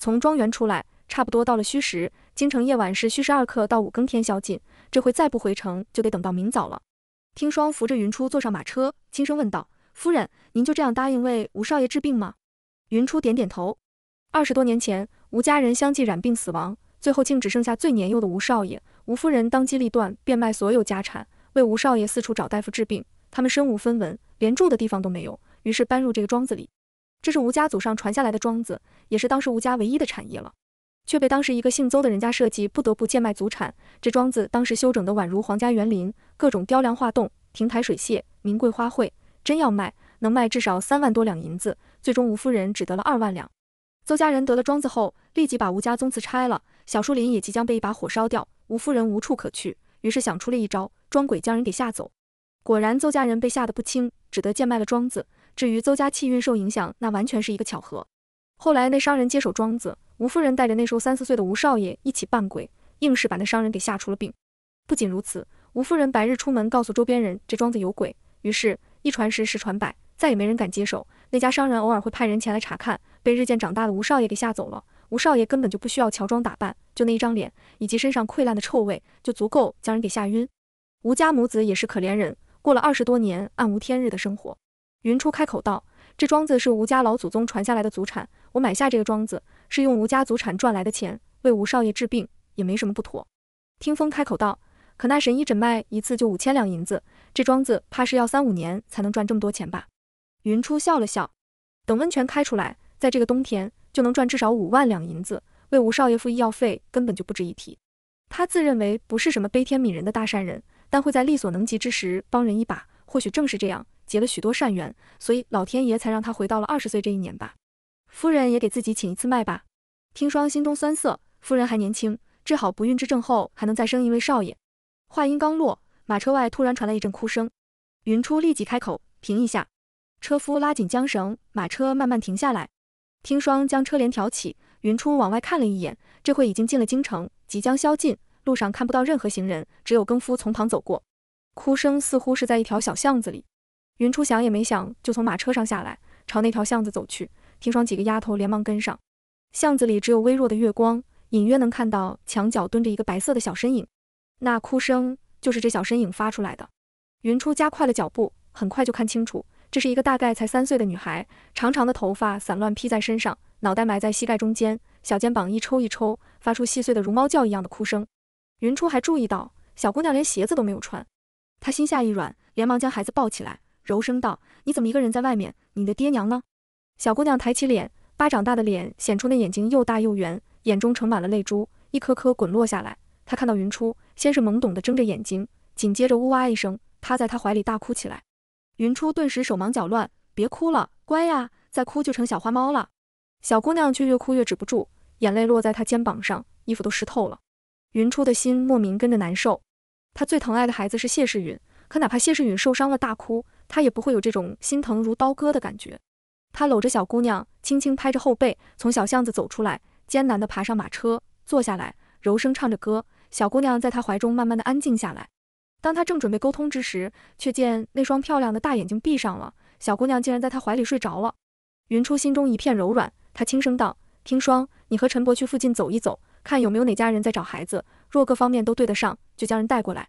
从庄园出来，差不多到了戌时。京城夜晚是戌时二刻到五更天宵禁，这回再不回城，就得等到明早了。听霜扶着云初坐上马车，轻声问道：“夫人，您就这样答应为吴少爷治病吗？”云初点点头。二十多年前，吴家人相继染病死亡，最后竟只剩下最年幼的吴少爷。吴夫人当机立断，变卖所有家产，为吴少爷四处找大夫治病。他们身无分文，连住的地方都没有，于是搬入这个庄子里。这是吴家祖上传下来的庄子，也是当时吴家唯一的产业了，却被当时一个姓邹的人家设计，不得不贱卖祖产。这庄子当时修整得宛如皇家园林，各种雕梁画栋、亭台水榭、名贵花卉，真要卖能卖至少三万多两银子。最终吴夫人只得了二万两。邹家人得了庄子后，立即把吴家宗祠拆了，小树林也即将被一把火烧掉。吴夫人无处可去，于是想出了一招装鬼将人给吓走。果然邹家人被吓得不轻，只得贱卖了庄子。至于邹家气运受影响，那完全是一个巧合。后来那商人接手庄子，吴夫人带着那时候三四岁的吴少爷一起扮鬼，硬是把那商人给吓出了病。不仅如此，吴夫人白日出门告诉周边人这庄子有鬼，于是，一传十，十传百，再也没人敢接手。那家商人偶尔会派人前来查看，被日渐长大的吴少爷给吓走了。吴少爷根本就不需要乔装打扮，就那一张脸以及身上溃烂的臭味，就足够将人给吓晕。吴家母子也是可怜人，过了二十多年暗无天日的生活。云初开口道：“这庄子是吴家老祖宗传下来的祖产，我买下这个庄子是用吴家祖产赚来的钱为吴少爷治病，也没什么不妥。”听风开口道：“可那神医诊脉一次就五千两银子，这庄子怕是要三五年才能赚这么多钱吧？”云初笑了笑：“等温泉开出来，在这个冬天就能赚至少五万两银子，为吴少爷付医药费根本就不值一提。他自认为不是什么悲天悯人的大善人，但会在力所能及之时帮人一把，或许正是这样。”结了许多善缘，所以老天爷才让他回到了二十岁这一年吧。夫人也给自己请一次脉吧。听霜心中酸涩，夫人还年轻，治好不孕之症后还能再生一位少爷。话音刚落，马车外突然传来一阵哭声。云初立即开口停一下，车夫拉紧缰绳，马车慢慢停下来。听霜将车帘挑起，云初往外看了一眼，这会已经进了京城，即将宵禁，路上看不到任何行人，只有更夫从旁走过。哭声似乎是在一条小巷子里。云初想也没想，就从马车上下来，朝那条巷子走去。听说几个丫头连忙跟上。巷子里只有微弱的月光，隐约能看到墙角蹲着一个白色的小身影，那哭声就是这小身影发出来的。云初加快了脚步，很快就看清楚，这是一个大概才三岁的女孩，长长的头发散乱披在身上，脑袋埋在膝盖中间，小肩膀一抽一抽，发出细碎的如猫叫一样的哭声。云初还注意到，小姑娘连鞋子都没有穿。她心下一软，连忙将孩子抱起来。柔声道：“你怎么一个人在外面？你的爹娘呢？”小姑娘抬起脸，巴掌大的脸显出那眼睛又大又圆，眼中盛满了泪珠，一颗颗滚落下来。她看到云初，先是懵懂地睁着眼睛，紧接着呜哇一声，趴在他怀里大哭起来。云初顿时手忙脚乱：“别哭了，乖呀，再哭就成小花猫了。”小姑娘却越哭越止不住，眼泪落在他肩膀上，衣服都湿透了。云初的心莫名跟着难受。他最疼爱的孩子是谢世允。可哪怕谢世允受伤了大哭，他也不会有这种心疼如刀割的感觉。他搂着小姑娘，轻轻拍着后背，从小巷子走出来，艰难地爬上马车，坐下来，柔声唱着歌。小姑娘在他怀中慢慢地安静下来。当他正准备沟通之时，却见那双漂亮的大眼睛闭上了，小姑娘竟然在他怀里睡着了。云初心中一片柔软，他轻声道：“听霜，你和陈伯去附近走一走，看有没有哪家人在找孩子。若各方面都对得上，就将人带过来。”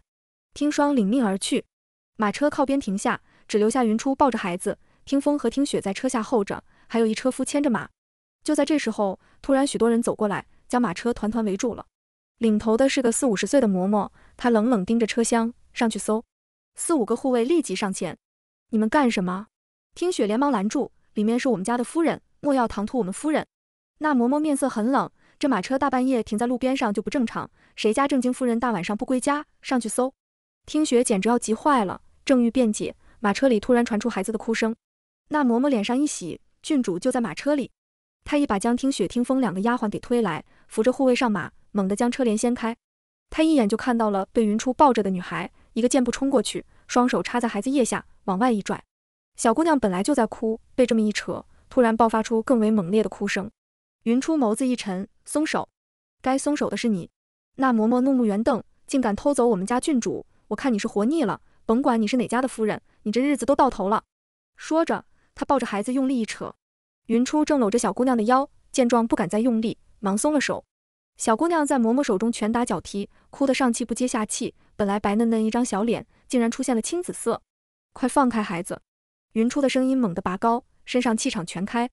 听霜领命而去。马车靠边停下，只留下云初抱着孩子，听风和听雪在车下候着，还有一车夫牵着马。就在这时候，突然许多人走过来，将马车团团围住了。领头的是个四五十岁的嬷嬷，她冷冷盯着车厢，上去搜。四五个护卫立即上前：“你们干什么？”听雪连忙拦住：“里面是我们家的夫人，莫要唐突我们夫人。”那嬷嬷面色很冷：“这马车大半夜停在路边上就不正常，谁家正经夫人大晚上不归家？上去搜。”听雪简直要急坏了。正欲辩解，马车里突然传出孩子的哭声。那嬷嬷脸上一喜，郡主就在马车里。她一把将听雪听风两个丫鬟给推来，扶着护卫上马，猛地将车帘掀开。她一眼就看到了被云初抱着的女孩，一个箭步冲过去，双手插在孩子腋下往外一拽。小姑娘本来就在哭，被这么一扯，突然爆发出更为猛烈的哭声。云初眸子一沉，松手。该松手的是你。那嬷嬷怒目圆瞪，竟敢偷走我们家郡主，我看你是活腻了。甭管你是哪家的夫人，你这日子都到头了。说着，他抱着孩子用力一扯。云初正搂着小姑娘的腰，见状不敢再用力，忙松了手。小姑娘在嬷嬷手中拳打脚踢，哭得上气不接下气。本来白嫩嫩一张小脸，竟然出现了青紫色。快放开孩子！云初的声音猛地拔高，身上气场全开。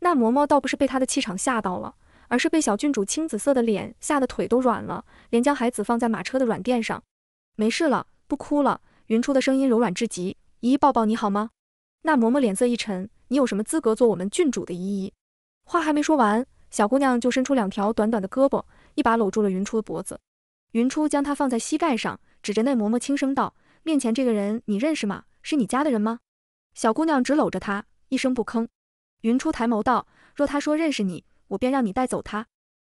那嬷嬷倒不是被她的气场吓到了，而是被小郡主青紫色的脸吓得腿都软了，连将孩子放在马车的软垫上。没事了，不哭了。云初的声音柔软至极，姨抱抱你好吗？那嬷嬷脸色一沉，你有什么资格做我们郡主的姨姨？话还没说完，小姑娘就伸出两条短短的胳膊，一把搂住了云初的脖子。云初将她放在膝盖上，指着那嬷嬷轻声道：“面前这个人你认识吗？是你家的人吗？”小姑娘只搂着她，一声不吭。云初抬眸道：“若他说认识你，我便让你带走他。”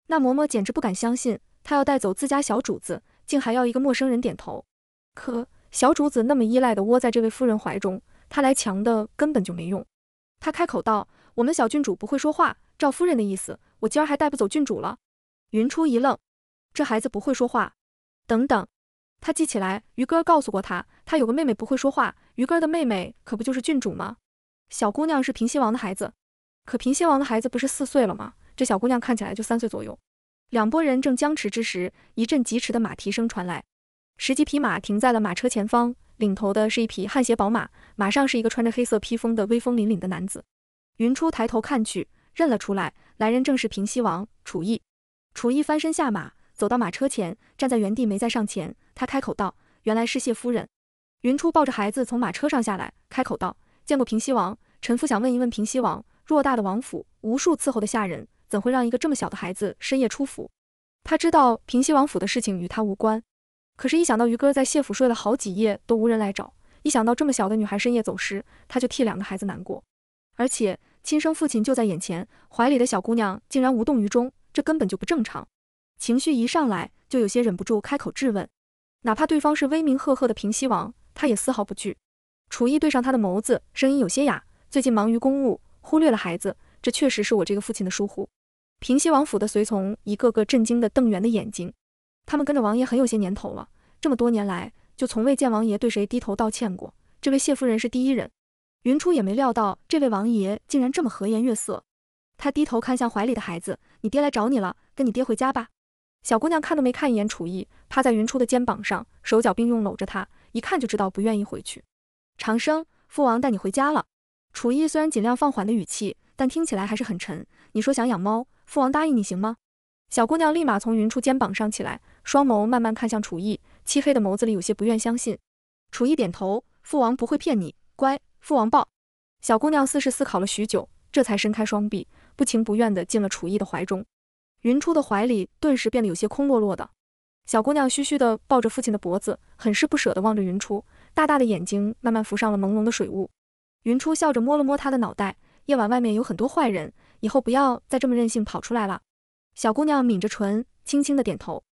那嬷嬷简直不敢相信，她要带走自家小主子，竟还要一个陌生人点头。可。小主子那么依赖的窝在这位夫人怀中，他来强的根本就没用。他开口道：“我们小郡主不会说话，照夫人的意思，我今儿还带不走郡主了。”云初一愣，这孩子不会说话。等等，他记起来，于哥告诉过他，他有个妹妹不会说话。于哥的妹妹可不就是郡主吗？小姑娘是平西王的孩子，可平西王的孩子不是四岁了吗？这小姑娘看起来就三岁左右。两拨人正僵持之时，一阵疾驰的马蹄声传来。十几匹马停在了马车前方，领头的是一匹汗血宝马，马上是一个穿着黑色披风的威风凛凛的男子。云初抬头看去，认了出来，来人正是平西王楚艺。楚艺翻身下马，走到马车前，站在原地没再上前。他开口道：“原来是谢夫人。”云初抱着孩子从马车上下来，开口道：“见过平西王，臣妇想问一问平西王，偌大的王府，无数伺候的下人，怎会让一个这么小的孩子深夜出府？”他知道平西王府的事情与他无关。可是，一想到于哥在谢府睡了好几夜都无人来找，一想到这么小的女孩深夜走失，他就替两个孩子难过。而且亲生父亲就在眼前，怀里的小姑娘竟然无动于衷，这根本就不正常。情绪一上来，就有些忍不住开口质问，哪怕对方是威名赫赫的平西王，他也丝毫不惧。楚艺对上他的眸子，声音有些哑：“最近忙于公务，忽略了孩子，这确实是我这个父亲的疏忽。”平西王府的随从一个个震惊的瞪圆的眼睛。他们跟着王爷很有些年头了，这么多年来就从未见王爷对谁低头道歉过。这位谢夫人是第一人。云初也没料到这位王爷竟然这么和颜悦色，他低头看向怀里的孩子：“你爹来找你了，跟你爹回家吧。”小姑娘看都没看一眼楚艺，趴在云初的肩膀上，手脚并用搂着他，一看就知道不愿意回去。长生，父王带你回家了。楚艺虽然尽量放缓的语气，但听起来还是很沉。你说想养猫，父王答应你行吗？小姑娘立马从云初肩膀上起来。双眸慢慢看向楚艺，漆黑的眸子里有些不愿相信。楚艺点头，父王不会骗你，乖，父王抱。小姑娘似是思考了许久，这才伸开双臂，不情不愿地进了楚艺的怀中。云初的怀里顿时变得有些空落落的。小姑娘嘘嘘的抱着父亲的脖子，很是不舍地望着云初，大大的眼睛慢慢浮上了朦胧的水雾。云初笑着摸了摸她的脑袋，夜晚外面有很多坏人，以后不要再这么任性跑出来了。小姑娘抿着唇，轻轻的点头。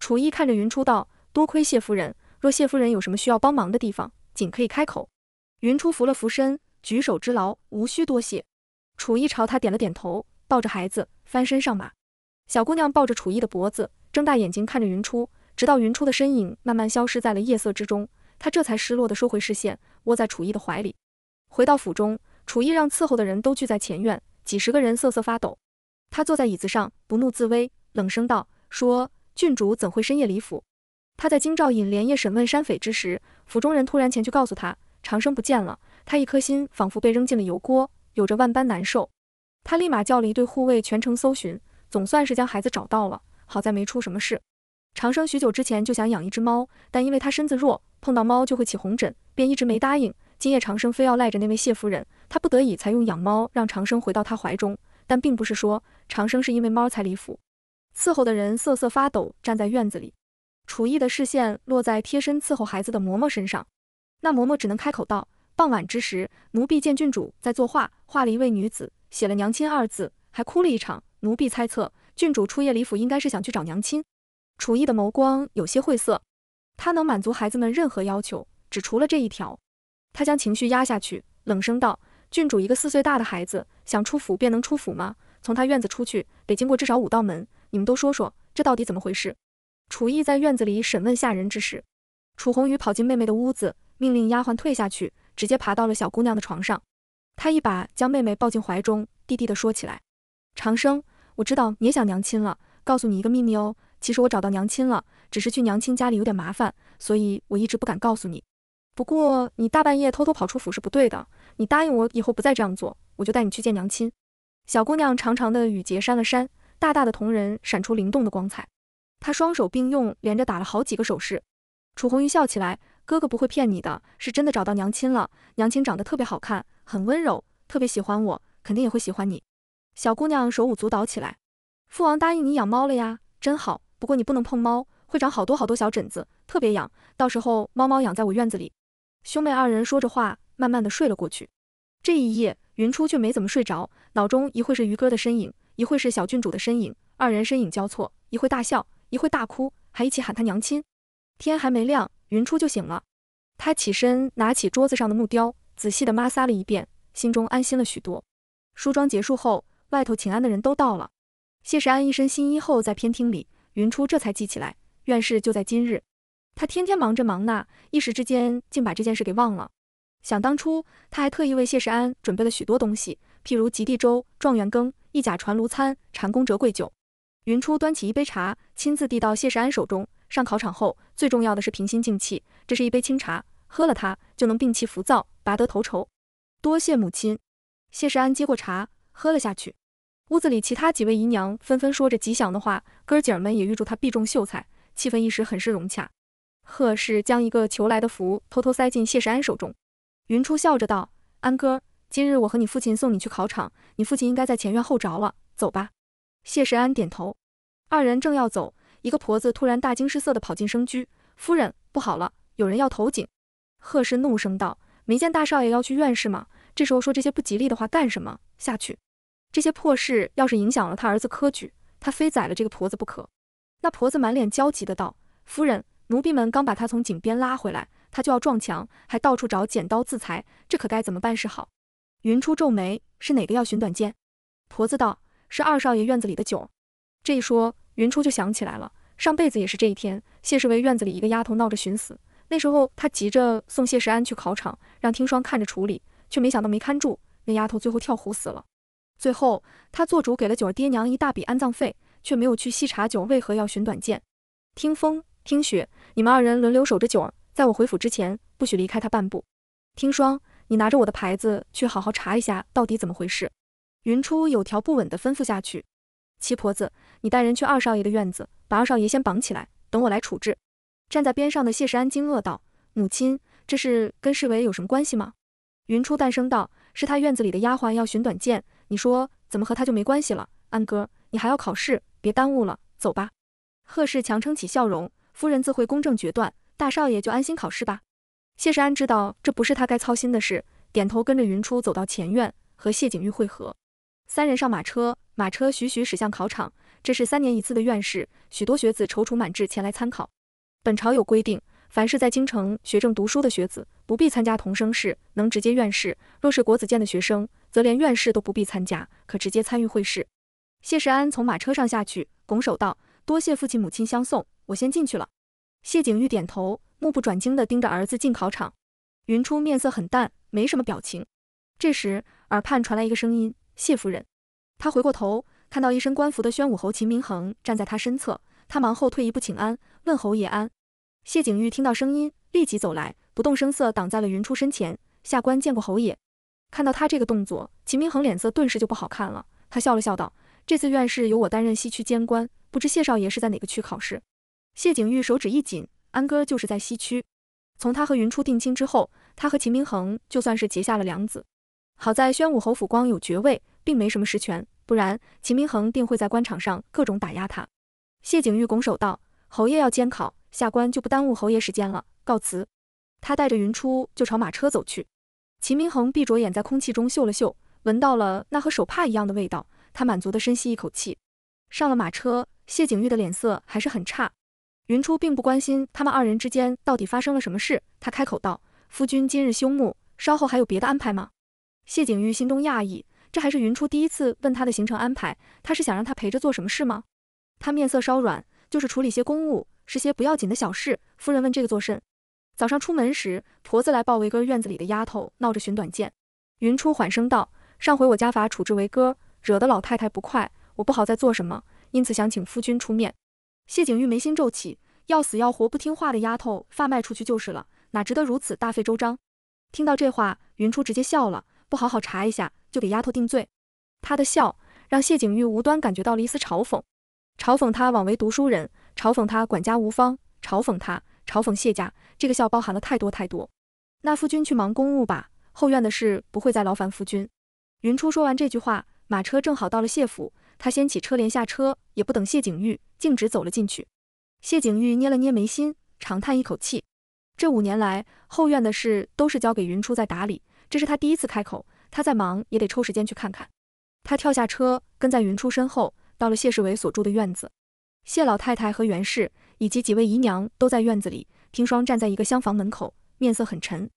楚意看着云初道：“多亏谢夫人，若谢夫人有什么需要帮忙的地方，仅可以开口。”云初扶了扶身，举手之劳，无需多谢。楚意朝他点了点头，抱着孩子翻身上马。小姑娘抱着楚意的脖子，睁大眼睛看着云初，直到云初的身影慢慢消失在了夜色之中，她这才失落的收回视线，窝在楚意的怀里。回到府中，楚意让伺候的人都聚在前院，几十个人瑟瑟发抖。他坐在椅子上，不怒自威，冷声道：“说。”郡主怎会深夜离府？他在京兆尹连夜审问山匪之时，府中人突然前去告诉他，长生不见了。他一颗心仿佛被扔进了油锅，有着万般难受。他立马叫了一队护卫全城搜寻，总算是将孩子找到了。好在没出什么事。长生许久之前就想养一只猫，但因为他身子弱，碰到猫就会起红疹，便一直没答应。今夜长生非要赖着那位谢夫人，他不得已才用养猫让长生回到他怀中。但并不是说长生是因为猫才离府。伺候的人瑟瑟发抖，站在院子里。楚艺的视线落在贴身伺候孩子的嬷嬷身上，那嬷嬷只能开口道：“傍晚之时，奴婢见郡主在作画，画了一位女子，写了‘娘亲’二字，还哭了一场。奴婢猜测，郡主出夜离府，应该是想去找娘亲。”楚艺的眸光有些晦涩，他能满足孩子们任何要求，只除了这一条。他将情绪压下去，冷声道：“郡主一个四岁大的孩子，想出府便能出府吗？从他院子出去，得经过至少五道门。”你们都说说，这到底怎么回事？楚意在院子里审问下人之时，楚红雨跑进妹妹的屋子，命令丫鬟退下去，直接爬到了小姑娘的床上。她一把将妹妹抱进怀中，低低地说起来：“长生，我知道你也想娘亲了。告诉你一个秘密哦，其实我找到娘亲了，只是去娘亲家里有点麻烦，所以我一直不敢告诉你。不过你大半夜偷偷跑出府是不对的，你答应我以后不再这样做，我就带你去见娘亲。”小姑娘长长的羽睫扇了扇。大大的瞳仁闪出灵动的光彩，他双手并用，连着打了好几个手势。楚红云笑起来：“哥哥不会骗你的，是真的找到娘亲了。娘亲长得特别好看，很温柔，特别喜欢我，肯定也会喜欢你。”小姑娘手舞足蹈起来。父王答应你养猫了呀，真好。不过你不能碰猫，会长好多好多小疹子，特别痒。到时候猫猫养在我院子里。兄妹二人说着话，慢慢的睡了过去。这一夜，云初却没怎么睡着，脑中一会是鱼哥的身影。一会是小郡主的身影，二人身影交错，一会大笑，一会大哭，还一起喊他娘亲。天还没亮，云初就醒了。他起身拿起桌子上的木雕，仔细的抹挲了一遍，心中安心了许多。梳妆结束后，外头请安的人都到了。谢时安一身新衣后，在偏厅里，云初这才记起来，院士就在今日。他天天忙着忙那，一时之间竟把这件事给忘了。想当初，他还特意为谢时安准备了许多东西，譬如极地粥、状元羹。一甲传炉餐，禅宫折桂酒。云初端起一杯茶，亲自递到谢世安手中。上考场后，最重要的是平心静气。这是一杯清茶，喝了它就能摒弃浮躁，拔得头筹。多谢母亲。谢世安接过茶，喝了下去。屋子里其他几位姨娘纷纷说着吉祥的话，哥儿姐儿们也预祝他必中秀才，气氛一时很是融洽。贺氏将一个求来的符偷偷塞进谢世安手中。云初笑着道：“安哥。”今日我和你父亲送你去考场，你父亲应该在前院候着了。走吧。谢世安点头，二人正要走，一个婆子突然大惊失色地跑进生居。夫人，不好了，有人要投井！贺氏怒声道：“没见大少爷要去院士吗？这时候说这些不吉利的话干什么？下去！这些破事要是影响了他儿子科举，他非宰了这个婆子不可。”那婆子满脸焦急地道：“夫人，奴婢们刚把他从井边拉回来，他就要撞墙，还到处找剪刀自裁，这可该怎么办是好？”云初皱眉，是哪个要寻短见？婆子道，是二少爷院子里的九儿。这一说，云初就想起来了，上辈子也是这一天，谢世为院子里一个丫头闹着寻死，那时候他急着送谢世安去考场，让听霜看着处理，却没想到没看住，那丫头最后跳湖死了。最后他做主给了九儿爹娘一大笔安葬费，却没有去细查九儿为何要寻短见。听风，听雪，你们二人轮流守着九儿，在我回府之前，不许离开他半步。听霜。你拿着我的牌子去好好查一下，到底怎么回事。云初有条不紊地吩咐下去。七婆子，你带人去二少爷的院子，把二少爷先绑起来，等我来处置。站在边上的谢世安惊愕道：“母亲，这是跟侍卫有什么关系吗？”云初淡声道：“是他院子里的丫鬟要寻短见，你说怎么和他就没关系了？”安哥，你还要考试，别耽误了，走吧。贺氏强撑起笑容：“夫人自会公正决断，大少爷就安心考试吧。”谢世安知道这不是他该操心的事，点头跟着云初走到前院，和谢景玉会合。三人上马车，马车徐徐驶向考场。这是三年一次的院士，许多学子踌躇满志前来参考。本朝有规定，凡是在京城学政读书的学子，不必参加同生试，能直接院士；若是国子监的学生，则连院士都不必参加，可直接参与会试。谢世安从马车上下去，拱手道：“多谢父亲母亲相送，我先进去了。”谢景玉点头。目不转睛地盯着儿子进考场，云初面色很淡，没什么表情。这时耳畔传来一个声音：“谢夫人。”他回过头，看到一身官服的宣武侯秦明恒站在他身侧，他忙后退一步请安，问侯爷安。谢景玉听到声音，立即走来，不动声色挡在了云初身前：“下官见过侯爷。”看到他这个动作，秦明恒脸色顿时就不好看了。他笑了笑，道：“这次院试由我担任西区监官，不知谢少爷是在哪个区考试？”谢景玉手指一紧。安哥就是在西区，从他和云初定亲之后，他和秦明恒就算是结下了梁子。好在宣武侯府光有爵位，并没什么实权，不然秦明恒定会在官场上各种打压他。谢景玉拱手道：“侯爷要监考，下官就不耽误侯爷时间了，告辞。”他带着云初就朝马车走去。秦明恒闭着眼，在空气中嗅了嗅，闻到了那和手帕一样的味道，他满足的深吸一口气。上了马车，谢景玉的脸色还是很差。云初并不关心他们二人之间到底发生了什么事，他开口道：“夫君今日休沐，稍后还有别的安排吗？”谢景玉心中讶异，这还是云初第一次问他的行程安排，他是想让他陪着做什么事吗？他面色稍软，就是处理些公务，是些不要紧的小事。夫人问这个作甚？早上出门时，婆子来报，维哥院子里的丫头闹着寻短见。云初缓声道：“上回我家法处置维哥，惹得老太太不快，我不好再做什么，因此想请夫君出面。”谢景玉眉心皱起，要死要活不听话的丫头发卖出去就是了，哪值得如此大费周章？听到这话，云初直接笑了，不好好查一下就给丫头定罪，她的笑让谢景玉无端感觉到了一丝嘲讽，嘲讽他枉为读书人，嘲讽他管家无方，嘲讽他，嘲讽谢家，这个笑包含了太多太多。那夫君去忙公务吧，后院的事不会再劳烦夫君。云初说完这句话，马车正好到了谢府。他掀起车帘下车，也不等谢景玉，径直走了进去。谢景玉捏了捏眉心，长叹一口气。这五年来，后院的事都是交给云初在打理，这是他第一次开口。他再忙也得抽时间去看看。他跳下车，跟在云初身后，到了谢世伟所住的院子。谢老太太和袁氏以及几位姨娘都在院子里。听霜站在一个厢房门口，面色很沉。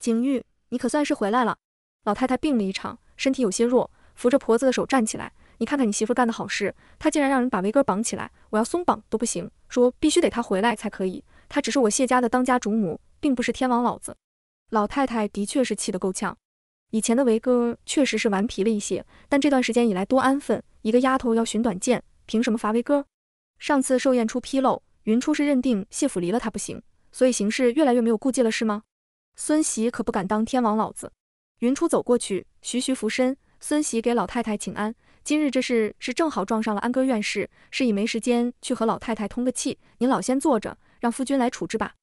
景玉，你可算是回来了。老太太病了一场，身体有些弱，扶着婆子的手站起来。你看看你媳妇干的好事，她竟然让人把维哥绑起来，我要松绑都不行，说必须得她回来才可以。她只是我谢家的当家主母，并不是天王老子。老太太的确是气得够呛。以前的维哥确实是顽皮了一些，但这段时间以来多安分。一个丫头要寻短见，凭什么罚维哥？上次寿宴出纰漏，云初是认定谢府离了他不行，所以行事越来越没有顾忌了，是吗？孙媳可不敢当天王老子。云初走过去，徐徐俯身，孙媳给老太太请安。今日这事是正好撞上了安哥院士，是以没时间去和老太太通个气。您老先坐着，让夫君来处置吧。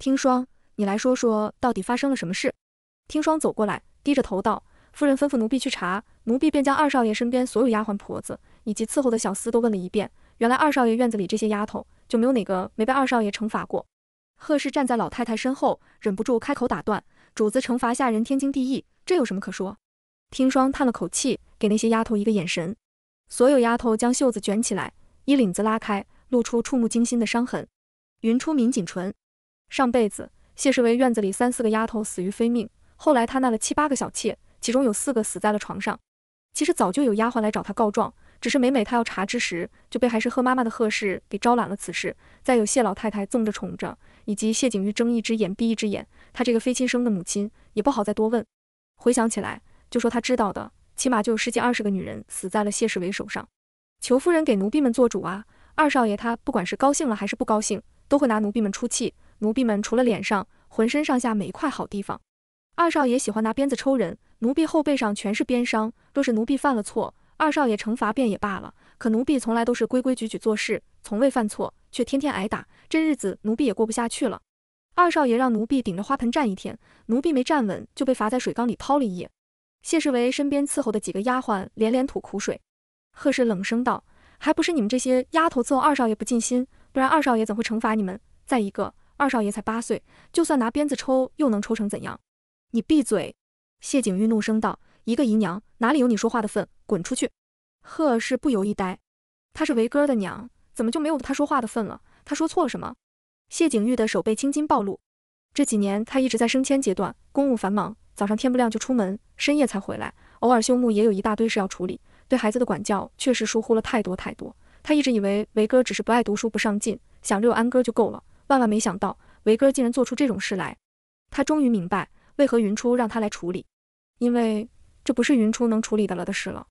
听霜，你来说说，到底发生了什么事？听霜走过来，低着头道：“夫人吩咐奴婢去查，奴婢便将二少爷身边所有丫鬟婆子以及伺候的小厮都问了一遍。原来二少爷院子里这些丫头就没有哪个没被二少爷惩罚过。”贺氏站在老太太身后，忍不住开口打断：“主子惩罚下人天经地义，这有什么可说？”听霜叹了口气，给那些丫头一个眼神，所有丫头将袖子卷起来，衣领子拉开，露出触目惊心的伤痕。云初抿紧唇，上辈子谢世为院子里三四个丫头死于非命，后来他纳了七八个小妾，其中有四个死在了床上。其实早就有丫鬟来找他告状，只是每每他要查之时，就被还是贺妈妈的贺氏给招揽了此事。再有谢老太太纵着宠着，以及谢景玉睁一只眼闭一只眼，他这个非亲生的母亲也不好再多问。回想起来。就说他知道的，起码就有十几二十个女人死在了谢世伟手上。求夫人给奴婢们做主啊！二少爷他不管是高兴了还是不高兴，都会拿奴婢们出气。奴婢们除了脸上，浑身上下每一块好地方。二少爷喜欢拿鞭子抽人，奴婢后背上全是鞭伤。若是奴婢犯了错，二少爷惩罚便也罢了。可奴婢从来都是规规矩矩做事，从未犯错，却天天挨打，这日子奴婢也过不下去了。二少爷让奴婢顶着花盆站一天，奴婢没站稳就被罚在水缸里泡了一夜。谢世维身边伺候的几个丫鬟连连吐苦水，贺氏冷声道：“还不是你们这些丫头伺候二少爷不尽心，不然二少爷怎会惩罚你们？再一个，二少爷才八岁，就算拿鞭子抽，又能抽成怎样？”你闭嘴！”谢景玉怒声道：“一个姨娘哪里有你说话的份？滚出去！”贺氏不由一呆，她是维哥的娘，怎么就没有她说话的份了？她说错了什么？谢景玉的手背青筋暴露，这几年他一直在升迁阶段，公务繁忙。早上天不亮就出门，深夜才回来。偶尔休沐也有一大堆事要处理，对孩子的管教确实疏忽了太多太多。他一直以为维哥只是不爱读书、不上进，想着有安哥就够了。万万没想到维哥竟然做出这种事来。他终于明白为何云初让他来处理，因为这不是云初能处理的了的事了。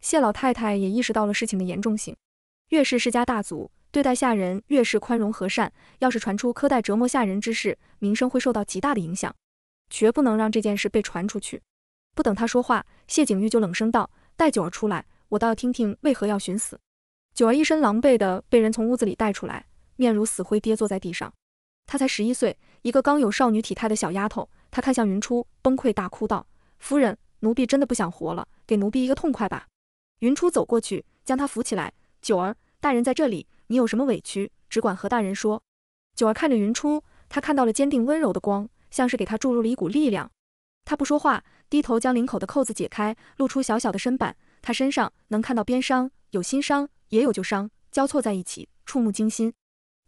谢老太太也意识到了事情的严重性。越是世家大族，对待下人越是宽容和善。要是传出苛待折磨下人之事，名声会受到极大的影响。绝不能让这件事被传出去。不等他说话，谢景玉就冷声道：“带九儿出来，我倒要听听为何要寻死。”九儿一身狼狈的被人从屋子里带出来，面如死灰，跌坐在地上。她才十一岁，一个刚有少女体态的小丫头。她看向云初，崩溃大哭道：“夫人，奴婢真的不想活了，给奴婢一个痛快吧。”云初走过去，将她扶起来。九儿，大人在这里，你有什么委屈，只管和大人说。九儿看着云初，她看到了坚定温柔的光。像是给他注入了一股力量，他不说话，低头将领口的扣子解开，露出小小的身板。他身上能看到边伤，有新伤，也有旧伤，交错在一起，触目惊心。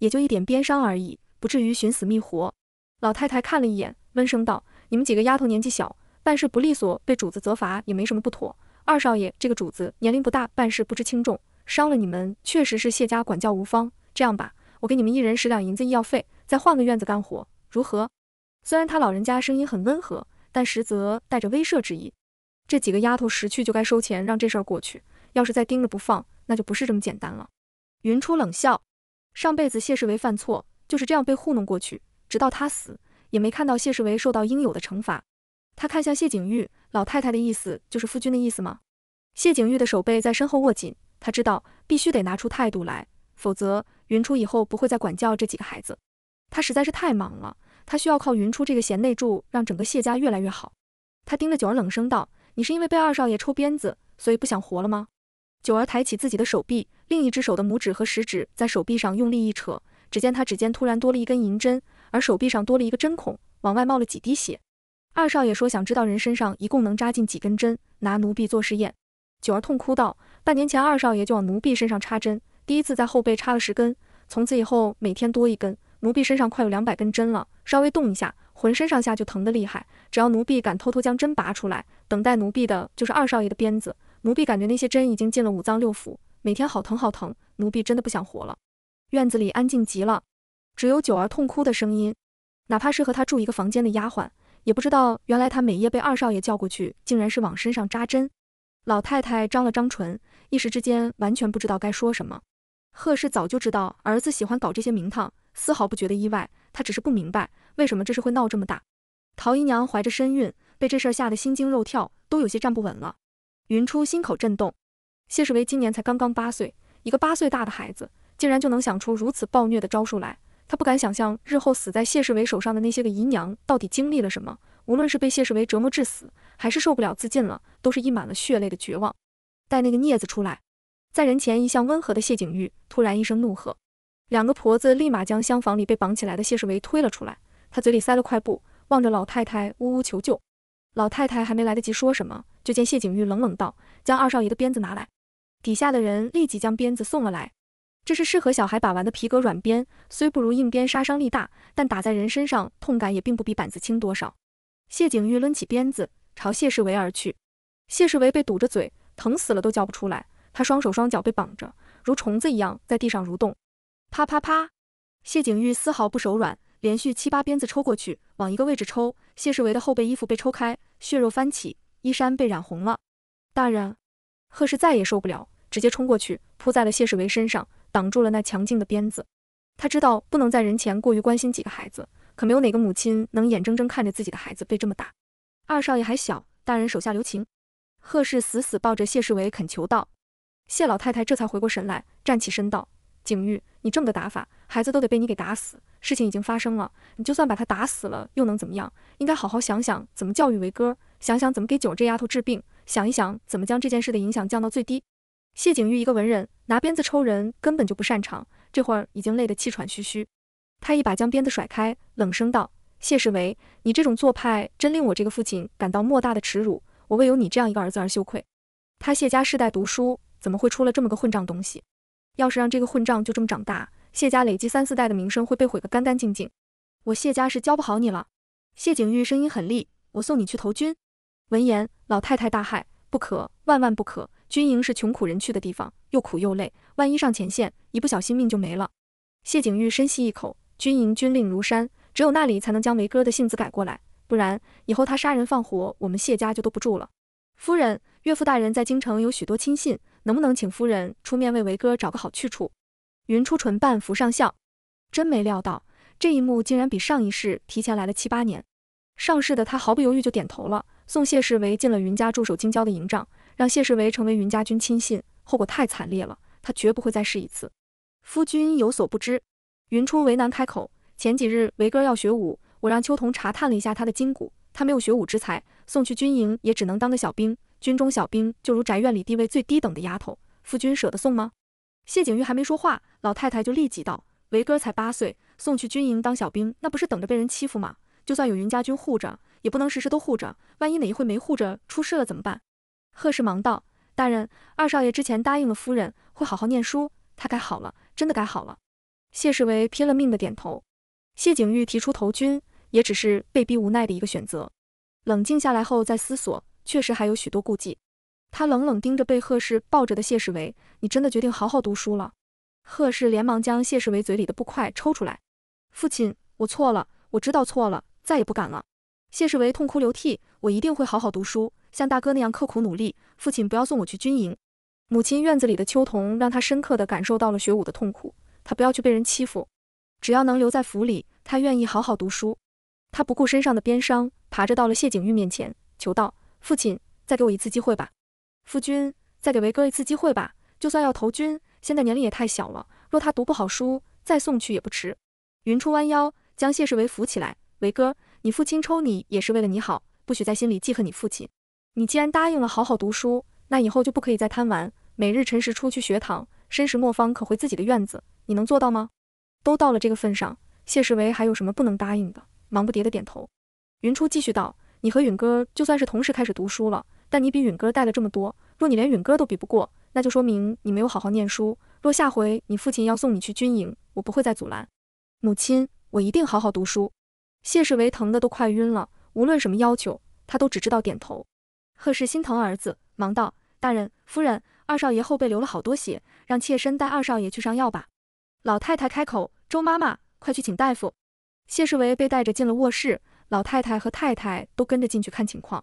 也就一点边伤而已，不至于寻死觅活。老太太看了一眼，温声道：“你们几个丫头年纪小，办事不利索，被主子责罚也没什么不妥。二少爷这个主子年龄不大，办事不知轻重，伤了你们确实是谢家管教无方。这样吧，我给你们一人十两银子医药费，再换个院子干活，如何？”虽然他老人家声音很温和，但实则带着威慑之意。这几个丫头识趣就该收钱，让这事儿过去。要是再盯着不放，那就不是这么简单了。云初冷笑，上辈子谢世维犯错就是这样被糊弄过去，直到他死也没看到谢世维受到应有的惩罚。他看向谢景玉，老太太的意思就是夫君的意思吗？谢景玉的手背在身后握紧，他知道必须得拿出态度来，否则云初以后不会再管教这几个孩子。他实在是太忙了。他需要靠云初这个贤内助，让整个谢家越来越好。他盯着九儿冷声道：“你是因为被二少爷抽鞭子，所以不想活了吗？”九儿抬起自己的手臂，另一只手的拇指和食指在手臂上用力一扯，只见他指尖突然多了一根银针，而手臂上多了一个针孔，往外冒了几滴血。二少爷说：“想知道人身上一共能扎进几根针，拿奴婢做试验。”九儿痛哭道：“半年前二少爷就往奴婢身上插针，第一次在后背插了十根，从此以后每天多一根。”奴婢身上快有两百根针了，稍微动一下，浑身上下就疼得厉害。只要奴婢敢偷偷将针拔出来，等待奴婢的就是二少爷的鞭子。奴婢感觉那些针已经进了五脏六腑，每天好疼好疼。奴婢真的不想活了。院子里安静极了，只有九儿痛哭的声音。哪怕是和她住一个房间的丫鬟，也不知道原来她每夜被二少爷叫过去，竟然是往身上扎针。老太太张了张唇，一时之间完全不知道该说什么。贺氏早就知道儿子喜欢搞这些名堂。丝毫不觉得意外，他只是不明白为什么这事会闹这么大。陶姨娘怀着身孕，被这事儿吓得心惊肉跳，都有些站不稳了。云初心口震动，谢世维今年才刚刚八岁，一个八岁大的孩子，竟然就能想出如此暴虐的招数来。他不敢想象，日后死在谢世维手上的那些个姨娘，到底经历了什么。无论是被谢世维折磨致死，还是受不了自尽了，都是溢满了血泪的绝望。带那个镊子出来！在人前一向温和的谢景玉，突然一声怒喝。两个婆子立马将厢房里被绑起来的谢世维推了出来，他嘴里塞了块布，望着老太太呜呜求救。老太太还没来得及说什么，就见谢景玉冷冷道：“将二少爷的鞭子拿来。”底下的人立即将鞭子送了来，这是适合小孩把玩的皮革软鞭，虽不如硬鞭杀伤力大，但打在人身上痛感也并不比板子轻多少。谢景玉抡起鞭子朝谢世维而去，谢世维被堵着嘴，疼死了都叫不出来，他双手双脚被绑着，如虫子一样在地上蠕动。啪啪啪！谢景玉丝毫不手软，连续七八鞭子抽过去，往一个位置抽。谢世维的后背衣服被抽开，血肉翻起，衣衫被染红了。大人，贺氏再也受不了，直接冲过去，扑在了谢世维身上，挡住了那强劲的鞭子。他知道不能在人前过于关心几个孩子，可没有哪个母亲能眼睁睁看着自己的孩子被这么打。二少爷还小，大人手下留情。贺氏死死抱着谢世维，恳求道。谢老太太这才回过神来，站起身道。景玉，你这么个打法，孩子都得被你给打死。事情已经发生了，你就算把他打死了又能怎么样？应该好好想想怎么教育维哥，想想怎么给九这丫头治病，想一想怎么将这件事的影响降到最低。谢景玉一个文人，拿鞭子抽人根本就不擅长，这会儿已经累得气喘吁吁。他一把将鞭子甩开，冷声道：“谢世维，你这种做派真令我这个父亲感到莫大的耻辱，我为有你这样一个儿子而羞愧。他谢家世代读书，怎么会出了这么个混账东西？”要是让这个混账就这么长大，谢家累积三四代的名声会被毁个干干净净。我谢家是教不好你了。谢景玉声音很厉，我送你去投军。闻言，老太太大骇，不可，万万不可！军营是穷苦人去的地方，又苦又累，万一上前线，一不小心命就没了。谢景玉深吸一口，军营军令如山，只有那里才能将维哥的性子改过来，不然以后他杀人放火，我们谢家就都不住了。夫人。岳父大人在京城有许多亲信，能不能请夫人出面为维哥找个好去处？云初唇瓣浮上笑，真没料到这一幕竟然比上一世提前来了七八年。上世的他毫不犹豫就点头了，送谢世维进了云家驻守京郊的营帐，让谢世维成为云家军亲信，后果太惨烈了，他绝不会再试一次。夫君有所不知，云初为难开口。前几日维哥要学武，我让秋桐查探了一下他的筋骨，他没有学武之才，送去军营也只能当个小兵。军中小兵就如宅院里地位最低等的丫头，夫君舍得送吗？谢景玉还没说话，老太太就立即道：“维哥才八岁，送去军营当小兵，那不是等着被人欺负吗？就算有云家军护着，也不能时时都护着，万一哪一会没护着，出事了怎么办？”贺氏忙道：“大人，二少爷之前答应了夫人，会好好念书，他该好了，真的该好了。”谢世维拼了命的点头。谢景玉提出投军，也只是被逼无奈的一个选择。冷静下来后再思索。确实还有许多顾忌，他冷冷盯着被贺氏抱着的谢世维，你真的决定好好读书了？贺氏连忙将谢世维嘴里的布块抽出来。父亲，我错了，我知道错了，再也不敢了。谢世维痛哭流涕，我一定会好好读书，像大哥那样刻苦努力。父亲不要送我去军营，母亲院子里的秋桐让他深刻地感受到了学武的痛苦，他不要去被人欺负，只要能留在府里，他愿意好好读书。他不顾身上的鞭伤，爬着到了谢景玉面前，求道。父亲，再给我一次机会吧。夫君，再给维哥一次机会吧。就算要投军，现在年龄也太小了。若他读不好书，再送去也不迟。云初弯腰将谢世维扶起来，维哥，你父亲抽你也是为了你好，不许在心里记恨你父亲。你既然答应了好好读书，那以后就不可以再贪玩，每日辰时出去学堂，申时末方可回自己的院子。你能做到吗？都到了这个份上，谢世维还有什么不能答应的？忙不迭的点头。云初继续道。你和允哥就算是同时开始读书了，但你比允哥带了这么多。若你连允哥都比不过，那就说明你没有好好念书。若下回你父亲要送你去军营，我不会再阻拦。母亲，我一定好好读书。谢世维疼得都快晕了，无论什么要求，他都只知道点头。贺氏心疼儿子，忙道：大人、夫人、二少爷后背流了好多血，让妾身带二少爷去上药吧。老太太开口：周妈妈，快去请大夫。谢世维被带着进了卧室。老太太和太太都跟着进去看情况。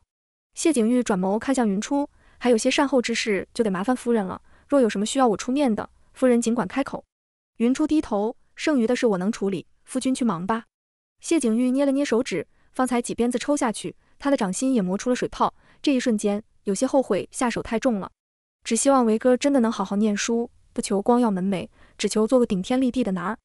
谢景玉转眸看向云初，还有些善后之事就得麻烦夫人了。若有什么需要我出面的，夫人尽管开口。云初低头，剩余的事我能处理，夫君去忙吧。谢景玉捏了捏手指，方才几鞭子抽下去，他的掌心也磨出了水泡。这一瞬间有些后悔下手太重了，只希望维哥真的能好好念书，不求光耀门楣，只求做个顶天立地的男儿。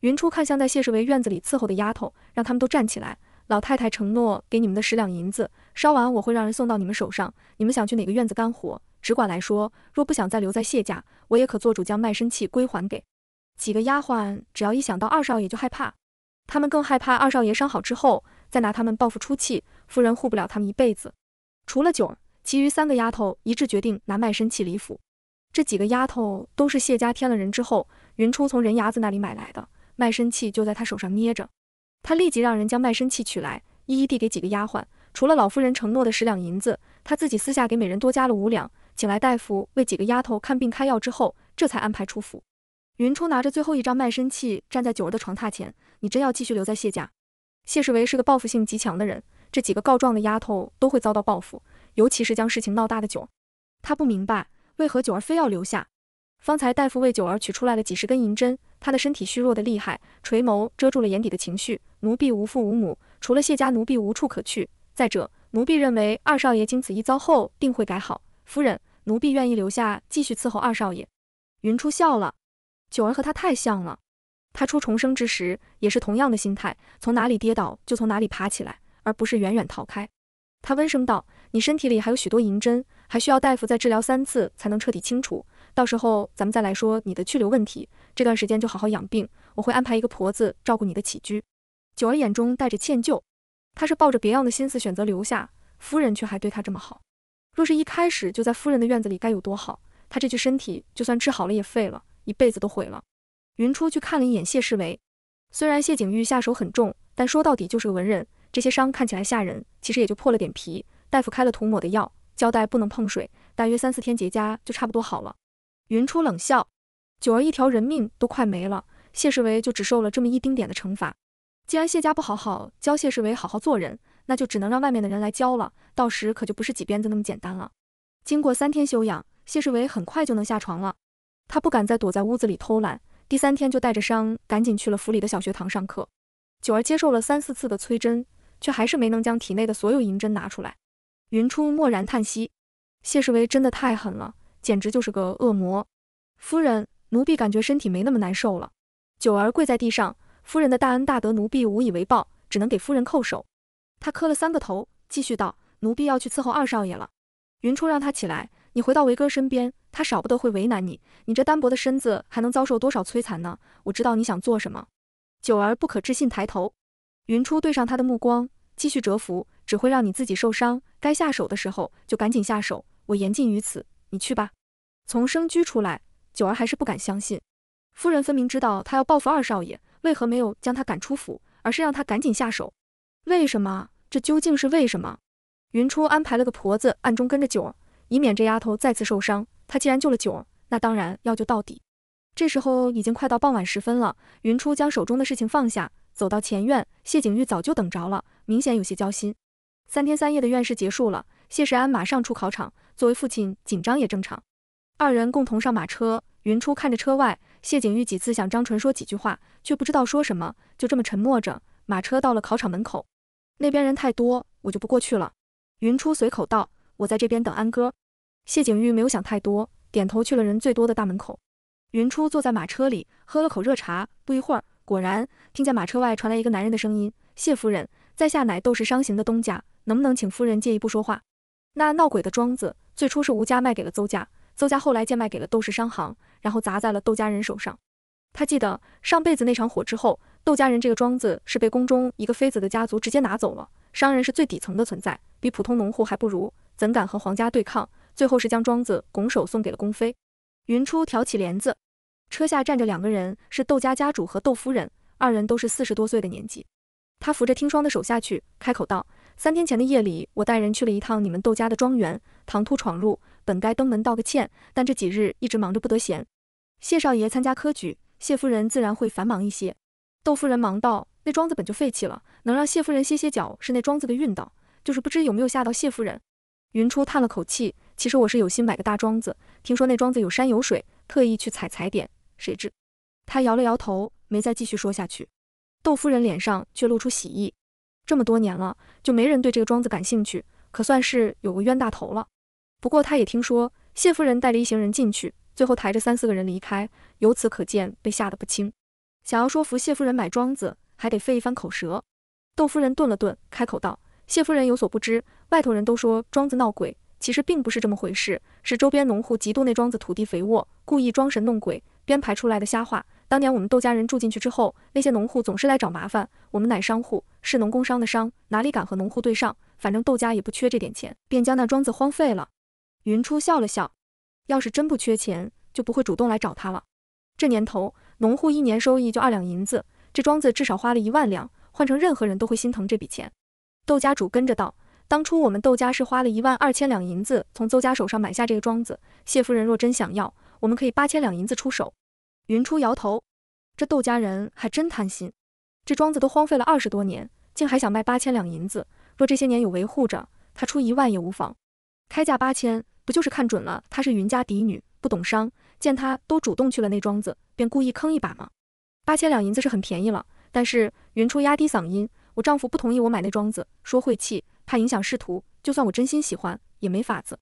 云初看向在谢世维院子里伺候的丫头，让他们都站起来。老太太承诺给你们的十两银子，烧完我会让人送到你们手上。你们想去哪个院子干活，只管来说。若不想再留在谢家，我也可做主将卖身契归还给。几个丫鬟只要一想到二少爷就害怕，他们更害怕二少爷伤好之后再拿他们报复出气。夫人护不了他们一辈子。除了九儿，其余三个丫头一致决定拿卖身契离府。这几个丫头都是谢家添了人之后，云初从人牙子那里买来的卖身契，就在她手上捏着。他立即让人将卖身契取来，一一递给几个丫鬟。除了老夫人承诺的十两银子，他自己私下给每人多加了五两。请来大夫为几个丫头看病开药之后，这才安排出府。云初拿着最后一张卖身契，站在九儿的床榻前：“你真要继续留在谢家？”谢世维是个报复性极强的人，这几个告状的丫头都会遭到报复，尤其是将事情闹大的九儿。他不明白为何九儿非要留下。方才大夫为九儿取出来了几十根银针，她的身体虚弱的厉害，垂眸遮住了眼底的情绪。奴婢无父无母，除了谢家，奴婢无处可去。再者，奴婢认为二少爷经此一遭后定会改好，夫人，奴婢愿意留下继续伺候二少爷。云初笑了，九儿和他太像了，他初重生之时也是同样的心态，从哪里跌倒就从哪里爬起来，而不是远远逃开。他温声道：“你身体里还有许多银针，还需要大夫再治疗三次才能彻底清除。”到时候咱们再来说你的去留问题。这段时间就好好养病，我会安排一个婆子照顾你的起居。九儿眼中带着歉疚，她是抱着别样的心思选择留下，夫人却还对她这么好。若是一开始就在夫人的院子里，该有多好。她这具身体就算治好了也废了，一辈子都毁了。云初去看了一眼谢世维，虽然谢景玉下手很重，但说到底就是个文人，这些伤看起来吓人，其实也就破了点皮。大夫开了涂抹的药，交代不能碰水，大约三四天结痂就差不多好了。云初冷笑，九儿一条人命都快没了，谢世维就只受了这么一丁点的惩罚。既然谢家不好好教谢世维好好做人，那就只能让外面的人来教了。到时可就不是几鞭子那么简单了。经过三天修养，谢世维很快就能下床了。他不敢再躲在屋子里偷懒，第三天就带着伤赶紧去了府里的小学堂上课。九儿接受了三四次的催针，却还是没能将体内的所有银针拿出来。云初默然叹息，谢世维真的太狠了。简直就是个恶魔，夫人，奴婢感觉身体没那么难受了。九儿跪在地上，夫人的大恩大德，奴婢无以为报，只能给夫人叩首。他磕了三个头，继续道：“奴婢要去伺候二少爷了。”云初让他起来，你回到维哥身边，他少不得会为难你。你这单薄的身子还能遭受多少摧残呢？我知道你想做什么。九儿不可置信抬头，云初对上他的目光，继续折服只会让你自己受伤。该下手的时候就赶紧下手，我言尽于此。你去吧。从生居出来，九儿还是不敢相信。夫人分明知道他要报复二少爷，为何没有将他赶出府，而是让他赶紧下手？为什么？这究竟是为什么？云初安排了个婆子暗中跟着九儿，以免这丫头再次受伤。他既然救了九儿，那当然要救到底。这时候已经快到傍晚时分了，云初将手中的事情放下，走到前院，谢景玉早就等着了，明显有些焦心。三天三夜的院试结束了，谢世安马上出考场。作为父亲，紧张也正常。二人共同上马车，云初看着车外，谢景玉几次想张纯说几句话，却不知道说什么，就这么沉默着。马车到了考场门口，那边人太多，我就不过去了。云初随口道：“我在这边等安哥。”谢景玉没有想太多，点头去了人最多的大门口。云初坐在马车里，喝了口热茶，不一会儿，果然听见马车外传来一个男人的声音：“谢夫人，在下乃斗士商行的东家，能不能请夫人借一步说话？”那闹鬼的庄子。最初是吴家卖给了邹家，邹家后来贱卖给了窦氏商行，然后砸在了窦家人手上。他记得上辈子那场火之后，窦家人这个庄子是被宫中一个妃子的家族直接拿走了。商人是最底层的存在，比普通农户还不如，怎敢和皇家对抗？最后是将庄子拱手送给了宫妃。云初挑起帘子，车下站着两个人，是窦家家主和窦夫人，二人都是四十多岁的年纪。他扶着听霜的手下去，开口道。三天前的夜里，我带人去了一趟你们窦家的庄园，唐突闯入，本该登门道个歉，但这几日一直忙着不得闲。谢少爷参加科举，谢夫人自然会繁忙一些。窦夫人忙道：“那庄子本就废弃了，能让谢夫人歇歇脚，是那庄子的运道，就是不知有没有吓到谢夫人。”云初叹了口气：“其实我是有心买个大庄子，听说那庄子有山有水，特意去踩踩点，谁知……”他摇了摇头，没再继续说下去。窦夫人脸上却露出喜意。这么多年了，就没人对这个庄子感兴趣，可算是有个冤大头了。不过他也听说谢夫人带着一行人进去，最后抬着三四个人离开，由此可见被吓得不轻。想要说服谢夫人买庄子，还得费一番口舌。窦夫人顿了顿，开口道：“谢夫人有所不知，外头人都说庄子闹鬼，其实并不是这么回事，是周边农户嫉妒那庄子土地肥沃，故意装神弄鬼编排出来的瞎话。当年我们窦家人住进去之后，那些农户总是来找麻烦，我们乃商户。”是农工商的商，哪里敢和农户对上？反正窦家也不缺这点钱，便将那庄子荒废了。云初笑了笑，要是真不缺钱，就不会主动来找他了。这年头，农户一年收益就二两银子，这庄子至少花了一万两，换成任何人都会心疼这笔钱。窦家主跟着道，当初我们窦家是花了一万二千两银子从邹家手上买下这个庄子，谢夫人若真想要，我们可以八千两银子出手。云初摇头，这窦家人还真贪心。这庄子都荒废了二十多年，竟还想卖八千两银子？若这些年有维护着，他出一万也无妨。开价八千，不就是看准了她是云家嫡女，不懂商，见她都主动去了那庄子，便故意坑一把吗？八千两银子是很便宜了，但是云初压低嗓音，我丈夫不同意我买那庄子，说晦气，怕影响仕途。就算我真心喜欢，也没法子。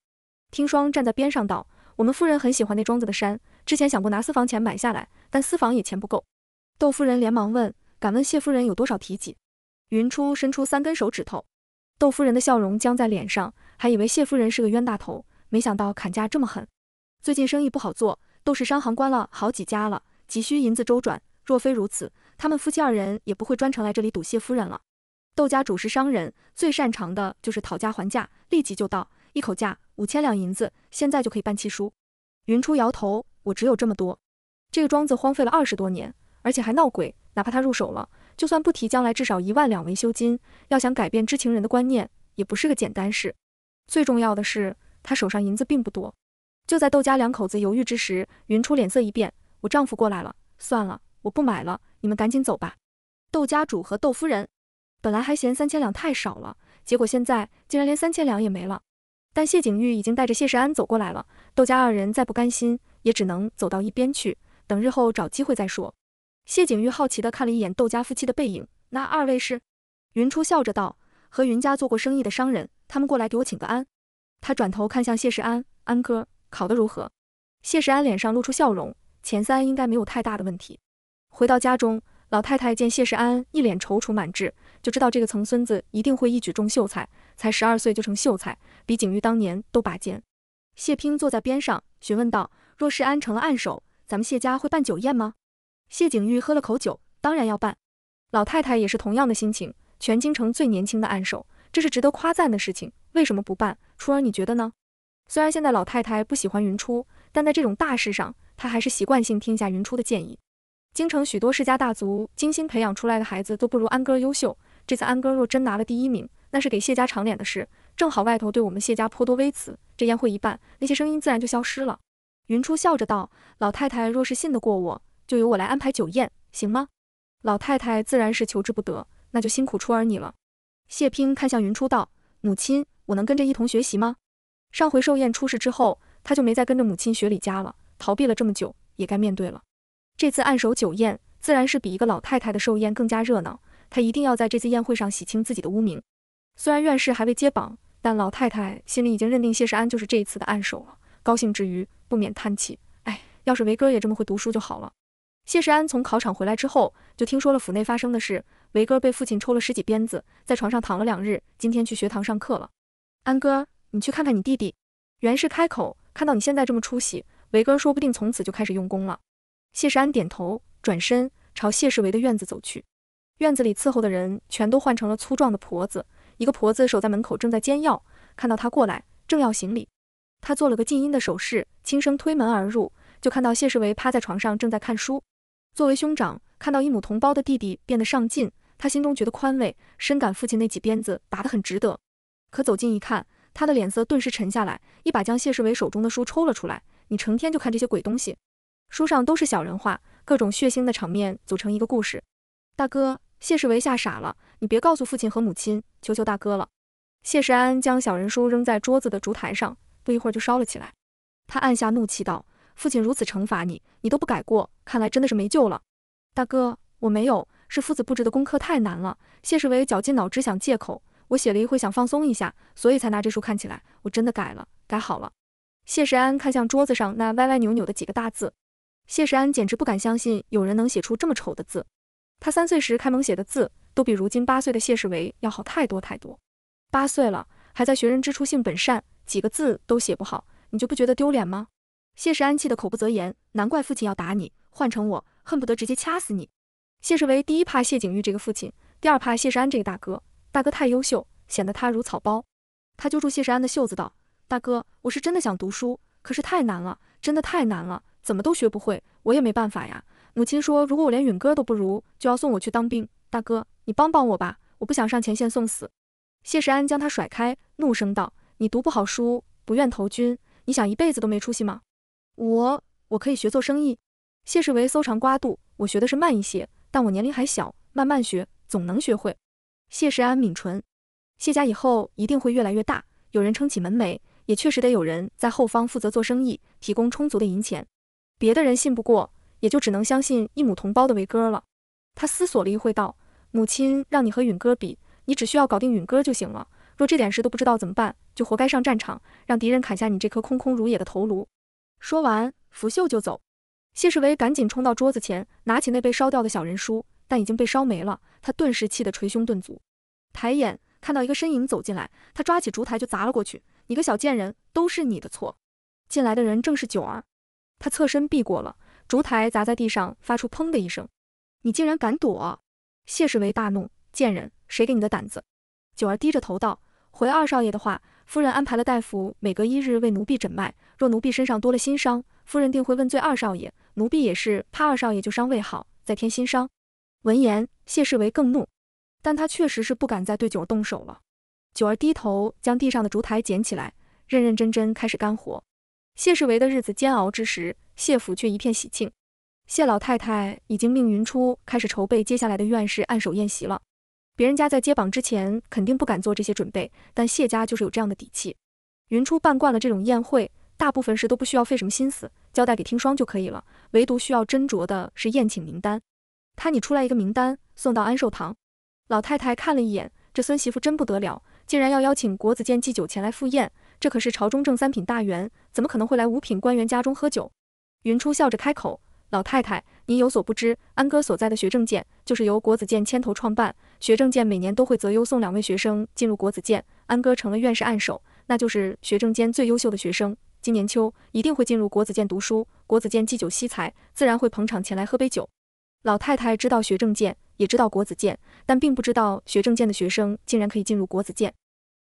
听霜站在边上道，我们夫人很喜欢那庄子的山，之前想过拿私房钱买下来，但私房也钱不够。窦夫人连忙问。敢问谢夫人有多少提及？云初伸出三根手指头，窦夫人的笑容僵在脸上，还以为谢夫人是个冤大头，没想到砍价这么狠。最近生意不好做，窦氏商行关了好几家了，急需银子周转。若非如此，他们夫妻二人也不会专程来这里赌谢夫人了。窦家主是商人，最擅长的就是讨价还价。立即就道一口价五千两银子，现在就可以办契书。云初摇头，我只有这么多。这个庄子荒废了二十多年。而且还闹鬼，哪怕他入手了，就算不提将来至少一万两维修金，要想改变知情人的观念也不是个简单事。最重要的是，他手上银子并不多。就在窦家两口子犹豫之时，云初脸色一变：“我丈夫过来了，算了，我不买了，你们赶紧走吧。”窦家主和窦夫人本来还嫌三千两太少了，结果现在竟然连三千两也没了。但谢景玉已经带着谢世安走过来了，窦家二人再不甘心，也只能走到一边去，等日后找机会再说。谢景玉好奇地看了一眼窦家夫妻的背影，那二位是？云初笑着道：“和云家做过生意的商人，他们过来给我请个安。”他转头看向谢世安，安哥考得如何？谢世安脸上露出笑容，前三应该没有太大的问题。回到家中，老太太见谢世安一脸踌躇满志，就知道这个曾孙子一定会一举中秀才，才十二岁就成秀才，比景玉当年都拔尖。谢平坐在边上询问道：“若是安成了案首，咱们谢家会办酒宴吗？”谢景玉喝了口酒，当然要办。老太太也是同样的心情。全京城最年轻的暗手，这是值得夸赞的事情，为什么不办？初儿，你觉得呢？虽然现在老太太不喜欢云初，但在这种大事上，她还是习惯性听一下云初的建议。京城许多世家大族精心培养出来的孩子都不如安哥优秀。这次安哥若真拿了第一名，那是给谢家长脸的事。正好外头对我们谢家颇多微词，这宴会一办，那些声音自然就消失了。云初笑着道：“老太太若是信得过我。”就由我来安排酒宴，行吗？老太太自然是求之不得，那就辛苦初儿你了。谢平看向云初道：“母亲，我能跟着一同学习吗？”上回寿宴出事之后，他就没再跟着母亲学礼家了，逃避了这么久，也该面对了。这次暗手酒宴自然是比一个老太太的寿宴更加热闹，他一定要在这次宴会上洗清自己的污名。虽然院士还未揭榜，但老太太心里已经认定谢世安就是这一次的暗手了。高兴之余，不免叹气：“哎，要是维哥也这么会读书就好了。”谢世安从考场回来之后，就听说了府内发生的事。维哥被父亲抽了十几鞭子，在床上躺了两日，今天去学堂上课了。安哥，你去看看你弟弟。袁氏开口，看到你现在这么出息，维哥说不定从此就开始用功了。谢世安点头，转身朝谢世维的院子走去。院子里伺候的人全都换成了粗壮的婆子，一个婆子守在门口，正在煎药。看到他过来，正要行礼，他做了个静音的手势，轻声推门而入，就看到谢世维趴在床上正在看书。作为兄长，看到一母同胞的弟弟变得上进，他心中觉得宽慰，深感父亲那几鞭子打得很值得。可走近一看，他的脸色顿时沉下来，一把将谢世维手中的书抽了出来：“你成天就看这些鬼东西，书上都是小人话，各种血腥的场面组成一个故事。”大哥，谢世维吓傻了，你别告诉父亲和母亲，求求大哥了。谢世安将小人书扔在桌子的烛台上，不一会儿就烧了起来。他按下怒气道。父亲如此惩罚你，你都不改过，看来真的是没救了。大哥，我没有，是夫子布置的功课太难了。谢世维绞尽脑汁想借口。我写了一会，想放松一下，所以才拿这书看起来。我真的改了，改好了。谢世安看向桌子上那歪歪扭扭的几个大字，谢世安简直不敢相信有人能写出这么丑的字。他三岁时开蒙写的字都比如今八岁的谢世维要好太多太多。八岁了，还在学人之初性本善，几个字都写不好，你就不觉得丢脸吗？谢世安气得口不择言，难怪父亲要打你，换成我，恨不得直接掐死你。谢世维第一怕谢景玉这个父亲，第二怕谢世安这个大哥，大哥太优秀，显得他如草包。他揪住谢世安的袖子道：“大哥，我是真的想读书，可是太难了，真的太难了，怎么都学不会，我也没办法呀。”母亲说：“如果我连允哥都不如，就要送我去当兵。”大哥，你帮帮我吧，我不想上前线送死。谢世安将他甩开，怒声道：“你读不好书，不愿投军，你想一辈子都没出息吗？”我我可以学做生意。谢世维搜肠刮肚，我学的是慢一些，但我年龄还小，慢慢学总能学会。谢世安抿唇，谢家以后一定会越来越大，有人撑起门楣，也确实得有人在后方负责做生意，提供充足的银钱。别的人信不过，也就只能相信一母同胞的为哥了。他思索了一会，道：“母亲让你和允哥比，你只需要搞定允哥就行了。若这点事都不知道怎么办，就活该上战场，让敌人砍下你这颗空空如也的头颅。”说完，拂袖就走。谢世维赶紧冲到桌子前，拿起那被烧掉的小人书，但已经被烧没了。他顿时气得捶胸顿足，抬眼看到一个身影走进来，他抓起烛台就砸了过去。你个小贱人，都是你的错！进来的人正是九儿，他侧身避过了烛台，砸在地上发出砰的一声。你竟然敢躲！谢世维大怒，贱人，谁给你的胆子？九儿低着头道：“回二少爷的话，夫人安排了大夫，每隔一日为奴婢诊脉。”若奴婢身上多了新伤，夫人定会问罪二少爷。奴婢也是怕二少爷就伤未好，再添新伤。闻言，谢世维更怒，但他确实是不敢再对九儿动手了。九儿低头将地上的烛台捡起来，认认真真开始干活。谢世维的日子煎熬之时，谢府却一片喜庆。谢老太太已经命云初开始筹备接下来的院士按手宴席了。别人家在接榜之前肯定不敢做这些准备，但谢家就是有这样的底气。云初办惯了这种宴会。大部分事都不需要费什么心思，交代给听霜就可以了。唯独需要斟酌的是宴请名单，他拟出来一个名单，送到安寿堂。老太太看了一眼，这孙媳妇真不得了，竟然要邀请国子监祭酒前来赴宴。这可是朝中正三品大员，怎么可能会来五品官员家中喝酒？云初笑着开口：“老太太，您有所不知，安哥所在的学政监就是由国子监牵头创办，学政监每年都会择优送两位学生进入国子监。安哥成了院士案首，那就是学政监最优秀的学生。”今年秋一定会进入国子监读书。国子监祭酒惜才，自然会捧场前来喝杯酒。老太太知道学政见，也知道国子监，但并不知道学政见的学生竟然可以进入国子监。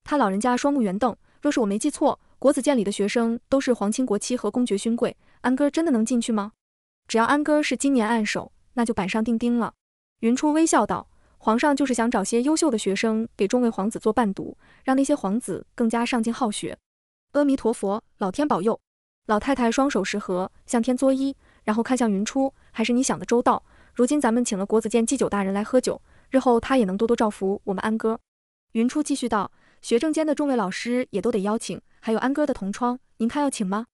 他老人家双目圆瞪。若是我没记错，国子监里的学生都是皇亲国戚和公爵勋贵。安哥真的能进去吗？只要安哥是今年按手，那就板上钉钉了。云初微笑道：“皇上就是想找些优秀的学生给众位皇子做伴读，让那些皇子更加上进好学。”阿弥陀佛，老天保佑！老太太双手合十，向天作揖，然后看向云初，还是你想的周到。如今咱们请了国子监祭酒大人来喝酒，日后他也能多多照拂我们安哥。云初继续道，学政监的众位老师也都得邀请，还有安哥的同窗，您看要请吗？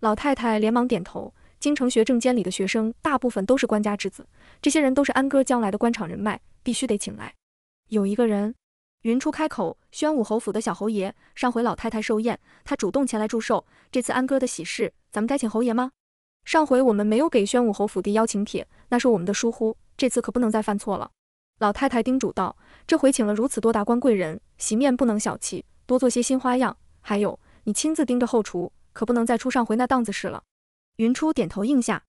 老太太连忙点头。京城学政监里的学生大部分都是官家之子，这些人都是安哥将来的官场人脉，必须得请来。有一个人。云初开口：“宣武侯府的小侯爷，上回老太太寿宴，他主动前来祝寿。这次安哥的喜事，咱们该请侯爷吗？上回我们没有给宣武侯府递邀请帖，那是我们的疏忽，这次可不能再犯错了。”老太太叮嘱道：“这回请了如此多达官贵人，席面不能小气，多做些新花样。还有，你亲自盯着后厨，可不能再出上回那档子事了。”云初点头应下。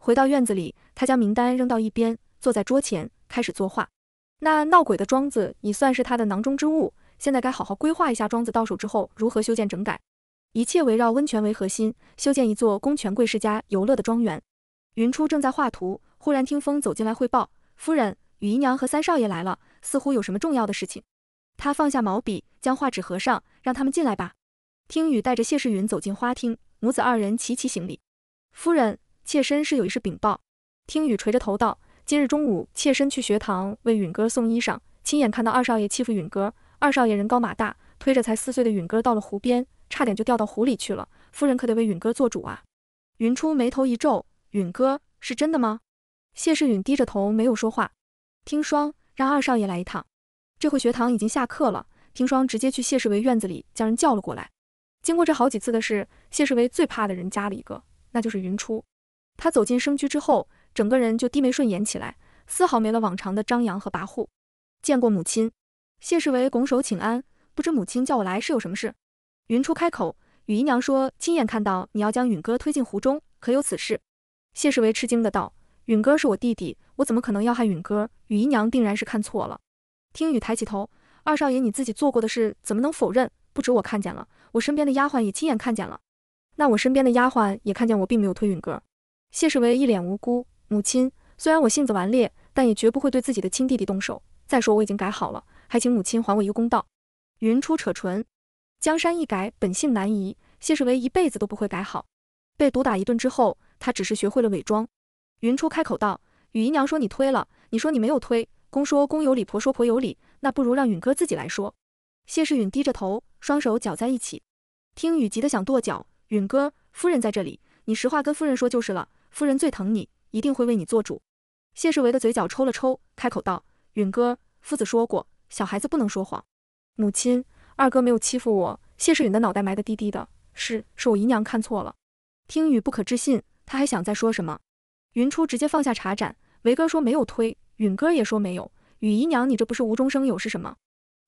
回到院子里，他将名单扔到一边，坐在桌前开始作画。那闹鬼的庄子，已算是他的囊中之物。现在该好好规划一下庄子到手之后如何修建整改，一切围绕温泉为核心，修建一座宫权贵世家游乐的庄园。云初正在画图，忽然听风走进来汇报，夫人，雨姨娘和三少爷来了，似乎有什么重要的事情。他放下毛笔，将画纸合上，让他们进来吧。听雨带着谢世云走进花厅，母子二人齐齐行礼。夫人，妾身是有一事禀报。听雨垂着头道。今日中午，妾身去学堂为允哥送衣裳，亲眼看到二少爷欺负允哥。二少爷人高马大，推着才四岁的允哥到了湖边，差点就掉到湖里去了。夫人可得为允哥做主啊！云初眉头一皱，允哥是真的吗？谢世允低着头没有说话。听霜，让二少爷来一趟。这会学堂已经下课了，听霜直接去谢世维院子里将人叫了过来。经过这好几次的事，谢世维最怕的人加了一个，那就是云初。他走进生居之后。整个人就低眉顺眼起来，丝毫没了往常的张扬和跋扈。见过母亲，谢世维拱手请安。不知母亲叫我来是有什么事？云初开口，雨姨娘说亲眼看到你要将允哥推进湖中，可有此事？谢世维吃惊的道，允哥是我弟弟，我怎么可能要害允哥？雨姨娘定然是看错了。听雨抬起头，二少爷你自己做过的事怎么能否认？不止我看见了，我身边的丫鬟也亲眼看见了。那我身边的丫鬟也看见我并没有推允哥。谢世维一脸无辜。母亲，虽然我性子顽劣，但也绝不会对自己的亲弟弟动手。再说我已经改好了，还请母亲还我一个公道。云初扯唇，江山易改，本性难移。谢世维一辈子都不会改好。被毒打一顿之后，他只是学会了伪装。云初开口道：“雨姨娘说你推了，你说你没有推。公说公有理，婆说婆有理，那不如让允哥自己来说。”谢世允低着头，双手绞在一起。听雨急得想跺脚。允哥，夫人在这里，你实话跟夫人说就是了。夫人最疼你。一定会为你做主。谢世维的嘴角抽了抽，开口道：“允哥，夫子说过，小孩子不能说谎。母亲，二哥没有欺负我。”谢世允的脑袋埋得低低的，是，是我姨娘看错了。听雨不可置信，他还想再说什么，云初直接放下茶盏。维哥说没有推，允哥也说没有。雨姨娘，你这不是无中生有是什么？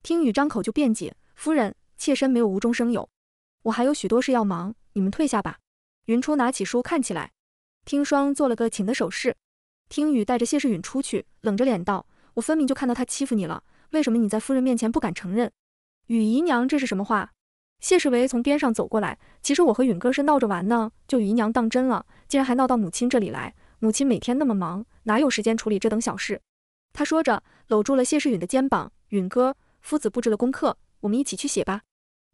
听雨张口就辩解，夫人，妾身没有无中生有，我还有许多事要忙，你们退下吧。云初拿起书看起来。听霜做了个请的手势，听雨带着谢世允出去，冷着脸道：“我分明就看到他欺负你了，为什么你在夫人面前不敢承认？”雨姨娘，这是什么话？谢世维从边上走过来，其实我和允哥是闹着玩呢，就姨娘当真了，竟然还闹到母亲这里来。母亲每天那么忙，哪有时间处理这等小事？他说着，搂住了谢世允的肩膀。允哥，夫子布置了功课，我们一起去写吧。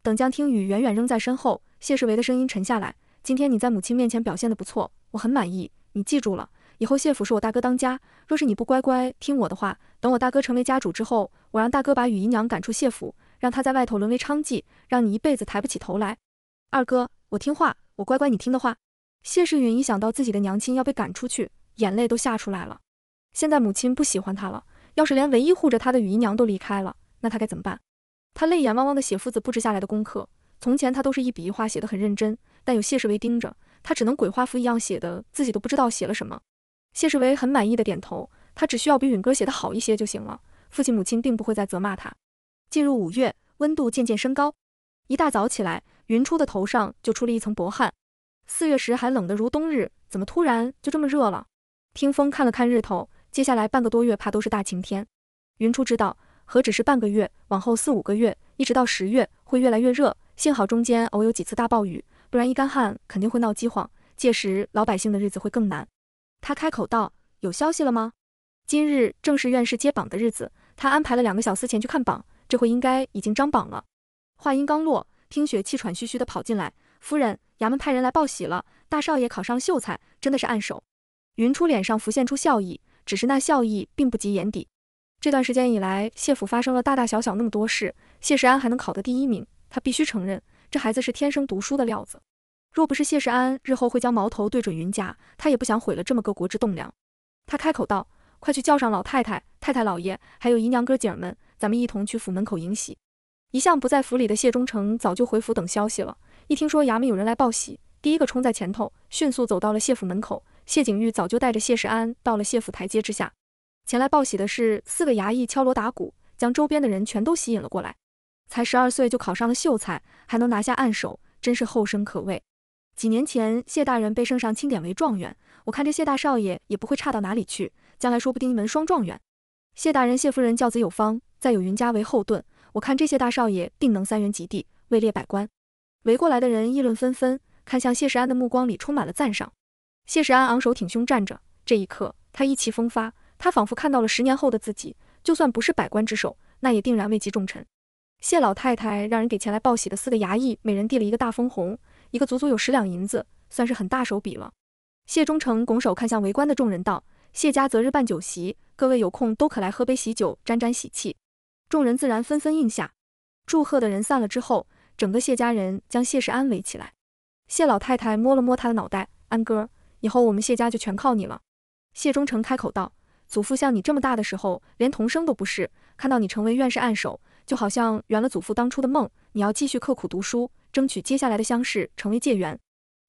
等将听雨远远扔在身后，谢世维的声音沉下来：“今天你在母亲面前表现的不错。”我很满意，你记住了，以后谢府是我大哥当家。若是你不乖乖听我的话，等我大哥成为家主之后，我让大哥把雨姨娘赶出谢府，让她在外头沦为娼妓，让你一辈子抬不起头来。二哥，我听话，我乖乖你听的话。谢世允一想到自己的娘亲要被赶出去，眼泪都吓出来了。现在母亲不喜欢他了，要是连唯一护着他的雨姨娘都离开了，那他该怎么办？他泪眼汪汪地写夫子布置下来的功课，从前他都是一笔一画写得很认真，但有谢世为盯着。他只能鬼画符一样写的，自己都不知道写了什么。谢世维很满意的点头，他只需要比允哥写的好一些就行了。父亲母亲并不会再责骂他。进入五月，温度渐渐升高。一大早起来，云初的头上就出了一层薄汗。四月时还冷得如冬日，怎么突然就这么热了？听风看了看日头，接下来半个多月怕都是大晴天。云初知道，何止是半个月，往后四五个月，一直到十月会越来越热。幸好中间偶有几次大暴雨。不然一干旱肯定会闹饥荒，届时老百姓的日子会更难。他开口道：“有消息了吗？今日正是院士揭榜的日子，他安排了两个小厮前去看榜，这会应该已经张榜了。”话音刚落，听雪气喘吁吁地跑进来：“夫人，衙门派人来报喜了，大少爷考上秀才，真的是暗手。”云初脸上浮现出笑意，只是那笑意并不及眼底。这段时间以来，谢府发生了大大小小那么多事，谢世安还能考得第一名，他必须承认，这孩子是天生读书的料子。若不是谢世安日后会将矛头对准云家，他也不想毁了这么个国之栋梁。他开口道：“快去叫上老太太、太太、老爷，还有姨娘、哥姐儿们，咱们一同去府门口迎喜。”一向不在府里的谢忠诚早就回府等消息了。一听说衙门有人来报喜，第一个冲在前头，迅速走到了谢府门口。谢景玉早就带着谢世安到了谢府台阶之下。前来报喜的是四个衙役，敲锣打鼓，将周边的人全都吸引了过来。才十二岁就考上了秀才，还能拿下案首，真是后生可畏。几年前，谢大人被圣上钦点为状元，我看这谢大少爷也不会差到哪里去，将来说不定一门双状元。谢大人、谢夫人教子有方，再有云家为后盾，我看这谢大少爷定能三元及第，位列百官。围过来的人议论纷纷，看向谢时安的目光里充满了赞赏。谢时安昂首挺胸站着，这一刻他意气风发，他仿佛看到了十年后的自己，就算不是百官之首，那也定然位极重臣。谢老太太让人给前来报喜的四个衙役每人递了一个大封红。一个足足有十两银子，算是很大手笔了。谢忠诚拱手看向围观的众人，道：“谢家择日办酒席，各位有空都可来喝杯喜酒，沾沾喜气。”众人自然纷纷应下。祝贺的人散了之后，整个谢家人将谢氏安围起来。谢老太太摸了摸他的脑袋，安哥，以后我们谢家就全靠你了。谢忠诚开口道：“祖父像你这么大的时候，连童生都不是，看到你成为院士案首，就好像圆了祖父当初的梦。你要继续刻苦读书。”争取接下来的乡试成为解元，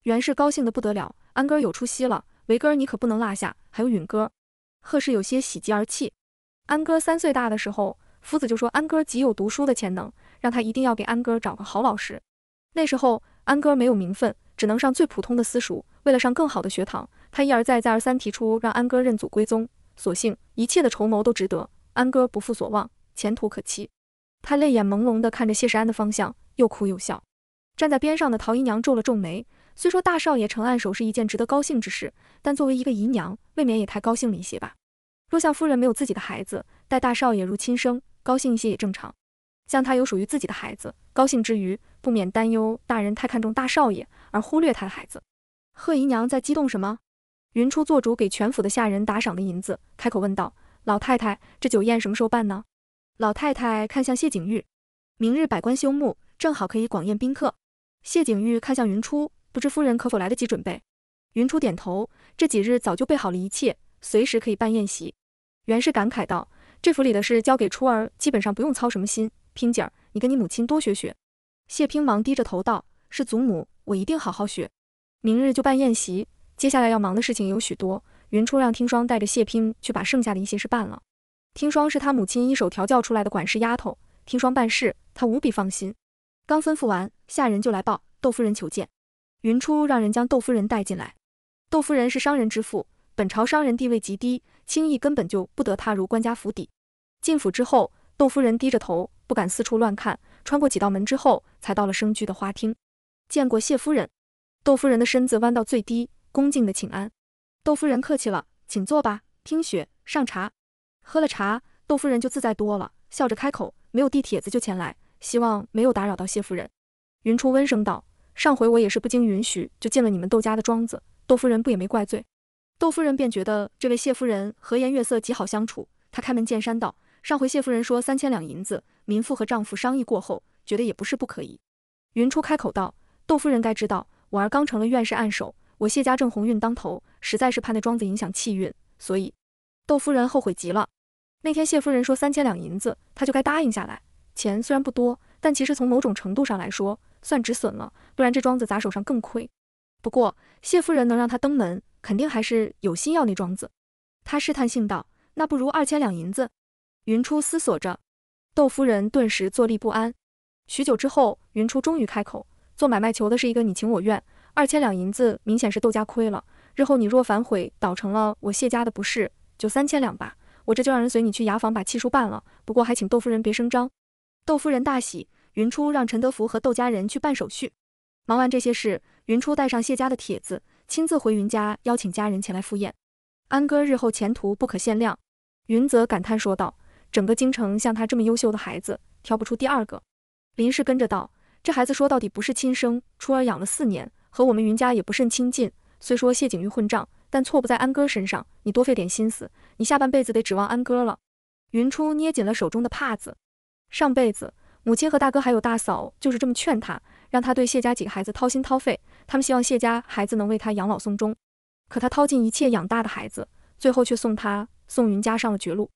袁氏高兴的不得了。安哥有出息了，维哥你可不能落下。还有允哥，贺氏有些喜极而泣。安哥三岁大的时候，夫子就说安哥极有读书的潜能，让他一定要给安哥找个好老师。那时候安哥没有名分，只能上最普通的私塾。为了上更好的学堂，他一而再再而三提出让安哥认祖归宗。所幸一切的筹谋都值得，安哥不负所望，前途可期。他泪眼朦胧的看着谢世安的方向，又哭又笑。站在边上的陶姨娘皱了皱眉，虽说大少爷承案首是一件值得高兴之事，但作为一个姨娘，未免也太高兴了一些吧。若像夫人没有自己的孩子，待大少爷如亲生，高兴一些也正常。像她有属于自己的孩子，高兴之余不免担忧大人太看重大少爷而忽略她的孩子。贺姨娘在激动什么？云初做主给全府的下人打赏的银子，开口问道：“老太太，这酒宴什么时候办呢？”老太太看向谢景玉：“明日百官休沐，正好可以广宴宾客。”谢景玉看向云初，不知夫人可否来得及准备？云初点头，这几日早就备好了一切，随时可以办宴席。袁氏感慨道：“这府里的事交给初儿，基本上不用操什么心。拼姐儿，你跟你母亲多学学。”谢平忙低着头道：“是祖母，我一定好好学。明日就办宴席，接下来要忙的事情有许多。”云初让听霜带着谢拼去把剩下的一些事办了。听霜是他母亲一手调教出来的管事丫头，听霜办事，他无比放心。刚吩咐完，下人就来报，窦夫人求见。云初让人将窦夫人带进来。窦夫人是商人之妇，本朝商人地位极低，轻易根本就不得踏入官家府邸。进府之后，窦夫人低着头，不敢四处乱看。穿过几道门之后，才到了生居的花厅。见过谢夫人。窦夫人的身子弯到最低，恭敬的请安。窦夫人客气了，请坐吧。听雪上茶。喝了茶，窦夫人就自在多了，笑着开口：“没有递帖子就前来。”希望没有打扰到谢夫人，云初温声道：“上回我也是不经允许就进了你们窦家的庄子，窦夫人不也没怪罪？”窦夫人便觉得这位谢夫人和颜悦色，极好相处。她开门见山道：“上回谢夫人说三千两银子，民妇和丈夫商议过后，觉得也不是不可以。”云初开口道：“窦夫人该知道，我儿刚成了院士，暗手，我谢家正鸿运当头，实在是怕那庄子影响气运，所以……”窦夫人后悔极了。那天谢夫人说三千两银子，她就该答应下来。钱虽然不多，但其实从某种程度上来说，算止损了。不然这庄子砸手上更亏。不过谢夫人能让他登门，肯定还是有心要那庄子。他试探性道：“那不如二千两银子。”云初思索着，窦夫人顿时坐立不安。许久之后，云初终于开口：“做买卖求的是一个你情我愿，二千两银子明显是窦家亏了。日后你若反悔，倒成了我谢家的不是，就三千两吧。我这就让人随你去牙房把契书办了。不过还请窦夫人别声张。”窦夫人大喜，云初让陈德福和窦家人去办手续。忙完这些事，云初带上谢家的帖子，亲自回云家邀请家人前来赴宴。安哥日后前途不可限量，云泽感叹说道：“整个京城像他这么优秀的孩子，挑不出第二个。”林氏跟着道：“这孩子说到底不是亲生，初儿养了四年，和我们云家也不甚亲近。虽说谢景玉混账，但错不在安哥身上。你多费点心思，你下半辈子得指望安哥了。”云初捏紧了手中的帕子。上辈子，母亲和大哥还有大嫂就是这么劝他，让他对谢家几个孩子掏心掏肺。他们希望谢家孩子能为他养老送终。可他掏尽一切养大的孩子，最后却送他送云家上了绝路。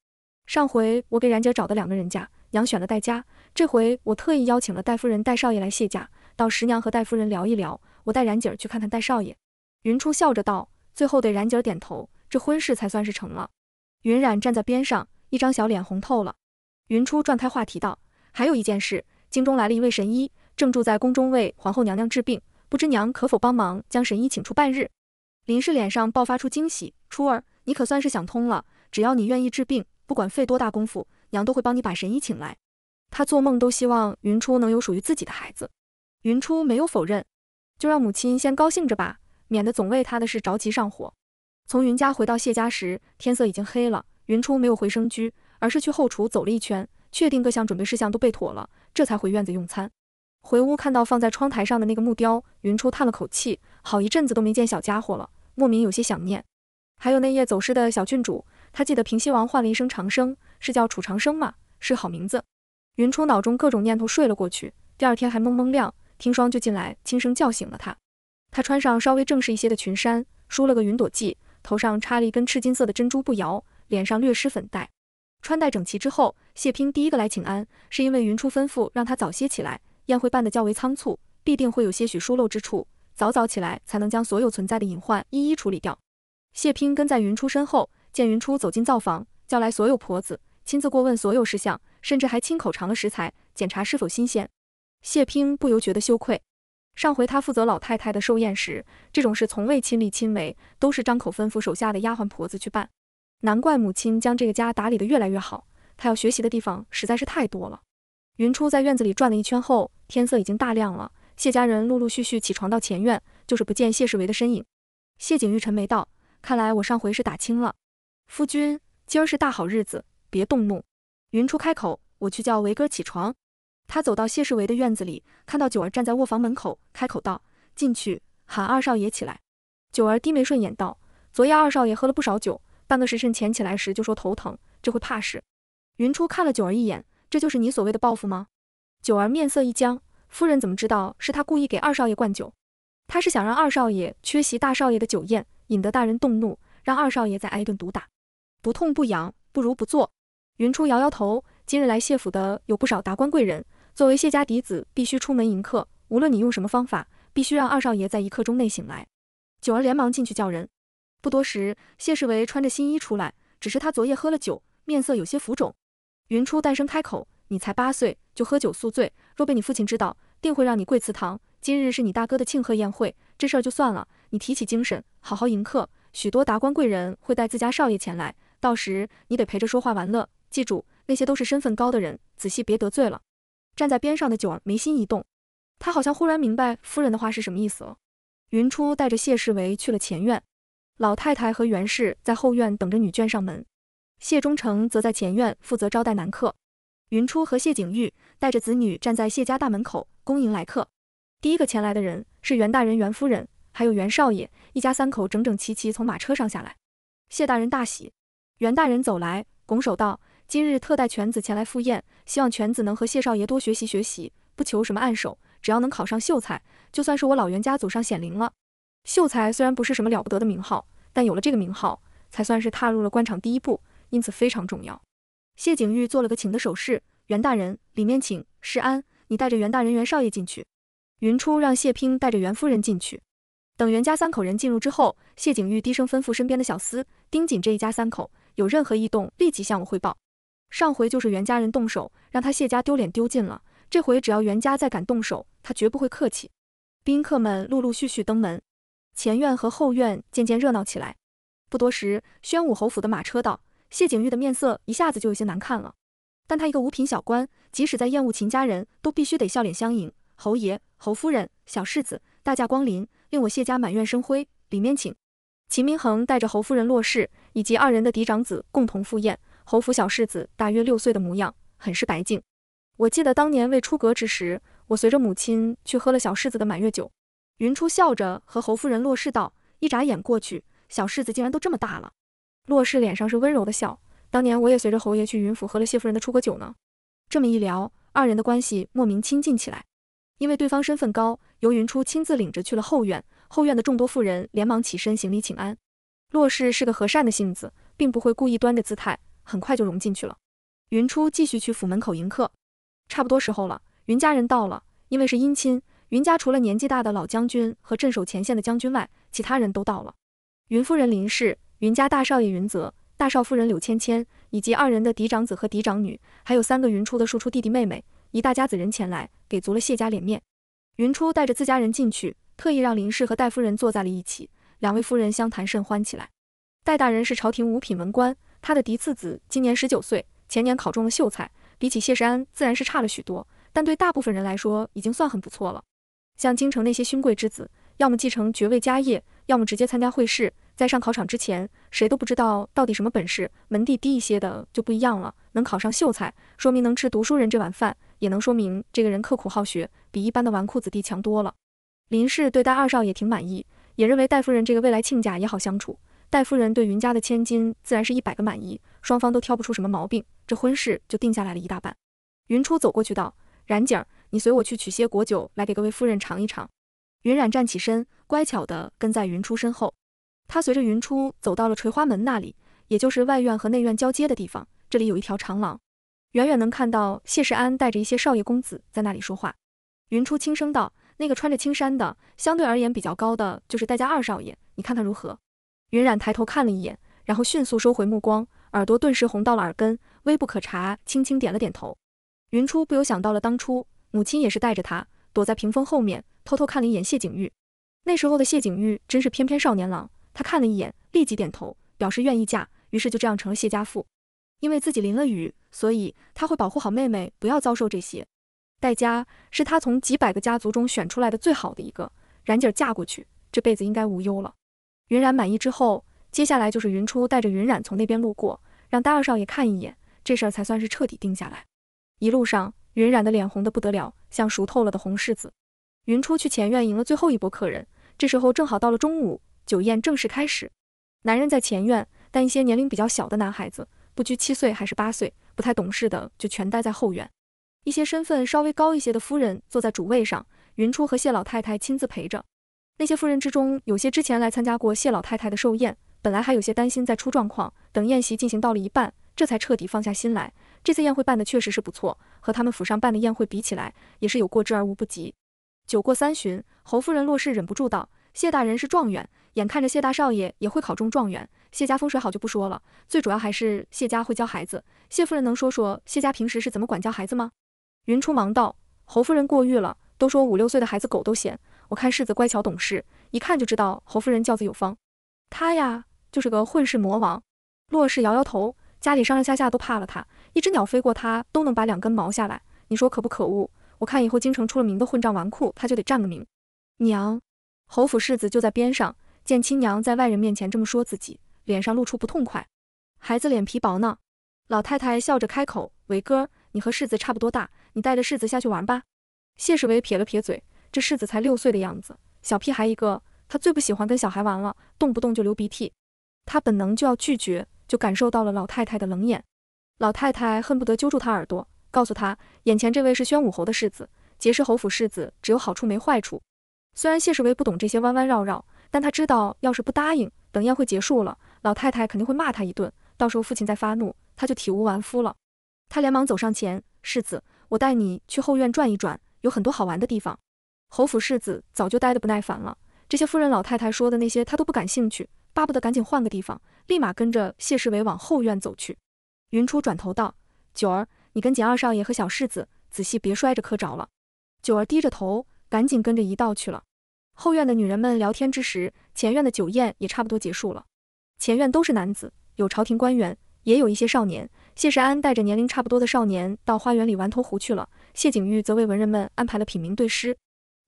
上回我给冉姐找的两个人家，娘选了戴家。这回我特意邀请了戴夫人、戴少爷来谢家，到十娘和戴夫人聊一聊，我带冉姐去看看戴少爷。云初笑着道，最后得冉姐点头，这婚事才算是成了。云冉站在边上，一张小脸红透了。云初转开话题道：“还有一件事，京中来了一位神医，正住在宫中为皇后娘娘治病，不知娘可否帮忙将神医请出半日？”林氏脸上爆发出惊喜：“初儿，你可算是想通了，只要你愿意治病，不管费多大功夫，娘都会帮你把神医请来。”她做梦都希望云初能有属于自己的孩子。云初没有否认，就让母亲先高兴着吧，免得总为她的事着急上火。从云家回到谢家时，天色已经黑了。云初没有回生居。而是去后厨走了一圈，确定各项准备事项都备妥了，这才回院子用餐。回屋看到放在窗台上的那个木雕，云初叹了口气，好一阵子都没见小家伙了，莫名有些想念。还有那夜走失的小郡主，他记得平西王唤了一声长生，是叫楚长生吗？是好名字。云初脑中各种念头，睡了过去。第二天还蒙蒙亮，听霜就进来轻声叫醒了他。他穿上稍微正式一些的裙衫，梳了个云朵髻，头上插了一根赤金色的珍珠步摇，脸上略施粉黛。穿戴整齐之后，谢平第一个来请安，是因为云初吩咐让他早些起来。宴会办得较为仓促，必定会有些许疏漏之处，早早起来才能将所有存在的隐患一一处理掉。谢平跟在云初身后，见云初走进灶房，叫来所有婆子，亲自过问所有事项，甚至还亲口尝了食材，检查是否新鲜。谢平不由觉得羞愧，上回他负责老太太的寿宴时，这种事从未亲力亲为，都是张口吩咐手下的丫鬟婆子去办。难怪母亲将这个家打理得越来越好，她要学习的地方实在是太多了。云初在院子里转了一圈后，天色已经大亮了。谢家人陆陆续续起床到前院，就是不见谢世维的身影。谢景玉沉眉道：“看来我上回是打轻了。”夫君，今儿是大好日子，别动怒。云初开口：“我去叫维哥起床。”他走到谢世维的院子里，看到九儿站在卧房门口，开口道：“进去喊二少爷起来。”九儿低眉顺眼道：“昨夜二少爷喝了不少酒。”半个时辰前起来时就说头疼，这会怕事。云初看了九儿一眼，这就是你所谓的报复吗？九儿面色一僵，夫人怎么知道是他故意给二少爷灌酒？他是想让二少爷缺席大少爷的酒宴，引得大人动怒，让二少爷再挨顿毒打。不痛不痒，不如不做。云初摇摇头，今日来谢府的有不少达官贵人，作为谢家嫡子，必须出门迎客。无论你用什么方法，必须让二少爷在一刻钟内醒来。九儿连忙进去叫人。不多时，谢世维穿着新衣出来，只是他昨夜喝了酒，面色有些浮肿。云初淡声开口：“你才八岁就喝酒宿醉，若被你父亲知道，定会让你跪祠堂。今日是你大哥的庆贺宴会，这事儿就算了。你提起精神，好好迎客。许多达官贵人会带自家少爷前来，到时你得陪着说话玩乐。记住，那些都是身份高的人，仔细别得罪了。”站在边上的九儿眉心一动，他好像忽然明白夫人的话是什么意思了。云初带着谢世维去了前院。老太太和袁氏在后院等着女眷上门，谢忠诚则在前院负责招待男客。云初和谢景玉带着子女站在谢家大门口恭迎来客。第一个前来的人是袁大人、袁夫人，还有袁少爷，一家三口整整齐齐从马车上下来。谢大人大喜，袁大人走来，拱手道：“今日特带犬子前来赴宴，希望犬子能和谢少爷多学习学习，不求什么暗手，只要能考上秀才，就算是我老袁家祖上显灵了。”秀才虽然不是什么了不得的名号，但有了这个名号，才算是踏入了官场第一步，因此非常重要。谢景玉做了个请的手势，袁大人，里面请。世安，你带着袁大人、袁少爷进去。云初让谢平带着袁夫人进去。等袁家三口人进入之后，谢景玉低声吩咐身边的小厮，盯紧这一家三口，有任何异动立即向我汇报。上回就是袁家人动手，让他谢家丢脸丢尽了。这回只要袁家再敢动手，他绝不会客气。宾客们陆陆续续登门。前院和后院渐渐热闹起来，不多时，宣武侯府的马车到，谢景玉的面色一下子就有些难看了。但他一个五品小官，即使在厌恶秦家人都必须得笑脸相迎。侯爷、侯夫人、小世子大驾光临，令我谢家满院生辉。里面请。秦明恒带着侯夫人洛氏以及二人的嫡长子共同赴宴。侯府小世子大约六岁的模样，很是白净。我记得当年未出阁之时，我随着母亲去喝了小世子的满月酒。云初笑着和侯夫人洛氏道：“一眨眼过去，小世子竟然都这么大了。”洛氏脸上是温柔的笑。当年我也随着侯爷去云府喝了谢夫人的出国酒呢。这么一聊，二人的关系莫名亲近起来。因为对方身份高，由云初亲自领着去了后院。后院的众多妇人连忙起身行礼请安。洛氏是个和善的性子，并不会故意端着姿态，很快就融进去了。云初继续去府门口迎客。差不多时候了，云家人到了，因为是姻亲。云家除了年纪大的老将军和镇守前线的将军外，其他人都到了。云夫人林氏、云家大少爷云泽、大少夫人柳芊芊，以及二人的嫡长子和嫡长女，还有三个云初的庶出弟弟妹妹，一大家子人前来，给足了谢家脸面。云初带着自家人进去，特意让林氏和戴夫人坐在了一起，两位夫人相谈甚欢起来。戴大人是朝廷五品文官，他的嫡次子今年十九岁，前年考中了秀才，比起谢世安自然是差了许多，但对大部分人来说，已经算很不错了。像京城那些勋贵之子，要么继承爵位家业，要么直接参加会试。在上考场之前，谁都不知道到底什么本事。门第低一些的就不一样了，能考上秀才，说明能吃读书人这碗饭，也能说明这个人刻苦好学，比一般的纨绔子弟强多了。林氏对戴二少爷挺满意，也认为戴夫人这个未来亲家也好相处。戴夫人对云家的千金自然是一百个满意，双方都挑不出什么毛病，这婚事就定下来了一大半。云初走过去道：“冉姐儿。”你随我去取些果酒来给各位夫人尝一尝。云染站起身，乖巧地跟在云初身后。他随着云初走到了垂花门那里，也就是外院和内院交接的地方。这里有一条长廊，远远能看到谢世安带着一些少爷公子在那里说话。云初轻声道：“那个穿着青衫的，相对而言比较高的，就是戴家二少爷，你看看如何？”云染抬头看了一眼，然后迅速收回目光，耳朵顿时红到了耳根，微不可察，轻轻点了点头。云初不由想到了当初。母亲也是带着他躲在屏风后面，偷偷看了一眼谢景玉。那时候的谢景玉真是翩翩少年郎。他看了一眼，立即点头，表示愿意嫁。于是就这样成了谢家妇。因为自己淋了雨，所以他会保护好妹妹，不要遭受这些。戴家是他从几百个家族中选出来的最好的一个。冉姐嫁过去，这辈子应该无忧了。云冉满意之后，接下来就是云初带着云冉从那边路过，让大二少爷看一眼，这事儿才算是彻底定下来。一路上。云染的脸红得不得了，像熟透了的红柿子。云初去前院迎了最后一波客人，这时候正好到了中午，酒宴正式开始。男人在前院，但一些年龄比较小的男孩子，不拘七岁还是八岁，不太懂事的就全待在后院。一些身份稍微高一些的夫人坐在主位上，云初和谢老太太亲自陪着。那些夫人之中，有些之前来参加过谢老太太的寿宴，本来还有些担心再出状况，等宴席进行到了一半，这才彻底放下心来。这次宴会办的确实是不错，和他们府上办的宴会比起来，也是有过之而无不及。酒过三巡，侯夫人洛氏忍不住道：“谢大人是状元，眼看着谢大少爷也会考中状元，谢家风水好就不说了，最主要还是谢家会教孩子。谢夫人能说说谢家平时是怎么管教孩子吗？”云初忙道：“侯夫人过誉了，都说五六岁的孩子狗都嫌，我看世子乖巧懂事，一看就知道侯夫人教子有方。他呀，就是个混世魔王。”骆氏摇摇头，家里上上下下都怕了他。一只鸟飞过，它都能把两根毛下来。你说可不可恶？我看以后京城出了名的混账纨绔，他就得占个名。娘，侯府世子就在边上，见亲娘在外人面前这么说自己，脸上露出不痛快。孩子脸皮薄呢。老太太笑着开口：“维哥，你和世子差不多大，你带着世子下去玩吧。”谢世维撇了撇嘴，这世子才六岁的样子，小屁孩一个，他最不喜欢跟小孩玩了，动不动就流鼻涕。他本能就要拒绝，就感受到了老太太的冷眼。老太太恨不得揪住他耳朵，告诉他眼前这位是宣武侯的世子，结识侯府世子只有好处没坏处。虽然谢世维不懂这些弯弯绕绕，但他知道，要是不答应，等宴会结束了，老太太肯定会骂他一顿，到时候父亲再发怒，他就体无完肤了。他连忙走上前，世子，我带你去后院转一转，有很多好玩的地方。侯府世子早就待得不耐烦了，这些夫人老太太说的那些他都不感兴趣，巴不得赶紧换个地方，立马跟着谢世维往后院走去。云初转头道：“九儿，你跟简二少爷和小世子，仔细别摔着磕着了。”九儿低着头，赶紧跟着一道去了。后院的女人们聊天之时，前院的酒宴也差不多结束了。前院都是男子，有朝廷官员，也有一些少年。谢世安带着年龄差不多的少年到花园里玩投壶去了。谢景玉则为文人们安排了品茗对诗。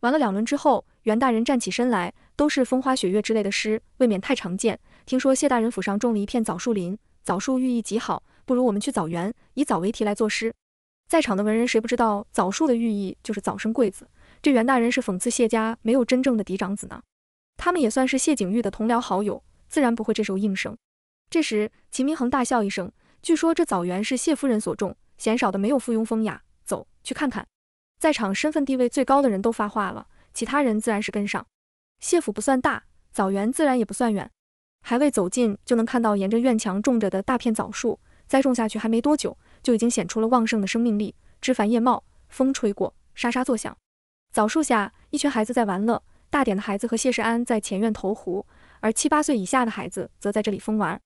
玩了两轮之后，袁大人站起身来，都是风花雪月之类的诗，未免太常见。听说谢大人府上种了一片枣树林，枣树寓意极好。不如我们去枣园，以枣为题来作诗。在场的文人谁不知道枣树的寓意就是早生贵子？这袁大人是讽刺谢家没有真正的嫡长子呢？他们也算是谢景玉的同僚好友，自然不会这时候应声。这时，秦明恒大笑一声，据说这枣园是谢夫人所种，嫌少的没有附庸风雅，走去看看。在场身份地位最高的人都发话了，其他人自然是跟上。谢府不算大，枣园自然也不算远。还未走近，就能看到沿着院墙种着的大片枣树。栽种下去还没多久，就已经显出了旺盛的生命力，枝繁叶茂，风吹过沙沙作响。枣树下，一群孩子在玩乐，大点的孩子和谢世安在前院投壶，而七八岁以下的孩子则在这里疯玩。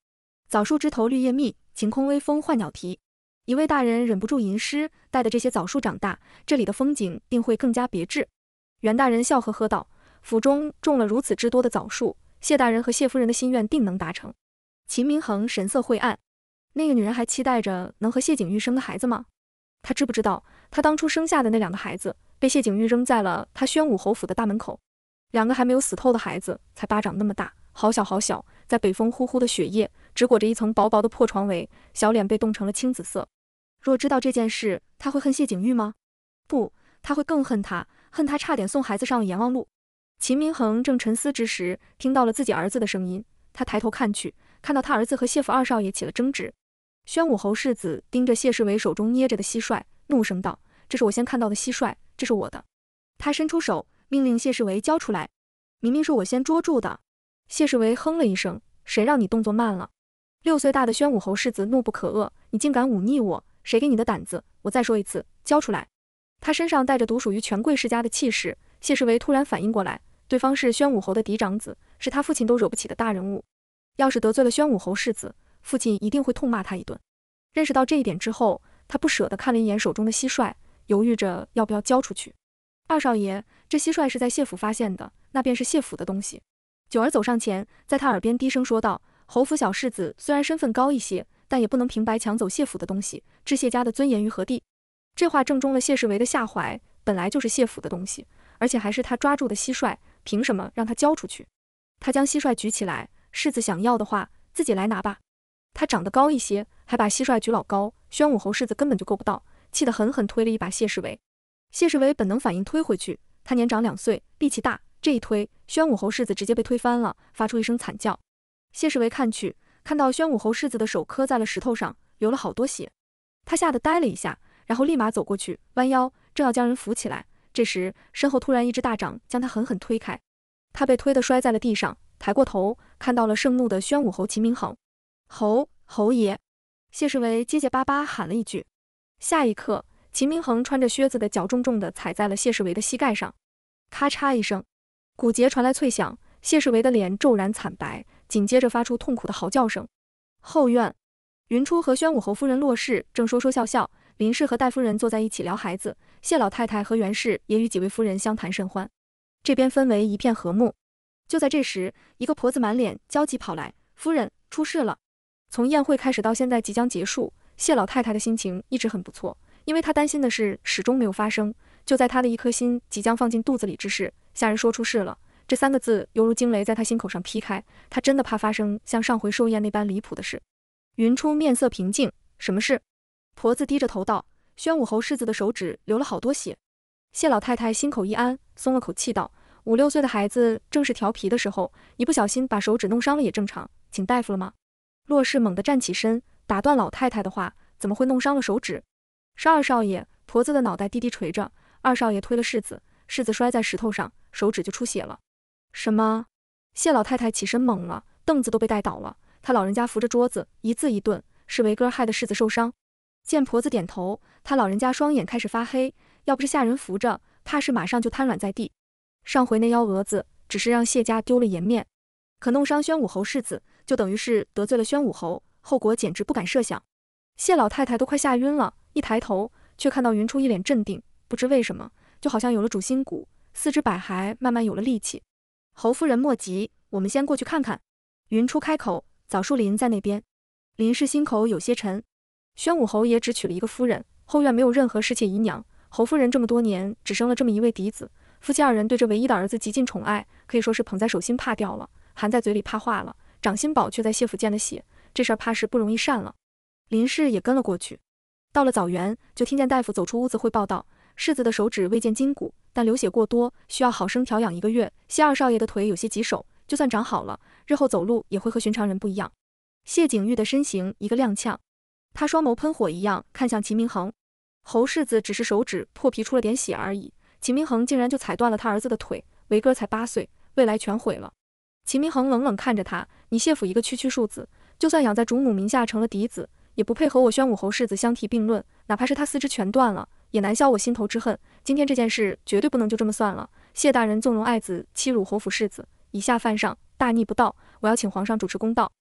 枣树枝头绿叶密，晴空微风唤鸟啼。一位大人忍不住吟诗：“带着这些枣树长大，这里的风景定会更加别致。”袁大人笑呵呵道：“府中种了如此之多的枣树，谢大人和谢夫人的心愿定能达成。”秦明恒神色晦暗。那个女人还期待着能和谢景玉生个孩子吗？她知不知道她当初生下的那两个孩子被谢景玉扔在了她宣武侯府的大门口？两个还没有死透的孩子，才巴掌那么大，好小好小，在北风呼呼的雪夜，只裹着一层薄薄的破床围，小脸被冻成了青紫色。若知道这件事，他会恨谢景玉吗？不，他会更恨他，恨他差点送孩子上了阎王路。秦明恒正沉思之时，听到了自己儿子的声音，他抬头看去，看到他儿子和谢府二少爷起了争执。宣武侯世子盯着谢世维手中捏着的蟋蟀，怒声道：“这是我先看到的蟋蟀，这是我的。”他伸出手，命令谢世维交出来。明明是我先捉住的。谢世维哼了一声：“谁让你动作慢了？”六岁大的宣武侯世子怒不可遏：“你竟敢忤逆我！谁给你的胆子？我再说一次，交出来！”他身上带着独属于权贵世家的气势。谢世维突然反应过来，对方是宣武侯的嫡长子，是他父亲都惹不起的大人物。要是得罪了宣武侯世子，父亲一定会痛骂他一顿。认识到这一点之后，他不舍得看了一眼手中的蟋蟀，犹豫着要不要交出去。二少爷，这蟋蟀是在谢府发现的，那便是谢府的东西。九儿走上前，在他耳边低声说道：“侯府小世子虽然身份高一些，但也不能平白抢走谢府的东西，置谢家的尊严于何地？”这话正中了谢世维的下怀。本来就是谢府的东西，而且还是他抓住的蟋蟀，凭什么让他交出去？他将蟋蟀举起来，世子想要的话，自己来拿吧。他长得高一些，还把蟋蟀举老高，宣武侯世子根本就够不到，气得狠狠推了一把谢世维。谢世维本能反应推回去，他年长两岁，力气大，这一推，宣武侯世子直接被推翻了，发出一声惨叫。谢世维看去，看到宣武侯世子的手磕在了石头上，流了好多血，他吓得呆了一下，然后立马走过去，弯腰正要将人扶起来，这时身后突然一只大掌将他狠狠推开，他被推得摔在了地上，抬过头看到了盛怒的宣武侯秦明衡。侯侯爷，谢世维结结巴巴喊了一句。下一刻，秦明恒穿着靴子的脚重重地踩在了谢世维的膝盖上，咔嚓一声，骨节传来脆响。谢世维的脸骤然惨白，紧接着发出痛苦的嚎叫声。后院，云初和宣武侯夫人洛氏正说说笑笑，林氏和戴夫人坐在一起聊孩子，谢老太太和袁氏也与几位夫人相谈甚欢，这边氛围一片和睦。就在这时，一个婆子满脸焦急跑来，夫人出事了。从宴会开始到现在即将结束，谢老太太的心情一直很不错，因为她担心的事始终没有发生。就在她的一颗心即将放进肚子里之时，下人说出事了这三个字，犹如惊雷在她心口上劈开。她真的怕发生像上回寿宴那般离谱的事。云初面色平静，什么事？婆子低着头道：“宣武侯世子的手指流了好多血。”谢老太太心口一安，松了口气道：“五六岁的孩子正是调皮的时候，一不小心把手指弄伤了也正常。请大夫了吗？”洛氏猛地站起身，打断老太太的话：“怎么会弄伤了手指？”是二少爷。婆子的脑袋低低垂着。二少爷推了世子，世子摔在石头上，手指就出血了。什么？谢老太太起身懵了，凳子都被带倒了。她老人家扶着桌子，一字一顿：“是维哥害的世子受伤。”见婆子点头，她老人家双眼开始发黑。要不是下人扶着，怕是马上就瘫软在地。上回那幺蛾子，只是让谢家丢了颜面，可弄伤宣武侯世子。就等于是得罪了宣武侯，后果简直不敢设想。谢老太太都快吓晕了，一抬头却看到云初一脸镇定，不知为什么，就好像有了主心骨，四肢百骸慢慢有了力气。侯夫人莫急，我们先过去看看。云初开口，枣树林在那边。林氏心口有些沉。宣武侯也只娶了一个夫人，后院没有任何侍妾姨娘。侯夫人这么多年只生了这么一位嫡子，夫妻二人对这唯一的儿子极尽宠爱，可以说是捧在手心怕掉了，含在嘴里怕化了。蒋新宝却在谢府见了血，这事儿怕是不容易善了。林氏也跟了过去，到了枣园，就听见大夫走出屋子汇报道：“世子的手指未见筋骨，但流血过多，需要好生调养一个月。谢二少爷的腿有些棘手，就算长好了，日后走路也会和寻常人不一样。”谢景玉的身形一个踉跄，他双眸喷火一样看向秦明恒。侯世子只是手指破皮出了点血而已，秦明恒竟然就踩断了他儿子的腿，维哥才八岁，未来全毁了。秦明恒冷冷看着他：“你谢府一个区区庶子，就算养在主母名下成了嫡子，也不配和我宣武侯世子相提并论。哪怕是他四肢全断了，也难消我心头之恨。今天这件事绝对不能就这么算了。谢大人纵容爱子欺辱侯府世子，以下犯上，大逆不道，我要请皇上主持公道。”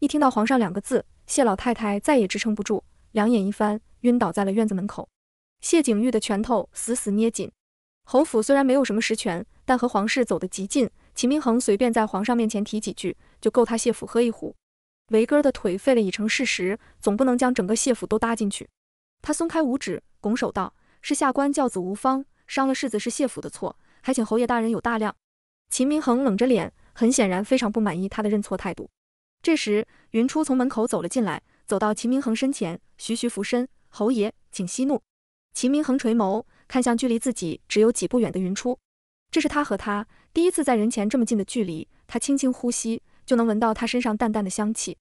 一听到皇上两个字，谢老太太再也支撑不住，两眼一翻，晕倒在了院子门口。谢景玉的拳头死死捏紧。侯府虽然没有什么实权，但和皇室走得极近。秦明恒随便在皇上面前提几句，就够他谢府喝一壶。维哥的腿废了已成事实，总不能将整个谢府都搭进去。他松开五指，拱手道：“是下官教子无方，伤了世子是谢府的错，还请侯爷大人有大量。”秦明恒冷着脸，很显然非常不满意他的认错态度。这时，云初从门口走了进来，走到秦明恒身前，徐徐俯身：“侯爷，请息怒。”秦明恒垂眸看向距离自己只有几步远的云初。这是他和她第一次在人前这么近的距离，他轻轻呼吸就能闻到他身上淡淡的香气。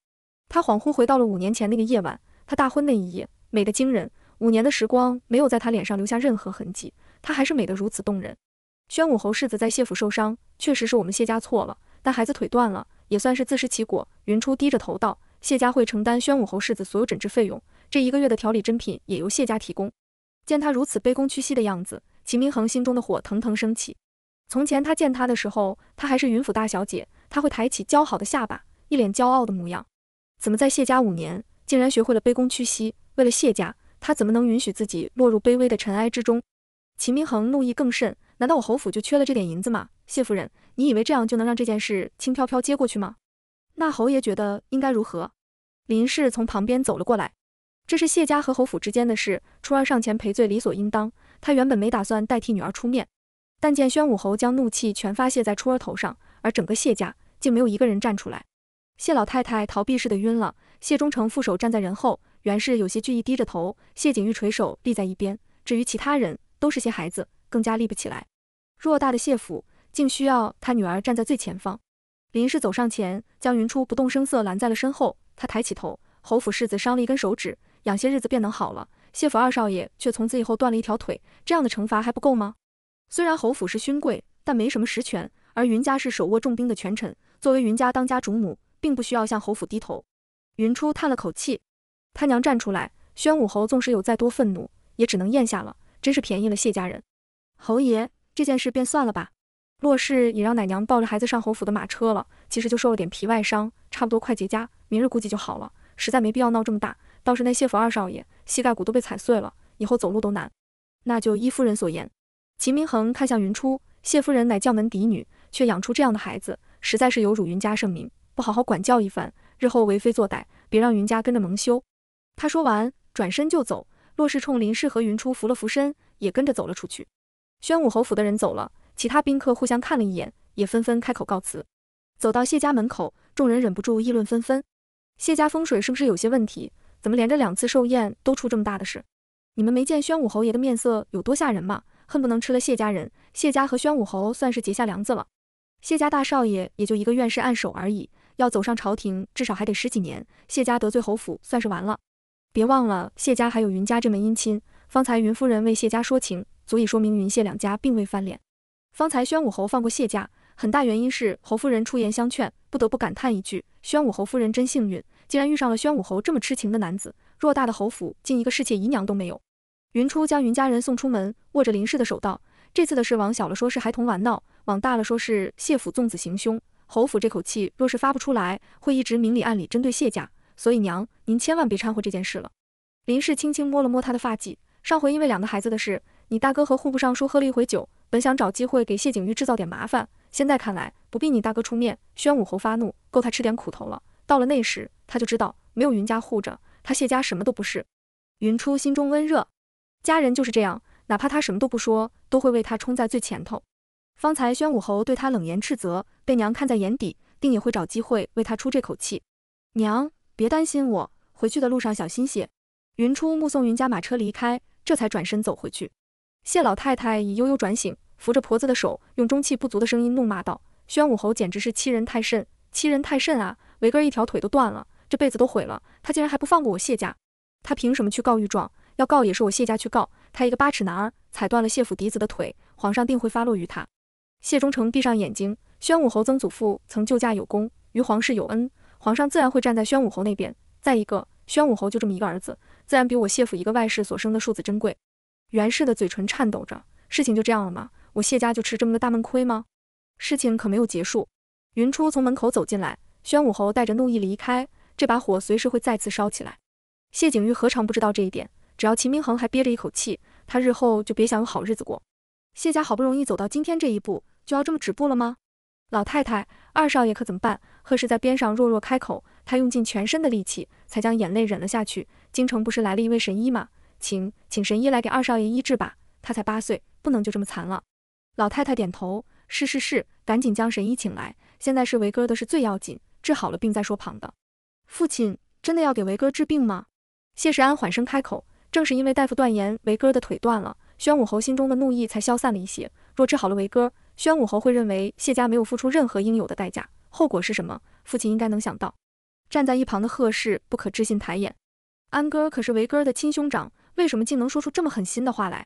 他恍惚回到了五年前那个夜晚，他大婚那一夜，美得惊人。五年的时光没有在他脸上留下任何痕迹，他还是美得如此动人。宣武侯世子在谢府受伤，确实是我们谢家错了，但孩子腿断了也算是自食其果。云初低着头道：“谢家会承担宣武侯世子所有诊治费用，这一个月的调理珍品也由谢家提供。”见他如此卑躬屈膝的样子，秦明恒心中的火腾腾升起。从前他见她的时候，她还是云府大小姐，她会抬起姣好的下巴，一脸骄傲的模样。怎么在谢家五年，竟然学会了卑躬屈膝？为了谢家，他怎么能允许自己落入卑微的尘埃之中？秦明恒怒意更甚，难道我侯府就缺了这点银子吗？谢夫人，你以为这样就能让这件事轻飘飘接过去吗？那侯爷觉得应该如何？林氏从旁边走了过来，这是谢家和侯府之间的事，初二上前赔罪理所应当。他原本没打算代替女儿出面。但见宣武侯将怒气全发泄在初儿头上，而整个谢家竟没有一个人站出来。谢老太太逃避似的晕了。谢忠诚负手站在人后，袁氏有些惧意，低着头。谢景玉垂手立在一边。至于其他人，都是些孩子，更加立不起来。偌大的谢府，竟需要他女儿站在最前方。林氏走上前，将云初不动声色拦在了身后。他抬起头，侯府世子伤了一根手指，养些日子便能好了。谢府二少爷却从此以后断了一条腿，这样的惩罚还不够吗？虽然侯府是勋贵，但没什么实权，而云家是手握重兵的权臣。作为云家当家主母，并不需要向侯府低头。云初叹了口气，他娘站出来，宣武侯纵使有再多愤怒，也只能咽下了，真是便宜了谢家人。侯爷，这件事便算了吧。洛氏也让奶娘抱着孩子上侯府的马车了，其实就受了点皮外伤，差不多快结痂，明日估计就好了。实在没必要闹这么大。倒是那谢府二少爷，膝盖骨都被踩碎了，以后走路都难。那就依夫人所言。秦明恒看向云初，谢夫人乃将门嫡女，却养出这样的孩子，实在是有辱云家盛名。不好好管教一番，日后为非作歹，别让云家跟着蒙羞。他说完，转身就走。骆氏冲林氏和云初扶了扶身，也跟着走了出去。宣武侯府的人走了，其他宾客互相看了一眼，也纷纷开口告辞。走到谢家门口，众人忍不住议论纷纷：谢家风水是不是有些问题？怎么连着两次寿宴都出这么大的事？你们没见宣武侯爷的面色有多吓人吗？恨不能吃了谢家人，谢家和宣武侯算是结下梁子了。谢家大少爷也就一个院士按手而已，要走上朝廷，至少还得十几年。谢家得罪侯府，算是完了。别忘了，谢家还有云家这门姻亲。方才云夫人为谢家说情，足以说明云谢两家并未翻脸。方才宣武侯放过谢家，很大原因是侯夫人出言相劝。不得不感叹一句，宣武侯夫人真幸运，竟然遇上了宣武侯这么痴情的男子。偌大的侯府，竟一个侍妾姨娘都没有。云初将云家人送出门，握着林氏的手道：“这次的事，往小了说是孩童玩闹，往大了说是谢府纵子行凶。侯府这口气若是发不出来，会一直明里暗里针对谢家。所以娘，您千万别掺和这件事了。”林氏轻轻摸了摸他的发髻。上回因为两个孩子的事，你大哥和户部尚书喝了一回酒，本想找机会给谢景玉制造点麻烦。现在看来，不必你大哥出面，宣武侯发怒，够他吃点苦头了。到了那时，他就知道没有云家护着他，谢家什么都不是。云初心中温热。家人就是这样，哪怕他什么都不说，都会为他冲在最前头。方才宣武侯对他冷言斥责，被娘看在眼底，定也会找机会为他出这口气。娘，别担心我，回去的路上小心些。云初目送云家马车离开，这才转身走回去。谢老太太已悠悠转醒，扶着婆子的手，用中气不足的声音怒骂道：“宣武侯简直是欺人太甚，欺人太甚啊！维哥一条腿都断了，这辈子都毁了，他竟然还不放过我谢家，他凭什么去告御状？”要告也是我谢家去告，他一个八尺男儿踩断了谢府嫡子的腿，皇上定会发落于他。谢忠诚闭上眼睛，宣武侯曾祖父曾救驾有功，于皇室有恩，皇上自然会站在宣武侯那边。再一个，宣武侯就这么一个儿子，自然比我谢府一个外室所生的庶子珍贵。袁氏的嘴唇颤抖着，事情就这样了吗？我谢家就吃这么个大闷亏吗？事情可没有结束。云初从门口走进来，宣武侯带着怒意离开，这把火随时会再次烧起来。谢景玉何尝不知道这一点？只要秦明恒还憋着一口气，他日后就别想有好日子过。谢家好不容易走到今天这一步，就要这么止步了吗？老太太，二少爷可怎么办？贺氏在边上弱弱开口，他用尽全身的力气才将眼泪忍了下去。京城不是来了一位神医吗？请请神医来给二少爷医治吧，他才八岁，不能就这么残了。老太太点头，是是是，赶紧将神医请来。现在是维哥的事最要紧，治好了病再说旁的。父亲真的要给维哥治病吗？谢世安缓声开口。正是因为大夫断言维哥的腿断了，宣武侯心中的怒意才消散了一些。若治好了维哥，宣武侯会认为谢家没有付出任何应有的代价，后果是什么？父亲应该能想到。站在一旁的贺氏不可置信抬眼，安哥可是维哥的亲兄长，为什么竟能说出这么狠心的话来？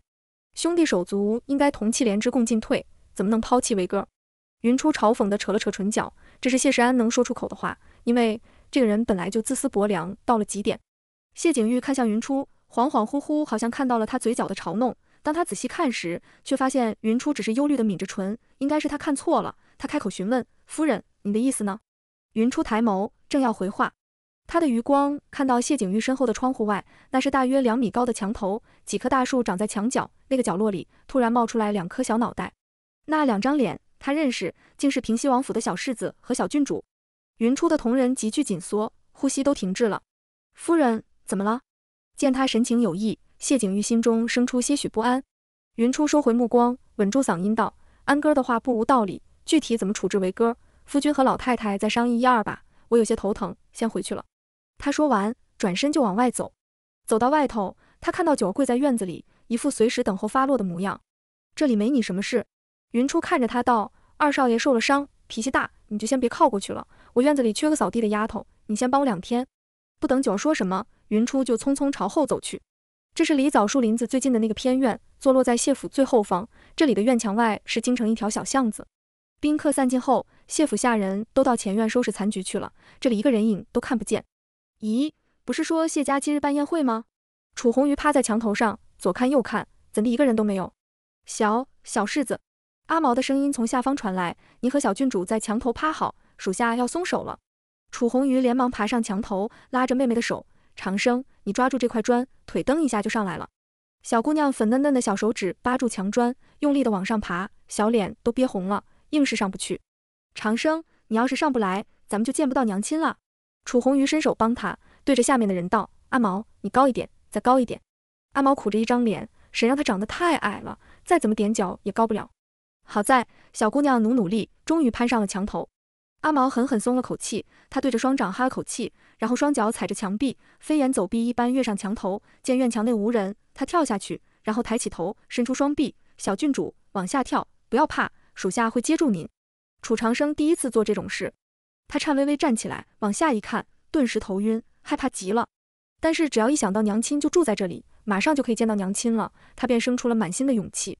兄弟手足应该同气连枝共进退，怎么能抛弃维哥？云初嘲讽地扯了扯唇角，这是谢时安能说出口的话，因为这个人本来就自私薄凉到了极点。谢景玉看向云初。恍恍惚惚，好像看到了他嘴角的嘲弄。当他仔细看时，却发现云初只是忧虑的抿着唇，应该是他看错了。他开口询问：“夫人，你的意思呢？”云初抬眸，正要回话，他的余光看到谢景玉身后的窗户外，那是大约两米高的墙头，几棵大树长在墙角那个角落里，突然冒出来两颗小脑袋。那两张脸，他认识，竟是平西王府的小世子和小郡主。云初的瞳仁急剧紧缩，呼吸都停滞了。夫人，怎么了？见他神情有异，谢景玉心中生出些许不安。云初收回目光，稳住嗓音道：“安哥的话不无道理，具体怎么处置，为哥、夫君和老太太再商议一二吧。我有些头疼，先回去了。”他说完，转身就往外走。走到外头，他看到九儿跪在院子里，一副随时等候发落的模样。这里没你什么事。云初看着他道：“二少爷受了伤，脾气大，你就先别靠过去了。我院子里缺个扫地的丫头，你先帮我两天。”不等九说什么，云初就匆匆朝后走去。这是离枣树林子最近的那个偏院，坐落在谢府最后方。这里的院墙外是京城一条小巷子。宾客散尽后，谢府下人都到前院收拾残局去了，这里一个人影都看不见。咦，不是说谢家今日办宴会吗？楚红鱼趴在墙头上，左看右看，怎地一个人都没有？小小世子阿毛的声音从下方传来：“你和小郡主在墙头趴好，属下要松手了。”楚红鱼连忙爬上墙头，拉着妹妹的手：“长生，你抓住这块砖，腿蹬一下就上来了。”小姑娘粉嫩嫩的小手指扒住墙砖，用力的往上爬，小脸都憋红了，硬是上不去。长生，你要是上不来，咱们就见不到娘亲了。楚红鱼伸手帮她，对着下面的人道：“阿毛，你高一点，再高一点。”阿毛苦着一张脸，谁让他长得太矮了，再怎么踮脚也高不了。好在小姑娘努努力，终于攀上了墙头。阿毛狠狠松了口气，他对着双掌哈了口气，然后双脚踩着墙壁，飞檐走壁一般跃上墙头。见院墙内无人，他跳下去，然后抬起头，伸出双臂：“小郡主，往下跳，不要怕，属下会接住您。”楚长生第一次做这种事，他颤巍巍站起来，往下一看，顿时头晕，害怕极了。但是只要一想到娘亲就住在这里，马上就可以见到娘亲了，他便生出了满心的勇气。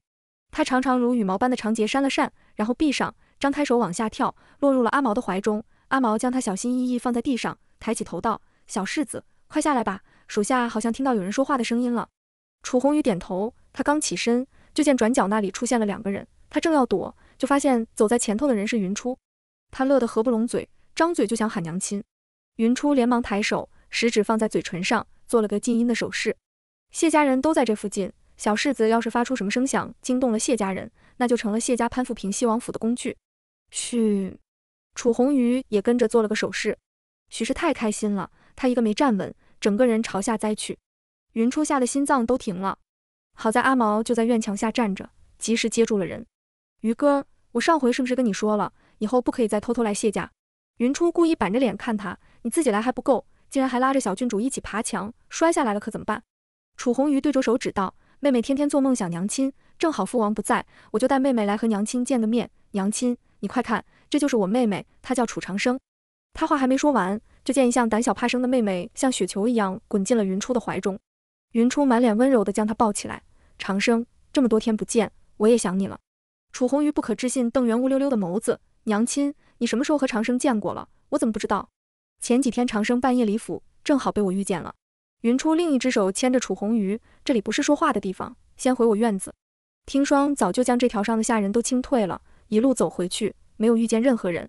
他长长如羽毛般的长睫扇了扇，然后闭上。张开手往下跳，落入了阿毛的怀中。阿毛将他小心翼翼放在地上，抬起头道：“小世子，快下来吧。属下好像听到有人说话的声音了。”楚红雨点头。他刚起身，就见转角那里出现了两个人。他正要躲，就发现走在前头的人是云初。他乐得合不拢嘴，张嘴就想喊娘亲。云初连忙抬手，食指放在嘴唇上，做了个静音的手势。谢家人都在这附近，小世子要是发出什么声响，惊动了谢家人，那就成了谢家攀附平西王府的工具。去，楚红鱼也跟着做了个手势。许是太开心了，他一个没站稳，整个人朝下栽去。云初吓得心脏都停了。好在阿毛就在院墙下站着，及时接住了人。鱼哥，我上回是不是跟你说了，以后不可以再偷偷来谢家？云初故意板着脸看他，你自己来还不够，竟然还拉着小郡主一起爬墙，摔下来了可怎么办？楚红鱼对着手指道，妹妹天天做梦想娘亲，正好父王不在，我就带妹妹来和娘亲见个面，娘亲。你快看，这就是我妹妹，她叫楚长生。他话还没说完，就见一向胆小怕生的妹妹像雪球一样滚进了云初的怀中。云初满脸温柔地将她抱起来。长生，这么多天不见，我也想你了。楚红鱼不可置信瞪圆乌溜溜的眸子，娘亲，你什么时候和长生见过了？我怎么不知道？前几天长生半夜离府，正好被我遇见了。云初另一只手牵着楚红鱼，这里不是说话的地方，先回我院子。听霜早就将这条上的下人都清退了。一路走回去，没有遇见任何人。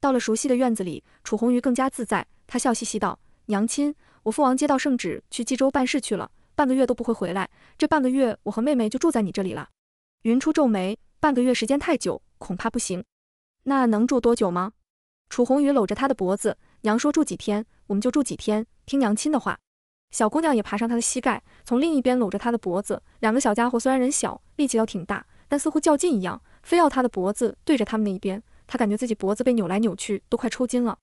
到了熟悉的院子里，楚红鱼更加自在。她笑嘻嘻道：“娘亲，我父王接到圣旨去冀州办事去了，半个月都不会回来。这半个月，我和妹妹就住在你这里了。”云初皱眉：“半个月时间太久，恐怕不行。”“那能住多久吗？”楚红鱼搂着他的脖子：“娘说住几天，我们就住几天，听娘亲的话。”小姑娘也爬上他的膝盖，从另一边搂着他的脖子。两个小家伙虽然人小，力气倒挺大，但似乎较劲一样。非要他的脖子对着他们那一边，他感觉自己脖子被扭来扭去，都快抽筋了。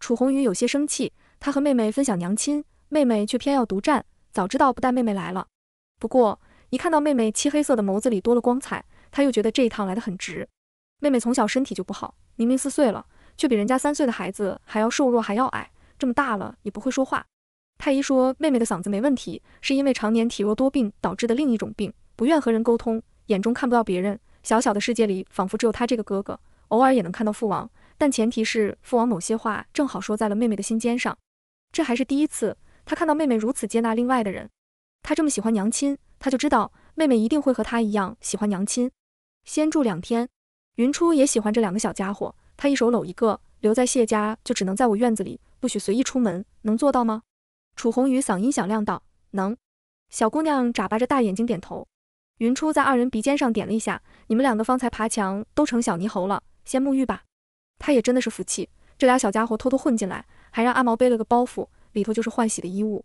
楚红宇有些生气，他和妹妹分享娘亲，妹妹却偏要独占。早知道不带妹妹来了。不过一看到妹妹漆黑色的眸子里多了光彩，他又觉得这一趟来得很值。妹妹从小身体就不好，明明四岁了，却比人家三岁的孩子还要瘦弱，还要矮。这么大了也不会说话。太医说妹妹的嗓子没问题，是因为常年体弱多病导致的另一种病，不愿和人沟通，眼中看不到别人。小小的世界里，仿佛只有他这个哥哥，偶尔也能看到父王，但前提是父王某些话正好说在了妹妹的心尖上。这还是第一次，他看到妹妹如此接纳另外的人。他这么喜欢娘亲，他就知道妹妹一定会和他一样喜欢娘亲。先住两天。云初也喜欢这两个小家伙，他一手搂一个，留在谢家就只能在我院子里，不许随意出门，能做到吗？楚红雨嗓音响亮道：“能。”小姑娘眨巴着大眼睛点头。云初在二人鼻尖上点了一下，你们两个方才爬墙都成小泥猴了，先沐浴吧。他也真的是福气，这俩小家伙偷偷混进来，还让阿毛背了个包袱，里头就是换洗的衣物。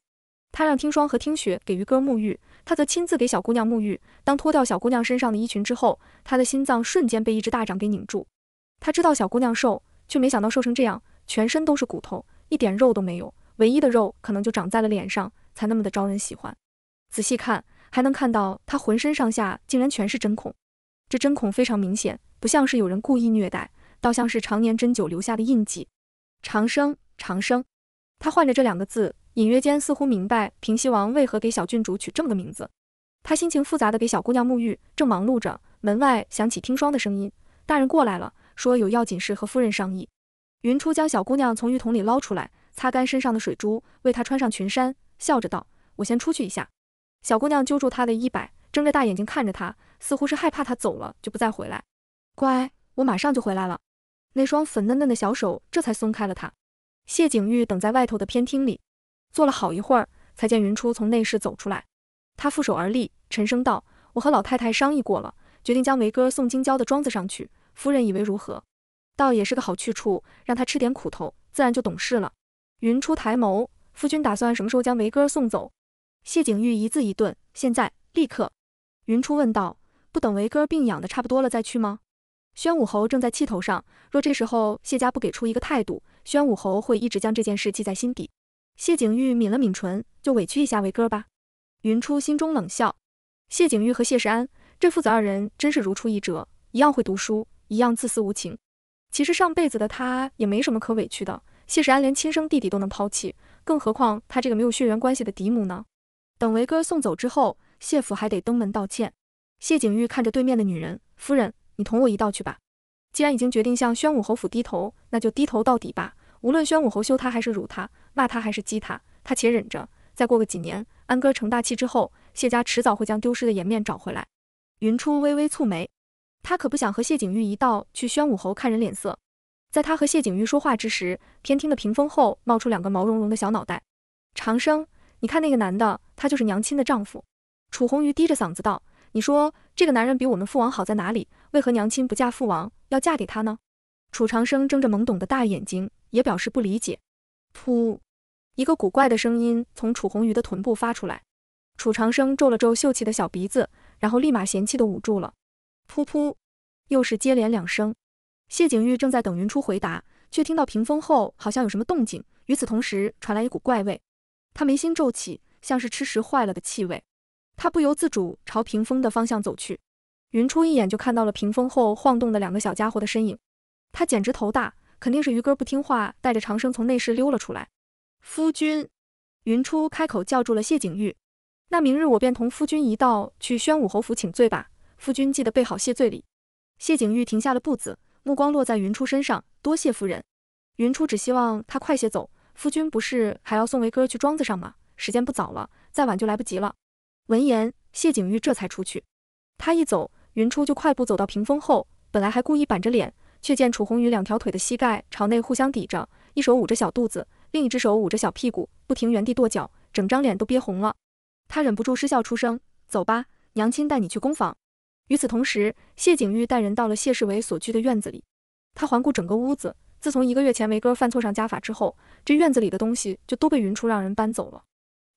他让听霜和听雪给鱼哥沐浴，他则亲自给小姑娘沐浴。当脱掉小姑娘身上的衣裙之后，他的心脏瞬间被一只大掌给拧住。他知道小姑娘瘦，却没想到瘦成这样，全身都是骨头，一点肉都没有，唯一的肉可能就长在了脸上，才那么的招人喜欢。仔细看。还能看到他浑身上下竟然全是针孔，这针孔非常明显，不像是有人故意虐待，倒像是常年针灸留下的印记。长生，长生，他唤着这两个字，隐约间似乎明白平西王为何给小郡主取这么个名字。他心情复杂的给小姑娘沐浴，正忙碌着，门外响起听霜的声音：“大人过来了，说有要紧事和夫人商议。”云初将小姑娘从浴桶里捞出来，擦干身上的水珠，为她穿上裙衫，笑着道：“我先出去一下。”小姑娘揪住他的衣摆，睁着大眼睛看着他，似乎是害怕他走了就不再回来。乖，我马上就回来了。那双粉嫩嫩的小手这才松开了他。谢景玉等在外头的偏厅里坐了好一会儿，才见云初从内室走出来。他负手而立，沉声道：“我和老太太商议过了，决定将维哥送京郊的庄子上去。夫人以为如何？倒也是个好去处，让他吃点苦头，自然就懂事了。”云初抬眸：“夫君打算什么时候将维哥送走？”谢景玉一字一顿：“现在，立刻。”云初问道：“不等维哥病养的差不多了再去吗？”宣武侯正在气头上，若这时候谢家不给出一个态度，宣武侯会一直将这件事记在心底。谢景玉抿了抿唇：“就委屈一下维哥吧。”云初心中冷笑：谢景玉和谢时安这父子二人真是如出一辙，一样会读书，一样自私无情。其实上辈子的他也没什么可委屈的，谢时安连亲生弟弟都能抛弃，更何况他这个没有血缘关系的嫡母呢？等维哥送走之后，谢府还得登门道歉。谢景玉看着对面的女人，夫人，你同我一道去吧。既然已经决定向宣武侯府低头，那就低头到底吧。无论宣武侯羞他，还是辱他，骂他，还是激他，他且忍着。再过个几年，安哥成大器之后，谢家迟早会将丢失的颜面找回来。云初微微蹙眉，他可不想和谢景玉一道去宣武侯看人脸色。在他和谢景玉说话之时，偏厅的屏风后冒出两个毛茸茸的小脑袋，长生。你看那个男的，他就是娘亲的丈夫。楚红鱼低着嗓子道：“你说这个男人比我们父王好在哪里？为何娘亲不嫁父王，要嫁给他呢？”楚长生睁着懵懂的大眼睛，也表示不理解。噗，一个古怪的声音从楚红鱼的臀部发出来。楚长生皱了皱秀气的小鼻子，然后立马嫌弃的捂住了。噗噗，又是接连两声。谢景玉正在等云初回答，却听到屏风后好像有什么动静，与此同时传来一股怪味。他眉心皱起，像是吃食坏了的气味。他不由自主朝屏风的方向走去。云初一眼就看到了屏风后晃动的两个小家伙的身影，他简直头大，肯定是余哥不听话，带着长生从内室溜了出来。夫君，云初开口叫住了谢景玉。那明日我便同夫君一道去宣武侯府请罪吧，夫君记得备好谢罪礼。谢景玉停下了步子，目光落在云初身上，多谢夫人。云初只希望他快些走。夫君不是还要送维哥去庄子上吗？时间不早了，再晚就来不及了。闻言，谢景玉这才出去。他一走，云初就快步走到屏风后，本来还故意板着脸，却见楚红雨两条腿的膝盖朝内互相抵着，一手捂着小肚子，另一只手捂着小屁股，不停原地跺脚，整张脸都憋红了。他忍不住失笑出声：“走吧，娘亲带你去工坊。”与此同时，谢景玉带人到了谢世维所居的院子里，他环顾整个屋子。自从一个月前维哥犯错上家法之后，这院子里的东西就都被云初让人搬走了。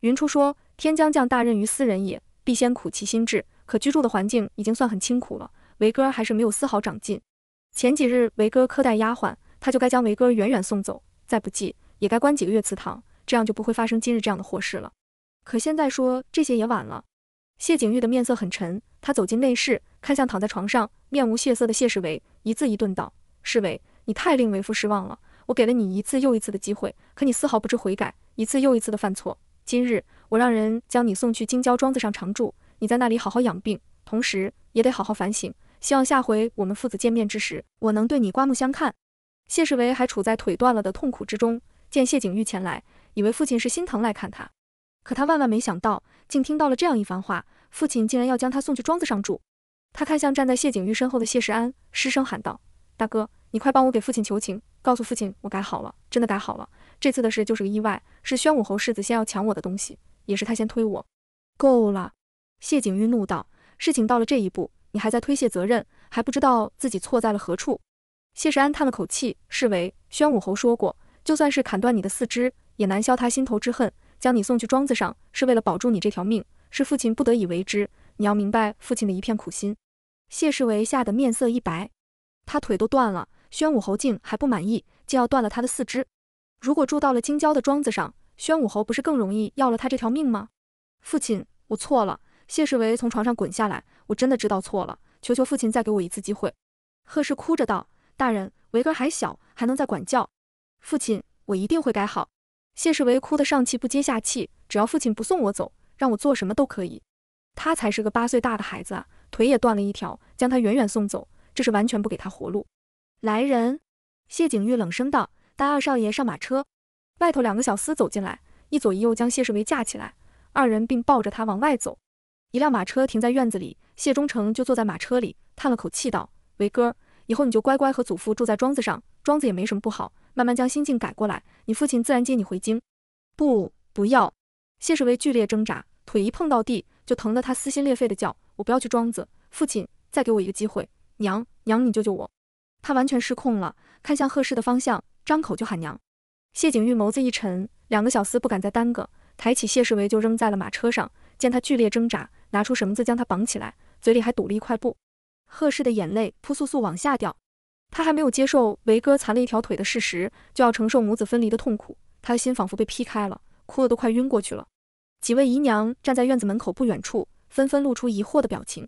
云初说：“天将降大任于斯人也，必先苦其心志。”可居住的环境已经算很清苦了，维哥还是没有丝毫长进。前几日维哥苛待丫鬟，他就该将维哥远远送走，再不济也该关几个月祠堂，这样就不会发生今日这样的祸事了。可现在说这些也晚了。谢景玉的面色很沉，他走进内室，看向躺在床上面无血色的谢世维，一字一顿道：“世维。”你太令为父失望了！我给了你一次又一次的机会，可你丝毫不知悔改，一次又一次的犯错。今日我让人将你送去京郊庄子上常住，你在那里好好养病，同时也得好好反省。希望下回我们父子见面之时，我能对你刮目相看。谢世维还处在腿断了的痛苦之中，见谢景玉前来，以为父亲是心疼来看他，可他万万没想到，竟听到了这样一番话。父亲竟然要将他送去庄子上住！他看向站在谢景玉身后的谢世安，失声喊道：“大哥！”你快帮我给父亲求情，告诉父亲我改好了，真的改好了。这次的事就是个意外，是宣武侯世子先要抢我的东西，也是他先推我。够了！谢景玉怒道：“事情到了这一步，你还在推卸责任，还不知道自己错在了何处？”谢世安叹了口气：“视为宣武侯说过，就算是砍断你的四肢，也难消他心头之恨。将你送去庄子上，是为了保住你这条命，是父亲不得已为之。你要明白父亲的一片苦心。”谢世维吓得面色一白，他腿都断了。宣武侯竟还不满意，竟要断了他的四肢。如果住到了京郊的庄子上，宣武侯不是更容易要了他这条命吗？父亲，我错了。谢世维从床上滚下来，我真的知道错了，求求父亲再给我一次机会。贺氏哭着道：“大人，维哥还小，还能再管教。父亲，我一定会改好。”谢世维哭得上气不接下气，只要父亲不送我走，让我做什么都可以。他才是个八岁大的孩子啊，腿也断了一条，将他远远送走，这是完全不给他活路。来人！谢景玉冷声道：“带二少爷上马车。”外头两个小厮走进来，一左一右将谢世维架起来，二人并抱着他往外走。一辆马车停在院子里，谢忠诚就坐在马车里，叹了口气道：“维哥，以后你就乖乖和祖父住在庄子上，庄子也没什么不好，慢慢将心境改过来。你父亲自然接你回京。”不，不要！谢世维剧烈挣扎，腿一碰到地，就疼得他撕心裂肺的叫：“我不要去庄子，父亲，再给我一个机会！娘娘，你救救我！”他完全失控了，看向贺氏的方向，张口就喊娘。谢景玉眸子一沉，两个小厮不敢再耽搁，抬起谢世维就扔在了马车上。见他剧烈挣扎，拿出绳子将他绑起来，嘴里还堵了一块布。贺氏的眼泪扑簌簌往下掉，他还没有接受维哥残了一条腿的事实，就要承受母子分离的痛苦，他的心仿佛被劈开了，哭得都快晕过去了。几位姨娘站在院子门口不远处，纷纷露出疑惑的表情。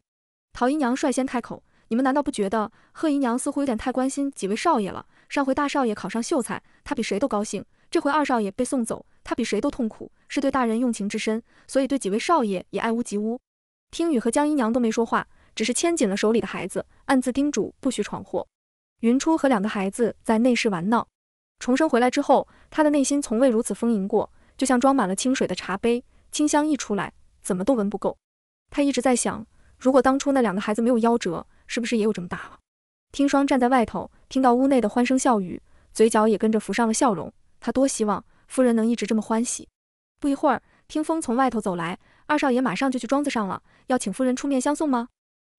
陶姨娘率先开口。你们难道不觉得贺姨娘似乎有点太关心几位少爷了？上回大少爷考上秀才，她比谁都高兴；这回二少爷被送走，她比谁都痛苦。是对大人用情之深，所以对几位少爷也爱屋及乌。听雨和江姨娘都没说话，只是牵紧了手里的孩子，暗自叮嘱不许闯祸。云初和两个孩子在内室玩闹。重生回来之后，他的内心从未如此丰盈过，就像装满了清水的茶杯，清香一出来，怎么都闻不够。他一直在想，如果当初那两个孩子没有夭折，是不是也有这么大了？听霜站在外头，听到屋内的欢声笑语，嘴角也跟着浮上了笑容。他多希望夫人能一直这么欢喜。不一会儿，听风从外头走来，二少爷马上就去庄子上了，要请夫人出面相送吗？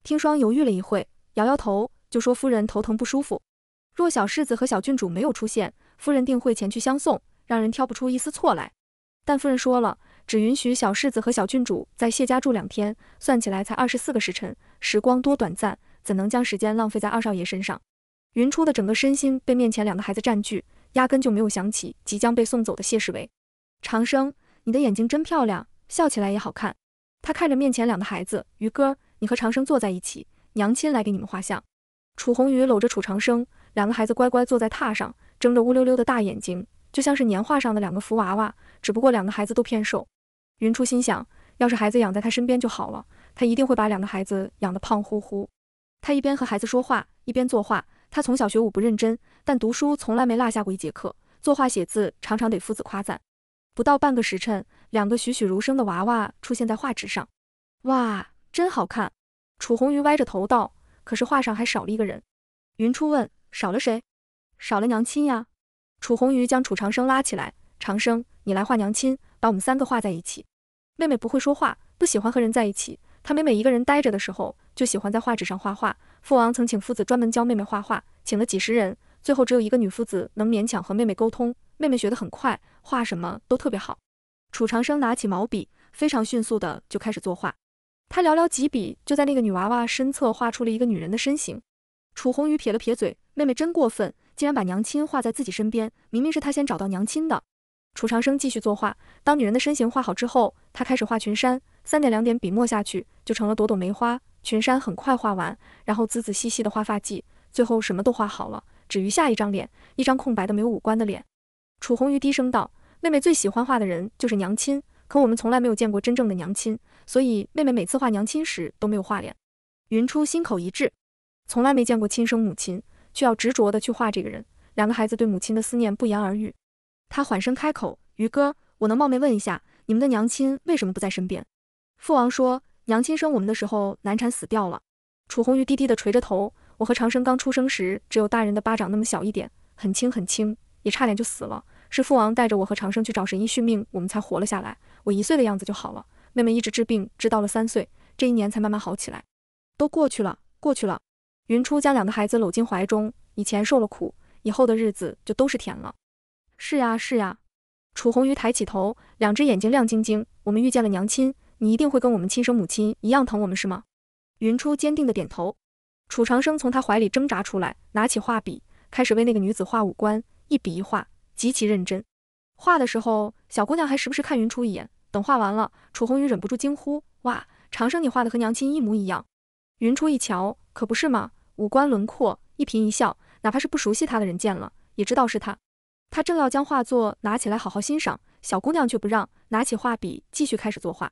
听霜犹豫了一会，摇摇头，就说夫人头疼不舒服。若小世子和小郡主没有出现，夫人定会前去相送，让人挑不出一丝错来。但夫人说了，只允许小世子和小郡主在谢家住两天，算起来才二十四个时辰，时光多短暂。怎能将时间浪费在二少爷身上？云初的整个身心被面前两个孩子占据，压根就没有想起即将被送走的谢世维。长生，你的眼睛真漂亮，笑起来也好看。他看着面前两个孩子，于哥，你和长生坐在一起，娘亲来给你们画像。楚红雨搂着楚长生，两个孩子乖乖坐在榻上，睁着乌溜溜的大眼睛，就像是年画上的两个福娃娃，只不过两个孩子都偏瘦。云初心想，要是孩子养在他身边就好了，他一定会把两个孩子养得胖乎乎。他一边和孩子说话，一边作画。他从小学武不认真，但读书从来没落下过一节课。作画写字常常得夫子夸赞。不到半个时辰，两个栩栩如生的娃娃出现在画纸上。哇，真好看！楚红鱼歪着头道。可是画上还少了一个人。云初问：少了谁？少了娘亲呀。楚红鱼将楚长生拉起来，长生，你来画娘亲，把我们三个画在一起。妹妹不会说话，不喜欢和人在一起。他每每一个人待着的时候，就喜欢在画纸上画画。父王曾请夫子专门教妹妹画画，请了几十人，最后只有一个女夫子能勉强和妹妹沟通。妹妹学得很快，画什么都特别好。楚长生拿起毛笔，非常迅速的就开始作画。他寥寥几笔，就在那个女娃娃身侧画出了一个女人的身形。楚红雨撇了撇嘴，妹妹真过分，竟然把娘亲画在自己身边。明明是她先找到娘亲的。楚长生继续作画，当女人的身形画好之后，他开始画群山。三点两点笔墨下去，就成了朵朵梅花。群山很快画完，然后仔仔细细的画发髻，最后什么都画好了，只余下一张脸，一张空白的没有五官的脸。楚红鱼低声道：“妹妹最喜欢画的人就是娘亲，可我们从来没有见过真正的娘亲，所以妹妹每次画娘亲时都没有画脸。”云初心口一窒，从来没见过亲生母亲，却要执着的去画这个人，两个孩子对母亲的思念不言而喻。他缓声开口：“于哥，我能冒昧问一下，你们的娘亲为什么不在身边？”父王说，娘亲生我们的时候难产死掉了。楚红鱼低低的垂着头，我和长生刚出生时只有大人的巴掌那么小一点，很轻很轻，也差点就死了。是父王带着我和长生去找神医续命，我们才活了下来。我一岁的样子就好了，妹妹一直治病治到了三岁，这一年才慢慢好起来。都过去了，过去了。云初将两个孩子搂进怀中，以前受了苦，以后的日子就都是甜了。是呀是呀，楚红鱼抬起头，两只眼睛亮晶晶，我们遇见了娘亲。你一定会跟我们亲生母亲一样疼我们是吗？云初坚定地点头。楚长生从他怀里挣扎出来，拿起画笔，开始为那个女子画五官，一笔一画，极其认真。画的时候，小姑娘还时不时看云初一眼。等画完了，楚红云忍不住惊呼：“哇，长生，你画的和娘亲一模一样！”云初一瞧，可不是吗？五官轮廓，一颦一笑，哪怕是不熟悉他的人见了，也知道是他。他正要将画作拿起来好好欣赏，小姑娘却不让，拿起画笔继续开始作画。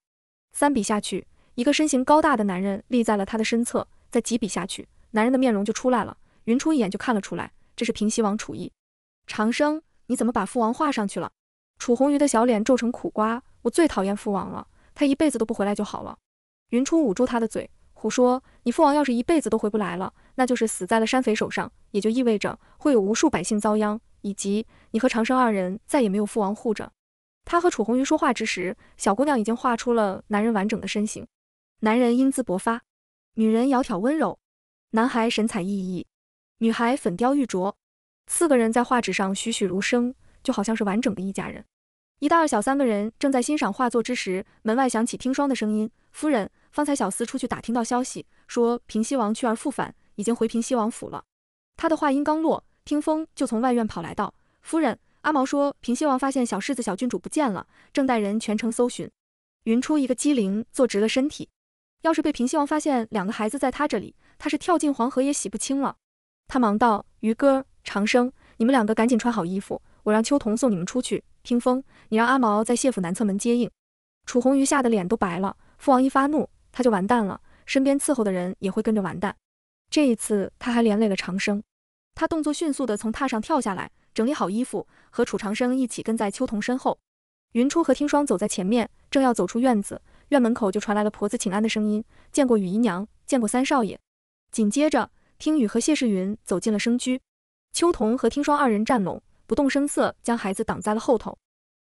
三笔下去，一个身形高大的男人立在了他的身侧。再几笔下去，男人的面容就出来了。云初一眼就看了出来，这是平西王楚意。长生，你怎么把父王画上去了？楚红鱼的小脸皱成苦瓜，我最讨厌父王了，他一辈子都不回来就好了。云初捂住他的嘴，胡说，你父王要是一辈子都回不来了，那就是死在了山匪手上，也就意味着会有无数百姓遭殃，以及你和长生二人再也没有父王护着。他和楚红鱼说话之时，小姑娘已经画出了男人完整的身形，男人英姿勃发，女人窈窕温柔，男孩神采奕奕，女孩粉雕玉琢，四个人在画纸上栩栩如生，就好像是完整的一家人。一大二小三个人正在欣赏画作之时，门外响起听霜的声音：“夫人，方才小厮出去打听到消息，说平西王去而复返，已经回平西王府了。”他的话音刚落，听风就从外院跑来道：“夫人。”阿毛说：“平西王发现小世子、小郡主不见了，正带人全城搜寻。”云初一个机灵，坐直了身体。要是被平西王发现两个孩子在他这里，他是跳进黄河也洗不清了。他忙道：“于哥，长生，你们两个赶紧穿好衣服，我让秋桐送你们出去。听风，你让阿毛在谢府南侧门接应。”楚红鱼吓得脸都白了，父王一发怒，他就完蛋了，身边伺候的人也会跟着完蛋。这一次他还连累了长生。他动作迅速地从榻上跳下来。整理好衣服，和楚长生一起跟在秋桐身后。云初和听霜走在前面，正要走出院子，院门口就传来了婆子请安的声音：“见过雨姨娘，见过三少爷。”紧接着，听雨和谢世云走进了生居。秋桐和听霜二人站拢，不动声色将孩子挡在了后头。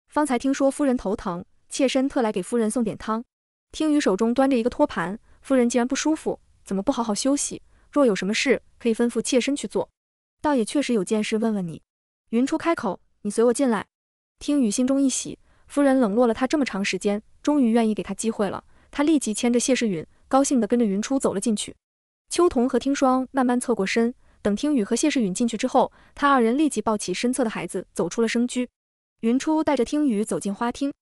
方才听说夫人头疼，妾身特来给夫人送点汤。听雨手中端着一个托盘，夫人既然不舒服，怎么不好好休息？若有什么事，可以吩咐妾身去做。倒也确实有件事问问你。云初开口，你随我进来。听雨心中一喜，夫人冷落了他这么长时间，终于愿意给他机会了。她立即牵着谢世允，高兴的跟着云初走了进去。秋桐和听霜慢慢侧过身，等听雨和谢世允进去之后，他二人立即抱起身侧的孩子，走出了生居。云初带着听雨走进花厅，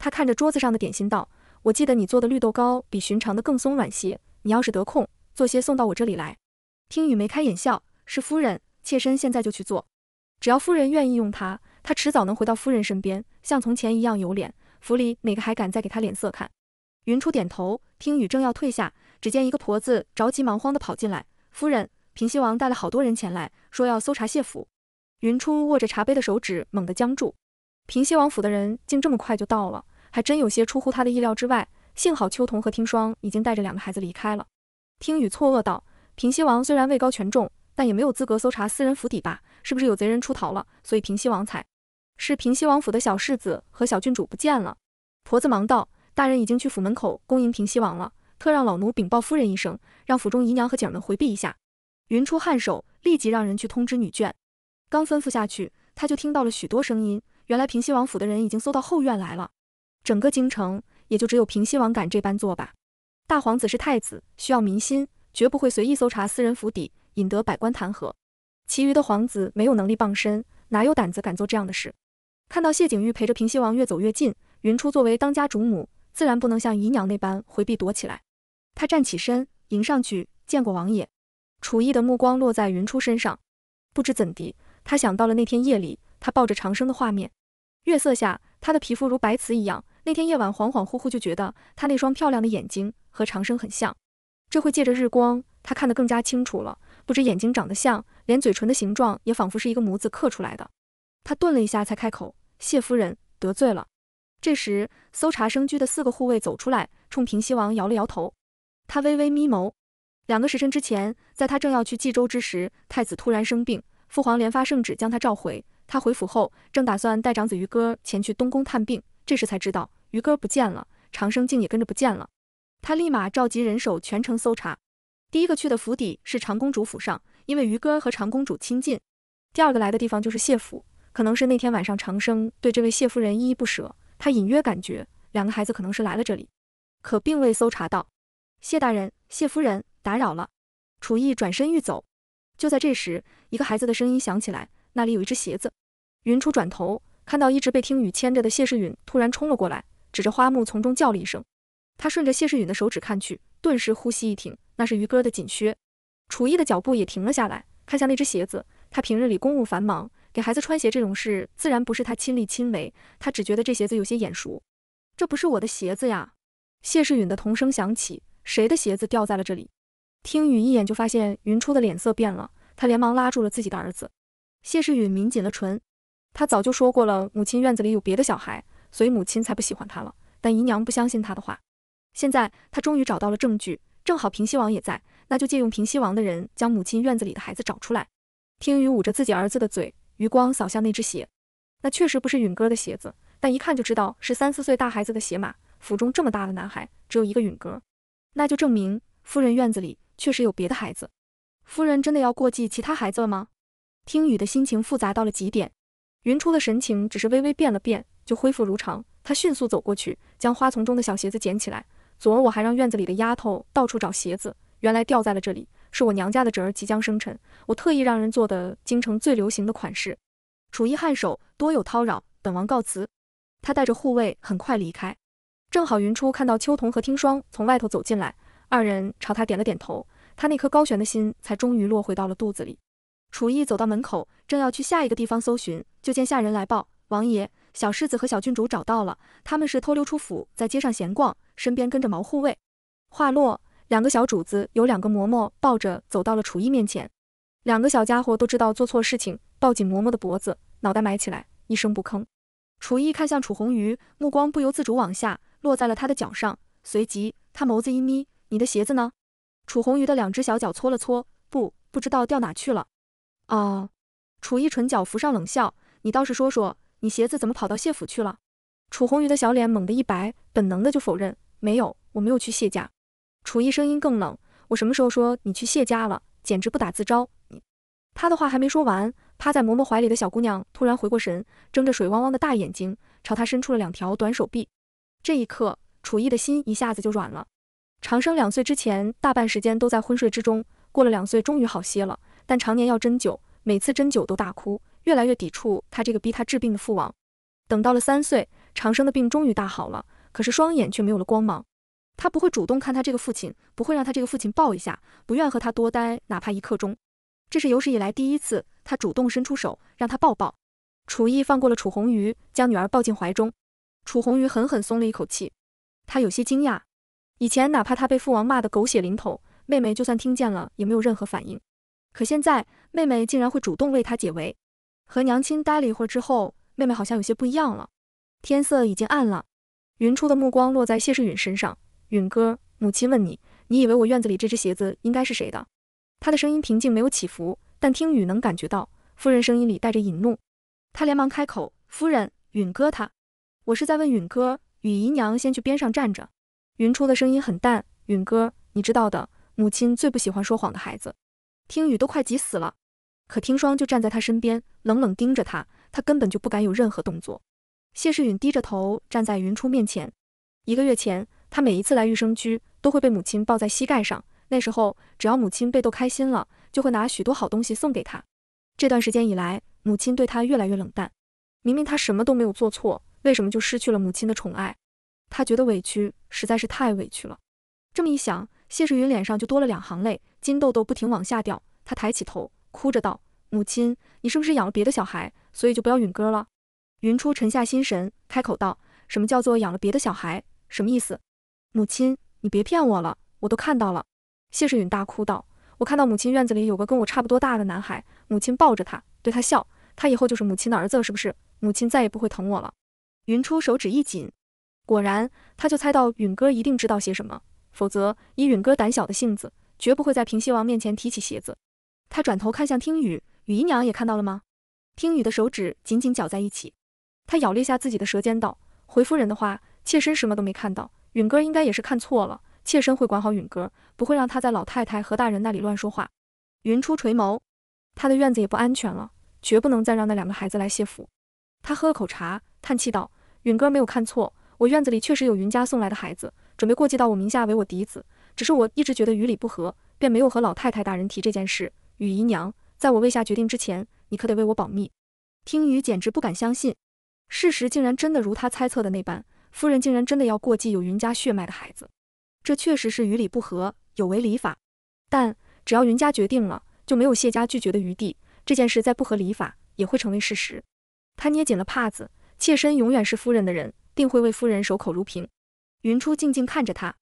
他看着桌子上的点心道：“我记得你做的绿豆糕比寻常的更松软些，你要是得空，做些送到我这里来。”听雨眉开眼笑：“是夫人，妾身现在就去做。”只要夫人愿意用他，他迟早能回到夫人身边，像从前一样有脸。府里哪个还敢再给他脸色看？云初点头，听雨正要退下，只见一个婆子着急忙慌地跑进来：“夫人，平西王带了好多人前来，说要搜查谢府。”云初握着茶杯的手指猛地僵住。平西王府的人竟这么快就到了，还真有些出乎他的意料之外。幸好秋桐和听霜已经带着两个孩子离开了。听雨错愕道：“平西王虽然位高权重，但也没有资格搜查私人府邸吧？”是不是有贼人出逃了？所以平西王才，是平西王府的小世子和小郡主不见了。婆子忙道：“大人已经去府门口恭迎平西王了，特让老奴禀报夫人一声，让府中姨娘和姐儿们回避一下。”云出颔首，立即让人去通知女眷。刚吩咐下去，他就听到了许多声音。原来平西王府的人已经搜到后院来了。整个京城也就只有平西王敢这般做吧。大皇子是太子，需要民心，绝不会随意搜查私人府邸，引得百官弹劾。其余的皇子没有能力傍身，哪有胆子敢做这样的事？看到谢景玉陪着平西王越走越近，云初作为当家主母，自然不能像姨娘那般回避躲起来。她站起身，迎上去，见过王爷。楚艺的目光落在云初身上，不知怎地，他想到了那天夜里他抱着长生的画面。月色下，他的皮肤如白瓷一样。那天夜晚，恍恍惚惚就觉得他那双漂亮的眼睛和长生很像。这会借着日光，他看得更加清楚了。不知眼睛长得像，连嘴唇的形状也仿佛是一个模子刻出来的。他顿了一下，才开口：“谢夫人得罪了。”这时，搜查生居的四个护卫走出来，冲平西王摇了摇头。他微微眯眸。两个时辰之前，在他正要去冀州之时，太子突然生病，父皇连发圣旨将他召回。他回府后，正打算带长子于哥前去东宫探病，这时才知道于哥不见了，长生竟也跟着不见了。他立马召集人手，全城搜查。第一个去的府邸是长公主府上，因为于哥和长公主亲近。第二个来的地方就是谢府，可能是那天晚上长生对这位谢夫人依依不舍，他隐约感觉两个孩子可能是来了这里，可并未搜查到。谢大人、谢夫人，打扰了。楚艺转身欲走，就在这时，一个孩子的声音响起来：“那里有一只鞋子。”云初转头看到一直被听雨牵着的谢世允突然冲了过来，指着花木从中叫了一声。他顺着谢世允的手指看去，顿时呼吸一停。那是于哥的锦靴，楚艺的脚步也停了下来，看向那只鞋子。他平日里公务繁忙，给孩子穿鞋这种事自然不是他亲力亲为。他只觉得这鞋子有些眼熟，这不是我的鞋子呀！谢世允的童声响起，谁的鞋子掉在了这里？听雨一眼就发现云初的脸色变了，他连忙拉住了自己的儿子。谢世允抿紧了唇，他早就说过了，母亲院子里有别的小孩，所以母亲才不喜欢他了。但姨娘不相信他的话，现在他终于找到了证据。正好平西王也在，那就借用平西王的人将母亲院子里的孩子找出来。听雨捂着自己儿子的嘴，余光扫向那只鞋，那确实不是允哥的鞋子，但一看就知道是三四岁大孩子的鞋码。府中这么大的男孩只有一个允哥，那就证明夫人院子里确实有别的孩子。夫人真的要过继其他孩子了吗？听雨的心情复杂到了极点。云初的神情只是微微变了变，就恢复如常。他迅速走过去，将花丛中的小鞋子捡起来。昨儿我还让院子里的丫头到处找鞋子，原来掉在了这里。是我娘家的侄儿即将生辰，我特意让人做的京城最流行的款式。楚意颔首，多有叨扰，本王告辞。他带着护卫很快离开。正好云初看到秋桐和听霜从外头走进来，二人朝他点了点头，他那颗高悬的心才终于落回到了肚子里。楚意走到门口，正要去下一个地方搜寻，就见下人来报，王爷。小世子和小郡主找到了，他们是偷溜出府，在街上闲逛，身边跟着毛护卫。话落，两个小主子有两个嬷嬷抱着走到了楚艺面前。两个小家伙都知道做错事情，抱紧嬷嬷的脖子，脑袋埋起来，一声不吭。楚艺看向楚红鱼，目光不由自主往下落在了他的脚上，随即他眸子一眯：“你的鞋子呢？”楚红鱼的两只小脚搓了搓，不，不知道掉哪去了。哦，楚艺唇角浮上冷笑：“你倒是说说。”你鞋子怎么跑到谢府去了？楚红鱼的小脸猛地一白，本能的就否认，没有，我没有去谢家。楚艺声音更冷，我什么时候说你去谢家了？简直不打自招。你，他的话还没说完，趴在嬷嬷怀里的小姑娘突然回过神，睁着水汪汪的大眼睛，朝他伸出了两条短手臂。这一刻，楚艺的心一下子就软了。长生两岁之前，大半时间都在昏睡之中，过了两岁终于好些了，但常年要针灸，每次针灸都大哭。越来越抵触他这个逼他治病的父王。等到了三岁，长生的病终于大好了，可是双眼却没有了光芒。他不会主动看他这个父亲，不会让他这个父亲抱一下，不愿和他多待哪怕一刻钟。这是有史以来第一次，他主动伸出手让他抱抱。楚意放过了楚红鱼，将女儿抱进怀中。楚红鱼狠狠松了一口气，他有些惊讶，以前哪怕他被父王骂得狗血淋头，妹妹就算听见了也没有任何反应，可现在妹妹竟然会主动为他解围。和娘亲待了一会儿之后，妹妹好像有些不一样了。天色已经暗了，云初的目光落在谢世允身上。允哥，母亲问你，你以为我院子里这只鞋子应该是谁的？他的声音平静，没有起伏，但听雨能感觉到夫人声音里带着隐怒。他连忙开口：“夫人，允哥他……我是在问允哥。”雨姨娘先去边上站着。云初的声音很淡：“允哥，你知道的，母亲最不喜欢说谎的孩子。”听雨都快急死了。可听霜就站在他身边，冷冷盯着他，他根本就不敢有任何动作。谢世允低着头站在云初面前。一个月前，他每一次来玉生居，都会被母亲抱在膝盖上。那时候，只要母亲被逗开心了，就会拿许多好东西送给他。这段时间以来，母亲对他越来越冷淡。明明他什么都没有做错，为什么就失去了母亲的宠爱？他觉得委屈，实在是太委屈了。这么一想，谢世允脸上就多了两行泪，金豆豆不停往下掉。他抬起头。哭着道：“母亲，你是不是养了别的小孩，所以就不要允哥了？”云初沉下心神，开口道：“什么叫做养了别的小孩？什么意思？母亲，你别骗我了，我都看到了。”谢世允大哭道：“我看到母亲院子里有个跟我差不多大的男孩，母亲抱着他，对他笑，他以后就是母亲的儿子了，是不是？母亲再也不会疼我了。”云初手指一紧，果然，他就猜到允哥一定知道些什么，否则以允哥胆小的性子，绝不会在平西王面前提起鞋子。他转头看向听雨，雨姨娘也看到了吗？听雨的手指紧紧绞在一起，他咬了一下自己的舌尖，道：“回夫人的话，妾身什么都没看到。允哥应该也是看错了，妾身会管好允哥，不会让他在老太太和大人那里乱说话。”云初垂眸，他的院子也不安全了，绝不能再让那两个孩子来谢府。他喝了口茶，叹气道：“允哥没有看错，我院子里确实有云家送来的孩子，准备过继到我名下为我嫡子。只是我一直觉得于理不合，便没有和老太太大人提这件事。”雨姨娘，在我未下决定之前，你可得为我保密。听雨简直不敢相信，事实竟然真的如他猜测的那般，夫人竟然真的要过继有云家血脉的孩子，这确实是与理不合，有违礼法。但只要云家决定了，就没有谢家拒绝的余地。这件事再不合礼法，也会成为事实。他捏紧了帕子，妾身永远是夫人的人，定会为夫人守口如瓶。云初静静看着他，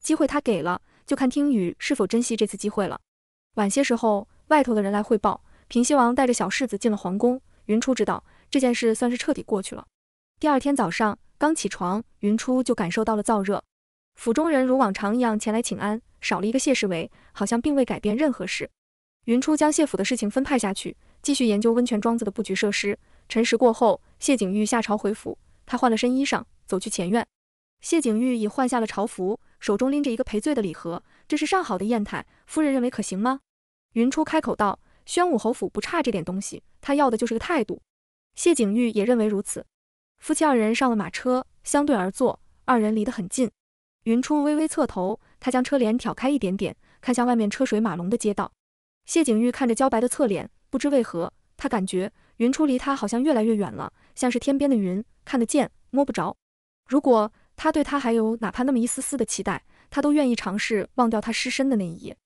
机会他给了，就看听雨是否珍惜这次机会了。晚些时候。外头的人来汇报，平西王带着小世子进了皇宫。云初知道这件事算是彻底过去了。第二天早上刚起床，云初就感受到了燥热。府中人如往常一样前来请安，少了一个谢世维，好像并未改变任何事。云初将谢府的事情分派下去，继续研究温泉庄子的布局设施。辰时过后，谢景玉下朝回府，他换了身衣裳，走去前院。谢景玉已换下了朝服，手中拎着一个赔罪的礼盒，这是上好的砚台，夫人认为可行吗？云初开口道：“宣武侯府不差这点东西，他要的就是个态度。”谢景玉也认为如此。夫妻二人上了马车，相对而坐，二人离得很近。云初微微侧头，他将车帘挑开一点点，看向外面车水马龙的街道。谢景玉看着焦白的侧脸，不知为何，他感觉云初离他好像越来越远了，像是天边的云，看得见，摸不着。如果他对他还有哪怕那么一丝丝的期待，他都愿意尝试忘掉他失身的那一夜。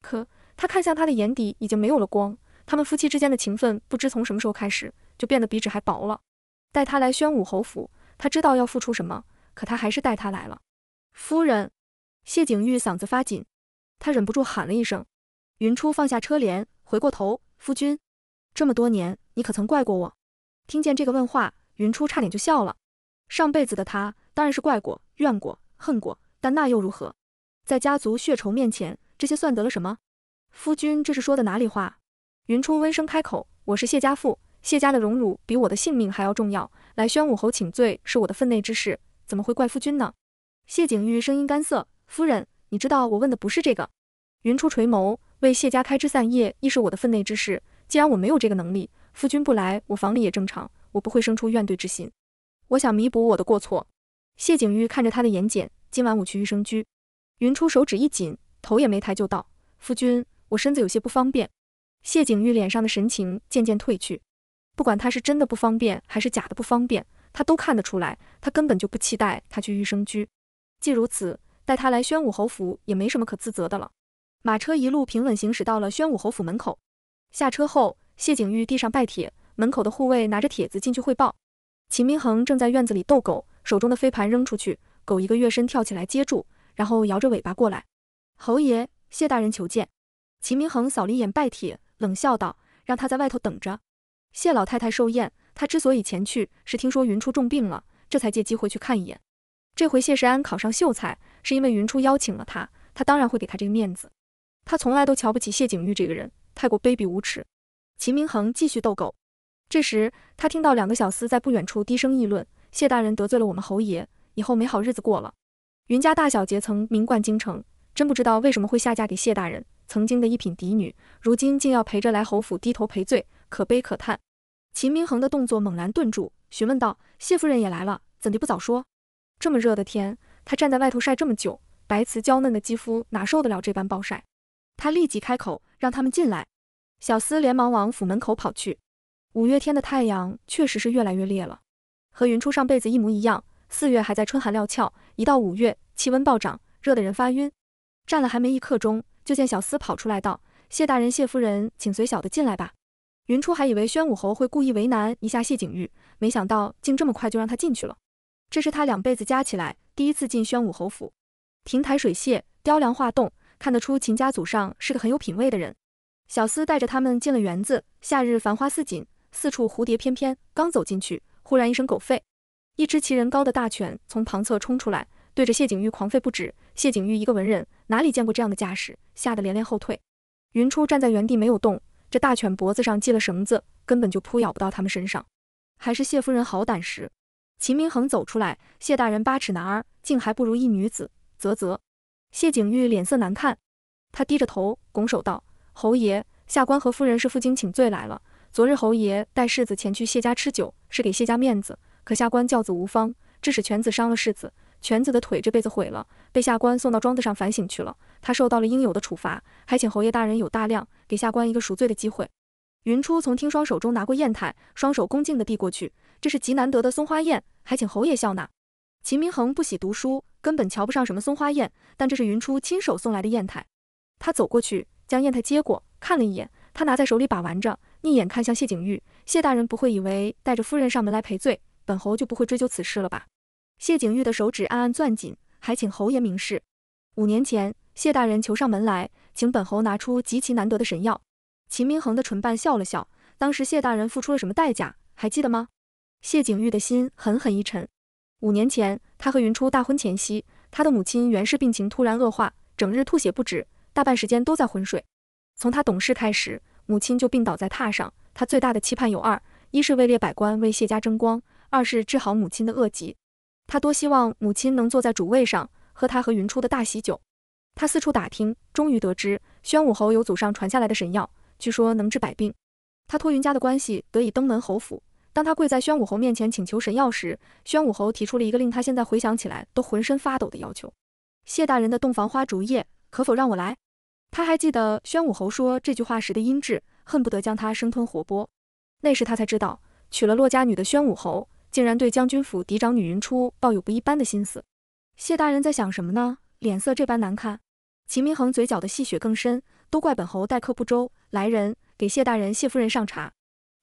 可。他看向他的眼底已经没有了光，他们夫妻之间的情分不知从什么时候开始就变得比纸还薄了。带他来宣武侯府，他知道要付出什么，可他还是带他来了。夫人，谢景玉嗓子发紧，他忍不住喊了一声。云初放下车帘，回过头，夫君，这么多年，你可曾怪过我？听见这个问话，云初差点就笑了。上辈子的他当然是怪过、怨过、恨过，但那又如何？在家族血仇面前，这些算得了什么？夫君，这是说的哪里话？云初温声开口，我是谢家父，谢家的荣辱比我的性命还要重要，来宣武侯请罪是我的分内之事，怎么会怪夫君呢？谢景玉声音干涩，夫人，你知道我问的不是这个。云初垂眸，为谢家开枝散叶亦是我的分内之事，既然我没有这个能力，夫君不来我房里也正常，我不会生出怨怼之心。我想弥补我的过错。谢景玉看着他的眼睑，今晚我去玉生居。云初手指一紧，头也没抬就道，夫君。我身子有些不方便，谢景玉脸上的神情渐渐褪去。不管他是真的不方便还是假的不方便，他都看得出来。他根本就不期待他去玉生居。既如此，带他来宣武侯府也没什么可自责的了。马车一路平稳行驶到了宣武侯府门口，下车后，谢景玉递上拜帖，门口的护卫拿着帖子进去汇报。秦明恒正在院子里逗狗，手中的飞盘扔出去，狗一个跃身跳起来接住，然后摇着尾巴过来。侯爷，谢大人求见。秦明恒扫了一眼拜帖，冷笑道：“让他在外头等着。谢老太太寿宴，他之所以前去，是听说云初重病了，这才借机会去看一眼。这回谢世安考上秀才，是因为云初邀请了他，他当然会给他这个面子。他从来都瞧不起谢景玉这个人，太过卑鄙无耻。”秦明恒继续逗狗。这时，他听到两个小厮在不远处低声议论：“谢大人得罪了我们侯爷，以后没好日子过了。云家大小姐曾名冠京城，真不知道为什么会下嫁给谢大人。”曾经的一品嫡女，如今竟要陪着来侯府低头赔罪，可悲可叹。秦明恒的动作猛然顿住，询问道：“谢夫人也来了，怎的不早说？这么热的天，她站在外头晒这么久，白瓷娇嫩的肌肤哪受得了这般暴晒？”他立即开口，让他们进来。小厮连忙往府门口跑去。五月天的太阳确实是越来越烈了，和云初上辈子一模一样。四月还在春寒料峭，一到五月，气温暴涨，热得人发晕。站了还没一刻钟。就见小厮跑出来道：“谢大人、谢夫人，请随小的进来吧。”云初还以为宣武侯会故意为难一下谢景玉，没想到竟这么快就让他进去了。这是他两辈子加起来第一次进宣武侯府，亭台水榭，雕梁画栋，看得出秦家祖上是个很有品位的人。小厮带着他们进了园子，夏日繁花似锦，四处蝴蝶翩翩。刚走进去，忽然一声狗吠，一只奇人高的大犬从旁侧冲出来。对着谢景玉狂吠不止，谢景玉一个文人哪里见过这样的架势，吓得连连后退。云初站在原地没有动，这大犬脖子上系了绳子，根本就扑咬不到他们身上。还是谢夫人好胆识。秦明恒走出来，谢大人八尺男儿，竟还不如一女子，啧啧。谢景玉脸色难看，他低着头拱手道：“侯爷，下官和夫人是负荆请罪来了。昨日侯爷带世子前去谢家吃酒，是给谢家面子，可下官教子无方，致使犬子伤了世子。”犬子的腿这辈子毁了，被下官送到庄子上反省去了。他受到了应有的处罚，还请侯爷大人有大量，给下官一个赎罪的机会。云初从听霜手中拿过砚台，双手恭敬地递过去，这是极难得的松花砚，还请侯爷笑纳。秦明恒不喜读书，根本瞧不上什么松花砚，但这是云初亲手送来的砚台，他走过去将砚台接过，看了一眼，他拿在手里把玩着，逆眼看向谢景玉，谢大人不会以为带着夫人上门来赔罪，本侯就不会追究此事了吧？谢景玉的手指暗暗攥紧，还请侯爷明示。五年前，谢大人求上门来，请本侯拿出极其难得的神药。秦明恒的唇瓣笑了笑，当时谢大人付出了什么代价，还记得吗？谢景玉的心狠狠一沉。五年前，他和云初大婚前夕，他的母亲袁氏病情突然恶化，整日吐血不止，大半时间都在昏睡。从他懂事开始，母亲就病倒在榻上。他最大的期盼有二：一是位列百官，为谢家争光；二是治好母亲的恶疾。他多希望母亲能坐在主位上喝他和云初的大喜酒。他四处打听，终于得知宣武侯有祖上传下来的神药，据说能治百病。他托云家的关系，得以登门侯府。当他跪在宣武侯面前请求神药时，宣武侯提出了一个令他现在回想起来都浑身发抖的要求：“谢大人的洞房花烛夜，可否让我来？”他还记得宣武侯说这句话时的音质，恨不得将他生吞活剥。那时他才知道，娶了骆家女的宣武侯。竟然对将军府嫡长女云初抱有不一般的心思，谢大人在想什么呢？脸色这般难看。秦明恒嘴角的戏谑更深，都怪本侯待客不周。来人，给谢大人、谢夫人上茶。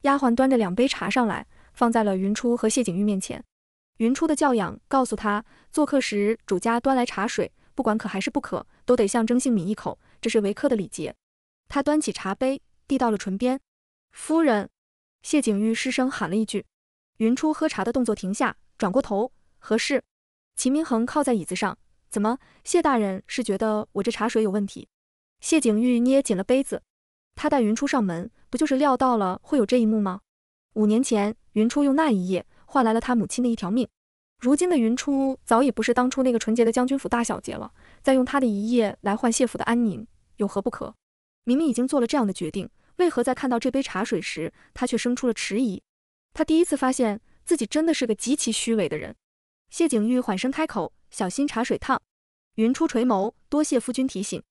丫鬟端着两杯茶上来，放在了云初和谢景玉面前。云初的教养告诉他，做客时主家端来茶水，不管渴还是不渴，都得象征性抿一口，这是为客的礼节。他端起茶杯，递到了唇边。夫人，谢景玉失声喊了一句。云初喝茶的动作停下，转过头，何事？秦明恒靠在椅子上，怎么？谢大人是觉得我这茶水有问题？谢景玉捏紧了杯子。他带云初上门，不就是料到了会有这一幕吗？五年前，云初用那一夜换来了他母亲的一条命。如今的云初早已不是当初那个纯洁的将军府大小姐了。再用他的一夜来换谢府的安宁，有何不可？明明已经做了这样的决定，为何在看到这杯茶水时，他却生出了迟疑？他第一次发现自己真的是个极其虚伪的人。谢景玉缓声开口：“小心茶水烫。”云初垂眸，多谢夫君提醒。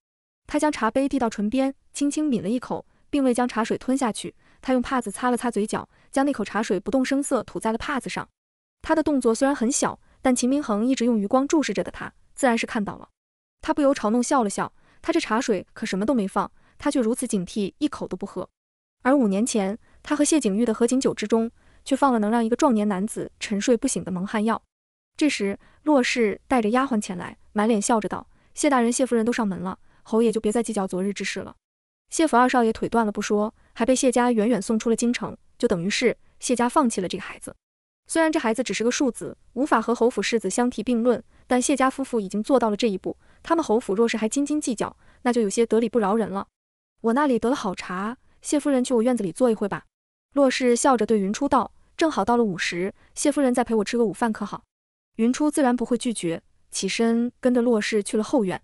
他将茶杯递到唇边，轻轻抿了一口，并未将茶水吞下去。他用帕子擦了擦嘴角，将那口茶水不动声色吐在了帕子上。他的动作虽然很小，但秦明恒一直用余光注视着的他，自然是看到了。他不由嘲弄笑了笑，他这茶水可什么都没放，他却如此警惕，一口都不喝。而五年前，他和谢景玉的合亲酒之中。却放了能让一个壮年男子沉睡不醒的蒙汗药。这时，骆氏带着丫鬟前来，满脸笑着道：“谢大人、谢夫人都上门了，侯爷就别再计较昨日之事了。”谢府二少爷腿断了不说，还被谢家远远送出了京城，就等于是谢家放弃了这个孩子。虽然这孩子只是个庶子，无法和侯府世子相提并论，但谢家夫妇已经做到了这一步，他们侯府若是还斤斤计较，那就有些得理不饶人了。我那里得了好茶，谢夫人去我院子里坐一会吧。洛氏笑着对云初道：“正好到了午时，谢夫人再陪我吃个午饭，可好？”云初自然不会拒绝，起身跟着洛氏去了后院。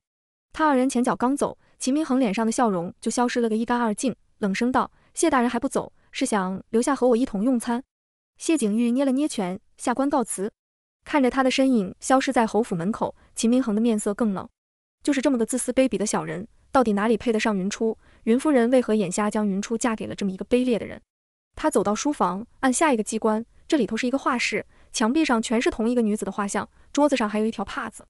他二人前脚刚走，秦明恒脸上的笑容就消失了个一干二净，冷声道：“谢大人还不走，是想留下和我一同用餐？”谢景玉捏了捏拳，下官告辞。看着他的身影消失在侯府门口，秦明恒的面色更冷。就是这么个自私卑鄙的小人，到底哪里配得上云初？云夫人为何眼瞎，将云初嫁给了这么一个卑劣的人？他走到书房，按下一个机关，这里头是一个画室，墙壁上全是同一个女子的画像，桌子上还有一条帕子。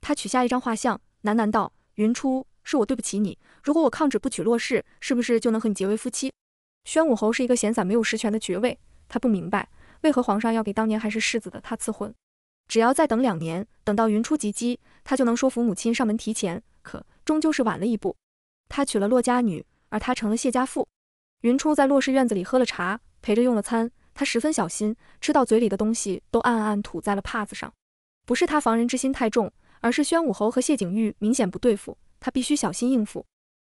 他取下一张画像，喃喃道：“云初，是我对不起你。如果我抗旨不娶骆氏，是不是就能和你结为夫妻？”宣武侯是一个闲散没有实权的爵位，他不明白为何皇上要给当年还是世子的他赐婚。只要再等两年，等到云初及笄，他就能说服母亲上门提钱。可终究是晚了一步，他娶了骆家女，而他成了谢家妇。云初在洛氏院子里喝了茶，陪着用了餐。他十分小心，吃到嘴里的东西都暗暗吐在了帕子上。不是他防人之心太重，而是宣武侯和谢景玉明显不对付，他必须小心应付。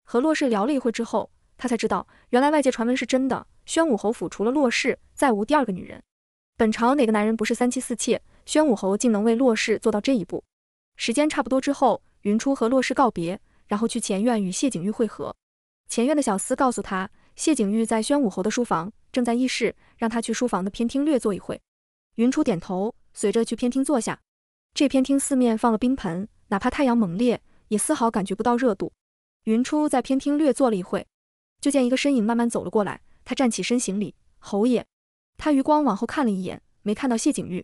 和洛氏聊了一会之后，他才知道原来外界传闻是真的。宣武侯府除了洛氏，再无第二个女人。本朝哪个男人不是三妻四妾？宣武侯竟能为洛氏做到这一步。时间差不多之后，云初和洛氏告别，然后去前院与谢景玉会合。前院的小厮告诉他。谢景玉在宣武侯的书房正在议事，让他去书房的偏厅略坐一会。云初点头，随着去偏厅坐下。这偏厅四面放了冰盆，哪怕太阳猛烈，也丝毫感觉不到热度。云初在偏厅略坐了一会，就见一个身影慢慢走了过来。他站起身行礼，侯爷。他余光往后看了一眼，没看到谢景玉。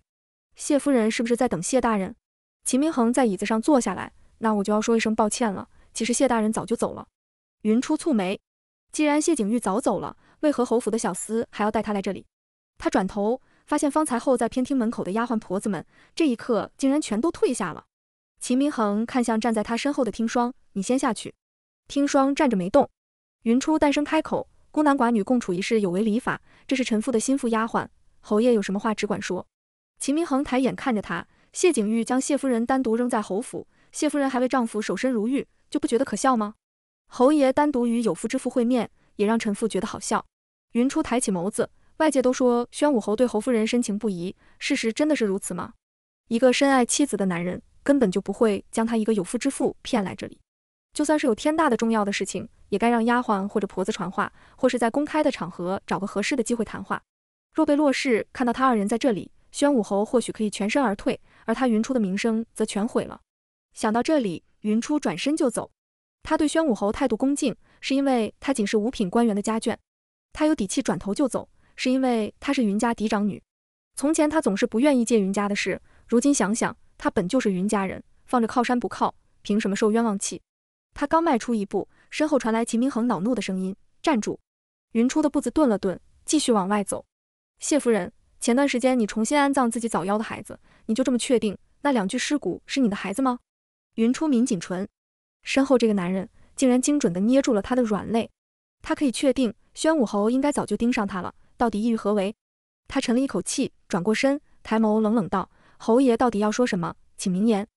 谢夫人是不是在等谢大人？秦明恒在椅子上坐下来，那我就要说一声抱歉了。其实谢大人早就走了。云初蹙眉。既然谢景玉早走了，为何侯府的小厮还要带他来这里？他转头发现方才候在偏厅门口的丫鬟婆子们，这一刻竟然全都退下了。秦明恒看向站在他身后的听霜：“你先下去。”听霜站着没动。云初淡声开口：“孤男寡女共处一室，有违礼法。这是陈父的心腹丫鬟，侯爷有什么话只管说。”秦明恒抬眼看着他：“谢景玉将谢夫人单独扔在侯府，谢夫人还为丈夫守身如玉，就不觉得可笑吗？”侯爷单独与有夫之妇会面，也让陈父觉得好笑。云初抬起眸子，外界都说宣武侯对侯夫人深情不移，事实真的是如此吗？一个深爱妻子的男人，根本就不会将他一个有夫之妇骗来这里。就算是有天大的重要的事情，也该让丫鬟或者婆子传话，或是在公开的场合找个合适的机会谈话。若被洛氏看到他二人在这里，宣武侯或许可以全身而退，而他云初的名声则全毁了。想到这里，云初转身就走。他对宣武侯态度恭敬，是因为他仅是五品官员的家眷；他有底气转头就走，是因为他是云家嫡长女。从前他总是不愿意借云家的事，如今想想，他本就是云家人，放着靠山不靠，凭什么受冤枉气？他刚迈出一步，身后传来秦明恒恼怒的声音：“站住！”云初的步子顿了顿，继续往外走。谢夫人，前段时间你重新安葬自己早夭的孩子，你就这么确定那两具尸骨是你的孩子吗？云初抿紧唇。身后这个男人竟然精准地捏住了他的软肋，他可以确定宣武侯应该早就盯上他了，到底意欲何为？他沉了一口气，转过身，抬眸冷冷道：“侯爷到底要说什么？请明言。”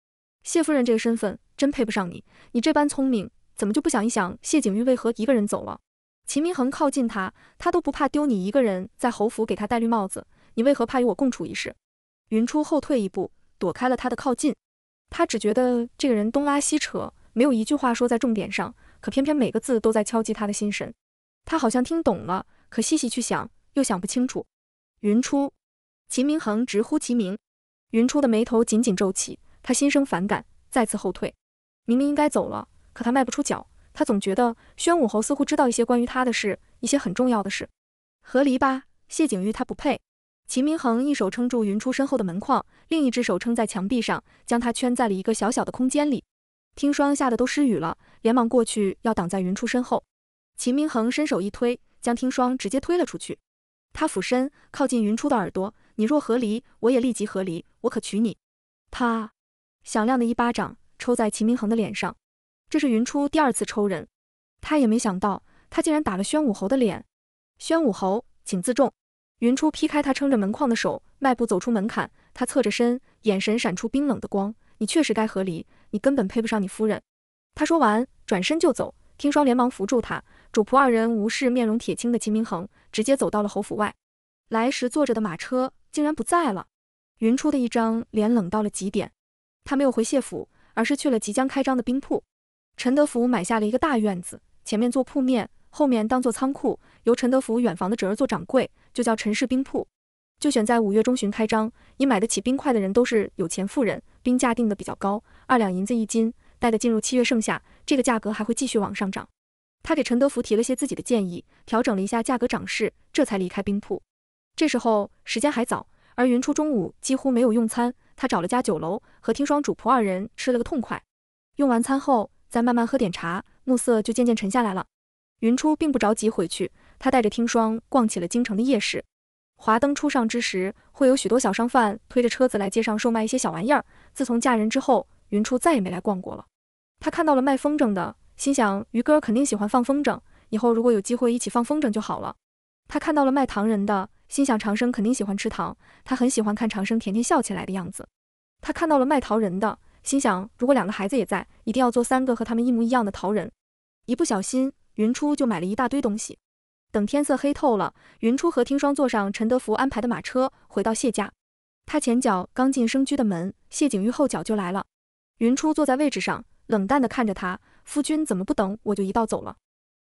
谢夫人这个身份真配不上你，你这般聪明，怎么就不想一想谢景玉为何一个人走了？秦明恒靠近他，他都不怕丢你一个人在侯府给他戴绿帽子，你为何怕与我共处一室？云初后退一步，躲开了他的靠近，他只觉得这个人东拉西扯。没有一句话说在重点上，可偏偏每个字都在敲击他的心神。他好像听懂了，可细细去想又想不清楚。云初，秦明恒直呼其名。云初的眉头紧紧皱起，他心生反感，再次后退。明明应该走了，可他迈不出脚。他总觉得宣武侯似乎知道一些关于他的事，一些很重要的事。和离吧，谢景玉，他不配。秦明恒一手撑住云初身后的门框，另一只手撑在墙壁上，将他圈在了一个小小的空间里。听霜吓得都失语了，连忙过去要挡在云初身后。秦明恒伸手一推，将听霜直接推了出去。他俯身靠近云初的耳朵：“你若和离，我也立即和离，我可娶你。”他响亮的一巴掌抽在秦明恒的脸上。这是云初第二次抽人，他也没想到他竟然打了宣武侯的脸。宣武侯，请自重。云初劈开他撑着门框的手，迈步走出门槛。他侧着身，眼神闪出冰冷的光：“你确实该和离。”你根本配不上你夫人。他说完，转身就走。听霜连忙扶住他，主仆二人无视面容铁青的秦明恒，直接走到了侯府外。来时坐着的马车竟然不在了。云初的一张脸冷到了极点，他没有回谢府，而是去了即将开张的冰铺。陈德福买下了一个大院子，前面做铺面，后面当做仓库，由陈德福远房的侄儿做掌柜，就叫陈氏冰铺。就选在五月中旬开张，你买得起冰块的人都是有钱富人，冰价定的比较高，二两银子一斤。待的进入七月盛夏，这个价格还会继续往上涨。他给陈德福提了些自己的建议，调整了一下价格涨势，这才离开冰铺。这时候时间还早，而云初中午几乎没有用餐，他找了家酒楼，和听霜主仆二人吃了个痛快。用完餐后，再慢慢喝点茶，暮色就渐渐沉下来了。云初并不着急回去，他带着听霜逛起了京城的夜市。华灯初上之时，会有许多小商贩推着车子来街上售卖一些小玩意儿。自从嫁人之后，云初再也没来逛过了。他看到了卖风筝的，心想鱼哥肯定喜欢放风筝，以后如果有机会一起放风筝就好了。他看到了卖糖人的，心想长生肯定喜欢吃糖，他很喜欢看长生甜甜笑起来的样子。他看到了卖桃人的，心想如果两个孩子也在，一定要做三个和他们一模一样的桃人。一不小心，云初就买了一大堆东西。等天色黑透了，云初和听霜坐上陈德福安排的马车，回到谢家。他前脚刚进生居的门，谢景玉后脚就来了。云初坐在位置上，冷淡地看着他：“夫君怎么不等我就一道走了？”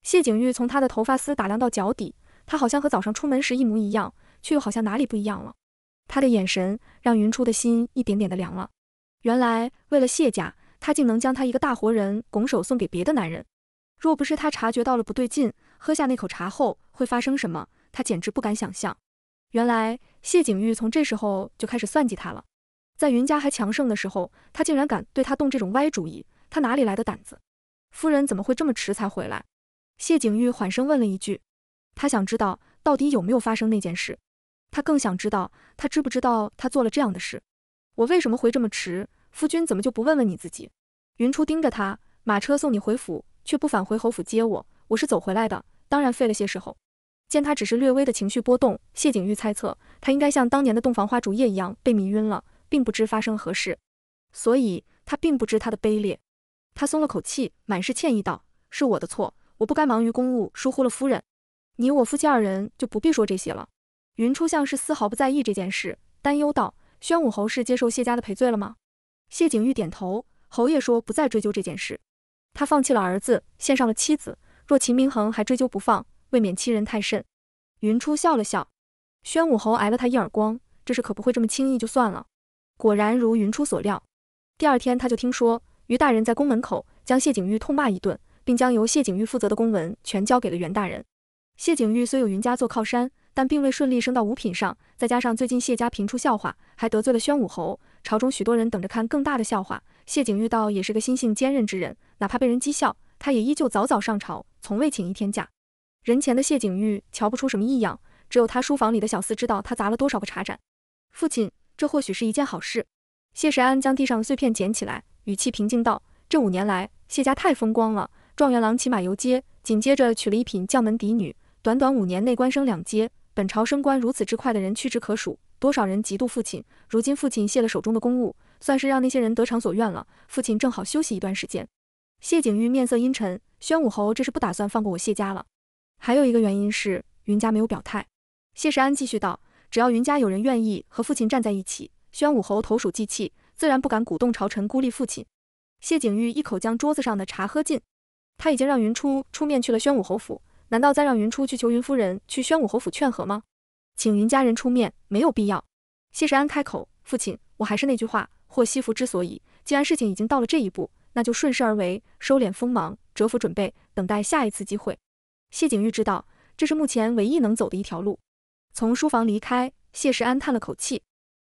谢景玉从他的头发丝打量到脚底，他好像和早上出门时一模一样，却又好像哪里不一样了。他的眼神让云初的心一点点的凉了。原来为了谢家，他竟能将他一个大活人拱手送给别的男人。若不是他察觉到了不对劲，喝下那口茶后会发生什么？他简直不敢想象。原来谢景玉从这时候就开始算计他了。在云家还强盛的时候，他竟然敢对他动这种歪主意，他哪里来的胆子？夫人怎么会这么迟才回来？谢景玉缓声问了一句，他想知道到底有没有发生那件事，他更想知道他知不知道他做了这样的事。我为什么会这么迟？夫君怎么就不问问你自己？云初盯着他，马车送你回府，却不返回侯府接我，我是走回来的。当然费了些时候。见他只是略微的情绪波动，谢景玉猜测他应该像当年的洞房花烛夜一样被迷晕了，并不知发生了何事，所以他并不知他的卑劣。他松了口气，满是歉意道：“是我的错，我不该忙于公务疏忽了夫人。你我夫妻二人就不必说这些了。”云初像是丝毫不在意这件事，担忧道：“宣武侯是接受谢家的赔罪了吗？”谢景玉点头，侯爷说不再追究这件事。他放弃了儿子，献上了妻子。若秦明恒还追究不放，未免欺人太甚。云初笑了笑，宣武侯挨了他一耳光，这事可不会这么轻易就算了。果然如云初所料，第二天他就听说于大人在宫门口将谢景玉痛骂一顿，并将由谢景玉负责的公文全交给了袁大人。谢景玉虽有云家做靠山，但并未顺利升到五品上，再加上最近谢家频出笑话，还得罪了宣武侯，朝中许多人等着看更大的笑话。谢景玉倒也是个心性坚韧之人，哪怕被人讥笑。他也依旧早早上朝，从未请一天假。人前的谢景玉瞧不出什么异样，只有他书房里的小厮知道他砸了多少个茶盏。父亲，这或许是一件好事。谢时安将地上的碎片捡起来，语气平静道：“这五年来，谢家太风光了。状元郎骑马游街，紧接着娶了一品将门嫡女，短短五年内官升两阶。本朝升官如此之快的人屈指可数，多少人嫉妒父亲。如今父亲卸了手中的公务，算是让那些人得偿所愿了。父亲正好休息一段时间。”谢景玉面色阴沉，宣武侯这是不打算放过我谢家了。还有一个原因是云家没有表态。谢时安继续道：“只要云家有人愿意和父亲站在一起，宣武侯投鼠忌器，自然不敢鼓动朝臣孤立父亲。”谢景玉一口将桌子上的茶喝尽。他已经让云初出面去了宣武侯府，难道再让云初去求云夫人去宣武侯府劝和吗？请云家人出面没有必要。谢时安开口：“父亲，我还是那句话，祸兮福之所以。既然事情已经到了这一步。”那就顺势而为，收敛锋芒，蛰伏准备，等待下一次机会。谢景玉知道，这是目前唯一能走的一条路。从书房离开，谢世安叹了口气，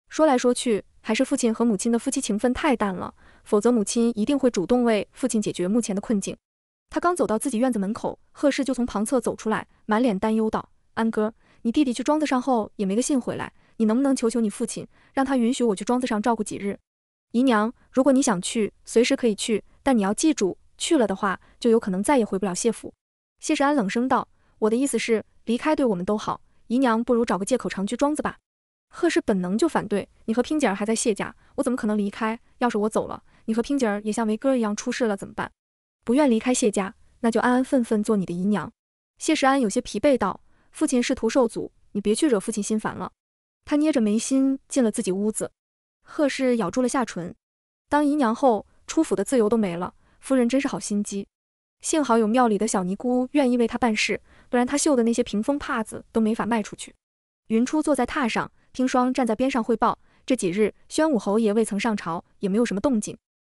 说来说去，还是父亲和母亲的夫妻情分太淡了，否则母亲一定会主动为父亲解决目前的困境。他刚走到自己院子门口，贺氏就从旁侧走出来，满脸担忧道：“安哥，你弟弟去庄子上后也没个信回来，你能不能求求你父亲，让他允许我去庄子上照顾几日？”姨娘，如果你想去，随时可以去，但你要记住，去了的话，就有可能再也回不了谢府。谢世安冷声道：“我的意思是，离开对我们都好。姨娘不如找个借口长居庄子吧。”贺氏本能就反对：“你和萍姐儿还在谢家，我怎么可能离开？要是我走了，你和萍姐儿也像维哥一样出事了怎么办？”不愿离开谢家，那就安安分分做你的姨娘。谢世安有些疲惫道：“父亲仕途受阻，你别去惹父亲心烦了。”他捏着眉心进了自己屋子。贺氏咬住了下唇，当姨娘后出府的自由都没了。夫人真是好心机，幸好有庙里的小尼姑愿意为她办事，不然她绣的那些屏风帕子都没法卖出去。云初坐在榻上，听霜站在边上汇报，这几日宣武侯爷未曾上朝，也没有什么动静。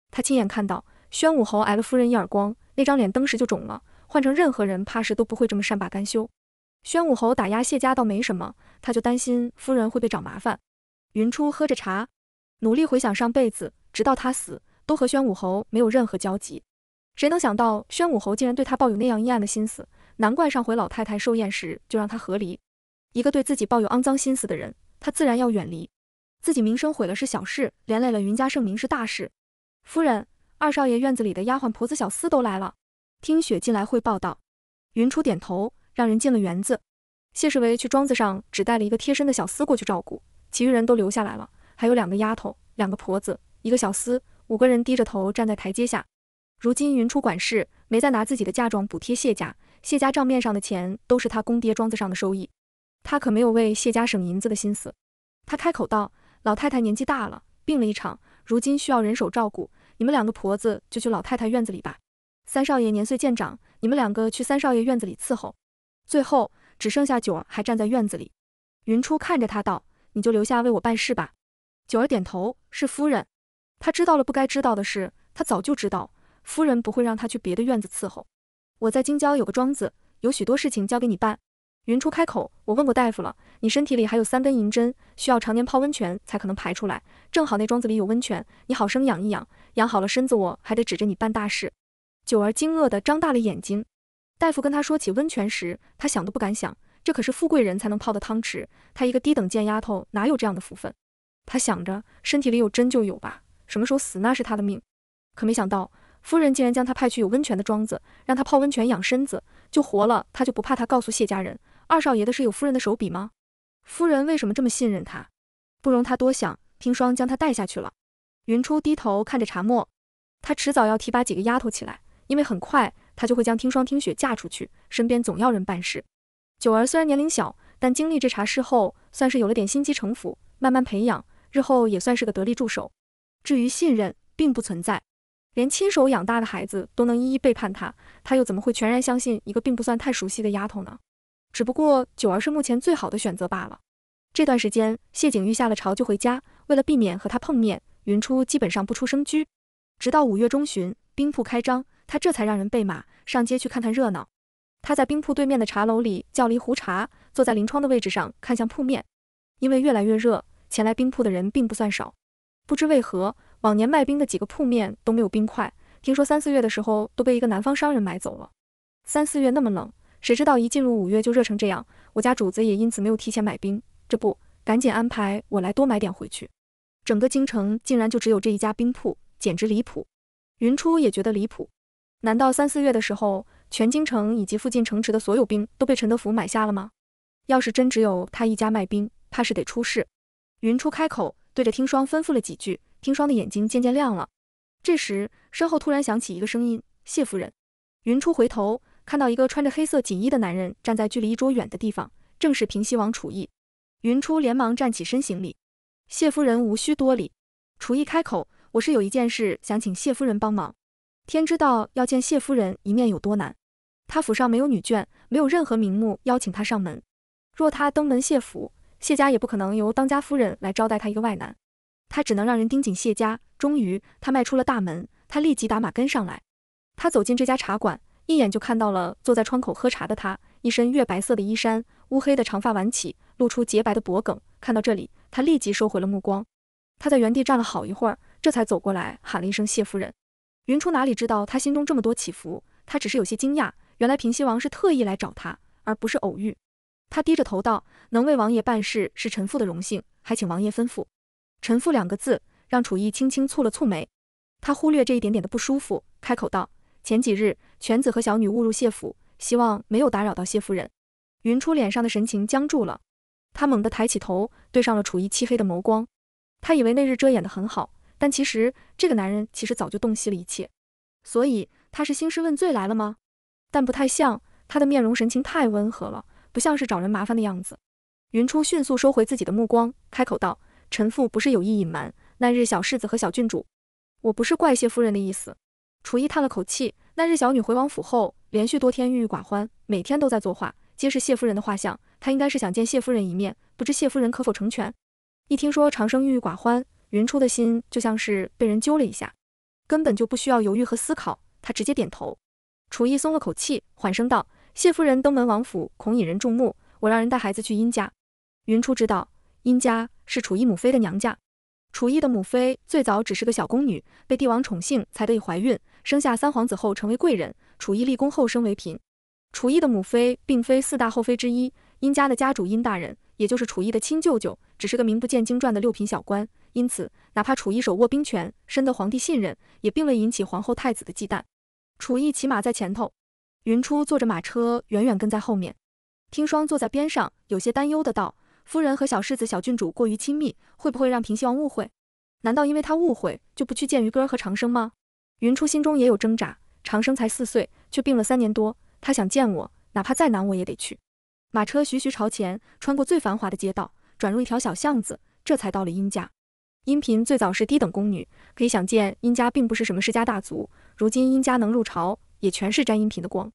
他亲眼看到宣武侯挨了夫人一耳光，那张脸当时就肿了。换成任何人，怕是都不会这么善罢甘休。宣武侯打压谢家倒没什么，他就担心夫人会被找麻烦。云初喝着茶。努力回想上辈子，直到他死，都和宣武侯没有任何交集。谁能想到宣武侯竟然对他抱有那样阴暗的心思？难怪上回老太太寿宴时就让他和离。一个对自己抱有肮脏心思的人，他自然要远离。自己名声毁了是小事，连累了云家盛名是大事。夫人，二少爷院子里的丫鬟婆子小厮都来了。听雪进来汇报道，云初点头，让人进了园子。谢世维去庄子上，只带了一个贴身的小厮过去照顾，其余人都留下来了。还有两个丫头，两个婆子，一个小厮，五个人低着头站在台阶下。如今云初管事，没再拿自己的嫁妆补贴谢家，谢家账面上的钱都是他公爹庄子上的收益，他可没有为谢家省银子的心思。他开口道：“老太太年纪大了，病了一场，如今需要人手照顾，你们两个婆子就去老太太院子里吧。三少爷年岁渐长，你们两个去三少爷院子里伺候。”最后只剩下九儿还站在院子里，云初看着他道：“你就留下为我办事吧。”九儿点头，是夫人。她知道了不该知道的事，她早就知道夫人不会让她去别的院子伺候。我在京郊有个庄子，有许多事情交给你办。云初开口，我问过大夫了，你身体里还有三根银针，需要常年泡温泉才可能排出来。正好那庄子里有温泉，你好生养一养，养好了身子，我还得指着你办大事。九儿惊愕地张大了眼睛，大夫跟他说起温泉时，他想都不敢想，这可是富贵人才能泡的汤池，他一个低等贱丫头哪有这样的福分？他想着，身体里有针就有吧，什么时候死那是他的命。可没想到，夫人竟然将他派去有温泉的庄子，让他泡温泉养身子，就活了。他就不怕他告诉谢家人，二少爷的事有夫人的手笔吗？夫人为什么这么信任他？不容他多想，听霜将他带下去了。云初低头看着茶沫，他迟早要提拔几个丫头起来，因为很快他就会将听霜、听雪嫁出去，身边总要人办事。九儿虽然年龄小，但经历这茶事后，算是有了点心机城府，慢慢培养。日后也算是个得力助手，至于信任并不存在，连亲手养大的孩子都能一一背叛他，他又怎么会全然相信一个并不算太熟悉的丫头呢？只不过九儿是目前最好的选择罢了。这段时间，谢景玉下了朝就回家，为了避免和他碰面，云初基本上不出生居。直到五月中旬，冰铺开张，他这才让人备马上街去看看热闹。他在冰铺对面的茶楼里叫了一壶茶，坐在临窗的位置上看向铺面，因为越来越热。前来冰铺的人并不算少，不知为何，往年卖冰的几个铺面都没有冰块。听说三四月的时候都被一个南方商人买走了。三四月那么冷，谁知道一进入五月就热成这样？我家主子也因此没有提前买冰，这不，赶紧安排我来多买点回去。整个京城竟然就只有这一家冰铺，简直离谱。云初也觉得离谱，难道三四月的时候，全京城以及附近城池的所有冰都被陈德福买下了吗？要是真只有他一家卖冰，怕是得出事。云初开口，对着听霜吩咐了几句，听霜的眼睛渐渐亮了。这时，身后突然响起一个声音：“谢夫人。”云初回头，看到一个穿着黑色锦衣的男人站在距离一桌远的地方，正是平西王楚艺。云初连忙站起身行礼：“谢夫人，无需多礼。”楚艺开口：“我是有一件事想请谢夫人帮忙。天知道要见谢夫人一面有多难，他府上没有女眷，没有任何名目邀请他上门，若他登门谢府。”谢家也不可能由当家夫人来招待他一个外男，他只能让人盯紧谢家。终于，他迈出了大门，他立即打马跟上来。他走进这家茶馆，一眼就看到了坐在窗口喝茶的他，一身月白色的衣衫，乌黑的长发挽起，露出洁白的脖颈。看到这里，他立即收回了目光。他在原地站了好一会儿，这才走过来喊了一声“谢夫人”。云初哪里知道他心中这么多起伏，他只是有些惊讶，原来平西王是特意来找他，而不是偶遇。他低着头道：“能为王爷办事是臣父的荣幸，还请王爷吩咐。”臣父两个字让楚意轻轻蹙了蹙眉。他忽略这一点点的不舒服，开口道：“前几日犬子和小女误入谢府，希望没有打扰到谢夫人。”云初脸上的神情僵住了，他猛地抬起头，对上了楚意漆黑的眸光。他以为那日遮掩得很好，但其实这个男人其实早就洞悉了一切。所以他是兴师问罪来了吗？但不太像，他的面容神情太温和了。不像是找人麻烦的样子。云初迅速收回自己的目光，开口道：“陈父不是有意隐瞒，那日小世子和小郡主，我不是怪谢夫人的意思。”楚意叹了口气，那日小女回王府后，连续多天郁郁寡欢，每天都在作画，皆是谢夫人的画像。她应该是想见谢夫人一面，不知谢夫人可否成全？一听说长生郁郁寡欢，云初的心就像是被人揪了一下，根本就不需要犹豫和思考，他直接点头。楚意松了口气，缓声道。谢夫人登门王府，恐引人注目。我让人带孩子去殷家。云初知道，殷家是楚意母妃的娘家。楚意的母妃最早只是个小宫女，被帝王宠幸才得以怀孕，生下三皇子后成为贵人。楚意立功后升为嫔。楚意的母妃并非四大后妃之一。殷家的家主殷大人，也就是楚意的亲舅舅，只是个名不见经传的六品小官。因此，哪怕楚意手握兵权，深得皇帝信任，也并未引起皇后、太子的忌惮。楚意骑马在前头。云初坐着马车，远远跟在后面。听霜坐在边上，有些担忧的道：“夫人和小世子、小郡主过于亲密，会不会让平西王误会？难道因为他误会就不去见于哥和长生吗？”云初心中也有挣扎。长生才四岁，却病了三年多。他想见我，哪怕再难，我也得去。马车徐徐朝前，穿过最繁华的街道，转入一条小巷子，这才到了殷家。殷嫔最早是低等宫女，可以想见，殷家并不是什么世家大族。如今殷家能入朝。也全是沾阴品的光，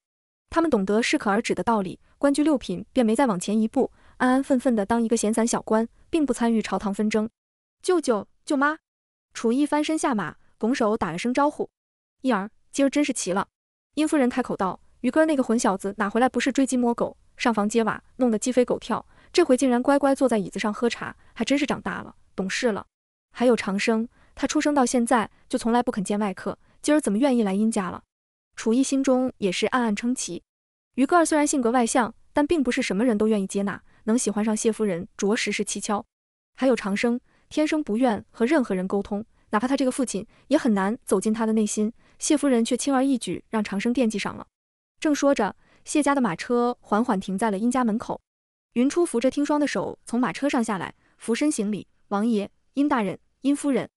他们懂得适可而止的道理，官居六品便没再往前一步，安安分分地当一个闲散小官，并不参与朝堂纷争。舅舅、舅妈，楚艺翻身下马，拱手打了声招呼。意儿，今儿真是齐了。殷夫人开口道：“于哥那个混小子哪回来不是追鸡摸狗、上房揭瓦，弄得鸡飞狗跳？这回竟然乖乖坐在椅子上喝茶，还真是长大了，懂事了。还有长生，他出生到现在就从来不肯见外客，今儿怎么愿意来殷家了？”楚艺心中也是暗暗称奇，于哥儿虽然性格外向，但并不是什么人都愿意接纳，能喜欢上谢夫人，着实是蹊跷。还有长生，天生不愿和任何人沟通，哪怕他这个父亲，也很难走进他的内心。谢夫人却轻而易举让长生惦记上了。正说着，谢家的马车缓缓停在了殷家门口。云初扶着听霜的手从马车上下来，俯身行礼：“王爷，殷大人，殷夫人。”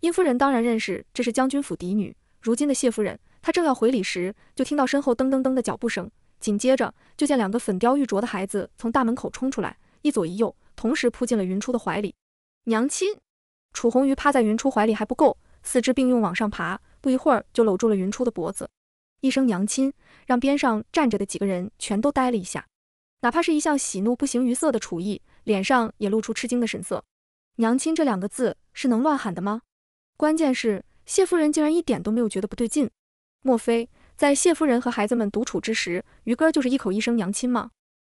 殷夫人当然认识，这是将军府嫡女，如今的谢夫人。他正要回礼时，就听到身后噔噔噔的脚步声，紧接着就见两个粉雕玉琢的孩子从大门口冲出来，一左一右，同时扑进了云初的怀里。娘亲，楚红鱼趴在云初怀里还不够，四肢并用往上爬，不一会儿就搂住了云初的脖子，一声娘亲，让边上站着的几个人全都呆了一下。哪怕是一向喜怒不形于色的楚意，脸上也露出吃惊的神色。娘亲这两个字是能乱喊的吗？关键是谢夫人竟然一点都没有觉得不对劲。莫非在谢夫人和孩子们独处之时，于哥就是一口一声娘亲吗？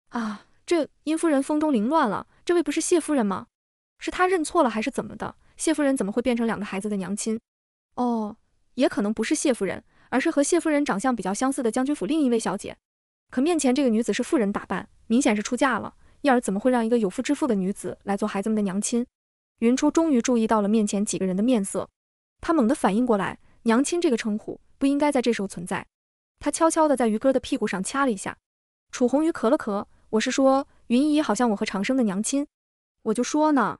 啊，这殷夫人风中凌乱了，这位不是谢夫人吗？是她认错了还是怎么的？谢夫人怎么会变成两个孩子的娘亲？哦，也可能不是谢夫人，而是和谢夫人长相比较相似的将军府另一位小姐。可面前这个女子是妇人打扮，明显是出嫁了。燕儿怎么会让一个有夫之妇的女子来做孩子们的娘亲？云初终于注意到了面前几个人的面色，她猛地反应过来，娘亲这个称呼。不应该在这时候存在。他悄悄地在鱼哥的屁股上掐了一下。楚红鱼咳了咳，我是说，云姨好像我和长生的娘亲。我就说呢。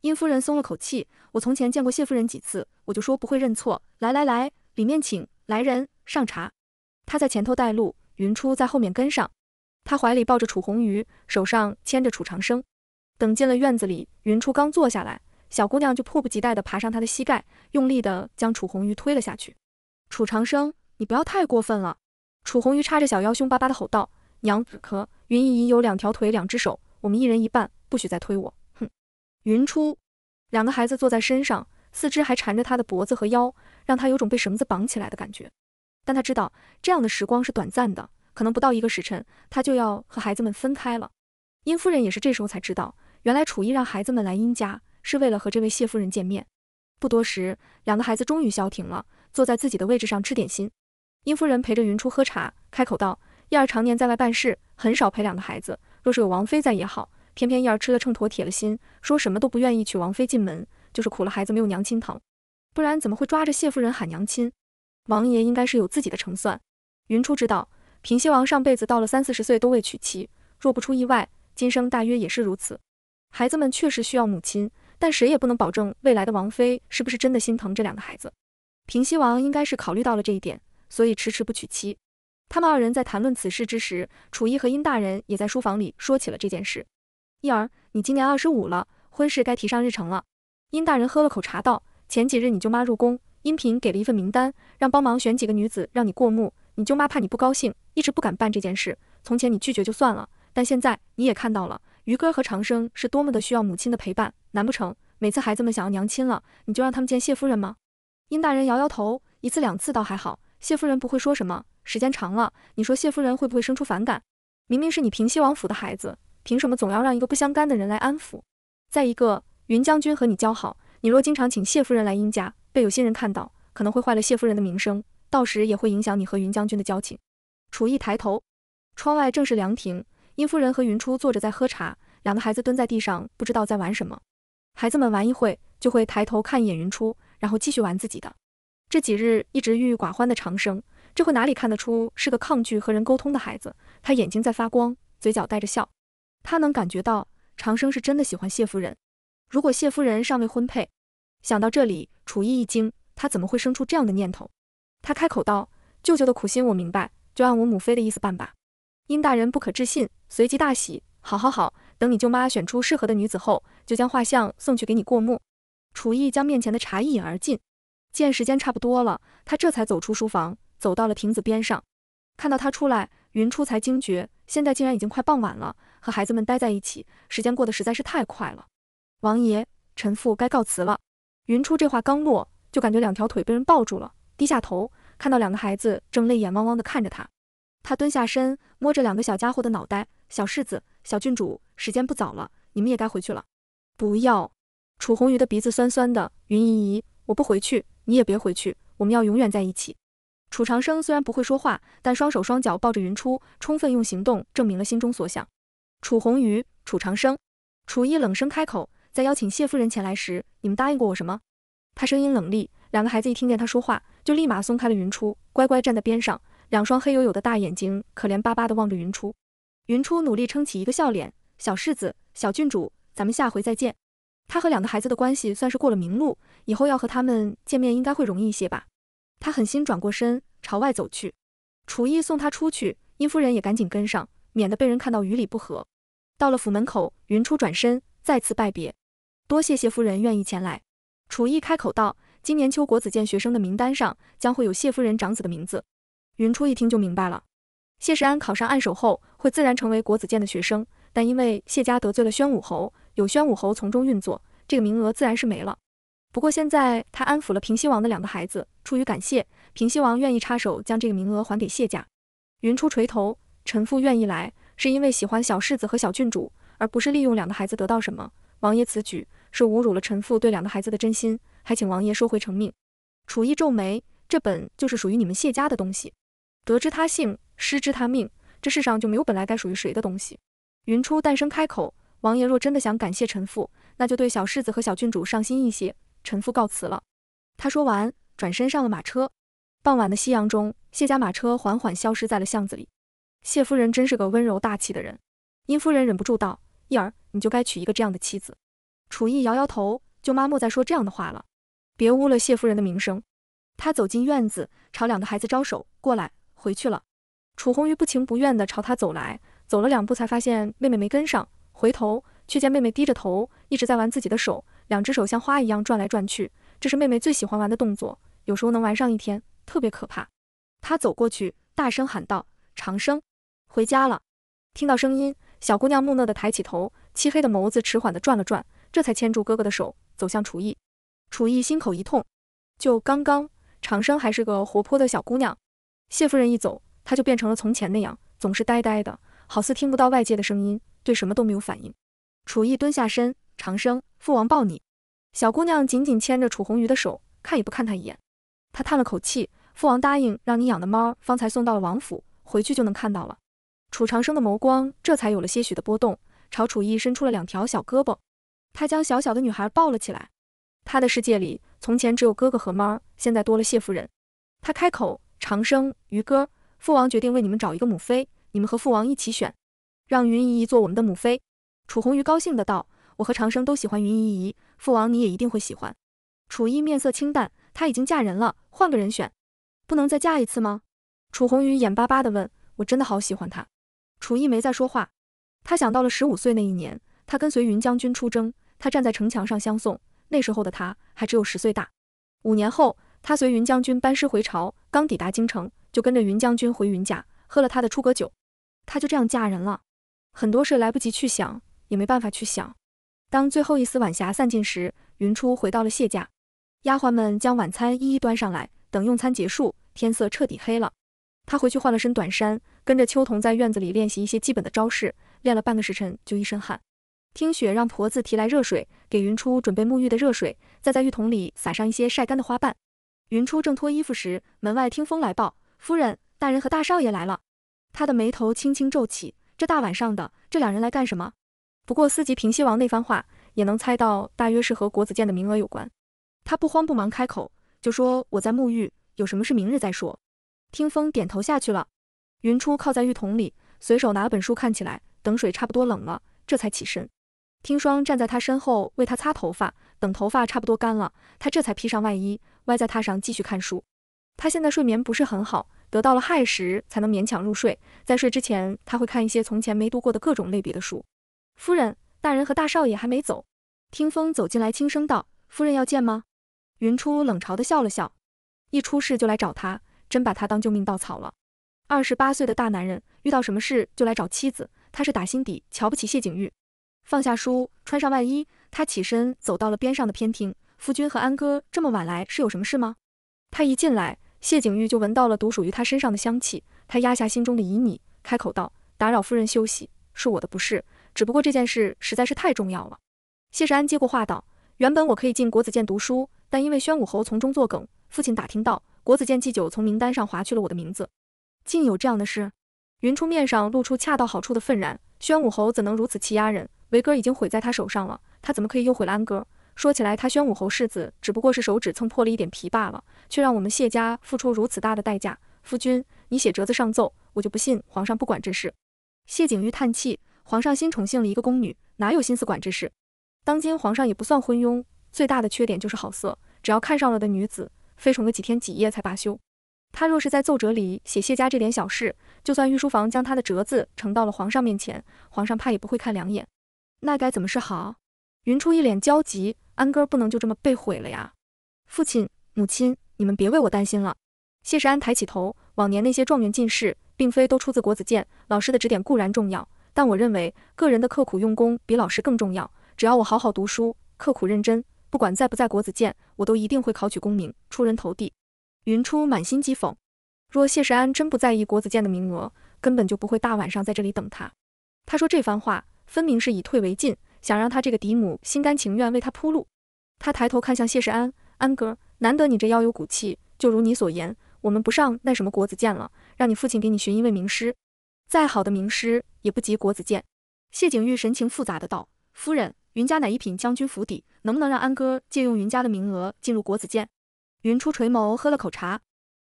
殷夫人松了口气。我从前见过谢夫人几次，我就说不会认错。来来来，里面请。来人上茶。他在前头带路，云初在后面跟上。他怀里抱着楚红鱼，手上牵着楚长生。等进了院子里，云初刚坐下来，小姑娘就迫不及待地爬上他的膝盖，用力地将楚红鱼推了下去。楚长生，你不要太过分了！楚红鱼叉着小腰，凶巴巴地吼道：“娘子，可云姨已有两条腿、两只手，我们一人一半，不许再推我！”哼。云初，两个孩子坐在身上，四肢还缠着他的脖子和腰，让他有种被绳子绑起来的感觉。但他知道，这样的时光是短暂的，可能不到一个时辰，他就要和孩子们分开了。殷夫人也是这时候才知道，原来楚意让孩子们来殷家，是为了和这位谢夫人见面。不多时，两个孩子终于消停了。坐在自己的位置上吃点心，殷夫人陪着云初喝茶，开口道：“燕儿常年在外办事，很少陪两个孩子。若是有王妃在也好，偏偏燕儿吃了秤砣铁了心，说什么都不愿意娶王妃进门，就是苦了孩子没有娘亲疼。不然怎么会抓着谢夫人喊娘亲？王爷应该是有自己的成算。”云初知道，平西王上辈子到了三四十岁都未娶妻，若不出意外，今生大约也是如此。孩子们确实需要母亲，但谁也不能保证未来的王妃是不是真的心疼这两个孩子。平西王应该是考虑到了这一点，所以迟迟不娶妻。他们二人在谈论此事之时，楚意和殷大人也在书房里说起了这件事。一儿，你今年二十五了，婚事该提上日程了。殷大人喝了口茶道，前几日你舅妈入宫，殷嫔给了一份名单，让帮忙选几个女子让你过目。你舅妈怕你不高兴，一直不敢办这件事。从前你拒绝就算了，但现在你也看到了，于哥和长生是多么的需要母亲的陪伴。难不成每次孩子们想要娘亲了，你就让他们见谢夫人吗？殷大人摇摇头，一次两次倒还好，谢夫人不会说什么。时间长了，你说谢夫人会不会生出反感？明明是你平西王府的孩子，凭什么总要让一个不相干的人来安抚？再一个，云将军和你交好，你若经常请谢夫人来殷家，被有心人看到，可能会坏了谢夫人的名声，到时也会影响你和云将军的交情。楚意抬头，窗外正是凉亭，殷夫人和云初坐着在喝茶，两个孩子蹲在地上，不知道在玩什么。孩子们玩一会就会抬头看一眼云初。然后继续玩自己的。这几日一直郁郁寡欢的长生，这回哪里看得出是个抗拒和人沟通的孩子？他眼睛在发光，嘴角带着笑。他能感觉到长生是真的喜欢谢夫人。如果谢夫人尚未婚配，想到这里，楚意一惊，他怎么会生出这样的念头？他开口道：“舅舅的苦心我明白，就按我母妃的意思办吧。”殷大人不可置信，随即大喜：“好好好，等你舅妈选出适合的女子后，就将画像送去给你过目。”楚艺将面前的茶一饮而尽，见时间差不多了，他这才走出书房，走到了亭子边上。看到他出来，云初才惊觉，现在竟然已经快傍晚了，和孩子们待在一起，时间过得实在是太快了。王爷，臣妇该告辞了。云初这话刚落，就感觉两条腿被人抱住了，低下头，看到两个孩子正泪眼汪汪地看着他。他蹲下身，摸着两个小家伙的脑袋，小世子，小郡主，时间不早了，你们也该回去了。不要。楚红鱼的鼻子酸酸的，云姨姨，我不回去，你也别回去，我们要永远在一起。楚长生虽然不会说话，但双手双脚抱着云初，充分用行动证明了心中所想。楚红鱼、楚长生、楚一冷声开口，在邀请谢夫人前来时，你们答应过我什么？他声音冷厉，两个孩子一听见他说话，就立马松开了云初，乖乖站在边上，两双黑黝黝的大眼睛可怜巴巴的望着云初。云初努力撑起一个笑脸，小世子、小郡主，咱们下回再见。他和两个孩子的关系算是过了明路，以后要和他们见面应该会容易一些吧。他狠心转过身，朝外走去。楚艺送他出去，殷夫人也赶紧跟上，免得被人看到与理不合。到了府门口，云初转身再次拜别，多谢谢夫人愿意前来。楚艺开口道：“今年秋国子监学生的名单上将会有谢夫人长子的名字。”云初一听就明白了，谢世安考上案首后会自然成为国子监的学生，但因为谢家得罪了宣武侯。有宣武侯从中运作，这个名额自然是没了。不过现在他安抚了平西王的两个孩子，出于感谢，平西王愿意插手将这个名额还给谢家。云初垂头，臣父愿意来，是因为喜欢小世子和小郡主，而不是利用两个孩子得到什么。王爷此举是侮辱了臣父对两个孩子的真心，还请王爷收回成命。楚意皱眉，这本就是属于你们谢家的东西，得之他姓，失之他命，这世上就没有本来该属于谁的东西。云初诞生开口。王爷若真的想感谢臣父，那就对小世子和小郡主上心一些。臣父告辞了。他说完，转身上了马车。傍晚的夕阳中，谢家马车缓缓消失在了巷子里。谢夫人真是个温柔大气的人，殷夫人忍不住道：“意儿，你就该娶一个这样的妻子。”楚意摇摇头：“舅妈莫再说这样的话了，别污了谢夫人的名声。”他走进院子，朝两个孩子招手：“过来，回去了。”楚红玉不情不愿地朝他走来，走了两步才发现妹妹没跟上。回头却见妹妹低着头，一直在玩自己的手，两只手像花一样转来转去，这是妹妹最喜欢玩的动作，有时候能玩上一天，特别可怕。他走过去，大声喊道：“长生，回家了！”听到声音，小姑娘木讷地抬起头，漆黑的眸子迟缓地转了转，这才牵住哥哥的手走向楚艺。楚艺心口一痛，就刚刚长生还是个活泼的小姑娘，谢夫人一走，她就变成了从前那样，总是呆呆的，好似听不到外界的声音。对什么都没有反应，楚意蹲下身，长生，父王抱你。小姑娘紧紧牵着楚红鱼的手，看也不看他一眼。他叹了口气，父王答应让你养的猫方才送到了王府，回去就能看到了。楚长生的眸光这才有了些许的波动，朝楚意伸出了两条小胳膊，他将小小的女孩抱了起来。他的世界里从前只有哥哥和猫，现在多了谢夫人。他开口，长生，鱼哥，父王决定为你们找一个母妃，你们和父王一起选。让云姨姨做我们的母妃，楚红鱼高兴的道：“我和长生都喜欢云姨姨，父王你也一定会喜欢。”楚意面色清淡，她已经嫁人了，换个人选，不能再嫁一次吗？楚红鱼眼巴巴的问：“我真的好喜欢她。”楚意没再说话，他想到了十五岁那一年，他跟随云将军出征，他站在城墙上相送，那时候的他还只有十岁大。五年后，他随云将军班师回朝，刚抵达京城，就跟着云将军回云家，喝了他的出阁酒，他就这样嫁人了。很多事来不及去想，也没办法去想。当最后一丝晚霞散尽时，云初回到了谢家，丫鬟们将晚餐一一端上来。等用餐结束，天色彻底黑了，他回去换了身短衫，跟着秋桐在院子里练习一些基本的招式，练了半个时辰就一身汗。听雪让婆子提来热水，给云初准备沐浴的热水，再在浴桶里撒上一些晒干的花瓣。云初正脱衣服时，门外听风来报，夫人、大人和大少爷来了。他的眉头轻轻皱起。这大晚上的，这两人来干什么？不过司级平西王那番话也能猜到，大约是和国子监的名额有关。他不慌不忙开口，就说我在沐浴，有什么事明日再说。听风点头下去了。云初靠在浴桶里，随手拿了本书看起来，等水差不多冷了，这才起身。听霜站在他身后为他擦头发，等头发差不多干了，他这才披上外衣，歪在榻上继续看书。他现在睡眠不是很好。得到了亥时才能勉强入睡，在睡之前，他会看一些从前没读过的各种类别的书。夫人、大人和大少爷还没走。听风走进来，轻声道：“夫人要见吗？”云初冷嘲的笑了笑，一出事就来找他，真把他当救命稻草了。二十八岁的大男人，遇到什么事就来找妻子，他是打心底瞧不起谢景玉。放下书，穿上外衣，他起身走到了边上的偏厅。夫君和安哥这么晚来是有什么事吗？他一进来。谢景玉就闻到了独属于他身上的香气，他压下心中的旖旎，开口道：“打扰夫人休息，是我的不是。只不过这件事实在是太重要了。”谢世安接过话道：“原本我可以进国子监读书，但因为宣武侯从中作梗，父亲打听到国子监祭酒从名单上划去了我的名字，竟有这样的事！”云初面上露出恰到好处的愤然：“宣武侯怎能如此欺压人？维哥已经毁在他手上了，他怎么可以又毁了安哥？说起来，他宣武侯世子只不过是手指蹭破了一点皮罢了。”却让我们谢家付出如此大的代价，夫君，你写折子上奏，我就不信皇上不管这事。谢景玉叹气，皇上新宠幸了一个宫女，哪有心思管这事？当今皇上也不算昏庸，最大的缺点就是好色，只要看上了的女子，非宠个几天几夜才罢休。他若是在奏折里写谢家这点小事，就算御书房将他的折子呈到了皇上面前，皇上怕也不会看两眼。那该怎么是好？云初一脸焦急，安哥不能就这么被毁了呀！父亲，母亲。你们别为我担心了。谢世安抬起头，往年那些状元进士，并非都出自国子监。老师的指点固然重要，但我认为个人的刻苦用功比老师更重要。只要我好好读书，刻苦认真，不管在不在国子监，我都一定会考取功名，出人头地。云初满心讥讽，若谢世安真不在意国子监的名额，根本就不会大晚上在这里等他。他说这番话，分明是以退为进，想让他这个嫡母心甘情愿为他铺路。他抬头看向谢世安，安哥。难得你这腰有骨气，就如你所言，我们不上那什么国子监了，让你父亲给你寻一位名师。再好的名师也不及国子监。谢景玉神情复杂的道：“夫人，云家乃一品将军府邸，能不能让安哥借用云家的名额进入国子监？”云初垂眸喝了口茶。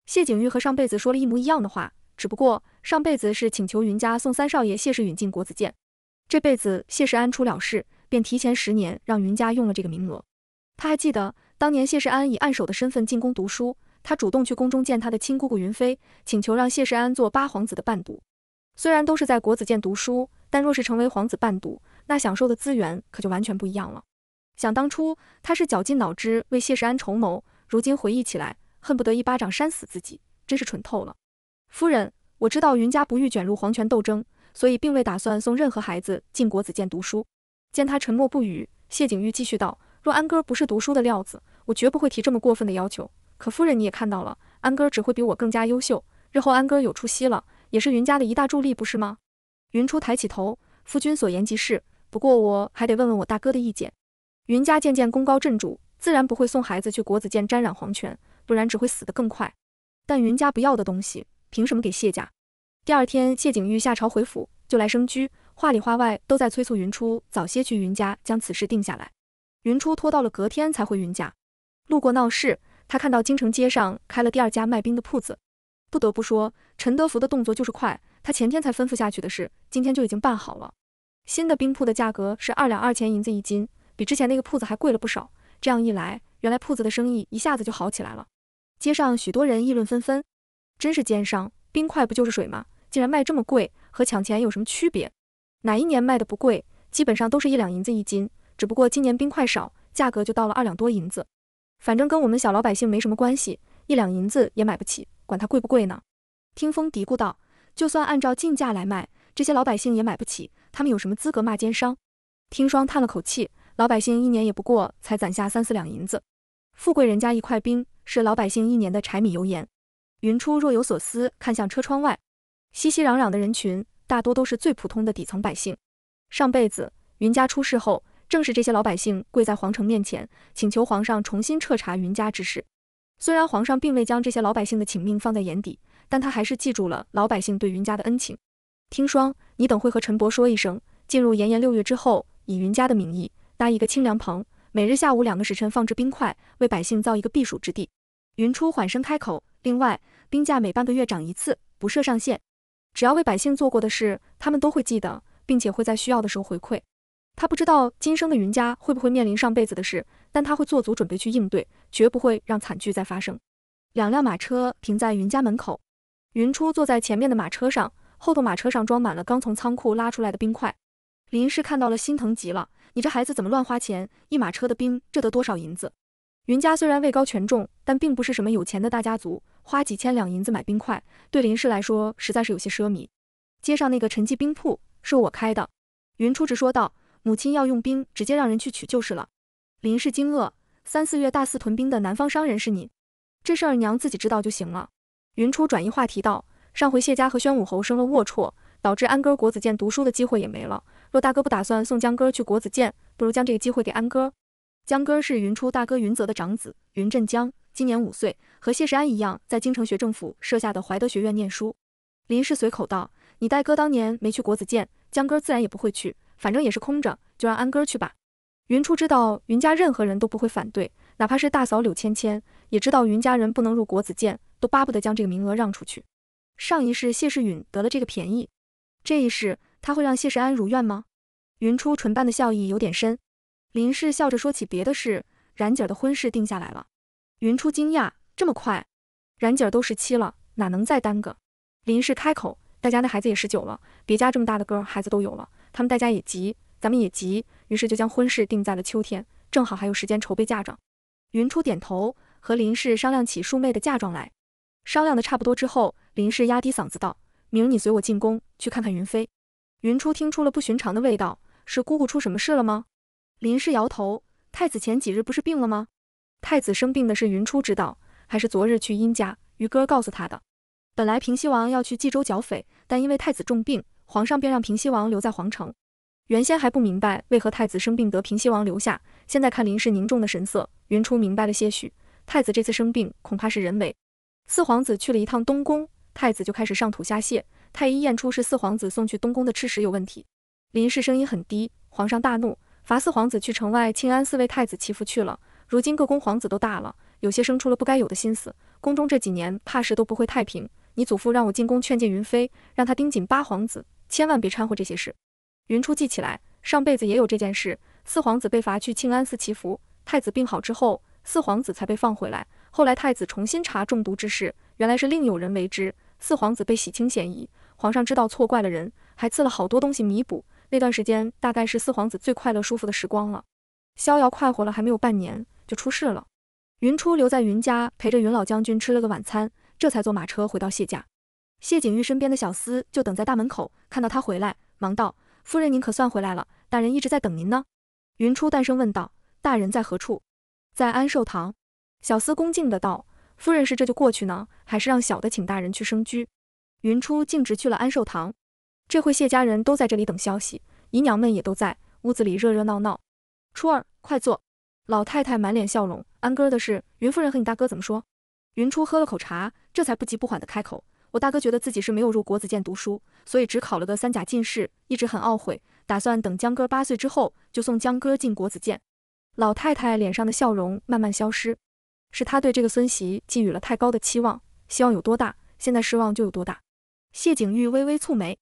谢景玉和上辈子说了一模一样的话，只不过上辈子是请求云家送三少爷谢世允进国子监，这辈子谢世安出了事，便提前十年让云家用了这个名额。他还记得。当年谢世安以暗手的身份进宫读书，他主动去宫中见他的亲姑姑云妃，请求让谢世安做八皇子的伴读。虽然都是在国子监读书，但若是成为皇子伴读，那享受的资源可就完全不一样了。想当初他是绞尽脑汁为谢世安筹谋，如今回忆起来，恨不得一巴掌扇死自己，真是蠢透了。夫人，我知道云家不欲卷入皇权斗争，所以并未打算送任何孩子进国子监读书。见他沉默不语，谢景玉继续道：“若安哥不是读书的料子。”我绝不会提这么过分的要求。可夫人，你也看到了，安哥只会比我更加优秀。日后安哥有出息了，也是云家的一大助力，不是吗？云初抬起头，夫君所言极是。不过我还得问问我大哥的意见。云家渐渐功高震主，自然不会送孩子去国子监沾染皇权，不然只会死得更快。但云家不要的东西，凭什么给谢家？第二天，谢景玉下朝回府就来生居，话里话外都在催促云初早些去云家将此事定下来。云初拖到了隔天才回云家。路过闹市，他看到京城街上开了第二家卖冰的铺子。不得不说，陈德福的动作就是快。他前天才吩咐下去的事，今天就已经办好了。新的冰铺的价格是二两二钱银子一斤，比之前那个铺子还贵了不少。这样一来，原来铺子的生意一下子就好起来了。街上许多人议论纷纷，真是奸商！冰块不就是水吗？竟然卖这么贵，和抢钱有什么区别？哪一年卖的不贵？基本上都是一两银子一斤，只不过今年冰块少，价格就到了二两多银子。反正跟我们小老百姓没什么关系，一两银子也买不起，管它贵不贵呢。听风嘀咕道：“就算按照进价来卖，这些老百姓也买不起，他们有什么资格骂奸商？”听霜叹了口气：“老百姓一年也不过才攒下三四两银子，富贵人家一块冰是老百姓一年的柴米油盐。”云初若有所思，看向车窗外，熙熙攘攘的人群，大多都是最普通的底层百姓。上辈子云家出事后。正是这些老百姓跪在皇城面前，请求皇上重新彻查云家之事。虽然皇上并未将这些老百姓的请命放在眼底，但他还是记住了老百姓对云家的恩情。听霜，你等会和陈伯说一声，进入炎炎六月之后，以云家的名义搭一个清凉棚，每日下午两个时辰放置冰块，为百姓造一个避暑之地。云初缓声开口，另外，冰价每半个月涨一次，不设上限。只要为百姓做过的事，他们都会记得，并且会在需要的时候回馈。他不知道今生的云家会不会面临上辈子的事，但他会做足准备去应对，绝不会让惨剧再发生。两辆马车停在云家门口，云初坐在前面的马车上，后头马车上装满了刚从仓库拉出来的冰块。林氏看到了，心疼极了。你这孩子怎么乱花钱？一马车的冰，这得多少银子？云家虽然位高权重，但并不是什么有钱的大家族，花几千两银子买冰块，对林氏来说实在是有些奢靡。街上那个陈记冰铺是我开的，云初直说道。母亲要用兵，直接让人去取就是了。林氏惊愕，三四月大肆屯兵的南方商人是你？这事儿娘自己知道就行了。云初转移话题道，上回谢家和宣武侯生了龌龊，导致安哥国子监读书的机会也没了。若大哥不打算送江哥去国子监，不如将这个机会给安哥。江哥是云初大哥云泽的长子云振江，今年五岁，和谢世安一样，在京城学政府设下的怀德学院念书。林氏随口道，你戴哥当年没去国子监，江哥自然也不会去。反正也是空着，就让安哥去吧。云初知道云家任何人都不会反对，哪怕是大嫂柳芊芊，也知道云家人不能入国子监，都巴不得将这个名额让出去。上一世谢世允得了这个便宜，这一世他会让谢世安如愿吗？云初唇瓣的笑意有点深。林氏笑着说起别的事，冉姐儿的婚事定下来了。云初惊讶，这么快？冉姐儿都十七了，哪能再耽搁？林氏开口，大家那孩子也十九了，别家这么大的个孩子都有了。他们大家也急，咱们也急，于是就将婚事定在了秋天，正好还有时间筹备嫁妆。云初点头，和林氏商量起庶妹的嫁妆来。商量的差不多之后，林氏压低嗓子道：“明儿你随我进宫去看看云飞。”云初听出了不寻常的味道，是姑姑出什么事了吗？林氏摇头。太子前几日不是病了吗？太子生病的是云初知道，还是昨日去殷家于哥告诉他的？本来平西王要去冀州剿匪，但因为太子重病。皇上便让平西王留在皇城，原先还不明白为何太子生病得平西王留下，现在看林氏凝重的神色，云初明白了些许。太子这次生病恐怕是人为。四皇子去了一趟东宫，太子就开始上吐下泻，太医验出是四皇子送去东宫的吃食有问题。林氏声音很低，皇上大怒，罚四皇子去城外庆安寺为太子祈福去了。如今各宫皇子都大了，有些生出了不该有的心思，宫中这几年怕是都不会太平。你祖父让我进宫劝谏云妃，让他盯紧八皇子。千万别掺和这些事。云初记起来，上辈子也有这件事。四皇子被罚去庆安寺祈福，太子病好之后，四皇子才被放回来。后来太子重新查中毒之事，原来是另有人为之。四皇子被洗清嫌疑，皇上知道错怪了人，还赐了好多东西弥补。那段时间大概是四皇子最快乐、舒服的时光了，逍遥快活了还没有半年，就出事了。云初留在云家陪着云老将军吃了个晚餐，这才坐马车回到谢家。谢景玉身边的小厮就等在大门口，看到他回来，忙道：“夫人，您可算回来了，大人一直在等您呢。”云初淡声问道：“大人在何处？”“在安寿堂。”小厮恭敬的道：“夫人是这就过去呢，还是让小的请大人去生居？”云初径直去了安寿堂。这会谢家人都在这里等消息，姨娘们也都在屋子里热热闹闹。初二，快坐。老太太满脸笑容：“安哥的事，云夫人和你大哥怎么说？”云初喝了口茶，这才不急不缓的开口。我大哥觉得自己是没有入国子监读书，所以只考了个三甲进士，一直很懊悔。打算等江哥八岁之后，就送江哥进国子监。老太太脸上的笑容慢慢消失，是她对这个孙媳寄予了太高的期望，希望有多大，现在失望就有多大。谢景玉微微蹙眉，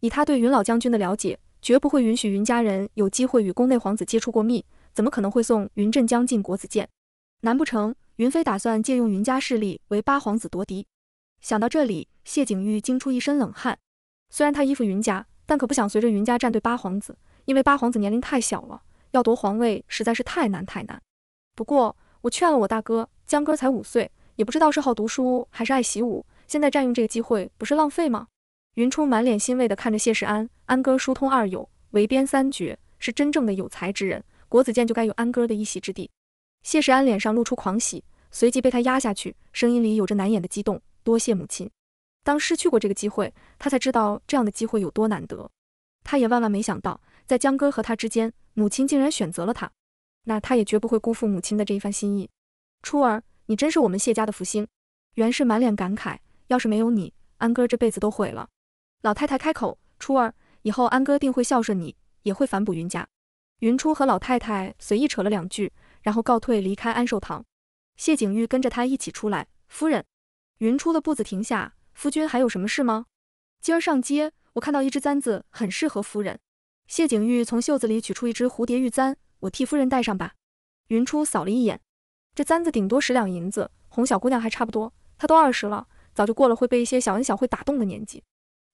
以他对云老将军的了解，绝不会允许云家人有机会与宫内皇子接触过密，怎么可能会送云振江进国子监？难不成云飞打算借用云家势力为八皇子夺嫡？想到这里，谢景玉惊出一身冷汗。虽然他依附云家，但可不想随着云家站队八皇子，因为八皇子年龄太小了，要夺皇位实在是太难太难。不过，我劝了我大哥，江哥才五岁，也不知道是好读书还是爱习武，现在占用这个机会不是浪费吗？云初满脸欣慰地看着谢世安，安哥疏通二友，围边三绝，是真正的有才之人，国子监就该有安哥的一席之地。谢世安脸上露出狂喜，随即被他压下去，声音里有着难掩的激动。多谢母亲。当失去过这个机会，他才知道这样的机会有多难得。他也万万没想到，在江哥和他之间，母亲竟然选择了他。那他也绝不会辜负母亲的这一番心意。初儿，你真是我们谢家的福星。袁氏满脸感慨，要是没有你，安哥这辈子都毁了。老太太开口：“初儿，以后安哥定会孝顺你，也会反哺云家。”云初和老太太随意扯了两句，然后告退离开安寿堂。谢景玉跟着他一起出来，夫人。云初的步子停下，夫君还有什么事吗？今儿上街，我看到一只簪子，很适合夫人。谢景玉从袖子里取出一只蝴蝶玉簪，我替夫人戴上吧。云初扫了一眼，这簪子顶多十两银子，哄小姑娘还差不多。她都二十了，早就过了会被一些小恩小惠打动的年纪。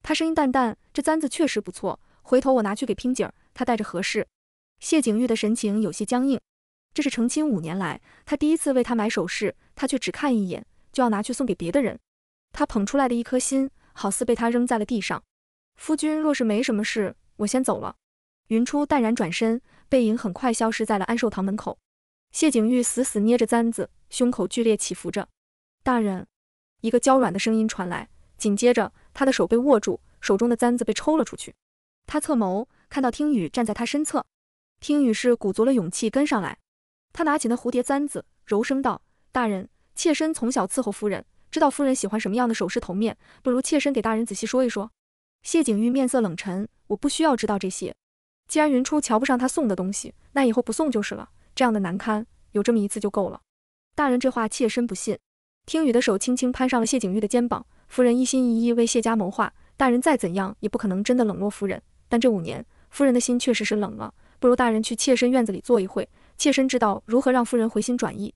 她声音淡淡，这簪子确实不错，回头我拿去给拼姐，儿，她戴着合适。谢景玉的神情有些僵硬，这是成亲五年来，他第一次为她买首饰，他却只看一眼。就要拿去送给别的人，他捧出来的一颗心，好似被他扔在了地上。夫君若是没什么事，我先走了。云初淡然转身，背影很快消失在了安寿堂门口。谢景玉死死捏着簪子，胸口剧烈起伏着。大人，一个娇软的声音传来，紧接着他的手被握住，手中的簪子被抽了出去。他侧眸看到听雨站在他身侧，听雨是鼓足了勇气跟上来。他拿起那蝴蝶簪子，柔声道：“大人。”妾身从小伺候夫人，知道夫人喜欢什么样的首饰头面，不如妾身给大人仔细说一说。谢景玉面色冷沉，我不需要知道这些。既然云初瞧不上他送的东西，那以后不送就是了。这样的难堪，有这么一次就够了。大人这话，妾身不信。听雨的手轻轻攀上了谢景玉的肩膀，夫人一心一意为谢家谋划，大人再怎样也不可能真的冷落夫人。但这五年，夫人的心确实是冷了。不如大人去妾身院子里坐一会，妾身知道如何让夫人回心转意。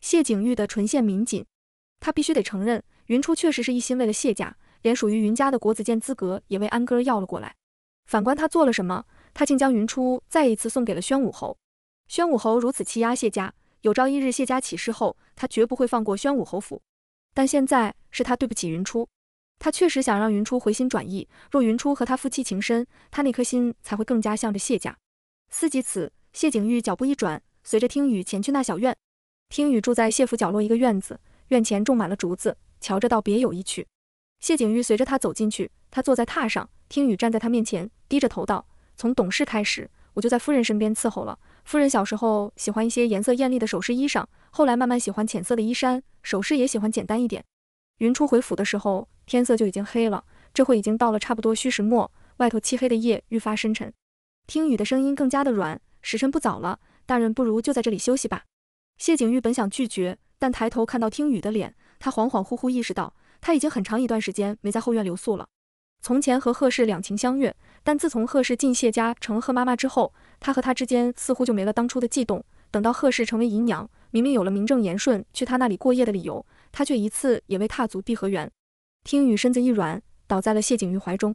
谢景玉的唇线抿紧，他必须得承认，云初确实是一心为了谢家，连属于云家的国子监资格也为安哥要了过来。反观他做了什么？他竟将云初再一次送给了宣武侯。宣武侯如此欺压谢家，有朝一日谢家起事后，他绝不会放过宣武侯府。但现在是他对不起云初，他确实想让云初回心转意。若云初和他夫妻情深，他那颗心才会更加向着谢家。思及此，谢景玉脚步一转，随着听雨前去那小院。听雨住在谢府角落一个院子，院前种满了竹子，瞧着倒别有一趣。谢景玉随着他走进去，他坐在榻上，听雨站在他面前，低着头道：“从懂事开始，我就在夫人身边伺候了。夫人小时候喜欢一些颜色艳丽的首饰衣裳，后来慢慢喜欢浅色的衣衫，首饰也喜欢简单一点。”云初回府的时候，天色就已经黑了，这会已经到了差不多戌时末，外头漆黑的夜愈发深沉。听雨的声音更加的软，时辰不早了，大人不如就在这里休息吧。谢景玉本想拒绝，但抬头看到听雨的脸，他恍恍惚惚意识到他已经很长一段时间没在后院留宿了。从前和贺氏两情相悦，但自从贺氏进谢家成了贺妈妈之后，他和她之间似乎就没了当初的悸动。等到贺氏成为姨娘，明明有了名正言顺去她那里过夜的理由，他却一次也未踏足碧荷园。听雨身子一软，倒在了谢景玉怀中。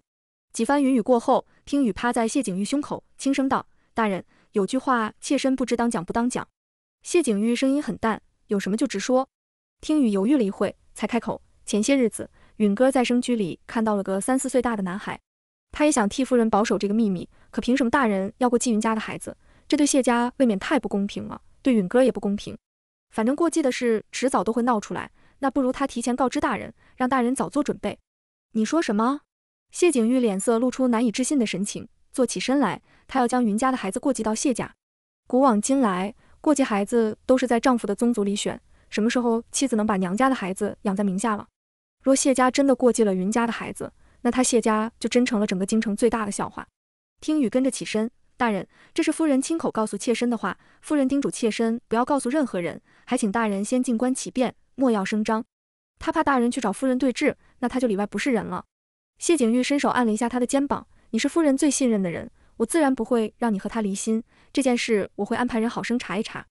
几番云雨过后，听雨趴在谢景玉胸口，轻声道：“大人，有句话妾身不知当讲不当讲。”谢景玉声音很淡，有什么就直说。听雨犹豫了一会，才开口。前些日子，允哥在生居里看到了个三四岁大的男孩，他也想替夫人保守这个秘密，可凭什么大人要过季云家的孩子？这对谢家未免太不公平了，对允哥也不公平。反正过继的事迟早都会闹出来，那不如他提前告知大人，让大人早做准备。你说什么？谢景玉脸色露出难以置信的神情，坐起身来，他要将云家的孩子过继到谢家。古往今来。过继孩子都是在丈夫的宗族里选，什么时候妻子能把娘家的孩子养在名下了？若谢家真的过继了云家的孩子，那他谢家就真成了整个京城最大的笑话。听雨跟着起身，大人，这是夫人亲口告诉妾身的话，夫人叮嘱妾身不要告诉任何人，还请大人先静观其变，莫要声张。他怕大人去找夫人对质，那他就里外不是人了。谢景玉伸手按了一下他的肩膀，你是夫人最信任的人，我自然不会让你和他离心。这件事我会安排人好生查一查。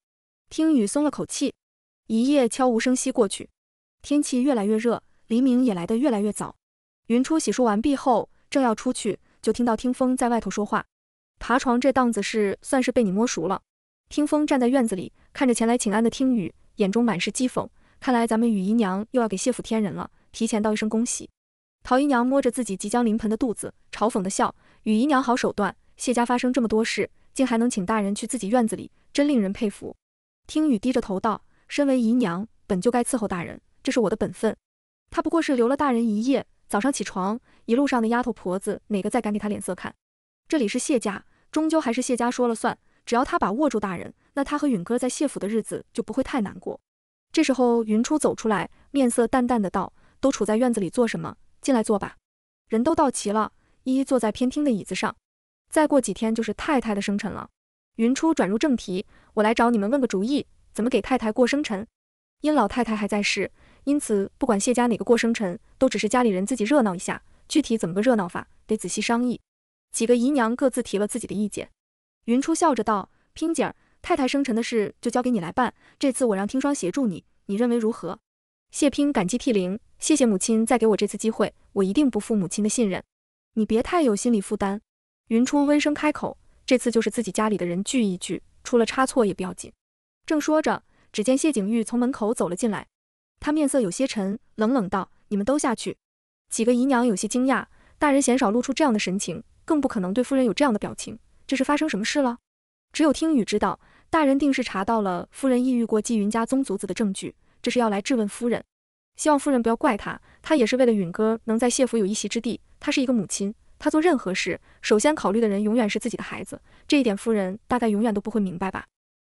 听雨松了口气，一夜悄无声息过去，天气越来越热，黎明也来得越来越早。云初洗漱完毕后，正要出去，就听到听风在外头说话：“爬床这档子事，算是被你摸熟了。”听风站在院子里，看着前来请安的听雨，眼中满是讥讽。看来咱们雨姨娘又要给谢府添人了，提前道一声恭喜。陶姨娘摸着自己即将临盆的肚子，嘲讽的笑：“雨姨娘好手段，谢家发生这么多事。”竟还能请大人去自己院子里，真令人佩服。听雨低着头道：“身为姨娘，本就该伺候大人，这是我的本分。他不过是留了大人一夜，早上起床，一路上的丫头婆子哪个再敢给他脸色看？这里是谢家，终究还是谢家说了算。只要他把握住大人，那他和允哥在谢府的日子就不会太难过。”这时候，云初走出来，面色淡淡的道：“都处在院子里做什么？进来坐吧。”人都到齐了，一一坐在偏厅的椅子上。再过几天就是太太的生辰了，云初转入正题，我来找你们问个主意，怎么给太太过生辰？因老太太还在世，因此不管谢家哪个过生辰，都只是家里人自己热闹一下。具体怎么个热闹法，得仔细商议。几个姨娘各自提了自己的意见，云初笑着道：“拼姐，儿，太太生辰的事就交给你来办。这次我让听霜协助你，你认为如何？”谢拼感激涕零，谢谢母亲再给我这次机会，我一定不负母亲的信任。你别太有心理负担。云初温声开口：“这次就是自己家里的人聚一聚，出了差错也不要紧。”正说着，只见谢景玉从门口走了进来，他面色有些沉，冷冷道：“你们都下去。”几个姨娘有些惊讶，大人鲜少露出这样的神情，更不可能对夫人有这样的表情，这是发生什么事了？只有听雨知道，大人定是查到了夫人抑郁过季云家宗族子的证据，这是要来质问夫人，希望夫人不要怪他，他也是为了允哥能在谢府有一席之地，他是一个母亲。他做任何事，首先考虑的人永远是自己的孩子。这一点，夫人大概永远都不会明白吧。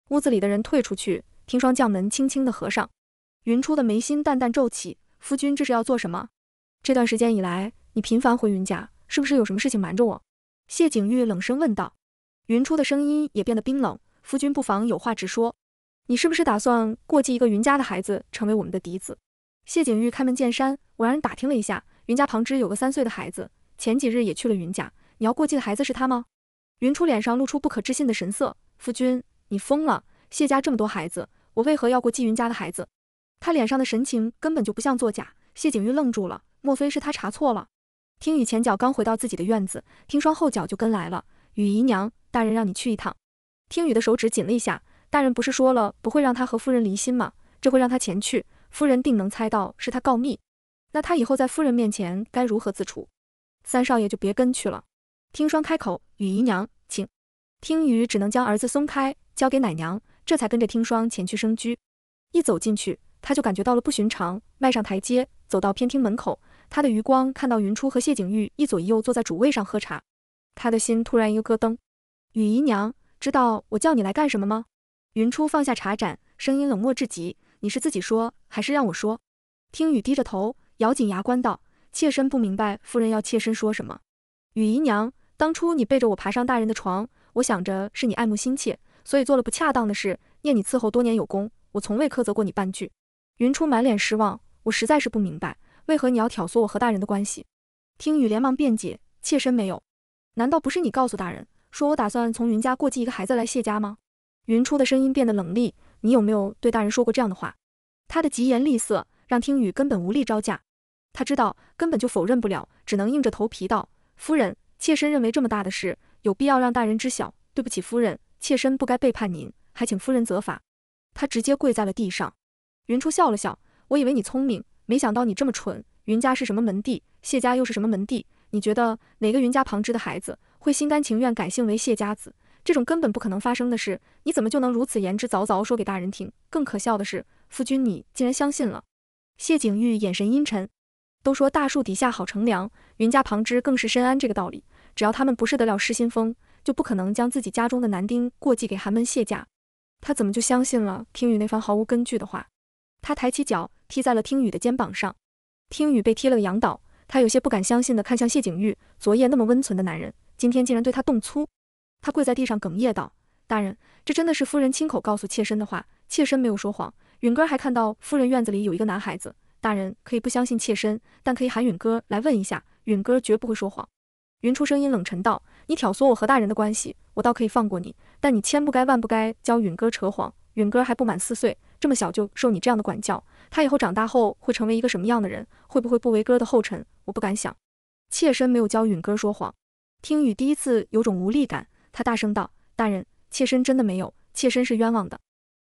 屋子里的人退出去，听霜将门轻轻的合上。云初的眉心淡淡皱起，夫君这是要做什么？这段时间以来，你频繁回云家，是不是有什么事情瞒着我？谢景玉冷声问道。云初的声音也变得冰冷：“夫君不妨有话直说，你是不是打算过继一个云家的孩子，成为我们的嫡子？”谢景玉开门见山：“我让人打听了一下，云家旁支有个三岁的孩子。”前几日也去了云家，你要过继的孩子是他吗？云初脸上露出不可置信的神色，夫君，你疯了？谢家这么多孩子，我为何要过继云家的孩子？他脸上的神情根本就不像作假。谢景玉愣住了，莫非是他查错了？听雨前脚刚回到自己的院子，听霜后脚就跟来了。雨姨娘，大人让你去一趟。听雨的手指紧了一下，大人不是说了不会让他和夫人离心吗？这会让他前去，夫人定能猜到是他告密。那他以后在夫人面前该如何自处？三少爷就别跟去了。听霜开口：“雨姨娘，请。”听雨只能将儿子松开，交给奶娘，这才跟着听霜前去生居。一走进去，他就感觉到了不寻常。迈上台阶，走到偏厅门口，他的余光看到云初和谢景玉一左一右坐在主位上喝茶，他的心突然一个咯噔。雨姨娘，知道我叫你来干什么吗？云初放下茶盏，声音冷漠至极：“你是自己说，还是让我说？”听雨低着头，咬紧牙关道。妾身不明白夫人要妾身说什么。雨姨娘，当初你背着我爬上大人的床，我想着是你爱慕心切，所以做了不恰当的事。念你伺候多年有功，我从未苛责过你半句。云初满脸失望，我实在是不明白，为何你要挑唆我和大人的关系。听雨连忙辩解，妾身没有。难道不是你告诉大人，说我打算从云家过继一个孩子来谢家吗？云初的声音变得冷厉，你有没有对大人说过这样的话？他的疾言厉色让听雨根本无力招架。他知道根本就否认不了，只能硬着头皮道：“夫人，妾身认为这么大的事有必要让大人知晓。对不起，夫人，妾身不该背叛您，还请夫人责罚。”他直接跪在了地上。云初笑了笑：“我以为你聪明，没想到你这么蠢。云家是什么门第？谢家又是什么门第？你觉得哪个云家旁支的孩子会心甘情愿改姓为谢家子？这种根本不可能发生的事，你怎么就能如此言之凿凿说给大人听？更可笑的是，夫君你竟然相信了。”谢景玉眼神阴沉。都说大树底下好乘凉，云家旁支更是深谙这个道理。只要他们不是得了失心疯，就不可能将自己家中的男丁过继给寒门谢家。他怎么就相信了听雨那番毫无根据的话？他抬起脚踢在了听雨的肩膀上，听雨被踢了个仰倒。他有些不敢相信的看向谢景玉，昨夜那么温存的男人，今天竟然对他动粗。他跪在地上哽咽道：“大人，这真的是夫人亲口告诉妾身的话，妾身没有说谎。允哥还看到夫人院子里有一个男孩子。”大人可以不相信妾身，但可以喊允哥来问一下，允哥绝不会说谎。云初声音冷沉道：“你挑唆我和大人的关系，我倒可以放过你，但你千不该万不该教允哥扯谎。允哥还不满四岁，这么小就受你这样的管教，他以后长大后会成为一个什么样的人？会不会不为哥的后尘？我不敢想。妾身没有教允哥说谎。”听雨第一次有种无力感，他大声道：“大人，妾身真的没有，妾身是冤枉的。”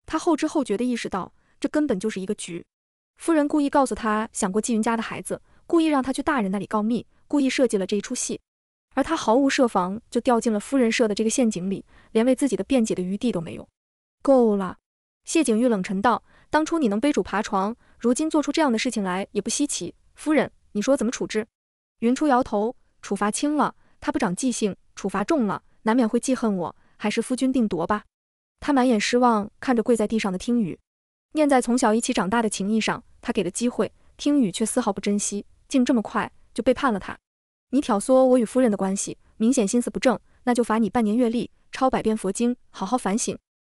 他后知后觉地意识到，这根本就是一个局。夫人故意告诉他想过季云家的孩子，故意让他去大人那里告密，故意设计了这一出戏，而他毫无设防，就掉进了夫人设的这个陷阱里，连为自己的辩解的余地都没有。够了，谢景玉冷沉道：“当初你能背主爬床，如今做出这样的事情来也不稀奇。夫人，你说怎么处置？”云初摇头，处罚轻了，他不长记性；处罚重了，难免会记恨我。还是夫君定夺吧。他满眼失望看着跪在地上的听雨。念在从小一起长大的情谊上，他给的机会，听雨却丝毫不珍惜，竟这么快就背叛了他。你挑唆我与夫人的关系，明显心思不正，那就罚你半年月历，抄百遍佛经，好好反省。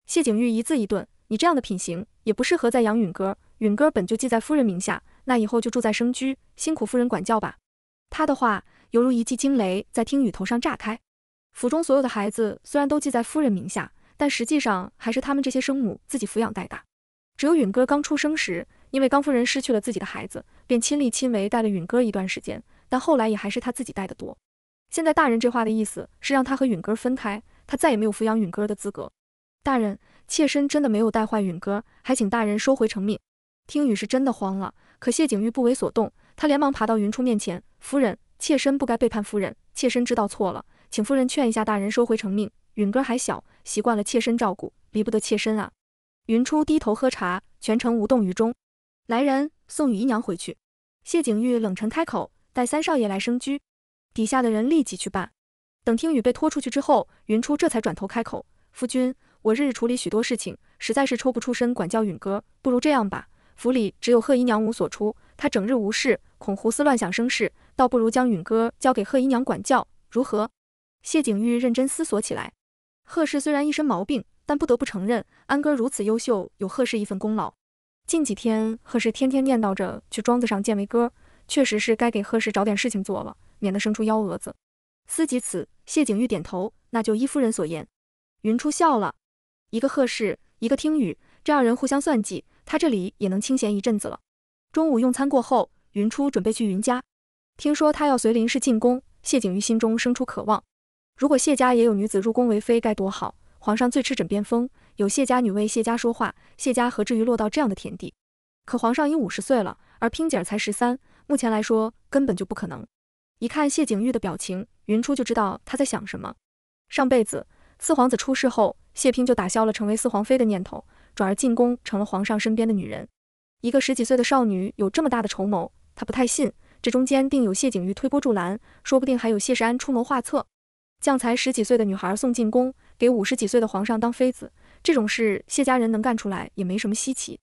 谢景玉一字一顿，你这样的品行也不适合在养允哥。允哥本就记在夫人名下，那以后就住在生居，辛苦夫人管教吧。他的话犹如一记惊雷，在听雨头上炸开。府中所有的孩子虽然都记在夫人名下，但实际上还是他们这些生母自己抚养带大。只有允哥刚出生时，因为刚夫人失去了自己的孩子，便亲力亲为带了允哥一段时间，但后来也还是他自己带的多。现在大人这话的意思是让他和允哥分开，他再也没有抚养允哥的资格。大人，妾身真的没有带坏允哥，还请大人收回成命。听雨是真的慌了，可谢景玉不为所动，他连忙爬到云初面前，夫人，妾身不该背叛夫人，妾身知道错了，请夫人劝一下大人收回成命。允哥还小，习惯了妾身照顾，离不得妾身啊。云初低头喝茶，全程无动于衷。来人，送雨姨娘回去。谢景玉冷沉开口：“带三少爷来生居。”底下的人立即去办。等听雨被拖出去之后，云初这才转头开口：“夫君，我日日处理许多事情，实在是抽不出身管教允哥。不如这样吧，府里只有贺姨娘无所出，她整日无事，恐胡思乱想生事，倒不如将允哥交给贺姨娘管教，如何？”谢景玉认真思索起来。贺氏虽然一身毛病。但不得不承认，安哥如此优秀，有贺氏一份功劳。近几天贺氏天天念叨着去庄子上见维哥，确实是该给贺氏找点事情做了，免得生出幺蛾子。思及此，谢景玉点头，那就依夫人所言。云初笑了，一个贺氏，一个听雨，这二人互相算计，他这里也能清闲一阵子了。中午用餐过后，云初准备去云家。听说他要随林氏进宫，谢景玉心中生出渴望，如果谢家也有女子入宫为妃，该多好。皇上最吃枕边风，有谢家女为谢家说话，谢家何至于落到这样的田地？可皇上已五十岁了，而拼姐儿才十三，目前来说根本就不可能。一看谢景玉的表情，云初就知道他在想什么。上辈子四皇子出事后，谢拼就打消了成为四皇妃的念头，转而进宫成了皇上身边的女人。一个十几岁的少女有这么大的筹谋，他不太信。这中间定有谢景玉推波助澜，说不定还有谢世安出谋划策，将才十几岁的女孩送进宫。给五十几岁的皇上当妃子，这种事谢家人能干出来也没什么稀奇。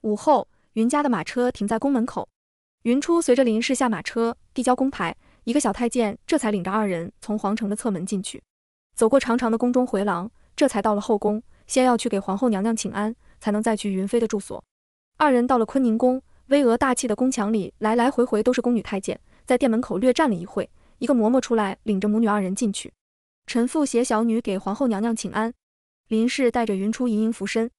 午后，云家的马车停在宫门口，云初随着林氏下马车，递交工牌，一个小太监这才领着二人从皇城的侧门进去，走过长长的宫中回廊，这才到了后宫。先要去给皇后娘娘请安，才能再去云妃的住所。二人到了坤宁宫，巍峨大气的宫墙里来来回回都是宫女太监，在殿门口略站了一会，一个嬷嬷出来领着母女二人进去。臣父携小女给皇后娘娘请安，林氏带着云初盈盈俯身。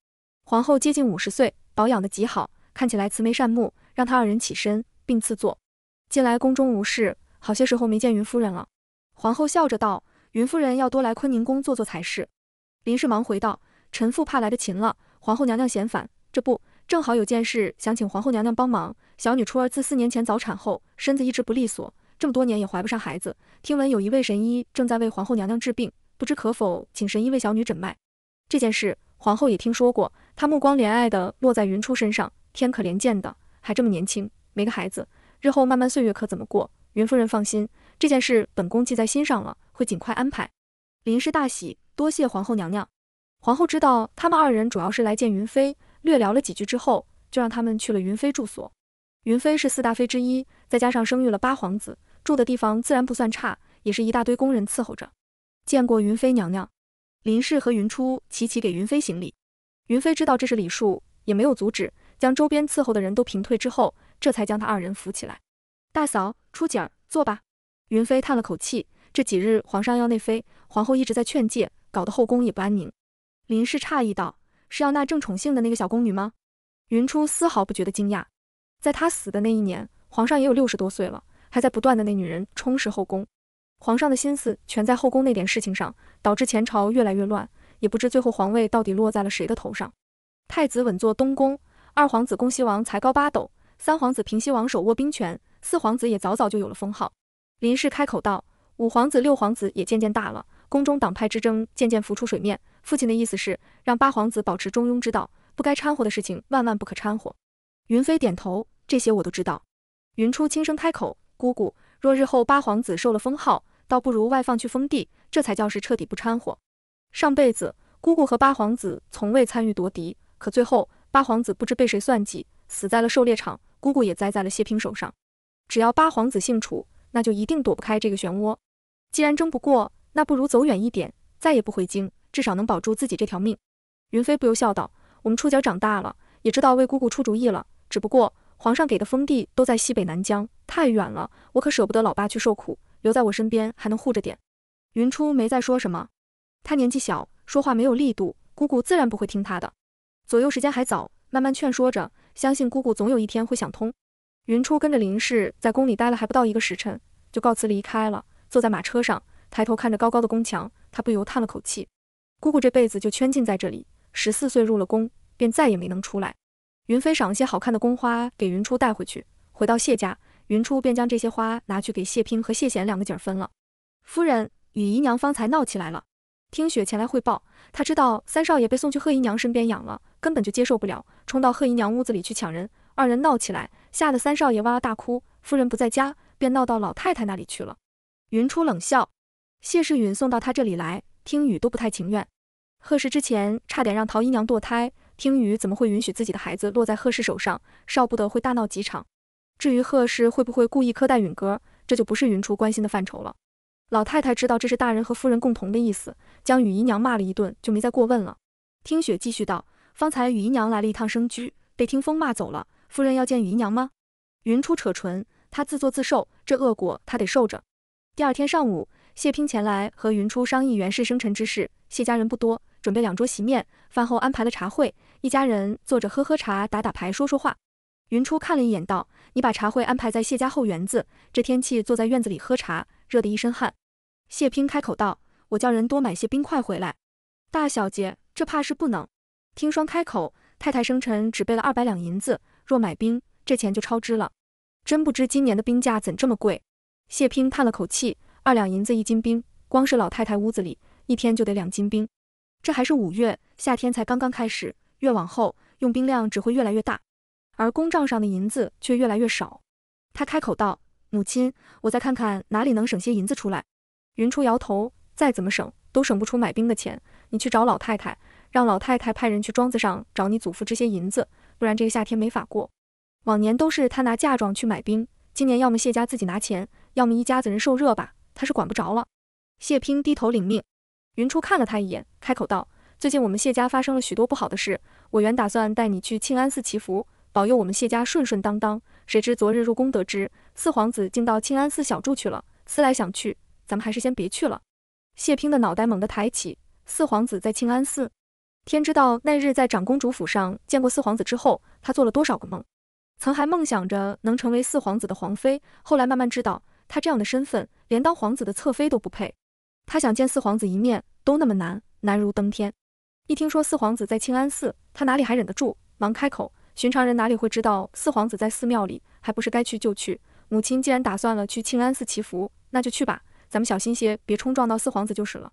皇后接近五十岁，保养得极好，看起来慈眉善目，让她二人起身，并赐座。近来宫中无事，好些时候没见云夫人了。皇后笑着道：“云夫人要多来坤宁宫坐坐才是。”林氏忙回道：“臣父怕来的勤了，皇后娘娘嫌烦。这不正好有件事想请皇后娘娘帮忙。小女初儿自四年前早产后，身子一直不利索。”这么多年也怀不上孩子，听闻有一位神医正在为皇后娘娘治病，不知可否请神医为小女诊脉？这件事皇后也听说过，她目光怜爱地落在云初身上，天可怜见的，还这么年轻，没个孩子，日后慢慢岁月可怎么过？云夫人放心，这件事本宫记在心上了，会尽快安排。林氏大喜，多谢皇后娘娘。皇后知道他们二人主要是来见云妃，略聊了几句之后，就让他们去了云妃住所。云妃是四大妃之一，再加上生育了八皇子，住的地方自然不算差，也是一大堆宫人伺候着。见过云妃娘娘，林氏和云初齐齐给云妃行礼。云飞知道这是礼数，也没有阻止，将周边伺候的人都平退之后，这才将他二人扶起来。大嫂，初姐儿，坐吧。云飞叹了口气，这几日皇上要内妃，皇后一直在劝诫，搞得后宫也不安宁。林氏诧异道：“是要纳正宠幸的那个小宫女吗？”云初丝毫不觉得惊讶。在他死的那一年，皇上也有六十多岁了，还在不断的那女人充实后宫。皇上的心思全在后宫那点事情上，导致前朝越来越乱，也不知最后皇位到底落在了谁的头上。太子稳坐东宫，二皇子恭西王才高八斗，三皇子平西王手握兵权，四皇子也早早就有了封号。林氏开口道：“五皇子、六皇子也渐渐大了，宫中党派之争渐渐浮出水面。父亲的意思是，让八皇子保持中庸之道，不该掺和的事情万万不可掺和。”云飞点头，这些我都知道。云初轻声开口：“姑姑，若日后八皇子受了封号，倒不如外放去封地，这才叫是彻底不掺和。上辈子姑姑和八皇子从未参与夺嫡，可最后八皇子不知被谁算计，死在了狩猎场，姑姑也栽在了谢平手上。只要八皇子姓楚，那就一定躲不开这个漩涡。既然争不过，那不如走远一点，再也不回京，至少能保住自己这条命。”云飞不由笑道：“我们触角长大了，也知道为姑姑出主意了。”只不过皇上给的封地都在西北南疆，太远了，我可舍不得老爸去受苦，留在我身边还能护着点。云初没再说什么，他年纪小，说话没有力度，姑姑自然不会听他的。左右时间还早，慢慢劝说着，相信姑姑总有一天会想通。云初跟着林氏在宫里待了还不到一个时辰，就告辞离开了。坐在马车上，抬头看着高高的宫墙，他不由叹了口气。姑姑这辈子就圈禁在这里，十四岁入了宫，便再也没能出来。云飞赏了些好看的宫花给云初带回去。回到谢家，云初便将这些花拿去给谢平和谢贤两个姐儿分了。夫人，雨姨娘方才闹起来了。听雪前来汇报，她知道三少爷被送去贺姨娘身边养了，根本就接受不了，冲到贺姨娘屋子里去抢人，二人闹起来，吓得三少爷哇哇大哭。夫人不在家，便闹到老太太那里去了。云初冷笑，谢世允送到他这里来，听雨都不太情愿。贺氏之前差点让陶姨娘堕胎。听雨怎么会允许自己的孩子落在贺氏手上？少不得会大闹几场。至于贺氏会不会故意苛待允哥，这就不是云初关心的范畴了。老太太知道这是大人和夫人共同的意思，将雨姨娘骂了一顿，就没再过问了。听雪继续道：“方才雨姨娘来了一趟生居，被听风骂走了。夫人要见雨姨娘吗？”云初扯唇：“她自作自受，这恶果她得受着。”第二天上午，谢聘前来和云初商议袁氏生辰之事。谢家人不多，准备两桌席面，饭后安排了茶会。一家人坐着喝喝茶，打打牌，说说话。云初看了一眼，道：“你把茶会安排在谢家后园子。这天气，坐在院子里喝茶，热得一身汗。”谢拼开口道：“我叫人多买些冰块回来。”大小姐，这怕是不能。听双开口：“太太生辰只备了二百两银子，若买冰，这钱就超支了。真不知今年的冰价怎这么贵。”谢拼叹了口气：“二两银子一斤冰，光是老太太屋子里一天就得两斤冰。这还是五月，夏天才刚刚开始。”越往后，用兵量只会越来越大，而公账上的银子却越来越少。他开口道：“母亲，我再看看哪里能省些银子出来。”云初摇头：“再怎么省，都省不出买兵的钱。你去找老太太，让老太太派人去庄子上找你祖父支些银子，不然这个夏天没法过。往年都是他拿嫁妆去买兵，今年要么谢家自己拿钱，要么一家子人受热吧，他是管不着了。”谢平低头领命。云初看了他一眼，开口道。最近我们谢家发生了许多不好的事，我原打算带你去庆安寺祈福，保佑我们谢家顺顺当当。谁知昨日入宫得知，四皇子竟到庆安寺小住去了。思来想去，咱们还是先别去了。谢拼的脑袋猛地抬起，四皇子在庆安寺，天知道那日在长公主府上见过四皇子之后，他做了多少个梦，曾还梦想着能成为四皇子的皇妃，后来慢慢知道，他这样的身份连当皇子的侧妃都不配。他想见四皇子一面都那么难，难如登天。一听说四皇子在庆安寺，他哪里还忍得住，忙开口：“寻常人哪里会知道四皇子在寺庙里，还不是该去就去？母亲既然打算了去庆安寺祈福，那就去吧。咱们小心些，别冲撞到四皇子就是了。”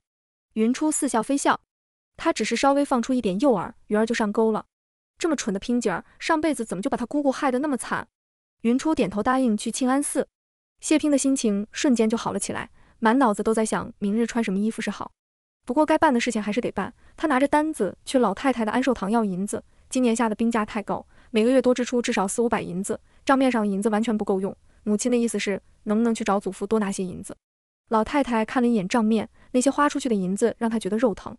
云初似笑非笑，他只是稍微放出一点诱饵，鱼儿就上钩了。这么蠢的拼劲儿，上辈子怎么就把他姑姑害得那么惨？云初点头答应去庆安寺，谢拼的心情瞬间就好了起来，满脑子都在想明日穿什么衣服是好。不过该办的事情还是得办。他拿着单子去老太太的安寿堂要银子。今年下的冰价太高，每个月多支出至少四五百银子，账面上银子完全不够用。母亲的意思是，能不能去找祖父多拿些银子？老太太看了一眼账面，那些花出去的银子让她觉得肉疼。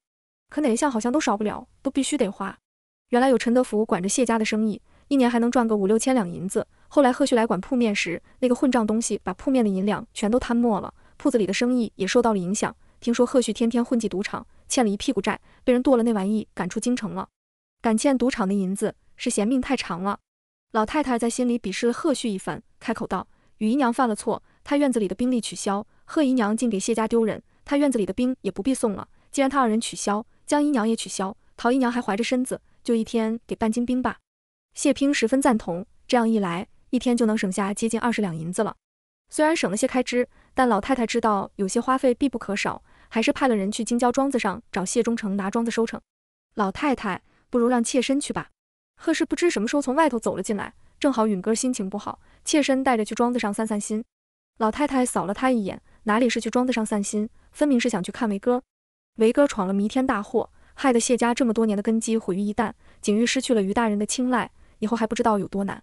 可哪一项好像都少不了，都必须得花。原来有陈德福管着谢家的生意，一年还能赚个五六千两银子。后来贺旭来管铺面时，那个混账东西把铺面的银两全都贪没了，铺子里的生意也受到了影响。听说贺旭天天混迹赌场，欠了一屁股债，被人剁了那玩意，赶出京城了。敢欠赌场的银子，是嫌命太长了。老太太在心里鄙视了贺旭一番，开口道：“雨姨娘犯了错，她院子里的兵力取消。贺姨娘竟给谢家丢人，她院子里的兵也不必送了。既然她二人取消，江姨娘也取消。陶姨娘还怀着身子，就一天给半斤兵吧。”谢平十分赞同，这样一来，一天就能省下接近二十两银子了。虽然省了些开支，但老太太知道有些花费必不可少。还是派了人去京郊庄子上找谢忠诚拿庄子收成。老太太，不如让妾身去吧。贺氏不知什么时候从外头走了进来，正好允哥心情不好，妾身带着去庄子上散散心。老太太扫了他一眼，哪里是去庄子上散心，分明是想去看维哥。维哥闯了弥天大祸，害得谢家这么多年的根基毁于一旦，景玉失去了于大人的青睐，以后还不知道有多难。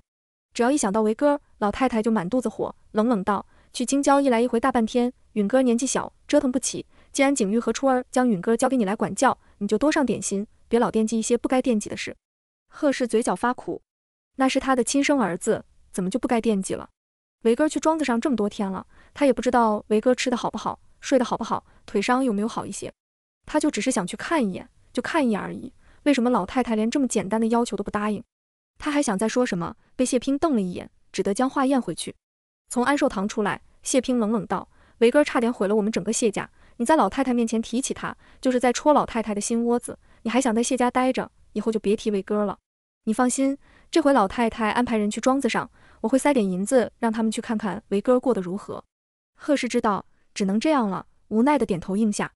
只要一想到维哥，老太太就满肚子火，冷冷道：“去京郊一来一回大半天，允哥年纪小，折腾不起。”既然景玉和初儿将允哥交给你来管教，你就多上点心，别老惦记一些不该惦记的事。贺氏嘴角发苦，那是他的亲生儿子，怎么就不该惦记了？维哥去庄子上这么多天了，他也不知道维哥吃的好不好，睡得好不好，腿伤有没有好一些？他就只是想去看一眼，就看一眼而已。为什么老太太连这么简单的要求都不答应？他还想再说什么，被谢平瞪了一眼，只得将话咽回去。从安寿堂出来，谢平冷冷道：“维哥差点毁了我们整个谢家。”你在老太太面前提起他，就是在戳老太太的心窝子。你还想在谢家待着，以后就别提维哥了。你放心，这回老太太安排人去庄子上，我会塞点银子让他们去看看维哥过得如何。贺氏知道只能这样了，无奈的点头应下。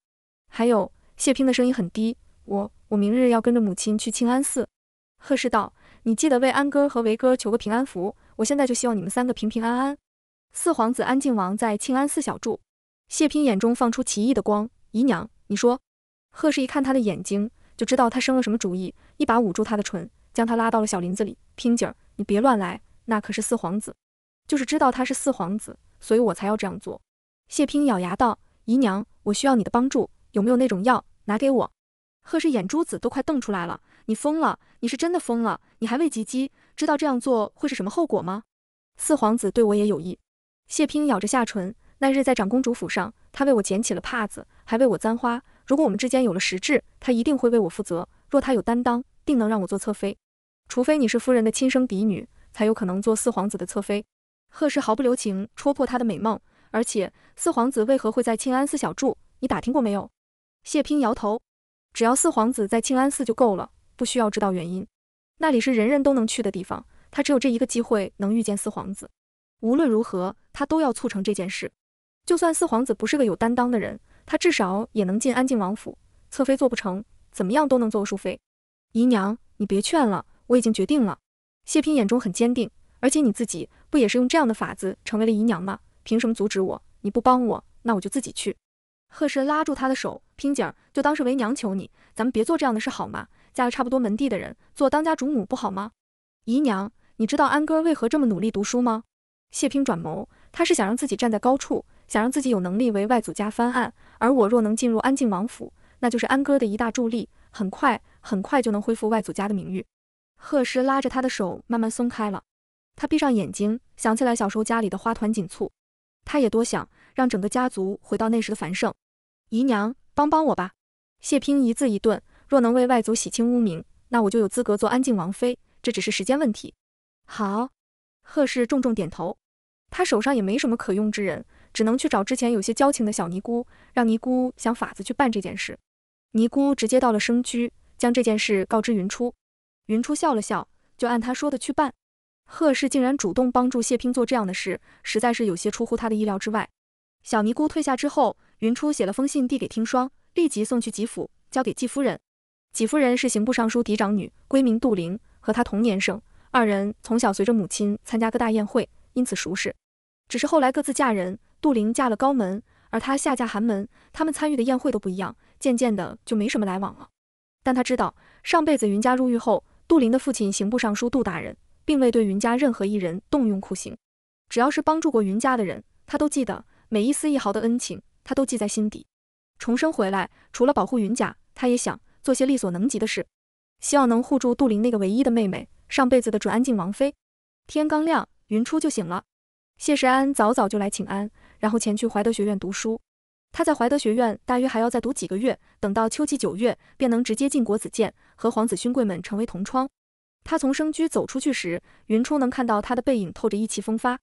还有，谢平的声音很低，我我明日要跟着母亲去庆安寺。贺氏道，你记得为安哥和维哥求个平安符。我现在就希望你们三个平平安安。四皇子安靖王在庆安寺小住。谢拼眼中放出奇异的光，姨娘，你说。贺氏一看他的眼睛，就知道他生了什么主意，一把捂住他的唇，将他拉到了小林子里。拼姐儿，你别乱来，那可是四皇子。就是知道他是四皇子，所以我才要这样做。谢拼咬牙道：“姨娘，我需要你的帮助，有没有那种药，拿给我。”贺氏眼珠子都快瞪出来了：“你疯了！你是真的疯了！你还未及笄，知道这样做会是什么后果吗？”四皇子对我也有意。谢拼咬着下唇。那日在长公主府上，她为我捡起了帕子，还为我簪花。如果我们之间有了实质，她一定会为我负责。若她有担当，定能让我做侧妃。除非你是夫人的亲生嫡女，才有可能做四皇子的侧妃。贺氏毫不留情戳破她的美梦。而且，四皇子为何会在庆安寺小住？你打听过没有？谢冰摇头。只要四皇子在庆安寺就够了，不需要知道原因。那里是人人都能去的地方，他只有这一个机会能遇见四皇子。无论如何，他都要促成这件事。就算四皇子不是个有担当的人，他至少也能进安靖王府。侧妃做不成，怎么样都能做淑妃。姨娘，你别劝了，我已经决定了。谢嫔眼中很坚定，而且你自己不也是用这样的法子成为了姨娘吗？凭什么阻止我？你不帮我，那我就自己去。贺氏拉住她的手，拼姐儿，就当是为娘求你，咱们别做这样的事好吗？嫁个差不多门第的人，做当家主母不好吗？姨娘，你知道安哥为何这么努力读书吗？谢拼转眸，他是想让自己站在高处。想让自己有能力为外祖家翻案，而我若能进入安静王府，那就是安哥的一大助力。很快，很快就能恢复外祖家的名誉。贺氏拉着他的手，慢慢松开了。他闭上眼睛，想起来小时候家里的花团锦簇。他也多想让整个家族回到那时的繁盛。姨娘，帮帮我吧！谢平一字一顿：“若能为外祖洗清污名，那我就有资格做安静王妃。这只是时间问题。”好，贺氏重重点头。他手上也没什么可用之人。只能去找之前有些交情的小尼姑，让尼姑想法子去办这件事。尼姑直接到了生居，将这件事告知云初。云初笑了笑，就按他说的去办。贺氏竟然主动帮助谢平做这样的事，实在是有些出乎他的意料之外。小尼姑退下之后，云初写了封信递给听霜，立即送去吉府，交给纪夫人。纪夫人是刑部尚书嫡长女，闺名杜灵，和她同年生，二人从小随着母亲参加各大宴会，因此熟识。只是后来各自嫁人。杜林嫁了高门，而他下嫁寒门，他们参与的宴会都不一样，渐渐的就没什么来往了。但他知道上辈子云家入狱后，杜林的父亲刑部尚书杜大人并未对云家任何一人动用酷刑，只要是帮助过云家的人，他都记得每一丝一毫的恩情，他都记在心底。重生回来，除了保护云家，他也想做些力所能及的事，希望能护住杜林那个唯一的妹妹，上辈子的准安静王妃。天刚亮，云初就醒了，谢时安早早就来请安。然后前去怀德学院读书，他在怀德学院大约还要再读几个月，等到秋季九月便能直接进国子监，和皇子勋贵们成为同窗。他从生居走出去时，云初能看到他的背影透着意气风发。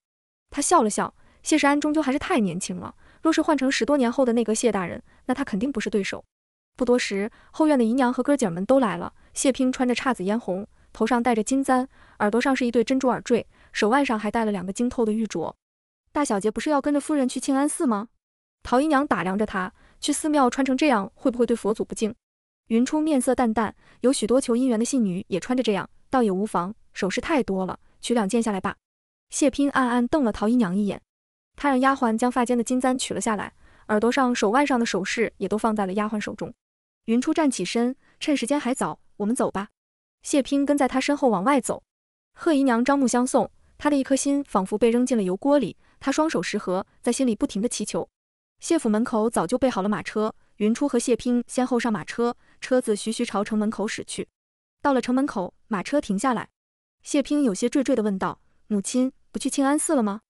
他笑了笑，谢世安终究还是太年轻了。若是换成十多年后的内阁谢大人，那他肯定不是对手。不多时，后院的姨娘和哥姐们都来了。谢平穿着姹紫嫣红，头上戴着金簪，耳朵上是一对珍珠耳坠，手腕上还戴了两个晶透的玉镯。大小姐不是要跟着夫人去庆安寺吗？陶姨娘打量着她，去寺庙穿成这样，会不会对佛祖不敬？云初面色淡淡，有许多求姻缘的信女也穿着这样，倒也无妨。首饰太多了，取两件下来吧。谢拼暗暗瞪了陶姨娘一眼，他让丫鬟将发间的金簪取了下来，耳朵上、手腕上的首饰也都放在了丫鬟手中。云初站起身，趁时间还早，我们走吧。谢拼跟在她身后往外走，贺姨娘张目相送。他的一颗心仿佛被扔进了油锅里，他双手十合，在心里不停地祈求。谢府门口早就备好了马车，云初和谢平先后上马车，车子徐徐朝城门口驶去。到了城门口，马车停下来，谢平有些惴惴地问道：“母亲不去庆安寺了吗？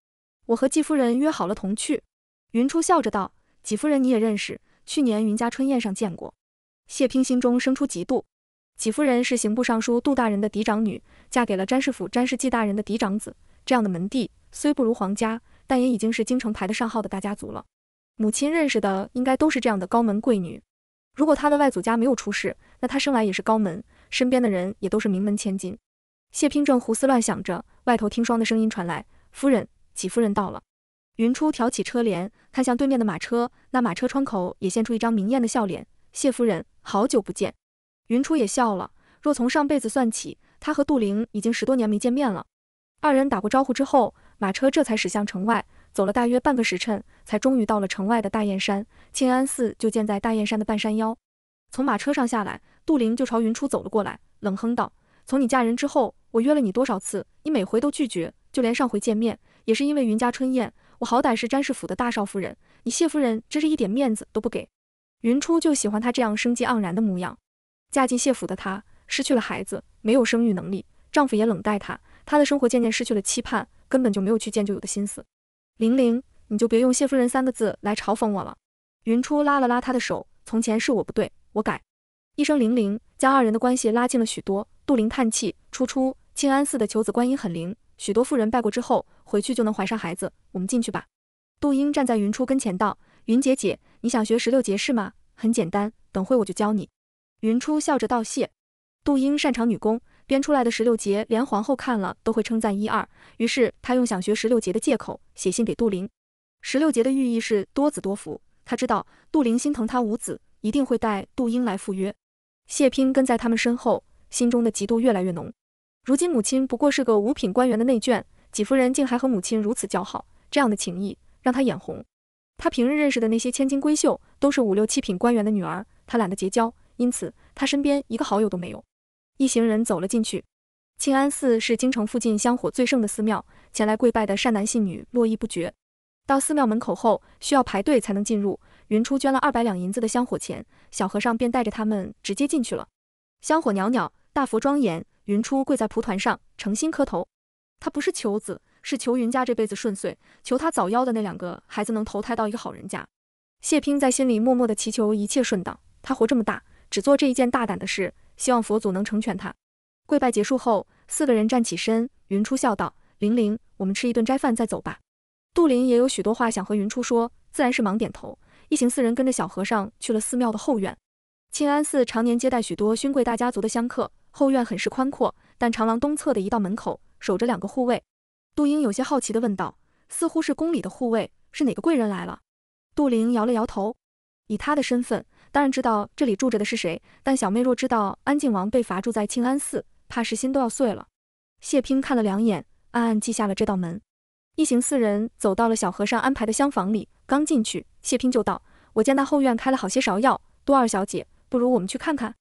我和纪夫人约好了同去。”云初笑着道：“纪夫人你也认识，去年云家春宴上见过。”谢平心中生出嫉妒。纪夫人是刑部尚书杜大人的嫡长女，嫁给了詹氏府詹氏纪大人的嫡长子。这样的门第虽不如皇家，但也已经是京城排得上号的大家族了。母亲认识的应该都是这样的高门贵女。如果他的外祖家没有出事，那他生来也是高门，身边的人也都是名门千金。谢平正胡思乱想着，外头听霜的声音传来：“夫人，纪夫人到了。”云初挑起车帘，看向对面的马车，那马车窗口也现出一张明艳的笑脸：“谢夫人，好久不见。”云初也笑了。若从上辈子算起，他和杜玲已经十多年没见面了。二人打过招呼之后，马车这才驶向城外，走了大约半个时辰，才终于到了城外的大雁山。庆安寺就建在大雁山的半山腰。从马车上下来，杜玲就朝云初走了过来，冷哼道：“从你嫁人之后，我约了你多少次，你每回都拒绝，就连上回见面，也是因为云家春宴。我好歹是詹氏府的大少夫人，你谢夫人真是一点面子都不给。”云初就喜欢他这样生机盎然的模样。嫁进谢府的她，失去了孩子，没有生育能力，丈夫也冷待她，她的生活渐渐失去了期盼，根本就没有去见旧友的心思。玲玲，你就别用谢夫人三个字来嘲讽我了。云初拉了拉她的手，从前是我不对，我改。一声玲玲，将二人的关系拉近了许多。杜灵叹气，初初，庆安寺的求子观音很灵，许多妇人拜过之后，回去就能怀上孩子。我们进去吧。杜英站在云初跟前道，云姐姐，你想学十六节式吗？很简单，等会我就教你。云初笑着道谢，杜英擅长女工，编出来的石榴节，连皇后看了都会称赞一二。于是他用想学石榴节的借口，写信给杜林。石榴节的寓意是多子多福，他知道杜林心疼他无子，一定会带杜英来赴约。谢拼跟在他们身后，心中的嫉妒越来越浓。如今母亲不过是个五品官员的内眷，几夫人竟还和母亲如此交好，这样的情谊让他眼红。他平日认识的那些千金闺秀，都是五六七品官员的女儿，他懒得结交。因此，他身边一个好友都没有。一行人走了进去。庆安寺是京城附近香火最盛的寺庙，前来跪拜的善男信女络绎不绝。到寺庙门口后，需要排队才能进入。云初捐了二百两银子的香火钱，小和尚便带着他们直接进去了。香火袅袅，大佛庄严。云初跪在蒲团上，诚心磕头。他不是求子，是求云家这辈子顺遂，求他早夭的那两个孩子能投胎到一个好人家。谢拼在心里默默的祈求一切顺当。他活这么大。只做这一件大胆的事，希望佛祖能成全他。跪拜结束后，四个人站起身。云初笑道：“玲玲，我们吃一顿斋饭再走吧。”杜林也有许多话想和云初说，自然是忙点头。一行四人跟着小和尚去了寺庙的后院。庆安寺常年接待许多勋贵大家族的香客，后院很是宽阔，但长廊东侧的一道门口守着两个护卫。杜英有些好奇地问道：“似乎是宫里的护卫，是哪个贵人来了？”杜林摇了摇头，以他的身份。当然知道这里住着的是谁，但小妹若知道安靖王被罚住在庆安寺，怕是心都要碎了。谢拼看了两眼，暗暗记下了这道门。一行四人走到了小和尚安排的厢房里，刚进去，谢拼就道：“我见那后院开了好些芍药，杜二小姐，不如我们去看看。”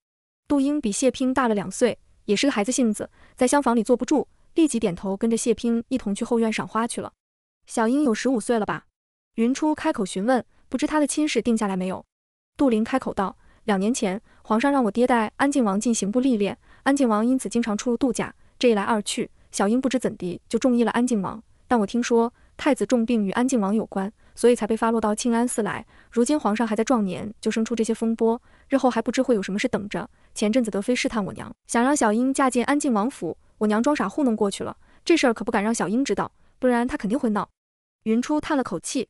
杜英比谢拼大了两岁，也是个孩子性子，在厢房里坐不住，立即点头跟着谢拼一同去后院赏花去了。小英有十五岁了吧？云初开口询问，不知她的亲事定下来没有。杜林开口道：“两年前，皇上让我爹带安靖王进刑部历练，安靖王因此经常出入杜家。这一来二去，小英不知怎地就中意了安靖王。但我听说太子重病与安靖王有关，所以才被发落到庆安寺来。如今皇上还在壮年，就生出这些风波，日后还不知会有什么事等着。前阵子德妃试探我娘，想让小英嫁进安靖王府，我娘装傻糊弄过去了。这事儿可不敢让小英知道，不然她肯定会闹。”云初叹了口气，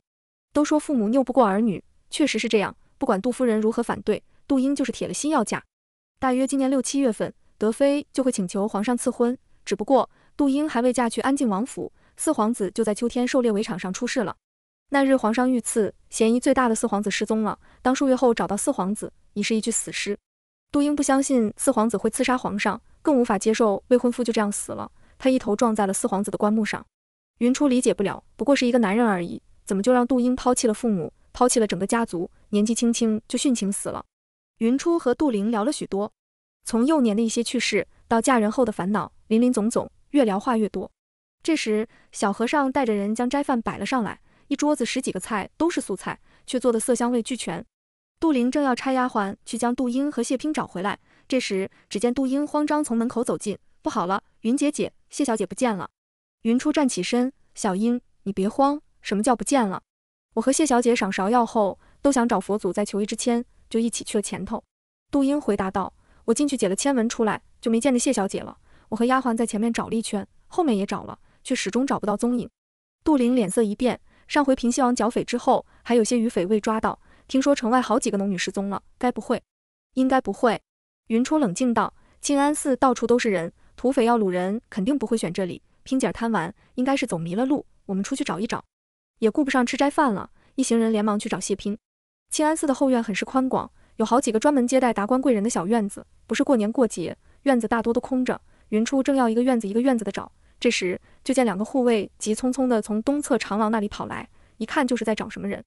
都说父母拗不过儿女，确实是这样。不管杜夫人如何反对，杜英就是铁了心要嫁。大约今年六七月份，德妃就会请求皇上赐婚。只不过，杜英还未嫁去安靖王府，四皇子就在秋天狩猎围场上出事了。那日皇上遇刺，嫌疑最大的四皇子失踪了。当数月后找到四皇子，已是一具死尸。杜英不相信四皇子会刺杀皇上，更无法接受未婚夫就这样死了。她一头撞在了四皇子的棺木上。云初理解不了，不过是一个男人而已，怎么就让杜英抛弃了父母，抛弃了整个家族？年纪轻轻就殉情死了。云初和杜玲聊了许多，从幼年的一些趣事到嫁人后的烦恼，林林总总，越聊话越多。这时，小和尚带着人将斋饭摆了上来，一桌子十几个菜都是素菜，却做的色香味俱全。杜玲正要差丫鬟去将杜英和谢平找回来，这时，只见杜英慌张从门口走进，不好了，云姐姐、谢小姐不见了。云初站起身，小英，你别慌，什么叫不见了？我和谢小姐赏芍药后。都想找佛祖再求一支签，就一起去了前头。杜英回答道：“我进去解了签文，出来就没见着谢小姐了。我和丫鬟在前面找了一圈，后面也找了，却始终找不到踪影。”杜玲脸色一变：“上回平西王剿匪之后，还有些余匪未抓到。听说城外好几个农女失踪了，该不会……应该不会。”云初冷静道：“静安寺到处都是人，土匪要掳人，肯定不会选这里。萍姐贪玩，应该是走迷了路。我们出去找一找，也顾不上吃斋饭了。一行人连忙去找谢拼。庆安寺的后院很是宽广，有好几个专门接待达官贵人的小院子。不是过年过节，院子大多都空着。云初正要一个院子一个院子的找，这时就见两个护卫急匆匆的从东侧长廊那里跑来，一看就是在找什么人。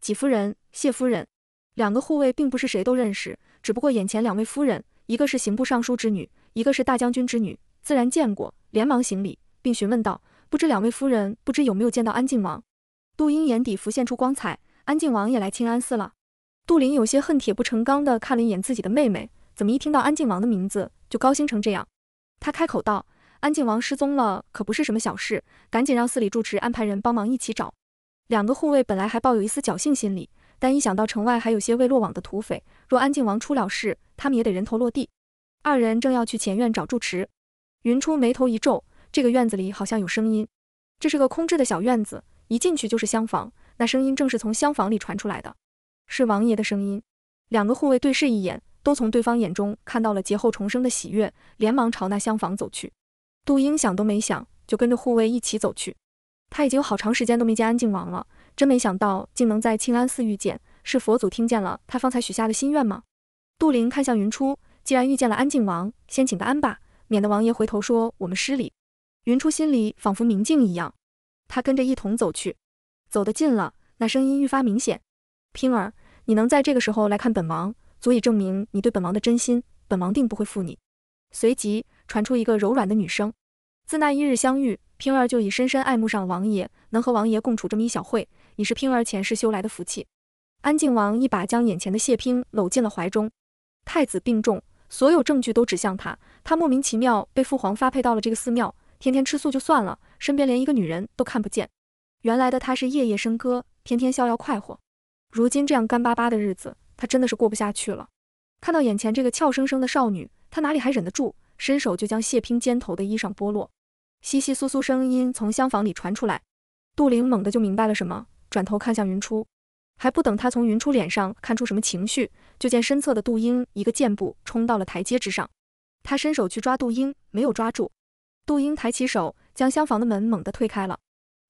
纪夫人、谢夫人，两个护卫并不是谁都认识，只不过眼前两位夫人，一个是刑部尚书之女，一个是大将军之女，自然见过，连忙行礼，并询问道：“不知两位夫人，不知有没有见到安靖王？”杜英眼底浮现出光彩。安靖王也来清安寺了，杜林有些恨铁不成钢地看了一眼自己的妹妹，怎么一听到安靖王的名字就高兴成这样？他开口道：“安靖王失踪了，可不是什么小事，赶紧让寺里住持安排人帮忙一起找。”两个护卫本来还抱有一丝侥幸心理，但一想到城外还有些未落网的土匪，若安靖王出了事，他们也得人头落地。二人正要去前院找住持，云初眉头一皱：“这个院子里好像有声音。”这是个空置的小院子，一进去就是厢房。那声音正是从厢房里传出来的，是王爷的声音。两个护卫对视一眼，都从对方眼中看到了劫后重生的喜悦，连忙朝那厢房走去。杜英想都没想，就跟着护卫一起走去。他已经有好长时间都没见安静王了，真没想到竟能在庆安寺遇见。是佛祖听见了他方才许下的心愿吗？杜林看向云初，既然遇见了安静王，先请个安吧，免得王爷回头说我们失礼。云初心里仿佛明镜一样，他跟着一同走去。走得近了，那声音愈发明显。平儿，你能在这个时候来看本王，足以证明你对本王的真心，本王定不会负你。随即传出一个柔软的女声。自那一日相遇，平儿就已深深爱慕上王爷。能和王爷共处这么一小会，已是平儿前世修来的福气。安靖王一把将眼前的谢娉搂进了怀中。太子病重，所有证据都指向他，他莫名其妙被父皇发配到了这个寺庙，天天吃素就算了，身边连一个女人都看不见。原来的他是夜夜笙歌，天天逍遥快活，如今这样干巴巴的日子，他真的是过不下去了。看到眼前这个俏生生的少女，他哪里还忍得住，伸手就将谢拼肩头的衣裳剥落。窸窸窣窣声音从厢房里传出来，杜凌猛地就明白了什么，转头看向云初，还不等他从云初脸上看出什么情绪，就见身侧的杜英一个箭步冲到了台阶之上，他伸手去抓杜英，没有抓住，杜英抬起手将厢房的门猛地推开了。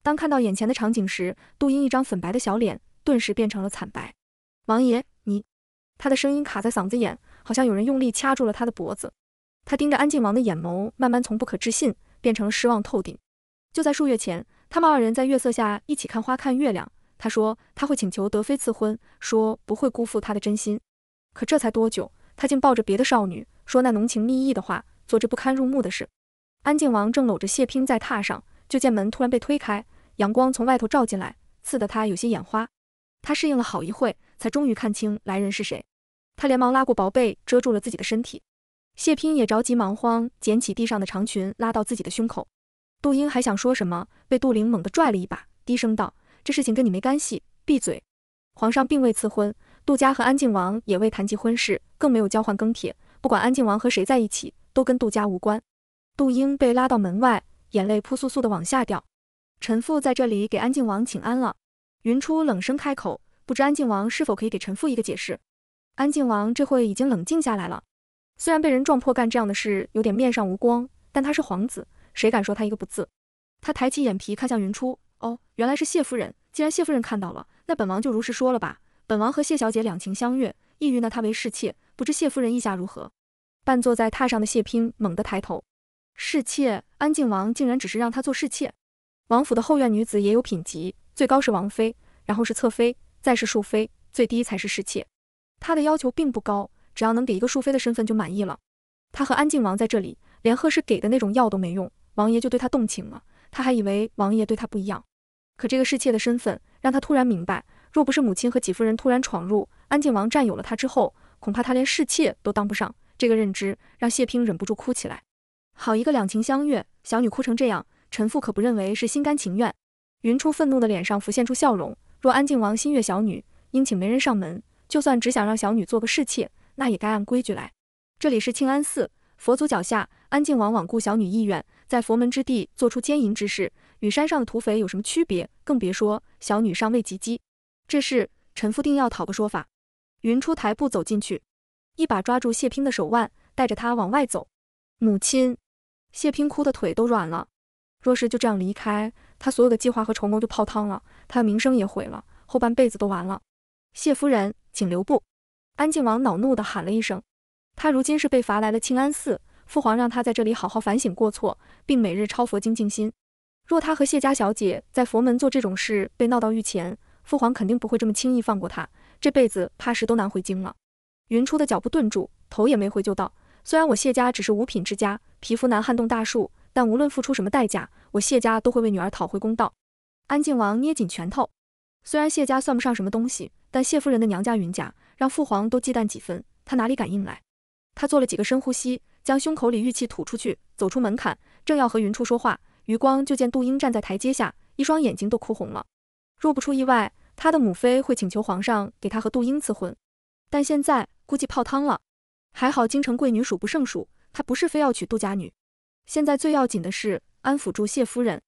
当看到眼前的场景时，杜英一张粉白的小脸顿时变成了惨白。王爷，你，他的声音卡在嗓子眼，好像有人用力掐住了他的脖子。他盯着安静王的眼眸，慢慢从不可置信变成了失望透顶。就在数月前，他们二人在月色下一起看花看月亮，他说他会请求德妃赐婚，说不会辜负他的真心。可这才多久，他竟抱着别的少女，说那浓情蜜意的话，做这不堪入目的事。安静王正搂着谢拼在榻上，就见门突然被推开。阳光从外头照进来，刺得他有些眼花。他适应了好一会，才终于看清来人是谁。他连忙拉过薄被，遮住了自己的身体。谢拼也着急忙慌，捡起地上的长裙，拉到自己的胸口。杜英还想说什么，被杜玲猛地拽了一把，低声道：“这事情跟你没干系，闭嘴！皇上并未赐婚，杜家和安靖王也未谈及婚事，更没有交换庚帖。不管安靖王和谁在一起，都跟杜家无关。”杜英被拉到门外，眼泪扑簌簌的往下掉。陈父在这里给安靖王请安了。云初冷声开口，不知安靖王是否可以给陈父一个解释。安靖王这会已经冷静下来了，虽然被人撞破干这样的事有点面上无光，但他是皇子，谁敢说他一个不字？他抬起眼皮看向云初，哦，原来是谢夫人。既然谢夫人看到了，那本王就如实说了吧。本王和谢小姐两情相悦，意欲纳她为侍妾，不知谢夫人意下如何？半坐在榻上的谢拼猛地抬头，侍妾？安靖王竟然只是让她做侍妾？王府的后院女子也有品级，最高是王妃，然后是侧妃，再是庶妃，最低才是侍妾。她的要求并不高，只要能给一个庶妃的身份就满意了。她和安静王在这里，连贺氏给的那种药都没用，王爷就对她动情了。她还以为王爷对她不一样，可这个侍妾的身份，让她突然明白，若不是母亲和几夫人突然闯入，安静王占有了她之后，恐怕她连侍妾都当不上。这个认知让谢平忍不住哭起来。好一个两情相悦，小女哭成这样。陈父可不认为是心甘情愿。云初愤怒的脸上浮现出笑容。若安靖王心悦小女，应请媒人上门；就算只想让小女做个侍妾，那也该按规矩来。这里是庆安寺，佛祖脚下。安靖王罔顾小女意愿，在佛门之地做出奸淫之事，与山上的土匪有什么区别？更别说小女尚未及笄，这事陈父定要讨个说法。云初抬步走进去，一把抓住谢平的手腕，带着他往外走。母亲，谢平哭的腿都软了。若是就这样离开，他所有的计划和筹谋就泡汤了，他的名声也毁了，后半辈子都完了。谢夫人，请留步！安靖王恼怒地喊了一声，他如今是被罚来了庆安寺，父皇让他在这里好好反省过错，并每日抄佛经静心。若他和谢家小姐在佛门做这种事，被闹到御前，父皇肯定不会这么轻易放过他，这辈子怕是都难回京了。云初的脚步顿住，头也没回就道：虽然我谢家只是五品之家，皮肤难撼动大树。但无论付出什么代价，我谢家都会为女儿讨回公道。安靖王捏紧拳头。虽然谢家算不上什么东西，但谢夫人的娘家云家让父皇都忌惮几分，他哪里敢硬来？他做了几个深呼吸，将胸口里玉气吐出去，走出门槛，正要和云初说话，余光就见杜英站在台阶下，一双眼睛都哭红了。若不出意外，他的母妃会请求皇上给他和杜英赐婚，但现在估计泡汤了。还好京城贵女数不胜数，他不是非要娶杜家女。现在最要紧的是安抚住谢夫人。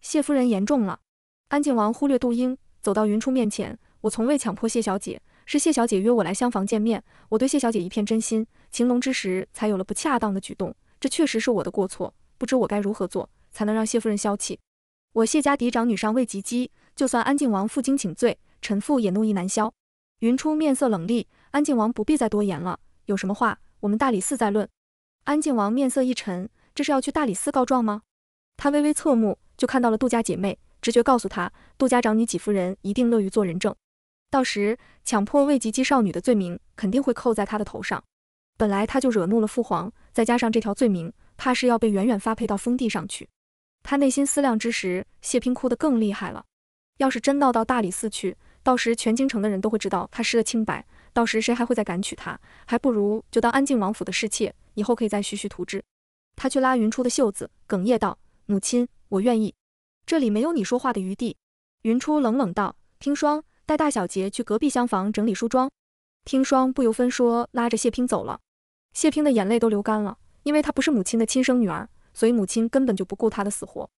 谢夫人言重了。安靖王忽略杜英，走到云初面前。我从未强迫谢小姐，是谢小姐约我来厢房见面。我对谢小姐一片真心，情浓之时才有了不恰当的举动，这确实是我的过错。不知我该如何做，才能让谢夫人消气？我谢家嫡长女尚未及笄，就算安靖王负荆请罪，臣妇也怒意难消。云初面色冷厉，安靖王不必再多言了，有什么话我们大理寺再论。安靖王面色一沉。这是要去大理寺告状吗？他微微侧目，就看到了杜家姐妹。直觉告诉他，杜家长女几夫人一定乐于做人证，到时强迫未及笄少女的罪名肯定会扣在他的头上。本来他就惹怒了父皇，再加上这条罪名，怕是要被远远发配到封地上去。他内心思量之时，谢平哭得更厉害了。要是真闹到大理寺去，到时全京城的人都会知道他失了清白，到时谁还会再敢娶她？还不如就当安靖王府的侍妾，以后可以再徐徐图之。他去拉云初的袖子，哽咽道：“母亲，我愿意。”这里没有你说话的余地。云初冷冷道：“听霜，带大小姐去隔壁厢房整理梳妆。”听霜不由分说拉着谢平走了。谢平的眼泪都流干了，因为她不是母亲的亲生女儿，所以母亲根本就不顾她的死活。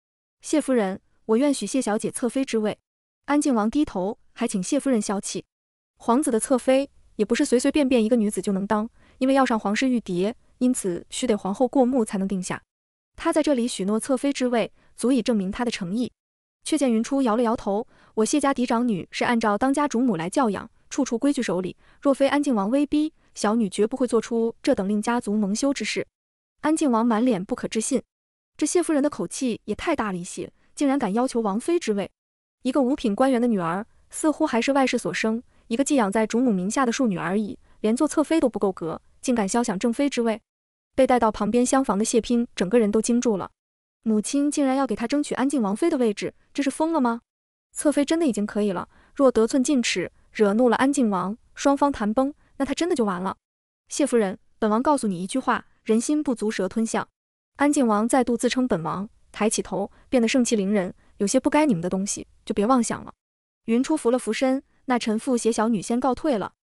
谢夫人，我愿许谢小姐侧妃之位。安靖王低头，还请谢夫人消气。皇子的侧妃也不是随随便便一个女子就能当，因为要上皇室玉牒，因此，须得皇后过目才能定下。他在这里许诺侧妃之位，足以证明他的诚意。却见云初摇了摇头：“我谢家嫡长女是按照当家主母来教养，处处规矩守礼。若非安靖王威逼，小女绝不会做出这等令家族蒙羞之事。”安靖王满脸不可置信：“这谢夫人的口气也太大了一些，竟然敢要求王妃之位？一个五品官员的女儿，似乎还是外室所生，一个寄养在主母名下的庶女而已，连做侧妃都不够格，竟敢肖想正妃之位？”被带到旁边厢房的谢拼，整个人都惊住了。母亲竟然要给他争取安静王妃的位置，这是疯了吗？侧妃真的已经可以了，若得寸进尺，惹怒了安静王，双方谈崩，那他真的就完了。谢夫人，本王告诉你一句话：人心不足蛇吞象。安静王再度自称本王，抬起头，变得盛气凌人，有些不该你们的东西，就别妄想了。云初扶了扶身，那陈父携小女先告退了。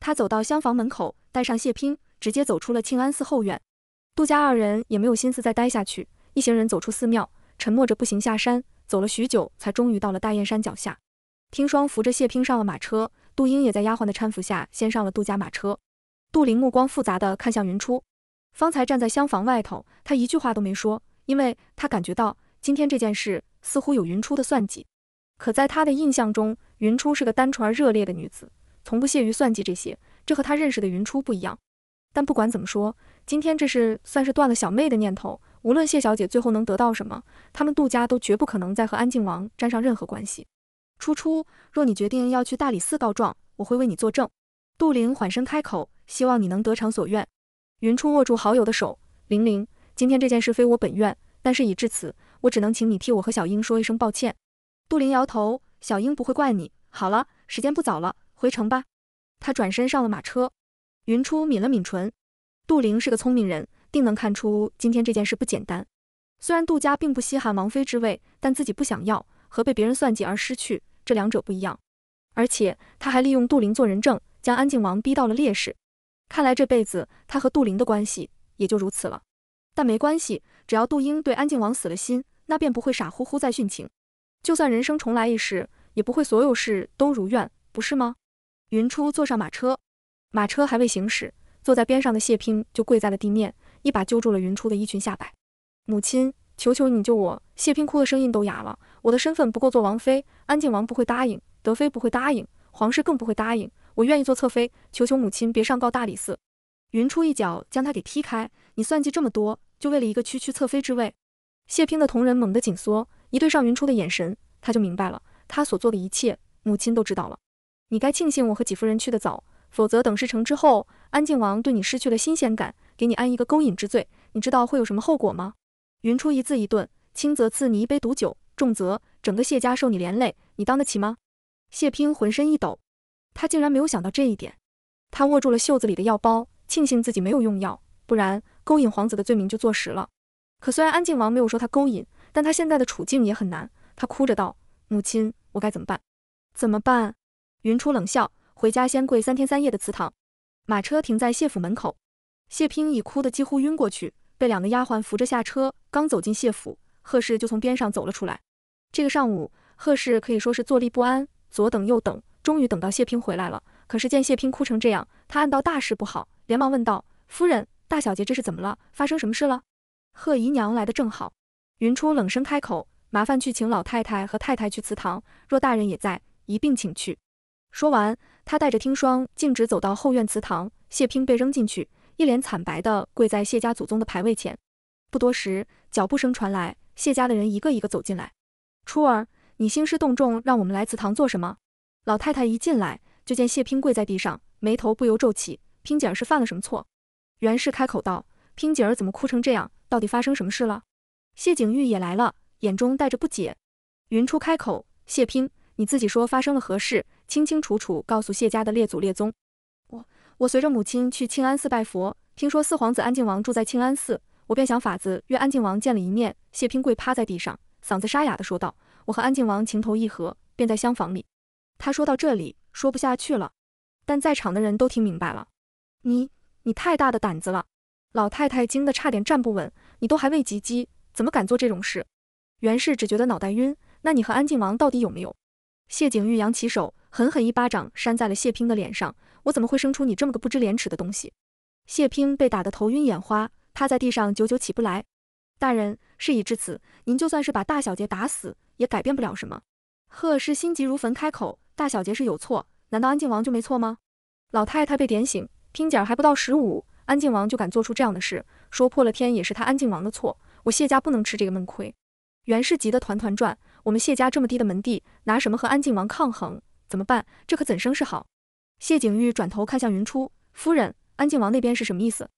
他走到厢房门口，带上谢拼，直接走出了庆安寺后院。杜家二人也没有心思再待下去，一行人走出寺庙，沉默着步行下山，走了许久，才终于到了大雁山脚下。听霜扶着谢拼上了马车，杜英也在丫鬟的搀扶下先上了杜家马车。杜林目光复杂的看向云初，方才站在厢房外头，他一句话都没说，因为他感觉到今天这件事似乎有云初的算计。可在他的印象中，云初是个单纯而热烈的女子，从不屑于算计这些，这和他认识的云初不一样。但不管怎么说，今天这事算是断了小妹的念头。无论谢小姐最后能得到什么，他们杜家都绝不可能再和安靖王沾上任何关系。初初，若你决定要去大理寺告状，我会为你作证。杜玲缓声开口，希望你能得偿所愿。云初握住好友的手，玲玲，今天这件事非我本愿，但事已至此，我只能请你替我和小英说一声抱歉。杜玲摇头，小英不会怪你。好了，时间不早了，回城吧。他转身上了马车。云初抿了抿唇，杜玲是个聪明人，定能看出今天这件事不简单。虽然杜家并不稀罕王妃之位，但自己不想要，和被别人算计而失去这两者不一样。而且他还利用杜玲做人证，将安静王逼到了劣势。看来这辈子他和杜玲的关系也就如此了。但没关系，只要杜英对安静王死了心，那便不会傻乎乎再殉情。就算人生重来一世，也不会所有事都如愿，不是吗？云初坐上马车。马车还未行驶，坐在边上的谢平就跪在了地面，一把揪住了云初的衣裙下摆。母亲，求求你救我！谢平哭的声音都哑了。我的身份不够做王妃，安静王不会答应，德妃不会答应，皇室更不会答应。我愿意做侧妃，求求母亲别上告大理寺。云初一脚将他给踢开。你算计这么多，就为了一个区区侧妃之位？谢平的瞳仁猛地紧缩，一对上云初的眼神，他就明白了，他所做的一切，母亲都知道了。你该庆幸我和几夫人去得早。否则等事成之后，安靖王对你失去了新鲜感，给你安一个勾引之罪，你知道会有什么后果吗？云初一字一顿，轻则赐你一杯毒酒，重则整个谢家受你连累，你当得起吗？谢拼浑身一抖，他竟然没有想到这一点。他握住了袖子里的药包，庆幸自己没有用药，不然勾引皇子的罪名就坐实了。可虽然安靖王没有说他勾引，但他现在的处境也很难。他哭着道：“母亲，我该怎么办？怎么办？”云初冷笑。回家先跪三天三夜的祠堂。马车停在谢府门口，谢平已哭得几乎晕过去，被两个丫鬟扶着下车。刚走进谢府，贺氏就从边上走了出来。这个上午，贺氏可以说是坐立不安，左等右等，终于等到谢平回来了。可是见谢平哭成这样，他暗道大事不好，连忙问道：“夫人，大小姐这是怎么了？发生什么事了？”贺姨娘来的正好。云初冷声开口：“麻烦去请老太太和太太去祠堂，若大人也在，一并请去。”说完。他带着听霜径直走到后院祠堂，谢拼被扔进去，一脸惨白的跪在谢家祖宗的牌位前。不多时，脚步声传来，谢家的人一个一个走进来。初儿，你兴师动众让我们来祠堂做什么？老太太一进来就见谢拼跪在地上，眉头不由皱起。拼姐儿是犯了什么错？袁氏开口道：“拼姐儿怎么哭成这样？到底发生什么事了？”谢景玉也来了，眼中带着不解。云初开口：“谢拼，你自己说发生了何事？”清清楚楚告诉谢家的列祖列宗，我我随着母亲去庆安寺拜佛，听说四皇子安靖王住在庆安寺，我便想法子约安靖王见了一面。谢平贵趴在地上，嗓子沙哑地说道：“我和安靖王情投意合，便在厢房里。”他说到这里，说不下去了，但在场的人都听明白了。你你太大的胆子了！老太太惊得差点站不稳，你都还未及笄，怎么敢做这种事？袁氏只觉得脑袋晕。那你和安靖王到底有没有？谢景玉扬起手。狠狠一巴掌扇在了谢拼的脸上，我怎么会生出你这么个不知廉耻的东西？谢拼被打得头晕眼花，趴在地上久久起不来。大人，事已至此，您就算是把大小姐打死，也改变不了什么。贺氏心急如焚，开口：大小姐是有错，难道安静王就没错吗？老太太被点醒，平姐还不到十五，安静王就敢做出这样的事，说破了天也是他安静王的错。我谢家不能吃这个闷亏。袁氏急得团团转，我们谢家这么低的门第，拿什么和安静王抗衡？怎么办？这可怎生是好？谢景玉转头看向云初夫人，安靖王那边是什么意思？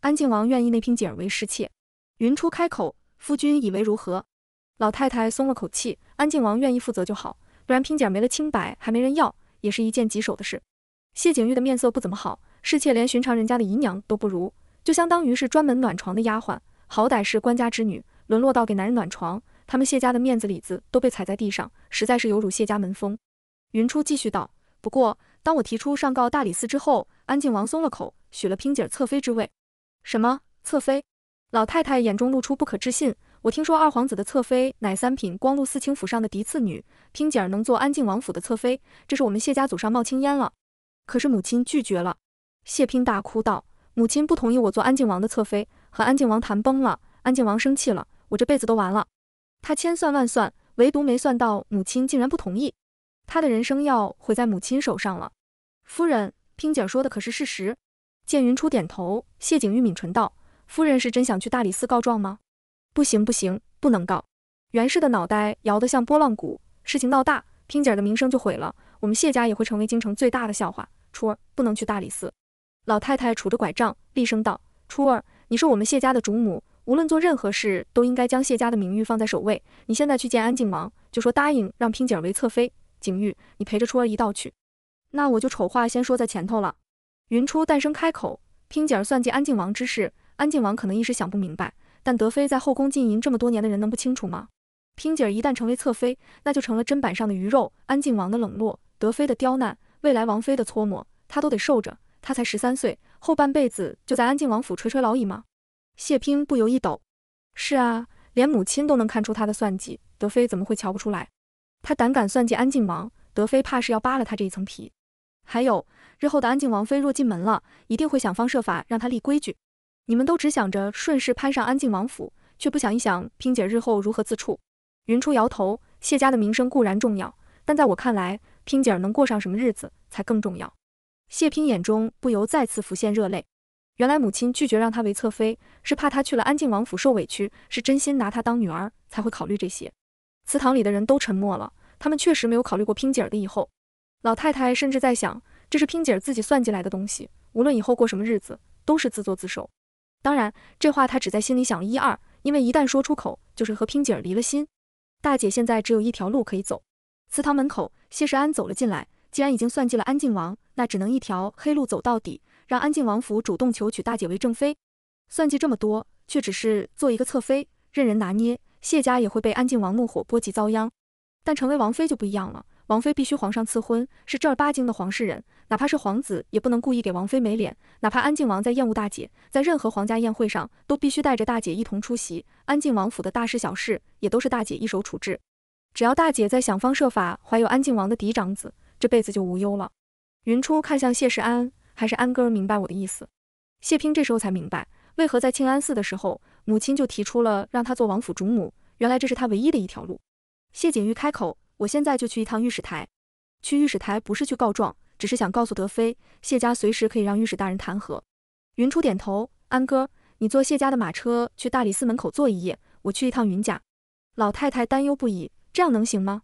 安靖王愿意那拼姐儿为侍妾。云初开口，夫君以为如何？老太太松了口气，安靖王愿意负责就好，不然拼姐没了清白，还没人要，也是一件棘手的事。谢景玉的面色不怎么好，侍妾连寻常人家的姨娘都不如，就相当于是专门暖床的丫鬟，好歹是官家之女，沦落到给男人暖床，他们谢家的面子里子都被踩在地上，实在是有辱谢家门风。云初继续道：“不过，当我提出上告大理寺之后，安靖王松了口，许了平姐儿侧妃之位。什么侧妃？老太太眼中露出不可置信。我听说二皇子的侧妃乃三品光禄寺卿府上的嫡次女，平姐儿能做安靖王府的侧妃，这是我们谢家祖上冒青烟了。可是母亲拒绝了。”谢平大哭道：“母亲不同意我做安靖王的侧妃，和安靖王谈崩了，安靖王生气了，我这辈子都完了。他千算万算，唯独没算到母亲竟然不同意。”他的人生要毁在母亲手上了。夫人，拼姐说的可是事实？见云初点头，谢景玉抿唇道：“夫人是真想去大理寺告状吗？”不行不行，不能告。袁氏的脑袋摇得像拨浪鼓，事情闹大，拼姐的名声就毁了，我们谢家也会成为京城最大的笑话。初儿，不能去大理寺。老太太杵着拐杖，厉声道：“初儿，你是我们谢家的主母，无论做任何事，都应该将谢家的名誉放在首位。你现在去见安靖王，就说答应让拼姐为侧妃。”景玉，你陪着初儿一道去。那我就丑话先说在前头了。云初诞生开口，拼姐儿算计安靖王之事，安靖王可能一时想不明白，但德妃在后宫浸淫这么多年的人能不清楚吗？拼姐儿一旦成为侧妃，那就成了砧板上的鱼肉。安靖王的冷落，德妃的刁难，未来王妃的磋磨，她都得受着。她才十三岁，后半辈子就在安靖王府垂垂老矣吗？谢拼不由一抖。是啊，连母亲都能看出她的算计，德妃怎么会瞧不出来？他胆敢算计安靖王，德妃怕是要扒了他这一层皮。还有，日后的安靖王妃若进门了，一定会想方设法让他立规矩。你们都只想着顺势攀上安靖王府，却不想一想萍姐日后如何自处。云初摇头，谢家的名声固然重要，但在我看来，萍姐能过上什么日子才更重要。谢萍眼中不由再次浮现热泪。原来母亲拒绝让她为侧妃，是怕她去了安靖王府受委屈，是真心拿她当女儿，才会考虑这些。祠堂里的人都沉默了，他们确实没有考虑过拼姐儿的以后。老太太甚至在想，这是拼姐儿自己算计来的东西，无论以后过什么日子，都是自作自受。当然，这话她只在心里想一二，因为一旦说出口，就是和拼姐儿离了心。大姐现在只有一条路可以走。祠堂门口，谢世安走了进来。既然已经算计了安靖王，那只能一条黑路走到底，让安靖王府主动求娶大姐为正妃。算计这么多，却只是做一个侧妃，任人拿捏。谢家也会被安靖王怒火波及遭殃，但成为王妃就不一样了。王妃必须皇上赐婚，是正儿八经的皇室人，哪怕是皇子也不能故意给王妃没脸。哪怕安靖王在厌恶大姐，在任何皇家宴会上都必须带着大姐一同出席。安靖王府的大事小事也都是大姐一手处置。只要大姐在想方设法怀有安靖王的嫡长子，这辈子就无忧了。云初看向谢世安，还是安哥明白我的意思。谢平这时候才明白，为何在庆安寺的时候。母亲就提出了让他做王府主母，原来这是他唯一的一条路。谢景玉开口：“我现在就去一趟御史台，去御史台不是去告状，只是想告诉德妃，谢家随时可以让御史大人弹劾。”云初点头：“安哥，你坐谢家的马车去大理寺门口坐一夜，我去一趟云家。”老太太担忧不已：“这样能行吗？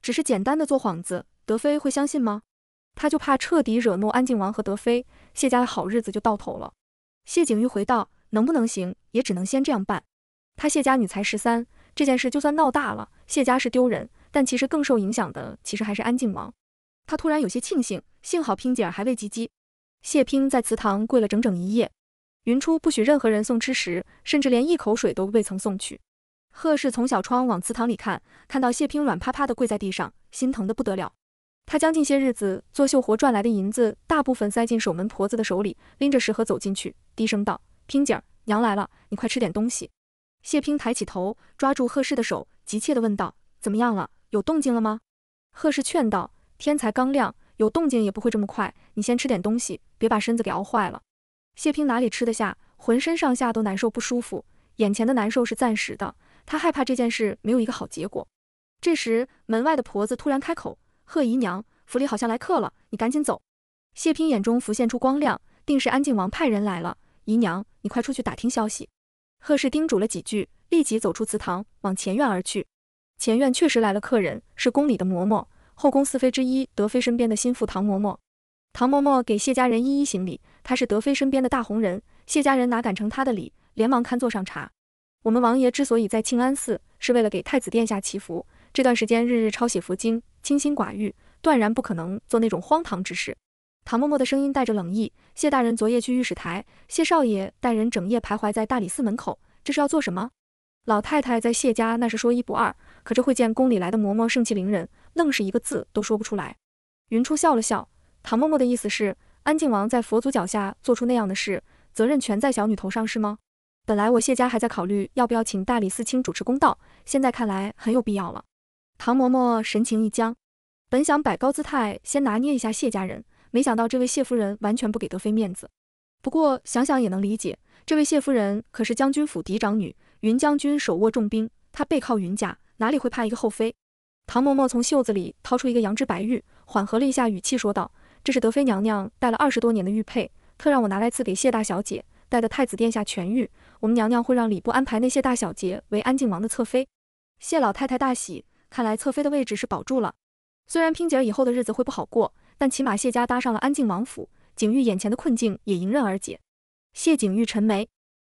只是简单的做幌子，德妃会相信吗？她就怕彻底惹怒安靖王和德妃，谢家的好日子就到头了。”谢景玉回道。能不能行，也只能先这样办。她谢家女才十三，这件事就算闹大了，谢家是丢人，但其实更受影响的，其实还是安静王。他突然有些庆幸，幸好拼姐儿还未及笄。谢拼在祠堂跪了整整一夜，云初不许任何人送吃食，甚至连一口水都未曾送去。贺氏从小窗往祠堂里看，看到谢拼软趴趴的跪在地上，心疼的不得了。他将近些日子做绣活赚来的银子，大部分塞进守门婆子的手里，拎着食盒走进去，低声道。拼姐儿，娘来了，你快吃点东西。谢平抬起头，抓住贺氏的手，急切地问道：“怎么样了？有动静了吗？”贺氏劝道：“天才刚亮，有动静也不会这么快。你先吃点东西，别把身子给熬坏了。”谢平哪里吃得下，浑身上下都难受不舒服。眼前的难受是暂时的，他害怕这件事没有一个好结果。这时，门外的婆子突然开口：“贺姨娘，府里好像来客了，你赶紧走。”谢平眼中浮现出光亮，定是安靖王派人来了，姨娘。你快出去打听消息，贺氏叮嘱了几句，立即走出祠堂，往前院而去。前院确实来了客人，是宫里的嬷嬷，后宫四妃之一德妃身边的心腹唐嬷嬷。唐嬷嬷给谢家人一一行礼，她是德妃身边的大红人，谢家人哪敢承她的礼，连忙看座上茶。我们王爷之所以在庆安寺，是为了给太子殿下祈福，这段时间日日抄写佛经，清心寡欲，断然不可能做那种荒唐之事。唐嬷嬷的声音带着冷意：“谢大人昨夜去御史台，谢少爷带人整夜徘徊在大理寺门口，这是要做什么？”老太太在谢家那是说一不二，可这会见宫里来的嬷嬷，盛气凌人，愣是一个字都说不出来。云初笑了笑：“唐嬷嬷的意思是，安靖王在佛祖脚下做出那样的事，责任全在小女头上，是吗？本来我谢家还在考虑要不要请大理寺卿主持公道，现在看来很有必要了。”唐嬷嬷神情一僵，本想摆高姿态，先拿捏一下谢家人。没想到这位谢夫人完全不给德妃面子，不过想想也能理解，这位谢夫人可是将军府嫡长女，云将军手握重兵，她背靠云家，哪里会怕一个后妃？唐嬷嬷从袖子里掏出一个羊脂白玉，缓和了一下语气说道：“这是德妃娘娘戴了二十多年的玉佩，特让我拿来赐给谢大小姐，带的太子殿下痊愈，我们娘娘会让礼部安排那谢大小姐为安靖王的侧妃。”谢老太太大喜，看来侧妃的位置是保住了，虽然拼姐儿以后的日子会不好过。但起码谢家搭上了安静王府，景玉眼前的困境也迎刃而解。谢景玉沉眉，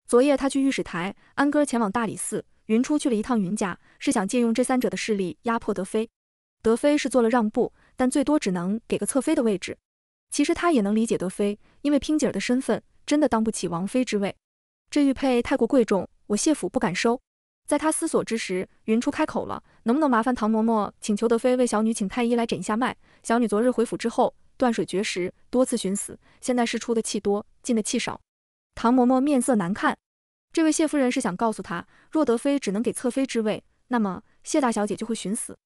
昨夜他去御史台，安哥前往大理寺，云初去了一趟云家，是想借用这三者的势力压迫德妃。德妃是做了让步，但最多只能给个侧妃的位置。其实他也能理解德妃，因为拼姐儿的身份真的当不起王妃之位。这玉佩太过贵重，我谢府不敢收。在他思索之时，云初开口了。能不能麻烦唐嬷嬷请求德妃为小女请太医来诊一下脉？小女昨日回府之后断水绝食，多次寻死，现在是出的气多，进的气少。唐嬷嬷面色难看，这位谢夫人是想告诉她，若德妃只能给侧妃之位，那么谢大小姐就会寻死。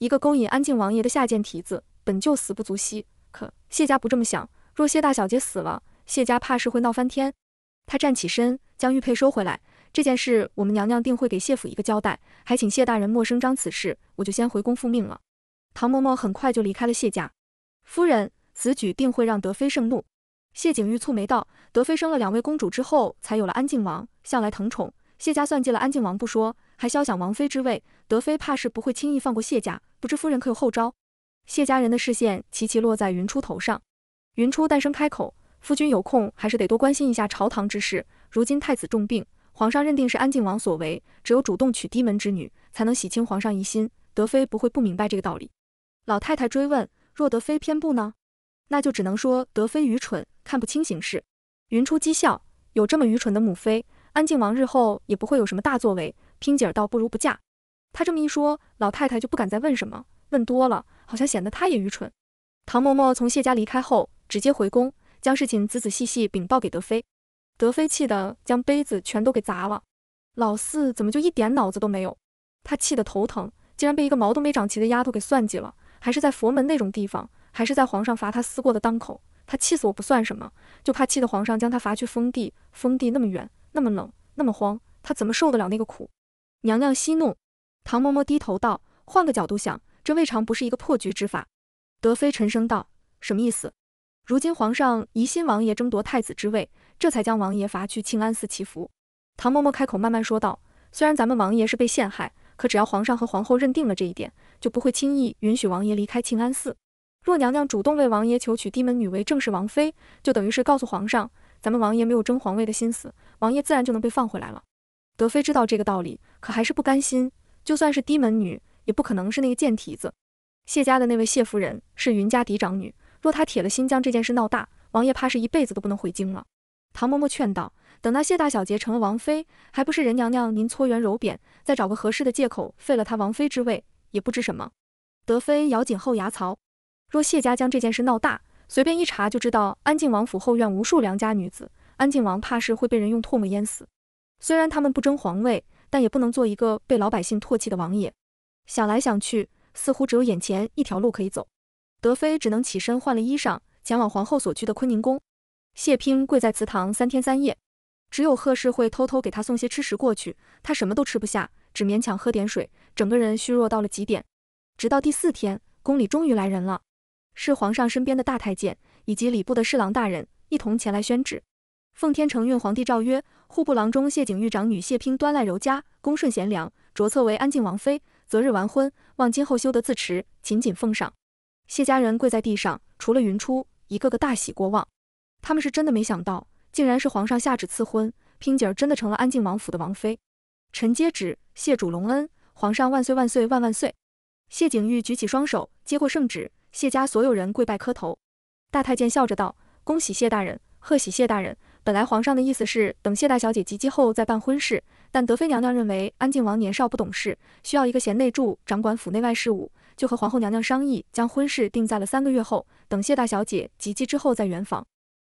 一个勾引安靖王爷的下贱蹄子，本就死不足惜。可谢家不这么想，若谢大小姐死了，谢家怕是会闹翻天。她站起身，将玉佩收回来。这件事，我们娘娘定会给谢府一个交代，还请谢大人莫声张此事。我就先回宫复命了。唐嬷嬷很快就离开了谢家。夫人此举定会让德妃盛怒。谢景玉蹙眉道：“德妃生了两位公主之后，才有了安靖王，向来疼宠。谢家算计了安靖王不说，还肖想王妃之位，德妃怕是不会轻易放过谢家。不知夫人可有后招？”谢家人的视线齐齐落在云初头上。云初淡声开口：“夫君有空，还是得多关心一下朝堂之事。如今太子重病。”皇上认定是安靖王所为，只有主动娶低门之女，才能洗清皇上疑心。德妃不会不明白这个道理。老太太追问，若德妃偏不呢？那就只能说德妃愚蠢，看不清形势。云初讥笑，有这么愚蠢的母妃，安靖王日后也不会有什么大作为。拼姐儿倒不如不嫁。她这么一说，老太太就不敢再问什么，问多了好像显得她也愚蠢。唐嬷嬷从谢家离开后，直接回宫，将事情仔仔细细禀报给德妃。德妃气得将杯子全都给砸了，老四怎么就一点脑子都没有？他气得头疼，竟然被一个毛都没长齐的丫头给算计了，还是在佛门那种地方，还是在皇上罚他思过的当口。他气死我不算什么，就怕气得皇上将他罚去封地，封地那么远，那么冷，那么荒，他怎么受得了那个苦？娘娘息怒，唐嬷嬷低头道：“换个角度想，这未尝不是一个破局之法。”德妃沉声道：“什么意思？如今皇上疑心王爷争夺太子之位。”这才将王爷罚去庆安寺祈福。唐嬷嬷开口慢慢说道：“虽然咱们王爷是被陷害，可只要皇上和皇后认定了这一点，就不会轻易允许王爷离开庆安寺。若娘娘主动为王爷求娶低门女为正室王妃，就等于是告诉皇上，咱们王爷没有争皇位的心思，王爷自然就能被放回来了。”德妃知道这个道理，可还是不甘心。就算是低门女，也不可能是那个贱蹄子谢家的那位谢夫人是云家嫡长女。若她铁了心将这件事闹大，王爷怕是一辈子都不能回京了。唐嬷嬷劝道：“等那谢大小姐成了王妃，还不是任娘娘您搓圆揉扁，再找个合适的借口废了她王妃之位，也不知什么。”德妃咬紧后牙槽，若谢家将这件事闹大，随便一查就知道安靖王府后院无数良家女子，安靖王怕是会被人用唾沫淹死。虽然他们不争皇位，但也不能做一个被老百姓唾弃的王爷。想来想去，似乎只有眼前一条路可以走。德妃只能起身换了衣裳，前往皇后所居的坤宁宫。谢平跪在祠堂三天三夜，只有贺氏会偷偷给他送些吃食过去。他什么都吃不下，只勉强喝点水，整个人虚弱到了极点。直到第四天，宫里终于来人了，是皇上身边的大太监以及礼部的侍郎大人一同前来宣旨。奉天承运皇帝诏曰：户部郎中谢景玉长女谢平端赖柔嘉，恭顺贤良，着册为安靖王妃，择日完婚。望今后修得自持，勤谨奉上。谢家人跪在地上，除了云初，一个个大喜过望。他们是真的没想到，竟然是皇上下旨赐婚，拼姐儿真的成了安靖王府的王妃。臣接旨，谢主隆恩，皇上万岁万岁万万岁。谢景玉举起双手接过圣旨，谢家所有人跪拜磕头。大太监笑着道：“恭喜谢大人，贺喜谢大人。本来皇上的意思是等谢大小姐及笄后再办婚事，但德妃娘娘认为安靖王年少不懂事，需要一个贤内助掌管府内外事务，就和皇后娘娘商议，将婚事定在了三个月后，等谢大小姐及笄之后再圆房。”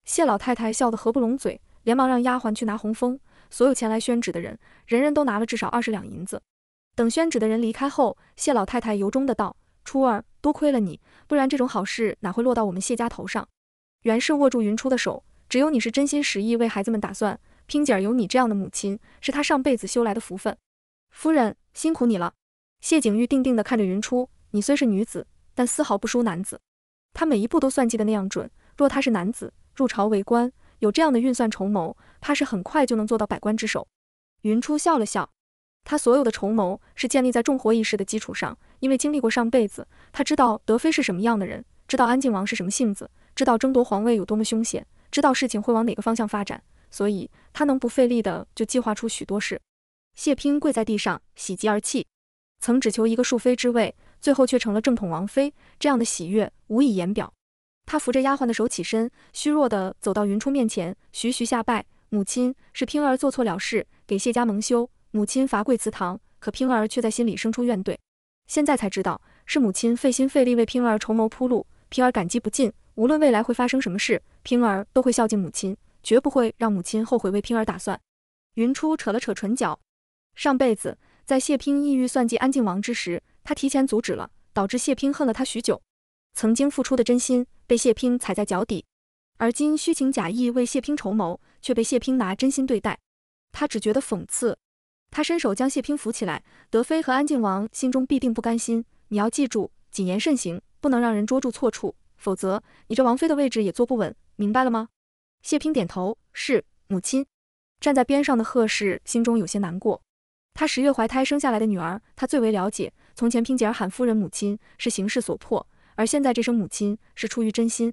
谢老太太笑得合不拢嘴，连忙让丫鬟去拿红封。所有前来宣旨的人，人人都拿了至少二十两银子。等宣旨的人离开后，谢老太太由衷的道：“初儿，多亏了你，不然这种好事哪会落到我们谢家头上。”袁氏握住云初的手，只有你是真心实意为孩子们打算。拼姐儿有你这样的母亲，是她上辈子修来的福分。夫人辛苦你了。谢景玉定定地看着云初，你虽是女子，但丝毫不输男子。他每一步都算计的那样准，若他是男子。入朝为官，有这样的运算筹谋，怕是很快就能做到百官之首。云初笑了笑，他所有的筹谋是建立在重活意识的基础上，因为经历过上辈子，他知道德妃是什么样的人，知道安靖王是什么性子，知道争夺皇位有多么凶险，知道事情会往哪个方向发展，所以他能不费力的就计划出许多事。谢拼跪在地上，喜极而泣，曾只求一个庶妃之位，最后却成了正统王妃，这样的喜悦无以言表。他扶着丫鬟的手起身，虚弱的走到云初面前，徐徐下拜。母亲是平儿做错了事，给谢家蒙羞，母亲罚跪祠堂。可平儿却在心里生出怨怼。现在才知道，是母亲费心费力为平儿筹谋铺路，平儿感激不尽。无论未来会发生什么事，平儿都会孝敬母亲，绝不会让母亲后悔为平儿打算。云初扯了扯唇角，上辈子在谢娉意欲算计安靖王之时，他提前阻止了，导致谢娉恨了他许久。曾经付出的真心被谢拼踩在脚底，而今虚情假意为谢拼筹谋，却被谢拼拿真心对待，他只觉得讽刺。他伸手将谢拼扶起来，德妃和安靖王心中必定不甘心。你要记住，谨言慎行，不能让人捉住错处，否则你这王妃的位置也坐不稳，明白了吗？谢拼点头，是母亲。站在边上的贺氏心中有些难过，她十月怀胎生下来的女儿，她最为了解。从前拼姐儿喊夫人母亲是形势所迫。而现在这声母亲是出于真心，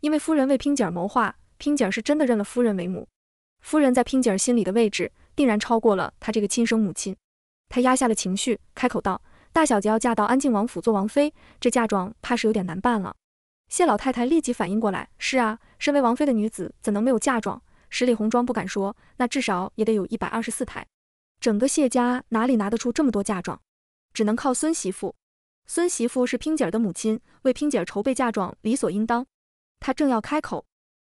因为夫人为拼姐儿谋划，拼姐儿是真的认了夫人为母。夫人在拼姐儿心里的位置，定然超过了她这个亲生母亲。她压下了情绪，开口道：“大小姐要嫁到安靖王府做王妃，这嫁妆怕是有点难办了。”谢老太太立即反应过来：“是啊，身为王妃的女子怎能没有嫁妆？十里红妆不敢说，那至少也得有一百二十四台。整个谢家哪里拿得出这么多嫁妆？只能靠孙媳妇。”孙媳妇是拼姐儿的母亲，为拼姐儿筹备嫁妆理所应当。她正要开口，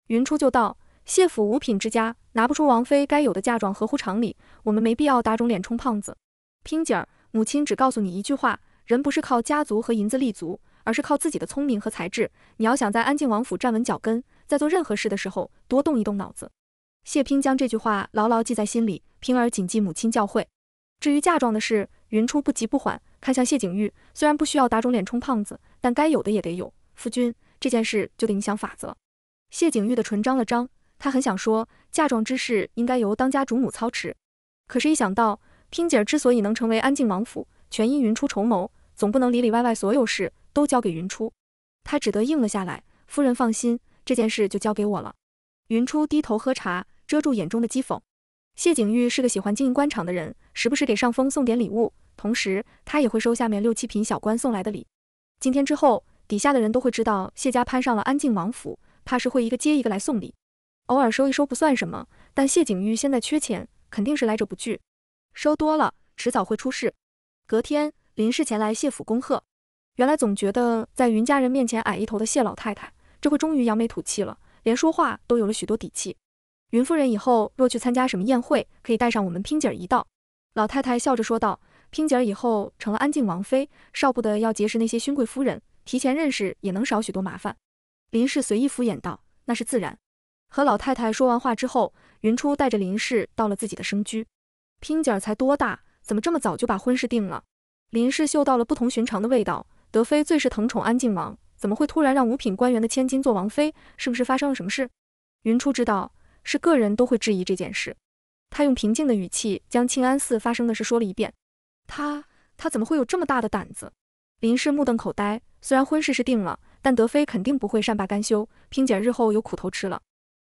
云初就道：“谢府五品之家，拿不出王妃该有的嫁妆，合乎常理。我们没必要打肿脸充胖子。拼姐儿，母亲只告诉你一句话：人不是靠家族和银子立足，而是靠自己的聪明和才智。你要想在安靖王府站稳脚跟，在做任何事的时候多动一动脑子。”谢拼将这句话牢牢记在心里，拼儿谨记母亲教诲。至于嫁妆的事，云初不急不缓。看向谢景玉，虽然不需要打肿脸充胖子，但该有的也得有。夫君，这件事就得你想法子。谢景玉的唇张了张，他很想说嫁妆之事应该由当家主母操持，可是，一想到听姐儿之所以能成为安静王府，全因云初筹谋，总不能里里外外所有事都交给云初，他只得应了下来。夫人放心，这件事就交给我了。云初低头喝茶，遮住眼中的讥讽。谢景玉是个喜欢经营官场的人，时不时给上峰送点礼物。同时，他也会收下面六七品小官送来的礼。今天之后，底下的人都会知道谢家攀上了安靖王府，怕是会一个接一个来送礼。偶尔收一收不算什么，但谢景玉现在缺钱，肯定是来者不拒。收多了，迟早会出事。隔天，林氏前来谢府恭贺。原来总觉得在云家人面前矮一头的谢老太太，这回终于扬眉吐气了，连说话都有了许多底气。云夫人以后若去参加什么宴会，可以带上我们拼姐儿一道。老太太笑着说道。萍姐儿以后成了安静王妃，少不得要结识那些勋贵夫人，提前认识也能少许多麻烦。林氏随意敷衍道：“那是自然。”和老太太说完话之后，云初带着林氏到了自己的生居。萍姐儿才多大，怎么这么早就把婚事定了？林氏嗅到了不同寻常的味道。德妃最是疼宠安静王，怎么会突然让五品官员的千金做王妃？是不是发生了什么事？云初知道，是个人都会质疑这件事。他用平静的语气将庆安寺发生的事说了一遍。他他怎么会有这么大的胆子？林氏目瞪口呆。虽然婚事是定了，但德妃肯定不会善罢甘休，萍姐日后有苦头吃了。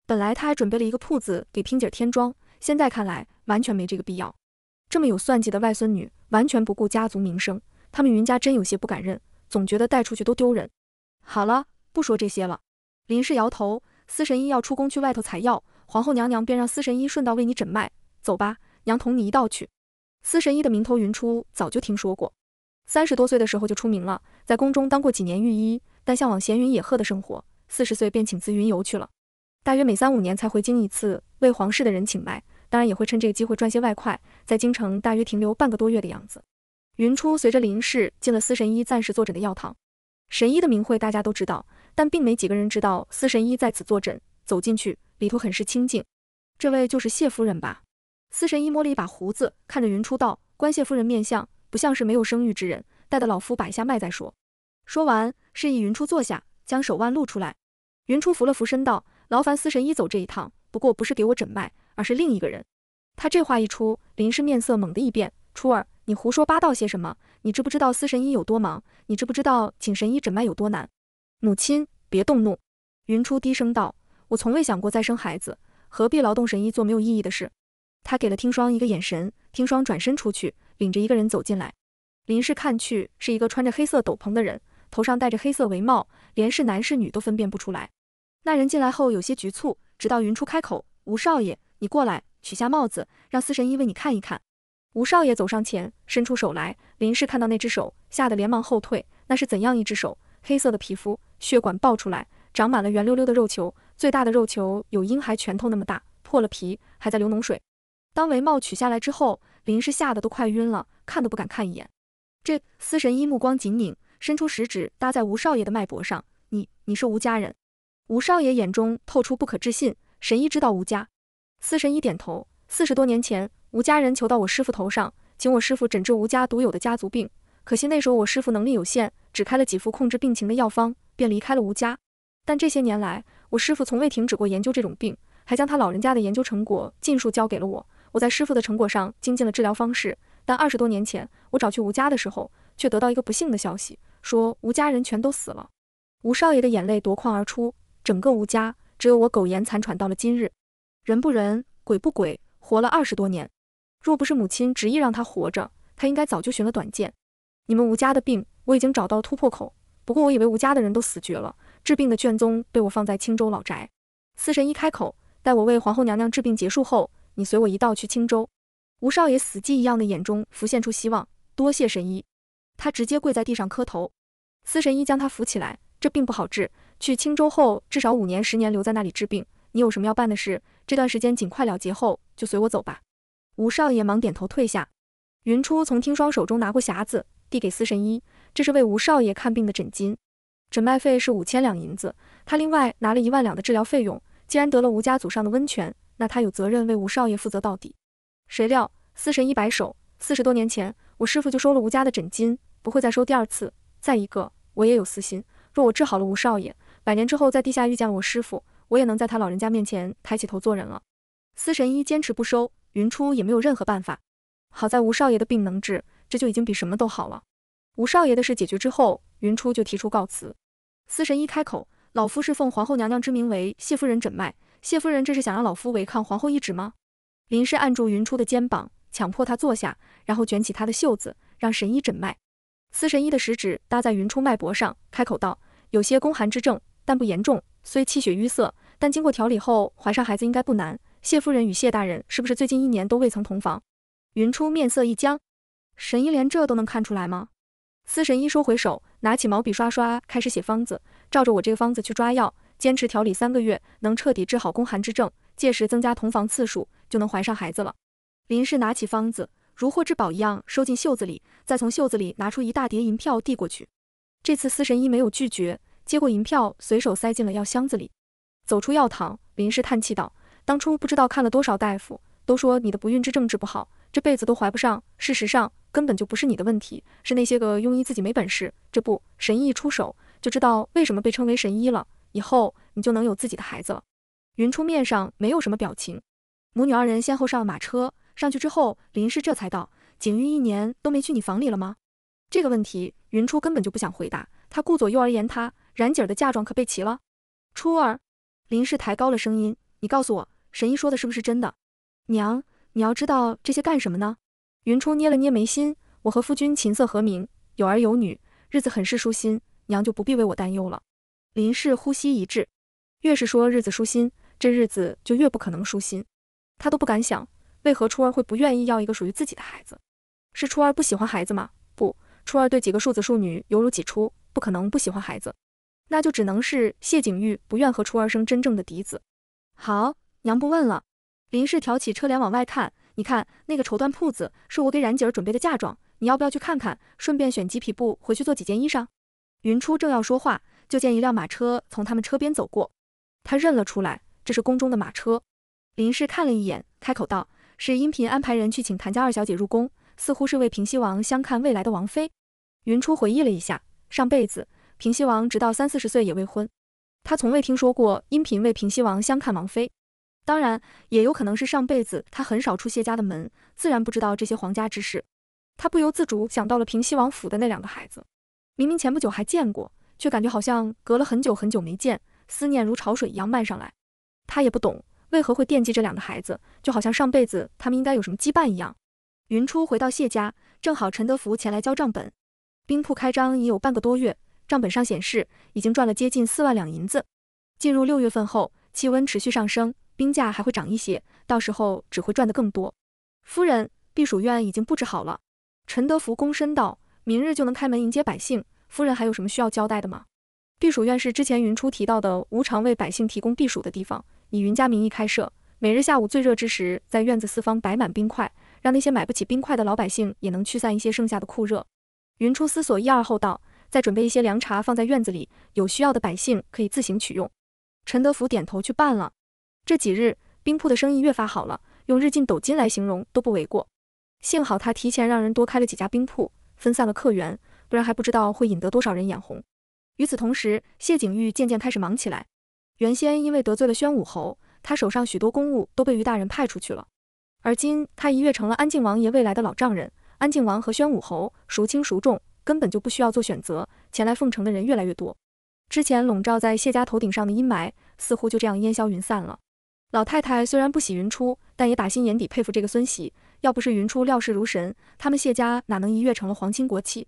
本来他还准备了一个铺子给萍姐添妆，现在看来完全没这个必要。这么有算计的外孙女，完全不顾家族名声，他们云家真有些不敢认，总觉得带出去都丢人。好了，不说这些了。林氏摇头。司神医要出宫去外头采药，皇后娘娘便让司神医顺道为你诊脉。走吧，娘同你一道去。司神医的名头，云初早就听说过。三十多岁的时候就出名了，在宫中当过几年御医，但向往闲云野鹤的生活，四十岁便请辞云游去了。大约每三五年才回京一次，为皇室的人请脉，当然也会趁这个机会赚些外快，在京城大约停留半个多月的样子。云初随着林氏进了司神医暂时坐诊的药堂。神医的名讳大家都知道，但并没几个人知道司神医在此坐诊。走进去，里头很是清静。这位就是谢夫人吧？司神医摸了一把胡子，看着云初道：“官谢夫人面相，不像是没有生育之人，待得老夫摆下脉再说。”说完，示意云初坐下，将手腕露出来。云初扶了扶身道：“劳烦司神医走这一趟，不过不是给我诊脉，而是另一个人。”他这话一出，林氏面色猛地一变：“初儿，你胡说八道些什么？你知不知道司神医有多忙？你知不知道请神医诊脉有多难？”母亲，别动怒。”云初低声道：“我从未想过再生孩子，何必劳动神医做没有意义的事？”他给了听霜一个眼神，听霜转身出去，领着一个人走进来。林氏看去，是一个穿着黑色斗篷的人，头上戴着黑色帷帽，连是男是女都分辨不出来。那人进来后有些局促，直到云初开口：“吴少爷，你过来，取下帽子，让司神医为你看一看。”吴少爷走上前，伸出手来，林氏看到那只手，吓得连忙后退。那是怎样一只手？黑色的皮肤，血管爆出来，长满了圆溜溜的肉球，最大的肉球有婴孩拳头那么大，破了皮，还在流脓水。当帷帽取下来之后，林氏吓得都快晕了，看都不敢看一眼。这司神医目光紧拧，伸出食指搭在吴少爷的脉搏上。你，你是吴家人？吴少爷眼中透出不可置信。神医知道吴家。司神医点头。四十多年前，吴家人求到我师傅头上，请我师傅诊治吴家独有的家族病。可惜那时候我师傅能力有限，只开了几副控制病情的药方，便离开了吴家。但这些年来，我师傅从未停止过研究这种病，还将他老人家的研究成果尽数交给了我。我在师傅的成果上精进了治疗方式，但二十多年前我找去吴家的时候，却得到一个不幸的消息，说吴家人全都死了。吴少爷的眼泪夺眶而出，整个吴家只有我苟延残喘到了今日，人不人，鬼不鬼，活了二十多年。若不是母亲执意让他活着，他应该早就寻了短见。你们吴家的病，我已经找到突破口。不过我以为吴家的人都死绝了，治病的卷宗被我放在青州老宅。四神医开口，待我为皇后娘娘治病结束后。你随我一道去青州，吴少爷死寂一样的眼中浮现出希望。多谢神医，他直接跪在地上磕头。司神医将他扶起来，这病不好治，去青州后至少五年十年留在那里治病。你有什么要办的事？这段时间尽快了结后，就随我走吧。吴少爷忙点头退下。云初从听霜手中拿过匣子，递给司神医，这是为吴少爷看病的诊金，诊脉费是五千两银子，他另外拿了一万两的治疗费用。既然得了吴家祖上的温泉。那他有责任为吴少爷负责到底。谁料司神医摆手，四十多年前我师傅就收了吴家的诊金，不会再收第二次。再一个，我也有私心，若我治好了吴少爷，百年之后在地下遇见了我师傅，我也能在他老人家面前抬起头做人了。司神医坚持不收，云初也没有任何办法。好在吴少爷的病能治，这就已经比什么都好了。吴少爷的事解决之后，云初就提出告辞。司神医开口：“老夫是奉皇后娘娘之名，为谢夫人诊脉。”谢夫人，这是想让老夫违抗皇后懿旨吗？林氏按住云初的肩膀，强迫他坐下，然后卷起他的袖子，让神医诊脉。司神医的食指搭在云初脉搏上，开口道：“有些宫寒之症，但不严重，虽气血淤塞，但经过调理后，怀上孩子应该不难。谢夫人与谢大人是不是最近一年都未曾同房？”云初面色一僵，神医连这都能看出来吗？司神医收回手，拿起毛笔刷刷开始写方子，照着我这个方子去抓药。坚持调理三个月，能彻底治好宫寒之症。届时增加同房次数，就能怀上孩子了。林氏拿起方子，如获至宝一样收进袖子里，再从袖子里拿出一大叠银票递过去。这次司神医没有拒绝，接过银票，随手塞进了药箱子里。走出药堂，林氏叹气道：“当初不知道看了多少大夫，都说你的不孕之症治不好，这辈子都怀不上。事实上，根本就不是你的问题，是那些个庸医自己没本事。这不，神医一出手，就知道为什么被称为神医了。”以后你就能有自己的孩子了。云初面上没有什么表情，母女二人先后上了马车。上去之后，林氏这才道：“景玉一年都没去你房里了吗？”这个问题，云初根本就不想回答。他顾左右而言他：“冉姐儿的嫁妆可备齐了。”初儿，林氏抬高了声音：“你告诉我，神医说的是不是真的？”娘，你要知道这些干什么呢？云初捏了捏眉心：“我和夫君琴瑟和鸣，有儿有女，日子很是舒心。娘就不必为我担忧了。”林氏呼吸一滞，越是说日子舒心，这日子就越不可能舒心。他都不敢想，为何初儿会不愿意要一个属于自己的孩子？是初儿不喜欢孩子吗？不，初儿对几个庶子庶女犹如己出，不可能不喜欢孩子。那就只能是谢景玉不愿和初儿生真正的嫡子。好，娘不问了。林氏挑起车帘往外看，你看那个绸缎铺子，是我给冉锦儿准备的嫁妆，你要不要去看看？顺便选几匹布回去做几件衣裳。云初正要说话。就见一辆马车从他们车边走过，他认了出来，这是宫中的马车。林氏看了一眼，开口道：“是殷嫔安排人去请谭家二小姐入宫，似乎是为平西王相看未来的王妃。”云初回忆了一下，上辈子平西王直到三四十岁也未婚，他从未听说过殷嫔为平西王相看王妃。当然，也有可能是上辈子他很少出谢家的门，自然不知道这些皇家之事。他不由自主想到了平西王府的那两个孩子，明明前不久还见过。却感觉好像隔了很久很久没见，思念如潮水一样漫上来。他也不懂为何会惦记这两个孩子，就好像上辈子他们应该有什么羁绊一样。云初回到谢家，正好陈德福前来交账本。冰铺开张已有半个多月，账本上显示已经赚了接近四万两银子。进入六月份后，气温持续上升，冰价还会涨一些，到时候只会赚得更多。夫人，避暑院已经布置好了。陈德福躬身道：“明日就能开门迎接百姓。”夫人还有什么需要交代的吗？避暑院是之前云初提到的无偿为百姓提供避暑的地方，以云家名义开设。每日下午最热之时，在院子四方摆满冰块，让那些买不起冰块的老百姓也能驱散一些剩下的酷热。云初思索一二后道：“再准备一些凉茶，放在院子里，有需要的百姓可以自行取用。”陈德福点头去办了。这几日冰铺的生意越发好了，用日进斗金来形容都不为过。幸好他提前让人多开了几家冰铺，分散了客源。不然还不知道会引得多少人眼红。与此同时，谢景玉渐渐开始忙起来。原先因为得罪了宣武侯，他手上许多公务都被于大人派出去了。而今他一跃成了安靖王爷未来的老丈人，安靖王和宣武侯孰轻孰重，根本就不需要做选择。前来奉承的人越来越多，之前笼罩在谢家头顶上的阴霾似乎就这样烟消云散了。老太太虽然不喜云初，但也打心眼底佩服这个孙媳。要不是云初料事如神，他们谢家哪能一跃成了皇亲国戚？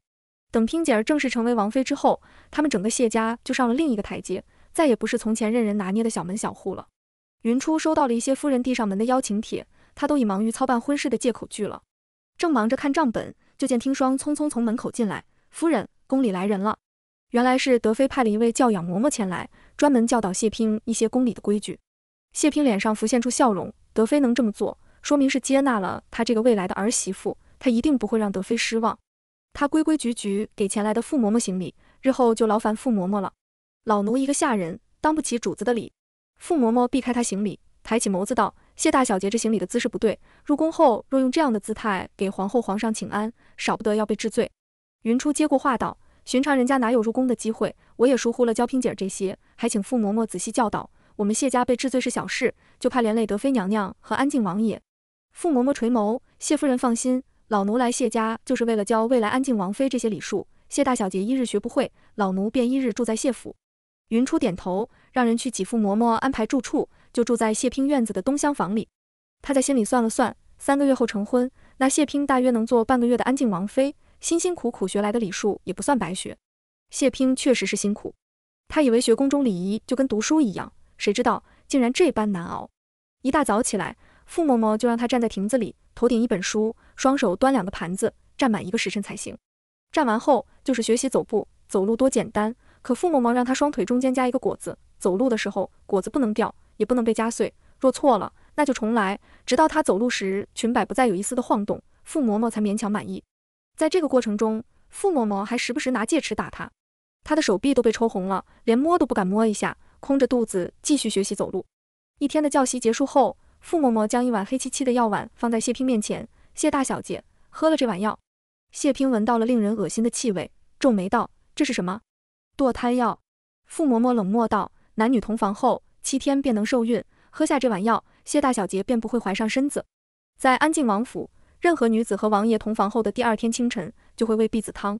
等听姐儿正式成为王妃之后，他们整个谢家就上了另一个台阶，再也不是从前任人拿捏的小门小户了。云初收到了一些夫人递上门的邀请帖，她都以忙于操办婚事的借口拒了。正忙着看账本，就见听霜匆匆从门口进来：“夫人，宫里来人了。原来是德妃派了一位教养嬷嬷前来，专门教导谢拼一些宫里的规矩。”谢拼脸上浮现出笑容，德妃能这么做，说明是接纳了她这个未来的儿媳妇，她一定不会让德妃失望。他规规矩矩给前来的傅嬷嬷行礼，日后就劳烦傅嬷嬷了。老奴一个下人，当不起主子的礼。傅嬷嬷避开他行礼，抬起眸子道：“谢大小姐，这行礼的姿势不对。入宫后若用这样的姿态给皇后、皇上请安，少不得要被治罪。”云初接过话道：“寻常人家哪有入宫的机会？我也疏忽了娇拼姐这些，还请傅嬷嬷仔细教导。我们谢家被治罪是小事，就怕连累德妃娘娘和安静王爷。”傅嬷嬷垂眸：“谢夫人放心。”老奴来谢家就是为了教未来安静王妃这些礼数。谢大小姐一日学不会，老奴便一日住在谢府。云初点头，让人去给副嬷嬷安排住处，就住在谢平院子的东厢房里。他在心里算了算，三个月后成婚，那谢平大约能做半个月的安静王妃，辛辛苦苦学来的礼数也不算白学。谢平确实是辛苦，他以为学宫中礼仪就跟读书一样，谁知道竟然这般难熬。一大早起来。傅嬷嬷就让他站在亭子里，头顶一本书，双手端两个盘子，站满一个时辰才行。站完后就是学习走步，走路多简单，可傅嬷嬷让他双腿中间夹一个果子，走路的时候果子不能掉，也不能被夹碎。若错了，那就重来，直到他走路时裙摆不再有一丝的晃动，傅嬷嬷才勉强满意。在这个过程中，傅嬷嬷还时不时拿戒尺打他，他的手臂都被抽红了，连摸都不敢摸一下，空着肚子继续学习走路。一天的教习结束后。傅嬷嬷将一碗黑漆漆的药碗放在谢平面前，谢大小姐喝了这碗药。谢平闻到了令人恶心的气味，皱眉道：“这是什么？堕胎药？”傅嬷嬷冷漠道：“男女同房后七天便能受孕，喝下这碗药，谢大小姐便不会怀上身子。”在安靖王府，任何女子和王爷同房后的第二天清晨就会喂避子汤，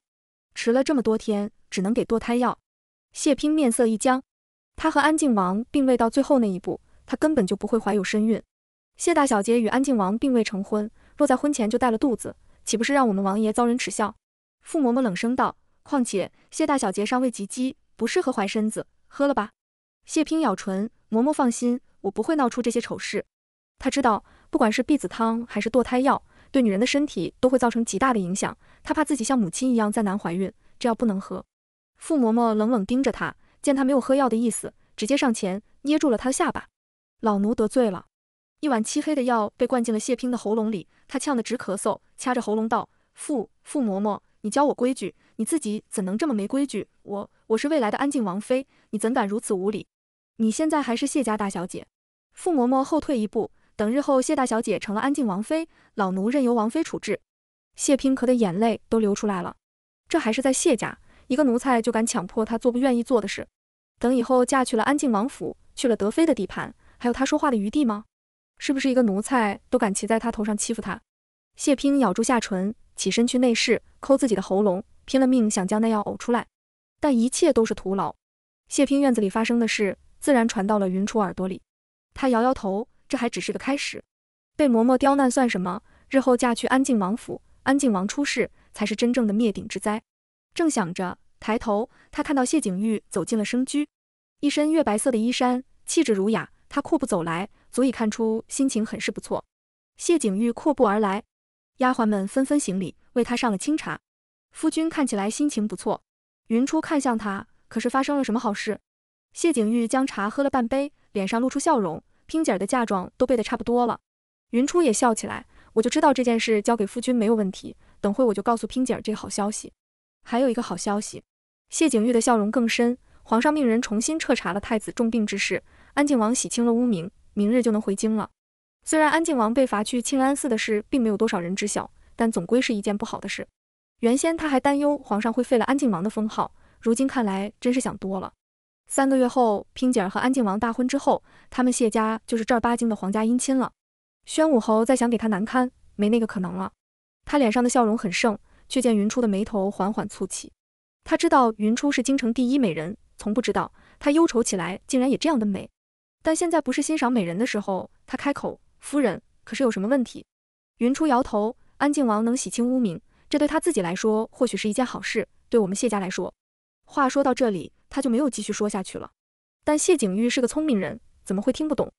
迟了这么多天，只能给堕胎药。谢平面色一僵，他和安靖王并未到最后那一步，他根本就不会怀有身孕。谢大小姐与安靖王并未成婚，若在婚前就带了肚子，岂不是让我们王爷遭人耻笑？傅嬷嬷冷声道。况且谢大小姐尚未及笄，不适合怀身子，喝了吧。谢平咬唇，嬷嬷放心，我不会闹出这些丑事。他知道，不管是避子汤还是堕胎药，对女人的身体都会造成极大的影响。他怕自己像母亲一样再难怀孕，这药不能喝。傅嬷嬷冷冷盯着他，见他没有喝药的意思，直接上前捏住了他的下巴。老奴得罪了。一碗漆黑的药被灌进了谢平的喉咙里，他呛得直咳嗽，掐着喉咙道：“傅傅嬷嬷，你教我规矩，你自己怎能这么没规矩？我我是未来的安静王妃，你怎敢如此无礼？你现在还是谢家大小姐。”傅嬷嬷后退一步，等日后谢大小姐成了安静王妃，老奴任由王妃处置。谢平咳得眼泪都流出来了，这还是在谢家，一个奴才就敢强迫他做不愿意做的事？等以后嫁去了安静王府，去了德妃的地盘，还有他说话的余地吗？是不是一个奴才都敢骑在他头上欺负他？谢平咬住下唇，起身去内室抠自己的喉咙，拼了命想将那药呕出来，但一切都是徒劳。谢平院子里发生的事，自然传到了云初耳朵里。他摇摇头，这还只是个开始。被嬷嬷刁难算什么？日后嫁去安靖王府，安靖王出事才是真正的灭顶之灾。正想着，抬头，他看到谢景玉走进了生居，一身月白色的衣衫，气质儒雅，他阔步走来。足以看出心情很是不错。谢景玉阔步而来，丫鬟们纷纷行礼，为他上了清茶。夫君看起来心情不错。云初看向他，可是发生了什么好事？谢景玉将茶喝了半杯，脸上露出笑容。拼姐儿的嫁妆都备得差不多了。云初也笑起来，我就知道这件事交给夫君没有问题。等会我就告诉拼姐儿这个好消息。还有一个好消息。谢景玉的笑容更深。皇上命人重新彻查了太子重病之事，安靖王洗清了污名。明日就能回京了。虽然安靖王被罚去庆安寺的事并没有多少人知晓，但总归是一件不好的事。原先他还担忧皇上会废了安靖王的封号，如今看来真是想多了。三个月后，平姐儿和安靖王大婚之后，他们谢家就是正儿八经的皇家姻亲了。宣武侯再想给他难堪，没那个可能了。他脸上的笑容很盛，却见云初的眉头缓缓蹙起。他知道云初是京城第一美人，从不知道她忧愁起来竟然也这样的美。但现在不是欣赏美人的时候，他开口：“夫人，可是有什么问题？”云初摇头。安靖王能洗清污名，这对他自己来说或许是一件好事，对我们谢家来说，话说到这里，他就没有继续说下去了。但谢景玉是个聪明人，怎么会听不懂？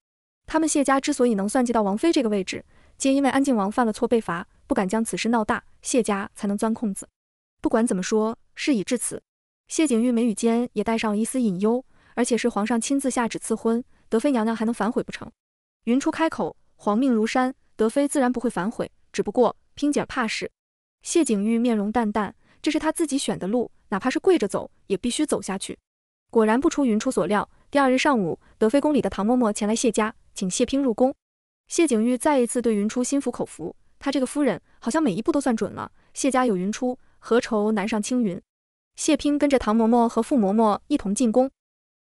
他们谢家之所以能算计到王妃这个位置，皆因为安靖王犯了错被罚，不敢将此事闹大，谢家才能钻空子。不管怎么说，事已至此，谢景玉眉宇间也带上了一丝隐忧，而且是皇上亲自下旨赐婚。德妃娘娘还能反悔不成？云初开口，皇命如山，德妃自然不会反悔。只不过拼姐怕事。谢景玉面容淡淡，这是她自己选的路，哪怕是跪着走，也必须走下去。果然不出云初所料，第二日上午，德妃宫里的唐嬷嬷前来谢家，请谢拼入宫。谢景玉再一次对云初心服口服，他这个夫人好像每一步都算准了。谢家有云初，何愁难上青云？谢拼跟着唐嬷嬷和傅嬷嬷一同进宫。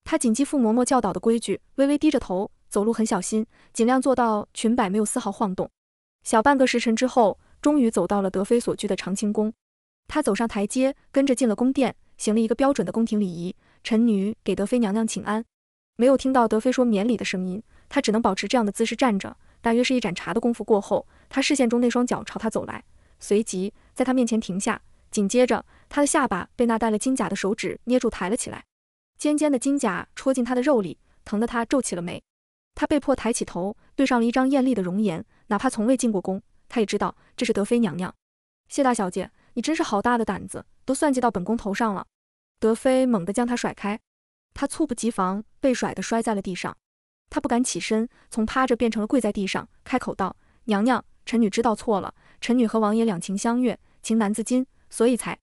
他谨记傅嬷嬷教导的规矩，微微低着头，走路很小心，尽量做到裙摆没有丝毫晃动。小半个时辰之后，终于走到了德妃所居的长清宫。他走上台阶，跟着进了宫殿，行了一个标准的宫廷礼仪：“臣女给德妃娘娘请安。”没有听到德妃说免礼的声音，他只能保持这样的姿势站着。大约是一盏茶的功夫过后，他视线中那双脚朝他走来，随即在他面前停下，紧接着他的下巴被那戴了金甲的手指捏住抬了起来。尖尖的金甲戳进他的肉里，疼得他皱起了眉。他被迫抬起头，对上了一张艳丽的容颜。哪怕从未进过宫，他也知道这是德妃娘娘。谢大小姐，你真是好大的胆子，都算计到本宫头上了！德妃猛地将他甩开，他猝不及防，被甩得摔在了地上。他不敢起身，从趴着变成了跪在地上，开口道：“娘娘，臣女知道错了。臣女和王爷两情相悦，情难自禁，所以才……”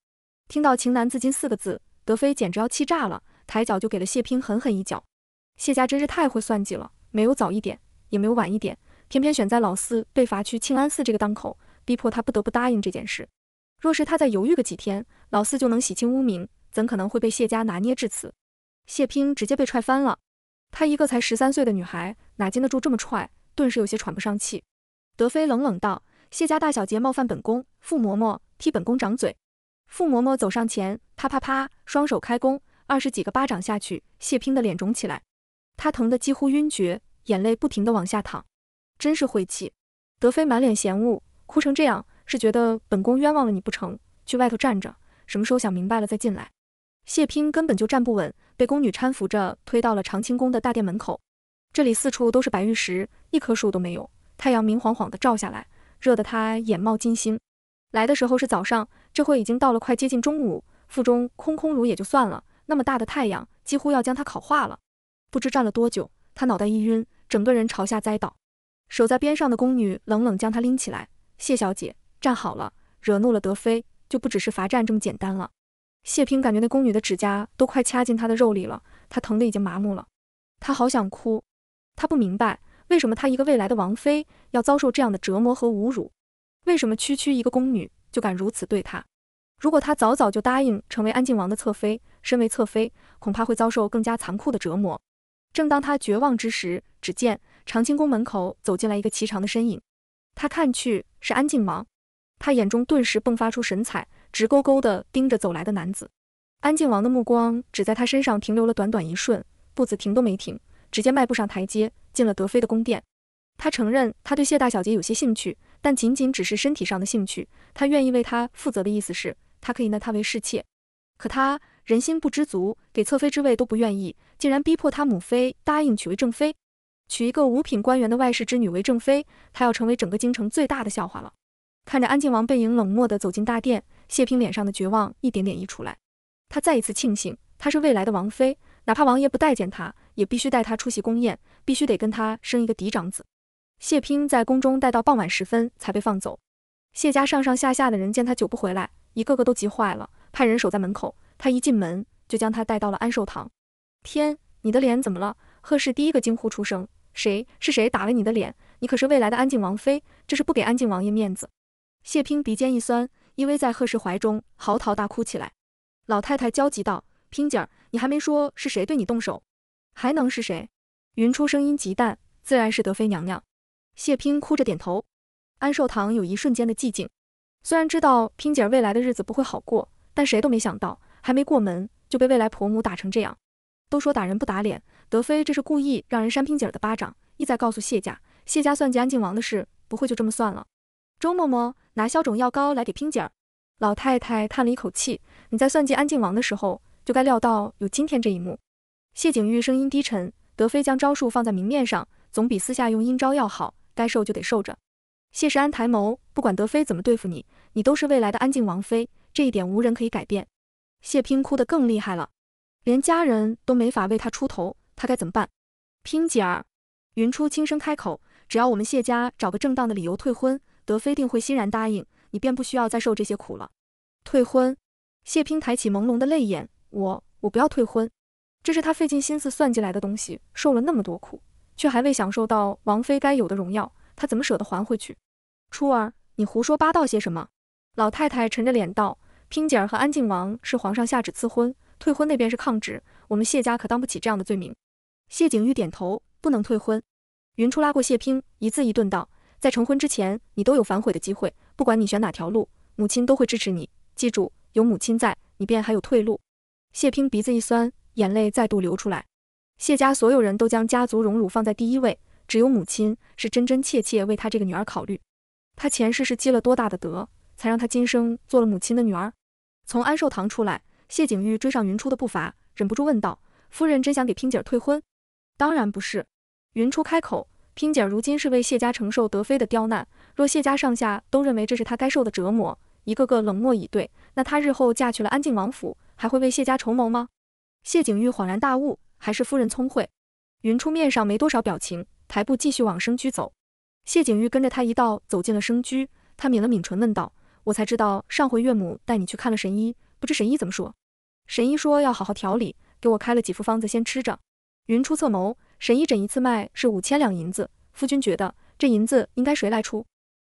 听到“情难自禁”四个字，德妃简直要气炸了。抬脚就给了谢拼狠狠一脚，谢家真是太会算计了，没有早一点，也没有晚一点，偏偏选在老四被罚去庆安寺这个当口，逼迫他不得不答应这件事。若是他再犹豫个几天，老四就能洗清污名，怎可能会被谢家拿捏至此？谢拼直接被踹翻了，她一个才十三岁的女孩，哪经得住这么踹？顿时有些喘不上气。德妃冷冷道：“谢家大小姐冒犯本宫，傅嬷嬷替本宫掌嘴。”傅嬷嬷走上前，啪啪啪，双手开弓。二十几个巴掌下去，谢拼的脸肿起来，他疼得几乎晕厥，眼泪不停的往下淌，真是晦气。德妃满脸嫌恶，哭成这样，是觉得本宫冤枉了你不成？去外头站着，什么时候想明白了再进来。谢拼根本就站不稳，被宫女搀扶着推到了长清宫的大殿门口。这里四处都是白玉石，一棵树都没有，太阳明晃晃的照下来，热得他眼冒金星。来的时候是早上，这会已经到了快接近中午，腹中空空如也就算了。那么大的太阳几乎要将她烤化了。不知站了多久，她脑袋一晕，整个人朝下栽倒。守在边上的宫女冷冷将她拎起来：“谢小姐，站好了。惹怒了德妃，就不只是罚站这么简单了。”谢平感觉那宫女的指甲都快掐进她的肉里了，她疼得已经麻木了。她好想哭。她不明白为什么她一个未来的王妃要遭受这样的折磨和侮辱，为什么区区一个宫女就敢如此对她？如果她早早就答应成为安靖王的侧妃，身为侧妃，恐怕会遭受更加残酷的折磨。正当他绝望之时，只见长清宫门口走进来一个颀长的身影。他看去是安静王，他眼中顿时迸发出神采，直勾勾地盯着走来的男子。安静王的目光只在他身上停留了短短一瞬，步子停都没停，直接迈步上台阶，进了德妃的宫殿。他承认他对谢大小姐有些兴趣，但仅仅只是身体上的兴趣。他愿意为她负责的意思是，他可以纳她为侍妾。可他。人心不知足，给侧妃之位都不愿意，竟然逼迫他母妃答应娶为正妃，娶一个五品官员的外室之女为正妃，他要成为整个京城最大的笑话了。看着安靖王背影冷漠的走进大殿，谢平脸上的绝望一点点溢出来。他再一次庆幸，他是未来的王妃，哪怕王爷不待见他，也必须带他出席宫宴，必须得跟他生一个嫡长子。谢平在宫中待到傍晚时分才被放走。谢家上上下下的人见他久不回来，一个个都急坏了，派人守在门口。他一进门就将她带到了安寿堂。天，你的脸怎么了？贺氏第一个惊呼出声。谁是谁打了你的脸？你可是未来的安靖王妃，这是不给安靖王爷面子。谢平鼻尖一酸，依偎在贺氏怀中，嚎啕大哭起来。老太太焦急道：“拼姐儿，你还没说是谁对你动手，还能是谁？”云初声音极淡，自然是德妃娘娘。谢平哭着点头。安寿堂有一瞬间的寂静。虽然知道拼姐儿未来的日子不会好过，但谁都没想到。还没过门就被未来婆母打成这样，都说打人不打脸，德妃这是故意让人扇拼姐儿的巴掌，意在告诉谢家，谢家算计安靖王的事不会就这么算了。周嬷嬷拿消肿药膏来给拼姐儿，老太太叹了一口气，你在算计安靖王的时候就该料到有今天这一幕。谢景玉声音低沉，德妃将招数放在明面上，总比私下用阴招要好，该受就得受着。谢世安抬眸，不管德妃怎么对付你，你都是未来的安靖王妃，这一点无人可以改变。谢拼哭得更厉害了，连家人都没法为他出头，他该怎么办？拼姐儿，云初轻声开口，只要我们谢家找个正当的理由退婚，德妃定会欣然答应，你便不需要再受这些苦了。退婚？谢拼抬起朦胧的泪眼，我我不要退婚，这是他费尽心思算计来的东西，受了那么多苦，却还未享受到王妃该有的荣耀，他怎么舍得还回去？初儿，你胡说八道些什么？老太太沉着脸道。拼姐儿和安靖王是皇上下旨赐婚，退婚那边是抗旨，我们谢家可当不起这样的罪名。谢景玉点头，不能退婚。云初拉过谢拼，一字一顿道：“在成婚之前，你都有反悔的机会。不管你选哪条路，母亲都会支持你。记住，有母亲在，你便还有退路。”谢拼鼻子一酸，眼泪再度流出来。谢家所有人都将家族荣辱放在第一位，只有母亲是真真切切为他这个女儿考虑。他前世是积了多大的德，才让他今生做了母亲的女儿？从安寿堂出来，谢景玉追上云初的步伐，忍不住问道：“夫人真想给拼姐儿退婚？”“当然不是。”云初开口。拼姐儿如今是为谢家承受德妃的刁难，若谢家上下都认为这是她该受的折磨，一个个冷漠以对，那她日后嫁去了安靖王府，还会为谢家筹谋吗？谢景玉恍然大悟，还是夫人聪慧。云初面上没多少表情，抬步继续往生居走。谢景玉跟着他一道走进了生居，他抿了抿唇，问道。我才知道上回岳母带你去看了神医，不知神医怎么说？神医说要好好调理，给我开了几副方子，先吃着。云初侧谋，神医诊一次脉是五千两银子，夫君觉得这银子应该谁来出？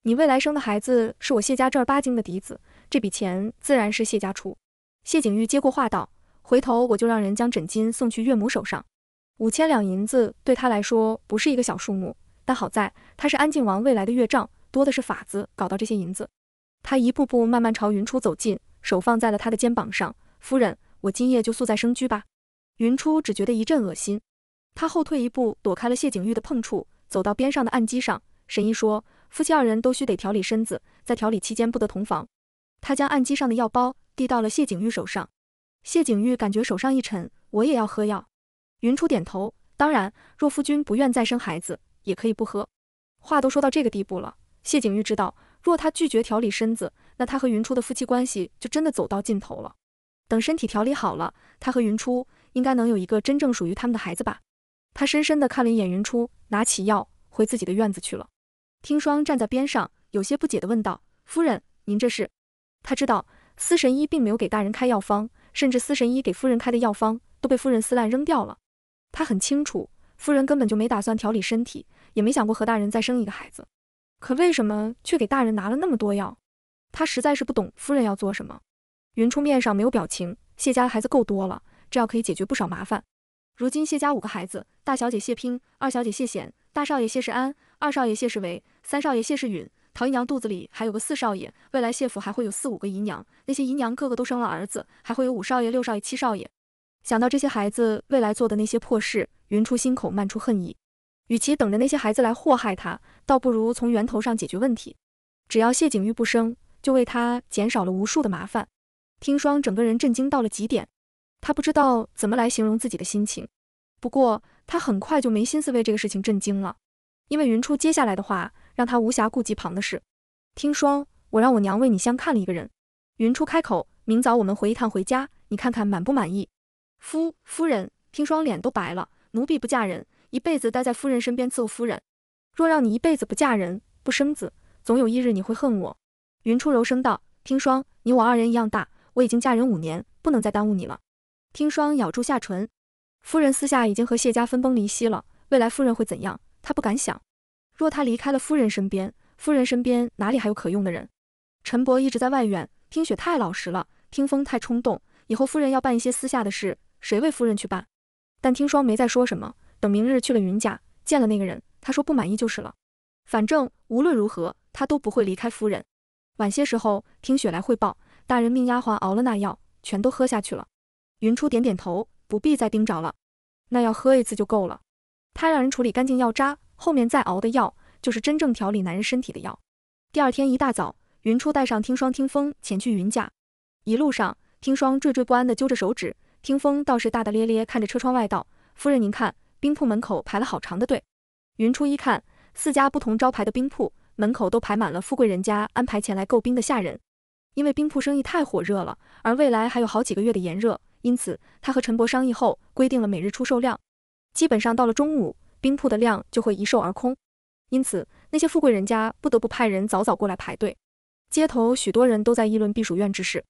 你未来生的孩子是我谢家正儿八经的嫡子，这笔钱自然是谢家出。谢景玉接过话道：“回头我就让人将诊金送去岳母手上。五千两银子对他来说不是一个小数目，但好在他是安靖王未来的岳丈，多的是法子搞到这些银子。”他一步步慢慢朝云初走近，手放在了他的肩膀上。夫人，我今夜就宿在生居吧。云初只觉得一阵恶心，他后退一步躲开了谢景玉的碰触，走到边上的案几上。沈医说，夫妻二人都需得调理身子，在调理期间不得同房。他将案几上的药包递到了谢景玉手上。谢景玉感觉手上一沉，我也要喝药。云初点头，当然，若夫君不愿再生孩子，也可以不喝。话都说到这个地步了，谢景玉知道。若他拒绝调理身子，那他和云初的夫妻关系就真的走到尽头了。等身体调理好了，他和云初应该能有一个真正属于他们的孩子吧？他深深地看了一眼云初，拿起药回自己的院子去了。听霜站在边上，有些不解地问道：“夫人，您这是？”他知道司神医并没有给大人开药方，甚至司神医给夫人开的药方都被夫人撕烂扔掉了。他很清楚，夫人根本就没打算调理身体，也没想过和大人再生一个孩子。可为什么却给大人拿了那么多药？他实在是不懂夫人要做什么。云初面上没有表情。谢家的孩子够多了，这药可以解决不少麻烦。如今谢家五个孩子，大小姐谢娉，二小姐谢显，大少爷谢世安，二少爷谢世维，三少爷谢世允。陶姨娘肚子里还有个四少爷，未来谢府还会有四五个姨娘，那些姨娘个个都生了儿子，还会有五少爷、六少爷、七少爷。想到这些孩子未来做的那些破事，云初心口漫出恨意。与其等着那些孩子来祸害他，倒不如从源头上解决问题。只要谢景玉不生，就为他减少了无数的麻烦。听霜整个人震惊到了极点，他不知道怎么来形容自己的心情。不过他很快就没心思为这个事情震惊了，因为云初接下来的话让他无暇顾及旁的事。听霜，我让我娘为你相看了一个人。云初开口，明早我们回一趟回家，你看看满不满意？夫夫人，听霜脸都白了，奴婢不嫁人。一辈子待在夫人身边伺候夫人，若让你一辈子不嫁人不生子，总有一日你会恨我。云初柔声道：“听霜，你我二人一样大，我已经嫁人五年，不能再耽误你了。”听霜咬住下唇，夫人私下已经和谢家分崩离析了，未来夫人会怎样，她不敢想。若她离开了夫人身边，夫人身边哪里还有可用的人？陈伯一直在外院，听雪太老实了，听风太冲动，以后夫人要办一些私下的事，谁为夫人去办？但听霜没再说什么。等明日去了云家，见了那个人，他说不满意就是了。反正无论如何，他都不会离开夫人。晚些时候听雪来汇报，大人命丫鬟熬了那药，全都喝下去了。云初点点头，不必再盯着了，那药喝一次就够了。他让人处理干净药渣，后面再熬的药就是真正调理男人身体的药。第二天一大早，云初带上听霜、听风前去云家。一路上，听霜惴惴不安地揪着手指，听风倒是大大咧咧看着车窗外道：“夫人，您看。”冰铺门口排了好长的队，云初一看，四家不同招牌的冰铺门口都排满了富贵人家安排前来购冰的下人。因为冰铺生意太火热了，而未来还有好几个月的炎热，因此他和陈伯商议后，规定了每日出售量，基本上到了中午，冰铺的量就会一售而空。因此，那些富贵人家不得不派人早早过来排队。街头许多人都在议论避暑院之事。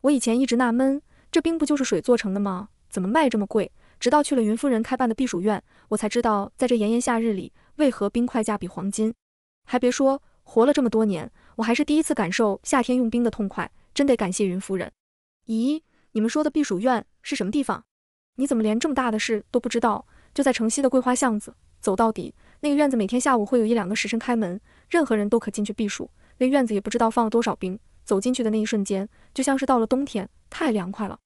我以前一直纳闷，这冰不就是水做成的吗？怎么卖这么贵？直到去了云夫人开办的避暑院，我才知道，在这炎炎夏日里，为何冰块价比黄金。还别说，活了这么多年，我还是第一次感受夏天用冰的痛快，真得感谢云夫人。咦，你们说的避暑院是什么地方？你怎么连这么大的事都不知道？就在城西的桂花巷子，走到底那个院子，每天下午会有一两个时辰开门，任何人都可进去避暑。那院子也不知道放了多少冰，走进去的那一瞬间，就像是到了冬天，太凉快了。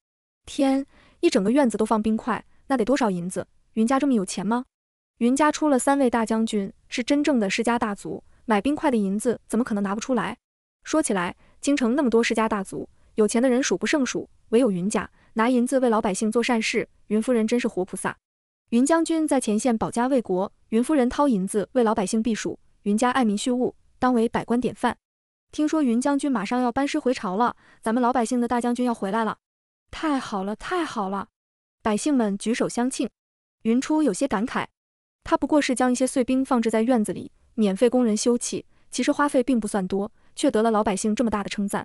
天，一整个院子都放冰块。那得多少银子？云家这么有钱吗？云家出了三位大将军，是真正的世家大族，买冰块的银子怎么可能拿不出来？说起来，京城那么多世家大族，有钱的人数不胜数，唯有云家拿银子为老百姓做善事。云夫人真是活菩萨。云将军在前线保家卫国，云夫人掏银子为老百姓避暑，云家爱民恤物，当为百官典范。听说云将军马上要班师回朝了，咱们老百姓的大将军要回来了！太好了，太好了！百姓们举手相庆，云初有些感慨。他不过是将一些碎冰放置在院子里，免费供人休憩，其实花费并不算多，却得了老百姓这么大的称赞。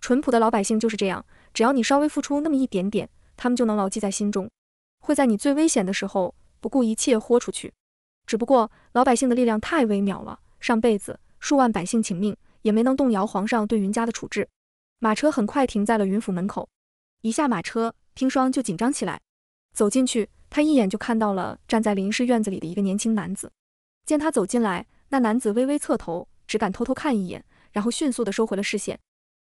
淳朴的老百姓就是这样，只要你稍微付出那么一点点，他们就能牢记在心中，会在你最危险的时候不顾一切豁出去。只不过老百姓的力量太微渺了，上辈子数万百姓请命也没能动摇皇上对云家的处置。马车很快停在了云府门口，一下马车，听霜就紧张起来。走进去，他一眼就看到了站在林氏院子里的一个年轻男子。见他走进来，那男子微微侧头，只敢偷偷看一眼，然后迅速的收回了视线。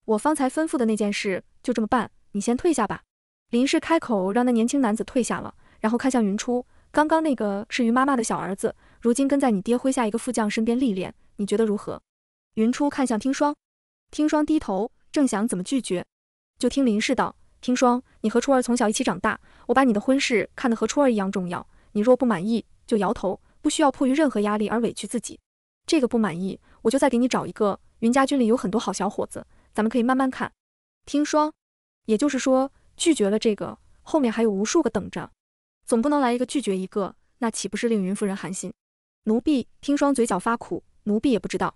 我方才吩咐的那件事，就这么办，你先退下吧。林氏开口让那年轻男子退下了，然后看向云初：“刚刚那个是于妈妈的小儿子，如今跟在你爹麾下一个副将身边历练，你觉得如何？”云初看向听霜，听霜低头，正想怎么拒绝，就听林氏道。听霜，你和初儿从小一起长大，我把你的婚事看得和初儿一样重要。你若不满意，就摇头，不需要迫于任何压力而委屈自己。这个不满意，我就再给你找一个。云家军里有很多好小伙子，咱们可以慢慢看。听霜，也就是说，拒绝了这个，后面还有无数个等着，总不能来一个拒绝一个，那岂不是令云夫人寒心？奴婢听霜嘴角发苦，奴婢也不知道。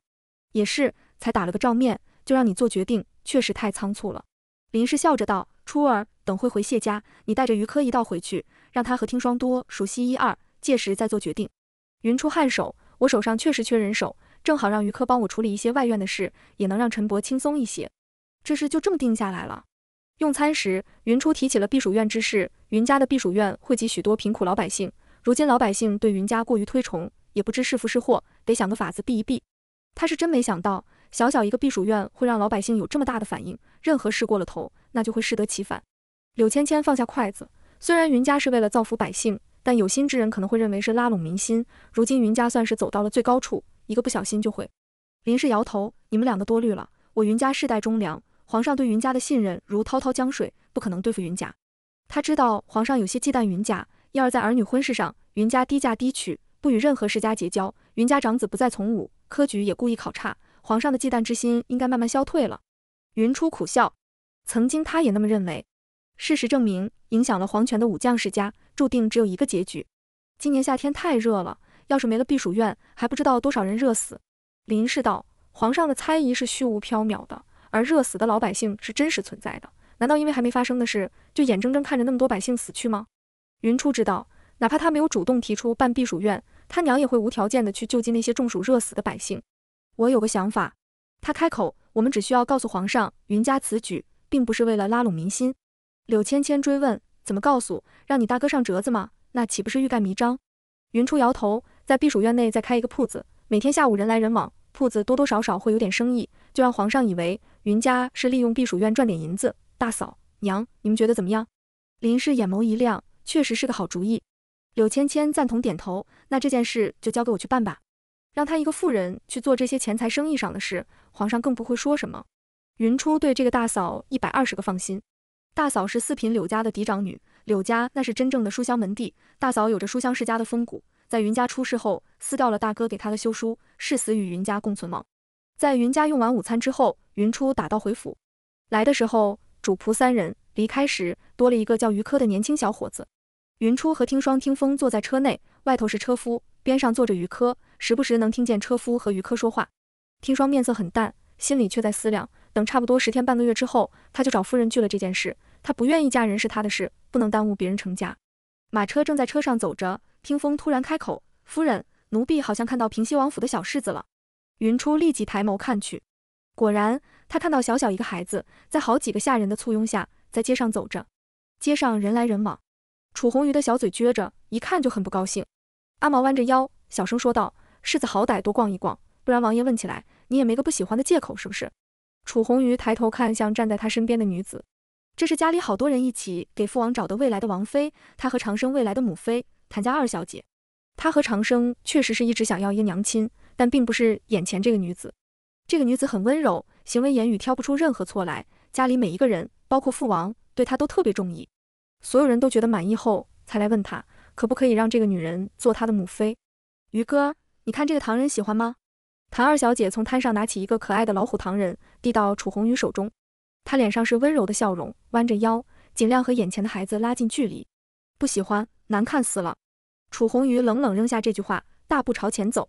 也是，才打了个照面就让你做决定，确实太仓促了。林氏笑着道。初儿，等会回谢家，你带着余科一道回去，让他和听霜多熟悉一二，届时再做决定。云初颔首，我手上确实缺人手，正好让余科帮我处理一些外院的事，也能让陈伯轻松一些。这事就这么定下来了。用餐时，云初提起了避暑院之事。云家的避暑院汇集许多贫苦老百姓，如今老百姓对云家过于推崇，也不知是福是祸，得想个法子避一避。他是真没想到。小小一个避暑院会让老百姓有这么大的反应？任何事过了头，那就会适得其反。柳芊芊放下筷子，虽然云家是为了造福百姓，但有心之人可能会认为是拉拢民心。如今云家算是走到了最高处，一个不小心就会。林氏摇头：“你们两个多虑了，我云家世代忠良，皇上对云家的信任如滔滔江水，不可能对付云家。”他知道皇上有些忌惮云家，一而在儿女婚事上，云家低嫁低娶，不与任何世家结交。云家长子不再从武，科举也故意考差。皇上的忌惮之心应该慢慢消退了。云初苦笑，曾经他也那么认为。事实证明，影响了皇权的武将世家，注定只有一个结局。今年夏天太热了，要是没了避暑院，还不知道多少人热死。林氏道，皇上的猜疑是虚无缥缈的，而热死的老百姓是真实存在的。难道因为还没发生的事，就眼睁睁看着那么多百姓死去吗？云初知道，哪怕他没有主动提出办避暑院，他娘也会无条件的去救济那些中暑热死的百姓。我有个想法，他开口，我们只需要告诉皇上，云家此举并不是为了拉拢民心。柳芊芊追问，怎么告诉？让你大哥上折子吗？那岂不是欲盖弥彰？云初摇头，在避暑院内再开一个铺子，每天下午人来人往，铺子多多少少会有点生意，就让皇上以为云家是利用避暑院赚点银子。大嫂，娘，你们觉得怎么样？林氏眼眸一亮，确实是个好主意。柳芊芊赞同点头，那这件事就交给我去办吧。让他一个妇人去做这些钱财生意上的事，皇上更不会说什么。云初对这个大嫂一百二十个放心。大嫂是四品柳家的嫡长女，柳家那是真正的书香门第，大嫂有着书香世家的风骨。在云家出事后，撕掉了大哥给她的休书，誓死与云家共存亡。在云家用完午餐之后，云初打道回府。来的时候主仆三人，离开时多了一个叫于柯的年轻小伙子。云初和听霜、听风坐在车内，外头是车夫。边上坐着于柯，时不时能听见车夫和于柯说话。听霜面色很淡，心里却在思量，等差不多十天半个月之后，他就找夫人去了这件事。他不愿意嫁人是他的事，不能耽误别人成家。马车正在车上走着，听风突然开口：“夫人，奴婢好像看到平西王府的小世子了。”云初立即抬眸看去，果然，他看到小小一个孩子，在好几个下人的簇拥下，在街上走着。街上人来人往，楚红鱼的小嘴撅着，一看就很不高兴。阿毛弯着腰，小声说道：“世子好歹多逛一逛，不然王爷问起来，你也没个不喜欢的借口，是不是？”楚红鱼抬头看向站在他身边的女子，这是家里好多人一起给父王找的未来的王妃。他和长生未来的母妃谭家二小姐，他和长生确实是一直想要一个娘亲，但并不是眼前这个女子。这个女子很温柔，行为言语挑不出任何错来，家里每一个人，包括父王，对她都特别中意。所有人都觉得满意后，才来问她。可不可以让这个女人做他的母妃？于哥，你看这个糖人喜欢吗？谭二小姐从摊上拿起一个可爱的老虎糖人，递到楚红鱼手中。她脸上是温柔的笑容，弯着腰，尽量和眼前的孩子拉近距离。不喜欢，难看死了！楚红鱼冷冷扔下这句话，大步朝前走。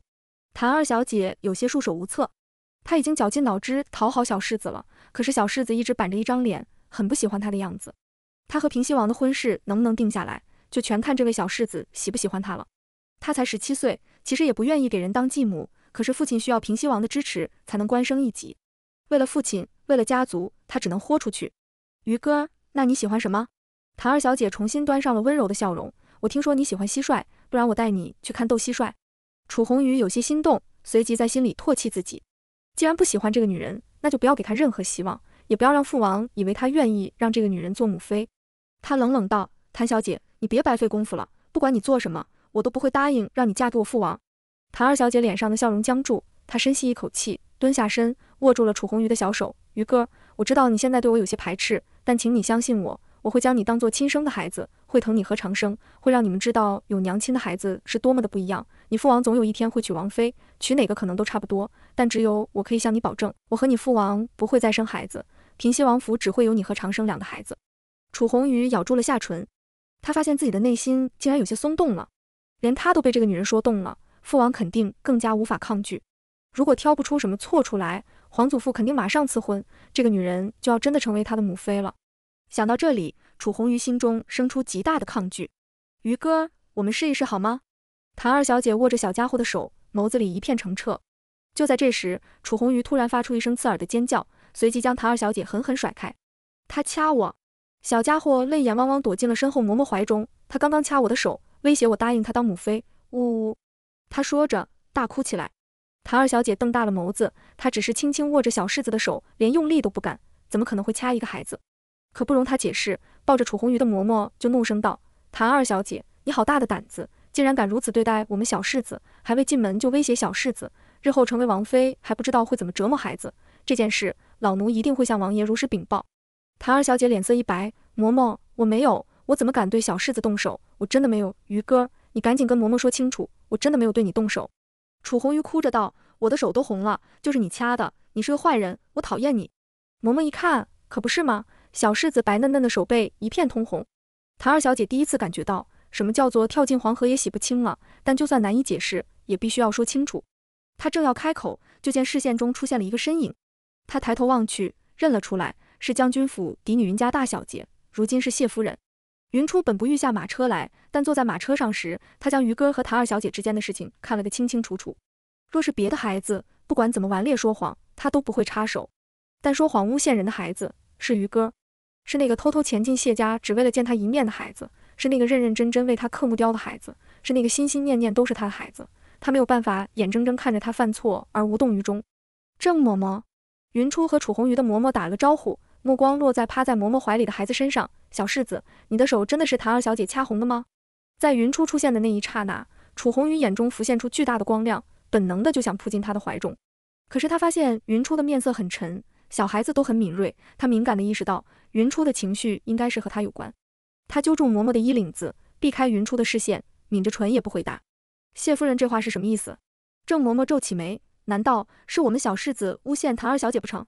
谭二小姐有些束手无策，她已经绞尽脑汁讨好小世子了，可是小世子一直板着一张脸，很不喜欢她的样子。她和平西王的婚事能不能定下来？就全看这位小世子喜不喜欢他了。他才十七岁，其实也不愿意给人当继母，可是父亲需要平西王的支持才能官升一级，为了父亲，为了家族，他只能豁出去。于哥，那你喜欢什么？谭二小姐重新端上了温柔的笑容。我听说你喜欢蟋蟀，不然我带你去看斗蟋蟀。楚红鱼有些心动，随即在心里唾弃自己。既然不喜欢这个女人，那就不要给她任何希望，也不要让父王以为他愿意让这个女人做母妃。他冷冷道：“谭小姐。”你别白费功夫了，不管你做什么，我都不会答应让你嫁给我父王。谭二小姐脸上的笑容僵住，她深吸一口气，蹲下身，握住了楚红鱼的小手。鱼哥，我知道你现在对我有些排斥，但请你相信我，我会将你当做亲生的孩子，会疼你和长生，会让你们知道有娘亲的孩子是多么的不一样。你父王总有一天会娶王妃，娶哪个可能都差不多，但只有我可以向你保证，我和你父王不会再生孩子，平西王府只会有你和长生两个孩子。楚红鱼咬住了下唇。他发现自己的内心竟然有些松动了，连他都被这个女人说动了，父王肯定更加无法抗拒。如果挑不出什么错出来，皇祖父肯定马上赐婚，这个女人就要真的成为他的母妃了。想到这里，楚红鱼心中生出极大的抗拒。鱼哥，我们试一试好吗？谭二小姐握着小家伙的手，眸子里一片澄澈。就在这时，楚红鱼突然发出一声刺耳的尖叫，随即将谭二小姐狠狠甩开。他掐我！小家伙泪眼汪汪，躲进了身后嬷嬷怀中。他刚刚掐我的手，威胁我答应他当母妃。呜呜，他说着大哭起来。谭二小姐瞪大了眸子，她只是轻轻握着小世子的手，连用力都不敢，怎么可能会掐一个孩子？可不容她解释，抱着楚红鱼的嬷嬷就怒声道：“谭二小姐，你好大的胆子，竟然敢如此对待我们小世子，还未进门就威胁小世子，日后成为王妃还不知道会怎么折磨孩子。这件事，老奴一定会向王爷如实禀报。”谭二小姐脸色一白，嬷嬷，我没有，我怎么敢对小世子动手？我真的没有。于哥，你赶紧跟嬷嬷说清楚，我真的没有对你动手。楚红鱼哭着道：“我的手都红了，就是你掐的，你是个坏人，我讨厌你。”嬷嬷一看，可不是吗？小世子白嫩嫩的手背一片通红。谭二小姐第一次感觉到什么叫做跳进黄河也洗不清了。但就算难以解释，也必须要说清楚。她正要开口，就见视线中出现了一个身影。她抬头望去，认了出来。是将军府嫡女云家大小姐，如今是谢夫人。云初本不欲下马车来，但坐在马车上时，她将于哥和谭二小姐之间的事情看了个清清楚楚。若是别的孩子，不管怎么顽劣说谎，她都不会插手。但说谎诬陷人的孩子是于哥，是那个偷偷潜进谢家只为了见他一面的孩子，是那个认认真真为他刻木雕的孩子，是那个心心念念都是他的孩子。她没有办法眼睁睁看着他犯错而无动于衷。郑嬷嬷，云初和楚红鱼的嬷嬷打了个招呼。目光落在趴在嬷嬷怀里的孩子身上，小世子，你的手真的是谭二小姐掐红的吗？在云初出现的那一刹那，楚红雨眼中浮现出巨大的光亮，本能的就想扑进他的怀中。可是他发现云初的面色很沉，小孩子都很敏锐，他敏感的意识到云初的情绪应该是和他有关。他揪住嬷嬷的衣领子，避开云初的视线，抿着唇也不回答。谢夫人这话是什么意思？郑嬷嬷皱起眉，难道是我们小世子诬陷谭二小姐不成？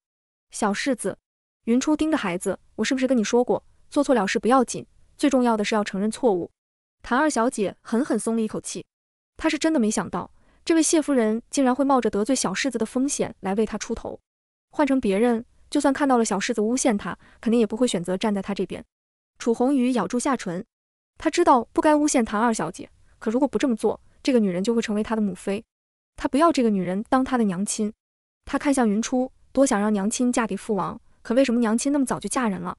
小世子。云初盯着孩子，我是不是跟你说过，做错了事不要紧，最重要的是要承认错误。谭二小姐狠狠松了一口气，她是真的没想到，这位谢夫人竟然会冒着得罪小世子的风险来为她出头。换成别人，就算看到了小世子诬陷她，肯定也不会选择站在她这边。楚红雨咬住下唇，她知道不该诬陷谭二小姐，可如果不这么做，这个女人就会成为她的母妃。她不要这个女人当她的娘亲。她看向云初，多想让娘亲嫁给父王。可为什么娘亲那么早就嫁人了？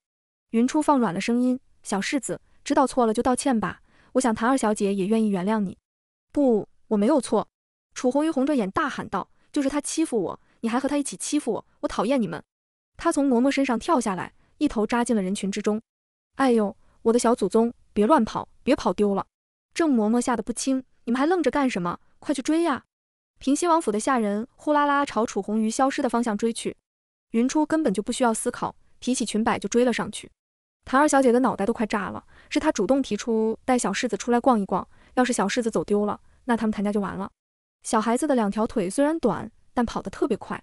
云初放软了声音：“小世子知道错了就道歉吧，我想谭二小姐也愿意原谅你。”“不，我没有错！”楚红鱼红着眼大喊道：“就是他欺负我，你还和他一起欺负我，我讨厌你们！”他从嬷嬷身上跳下来，一头扎进了人群之中。“哎呦，我的小祖宗，别乱跑，别跑丢了！”郑嬷嬷吓得不轻。“你们还愣着干什么？快去追呀！”平西王府的下人呼啦啦朝楚红鱼消失的方向追去。云初根本就不需要思考，提起裙摆就追了上去。谭二小姐的脑袋都快炸了，是她主动提出带小世子出来逛一逛。要是小世子走丢了，那他们谭家就完了。小孩子的两条腿虽然短，但跑得特别快。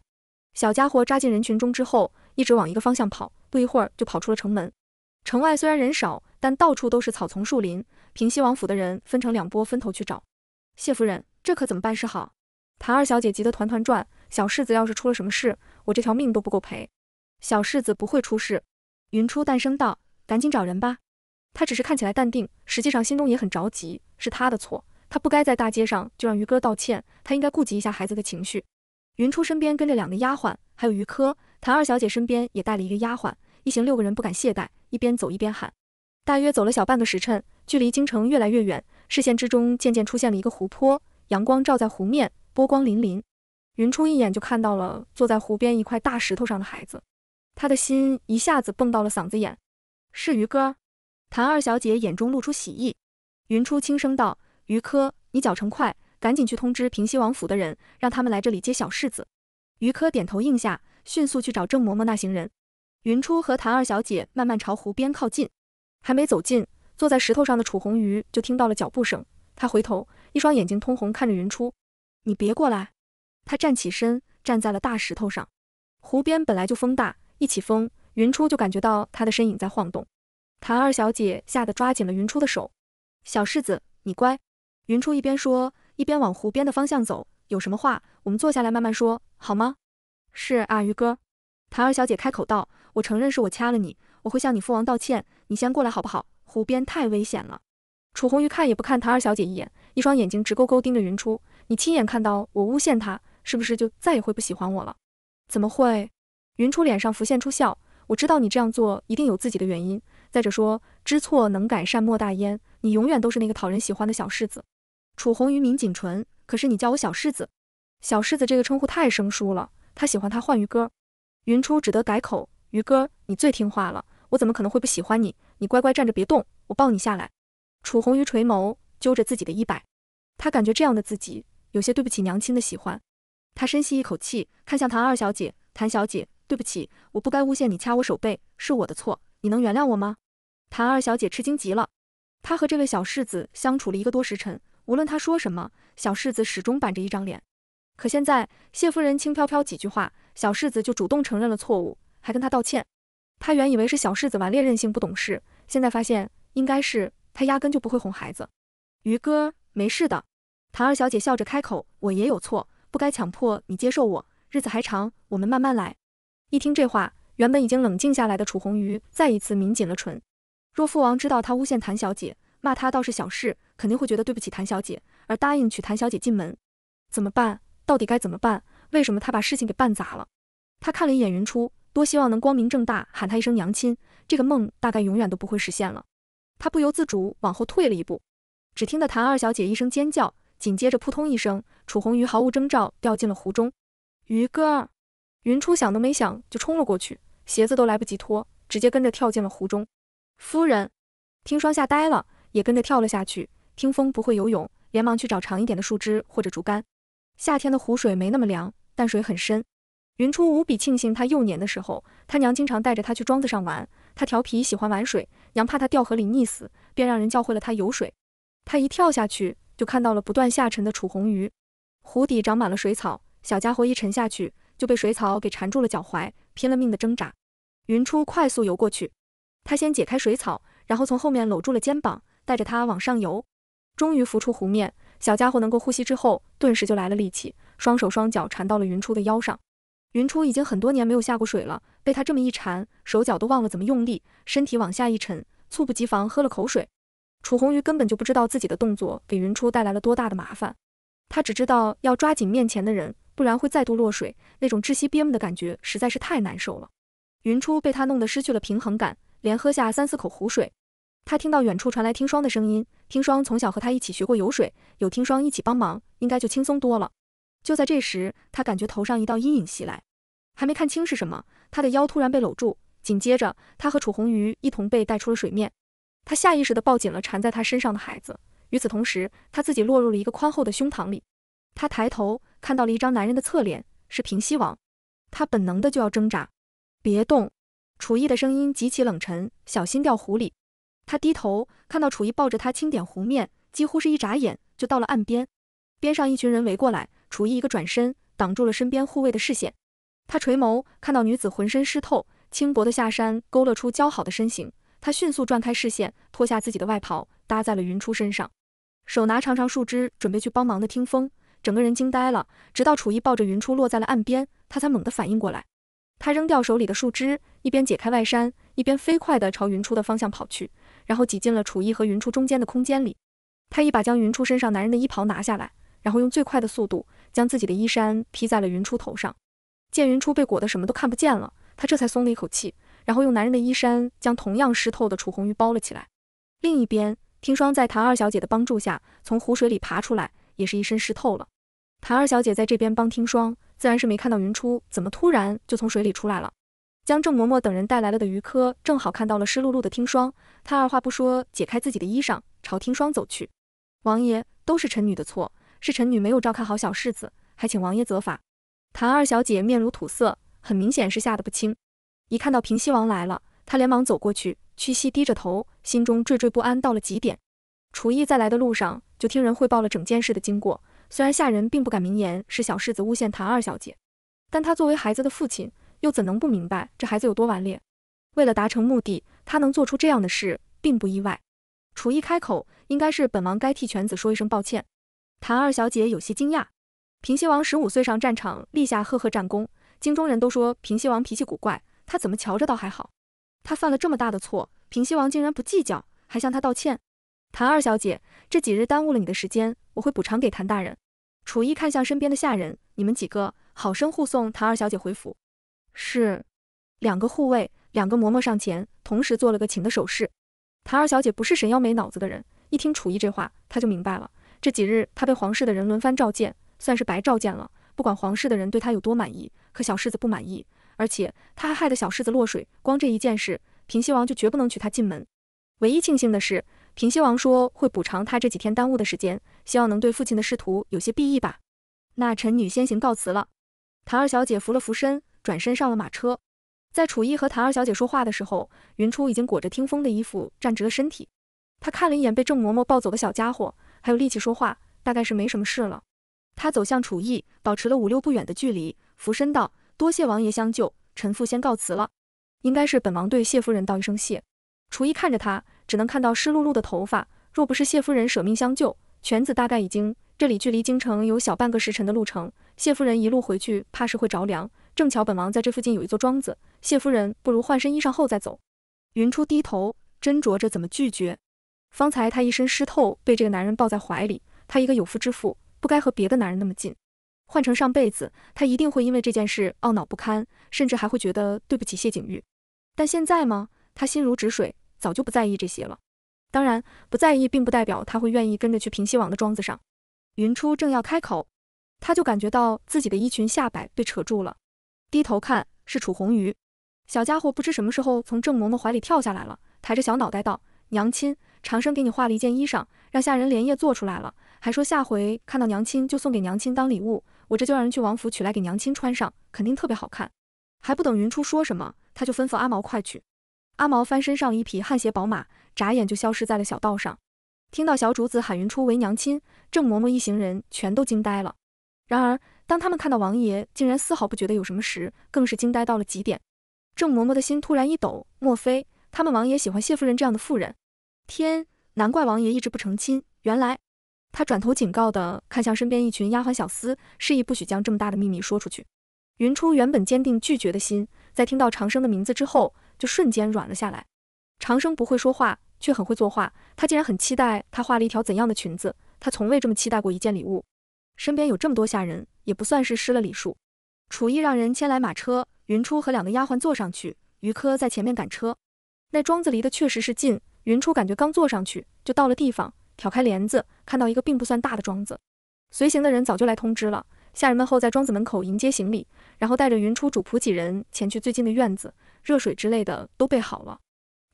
小家伙扎进人群中之后，一直往一个方向跑，不一会儿就跑出了城门。城外虽然人少，但到处都是草丛、树林。平西王府的人分成两拨，分头去找。谢夫人，这可怎么办是好？谭二小姐急得团团转，小世子要是出了什么事。我这条命都不够赔，小世子不会出事。云初淡声道：“赶紧找人吧。”他只是看起来淡定，实际上心中也很着急。是他的错，他不该在大街上就让于哥道歉，他应该顾及一下孩子的情绪。云初身边跟着两个丫鬟，还有于珂、谭二小姐身边也带了一个丫鬟，一行六个人不敢懈怠，一边走一边喊。大约走了小半个时辰，距离京城越来越远，视线之中渐渐出现了一个湖泊，阳光照在湖面，波光粼粼。云初一眼就看到了坐在湖边一块大石头上的孩子，他的心一下子蹦到了嗓子眼。是于哥，谭二小姐眼中露出喜意。云初轻声道：“于科，你脚程快，赶紧去通知平西王府的人，让他们来这里接小世子。”于科点头应下，迅速去找郑嬷嬷那行人。云初和谭二小姐慢慢朝湖边靠近，还没走近，坐在石头上的楚红鱼就听到了脚步声。他回头，一双眼睛通红看着云初：“你别过来！”他站起身，站在了大石头上。湖边本来就风大，一起风，云初就感觉到他的身影在晃动。谭二小姐吓得抓紧了云初的手：“小世子，你乖。”云初一边说，一边往湖边的方向走：“有什么话，我们坐下来慢慢说，好吗？”“是啊，鱼哥。”谭二小姐开口道：“我承认是我掐了你，我会向你父王道歉。你先过来好不好？湖边太危险了。”楚红玉看也不看谭二小姐一眼，一双眼睛直勾勾盯着云初：“你亲眼看到我诬陷他。”是不是就再也会不喜欢我了？怎么会？云初脸上浮现出笑，我知道你这样做一定有自己的原因。再者说，知错能改善莫大焉，你永远都是那个讨人喜欢的小世子。楚红于抿紧唇，可是你叫我小世子，小世子这个称呼太生疏了。他喜欢他唤鱼哥，云初只得改口，鱼哥，你最听话了，我怎么可能会不喜欢你？你乖乖站着别动，我抱你下来。楚红于垂眸，揪着自己的衣摆，他感觉这样的自己有些对不起娘亲的喜欢。他深吸一口气，看向谭二小姐：“谭小姐，对不起，我不该诬陷你掐我手背，是我的错，你能原谅我吗？”谭二小姐吃惊极了，她和这位小世子相处了一个多时辰，无论她说什么，小世子始终板着一张脸。可现在谢夫人轻飘飘几句话，小世子就主动承认了错误，还跟她道歉。她原以为是小世子顽劣任性不懂事，现在发现应该是他压根就不会哄孩子。于哥，没事的。谭二小姐笑着开口：“我也有错。”不该强迫你接受我，日子还长，我们慢慢来。一听这话，原本已经冷静下来的楚红鱼再一次抿紧了唇。若父王知道他诬陷谭小姐，骂他倒是小事，肯定会觉得对不起谭小姐，而答应娶谭小姐进门。怎么办？到底该怎么办？为什么他把事情给办砸了？他看了一眼云初，多希望能光明正大喊他一声娘亲，这个梦大概永远都不会实现了。他不由自主往后退了一步。只听得谭二小姐一声尖叫。紧接着扑通一声，楚红鱼毫无征兆掉进了湖中。鱼哥，云初想都没想就冲了过去，鞋子都来不及脱，直接跟着跳进了湖中。夫人，听霜吓呆了，也跟着跳了下去。听风不会游泳，连忙去找长一点的树枝或者竹竿。夏天的湖水没那么凉，但水很深。云初无比庆幸，他幼年的时候，他娘经常带着他去庄子上玩，他调皮喜欢玩水，娘怕他掉河里溺死，便让人教会了他游水。他一跳下去。就看到了不断下沉的楚红鱼，湖底长满了水草，小家伙一沉下去就被水草给缠住了脚踝，拼了命的挣扎。云初快速游过去，他先解开水草，然后从后面搂住了肩膀，带着他往上游。终于浮出湖面，小家伙能够呼吸之后，顿时就来了力气，双手双脚缠到了云初的腰上。云初已经很多年没有下过水了，被他这么一缠，手脚都忘了怎么用力，身体往下一沉，猝不及防喝了口水。楚红鱼根本就不知道自己的动作给云初带来了多大的麻烦，他只知道要抓紧面前的人，不然会再度落水。那种窒息憋闷的感觉实在是太难受了。云初被他弄得失去了平衡感，连喝下三四口湖水。他听到远处传来听霜的声音，听霜从小和他一起学过游水，有听霜一起帮忙，应该就轻松多了。就在这时，他感觉头上一道阴影袭来，还没看清是什么，他的腰突然被搂住，紧接着他和楚红鱼一同被带出了水面。他下意识地抱紧了缠在他身上的孩子，与此同时，他自己落入了一个宽厚的胸膛里。他抬头看到了一张男人的侧脸，是平西王。他本能的就要挣扎，别动！楚艺的声音极其冷沉，小心掉湖里。他低头看到楚艺抱着他轻点湖面，几乎是一眨眼就到了岸边。边上一群人围过来，楚艺一个转身挡住了身边护卫的视线。他垂眸看到女子浑身湿透，轻薄的下山勾勒出姣好的身形。他迅速转开视线，脱下自己的外袍搭在了云初身上，手拿长长树枝准备去帮忙的听风，整个人惊呆了。直到楚意抱着云初落在了岸边，他才猛地反应过来。他扔掉手里的树枝，一边解开外衫，一边飞快地朝云初的方向跑去，然后挤进了楚意和云初中间的空间里。他一把将云初身上男人的衣袍拿下来，然后用最快的速度将自己的衣衫披在了云初头上。见云初被裹得什么都看不见了，他这才松了一口气。然后用男人的衣衫将同样湿透的楚红玉包了起来。另一边，听霜在谭二小姐的帮助下从湖水里爬出来，也是一身湿透了。谭二小姐在这边帮听霜，自然是没看到云初怎么突然就从水里出来了。将郑嬷嬷等人带来了的余珂正好看到了湿漉漉的听霜，他二话不说解开自己的衣裳朝听霜走去。王爷，都是臣女的错，是臣女没有照看好小世子，还请王爷责罚。谭二小姐面如土色，很明显是吓得不轻。一看到平西王来了，他连忙走过去，屈膝低着头，心中惴惴不安到了极点。楚意在来的路上就听人汇报了整件事的经过，虽然下人并不敢明言是小世子诬陷谭二小姐，但他作为孩子的父亲，又怎能不明白这孩子有多顽劣？为了达成目的，他能做出这样的事，并不意外。楚意开口：“应该是本王该替犬子说一声抱歉。”谭二小姐有些惊讶。平西王十五岁上战场，立下赫赫战功，京中人都说平西王脾气古怪。他怎么瞧着倒还好，他犯了这么大的错，平西王竟然不计较，还向他道歉。谭二小姐这几日耽误了你的时间，我会补偿给谭大人。楚意看向身边的下人，你们几个好生护送谭二小姐回府。是，两个护卫，两个嬷嬷上前，同时做了个请的手势。谭二小姐不是神妖没脑子的人，一听楚意这话，他就明白了。这几日他被皇室的人轮番召见，算是白召见了。不管皇室的人对他有多满意，可小世子不满意。而且他还害得小世子落水，光这一件事，平西王就绝不能娶她进门。唯一庆幸的是，平西王说会补偿他这几天耽误的时间，希望能对父亲的仕途有些裨益吧。那臣女先行告辞了。谭二小姐扶了扶身，转身上了马车。在楚艺和谭二小姐说话的时候，云初已经裹着听风的衣服站直了身体。他看了一眼被郑嬷嬷抱走的小家伙，还有力气说话，大概是没什么事了。他走向楚艺，保持了五六步远的距离，俯身道。多谢王爷相救，臣妇先告辞了。应该是本王对谢夫人道一声谢。厨医看着他，只能看到湿漉漉的头发。若不是谢夫人舍命相救，犬子大概已经……这里距离京城有小半个时辰的路程，谢夫人一路回去怕是会着凉。正巧本王在这附近有一座庄子，谢夫人不如换身衣裳后再走。云初低头斟酌着怎么拒绝。方才她一身湿透，被这个男人抱在怀里，她一个有夫之妇，不该和别的男人那么近。换成上辈子，他一定会因为这件事懊恼不堪，甚至还会觉得对不起谢景玉。但现在吗？他心如止水，早就不在意这些了。当然，不在意并不代表他会愿意跟着去平西王的庄子上。云初正要开口，他就感觉到自己的衣裙下摆被扯住了。低头看，是楚红鱼，小家伙不知什么时候从郑嬷嬷怀里跳下来了，抬着小脑袋道：“娘亲，长生给你画了一件衣裳，让下人连夜做出来了，还说下回看到娘亲就送给娘亲当礼物。”我这就让人去王府取来给娘亲穿上，肯定特别好看。还不等云初说什么，他就吩咐阿毛快去。阿毛翻身上一匹汗血宝马，眨眼就消失在了小道上。听到小主子喊云初为娘亲，郑嬷嬷一行人全都惊呆了。然而当他们看到王爷竟然丝毫不觉得有什么时，更是惊呆到了极点。郑嬷嬷的心突然一抖，莫非他们王爷喜欢谢夫人这样的妇人？天，难怪王爷一直不成亲，原来……他转头警告地看向身边一群丫鬟小厮，示意不许将这么大的秘密说出去。云初原本坚定拒绝的心，在听到长生的名字之后，就瞬间软了下来。长生不会说话，却很会作画。他竟然很期待他画了一条怎样的裙子。他从未这么期待过一件礼物。身边有这么多下人，也不算是失了礼数。楚意让人牵来马车，云初和两个丫鬟坐上去，于柯在前面赶车。那庄子离得确实是近，云初感觉刚坐上去就到了地方。挑开帘子，看到一个并不算大的庄子。随行的人早就来通知了，下人们候在庄子门口迎接行礼，然后带着云初主仆几人前去最近的院子，热水之类的都备好了。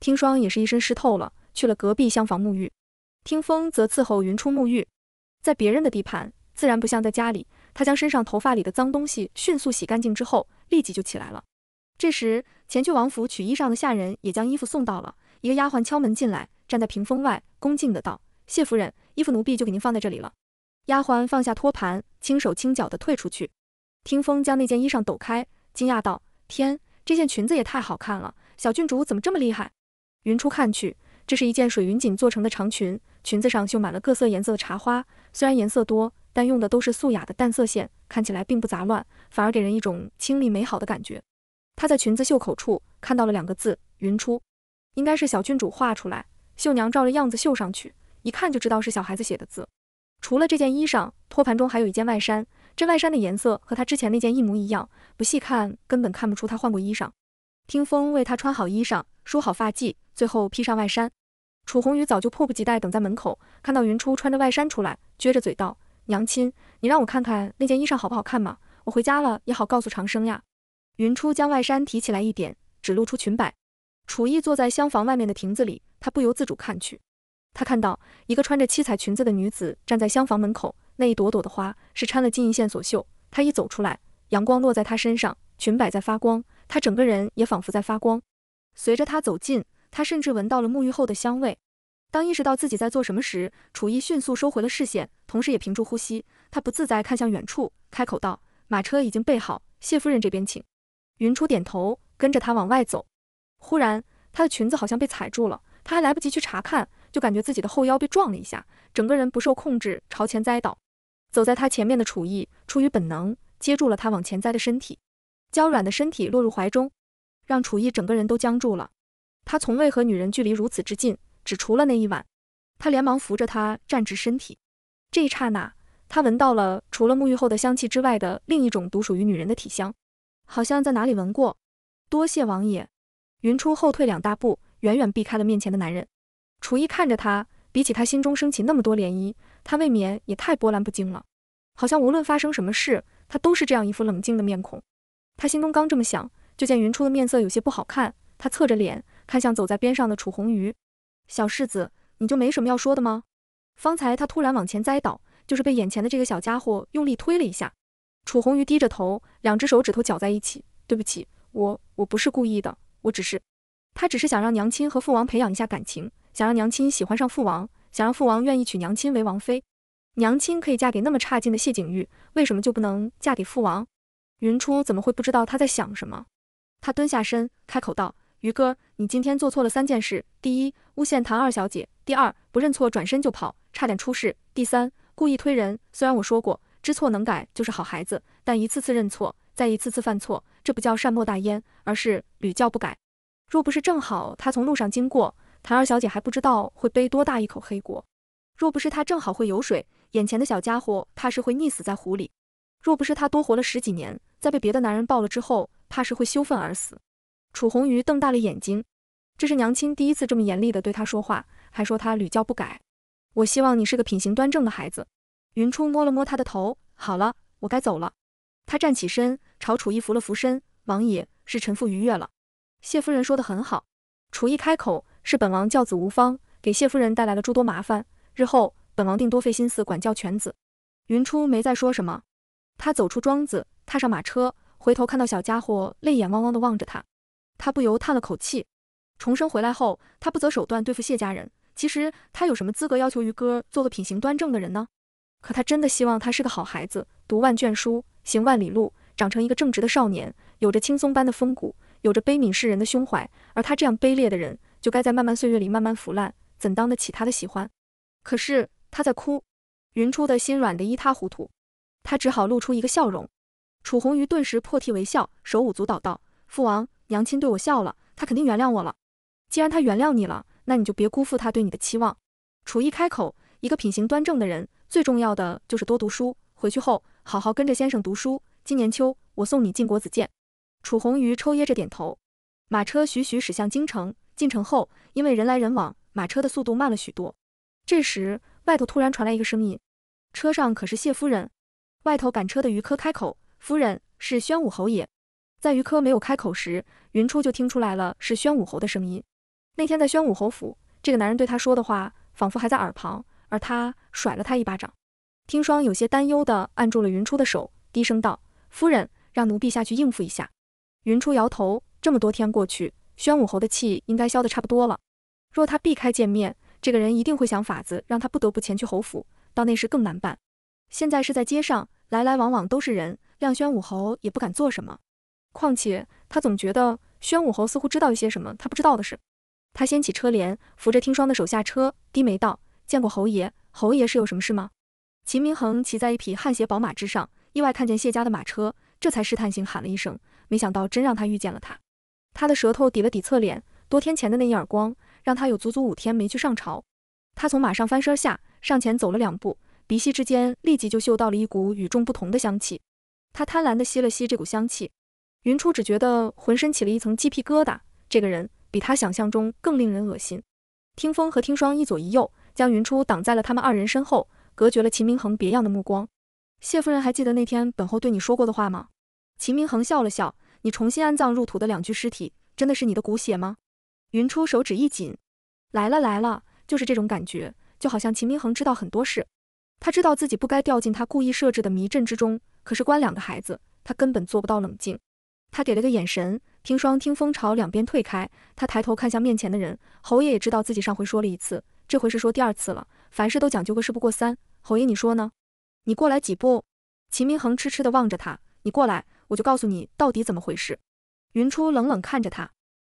听霜也是一身湿透了，去了隔壁厢房沐浴。听风则伺候云初沐浴，在别人的地盘，自然不像在家里。他将身上头发里的脏东西迅速洗干净之后，立即就起来了。这时前去王府取衣裳的下人也将衣服送到了。一个丫鬟敲门进来，站在屏风外恭敬的道。谢夫人，衣服奴婢就给您放在这里了。丫鬟放下托盘，轻手轻脚地退出去。听风将那件衣裳抖开，惊讶道：“天，这件裙子也太好看了！小郡主怎么这么厉害？”云初看去，这是一件水云锦做成的长裙，裙子上绣满了各色颜色的茶花，虽然颜色多，但用的都是素雅的淡色线，看起来并不杂乱，反而给人一种清丽美好的感觉。她在裙子袖口处看到了两个字“云初”，应该是小郡主画出来，绣娘照着样子绣上去。一看就知道是小孩子写的字。除了这件衣裳，托盘中还有一件外衫。这外衫的颜色和他之前那件一模一样，不细看根本看不出他换过衣裳。听风为他穿好衣裳，梳好发髻，最后披上外衫。楚红宇早就迫不及待等在门口，看到云初穿着外衫出来，撅着嘴道：“娘亲，你让我看看那件衣裳好不好看嘛？我回家了也好告诉长生呀。”云初将外衫提起来一点，只露出裙摆。楚意坐在厢房外面的亭子里，他不由自主看去。他看到一个穿着七彩裙子的女子站在厢房门口，那一朵朵的花是掺了金银线所绣。她一走出来，阳光落在她身上，裙摆在发光，她整个人也仿佛在发光。随着她走近，他甚至闻到了沐浴后的香味。当意识到自己在做什么时，楚意迅速收回了视线，同时也屏住呼吸。他不自在，看向远处，开口道：“马车已经备好，谢夫人这边请。”云初点头，跟着他往外走。忽然，他的裙子好像被踩住了，他还来不及去查看。就感觉自己的后腰被撞了一下，整个人不受控制朝前栽倒。走在他前面的楚艺出于本能接住了他往前栽的身体，娇软的身体落入怀中，让楚艺整个人都僵住了。他从未和女人距离如此之近，只除了那一晚。他连忙扶着他站直身体。这一刹那，他闻到了除了沐浴后的香气之外的另一种独属于女人的体香，好像在哪里闻过。多谢王爷。云初后退两大步，远远避开了面前的男人。楚一看着他，比起他心中升起那么多涟漪，他未免也太波澜不惊了。好像无论发生什么事，他都是这样一副冷静的面孔。他心中刚这么想，就见云初的面色有些不好看。他侧着脸看向走在边上的楚红鱼：“小世子，你就没什么要说的吗？”方才他突然往前栽倒，就是被眼前的这个小家伙用力推了一下。楚红鱼低着头，两只手指头绞在一起：“对不起，我我不是故意的，我只是……他只是想让娘亲和父王培养一下感情。”想让娘亲喜欢上父王，想让父王愿意娶娘亲为王妃。娘亲可以嫁给那么差劲的谢景玉，为什么就不能嫁给父王？云初怎么会不知道他在想什么？他蹲下身，开口道：“于哥，你今天做错了三件事。第一，诬陷谭二小姐；第二，不认错，转身就跑，差点出事；第三，故意推人。虽然我说过知错能改就是好孩子，但一次次认错，再一次次犯错，这不叫善莫大焉，而是屡教不改。若不是正好他从路上经过。”谭儿小姐还不知道会背多大一口黑锅，若不是她正好会游水，眼前的小家伙怕是会溺死在湖里；若不是她多活了十几年，在被别的男人抱了之后，怕是会羞愤而死。楚红鱼瞪大了眼睛，这是娘亲第一次这么严厉地对她说话，还说她屡教不改。我希望你是个品行端正的孩子。云初摸了摸她的头，好了，我该走了。她站起身，朝楚艺扶了扶身，王爷是臣父愉悦了。谢夫人说的很好。楚艺开口。是本王教子无方，给谢夫人带来了诸多麻烦。日后本王定多费心思管教犬子。云初没再说什么，他走出庄子，踏上马车，回头看到小家伙泪眼汪汪地望着他，他不由叹了口气。重生回来后，他不择手段对付谢家人。其实他有什么资格要求于哥做个品行端正的人呢？可他真的希望他是个好孩子，读万卷书，行万里路，长成一个正直的少年，有着轻松般的风骨，有着悲悯世人的胸怀。而他这样卑劣的人。就该在漫漫岁月里慢慢腐烂，怎当得起他的喜欢？可是他在哭，云初的心软得一塌糊涂，他只好露出一个笑容。楚红鱼顿时破涕为笑，手舞足蹈道：“父王、娘亲对我笑了，他肯定原谅我了。既然他原谅你了，那你就别辜负他对你的期望。”楚一开口：“一个品行端正的人，最重要的就是多读书。回去后，好好跟着先生读书。今年秋，我送你进国子监。”楚红鱼抽噎着点头。马车徐徐驶向京城。进城后，因为人来人往，马车的速度慢了许多。这时，外头突然传来一个声音：“车上可是谢夫人？”外头赶车的余科开口：“夫人是宣武侯爷。”在余科没有开口时，云初就听出来了是宣武侯的声音。那天在宣武侯府，这个男人对他说的话仿佛还在耳旁，而他甩了他一巴掌。听霜有些担忧地按住了云初的手，低声道：“夫人，让奴婢下去应付一下。”云初摇头：“这么多天过去。”宣武侯的气应该消得差不多了，若他避开见面，这个人一定会想法子让他不得不前去侯府，到那时更难办。现在是在街上来来往往都是人，谅宣武侯也不敢做什么。况且他总觉得宣武侯似乎知道一些什么他不知道的事。他掀起车帘，扶着听霜的手下车，低眉道：“见过侯爷，侯爷是有什么事吗？”秦明恒骑在一匹汗血宝马之上，意外看见谢家的马车，这才试探性喊了一声，没想到真让他遇见了他。他的舌头抵了抵侧脸，多天前的那一耳光让他有足足五天没去上朝。他从马上翻身下，上前走了两步，鼻息之间立即就嗅到了一股与众不同的香气。他贪婪地吸了吸这股香气。云初只觉得浑身起了一层鸡皮疙瘩，这个人比他想象中更令人恶心。听风和听霜一左一右将云初挡在了他们二人身后，隔绝了秦明恒别样的目光。谢夫人还记得那天本后对你说过的话吗？秦明恒笑了笑。你重新安葬入土的两具尸体，真的是你的骨血吗？云初手指一紧，来了来了，就是这种感觉，就好像秦明恒知道很多事，他知道自己不该掉进他故意设置的迷阵之中，可是关两个孩子，他根本做不到冷静。他给了个眼神，听霜听风朝两边退开。他抬头看向面前的人，侯爷也知道自己上回说了一次，这回是说第二次了。凡事都讲究个事不过三，侯爷你说呢？你过来几步。秦明恒痴痴地望着他，你过来。我就告诉你到底怎么回事。云初冷冷看着他，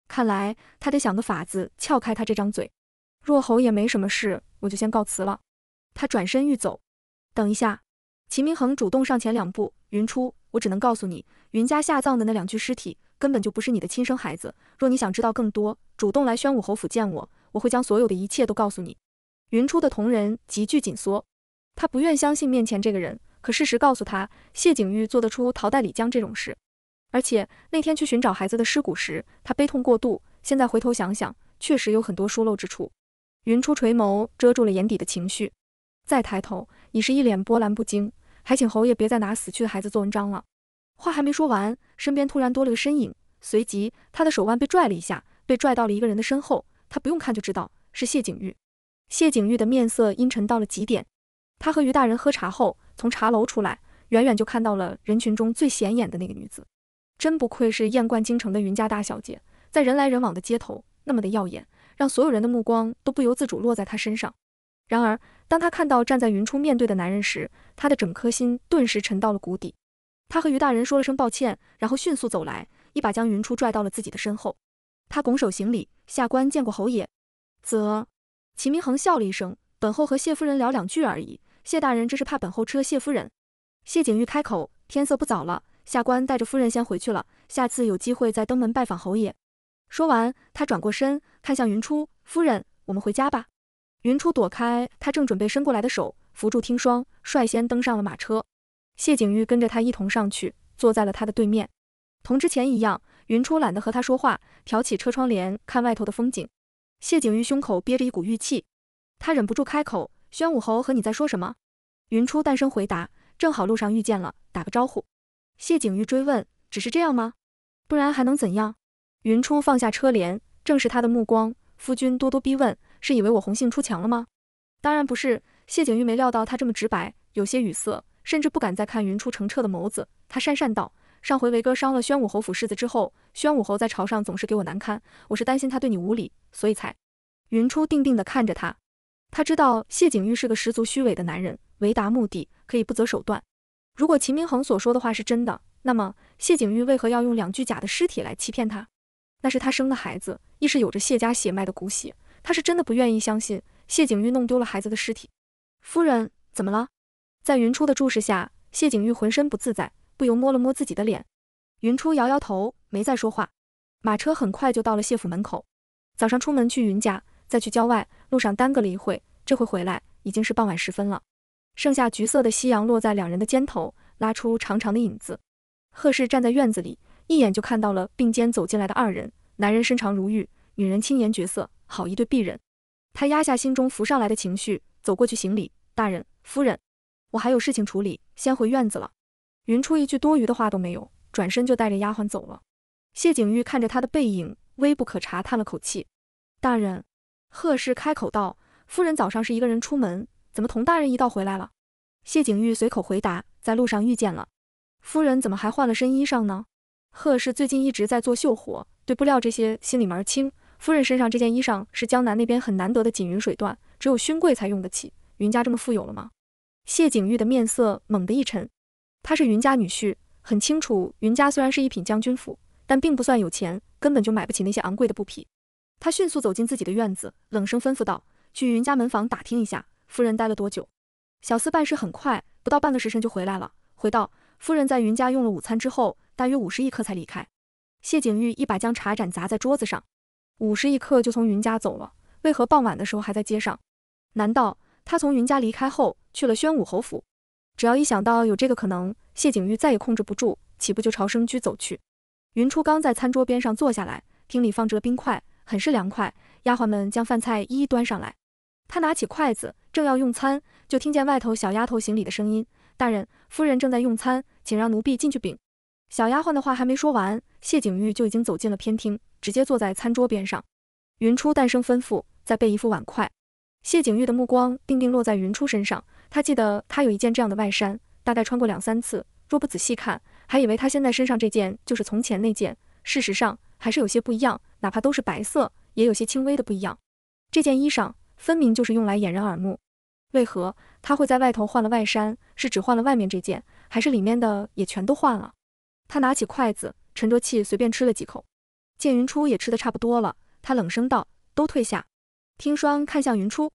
看来他得想个法子撬开他这张嘴。若侯也没什么事，我就先告辞了。他转身欲走，等一下，秦明恒主动上前两步。云初，我只能告诉你，云家下葬的那两具尸体根本就不是你的亲生孩子。若你想知道更多，主动来宣武侯府见我，我会将所有的一切都告诉你。云初的瞳仁急剧紧缩，他不愿相信面前这个人。可事实告诉他，谢景玉做得出逃代李江这种事，而且那天去寻找孩子的尸骨时，他悲痛过度。现在回头想想，确实有很多疏漏之处。云初垂眸，遮住了眼底的情绪，再抬头已是一脸波澜不惊。还请侯爷别再拿死去的孩子做文章了。话还没说完，身边突然多了个身影，随即他的手腕被拽了一下，被拽到了一个人的身后。他不用看就知道是谢景玉。谢景玉的面色阴沉到了极点。他和于大人喝茶后。从茶楼出来，远远就看到了人群中最显眼的那个女子，真不愧是艳冠京城的云家大小姐，在人来人往的街头那么的耀眼，让所有人的目光都不由自主落在她身上。然而，当她看到站在云初面对的男人时，她的整颗心顿时沉到了谷底。她和于大人说了声抱歉，然后迅速走来，一把将云初拽到了自己的身后。她拱手行礼：“下官见过侯爷。”则，秦明恒笑了一声：“本后和谢夫人聊两句而已。”谢大人，这是怕本后吃了谢夫人。谢景玉开口：“天色不早了，下官带着夫人先回去了，下次有机会再登门拜访侯爷。”说完，他转过身，看向云初：“夫人，我们回家吧。”云初躲开他正准备伸过来的手，扶住听霜，率先登上了马车。谢景玉跟着他一同上去，坐在了他的对面，同之前一样，云初懒得和他说话，挑起车窗帘看外头的风景。谢景玉胸口憋着一股郁气，他忍不住开口。宣武侯和你在说什么？云初淡声回答：“正好路上遇见了，打个招呼。”谢景玉追问：“只是这样吗？不然还能怎样？”云初放下车帘，正视他的目光：“夫君咄咄逼问，是以为我红杏出墙了吗？”“当然不是。”谢景玉没料到他这么直白，有些语塞，甚至不敢再看云初澄澈的眸子。他讪讪道：“上回维哥伤了宣武侯府世子之后，宣武侯在朝上总是给我难堪，我是担心他对你无礼，所以才……”云初定定地看着他。他知道谢景玉是个十足虚伪的男人，为达目的可以不择手段。如果秦明恒所说的话是真的，那么谢景玉为何要用两具假的尸体来欺骗他？那是他生的孩子，亦是有着谢家血脉的骨血。他是真的不愿意相信谢景玉弄丢了孩子的尸体。夫人怎么了？在云初的注视下，谢景玉浑身不自在，不由摸了摸自己的脸。云初摇摇头，没再说话。马车很快就到了谢府门口。早上出门去云家。再去郊外路上耽搁了一会，这回回来已经是傍晚时分了。剩下橘色的夕阳落在两人的肩头，拉出长长的影子。贺氏站在院子里，一眼就看到了并肩走进来的二人。男人身长如玉，女人轻颜绝色，好一对璧人。他压下心中浮上来的情绪，走过去行礼：“大人，夫人，我还有事情处理，先回院子了。”云初一句多余的话都没有，转身就带着丫鬟走了。谢景玉看着他的背影，微不可察叹了口气：“大人。”贺氏开口道：“夫人早上是一个人出门，怎么同大人一道回来了？”谢景玉随口回答：“在路上遇见了。”夫人怎么还换了身衣裳呢？贺氏最近一直在做绣活，对布料这些心里门儿清。夫人身上这件衣裳是江南那边很难得的锦云水缎，只有勋贵才用得起。云家这么富有了吗？谢景玉的面色猛地一沉，他是云家女婿，很清楚云家虽然是一品将军府，但并不算有钱，根本就买不起那些昂贵的布匹。他迅速走进自己的院子，冷声吩咐道：“去云家门房打听一下，夫人待了多久？”小厮办事很快，不到半个时辰就回来了，回道：“夫人在云家用了午餐之后，大约五时一刻才离开。”谢景玉一把将茶盏砸在桌子上：“五时一刻就从云家走了，为何傍晚的时候还在街上？难道他从云家离开后去了宣武侯府？只要一想到有这个可能，谢景玉再也控制不住，岂不就朝生居走去？”云初刚在餐桌边上坐下来，厅里放置了冰块。很是凉快，丫鬟们将饭菜一一端上来。他拿起筷子，正要用餐，就听见外头小丫头行礼的声音：“大人、夫人正在用餐，请让奴婢进去禀。”小丫鬟的话还没说完，谢景玉就已经走进了偏厅，直接坐在餐桌边上。云初诞声吩咐：“再备一副碗筷。”谢景玉的目光定定落在云初身上，他记得他有一件这样的外衫，大概穿过两三次，若不仔细看，还以为他现在身上这件就是从前那件。事实上还是有些不一样，哪怕都是白色，也有些轻微的不一样。这件衣裳分明就是用来掩人耳目。为何他会在外头换了外衫？是只换了外面这件，还是里面的也全都换了？他拿起筷子，沉着气，随便吃了几口。见云初也吃得差不多了，他冷声道：“都退下。”听霜看向云初，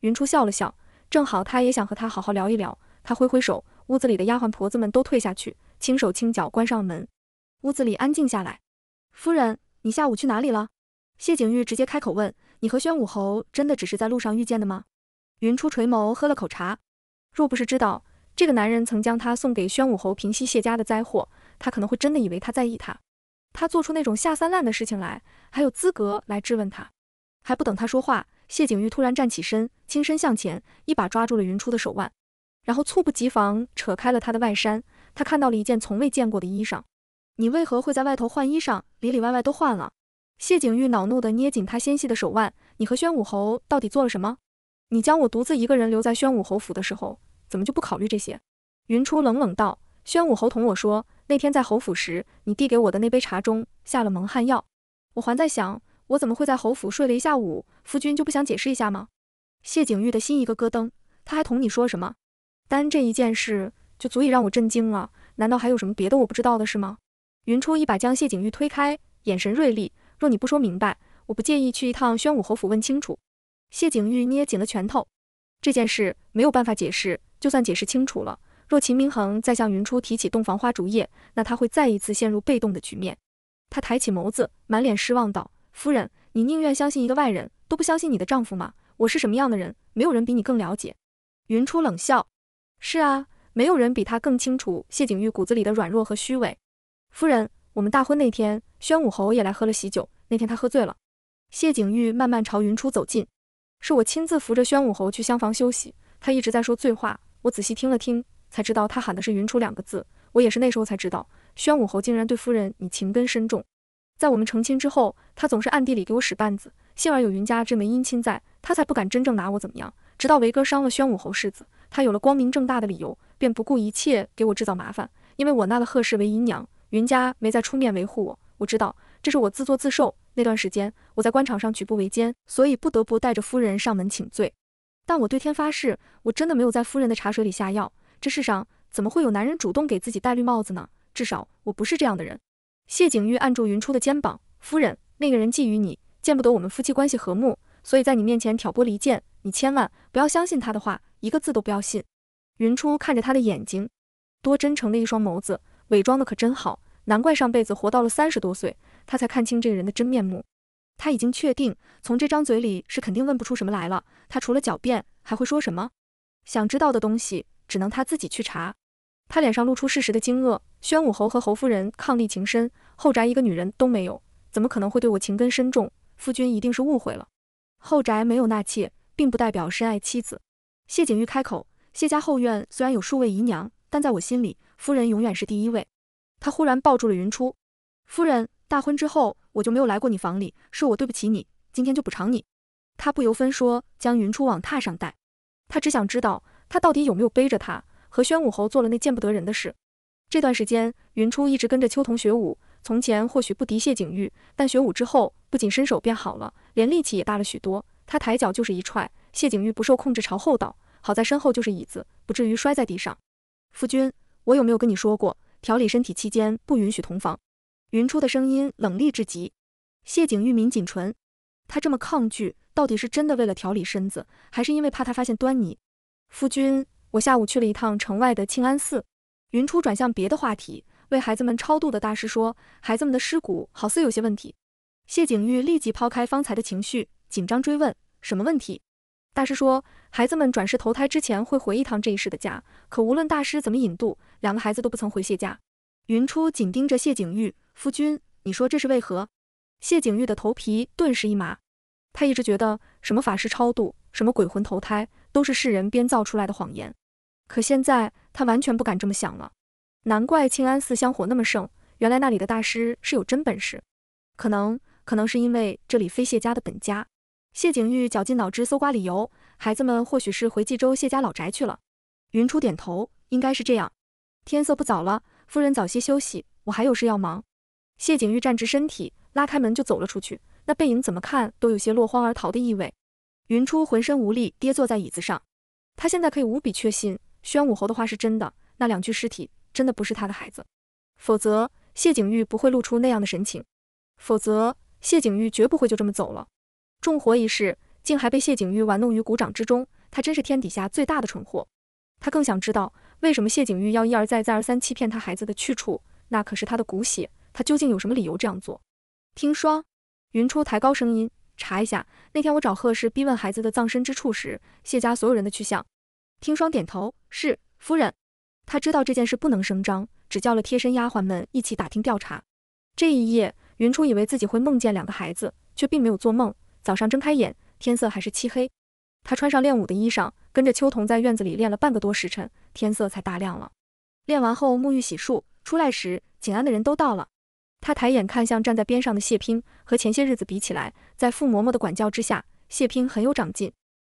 云初笑了笑，正好他也想和他好好聊一聊。他挥挥手，屋子里的丫鬟婆子们都退下去，轻手轻脚关上门。屋子里安静下来。夫人，你下午去哪里了？谢景玉直接开口问：“你和宣武侯真的只是在路上遇见的吗？”云初垂眸喝了口茶。若不是知道这个男人曾将他送给宣武侯平息谢家的灾祸，他可能会真的以为他在意他。他做出那种下三滥的事情来，还有资格来质问他？还不等他说话，谢景玉突然站起身，轻身向前，一把抓住了云初的手腕，然后猝不及防扯开了他的外衫。他看到了一件从未见过的衣裳。你为何会在外头换衣裳？里里外外都换了。谢景玉恼怒地捏紧他纤细的手腕。你和宣武侯到底做了什么？你将我独自一个人留在宣武侯府的时候，怎么就不考虑这些？云初冷冷道：“宣武侯同我说，那天在侯府时，你递给我的那杯茶中下了蒙汗药。我还在想，我怎么会在侯府睡了一下午？夫君就不想解释一下吗？”谢景玉的心一个咯噔。他还同你说什么？单这一件事就足以让我震惊了。难道还有什么别的我不知道的事吗？云初一把将谢景玉推开，眼神锐利。若你不说明白，我不介意去一趟宣武侯府问清楚。谢景玉捏紧了拳头。这件事没有办法解释，就算解释清楚了，若秦明恒再向云初提起洞房花烛夜，那他会再一次陷入被动的局面。他抬起眸子，满脸失望道：“夫人，你宁愿相信一个外人都不相信你的丈夫吗？我是什么样的人，没有人比你更了解。”云初冷笑：“是啊，没有人比他更清楚谢景玉骨子里的软弱和虚伪。”夫人，我们大婚那天，宣武侯也来喝了喜酒。那天他喝醉了。谢景玉慢慢朝云初走近，是我亲自扶着宣武侯去厢房休息。他一直在说醉话，我仔细听了听，才知道他喊的是云初两个字。我也是那时候才知道，宣武侯竟然对夫人你情根深重。在我们成亲之后，他总是暗地里给我使绊子。幸而有云家这门姻亲在，他才不敢真正拿我怎么样。直到维哥伤了宣武侯世子，他有了光明正大的理由，便不顾一切给我制造麻烦。因为我纳了贺氏为姨娘。云家没再出面维护我，我知道这是我自作自受。那段时间我在官场上举步维艰，所以不得不带着夫人上门请罪。但我对天发誓，我真的没有在夫人的茶水里下药。这世上怎么会有男人主动给自己戴绿帽子呢？至少我不是这样的人。谢景玉按住云初的肩膀，夫人，那个人觊觎你，见不得我们夫妻关系和睦，所以在你面前挑拨离间。你千万不要相信他的话，一个字都不要信。云初看着他的眼睛，多真诚的一双眸子。伪装的可真好，难怪上辈子活到了三十多岁，他才看清这个人的真面目。他已经确定，从这张嘴里是肯定问不出什么来了。他除了狡辩，还会说什么？想知道的东西，只能他自己去查。他脸上露出事实的惊愕。宣武侯和侯夫人伉俪情深，后宅一个女人都没有，怎么可能会对我情根深重？夫君一定是误会了。后宅没有纳妾，并不代表深爱妻子。谢景玉开口：“谢家后院虽然有数位姨娘，但在我心里。”夫人永远是第一位。他忽然抱住了云初。夫人大婚之后，我就没有来过你房里，是我对不起你，今天就补偿你。他不由分说将云初往榻上带。他只想知道，他到底有没有背着他和宣武侯做了那见不得人的事。这段时间，云初一直跟着秋桐学武。从前或许不敌谢景玉，但学武之后，不仅身手变好了，连力气也大了许多。他抬脚就是一踹，谢景玉不受控制朝后倒，好在身后就是椅子，不至于摔在地上。夫君。我有没有跟你说过，调理身体期间不允许同房？云初的声音冷厉至极。谢景玉抿紧唇，他这么抗拒，到底是真的为了调理身子，还是因为怕他发现端倪？夫君，我下午去了一趟城外的庆安寺。云初转向别的话题，为孩子们超度的大师说，孩子们的尸骨好似有些问题。谢景玉立即抛开方才的情绪，紧张追问：什么问题？大师说，孩子们转世投胎之前会回一趟这一世的家。可无论大师怎么引渡，两个孩子都不曾回谢家。云初紧盯着谢景玉夫君，你说这是为何？谢景玉的头皮顿时一麻。他一直觉得什么法师超度，什么鬼魂投胎，都是世人编造出来的谎言。可现在他完全不敢这么想了。难怪清安寺香火那么盛，原来那里的大师是有真本事。可能，可能是因为这里非谢家的本家。谢景玉绞尽脑汁搜刮理由，孩子们或许是回冀州谢家老宅去了。云初点头，应该是这样。天色不早了，夫人早些休息，我还有事要忙。谢景玉站直身体，拉开门就走了出去，那背影怎么看都有些落荒而逃的意味。云初浑身无力，跌坐在椅子上。他现在可以无比确信，宣武侯的话是真的，那两具尸体真的不是他的孩子，否则谢景玉不会露出那样的神情，否则谢景玉绝不会就这么走了。重活一事，竟还被谢景玉玩弄于股掌之中，他真是天底下最大的蠢货。他更想知道，为什么谢景玉要一而再、再而三欺骗他孩子的去处？那可是他的骨血，他究竟有什么理由这样做？听霜，云初抬高声音，查一下那天我找贺氏逼问孩子的葬身之处时，谢家所有人的去向。听霜点头，是夫人。他知道这件事不能声张，只叫了贴身丫鬟们一起打听调查。这一夜，云初以为自己会梦见两个孩子，却并没有做梦。早上睁开眼，天色还是漆黑。他穿上练武的衣裳，跟着秋桐在院子里练了半个多时辰，天色才大亮了。练完后沐浴洗漱，出来时，景安的人都到了。他抬眼看向站在边上的谢拼，和前些日子比起来，在傅嬷嬷的管教之下，谢拼很有长进。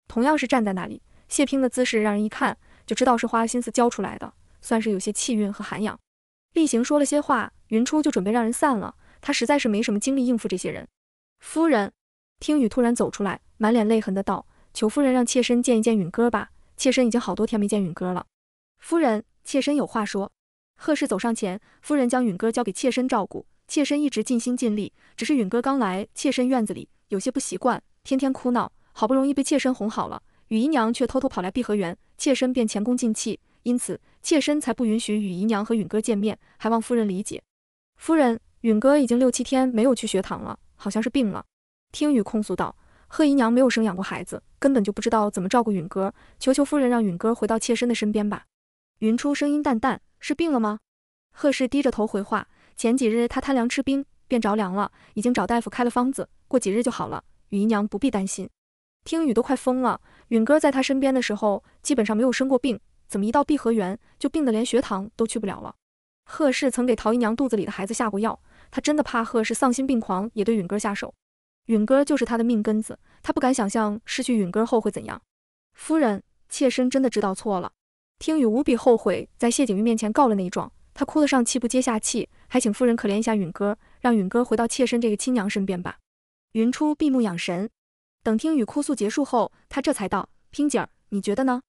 同样是站在那里，谢拼的姿势让人一看就知道是花了心思教出来的，算是有些气韵和涵养。例行说了些话，云初就准备让人散了，他实在是没什么精力应付这些人。夫人。听雨突然走出来，满脸泪痕的道：“求夫人让妾身见一见允哥吧，妾身已经好多天没见允哥了。”夫人，妾身有话说。贺氏走上前，夫人将允哥交给妾身照顾，妾身一直尽心尽力，只是允哥刚来妾身院子里，有些不习惯，天天哭闹，好不容易被妾身哄好了，雨姨娘却偷偷跑来碧荷园，妾身便前功尽弃，因此妾身才不允许雨姨娘和允哥见面，还望夫人理解。夫人，允哥已经六七天没有去学堂了，好像是病了。听雨控诉道：“贺姨娘没有生养过孩子，根本就不知道怎么照顾允哥。求求夫人，让允哥回到妾身的身边吧。”云初声音淡淡：“是病了吗？”贺氏低着头回话：“前几日他贪凉吃冰，便着凉了，已经找大夫开了方子，过几日就好了。雨姨娘不必担心。”听雨都快疯了。允哥在他身边的时候，基本上没有生过病，怎么一到碧荷园就病得连学堂都去不了了？贺氏曾给陶姨娘肚子里的孩子下过药，她真的怕贺氏丧心病狂，也对允哥下手。允哥就是他的命根子，他不敢想象失去允哥后会怎样。夫人，妾身真的知道错了。听雨无比后悔在谢景玉面前告了那一状，他哭得上气不接下气，还请夫人可怜一下允哥，让允哥回到妾身这个亲娘身边吧。云初闭目养神，等听雨哭诉结束后，他这才道：“听姐儿，你觉得呢？”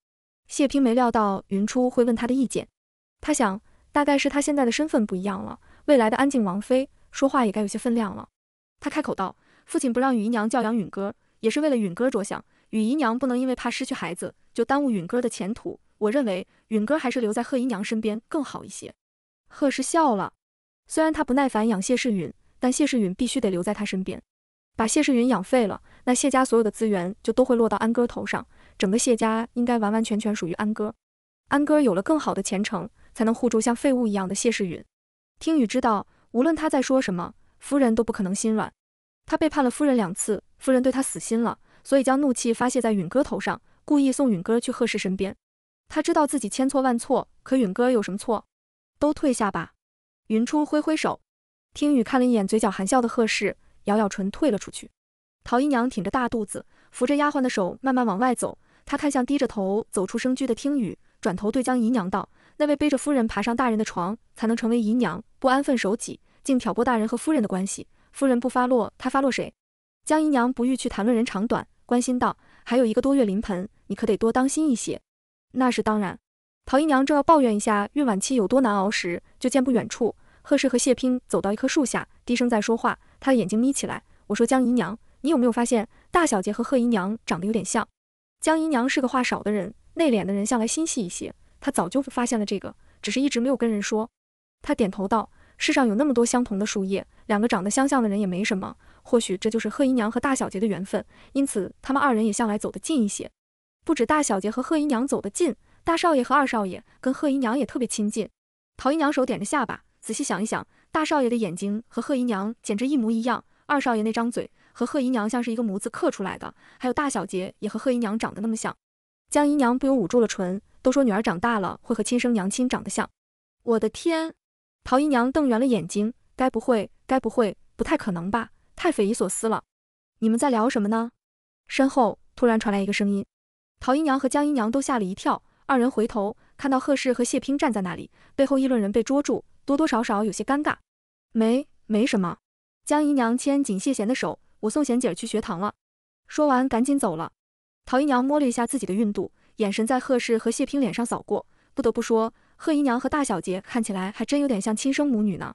谢平没料到云初会问他的意见，他想大概是他现在的身份不一样了，未来的安静王妃说话也该有些分量了。他开口道。父亲不让雨姨娘教养允哥，也是为了允哥着想。雨姨娘不能因为怕失去孩子，就耽误允哥的前途。我认为允哥还是留在贺姨娘身边更好一些。贺氏笑了，虽然他不耐烦养谢世允，但谢世允必须得留在他身边。把谢世允养废了，那谢家所有的资源就都会落到安哥头上。整个谢家应该完完全全属于安哥。安哥有了更好的前程，才能护住像废物一样的谢世允。听雨知道，无论他在说什么，夫人都不可能心软。他背叛了夫人两次，夫人对他死心了，所以将怒气发泄在允哥头上，故意送允哥去贺氏身边。他知道自己千错万错，可允哥有什么错？都退下吧。云初挥挥手，听雨看了一眼嘴角含笑的贺氏，咬咬唇退了出去。陶姨娘挺着大肚子，扶着丫鬟的手慢慢往外走。她看向低着头走出生居的听雨，转头对江姨娘道：“那位背着夫人爬上大人的床，才能成为姨娘，不安分守己，竟挑拨大人和夫人的关系。”夫人不发落，她发落谁？江姨娘不欲去谈论人长短，关心道：“还有一个多月临盆，你可得多当心一些。”那是当然。陶姨娘正要抱怨一下孕晚期有多难熬时，就见不远处贺氏和谢拼走到一棵树下，低声在说话。她的眼睛眯起来：“我说江姨娘，你有没有发现大小姐和贺姨娘长得有点像？”江姨娘是个话少的人，内敛的人向来心细一些，她早就发现了这个，只是一直没有跟人说。她点头道。世上有那么多相同的树叶，两个长得相像的人也没什么。或许这就是贺姨娘和大小姐的缘分，因此他们二人也向来走得近一些。不止大小姐和贺姨娘走得近，大少爷和二少爷跟贺姨娘也特别亲近。陶姨娘手点着下巴，仔细想一想，大少爷的眼睛和贺姨娘简直一模一样，二少爷那张嘴和贺姨娘像是一个模子刻出来的，还有大小姐也和贺姨娘长得那么像。江姨娘不由捂住了唇，都说女儿长大了会和亲生娘亲长得像，我的天！陶姨娘瞪圆了眼睛，该不会，该不会，不太可能吧？太匪夷所思了！你们在聊什么呢？身后突然传来一个声音，陶姨娘和江姨娘都吓了一跳，二人回头看到贺氏和谢平站在那里，背后议论人被捉住，多多少少有些尴尬。没，没什么。江姨娘牵紧谢贤的手，我送贤姐儿去学堂了。说完，赶紧走了。陶姨娘摸了一下自己的孕肚，眼神在贺氏和谢平脸上扫过，不得不说。贺姨娘和大小姐看起来还真有点像亲生母女呢。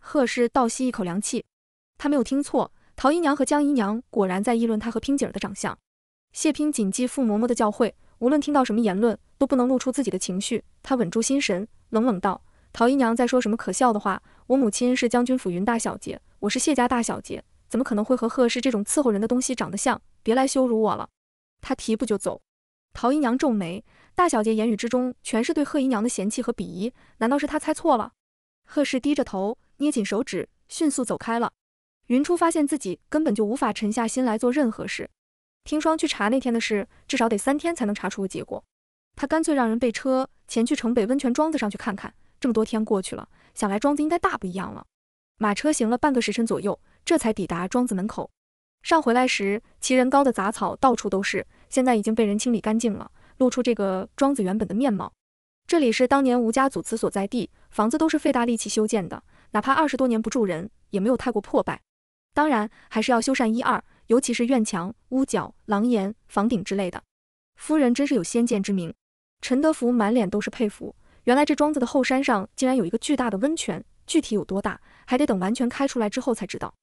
贺氏倒吸一口凉气，她没有听错，陶姨娘和江姨娘果然在议论她和拼姐儿的长相。谢拼谨记傅嬷嬷的教诲，无论听到什么言论，都不能露出自己的情绪。她稳住心神，冷冷道：“陶姨娘在说什么可笑的话？我母亲是将军府云大小姐，我是谢家大小姐，怎么可能会和贺氏这种伺候人的东西长得像？别来羞辱我了。”她提步就走。陶姨娘皱眉。大小姐言语之中全是对贺姨娘的嫌弃和鄙夷，难道是她猜错了？贺氏低着头，捏紧手指，迅速走开了。云初发现自己根本就无法沉下心来做任何事。听霜去查那天的事，至少得三天才能查出个结果。他干脆让人备车，前去城北温泉庄子上去看看。这么多天过去了，想来庄子应该大不一样了。马车行了半个时辰左右，这才抵达庄子门口。上回来时，齐人高的杂草到处都是，现在已经被人清理干净了。露出这个庄子原本的面貌。这里是当年吴家祖祠所在地，房子都是费大力气修建的，哪怕二十多年不住人，也没有太过破败。当然还是要修缮一二，尤其是院墙、屋角、廊檐、房顶之类的。夫人真是有先见之明。陈德福满脸都是佩服。原来这庄子的后山上竟然有一个巨大的温泉，具体有多大，还得等完全开出来之后才知道。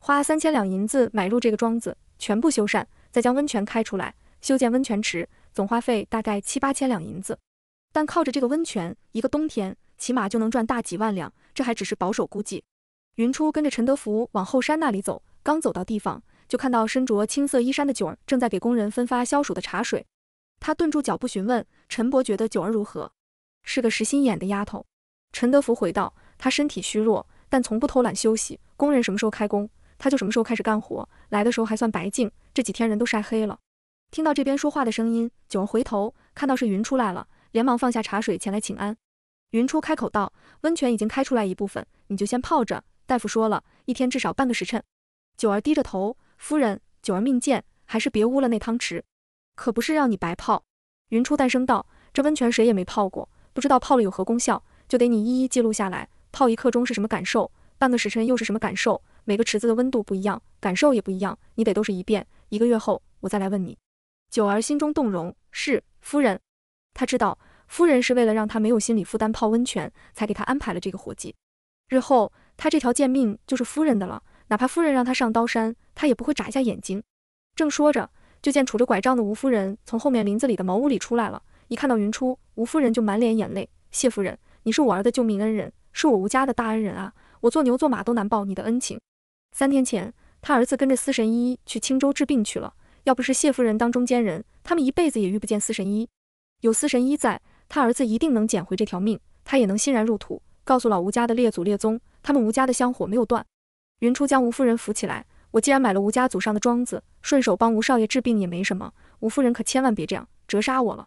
花三千两银子买入这个庄子，全部修缮，再将温泉开出来，修建温泉池。总花费大概七八千两银子，但靠着这个温泉，一个冬天起码就能赚大几万两，这还只是保守估计。云初跟着陈德福往后山那里走，刚走到地方，就看到身着青色衣衫的九儿正在给工人分发消暑的茶水。他顿住脚步询问：“陈伯觉得九儿如何？是个实心眼的丫头。”陈德福回道：“她身体虚弱，但从不偷懒休息。工人什么时候开工，她就什么时候开始干活。来的时候还算白净，这几天人都晒黑了。”听到这边说话的声音，九儿回头看到是云出来了，连忙放下茶水前来请安。云初开口道：“温泉已经开出来一部分，你就先泡着。大夫说了，一天至少半个时辰。”九儿低着头：“夫人，九儿命贱，还是别污了那汤池。可不是让你白泡。”云初诞声道：“这温泉谁也没泡过，不知道泡了有何功效，就得你一一记录下来。泡一刻钟是什么感受？半个时辰又是什么感受？每个池子的温度不一样，感受也不一样，你得都是一遍。一个月后，我再来问你。”九儿心中动容，是夫人。她知道夫人是为了让她没有心理负担泡温泉，才给她安排了这个活计。日后她这条贱命就是夫人的了，哪怕夫人让她上刀山，她也不会眨一下眼睛。正说着，就见拄着拐杖的吴夫人从后面林子里的茅屋里出来了。一看到云初，吴夫人就满脸眼泪：“谢夫人，你是我儿的救命恩人，是我吴家的大恩人啊！我做牛做马都难报你的恩情。三天前，他儿子跟着司神医去青州治病去了。”要不是谢夫人当中间人，他们一辈子也遇不见司神医。有司神医在，他儿子一定能捡回这条命，他也能欣然入土，告诉老吴家的列祖列宗，他们吴家的香火没有断。云初将吴夫人扶起来，我既然买了吴家祖上的庄子，顺手帮吴少爷治病也没什么。吴夫人可千万别这样折杀我了。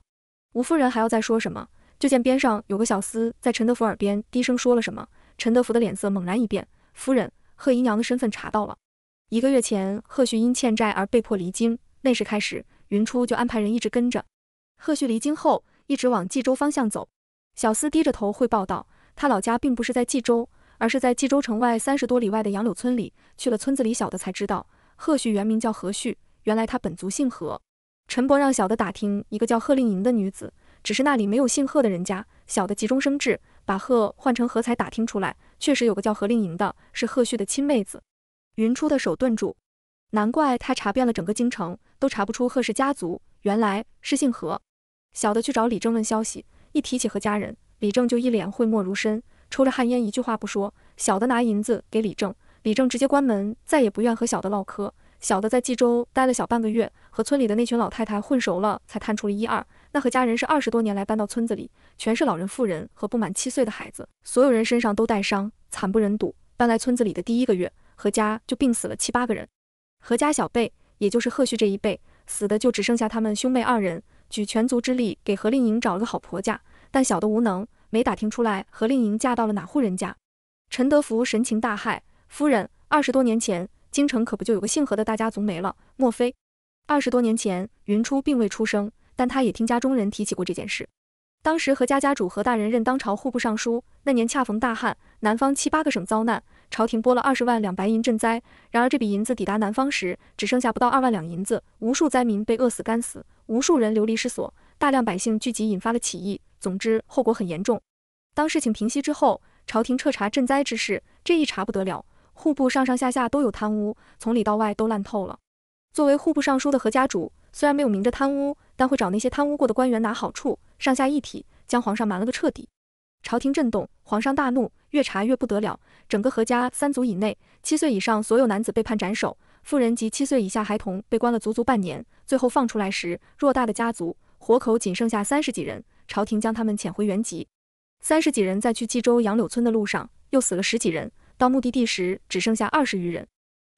吴夫人还要再说什么，就见边上有个小厮在陈德福耳边低声说了什么，陈德福的脸色猛然一变。夫人，贺姨娘的身份查到了，一个月前贺旭因欠债而被迫离京。那时开始，云初就安排人一直跟着。贺旭离京后，一直往冀州方向走。小厮低着头汇报道：“他老家并不是在冀州，而是在冀州城外三十多里外的杨柳村里。去了村子里，小的才知道，贺旭原名叫何旭，原来他本族姓何。陈伯让小的打听一个叫贺令莹的女子，只是那里没有姓贺的人家。小的急中生智，把贺换成何，才打听出来，确实有个叫何令莹的，是贺旭的亲妹子。”云初的手顿住。难怪他查遍了整个京城，都查不出贺氏家族，原来是姓何。小的去找李正问消息，一提起何家人，李正就一脸讳莫如深，抽着旱烟，一句话不说。小的拿银子给李正，李正直接关门，再也不愿和小的唠嗑。小的在冀州待了小半个月，和村里的那群老太太混熟了，才探出了一二。那何家人是二十多年来搬到村子里，全是老人、妇人和不满七岁的孩子，所有人身上都带伤，惨不忍睹。搬来村子里的第一个月，何家就病死了七八个人。何家小辈，也就是贺旭这一辈，死的就只剩下他们兄妹二人。举全族之力给何令莹找了个好婆家，但小的无能，没打听出来何令莹嫁到了哪户人家。陈德福神情大骇：“夫人，二十多年前，京城可不就有个姓何的大家族没了？莫非……”二十多年前，云初并未出生，但他也听家中人提起过这件事。当时何家家主何大人任当朝户部尚书，那年恰逢大旱，南方七八个省遭难。朝廷拨了二十万两白银赈灾，然而这笔银子抵达南方时，只剩下不到二万两银子。无数灾民被饿死、干死，无数人流离失所，大量百姓聚集引发了起义。总之，后果很严重。当事情平息之后，朝廷彻查赈灾之事，这一查不得了，户部上上下下都有贪污，从里到外都烂透了。作为户部尚书的何家主，虽然没有明着贪污，但会找那些贪污过的官员拿好处，上下一体，将皇上瞒了个彻底。朝廷震动，皇上大怒，越查越不得了。整个何家三族以内，七岁以上所有男子被判斩首，妇人及七岁以下孩童被关了足足半年，最后放出来时，偌大的家族活口仅剩下三十几人。朝廷将他们遣回原籍。三十几人在去冀州杨柳村的路上又死了十几人，到目的地时只剩下二十余人。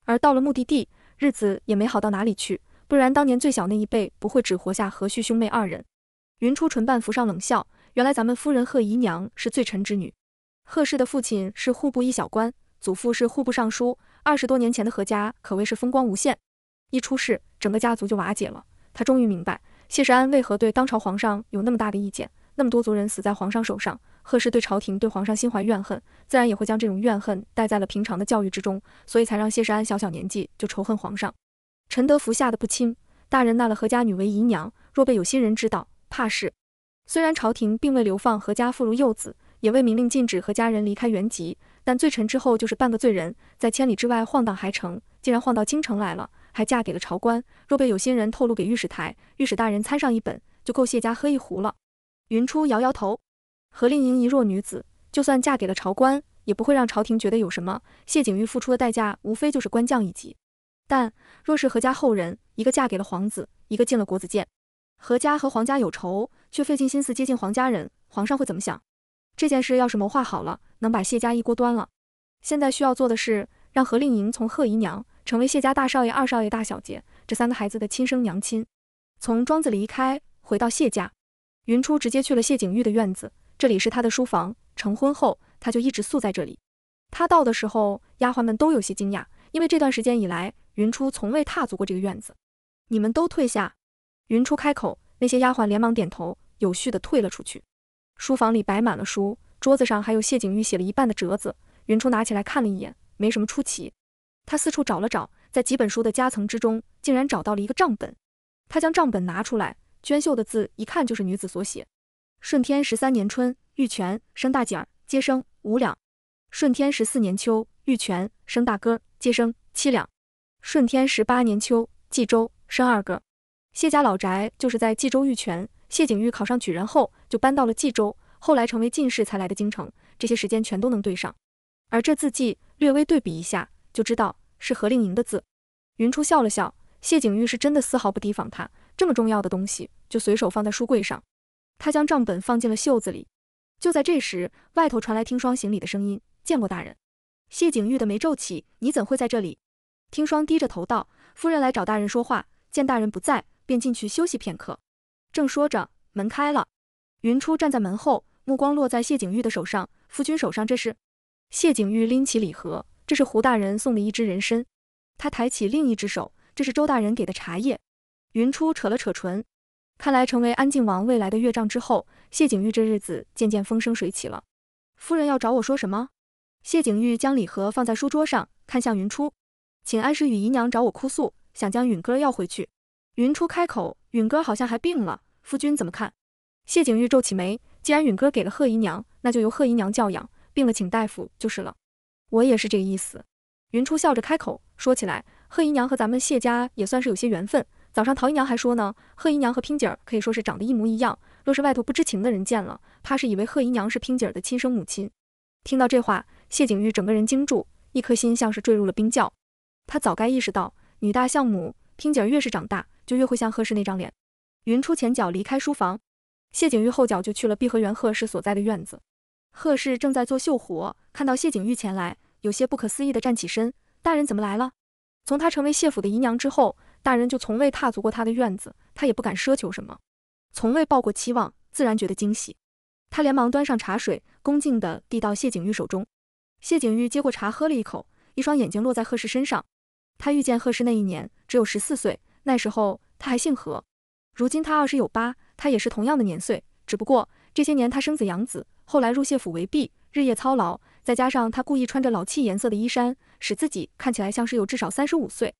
而到了目的地，日子也没好到哪里去，不然当年最小那一辈不会只活下何旭兄妹二人。云初唇瓣浮上冷笑。原来咱们夫人贺姨娘是罪臣之女，贺氏的父亲是户部一小官，祖父是户部尚书。二十多年前的贺家可谓是风光无限，一出事，整个家族就瓦解了。他终于明白谢世安为何对当朝皇上有那么大的意见，那么多族人死在皇上手上，贺氏对朝廷、对皇上心怀怨恨，自然也会将这种怨恨带在了平常的教育之中，所以才让谢世安小小年纪就仇恨皇上。陈德福吓得不轻，大人纳了何家女为姨娘，若被有心人知道，怕是……虽然朝廷并未流放何家妇孺幼子，也未明令禁止何家人离开原籍，但罪臣之后就是半个罪人，在千里之外晃荡还成，竟然晃到京城来了，还嫁给了朝官。若被有心人透露给御史台，御史大人参上一本，就够谢家喝一壶了。云初摇摇头，何令莹一弱女子，就算嫁给了朝官，也不会让朝廷觉得有什么。谢景玉付出的代价，无非就是官降一级。但若是何家后人，一个嫁给了皇子，一个进了国子监。何家和皇家有仇，却费尽心思接近皇家人，皇上会怎么想？这件事要是谋划好了，能把谢家一锅端了。现在需要做的是，让何令莹从贺姨娘成为谢家大少爷、二少爷、大小姐这三个孩子的亲生娘亲。从庄子离开，回到谢家，云初直接去了谢景玉的院子，这里是他的书房。成婚后，他就一直宿在这里。他到的时候，丫鬟们都有些惊讶，因为这段时间以来，云初从未踏足过这个院子。你们都退下。云初开口，那些丫鬟连忙点头，有序的退了出去。书房里摆满了书，桌子上还有谢景玉写了一半的折子。云初拿起来看了一眼，没什么出奇。他四处找了找，在几本书的夹层之中，竟然找到了一个账本。他将账本拿出来，娟秀的字一看就是女子所写。顺天十三年春，玉泉生大姐儿，接生五两。顺天十四年秋，玉泉生大哥，接生七两。顺天十八年秋，冀州生二哥。谢家老宅就是在冀州玉泉。谢景玉考上举人后就搬到了冀州，后来成为进士才来的京城。这些时间全都能对上。而这字迹略微对比一下，就知道是何令莹的字。云初笑了笑，谢景玉是真的丝毫不提防他，这么重要的东西就随手放在书柜上。他将账本放进了袖子里。就在这时，外头传来听霜行礼的声音：“见过大人。”谢景玉的眉皱起：“你怎会在这里？”听霜低着头道：“夫人来找大人说话，见大人不在。”便进去休息片刻。正说着，门开了，云初站在门后，目光落在谢景玉的手上。夫君手上这是？谢景玉拎起礼盒，这是胡大人送的一支人参。他抬起另一只手，这是周大人给的茶叶。云初扯了扯唇，看来成为安靖王未来的岳丈之后，谢景玉这日子渐渐风生水起了。夫人要找我说什么？谢景玉将礼盒放在书桌上，看向云初，请安氏与姨娘找我哭诉，想将允哥要回去。云初开口：“允哥好像还病了，夫君怎么看？”谢景玉皱起眉：“既然允哥给了贺姨娘，那就由贺姨娘教养，病了请大夫就是了。”我也是这个意思。”云初笑着开口：“说起来，贺姨娘和咱们谢家也算是有些缘分。早上陶姨娘还说呢，贺姨娘和拼姐儿可以说是长得一模一样，若是外头不知情的人见了，怕是以为贺姨娘是拼姐儿的亲生母亲。”听到这话，谢景玉整个人惊住，一颗心像是坠入了冰窖。他早该意识到，女大像母，拼姐儿越是长大。就越会像贺氏那张脸。云初前脚离开书房，谢景玉后脚就去了碧荷园贺氏所在的院子。贺氏正在做绣活，看到谢景玉前来，有些不可思议的站起身：“大人怎么来了？”从他成为谢府的姨娘之后，大人就从未踏足过他的院子，他也不敢奢求什么，从未抱过期望，自然觉得惊喜。他连忙端上茶水，恭敬地递到谢景玉手中。谢景玉接过茶，喝了一口，一双眼睛落在贺氏身上。他遇见贺氏那一年，只有十四岁。那时候他还姓何，如今他二十有八，他也是同样的年岁，只不过这些年他生子养子，后来入谢府为婢，日夜操劳，再加上他故意穿着老气颜色的衣衫，使自己看起来像是有至少三十五岁。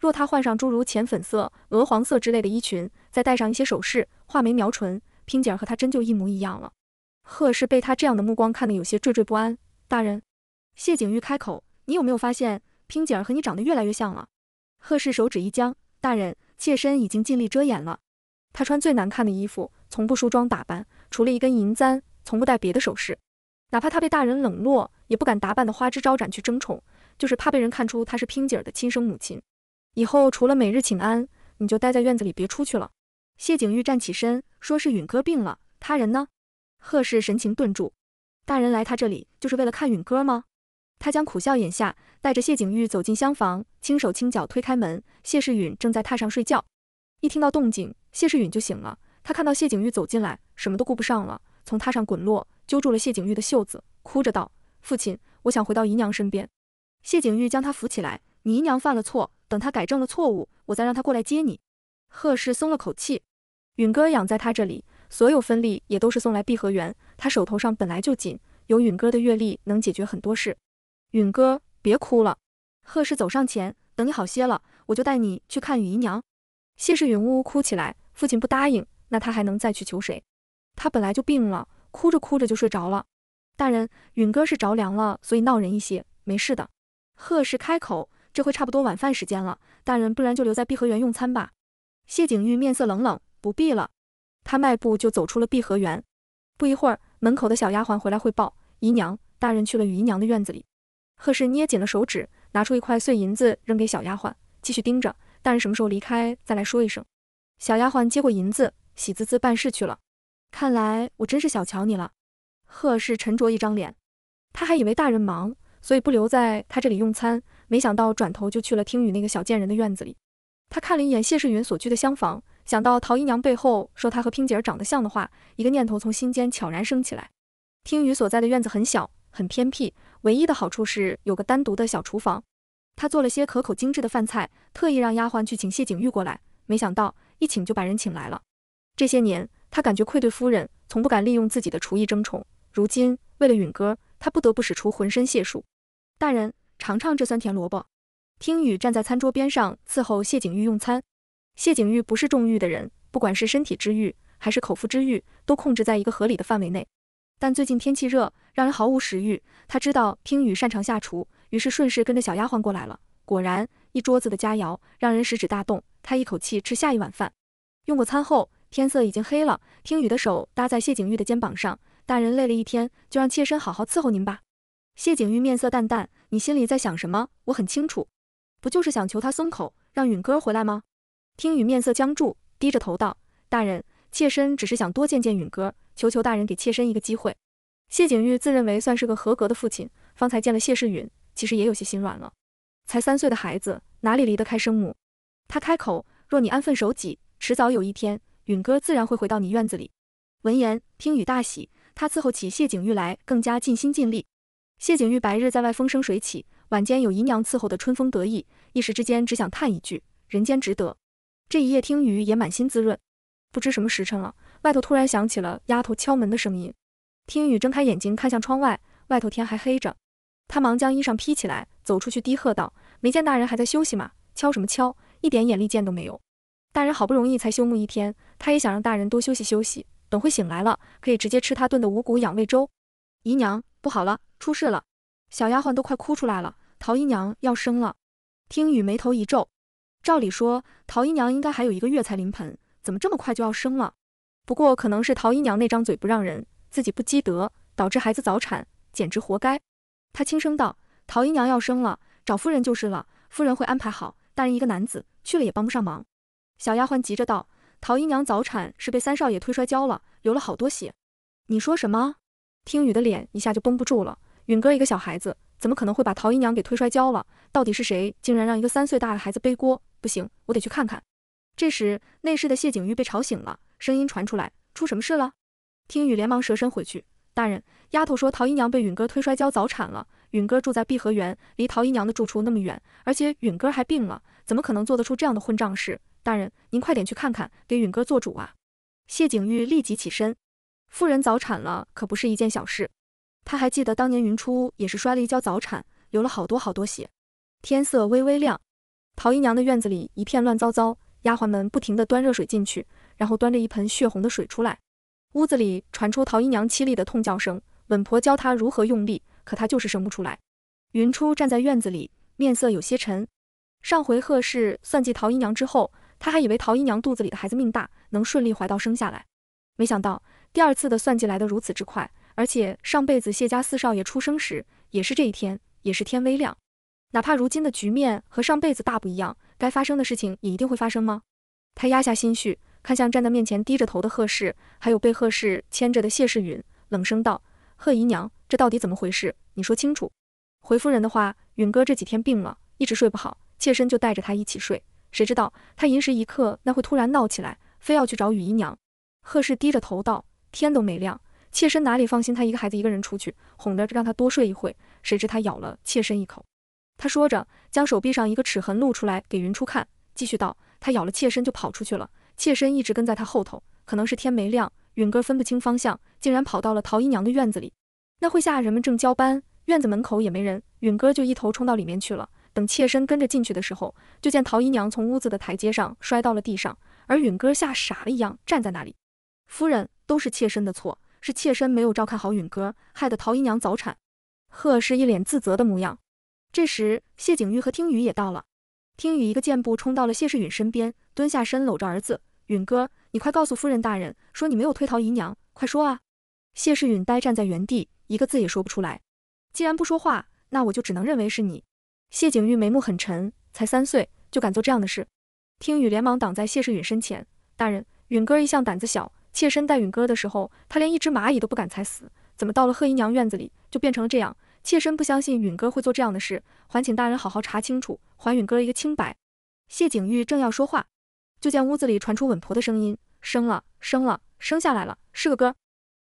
若他换上诸如浅粉色、鹅黄色之类的衣裙，再戴上一些首饰，画眉描唇，拼姐儿和他真就一模一样了。贺氏被他这样的目光看得有些惴惴不安。大人，谢景玉开口：“你有没有发现，拼姐儿和你长得越来越像了？”贺氏手指一僵。大人，妾身已经尽力遮掩了。她穿最难看的衣服，从不梳妆打扮，除了一根银簪，从不戴别的首饰。哪怕她被大人冷落，也不敢打扮的花枝招展去争宠，就是怕被人看出她是拼姐儿的亲生母亲。以后除了每日请安，你就待在院子里别出去了。谢景玉站起身，说是允哥病了，他人呢？贺氏神情顿住，大人来他这里就是为了看允哥吗？他将苦笑掩下，带着谢景玉走进厢房，轻手轻脚推开门。谢世允正在榻上睡觉，一听到动静，谢世允就醒了。他看到谢景玉走进来，什么都顾不上了，从榻上滚落，揪住了谢景玉的袖子，哭着道：“父亲，我想回到姨娘身边。”谢景玉将他扶起来。你姨娘犯了错，等她改正了错误，我再让她过来接你。贺氏松了口气，允哥养在他这里，所有分力也都是送来碧荷园。他手头上本来就紧，有允哥的阅历，能解决很多事。允哥，别哭了。贺氏走上前，等你好些了，我就带你去看雨姨娘。谢氏允呜呜哭起来，父亲不答应，那他还能再去求谁？他本来就病了，哭着哭着就睡着了。大人，允哥是着凉了，所以闹人一些，没事的。贺氏开口，这会差不多晚饭时间了，大人，不然就留在碧荷园用餐吧。谢景玉面色冷冷，不必了。他迈步就走出了碧荷园。不一会儿，门口的小丫鬟回来汇报，姨娘，大人去了雨姨娘的院子里。贺氏捏紧了手指，拿出一块碎银子扔给小丫鬟，继续盯着大人什么时候离开，再来说一声。小丫鬟接过银子，喜滋滋办事去了。看来我真是小瞧你了。贺氏沉着一张脸，他还以为大人忙，所以不留在他这里用餐，没想到转头就去了听雨那个小贱人的院子里。他看了一眼谢世云所居的厢房，想到陶姨娘背后说他和拼姐儿长得像的话，一个念头从心间悄然升起来。听雨所在的院子很小。很偏僻，唯一的好处是有个单独的小厨房。他做了些可口精致的饭菜，特意让丫鬟去请谢景玉过来。没想到一请就把人请来了。这些年他感觉愧对夫人，从不敢利用自己的厨艺争宠。如今为了允哥，他不得不使出浑身解数。大人尝尝这酸甜萝卜。听雨站在餐桌边上伺候谢景玉用餐。谢景玉不是重欲的人，不管是身体之欲还是口腹之欲，都控制在一个合理的范围内。但最近天气热，让人毫无食欲。他知道听雨擅长下厨，于是顺势跟着小丫鬟过来了。果然，一桌子的佳肴让人食指大动，他一口气吃下一碗饭。用过餐后，天色已经黑了。听雨的手搭在谢景玉的肩膀上，大人累了一天，就让妾身好好伺候您吧。谢景玉面色淡淡，你心里在想什么？我很清楚，不就是想求他松口，让允哥回来吗？听雨面色僵住，低着头道，大人。妾身只是想多见见允哥，求求大人给妾身一个机会。谢景玉自认为算是个合格的父亲，方才见了谢世允，其实也有些心软了。才三岁的孩子，哪里离得开生母？他开口：“若你安分守己，迟早有一天，允哥自然会回到你院子里。”闻言，听雨大喜，他伺候起谢景玉来更加尽心尽力。谢景玉白日在外风生水起，晚间有姨娘伺候的春风得意，一时之间只想叹一句人间值得。这一夜听雨也满心滋润。不知什么时辰了，外头突然响起了丫头敲门的声音。听雨睁开眼睛看向窗外，外头天还黑着，他忙将衣裳披起来，走出去低喝道：“没见大人还在休息吗？敲什么敲？一点眼力见都没有！大人好不容易才休沐一天，他也想让大人多休息休息。等会醒来了，可以直接吃他炖的五谷养胃粥。”姨娘不好了，出事了！小丫鬟都快哭出来了，陶姨娘要生了。听雨眉头一皱，照理说陶姨娘应该还有一个月才临盆。怎么这么快就要生了？不过可能是陶姨娘那张嘴不让人，自己不积德，导致孩子早产，简直活该。她轻声道：“陶姨娘要生了，找夫人就是了，夫人会安排好。大人一个男子去了也帮不上忙。”小丫鬟急着道：“陶姨娘早产是被三少爷推摔跤了，流了好多血。”你说什么？听雨的脸一下就绷不住了。允哥一个小孩子，怎么可能会把陶姨娘给推摔跤了？到底是谁竟然让一个三岁大的孩子背锅？不行，我得去看看。这时，内室的谢景玉被吵醒了，声音传出来：“出什么事了？”听雨连忙蛇身回去。大人，丫头说陶姨娘被允哥推摔跤早产了。允哥住在碧荷园，离陶姨娘的住处那么远，而且允哥还病了，怎么可能做得出这样的混账事？大人，您快点去看看，给允哥做主啊！谢景玉立即起身。妇人早产了，可不是一件小事。他还记得当年云初也是摔了一跤早产，流了好多好多血。天色微微亮，陶姨娘的院子里一片乱糟糟。丫鬟们不停地端热水进去，然后端着一盆血红的水出来。屋子里传出陶姨娘凄厉的痛叫声，稳婆教她如何用力，可她就是生不出来。云初站在院子里面色有些沉。上回贺氏算计陶姨娘之后，她还以为陶姨娘肚子里的孩子命大，能顺利怀到生下来，没想到第二次的算计来得如此之快，而且上辈子谢家四少爷出生时也是这一天，也是天微亮。哪怕如今的局面和上辈子大不一样，该发生的事情也一定会发生吗？他压下心绪，看向站在面前低着头的贺氏，还有被贺氏牵着的谢氏允，冷声道：“贺姨娘，这到底怎么回事？你说清楚。”回夫人的话，允哥这几天病了，一直睡不好，妾身就带着他一起睡。谁知道他寅时一刻那会突然闹起来，非要去找雨姨娘。贺氏低着头道：“天都没亮，妾身哪里放心？他一个孩子一个人出去，哄着让他多睡一会，谁知他咬了妾身一口。”他说着，将手臂上一个齿痕露出来给云初看，继续道：“他咬了妾身就跑出去了，妾身一直跟在他后头。可能是天没亮，允哥分不清方向，竟然跑到了陶姨娘的院子里。那会下人们正交班，院子门口也没人，允哥就一头冲到里面去了。等妾身跟着进去的时候，就见陶姨娘从屋子的台阶上摔到了地上，而允哥吓傻了一样站在那里。夫人，都是妾身的错，是妾身没有照看好允哥，害得陶姨娘早产。”贺氏一脸自责的模样。这时，谢景玉和听雨也到了。听雨一个箭步冲到了谢世允身边，蹲下身搂着儿子：“允哥，你快告诉夫人大人，说你没有推逃姨娘，快说啊！”谢世允呆站在原地，一个字也说不出来。既然不说话，那我就只能认为是你。谢景玉眉目很沉，才三岁就敢做这样的事。听雨连忙挡在谢世允身前：“大人，允哥一向胆子小，妾身带允哥的时候，他连一只蚂蚁都不敢踩死，怎么到了贺姨娘院子里就变成了这样？”妾身不相信允哥会做这样的事，还请大人好好查清楚，还允哥一个清白。谢景玉正要说话，就见屋子里传出稳婆的声音：“生了，生了，生下来了，是个哥。”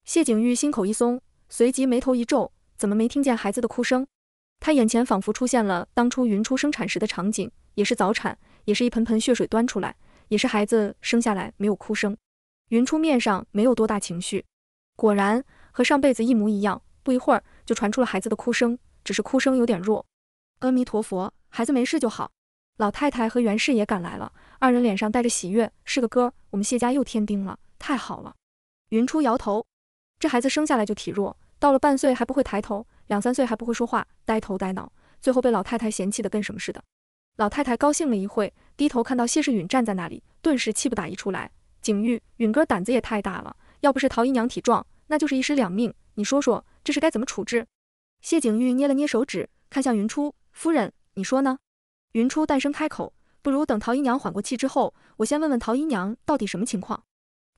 谢景玉心口一松，随即眉头一皱，怎么没听见孩子的哭声？他眼前仿佛出现了当初云初生产时的场景，也是早产，也是一盆盆血水端出来，也是孩子生下来没有哭声。云初面上没有多大情绪，果然和上辈子一模一样。不一会儿。就传出了孩子的哭声，只是哭声有点弱。阿弥陀佛，孩子没事就好。老太太和袁氏也赶来了，二人脸上带着喜悦。是个哥，我们谢家又添丁了，太好了。云初摇头，这孩子生下来就体弱，到了半岁还不会抬头，两三岁还不会说话，呆头呆脑，最后被老太太嫌弃的跟什么似的。老太太高兴了一会，低头看到谢世允站在那里，顿时气不打一处来。景玉，允哥胆子也太大了，要不是陶姨娘体壮，那就是一尸两命。你说说。这是该怎么处置？谢景玉捏了捏手指，看向云初夫人，你说呢？云初淡声开口：“不如等陶姨娘缓过气之后，我先问问陶姨娘到底什么情况。”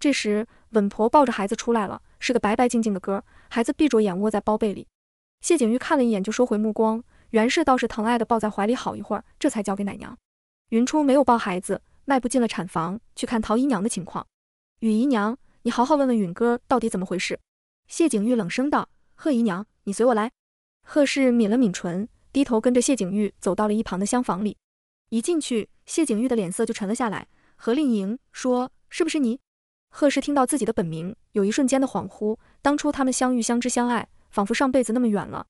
这时，稳婆抱着孩子出来了，是个白白净净的哥，孩子闭着眼窝在包被里。谢景玉看了一眼就收回目光，袁氏倒是疼爱的抱在怀里好一会儿，这才交给奶娘。云初没有抱孩子，迈步进了产房去看陶姨娘的情况。雨姨娘，你好好问问允哥到底怎么回事。”谢景玉冷声道。贺姨娘，你随我来。贺氏抿了抿唇，低头跟着谢景玉走到了一旁的厢房里。一进去，谢景玉的脸色就沉了下来。何令莹说：“是不是你？”贺氏听到自己的本名，有一瞬间的恍惚。当初他们相遇、相知、相爱，仿佛上辈子那么远了。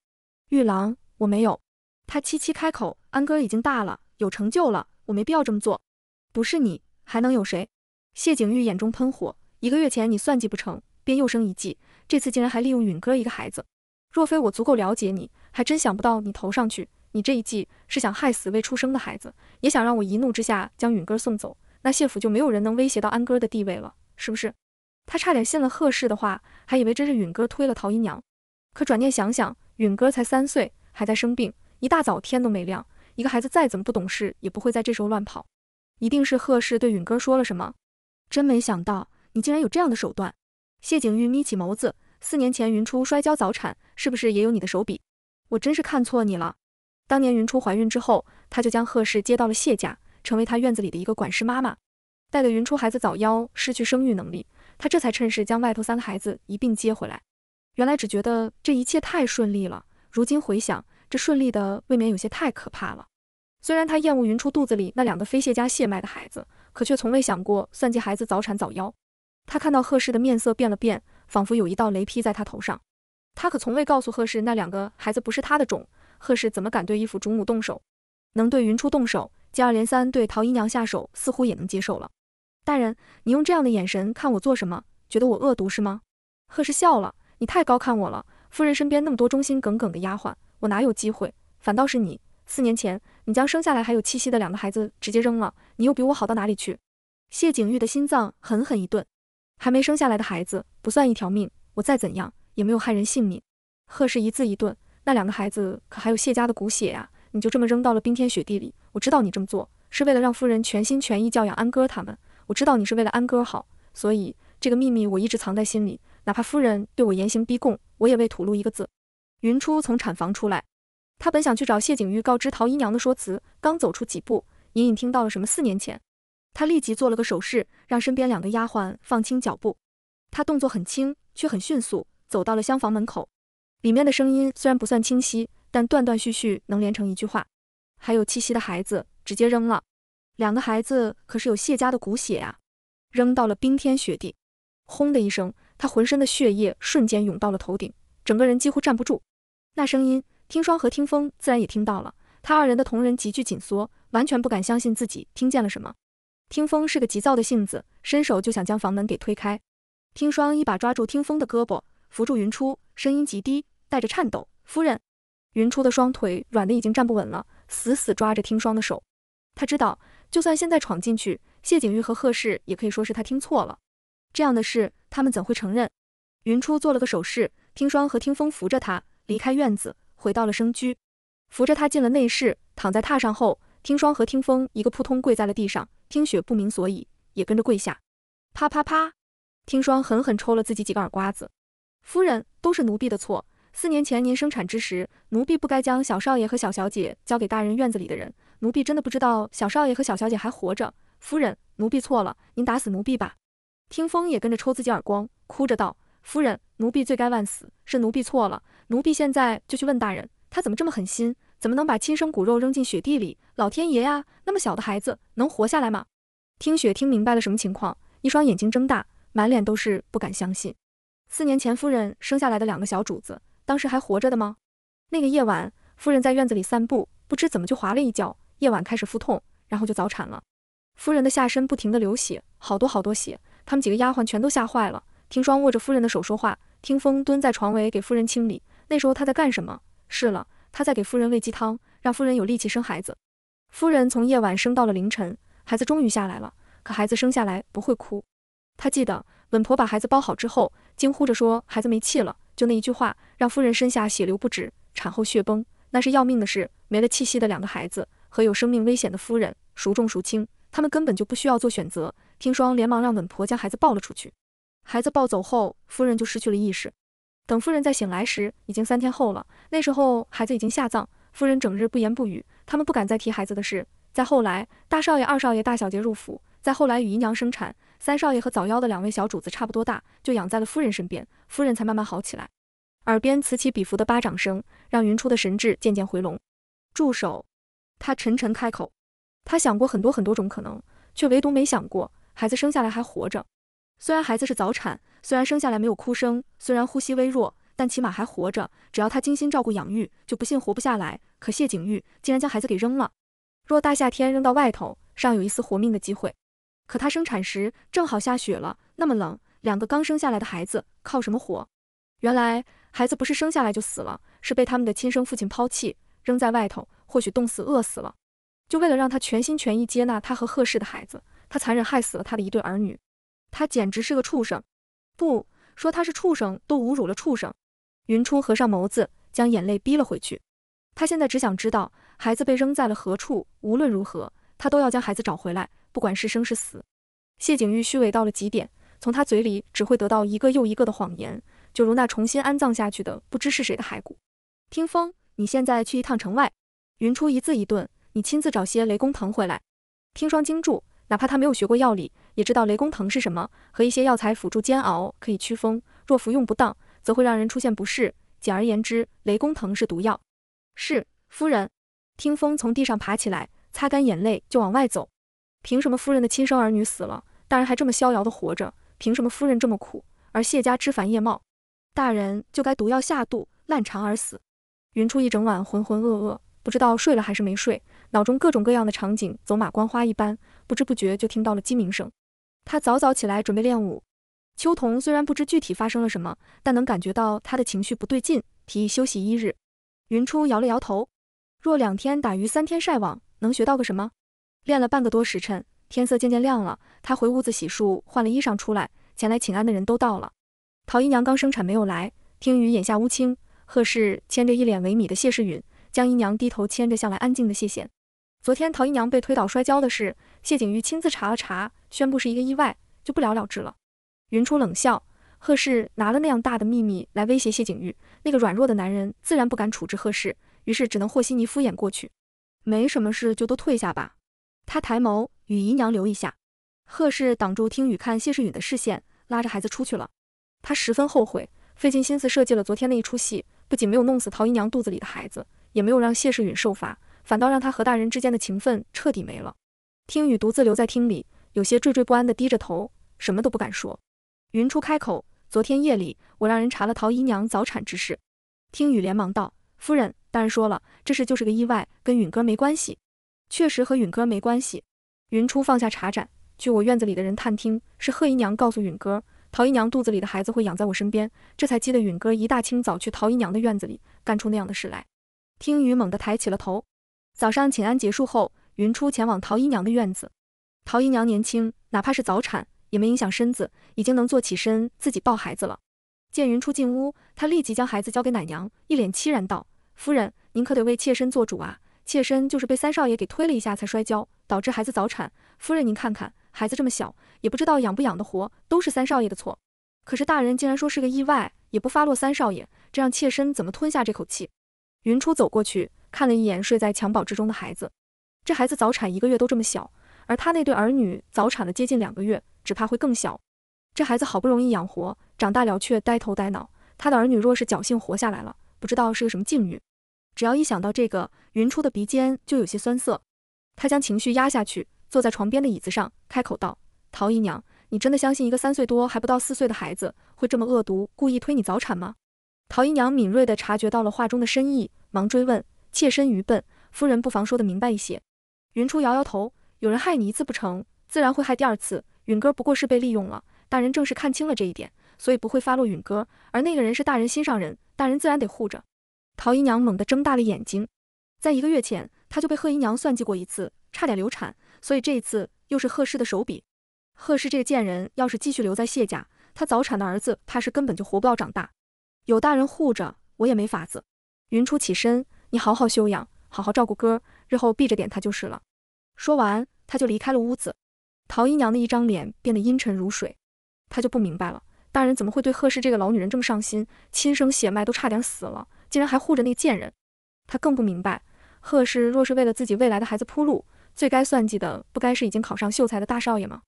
玉郎，我没有。他凄凄开口。安哥已经大了，有成就了，我没必要这么做。不是你，还能有谁？谢景玉眼中喷火。一个月前你算计不成，便又生一计。这次竟然还利用允哥一个孩子，若非我足够了解你，还真想不到你头上去。你这一计是想害死未出生的孩子，也想让我一怒之下将允哥送走，那谢府就没有人能威胁到安哥的地位了，是不是？他差点信了贺氏的话，还以为真是允哥推了陶姨娘。可转念想想，允哥才三岁，还在生病，一大早天都没亮，一个孩子再怎么不懂事，也不会在这时候乱跑。一定是贺氏对允哥说了什么。真没想到，你竟然有这样的手段。谢景玉眯起眸子，四年前云初摔跤早产，是不是也有你的手笔？我真是看错你了。当年云初怀孕之后，他就将贺氏接到了谢家，成为他院子里的一个管事妈妈。带着云初孩子早夭，失去生育能力，他这才趁势将外头三个孩子一并接回来。原来只觉得这一切太顺利了，如今回想，这顺利的未免有些太可怕了。虽然他厌恶云初肚子里那两个非谢家血脉的孩子，可却从未想过算计孩子早产早夭。他看到贺氏的面色变了变，仿佛有一道雷劈在他头上。他可从未告诉贺氏那两个孩子不是他的种。贺氏怎么敢对一府主母动手？能对云初动手，接二连三对陶姨娘下手，似乎也能接受了。大人，你用这样的眼神看我做什么？觉得我恶毒是吗？贺氏笑了，你太高看我了。夫人身边那么多忠心耿耿的丫鬟，我哪有机会？反倒是你，四年前你将生下来还有气息的两个孩子直接扔了，你又比我好到哪里去？谢景玉的心脏狠狠一顿。还没生下来的孩子不算一条命，我再怎样也没有害人性命。贺氏一字一顿：“那两个孩子可还有谢家的骨血呀？你就这么扔到了冰天雪地里？我知道你这么做是为了让夫人全心全意教养安哥他们，我知道你是为了安哥好，所以这个秘密我一直藏在心里，哪怕夫人对我严刑逼供，我也未吐露一个字。”云初从产房出来，他本想去找谢景玉告知陶姨娘的说辞，刚走出几步，隐隐听到了什么。四年前。他立即做了个手势，让身边两个丫鬟放轻脚步。他动作很轻，却很迅速，走到了厢房门口。里面的声音虽然不算清晰，但断断续续能连成一句话。还有七夕的孩子直接扔了。两个孩子可是有谢家的骨血啊，扔到了冰天雪地。轰的一声，他浑身的血液瞬间涌到了头顶，整个人几乎站不住。那声音，听霜和听风自然也听到了。他二人的瞳仁急剧紧缩，完全不敢相信自己听见了什么。听风是个急躁的性子，伸手就想将房门给推开。听霜一把抓住听风的胳膊，扶住云初，声音极低，带着颤抖：“夫人。”云初的双腿软的已经站不稳了，死死抓着听霜的手。他知道，就算现在闯进去，谢景玉和贺氏也可以说是他听错了。这样的事，他们怎会承认？云初做了个手势，听霜和听风扶着他离开院子，回到了生居，扶着他进了内室，躺在榻上后，听霜和听风一个扑通跪在了地上。听雪不明所以，也跟着跪下。啪啪啪，听霜狠狠抽了自己几个耳瓜子。夫人，都是奴婢的错。四年前您生产之时，奴婢不该将小少爷和小小姐交给大人院子里的人。奴婢真的不知道小少爷和小小姐还活着。夫人，奴婢错了，您打死奴婢吧。听风也跟着抽自己耳光，哭着道：夫人，奴婢罪该万死，是奴婢错了。奴婢现在就去问大人，他怎么这么狠心。怎么能把亲生骨肉扔进雪地里？老天爷呀，那么小的孩子能活下来吗？听雪听明白了什么情况？一双眼睛睁大，满脸都是不敢相信。四年前夫人生下来的两个小主子，当时还活着的吗？那个夜晚，夫人在院子里散步，不知怎么就滑了一跤，夜晚开始腹痛，然后就早产了。夫人的下身不停的流血，好多好多血。他们几个丫鬟全都吓坏了。听霜握着夫人的手说话，听风蹲在床尾给夫人清理。那时候她在干什么？是了。他在给夫人喂鸡汤，让夫人有力气生孩子。夫人从夜晚生到了凌晨，孩子终于下来了。可孩子生下来不会哭。他记得稳婆把孩子包好之后，惊呼着说孩子没气了，就那一句话，让夫人身下血流不止，产后血崩，那是要命的事。没了气息的两个孩子和有生命危险的夫人，孰重孰轻？他们根本就不需要做选择。听说连忙让稳婆将孩子抱了出去。孩子抱走后，夫人就失去了意识。等夫人再醒来时，已经三天后了。那时候孩子已经下葬，夫人整日不言不语。他们不敢再提孩子的事。再后来，大少爷、二少爷、大小姐入府。再后来，与姨娘生产，三少爷和早夭的两位小主子差不多大，就养在了夫人身边。夫人才慢慢好起来。耳边此起彼伏的巴掌声，让云初的神智渐渐回笼。住手！他沉沉开口。他想过很多很多种可能，却唯独没想过孩子生下来还活着。虽然孩子是早产。虽然生下来没有哭声，虽然呼吸微弱，但起码还活着。只要他精心照顾养育，就不信活不下来。可谢景玉竟然将孩子给扔了。若大夏天扔到外头，尚有一丝活命的机会。可他生产时正好下雪了，那么冷，两个刚生下来的孩子靠什么活？原来孩子不是生下来就死了，是被他们的亲生父亲抛弃扔在外头，或许冻死饿死了。就为了让他全心全意接纳他和贺氏的孩子，他残忍害死了他的一对儿女。他简直是个畜生！不说他是畜生，都侮辱了畜生。云初合上眸子，将眼泪逼了回去。他现在只想知道孩子被扔在了何处。无论如何，他都要将孩子找回来，不管是生是死。谢景玉虚伪到了极点，从他嘴里只会得到一个又一个的谎言，就如那重新安葬下去的不知是谁的骸骨。听风，你现在去一趟城外。云初一字一顿，你亲自找些雷公藤回来。听霜惊住，哪怕他没有学过药理。也知道雷公藤是什么，和一些药材辅助煎熬可以驱风，若服用不当，则会让人出现不适。简而言之，雷公藤是毒药。是夫人，听风从地上爬起来，擦干眼泪就往外走。凭什么夫人的亲生儿女死了，大人还这么逍遥的活着？凭什么夫人这么苦，而谢家枝繁叶茂，大人就该毒药下肚，烂肠而死？云初一整晚浑浑噩噩，不知道睡了还是没睡，脑中各种各样的场景走马观花一般，不知不觉就听到了鸡鸣声。他早早起来准备练武，秋桐虽然不知具体发生了什么，但能感觉到他的情绪不对劲，提议休息一日。云初摇了摇头，若两天打鱼三天晒网，能学到个什么？练了半个多时辰，天色渐渐亮了，他回屋子洗漱，换了衣裳出来，前来请安的人都到了。陶姨娘刚生产没有来，听雨眼下乌青，贺氏牵着一脸萎靡的谢世允，江姨娘低头牵着向来安静的谢贤。昨天陶姨娘被推倒摔跤的事。谢景玉亲自查了查，宣布是一个意外，就不了了之了。云初冷笑，贺氏拿了那样大的秘密来威胁谢景玉，那个软弱的男人自然不敢处置贺氏，于是只能和稀泥敷衍过去。没什么事，就都退下吧。他抬眸，与姨娘留一下。贺氏挡住听雨看谢世允的视线，拉着孩子出去了。他十分后悔，费尽心思设计了昨天那一出戏，不仅没有弄死陶姨娘肚子里的孩子，也没有让谢世允受罚，反倒让他和大人之间的情分彻底没了。听雨独自留在厅里，有些惴惴不安地低着头，什么都不敢说。云初开口：“昨天夜里，我让人查了陶姨娘早产之事。”听雨连忙道：“夫人，大人说了，这事就是个意外，跟允哥没关系。确实和允哥没关系。”云初放下茶盏，据我院子里的人探听，是贺姨娘告诉允哥，陶姨娘肚子里的孩子会养在我身边，这才激得允哥一大清早去陶姨娘的院子里干出那样的事来。听雨猛地抬起了头，早上请安结束后。云初前往陶姨娘的院子。陶姨娘年轻，哪怕是早产也没影响身子，已经能坐起身自己抱孩子了。见云初进屋，她立即将孩子交给奶娘，一脸凄然道：“夫人，您可得为妾身做主啊！妾身就是被三少爷给推了一下才摔跤，导致孩子早产。夫人您看看，孩子这么小，也不知道养不养得活，都是三少爷的错。可是大人竟然说是个意外，也不发落三少爷，这让妾身怎么吞下这口气？”云初走过去看了一眼睡在襁褓之中的孩子。这孩子早产一个月都这么小，而他那对儿女早产了接近两个月，只怕会更小。这孩子好不容易养活，长大了却呆头呆脑。他的儿女若是侥幸活下来了，不知道是个什么境遇。只要一想到这个，云初的鼻尖就有些酸涩。他将情绪压下去，坐在床边的椅子上，开口道：“陶姨娘，你真的相信一个三岁多还不到四岁的孩子会这么恶毒，故意推你早产吗？”陶姨娘敏锐地察觉到了话中的深意，忙追问：“妾身愚笨，夫人不妨说得明白一些。”云初摇摇头，有人害你一次不成，自然会害第二次。允哥不过是被利用了，大人正是看清了这一点，所以不会发落允哥。而那个人是大人心上人，大人自然得护着。陶姨娘猛地睁大了眼睛，在一个月前，她就被贺姨娘算计过一次，差点流产，所以这一次又是贺氏的手笔。贺氏这个贱人，要是继续留在谢家，她早产的儿子怕是根本就活不到长大。有大人护着，我也没法子。云初起身，你好好休养，好好照顾哥。日后避着点他就是了。说完，他就离开了屋子。陶姨娘的一张脸变得阴沉如水，她就不明白了，大人怎么会对贺氏这个老女人这么上心？亲生血脉都差点死了，竟然还护着那个贱人。她更不明白，贺氏若是为了自己未来的孩子铺路，最该算计的不该是已经考上秀才的大少爷吗？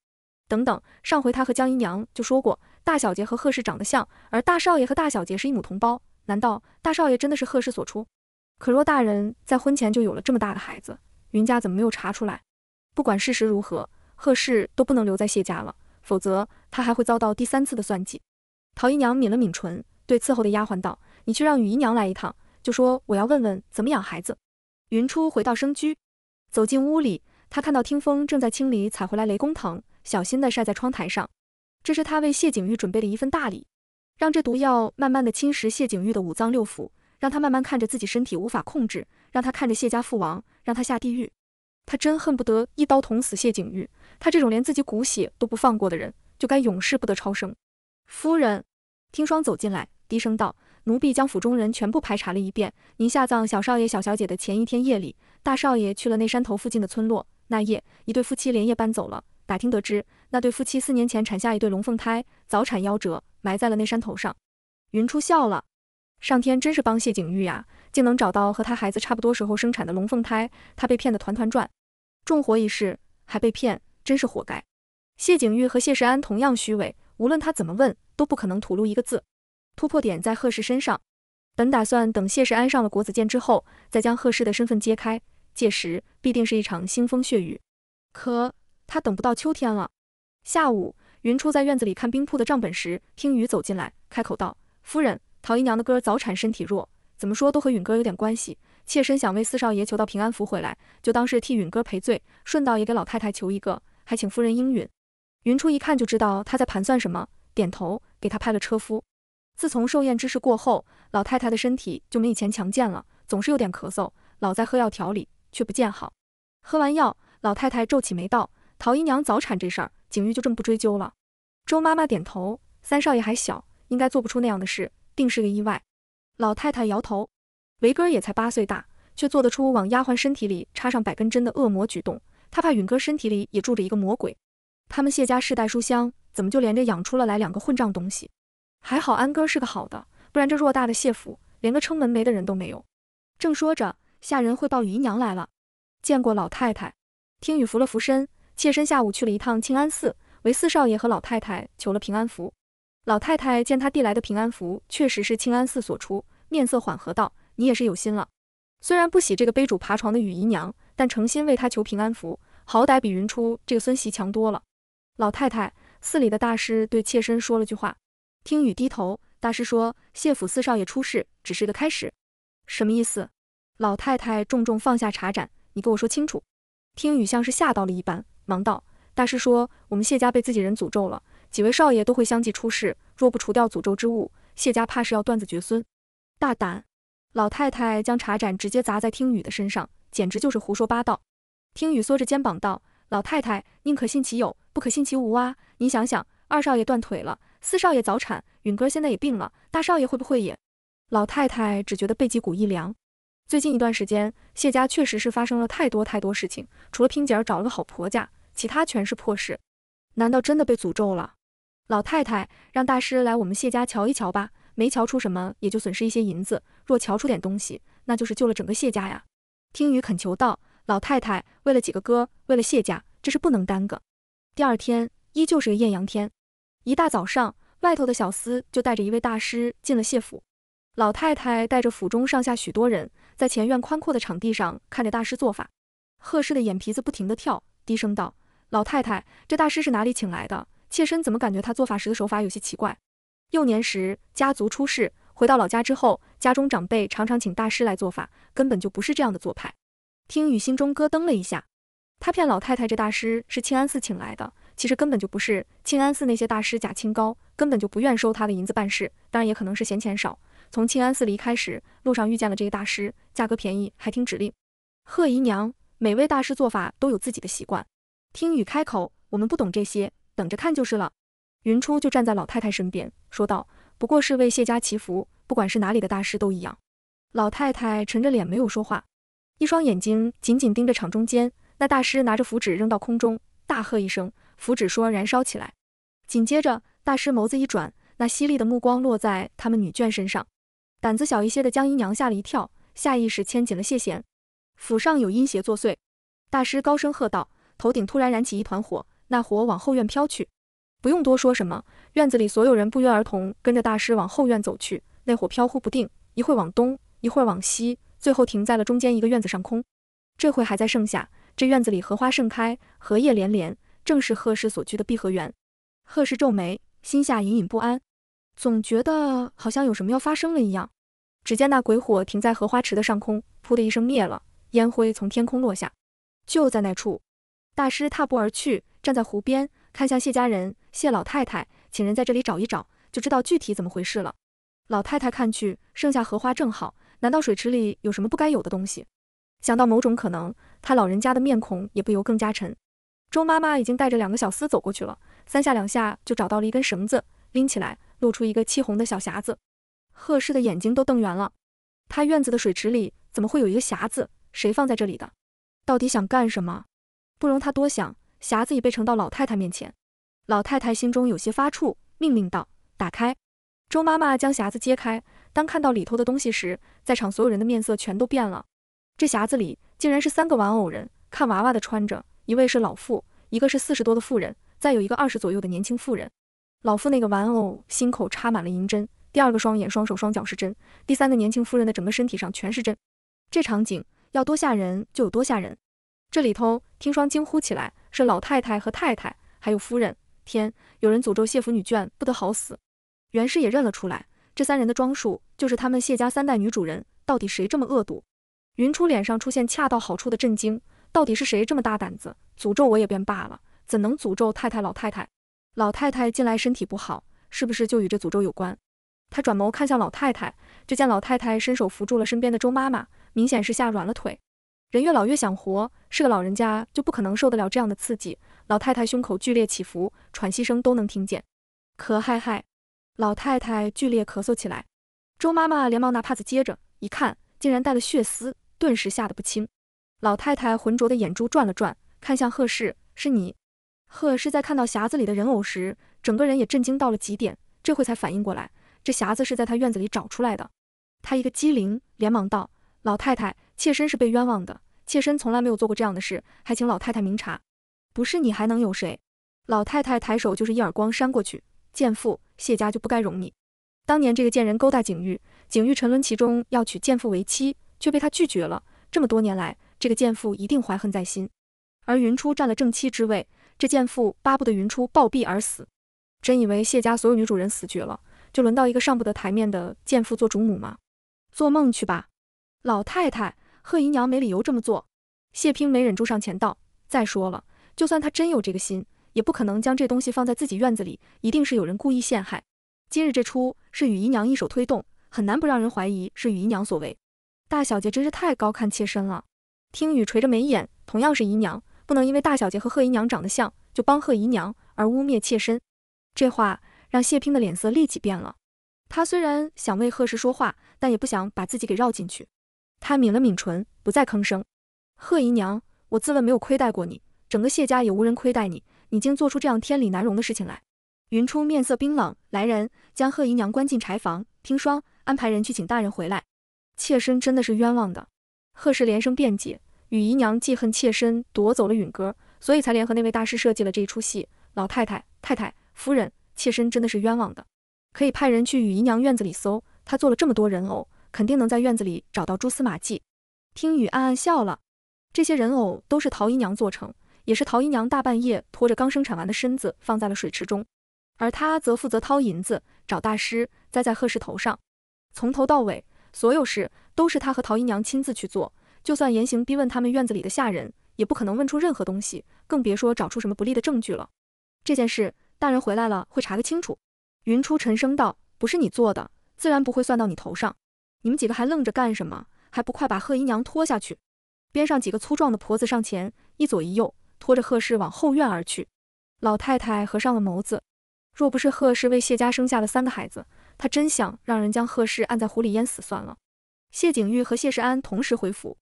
等等，上回她和江姨娘就说过，大小姐和贺氏长得像，而大少爷和大小姐是一母同胞，难道大少爷真的是贺氏所出？可若大人在婚前就有了这么大的孩子，云家怎么没有查出来？不管事实如何，贺氏都不能留在谢家了，否则他还会遭到第三次的算计。陶姨娘抿了抿唇，对伺候的丫鬟道：“你去让雨姨娘来一趟，就说我要问问怎么养孩子。”云初回到生居，走进屋里，他看到听风正在清理采回来雷公藤，小心地晒在窗台上。这是他为谢景玉准备的一份大礼，让这毒药慢慢地侵蚀谢景玉的五脏六腑。让他慢慢看着自己身体无法控制，让他看着谢家父王，让他下地狱。他真恨不得一刀捅死谢景玉。他这种连自己骨血都不放过的人，就该永世不得超生。夫人，听霜走进来，低声道：“奴婢将府中人全部排查了一遍。您下葬小少爷、小小姐的前一天夜里，大少爷去了那山头附近的村落。那夜，一对夫妻连夜搬走了。打听得知，那对夫妻四年前产下一对龙凤胎，早产夭折，埋在了那山头上。”云初笑了。上天真是帮谢景玉呀，竟能找到和他孩子差不多时候生产的龙凤胎，他被骗得团团转，重活一世还被骗，真是活该。谢景玉和谢时安同样虚伪，无论他怎么问，都不可能吐露一个字。突破点在贺氏身上，本打算等谢时安上了国子监之后，再将贺氏的身份揭开，届时必定是一场腥风血雨。可他等不到秋天了。下午，云初在院子里看冰铺的账本时，听雨走进来，开口道：“夫人。”陶姨娘的哥早产，身体弱，怎么说都和允哥有点关系。妾身想为四少爷求到平安符回来，就当是替允哥赔罪，顺道也给老太太求一个，还请夫人应允。云初一看就知道他在盘算什么，点头给他派了车夫。自从寿宴之事过后，老太太的身体就没以前强健了，总是有点咳嗽，老在喝药调理，却不见好。喝完药，老太太皱起眉道：“陶姨娘早产这事儿，景玉就这么不追究了？”周妈妈点头：“三少爷还小，应该做不出那样的事。”定是个意外。老太太摇头。维哥也才八岁大，却做得出往丫鬟身体里插上百根针的恶魔举动。她怕允哥身体里也住着一个魔鬼。他们谢家世代书香，怎么就连着养出了来两个混账东西？还好安哥是个好的，不然这偌大的谢府，连个撑门楣的人都没有。正说着，下人汇报雨姨娘来了。见过老太太。听雨扶了扶身，妾身下午去了一趟庆安寺，为四少爷和老太太求了平安符。老太太见他递来的平安符确实是清安寺所出，面色缓和道：“你也是有心了。虽然不喜这个杯主爬床的雨姨娘，但诚心为她求平安符，好歹比云初这个孙媳强多了。”老太太寺里的大师对妾身说了句话，听雨低头，大师说：“谢府四少爷出事，只是个开始。”什么意思？老太太重重放下茶盏，你给我说清楚。听雨像是吓到了一般，忙道：“大师说，我们谢家被自己人诅咒了。”几位少爷都会相继出事，若不除掉诅咒之物，谢家怕是要断子绝孙。大胆！老太太将茶盏直接砸在听雨的身上，简直就是胡说八道。听雨缩着肩膀道：“老太太，宁可信其有，不可信其无啊！你想想，二少爷断腿了，四少爷早产，允哥现在也病了，大少爷会不会也……”老太太只觉得背脊骨一凉。最近一段时间，谢家确实是发生了太多太多事情，除了拼姐儿找了个好婆家，其他全是破事。难道真的被诅咒了？老太太让大师来我们谢家瞧一瞧吧，没瞧出什么也就损失一些银子；若瞧出点东西，那就是救了整个谢家呀。听雨恳求道：“老太太，为了几个哥，为了谢家，这是不能耽搁。”第二天依旧是个艳阳天，一大早上，外头的小厮就带着一位大师进了谢府。老太太带着府中上下许多人，在前院宽阔的场地上看着大师做法。贺氏的眼皮子不停地跳，低声道：“老太太，这大师是哪里请来的？”妾身怎么感觉他做法时的手法有些奇怪？幼年时家族出事，回到老家之后，家中长辈常常请大师来做法，根本就不是这样的做派。听雨心中咯噔了一下，他骗老太太，这大师是清安寺请来的，其实根本就不是清安寺那些大师假清高，根本就不愿收他的银子办事。当然也可能是嫌钱少。从清安寺离开时，路上遇见了这个大师，价格便宜，还听指令。贺姨娘，每位大师做法都有自己的习惯。听雨开口，我们不懂这些。等着看就是了。云初就站在老太太身边，说道：“不过是为谢家祈福，不管是哪里的大师都一样。”老太太沉着脸没有说话，一双眼睛紧紧盯着场中间。那大师拿着符纸扔到空中，大喝一声：“符纸说燃烧起来！”紧接着，大师眸子一转，那犀利的目光落在他们女眷身上。胆子小一些的江姨娘吓了一跳，下意识牵紧了谢贤。府上有阴邪作祟，大师高声喝道：“头顶突然燃起一团火。”那火往后院飘去，不用多说什么，院子里所有人不约而同跟着大师往后院走去。那火飘忽不定，一会儿往东，一会儿往西，最后停在了中间一个院子上空。这会还在盛夏，这院子里荷花盛开，荷叶连连，正是贺氏所居的碧荷园。贺氏皱眉，心下隐隐不安，总觉得好像有什么要发生了一样。只见那鬼火停在荷花池的上空，扑的一声灭了，烟灰从天空落下，就在那处。大师踏步而去，站在湖边看向谢家人。谢老太太，请人在这里找一找，就知道具体怎么回事了。老太太看去，剩下荷花正好，难道水池里有什么不该有的东西？想到某种可能，她老人家的面孔也不由更加沉。周妈妈已经带着两个小厮走过去了，三下两下就找到了一根绳子，拎起来露出一个漆红的小匣子。贺氏的眼睛都瞪圆了，他院子的水池里怎么会有一个匣子？谁放在这里的？到底想干什么？不容他多想，匣子已被呈到老太太面前。老太太心中有些发怵，命令道：“打开。”周妈妈将匣子揭开，当看到里头的东西时，在场所有人的面色全都变了。这匣子里竟然是三个玩偶人，看娃娃的穿着，一位是老妇，一个是四十多的妇人，再有一个二十左右的年轻妇人。老妇那个玩偶心口插满了银针，第二个双眼、双手、双脚是针，第三个年轻夫人的整个身体上全是针。这场景要多吓人就有多吓人。这里头，听霜惊呼起来：“是老太太和太太，还有夫人！天，有人诅咒谢府女眷不得好死。”袁氏也认了出来，这三人的装束就是他们谢家三代女主人。到底谁这么恶毒？云初脸上出现恰到好处的震惊。到底是谁这么大胆子，诅咒我也便罢了，怎能诅咒太太、老太太？老太太近来身体不好，是不是就与这诅咒有关？他转眸看向老太太，就见老太太伸手扶住了身边的周妈妈，明显是吓软了腿。人越老越想活，是个老人家就不可能受得了这样的刺激。老太太胸口剧烈起伏，喘息声都能听见。咳咳咳，老太太剧烈咳嗽起来。周妈妈连忙拿帕子接着，一看竟然带了血丝，顿时吓得不轻。老太太浑浊的眼珠转了转，看向贺氏：“是你。”贺氏在看到匣子里的人偶时，整个人也震惊到了极点。这会才反应过来，这匣子是在他院子里找出来的。他一个机灵，连忙道：“老太太。”妾身是被冤枉的，妾身从来没有做过这样的事，还请老太太明察。不是你还能有谁？老太太抬手就是一耳光扇过去。贱妇谢家就不该容你。当年这个贱人勾搭景玉，景玉沉沦其中，要娶贱妇为妻，却被他拒绝了。这么多年来，这个贱妇一定怀恨在心。而云初占了正妻之位，这贱妇巴不得云初暴毙而死。真以为谢家所有女主人死绝了，就轮到一个上不得台面的贱妇做主母吗？做梦去吧，老太太。贺姨娘没理由这么做，谢平没忍住上前道：“再说了，就算她真有这个心，也不可能将这东西放在自己院子里，一定是有人故意陷害。今日这出是雨姨娘一手推动，很难不让人怀疑是雨姨娘所为。大小姐真是太高看妾身了。”听雨垂着眉眼，同样是姨娘，不能因为大小姐和贺姨娘长得像，就帮贺姨娘而污蔑妾身。这话让谢平的脸色立即变了。他虽然想为贺氏说话，但也不想把自己给绕进去。他抿了抿唇，不再吭声。贺姨娘，我自问没有亏待过你，整个谢家也无人亏待你，你竟做出这样天理难容的事情来。云初面色冰冷，来人，将贺姨娘关进柴房。听霜，安排人去请大人回来。妾身真的是冤枉的。贺氏连声辩解，与姨娘记恨妾身夺走了允哥，所以才联合那位大师设计了这一出戏。老太太、太太、夫人，妾身真的是冤枉的。可以派人去雨姨娘院子里搜，她做了这么多人偶。肯定能在院子里找到蛛丝马迹。听雨暗暗笑了。这些人偶都是陶姨娘做成，也是陶姨娘大半夜拖着刚生产完的身子放在了水池中，而她则负责掏银子找大师栽在贺氏头上。从头到尾，所有事都是她和陶姨娘亲自去做。就算严刑逼问他们院子里的下人，也不可能问出任何东西，更别说找出什么不利的证据了。这件事，大人回来了会查个清楚。云初沉声道：“不是你做的，自然不会算到你头上。”你们几个还愣着干什么？还不快把贺姨娘拖下去！边上几个粗壮的婆子上前，一左一右拖着贺氏往后院而去。老太太合上了眸子，若不是贺氏为谢家生下了三个孩子，她真想让人将贺氏按在湖里淹死算了。谢景玉和谢世安同时回府，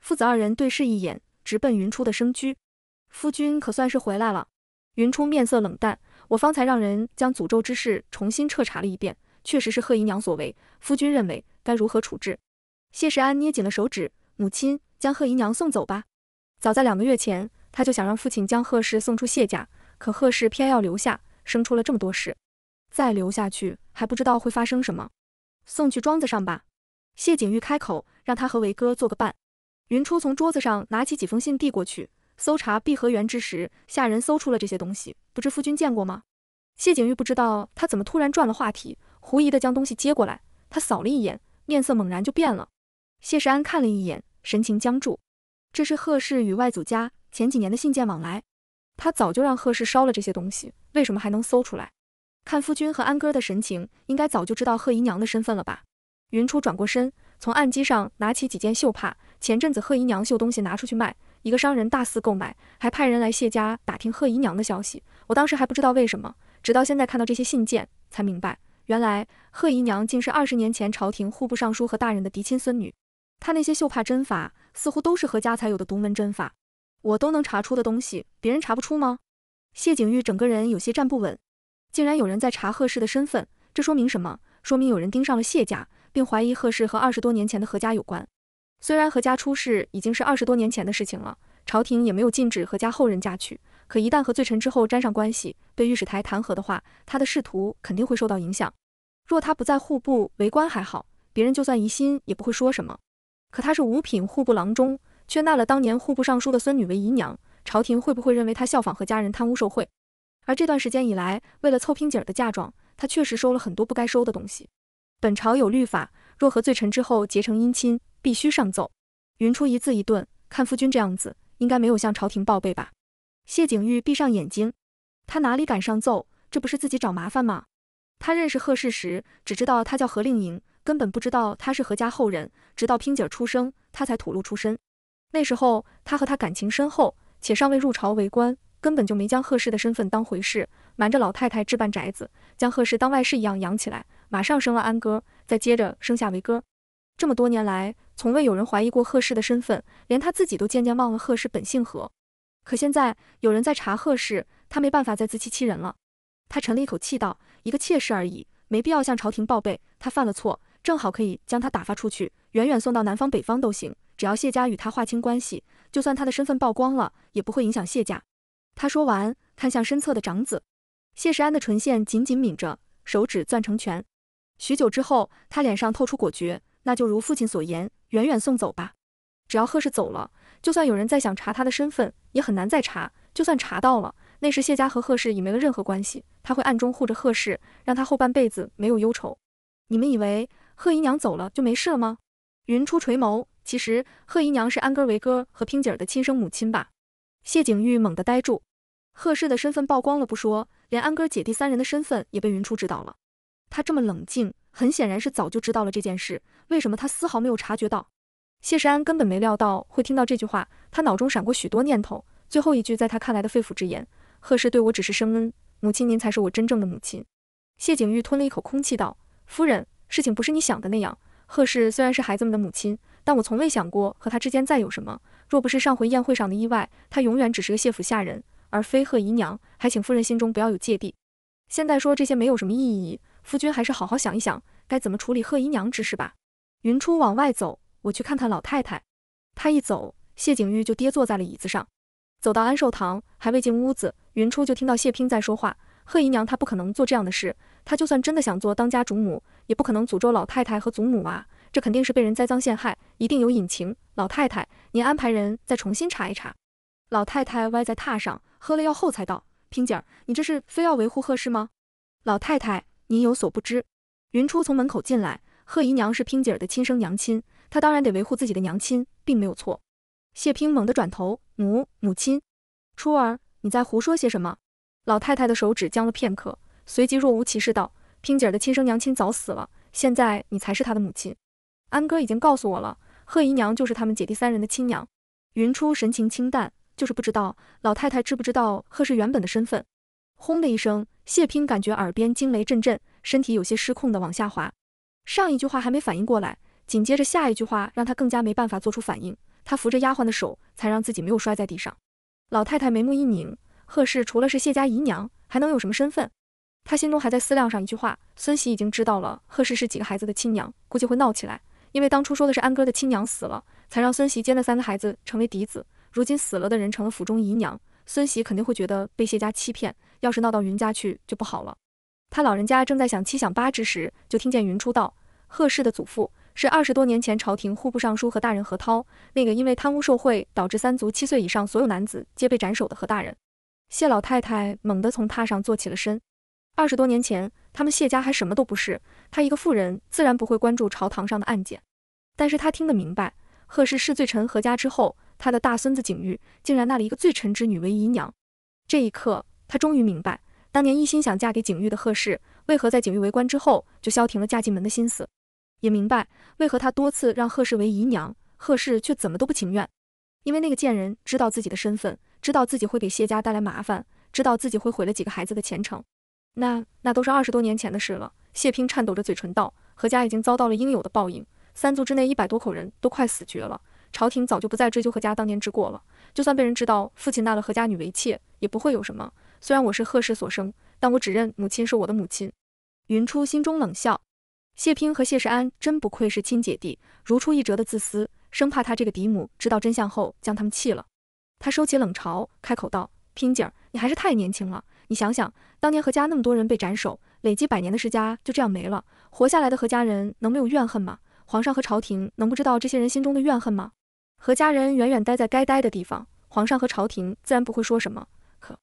父子二人对视一眼，直奔云初的生居。夫君可算是回来了。云初面色冷淡，我方才让人将诅咒之事重新彻查了一遍，确实是贺姨娘所为。夫君认为？该如何处置？谢世安捏紧了手指，母亲将贺姨娘送走吧。早在两个月前，他就想让父亲将贺氏送出谢家，可贺氏偏要留下，生出了这么多事，再留下去还不知道会发生什么。送去庄子上吧。谢景玉开口，让他和维哥做个伴。云初从桌子上拿起几封信递过去。搜查碧荷园之时，下人搜出了这些东西，不知夫君见过吗？谢景玉不知道他怎么突然转了话题，狐疑的将东西接过来，他扫了一眼。面色猛然就变了，谢世安看了一眼，神情僵住。这是贺氏与外祖家前几年的信件往来，他早就让贺氏烧了这些东西，为什么还能搜出来？看夫君和安哥的神情，应该早就知道贺姨娘的身份了吧？云初转过身，从案几上拿起几件绣帕。前阵子贺姨娘绣东西拿出去卖，一个商人大肆购买，还派人来谢家打听贺姨娘的消息。我当时还不知道为什么，直到现在看到这些信件才明白。原来贺姨娘竟是二十年前朝廷户部尚书和大人的嫡亲孙女，她那些绣帕针法似乎都是何家才有的独门针法，我都能查出的东西，别人查不出吗？谢景玉整个人有些站不稳，竟然有人在查贺氏的身份，这说明什么？说明有人盯上了谢家，并怀疑贺氏和二十多年前的何家有关。虽然何家出事已经是二十多年前的事情了，朝廷也没有禁止何家后人嫁娶，可一旦和罪臣之后沾上关系，被御史台弹劾的话，他的仕途肯定会受到影响。若他不在户部为官还好，别人就算疑心也不会说什么。可他是五品户部郎中，却纳了当年户部尚书的孙女为姨娘，朝廷会不会认为他效仿和家人贪污受贿？而这段时间以来，为了凑拼景儿的嫁妆，他确实收了很多不该收的东西。本朝有律法，若和罪臣之后结成姻亲，必须上奏。云初一字一顿，看夫君这样子，应该没有向朝廷报备吧？谢景玉闭上眼睛，他哪里敢上奏？这不是自己找麻烦吗？他认识贺氏时，只知道他叫何令莹，根本不知道他是何家后人。直到拼姐儿出生，他才吐露出身。那时候，他和他感情深厚，且尚未入朝为官，根本就没将贺氏的身份当回事，瞒着老太太置办宅子，将贺氏当外室一样养起来。马上生了安哥，再接着生下维哥。这么多年来，从未有人怀疑过贺氏的身份，连他自己都渐渐忘了贺氏本姓何。可现在有人在查贺氏，他没办法再自欺欺人了。他沉了一口气道。一个妾室而已，没必要向朝廷报备。他犯了错，正好可以将他打发出去，远远送到南方、北方都行。只要谢家与他划清关系，就算他的身份曝光了，也不会影响谢家。他说完，看向身侧的长子谢时安，的唇线紧紧抿着，手指攥成拳。许久之后，他脸上透出果决，那就如父亲所言，远远送走吧。只要贺氏走了，就算有人再想查他的身份，也很难再查。就算查到了，那时谢家和贺氏已没了任何关系。他会暗中护着贺氏，让他后半辈子没有忧愁。你们以为贺姨娘走了就没事了吗？云初垂眸，其实贺姨娘是安哥、维哥和平姐儿的亲生母亲吧？谢景玉猛地呆住，贺氏的身份曝光了不说，连安哥姐弟三人的身份也被云初知道了。他这么冷静，很显然是早就知道了这件事。为什么他丝毫没有察觉到？谢世安根本没料到会听到这句话，他脑中闪过许多念头。最后一句在他看来的肺腑之言，贺氏对我只是生恩。母亲，您才是我真正的母亲。谢景玉吞了一口空气道：“夫人，事情不是你想的那样。贺氏虽然是孩子们的母亲，但我从未想过和她之间再有什么。若不是上回宴会上的意外，她永远只是个谢府下人，而非贺姨娘。还请夫人心中不要有芥蒂。现在说这些没有什么意义，夫君还是好好想一想，该怎么处理贺姨娘之事吧。”云初往外走，我去看看老太太。他一走，谢景玉就跌坐在了椅子上。走到安寿堂，还未进屋子，云初就听到谢平在说话。贺姨娘她不可能做这样的事，她就算真的想做当家主母，也不可能诅咒老太太和祖母啊！这肯定是被人栽赃陷害，一定有隐情。老太太，您安排人再重新查一查。老太太歪在榻上，喝了药后才道：“平姐儿，你这是非要维护贺氏吗？”老太太，您有所不知。云初从门口进来，贺姨娘是平姐儿的亲生娘亲，她当然得维护自己的娘亲，并没有错。谢平猛地转头，母母亲，初儿，你在胡说些什么？老太太的手指僵了片刻，随即若无其事道：“平姐儿的亲生娘亲早死了，现在你才是她的母亲。安哥已经告诉我了，贺姨娘就是他们姐弟三人的亲娘。”云初神情清淡，就是不知道老太太知不知道贺氏原本的身份。轰的一声，谢平感觉耳边惊雷阵阵，身体有些失控的往下滑。上一句话还没反应过来，紧接着下一句话让他更加没办法做出反应。他扶着丫鬟的手，才让自己没有摔在地上。老太太眉目一拧，贺氏除了是谢家姨娘，还能有什么身份？她心中还在思量上一句话。孙喜已经知道了贺氏是几个孩子的亲娘，估计会闹起来。因为当初说的是安哥的亲娘死了，才让孙喜接那三个孩子成为嫡子。如今死了的人成了府中姨娘，孙喜肯定会觉得被谢家欺骗。要是闹到云家去，就不好了。他老人家正在想七想八之时，就听见云初道：“贺氏的祖父。”是二十多年前，朝廷户部尚书和大人何涛，那个因为贪污受贿导致三族七岁以上所有男子皆被斩首的何大人。谢老太太猛地从榻上坐起了身。二十多年前，他们谢家还什么都不是，她一个妇人自然不会关注朝堂上的案件。但是她听得明白，贺氏是罪臣何家之后，他的大孙子景玉竟然纳了一个罪臣之女为姨娘。这一刻，她终于明白，当年一心想嫁给景玉的贺氏，为何在景玉为官之后就消停了嫁进门的心思。也明白为何他多次让贺氏为姨娘，贺氏却怎么都不情愿，因为那个贱人知道自己的身份，知道自己会给谢家带来麻烦，知道自己会毁了几个孩子的前程。那那都是二十多年前的事了。谢平颤抖着嘴唇道：“何家已经遭到了应有的报应，三族之内一百多口人都快死绝了。朝廷早就不再追究何家当年之过了，就算被人知道父亲纳了何家女为妾，也不会有什么。虽然我是贺氏所生，但我只认母亲是我的母亲。”云初心中冷笑。谢拼和谢世安真不愧是亲姐弟，如出一辙的自私，生怕他这个嫡母知道真相后将他们弃了。他收起冷嘲，开口道：“拼姐儿，你还是太年轻了。你想想，当年何家那么多人被斩首，累积百年的世家就这样没了，活下来的何家人能没有怨恨吗？皇上和朝廷能不知道这些人心中的怨恨吗？何家人远远待在该待的地方，皇上和朝廷自然不会说什么。可……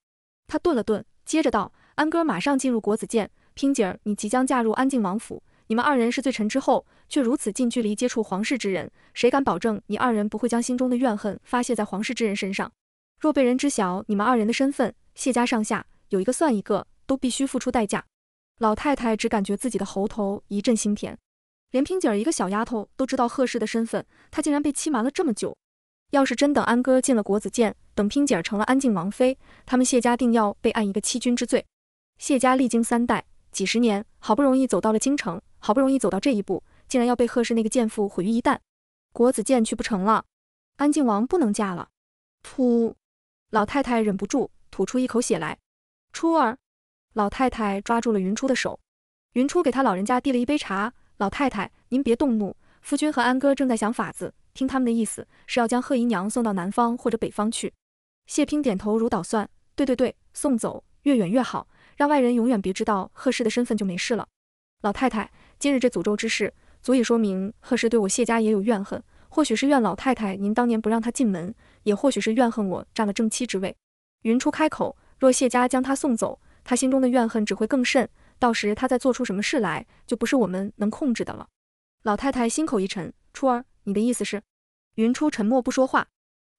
他顿了顿，接着道：“安哥马上进入国子监，拼姐儿，你即将嫁入安靖王府。”你们二人是罪臣之后，却如此近距离接触皇室之人，谁敢保证你二人不会将心中的怨恨发泄在皇室之人身上？若被人知晓你们二人的身份，谢家上下有一个算一个，都必须付出代价。老太太只感觉自己的喉头一阵心甜，连拼姐儿一个小丫头都知道贺氏的身份，她竟然被欺瞒了这么久。要是真等安哥进了国子监，等拼姐儿成了安静王妃，他们谢家定要被按一个欺君之罪。谢家历经三代，几十年好不容易走到了京城。好不容易走到这一步，竟然要被贺氏那个贱妇毁于一旦，国子监去不成了，安靖王不能嫁了。噗，老太太忍不住吐出一口血来。初儿，老太太抓住了云初的手，云初给他老人家递了一杯茶。老太太，您别动怒，夫君和安哥正在想法子，听他们的意思是要将贺姨娘送到南方或者北方去。谢平点头如捣蒜，对对对，送走越远越好，让外人永远别知道贺氏的身份就没事了。老太太。今日这诅咒之事，足以说明贺氏对我谢家也有怨恨，或许是怨老太太您当年不让她进门，也或许是怨恨我占了正妻之位。云初开口，若谢家将她送走，她心中的怨恨只会更甚，到时她再做出什么事来，就不是我们能控制的了。老太太心口一沉，初儿，你的意思是？云初沉默不说话。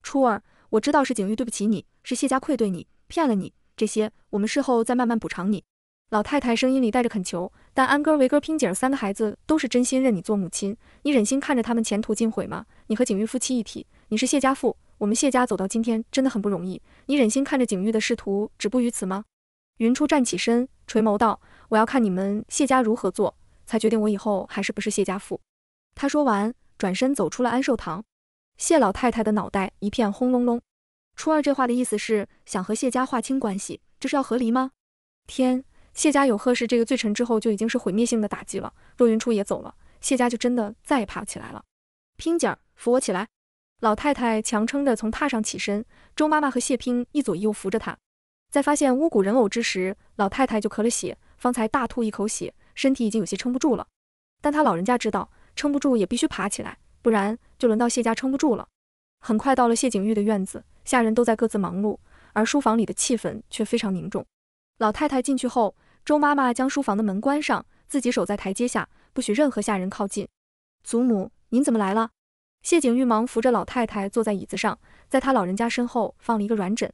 初儿，我知道是景玉对不起你，是谢家愧对你，骗了你，这些我们事后再慢慢补偿你。老太太声音里带着恳求，但安哥、维哥、拼姐三个孩子都是真心认你做母亲，你忍心看着他们前途尽毁吗？你和景玉夫妻一体，你是谢家父，我们谢家走到今天真的很不容易，你忍心看着景玉的仕途止步于此吗？云初站起身，垂眸道：“我要看你们谢家如何做，才决定我以后还是不是谢家父。”他说完，转身走出了安寿堂。谢老太太的脑袋一片轰隆隆。初二这话的意思是想和谢家划清关系，这是要和离吗？天。谢家有贺氏这个罪臣之后，就已经是毁灭性的打击了。若云初也走了，谢家就真的再也爬不起来了。拼姐，扶我起来！老太太强撑着从榻上起身，周妈妈和谢拼一左一右扶着她。在发现巫蛊人偶之时，老太太就咳了血，方才大吐一口血，身体已经有些撑不住了。但她老人家知道，撑不住也必须爬起来，不然就轮到谢家撑不住了。很快到了谢景玉的院子，下人都在各自忙碌，而书房里的气氛却非常凝重。老太太进去后，周妈妈将书房的门关上，自己守在台阶下，不许任何下人靠近。祖母，您怎么来了？谢景玉忙扶着老太太坐在椅子上，在他老人家身后放了一个软枕。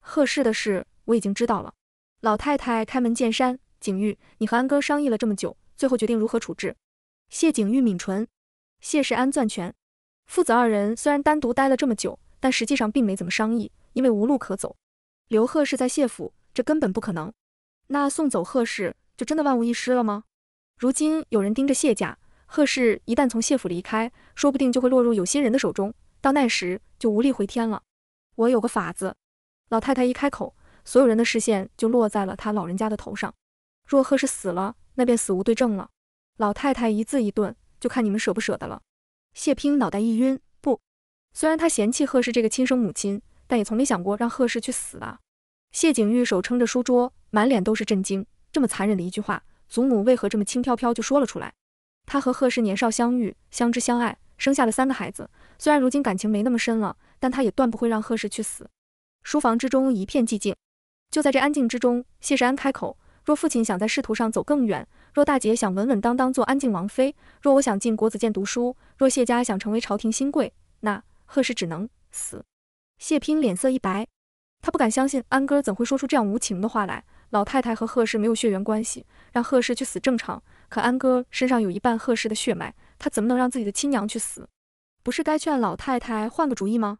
贺氏的事我已经知道了。老太太开门见山：“景玉，你和安哥商议了这么久，最后决定如何处置？”谢景玉抿唇，谢世安攥拳。父子二人虽然单独待了这么久，但实际上并没怎么商议，因为无路可走。刘贺是在谢府。这根本不可能。那送走贺氏就真的万无一失了吗？如今有人盯着谢家，贺氏一旦从谢府离开，说不定就会落入有心人的手中，到那时就无力回天了。我有个法子。老太太一开口，所有人的视线就落在了她老人家的头上。若贺氏死了，那便死无对证了。老太太一字一顿，就看你们舍不舍得了。谢平脑袋一晕，不，虽然他嫌弃贺氏这个亲生母亲，但也从没想过让贺氏去死啊。谢景玉手撑着书桌，满脸都是震惊。这么残忍的一句话，祖母为何这么轻飘飘就说了出来？他和贺氏年少相遇，相知相爱，生下了三个孩子。虽然如今感情没那么深了，但他也断不会让贺氏去死。书房之中一片寂静。就在这安静之中，谢世安开口：“若父亲想在仕途上走更远，若大姐想稳稳当当做安静王妃，若我想进国子监读书，若谢家想成为朝廷新贵，那贺氏只能死。”谢拼脸色一白。他不敢相信安哥怎会说出这样无情的话来。老太太和贺氏没有血缘关系，让贺氏去死正常。可安哥身上有一半贺氏的血脉，他怎么能让自己的亲娘去死？不是该劝老太太换个主意吗？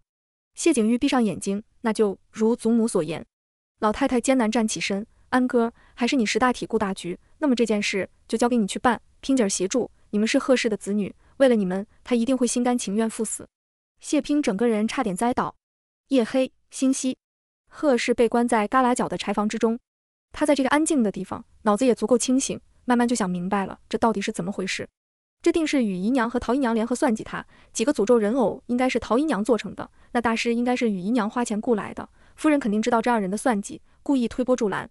谢景玉闭上眼睛，那就如祖母所言。老太太艰难站起身，安哥，还是你识大体顾大局。那么这件事就交给你去办，拼姐协助你们是贺氏的子女，为了你们，他一定会心甘情愿赴死。谢拼整个人差点栽倒。夜黑星稀。贺氏被关在旮旯角的柴房之中，他在这个安静的地方，脑子也足够清醒，慢慢就想明白了这到底是怎么回事。这定是雨姨娘和陶姨娘联合算计他。几个诅咒人偶应该是陶姨娘做成的，那大师应该是雨姨娘花钱雇来的。夫人肯定知道这二人的算计，故意推波助澜。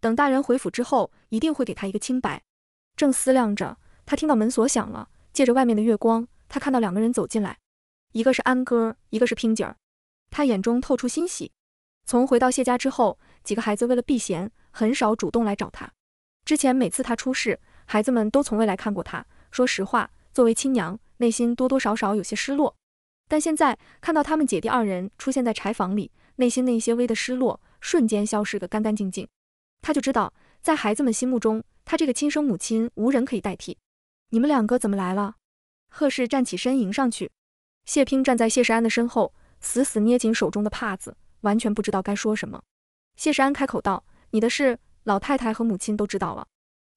等大人回府之后，一定会给他一个清白。正思量着，他听到门锁响了，借着外面的月光，他看到两个人走进来，一个是安哥，一个是平姐儿。他眼中透出欣喜。从回到谢家之后，几个孩子为了避嫌，很少主动来找他。之前每次他出事，孩子们都从未来看过他。说实话，作为亲娘，内心多多少少有些失落。但现在看到他们姐弟二人出现在柴房里，内心那些微的失落瞬间消失个干干净净。他就知道，在孩子们心目中，他这个亲生母亲无人可以代替。你们两个怎么来了？贺氏站起身迎上去。谢平站在谢世安的身后，死死捏紧手中的帕子。完全不知道该说什么。谢世安开口道：“你的事，老太太和母亲都知道了。”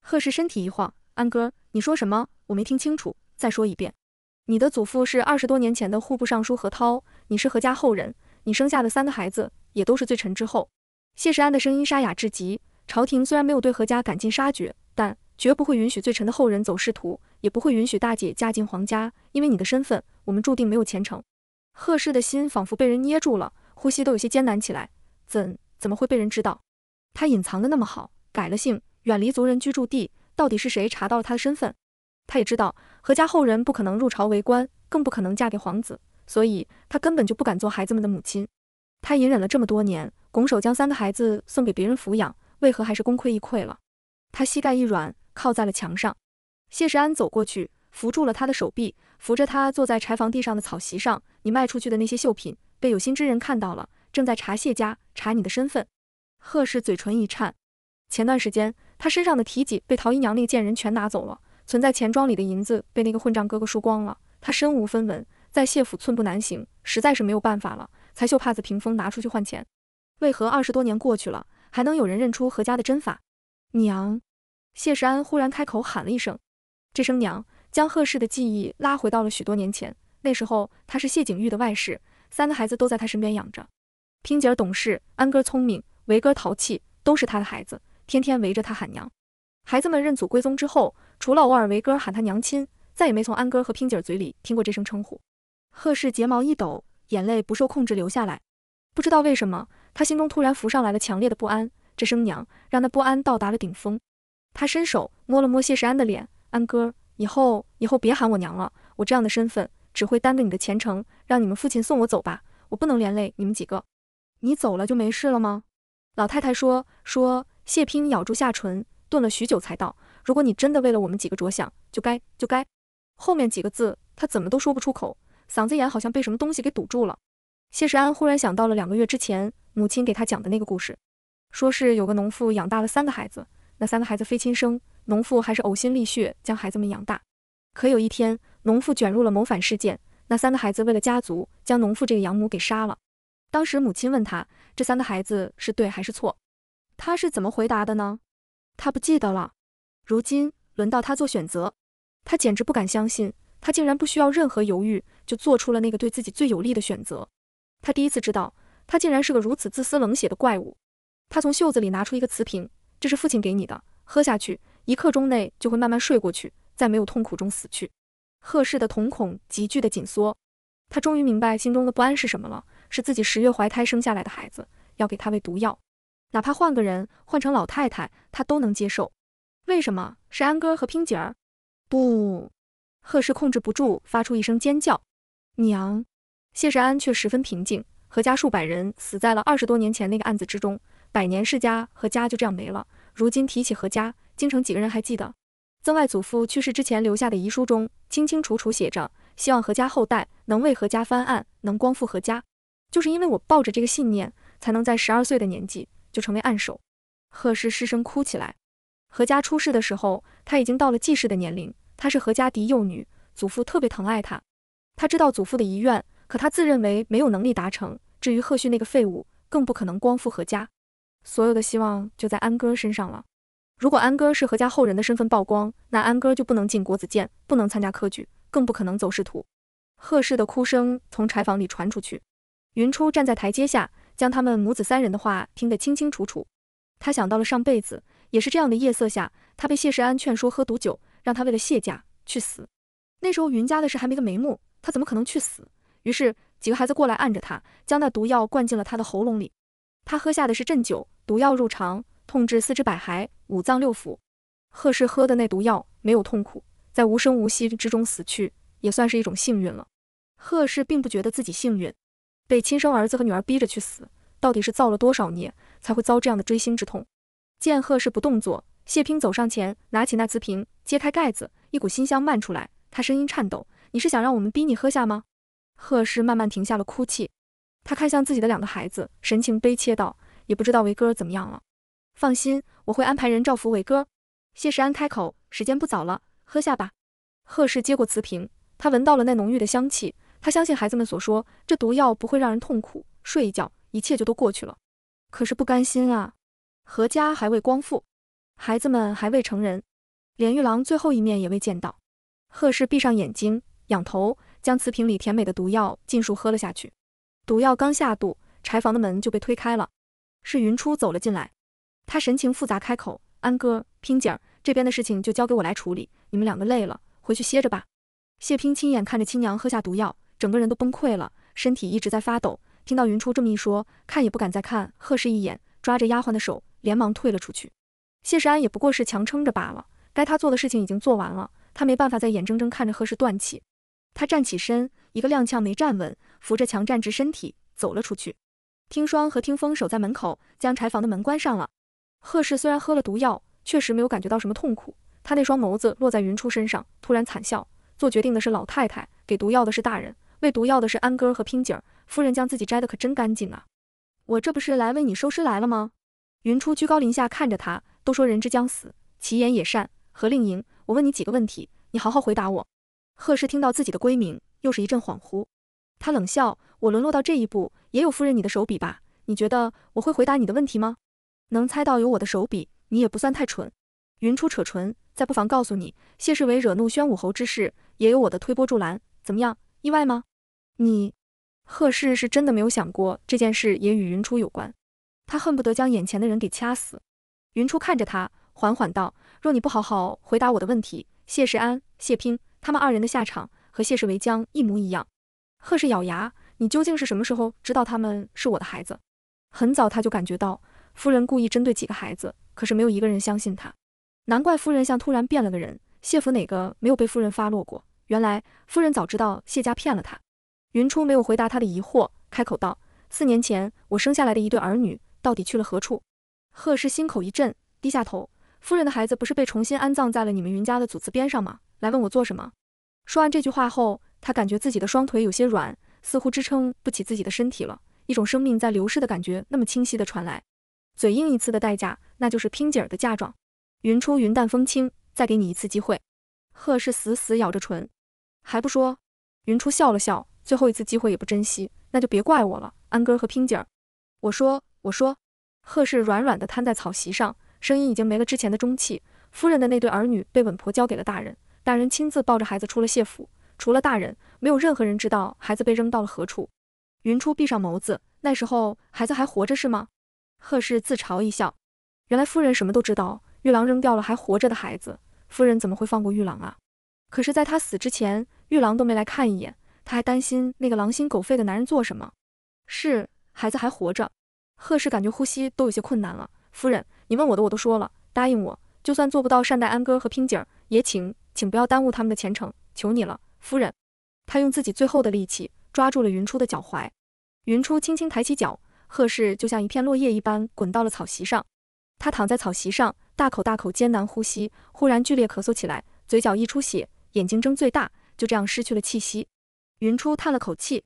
贺氏身体一晃，安哥，你说什么？我没听清楚，再说一遍。你的祖父是二十多年前的户部尚书何涛，你是何家后人。你生下的三个孩子也都是罪臣之后。谢世安的声音沙哑至极。朝廷虽然没有对何家赶尽杀绝，但绝不会允许罪臣的后人走仕途，也不会允许大姐嫁进皇家。因为你的身份，我们注定没有前程。贺氏的心仿佛被人捏住了。呼吸都有些艰难起来，怎怎么会被人知道？她隐藏的那么好，改了姓，远离族人居住地，到底是谁查到了她的身份？她也知道何家后人不可能入朝为官，更不可能嫁给皇子，所以她根本就不敢做孩子们的母亲。她隐忍了这么多年，拱手将三个孩子送给别人抚养，为何还是功亏一篑了？她膝盖一软，靠在了墙上。谢时安走过去，扶住了她的手臂，扶着她坐在柴房地上的草席上。你卖出去的那些绣品。被有心之人看到了，正在查谢家，查你的身份。贺氏嘴唇一颤，前段时间他身上的提己被陶姨娘那个贱人全拿走了，存在钱庄里的银子被那个混账哥哥输光了，他身无分文，在谢府寸步难行，实在是没有办法了，才绣帕子屏风拿出去换钱。为何二十多年过去了，还能有人认出何家的针法？娘！谢世安忽然开口喊了一声，这声娘将贺氏的记忆拉回到了许多年前，那时候他是谢景玉的外室。三个孩子都在他身边养着，拼姐懂事，安哥聪明，维哥淘气，都是他的孩子，天天围着他喊娘。孩子们认祖归宗之后，除了沃尔维哥喊他娘亲，再也没从安哥和拼姐嘴里听过这声称呼。贺氏睫毛一抖，眼泪不受控制流下来。不知道为什么，他心中突然浮上来了强烈的不安。这声娘，让那不安到达了顶峰。他伸手摸了摸谢世安的脸，安哥，以后以后别喊我娘了，我这样的身份。只会耽搁你的前程，让你们父亲送我走吧，我不能连累你们几个。你走了就没事了吗？老太太说。说谢平咬住下唇，顿了许久才道：“如果你真的为了我们几个着想，就该就该。”后面几个字他怎么都说不出口，嗓子眼好像被什么东西给堵住了。谢世安忽然想到了两个月之前母亲给他讲的那个故事，说是有个农妇养大了三个孩子，那三个孩子非亲生，农妇还是呕心沥血将孩子们养大。可有一天。农妇卷入了谋反事件，那三个孩子为了家族，将农妇这个养母给杀了。当时母亲问他，这三个孩子是对还是错？他是怎么回答的呢？他不记得了。如今轮到他做选择，他简直不敢相信，他竟然不需要任何犹豫就做出了那个对自己最有利的选择。他第一次知道，他竟然是个如此自私冷血的怪物。他从袖子里拿出一个瓷瓶，这是父亲给你的，喝下去，一刻钟内就会慢慢睡过去，在没有痛苦中死去。贺氏的瞳孔急剧的紧缩，她终于明白心中的不安是什么了，是自己十月怀胎生下来的孩子要给他喂毒药，哪怕换个人，换成老太太，他都能接受。为什么是安哥和拼姐儿？不，贺氏控制不住，发出一声尖叫。娘，谢世安却十分平静。何家数百人死在了二十多年前那个案子之中，百年世家何家就这样没了。如今提起何家，京城几个人还记得？曾外祖父去世之前留下的遗书中，清清楚楚写着希望何家后代能为何家翻案，能光复何家。就是因为我抱着这个信念，才能在十二岁的年纪就成为案首。贺氏失声哭起来。何家出事的时候，他已经到了继世的年龄。他是何家嫡幼女，祖父特别疼爱他。他知道祖父的遗愿，可他自认为没有能力达成。至于贺旭那个废物，更不可能光复何家。所有的希望就在安哥身上了。如果安哥是何家后人的身份曝光，那安哥就不能进国子监，不能参加科举，更不可能走仕途。贺氏的哭声从柴房里传出去，云初站在台阶下，将他们母子三人的话听得清清楚楚。他想到了上辈子，也是这样的夜色下，他被谢世安劝说喝毒酒，让他为了谢家去死。那时候云家的事还没个眉目，他怎么可能去死？于是几个孩子过来按着他，将那毒药灌进了他的喉咙里。他喝下的是镇酒毒药，入肠痛至四肢百骸。五脏六腑，贺氏喝的那毒药没有痛苦，在无声无息之中死去，也算是一种幸运了。贺氏并不觉得自己幸运，被亲生儿子和女儿逼着去死，到底是造了多少孽才会遭这样的锥心之痛？见贺氏不动作，谢平走上前，拿起那瓷瓶，揭开盖子，一股馨香漫出来。他声音颤抖：“你是想让我们逼你喝下吗？”贺氏慢慢停下了哭泣，他看向自己的两个孩子，神情悲切道：“也不知道维哥怎么样了。”放心，我会安排人照拂伟哥。谢世安开口：“时间不早了，喝下吧。”贺氏接过瓷瓶，他闻到了那浓郁的香气。他相信孩子们所说，这毒药不会让人痛苦，睡一觉，一切就都过去了。可是不甘心啊！何家还未光复，孩子们还未成人，连玉郎最后一面也未见到。贺氏闭上眼睛，仰头将瓷瓶里甜美的毒药尽数喝了下去。毒药刚下肚，柴房的门就被推开了，是云初走了进来。他神情复杂，开口：“安哥，拼姐儿，这边的事情就交给我来处理。你们两个累了，回去歇着吧。”谢拼亲眼看着亲娘喝下毒药，整个人都崩溃了，身体一直在发抖。听到云初这么一说，看也不敢再看贺氏一眼，抓着丫鬟的手，连忙退了出去。谢时安也不过是强撑着罢了，该他做的事情已经做完了，他没办法再眼睁睁看着贺氏断气。他站起身，一个踉跄没站稳，扶着墙站直身体，走了出去。听霜和听风守在门口，将柴房的门关上了。贺氏虽然喝了毒药，确实没有感觉到什么痛苦。他那双眸子落在云初身上，突然惨笑。做决定的是老太太，给毒药的是大人，喂毒药的是安哥和拼景儿。夫人将自己摘的可真干净啊！我这不是来为你收尸来了吗？云初居高临下看着他，都说人之将死，其言也善。何令莹，我问你几个问题，你好好回答我。贺氏听到自己的闺名，又是一阵恍惚。他冷笑，我沦落到这一步，也有夫人你的手笔吧？你觉得我会回答你的问题吗？能猜到有我的手笔，你也不算太蠢。云初扯唇，再不妨告诉你，谢世维惹怒宣武侯之事，也有我的推波助澜。怎么样，意外吗？你，贺氏是真的没有想过这件事也与云初有关。他恨不得将眼前的人给掐死。云初看着他，缓缓道：“若你不好好回答我的问题，谢世安、谢拼他们二人的下场和谢世维将一模一样。”贺氏咬牙：“你究竟是什么时候知道他们是我的孩子？很早他就感觉到。”夫人故意针对几个孩子，可是没有一个人相信他，难怪夫人像突然变了个人。谢府哪个没有被夫人发落过？原来夫人早知道谢家骗了他。云初没有回答他的疑惑，开口道：“四年前我生下来的一对儿女到底去了何处？”贺氏心口一震，低下头：“夫人的孩子不是被重新安葬在了你们云家的祖祠边上吗？来问我做什么？”说完这句话后，他感觉自己的双腿有些软，似乎支撑不起自己的身体了，一种生命在流逝的感觉那么清晰的传来。嘴硬一次的代价，那就是拼姐儿的嫁妆。云初云淡风轻，再给你一次机会。贺氏死死咬着唇，还不说。云初笑了笑，最后一次机会也不珍惜，那就别怪我了，安哥和拼姐儿。我说，我说。贺氏软软的瘫在草席上，声音已经没了之前的中气。夫人的那对儿女被稳婆交给了大人，大人亲自抱着孩子出了谢府，除了大人，没有任何人知道孩子被扔到了何处。云初闭上眸子，那时候孩子还活着是吗？贺氏自嘲一笑，原来夫人什么都知道。玉郎扔掉了还活着的孩子，夫人怎么会放过玉郎啊？可是，在他死之前，玉郎都没来看一眼，他还担心那个狼心狗肺的男人做什么？是，孩子还活着。贺氏感觉呼吸都有些困难了。夫人，你问我的我都说了，答应我，就算做不到善待安哥和拼景儿，也请请不要耽误他们的前程，求你了，夫人。他用自己最后的力气抓住了云初的脚踝，云初轻轻抬起脚。贺氏就像一片落叶一般滚到了草席上，他躺在草席上，大口大口艰难呼吸，忽然剧烈咳嗽起来，嘴角溢出血，眼睛睁最大，就这样失去了气息。云初叹了口气，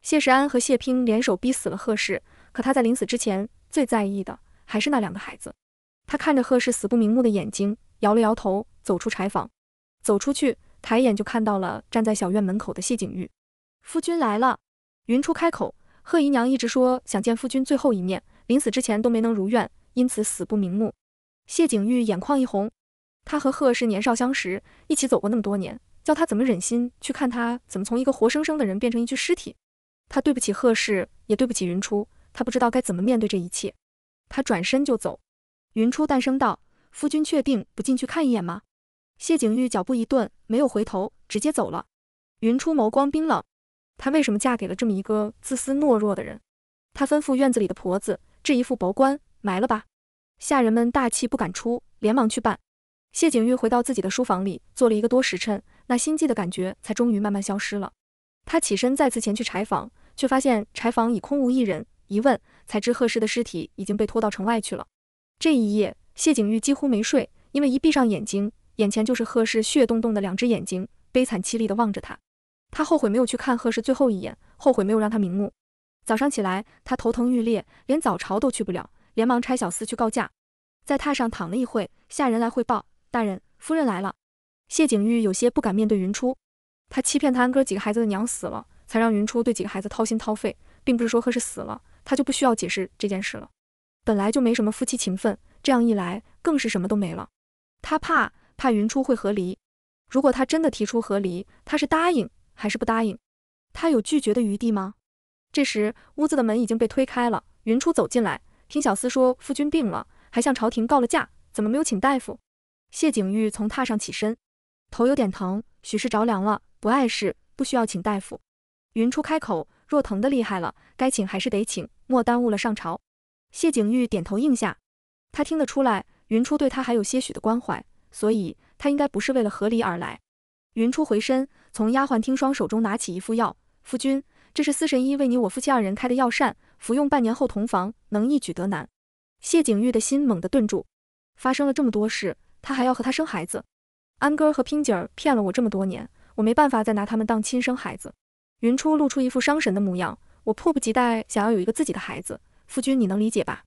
谢时安和谢平联手逼死了贺氏，可他在临死之前最在意的还是那两个孩子。他看着贺氏死不瞑目的眼睛，摇了摇头，走出柴房。走出去，抬眼就看到了站在小院门口的谢景玉。夫君来了，云初开口。贺姨娘一直说想见夫君最后一面，临死之前都没能如愿，因此死不瞑目。谢景玉眼眶一红，他和贺氏年少相识，一起走过那么多年，叫他怎么忍心去看他怎么从一个活生生的人变成一具尸体？他对不起贺氏，也对不起云初，他不知道该怎么面对这一切。他转身就走。云初淡声道：“夫君确定不进去看一眼吗？”谢景玉脚步一顿，没有回头，直接走了。云初眸光冰冷。她为什么嫁给了这么一个自私懦弱的人？她吩咐院子里的婆子，制一副薄棺埋了吧。下人们大气不敢出，连忙去办。谢景玉回到自己的书房里，坐了一个多时辰，那心悸的感觉才终于慢慢消失了。他起身再次前去柴房，却发现柴房已空无一人。一问，才知贺氏的尸体已经被拖到城外去了。这一夜，谢景玉几乎没睡，因为一闭上眼睛，眼前就是贺氏血洞洞的两只眼睛，悲惨凄厉地望着他。他后悔没有去看贺氏最后一眼，后悔没有让他瞑目。早上起来，他头疼欲裂，连早朝都去不了，连忙差小厮去告假。在榻上躺了一会，下人来汇报，大人夫人来了。谢景玉有些不敢面对云初，他欺骗他安哥几个孩子的娘死了，才让云初对几个孩子掏心掏肺，并不是说贺氏死了，他就不需要解释这件事了。本来就没什么夫妻情分，这样一来更是什么都没了。他怕怕云初会和离，如果他真的提出和离，他是答应。还是不答应，他有拒绝的余地吗？这时，屋子的门已经被推开了，云初走进来，听小厮说夫君病了，还向朝廷告了假，怎么没有请大夫？谢景玉从榻上起身，头有点疼，许是着凉了，不碍事，不需要请大夫。云初开口，若疼的厉害了，该请还是得请，莫耽误了上朝。谢景玉点头应下，他听得出来，云初对他还有些许的关怀，所以他应该不是为了和离而来。云初回身，从丫鬟听霜手中拿起一副药。夫君，这是司神医为你我夫妻二人开的药膳，服用半年后同房，能一举得男。谢景玉的心猛地顿住。发生了这么多事，他还要和他生孩子？安哥和拼姐儿骗了我这么多年，我没办法再拿他们当亲生孩子。云初露出一副伤神的模样。我迫不及待想要有一个自己的孩子，夫君你能理解吧？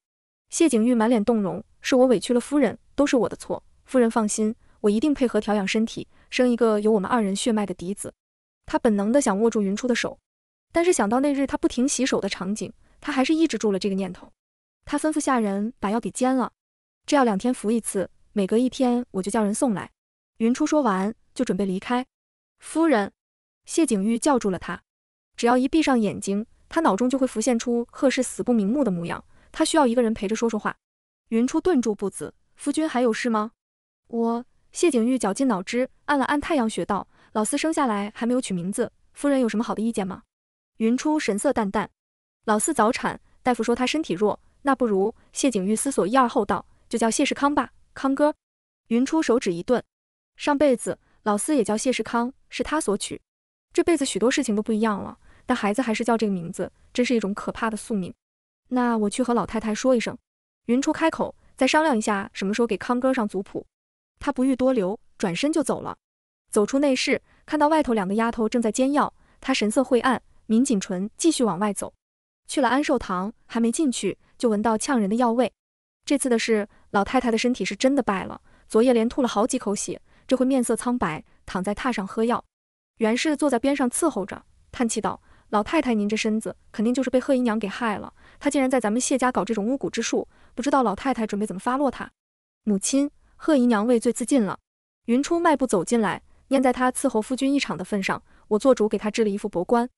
谢景玉满脸动容，是我委屈了夫人，都是我的错。夫人放心。我一定配合调养身体，生一个有我们二人血脉的嫡子。他本能地想握住云初的手，但是想到那日他不停洗手的场景，他还是抑制住了这个念头。他吩咐下人把药给煎了，这药两天服一次，每隔一天我就叫人送来。云初说完就准备离开。夫人，谢景玉叫住了他。只要一闭上眼睛，他脑中就会浮现出贺氏死不瞑目的模样。他需要一个人陪着说说话。云初顿住步子，夫君还有事吗？我。谢景玉绞尽脑汁，按了按太阳穴道：“老四生下来还没有取名字，夫人有什么好的意见吗？”云初神色淡淡：“老四早产，大夫说他身体弱，那不如……”谢景玉思索一二后道：“就叫谢世康吧，康哥。”云初手指一顿：“上辈子老四也叫谢世康，是他所取。这辈子许多事情都不一样了，但孩子还是叫这个名字，真是一种可怕的宿命。”“那我去和老太太说一声。”云初开口：“再商量一下，什么时候给康哥上族谱。”他不欲多留，转身就走了。走出内室，看到外头两个丫头正在煎药，他神色晦暗，抿紧唇，继续往外走。去了安寿堂，还没进去，就闻到呛人的药味。这次的事，老太太的身体是真的败了。昨夜连吐了好几口血，这会面色苍白，躺在榻上喝药。袁氏坐在边上伺候着，叹气道：“老太太，您这身子，肯定就是被贺姨娘给害了。她竟然在咱们谢家搞这种巫蛊之术，不知道老太太准备怎么发落她。”母亲。贺姨娘畏罪自尽了。云初迈步走进来，念在他伺候夫君一场的份上，我做主给他制了一副薄棺。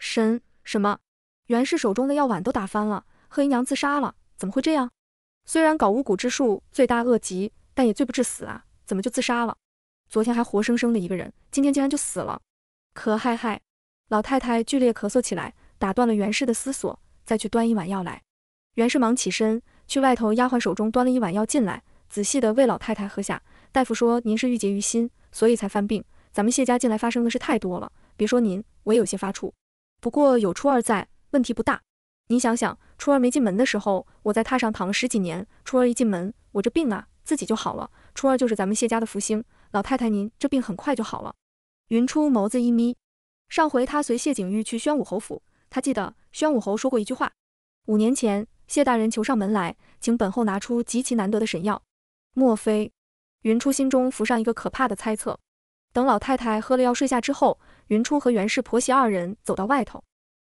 什什么？袁氏手中的药碗都打翻了，贺姨娘自杀了？怎么会这样？虽然搞巫蛊之术罪大恶极，但也罪不至死啊，怎么就自杀了？昨天还活生生的一个人，今天竟然就死了。可害害！老太太剧烈咳嗽起来，打断了袁氏的思索。再去端一碗药来。袁氏忙起身去外头，丫鬟手中端了一碗药进来。仔细地喂老太太喝下。大夫说您是郁结于心，所以才犯病。咱们谢家近来发生的事太多了，别说您，我也有些发怵。不过有初二在，问题不大。您想想，初二没进门的时候，我在榻上躺了十几年；初二一进门，我这病啊，自己就好了。初二就是咱们谢家的福星，老太太您这病很快就好了。云初眸子一眯，上回他随谢景玉去宣武侯府，他记得宣武侯说过一句话：五年前谢大人求上门来，请本后拿出极其难得的神药。莫非，云初心中浮上一个可怕的猜测。等老太太喝了药睡下之后，云初和袁氏婆媳二人走到外头。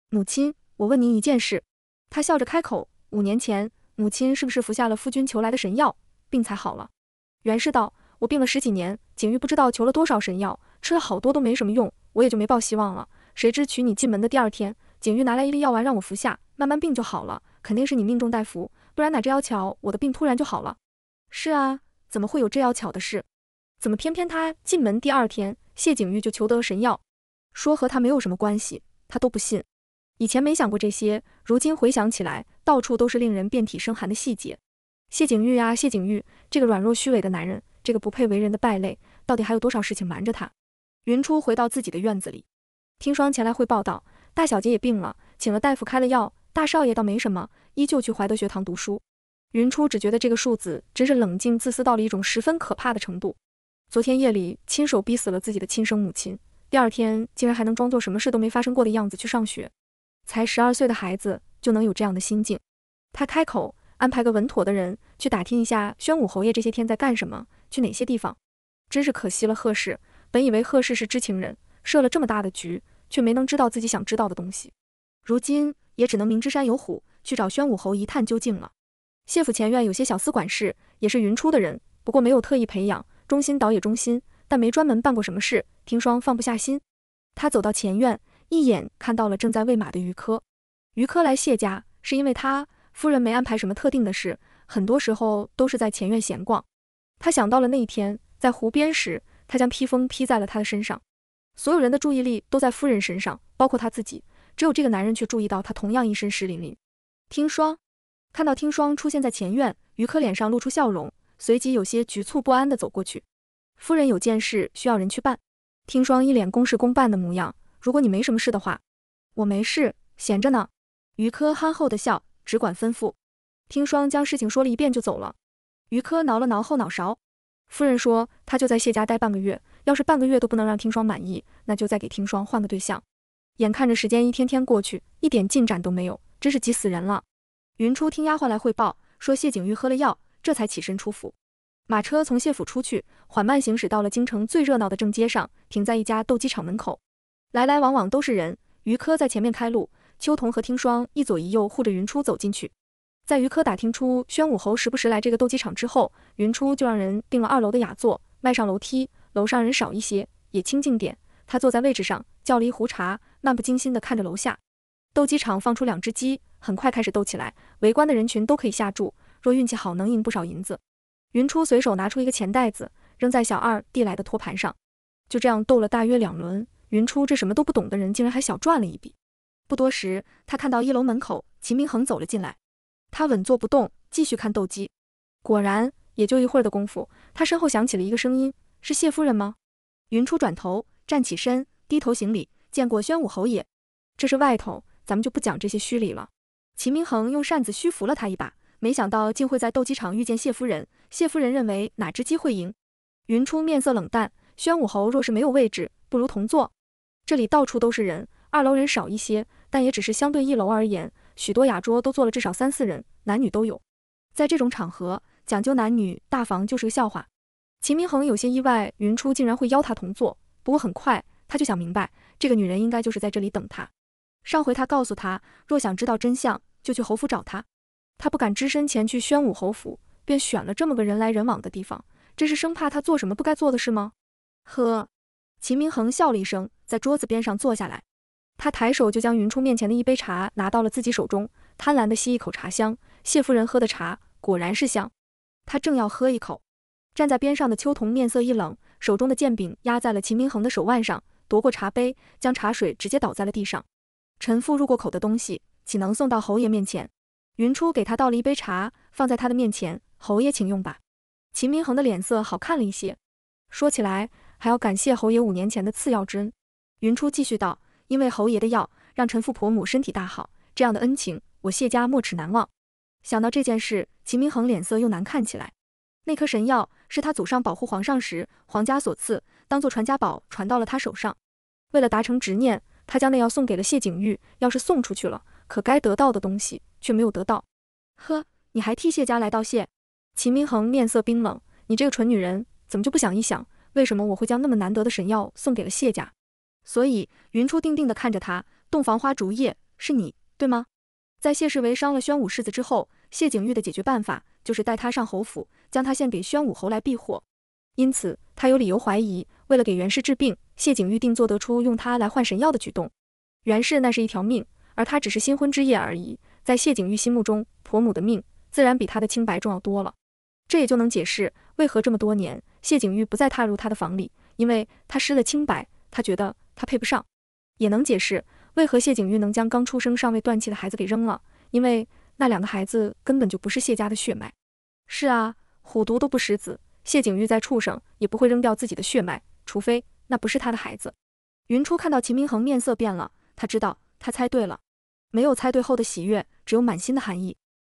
母亲，我问您一件事。她笑着开口。五年前，母亲是不是服下了夫君求来的神药，病才好了？袁氏道：我病了十几年，景玉不知道求了多少神药，吃了好多都没什么用，我也就没抱希望了。谁知娶你进门的第二天，景玉拿来一粒药丸让我服下，慢慢病就好了。肯定是你命中带福，不然哪要巧我的病突然就好了。是啊。怎么会有这要巧的事？怎么偏偏他进门第二天，谢景玉就求得神药，说和他没有什么关系，他都不信。以前没想过这些，如今回想起来，到处都是令人遍体生寒的细节。谢景玉啊，谢景玉，这个软弱虚伪的男人，这个不配为人的败类，到底还有多少事情瞒着他？云初回到自己的院子里，听霜前来汇报道：“大小姐也病了，请了大夫开了药，大少爷倒没什么，依旧去怀德学堂读书。”云初只觉得这个庶子真是冷静、自私到了一种十分可怕的程度。昨天夜里亲手逼死了自己的亲生母亲，第二天竟然还能装作什么事都没发生过的样子去上学。才十二岁的孩子就能有这样的心境，他开口安排个稳妥的人去打听一下宣武侯爷这些天在干什么，去哪些地方。真是可惜了贺氏，本以为贺氏是知情人，设了这么大的局，却没能知道自己想知道的东西。如今也只能明知山有虎，去找宣武侯一探究竟了。谢府前院有些小司管事，也是云初的人，不过没有特意培养，忠心倒也忠心，但没专门办过什么事，听霜放不下心。他走到前院，一眼看到了正在喂马的于科。于科来谢家是因为他夫人没安排什么特定的事，很多时候都是在前院闲逛。他想到了那一天在湖边时，他将披风披在了他的身上。所有人的注意力都在夫人身上，包括他自己，只有这个男人却注意到他同样一身湿淋淋。听霜。看到听霜出现在前院，于柯脸上露出笑容，随即有些局促不安地走过去。夫人有件事需要人去办。听霜一脸公事公办的模样。如果你没什么事的话，我没事，闲着呢。于柯憨厚的笑，只管吩咐。听霜将事情说了一遍就走了。于柯挠了挠后脑勺，夫人说他就在谢家待半个月，要是半个月都不能让听霜满意，那就再给听霜换个对象。眼看着时间一天天过去，一点进展都没有，真是急死人了。云初听丫鬟来汇报说谢景玉喝了药，这才起身出府。马车从谢府出去，缓慢行驶到了京城最热闹的正街上，停在一家斗鸡场门口。来来往往都是人。于科在前面开路，秋桐和听霜一左一右护着云初走进去。在于科打听出宣武侯时不时来这个斗鸡场之后，云初就让人订了二楼的雅座。迈上楼梯，楼上人少一些，也清静点。他坐在位置上，叫了一壶茶，漫不经心地看着楼下。斗鸡场放出两只鸡。很快开始斗起来，围观的人群都可以下注，若运气好能赢不少银子。云初随手拿出一个钱袋子，扔在小二递来的托盘上。就这样斗了大约两轮，云初这什么都不懂的人竟然还小赚了一笔。不多时，他看到一楼门口秦明恒走了进来，他稳坐不动，继续看斗鸡。果然，也就一会儿的功夫，他身后响起了一个声音：“是谢夫人吗？”云初转头，站起身，低头行礼：“见过宣武侯爷。”这是外头，咱们就不讲这些虚礼了。秦明恒用扇子虚扶了他一把，没想到竟会在斗鸡场遇见谢夫人。谢夫人认为哪只鸡会赢？云初面色冷淡，宣武侯若是没有位置，不如同坐。这里到处都是人，二楼人少一些，但也只是相对一楼而言，许多雅桌都坐了至少三四人，男女都有。在这种场合，讲究男女大房就是个笑话。秦明恒有些意外，云初竟然会邀他同坐。不过很快他就想明白，这个女人应该就是在这里等他。上回他告诉他，若想知道真相，就去侯府找他。他不敢只身前去宣武侯府，便选了这么个人来人往的地方。这是生怕他做什么不该做的事吗？呵，秦明恒笑了一声，在桌子边上坐下来。他抬手就将云初面前的一杯茶拿到了自己手中，贪婪地吸一口茶香。谢夫人喝的茶果然是香。他正要喝一口，站在边上的秋桐面色一冷，手中的剑柄压在了秦明恒的手腕上，夺过茶杯，将茶水直接倒在了地上。陈父入过口的东西，岂能送到侯爷面前？云初给他倒了一杯茶，放在他的面前。侯爷，请用吧。秦明恒的脸色好看了一些。说起来，还要感谢侯爷五年前的赐药之恩。云初继续道：“因为侯爷的药，让陈父婆母身体大好，这样的恩情，我谢家没齿难忘。”想到这件事，秦明恒脸色又难看起来。那颗神药是他祖上保护皇上时，皇家所赐，当做传家宝传到了他手上。为了达成执念。他将那药送给了谢景玉，要是送出去了，可该得到的东西却没有得到。呵，你还替谢家来道谢？秦明恒面色冰冷，你这个蠢女人，怎么就不想一想，为什么我会将那么难得的神药送给了谢家？所以，云初定定地看着他，洞房花烛夜，是你对吗？在谢世维伤了宣武世子之后，谢景玉的解决办法就是带他上侯府，将他献给宣武侯来避祸。因此，他有理由怀疑，为了给袁氏治病。谢景玉定做得出用它来换神药的举动，袁氏那是一条命，而他只是新婚之夜而已。在谢景玉心目中，婆母的命自然比他的清白重要多了。这也就能解释为何这么多年谢景玉不再踏入他的房里，因为他失了清白，他觉得他配不上。也能解释为何谢景玉能将刚出生尚未断气的孩子给扔了，因为那两个孩子根本就不是谢家的血脉。是啊，虎毒都不食子，谢景玉在畜生也不会扔掉自己的血脉，除非。那不是他的孩子。云初看到秦明恒面色变了，他知道他猜对了，没有猜对后的喜悦，只有满心的寒意。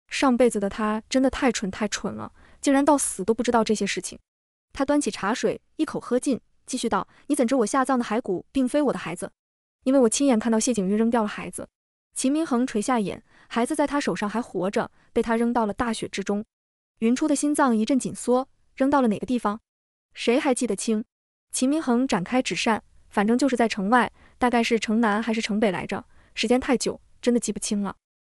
上辈子的他真的太蠢太蠢了，竟然到死都不知道这些事情。他端起茶水，一口喝尽，继续道：“你怎知我下葬的骸骨并非我的孩子？因为我亲眼看到谢景玉扔掉了孩子。”秦明恒垂下眼，孩子在他手上还活着，被他扔到了大雪之中。云初的心脏一阵紧缩，扔到了哪个地方？谁还记得清？秦明恒展开纸扇，反正就是在城外，大概是城南还是城北来着，时间太久，真的记不清了。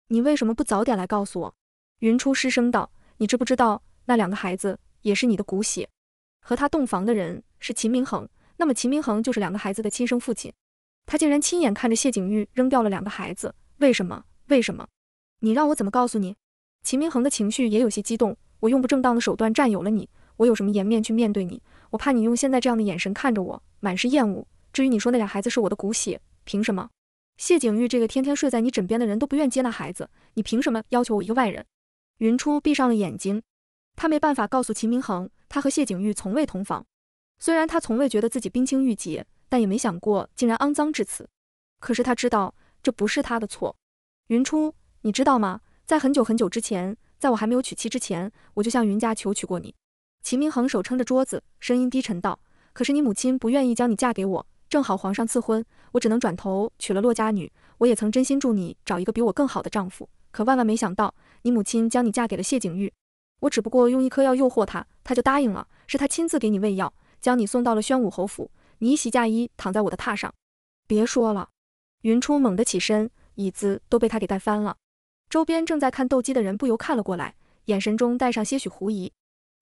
你为什么不早点来告诉我？云初失声道：“你知不知道，那两个孩子也是你的骨血？和他洞房的人是秦明恒，那么秦明恒就是两个孩子的亲生父亲。他竟然亲眼看着谢景玉扔掉了两个孩子，为什么？为什么？你让我怎么告诉你？”秦明恒的情绪也有些激动：“我用不正当的手段占有了你。”我有什么颜面去面对你？我怕你用现在这样的眼神看着我，满是厌恶。至于你说那俩孩子是我的骨血，凭什么？谢景玉这个天天睡在你枕边的人都不愿接纳孩子，你凭什么要求我一个外人？云初闭上了眼睛，他没办法告诉秦明恒，他和谢景玉从未同房。虽然他从未觉得自己冰清玉洁，但也没想过竟然肮脏至此。可是他知道这不是他的错。云初，你知道吗？在很久很久之前，在我还没有娶妻之前，我就向云家求娶过你。秦明横手撑着桌子，声音低沉道：“可是你母亲不愿意将你嫁给我，正好皇上赐婚，我只能转头娶了骆家女。我也曾真心祝你找一个比我更好的丈夫，可万万没想到，你母亲将你嫁给了谢景玉。我只不过用一颗药诱惑他，他就答应了，是他亲自给你喂药，将你送到了宣武侯府。你一袭嫁衣躺在我的榻上，别说了。”云初猛地起身，椅子都被他给带翻了。周边正在看斗鸡的人不由看了过来，眼神中带上些许狐疑。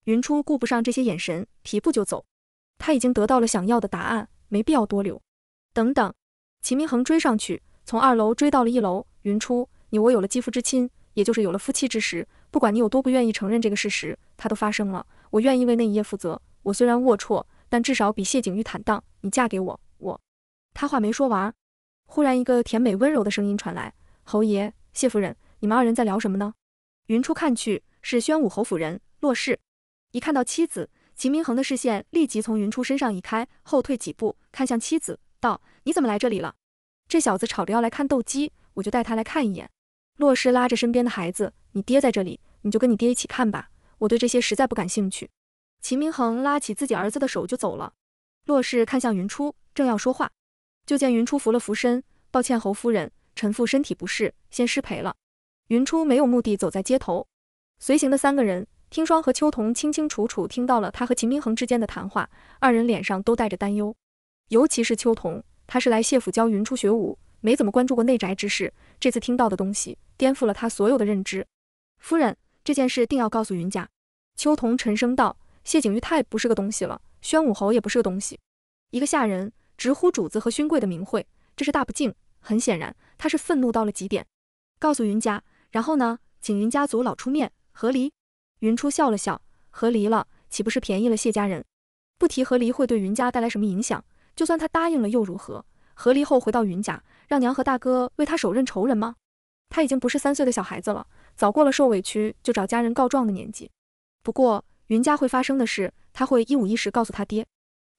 云初顾不上这些眼神，提步就走。他已经得到了想要的答案，没必要多留。等等，秦明恒追上去，从二楼追到了一楼。云初，你我有了肌肤之亲，也就是有了夫妻之实。不管你有多不愿意承认这个事实，它都发生了。我愿意为那一夜负责。我虽然龌龊，但至少比谢景玉坦荡。你嫁给我，我……他话没说完，忽然一个甜美温柔的声音传来：“侯爷，谢夫人，你们二人在聊什么呢？”云初看去，是宣武侯府人，洛氏。一看到妻子，秦明恒的视线立即从云初身上移开，后退几步，看向妻子，道：“你怎么来这里了？这小子吵着要来看斗鸡，我就带他来看一眼。”洛氏拉着身边的孩子：“你爹在这里，你就跟你爹一起看吧。我对这些实在不感兴趣。”秦明恒拉起自己儿子的手就走了。洛氏看向云初，正要说话，就见云初扶了扶身，抱歉：“侯夫人，陈父身体不适，先失陪了。”云初没有目的走在街头，随行的三个人。听霜和秋桐清清楚楚听到了他和秦明恒之间的谈话，二人脸上都带着担忧，尤其是秋桐，他是来谢府教云初学武，没怎么关注过内宅之事，这次听到的东西颠覆了他所有的认知。夫人，这件事定要告诉云家。秋桐沉声道：“谢景玉太不是个东西了，宣武侯也不是个东西，一个下人直呼主子和勋贵的名讳，这是大不敬。很显然，他是愤怒到了极点。告诉云家，然后呢，请云家族老出面和离。”云初笑了笑，和离了，岂不是便宜了谢家人？不提和离会对云家带来什么影响，就算他答应了又如何？和离后回到云家，让娘和大哥为他手刃仇人吗？他已经不是三岁的小孩子了，早过了受委屈就找家人告状的年纪。不过云家会发生的事，他会一五一十告诉他爹。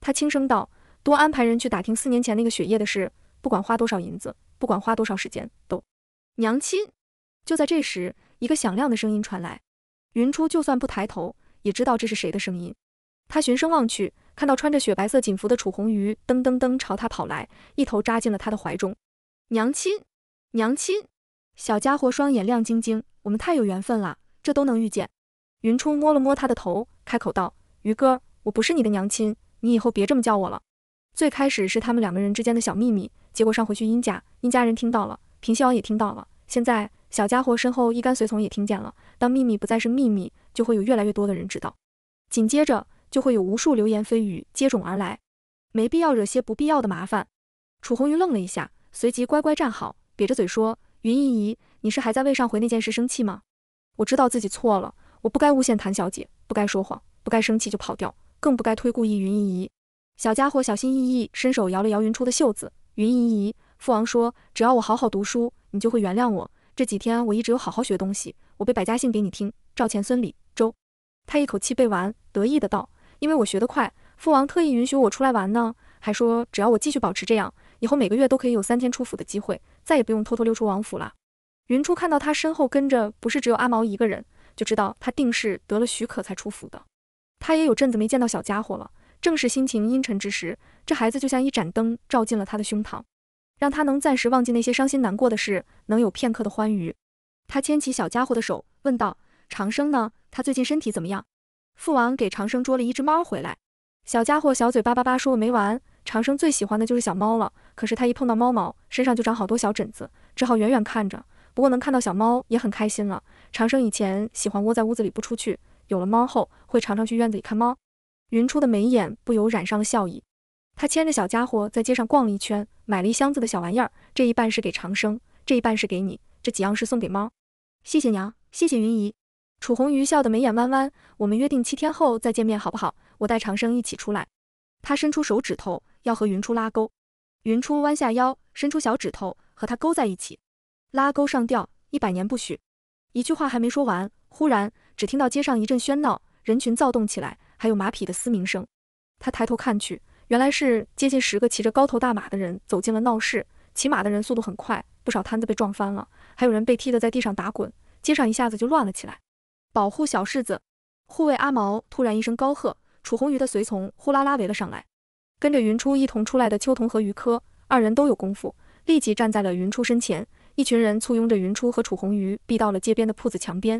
他轻声道：“多安排人去打听四年前那个雪夜的事，不管花多少银子，不管花多少时间都。”娘亲。就在这时，一个响亮的声音传来。云初就算不抬头，也知道这是谁的声音。他循声望去，看到穿着雪白色锦服的楚红鱼噔噔噔朝他跑来，一头扎进了他的怀中。娘亲，娘亲，小家伙双眼亮晶晶，我们太有缘分了，这都能遇见。云初摸了摸他的头，开口道：“鱼哥，我不是你的娘亲，你以后别这么叫我了。最开始是他们两个人之间的小秘密，结果上回去殷家，殷家人听到了，平西王也听到了，现在……”小家伙身后一干随从也听见了。当秘密不再是秘密，就会有越来越多的人知道，紧接着就会有无数流言蜚语接踵而来。没必要惹些不必要的麻烦。楚红鱼愣了一下，随即乖乖站好，瘪着嘴说：“云姨姨，你是还在为上回那件事生气吗？我知道自己错了，我不该诬陷谭小姐，不该说谎，不该生气就跑掉，更不该推故意云姨姨。”小家伙小心翼翼伸手摇了摇云初的袖子：“云姨姨，父王说只要我好好读书，你就会原谅我。”这几天我一直有好好学东西，我背百家姓给你听。赵钱孙李周，他一口气背完，得意的道：“因为我学得快，父王特意允许我出来玩呢，还说只要我继续保持这样，以后每个月都可以有三天出府的机会，再也不用偷偷溜出王府了。”云初看到他身后跟着不是只有阿毛一个人，就知道他定是得了许可才出府的。他也有阵子没见到小家伙了，正是心情阴沉之时，这孩子就像一盏灯，照进了他的胸膛。让他能暂时忘记那些伤心难过的事，能有片刻的欢愉。他牵起小家伙的手，问道：“长生呢？他最近身体怎么样？”父王给长生捉了一只猫回来。小家伙小嘴叭叭叭说没完。长生最喜欢的就是小猫了，可是他一碰到猫毛，身上就长好多小疹子，只好远远看着。不过能看到小猫也很开心了。长生以前喜欢窝在屋子里不出去，有了猫后，会常常去院子里看猫。云初的眉眼不由染上了笑意。他牵着小家伙在街上逛了一圈，买了一箱子的小玩意儿。这一半是给长生，这一半是给你，这几样是送给猫。谢谢娘，谢谢云姨。楚红鱼笑得眉眼弯弯。我们约定七天后再见面，好不好？我带长生一起出来。他伸出手指头，要和云初拉钩。云初弯下腰，伸出小指头和他勾在一起，拉钩上吊一百年不许。一句话还没说完，忽然只听到街上一阵喧闹，人群躁动起来，还有马匹的嘶鸣声。他抬头看去。原来是接近十个骑着高头大马的人走进了闹市，骑马的人速度很快，不少摊子被撞翻了，还有人被踢得在地上打滚，街上一下子就乱了起来。保护小世子，护卫阿毛！突然一声高喝，楚红鱼的随从呼啦啦围了上来。跟着云初一同出来的秋桐和于柯二人都有功夫，立即站在了云初身前。一群人簇拥着云初和楚红鱼避到了街边的铺子墙边。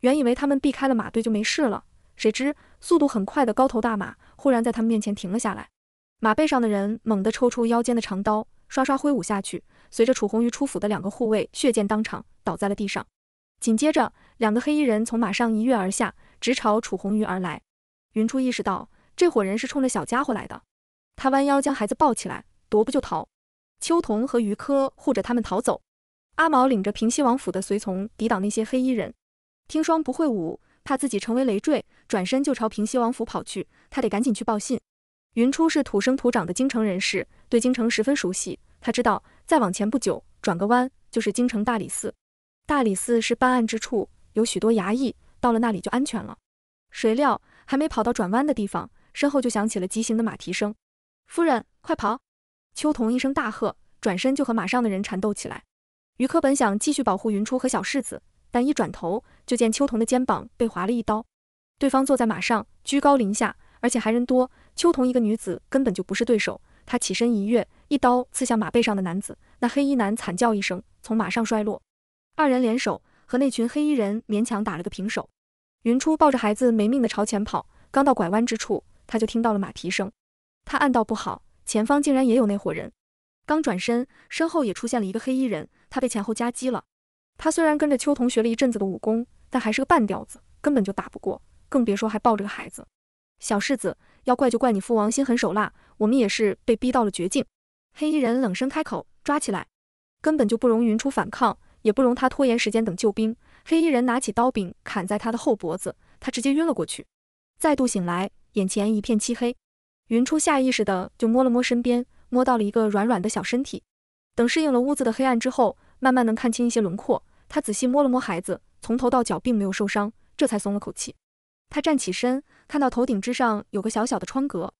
原以为他们避开了马队就没事了，谁知速度很快的高头大马忽然在他们面前停了下来。马背上的人猛地抽出腰间的长刀，刷刷挥舞下去，随着楚红鱼出府的两个护卫血溅当场，倒在了地上。紧接着，两个黑衣人从马上一跃而下，直朝楚红鱼而来。云初意识到这伙人是冲着小家伙来的，他弯腰将孩子抱起来，夺步就逃。秋桐和于科护着他们逃走，阿毛领着平西王府的随从抵挡那些黑衣人。听霜不会武，怕自己成为累赘，转身就朝平西王府跑去，他得赶紧去报信。云初是土生土长的京城人士，对京城十分熟悉。他知道再往前不久转个弯就是京城大理寺，大理寺是办案之处，有许多衙役，到了那里就安全了。谁料还没跑到转弯的地方，身后就响起了急行的马蹄声。夫人，快跑！秋桐一声大喝，转身就和马上的人缠斗起来。于科本想继续保护云初和小世子，但一转头就见秋桐的肩膀被划了一刀。对方坐在马上，居高临下，而且还人多。秋桐一个女子根本就不是对手，她起身一跃，一刀刺向马背上的男子。那黑衣男惨叫一声，从马上摔落。二人联手和那群黑衣人勉强打了个平手。云初抱着孩子没命的朝前跑，刚到拐弯之处，他就听到了马蹄声。他暗道不好，前方竟然也有那伙人。刚转身，身后也出现了一个黑衣人，他被前后夹击了。他虽然跟着秋桐学了一阵子的武功，但还是个半吊子，根本就打不过，更别说还抱着个孩子。小世子。要怪就怪你父王心狠手辣，我们也是被逼到了绝境。黑衣人冷声开口：“抓起来！”根本就不容云初反抗，也不容他拖延时间等救兵。黑衣人拿起刀柄砍在他的后脖子，他直接晕了过去。再度醒来，眼前一片漆黑。云初下意识的就摸了摸身边，摸到了一个软软的小身体。等适应了屋子的黑暗之后，慢慢能看清一些轮廓。他仔细摸了摸孩子，从头到脚并没有受伤，这才松了口气。他站起身，看到头顶之上有个小小的窗格，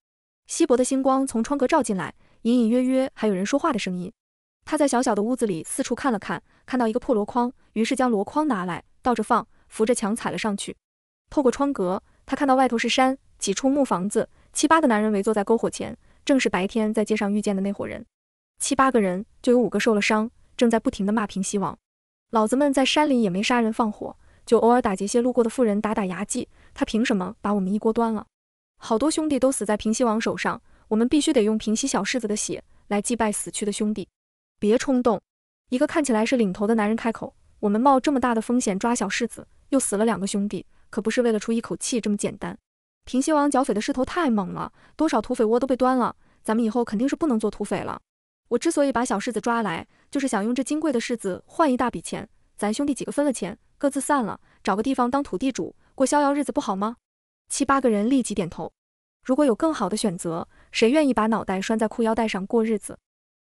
稀薄的星光从窗格照进来，隐隐约约还有人说话的声音。他在小小的屋子里四处看了看，看到一个破箩筐，于是将箩筐拿来倒着放，扶着墙踩了上去。透过窗格，他看到外头是山，几处木房子，七八个男人围坐在篝火前，正是白天在街上遇见的那伙人。七八个人就有五个受了伤，正在不停地骂平西王。老子们在山里也没杀人放火，就偶尔打劫些路过的富人，打打牙祭。他凭什么把我们一锅端了？好多兄弟都死在平西王手上，我们必须得用平西小世子的血来祭拜死去的兄弟。别冲动！一个看起来是领头的男人开口：“我们冒这么大的风险抓小世子，又死了两个兄弟，可不是为了出一口气这么简单。平西王剿匪的势头太猛了，多少土匪窝都被端了，咱们以后肯定是不能做土匪了。我之所以把小世子抓来，就是想用这金贵的世子换一大笔钱，咱兄弟几个分了钱，各自散了，找个地方当土地主。”过逍遥日子不好吗？七八个人立即点头。如果有更好的选择，谁愿意把脑袋拴在裤腰带上过日子？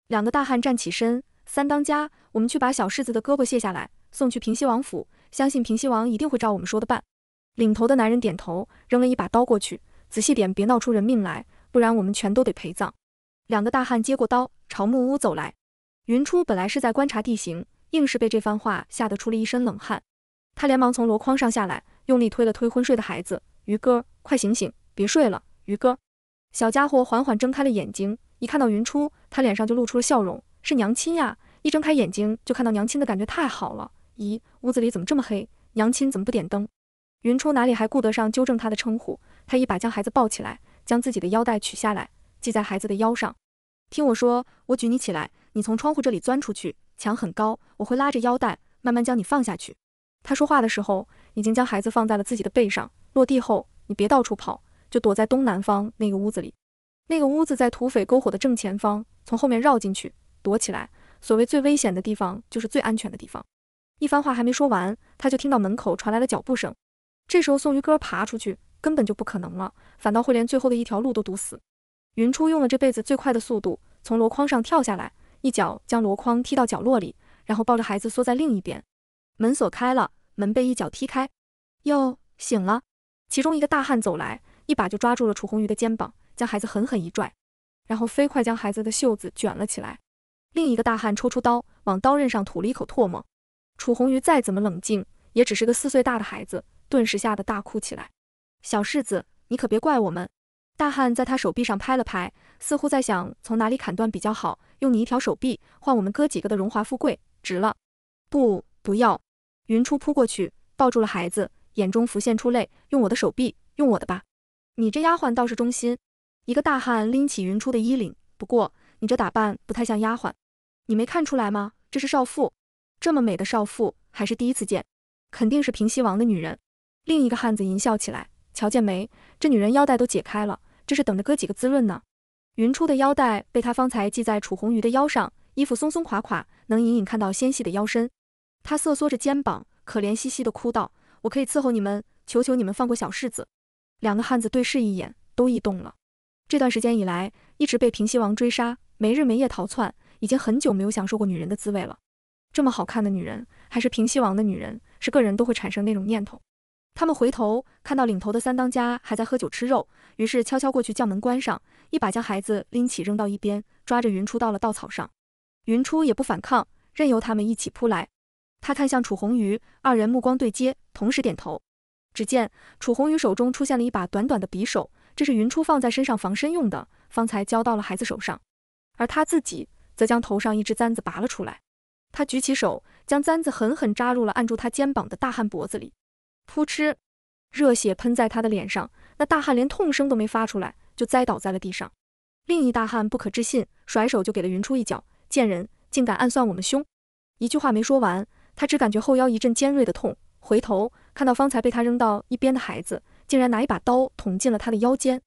两个大汉站起身：“三当家，我们去把小世子的胳膊卸下来，送去平西王府，相信平西王一定会照我们说的办。”领头的男人点头，扔了一把刀过去：“仔细点，别闹出人命来，不然我们全都得陪葬。”两个大汉接过刀，朝木屋走来。云初本来是在观察地形，硬是被这番话吓得出了一身冷汗。他连忙从箩筐上下来。用力推了推昏睡的孩子，于哥，快醒醒，别睡了。于哥，小家伙缓缓睁开了眼睛，一看到云初，他脸上就露出了笑容，是娘亲呀！一睁开眼睛就看到娘亲的感觉太好了。咦，屋子里怎么这么黑？娘亲怎么不点灯？云初哪里还顾得上纠正他的称呼，他一把将孩子抱起来，将自己的腰带取下来系在孩子的腰上，听我说，我举你起来，你从窗户这里钻出去，墙很高，我会拉着腰带慢慢将你放下去。他说话的时候，已经将孩子放在了自己的背上。落地后，你别到处跑，就躲在东南方那个屋子里。那个屋子在土匪篝火的正前方，从后面绕进去躲起来。所谓最危险的地方，就是最安全的地方。一番话还没说完，他就听到门口传来了脚步声。这时候宋鱼哥爬出去根本就不可能了，反倒会连最后的一条路都堵死。云初用了这辈子最快的速度，从箩筐上跳下来，一脚将箩筐踢到角落里，然后抱着孩子缩在另一边。门锁开了。门被一脚踢开，哟，醒了！其中一个大汉走来，一把就抓住了楚红鱼的肩膀，将孩子狠狠一拽，然后飞快将孩子的袖子卷了起来。另一个大汉抽出刀，往刀刃上吐了一口唾沫。楚红鱼再怎么冷静，也只是个四岁大的孩子，顿时吓得大哭起来。小世子，你可别怪我们！大汉在他手臂上拍了拍，似乎在想从哪里砍断比较好，用你一条手臂换我们哥几个的荣华富贵，值了！不，不要！云初扑过去，抱住了孩子，眼中浮现出泪，用我的手臂，用我的吧。你这丫鬟倒是忠心。一个大汉拎起云初的衣领，不过你这打扮不太像丫鬟，你没看出来吗？这是少妇，这么美的少妇还是第一次见，肯定是平西王的女人。另一个汉子淫笑起来，瞧见没，这女人腰带都解开了，这是等着哥几个滋润呢。云初的腰带被他方才系在楚红鱼的腰上，衣服松松垮垮，能隐隐看到纤细的腰身。他瑟缩着肩膀，可怜兮兮的哭道：“我可以伺候你们，求求你们放过小世子。”两个汉子对视一眼，都异动了。这段时间以来，一直被平西王追杀，没日没夜逃窜，已经很久没有享受过女人的滋味了。这么好看的女人，还是平西王的女人，是个人都会产生那种念头。他们回头看到领头的三当家还在喝酒吃肉，于是悄悄过去将门关上，一把将孩子拎起扔到一边，抓着云初到了稻草上。云初也不反抗，任由他们一起扑来。他看向楚红鱼，二人目光对接，同时点头。只见楚红鱼手中出现了一把短短的匕首，这是云初放在身上防身用的，方才交到了孩子手上。而他自己则将头上一只簪子拔了出来，他举起手，将簪子狠狠扎入了按住他肩膀的大汉脖子里。噗嗤，热血喷在他的脸上，那大汉连痛声都没发出来，就栽倒在了地上。另一大汉不可置信，甩手就给了云初一脚，贱人，竟敢暗算我们兄！一句话没说完。他只感觉后腰一阵尖锐的痛，回头看到方才被他扔到一边的孩子，竟然拿一把刀捅进了他的腰间。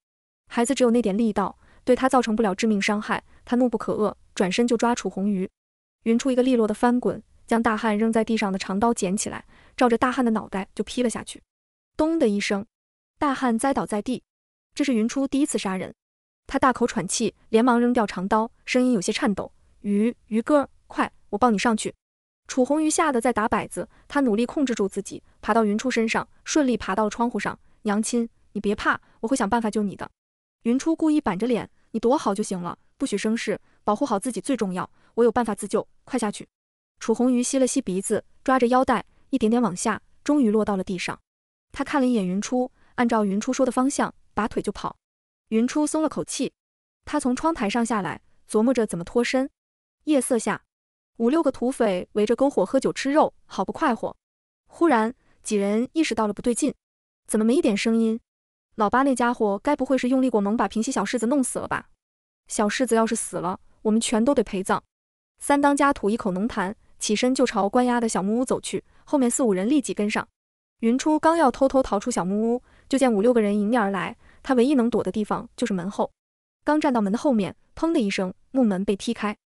孩子只有那点力道，对他造成不了致命伤害。他怒不可遏，转身就抓楚红鱼。云初一个利落的翻滚，将大汉扔在地上的长刀捡起来，照着大汉的脑袋就劈了下去。咚的一声，大汉栽倒在地。这是云初第一次杀人，他大口喘气，连忙扔掉长刀，声音有些颤抖：“鱼鱼哥，快，我抱你上去。”楚红鱼吓得在打摆子，他努力控制住自己，爬到云初身上，顺利爬到了窗户上。娘亲，你别怕，我会想办法救你的。云初故意板着脸：“你躲好就行了，不许生事，保护好自己最重要。我有办法自救，快下去。”楚红鱼吸了吸鼻子，抓着腰带一点点往下，终于落到了地上。他看了一眼云初，按照云初说的方向，拔腿就跑。云初松了口气，他从窗台上下来，琢磨着怎么脱身。夜色下。五六个土匪围着篝火喝酒吃肉，好不快活。忽然，几人意识到了不对劲，怎么没一点声音？老八那家伙该不会是用力过猛把平西小世子弄死了吧？小世子要是死了，我们全都得陪葬。三当家吐一口浓痰，起身就朝关押的小木屋走去，后面四五人立即跟上。云初刚要偷偷逃出小木屋，就见五六个人迎面而来，他唯一能躲的地方就是门后。刚站到门的后面，砰的一声，木门被踢开，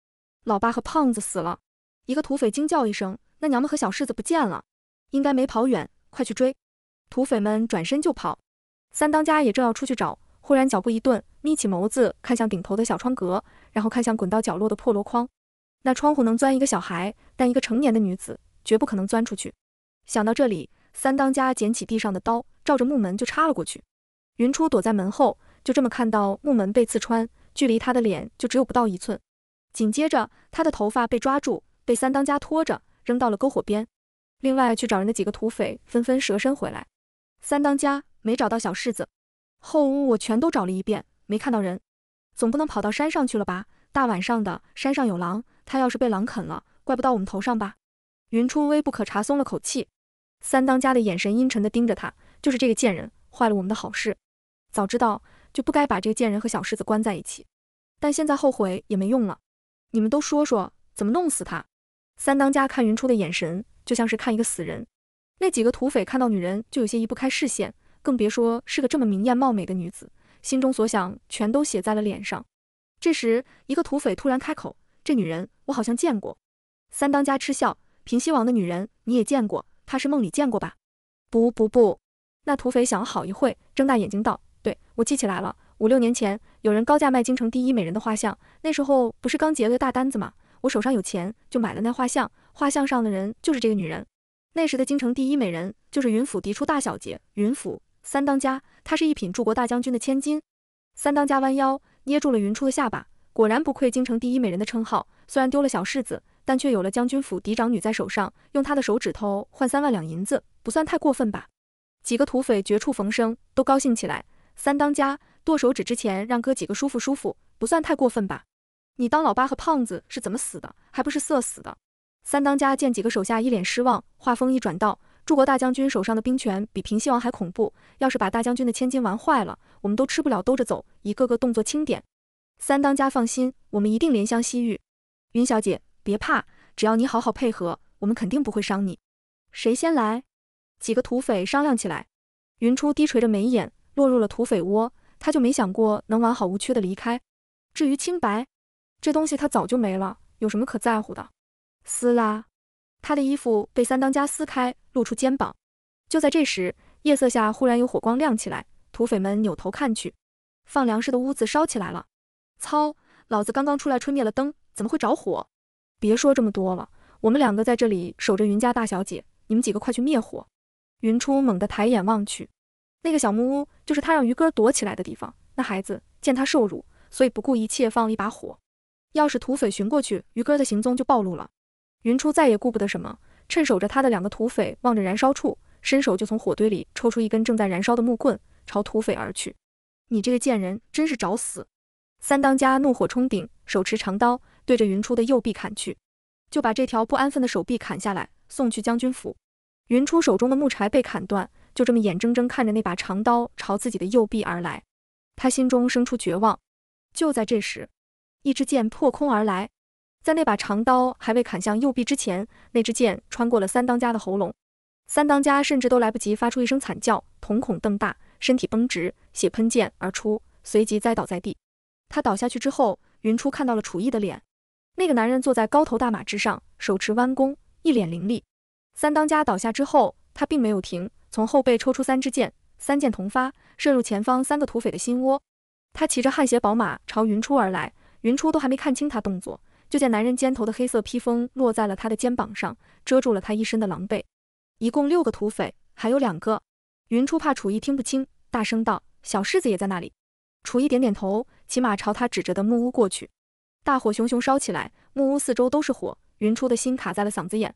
老八和胖子死了。一个土匪惊叫一声：“那娘们和小世子不见了，应该没跑远，快去追！”土匪们转身就跑。三当家也正要出去找，忽然脚步一顿，眯起眸子看向顶头的小窗格，然后看向滚到角落的破箩筐。那窗户能钻一个小孩，但一个成年的女子绝不可能钻出去。想到这里，三当家捡起地上的刀，照着木门就插了过去。云初躲在门后，就这么看到木门被刺穿，距离他的脸就只有不到一寸。紧接着，他的头发被抓住。被三当家拖着扔到了篝火边，另外去找人的几个土匪纷纷折身回来。三当家没找到小世子，后屋我全都找了一遍，没看到人。总不能跑到山上去了吧？大晚上的，山上有狼，他要是被狼啃了，怪不到我们头上吧？云初微不可察松了口气。三当家的眼神阴沉地盯着他，就是这个贱人坏了我们的好事。早知道就不该把这个贱人和小世子关在一起，但现在后悔也没用了。你们都说说怎么弄死他。三当家看云初的眼神，就像是看一个死人。那几个土匪看到女人就有些移不开视线，更别说是个这么明艳貌美的女子，心中所想全都写在了脸上。这时，一个土匪突然开口：“这女人，我好像见过。”三当家嗤笑：“平西王的女人你也见过？她是梦里见过吧？”“不不不！”那土匪想了好一会，睁大眼睛道：“对，我记起来了。五六年前，有人高价卖京城第一美人的画像，那时候不是刚结了个大单子吗？”我手上有钱，就买了那画像。画像上的人就是这个女人。那时的京城第一美人，就是云府嫡出大小姐，云府三当家。她是一品柱国大将军的千金。三当家弯腰捏住了云初的下巴，果然不愧京城第一美人的称号。虽然丢了小世子，但却有了将军府嫡长女在手上，用她的手指头换三万两银子，不算太过分吧？几个土匪绝处逢生，都高兴起来。三当家剁手指之前，让哥几个舒服舒服，不算太过分吧？你当老八和胖子是怎么死的？还不是色死的。三当家见几个手下一脸失望，话锋一转道：“驻国大将军手上的兵权比平西王还恐怖，要是把大将军的千金玩坏了，我们都吃不了兜着走。”一个个动作轻点。三当家放心，我们一定怜香惜玉。云小姐别怕，只要你好好配合，我们肯定不会伤你。谁先来？几个土匪商量起来。云初低垂着眉眼，落入了土匪窝，他就没想过能完好无缺的离开。至于清白。这东西他早就没了，有什么可在乎的？撕拉，他的衣服被三当家撕开，露出肩膀。就在这时，夜色下忽然有火光亮起来，土匪们扭头看去，放粮食的屋子烧起来了！操，老子刚刚出来吹灭了灯，怎么会着火？别说这么多了，我们两个在这里守着云家大小姐，你们几个快去灭火！云初猛地抬眼望去，那个小木屋就是他让鱼哥躲起来的地方。那孩子见他受辱，所以不顾一切放了一把火。要是土匪寻过去，于哥的行踪就暴露了。云初再也顾不得什么，趁守着他的两个土匪望着燃烧处，伸手就从火堆里抽出一根正在燃烧的木棍，朝土匪而去。你这个贱人，真是找死！三当家怒火冲顶，手持长刀对着云初的右臂砍去，就把这条不安分的手臂砍下来，送去将军府。云初手中的木柴被砍断，就这么眼睁睁看着那把长刀朝自己的右臂而来，他心中生出绝望。就在这时。一支箭破空而来，在那把长刀还未砍向右臂之前，那支箭穿过了三当家的喉咙。三当家甚至都来不及发出一声惨叫，瞳孔瞪大，身体绷直，血喷溅而出，随即栽倒在地。他倒下去之后，云初看到了楚艺的脸。那个男人坐在高头大马之上，手持弯弓，一脸凌厉。三当家倒下之后，他并没有停，从后背抽出三支箭，三箭同发，射入前方三个土匪的心窝。他骑着汗血宝马朝云初而来。云初都还没看清他动作，就见男人肩头的黑色披风落在了他的肩膀上，遮住了他一身的狼狈。一共六个土匪，还有两个。云初怕楚艺听不清，大声道：“小世子也在那里。”楚艺点点头，骑马朝他指着的木屋过去。大火熊熊烧起来，木屋四周都是火。云初的心卡在了嗓子眼，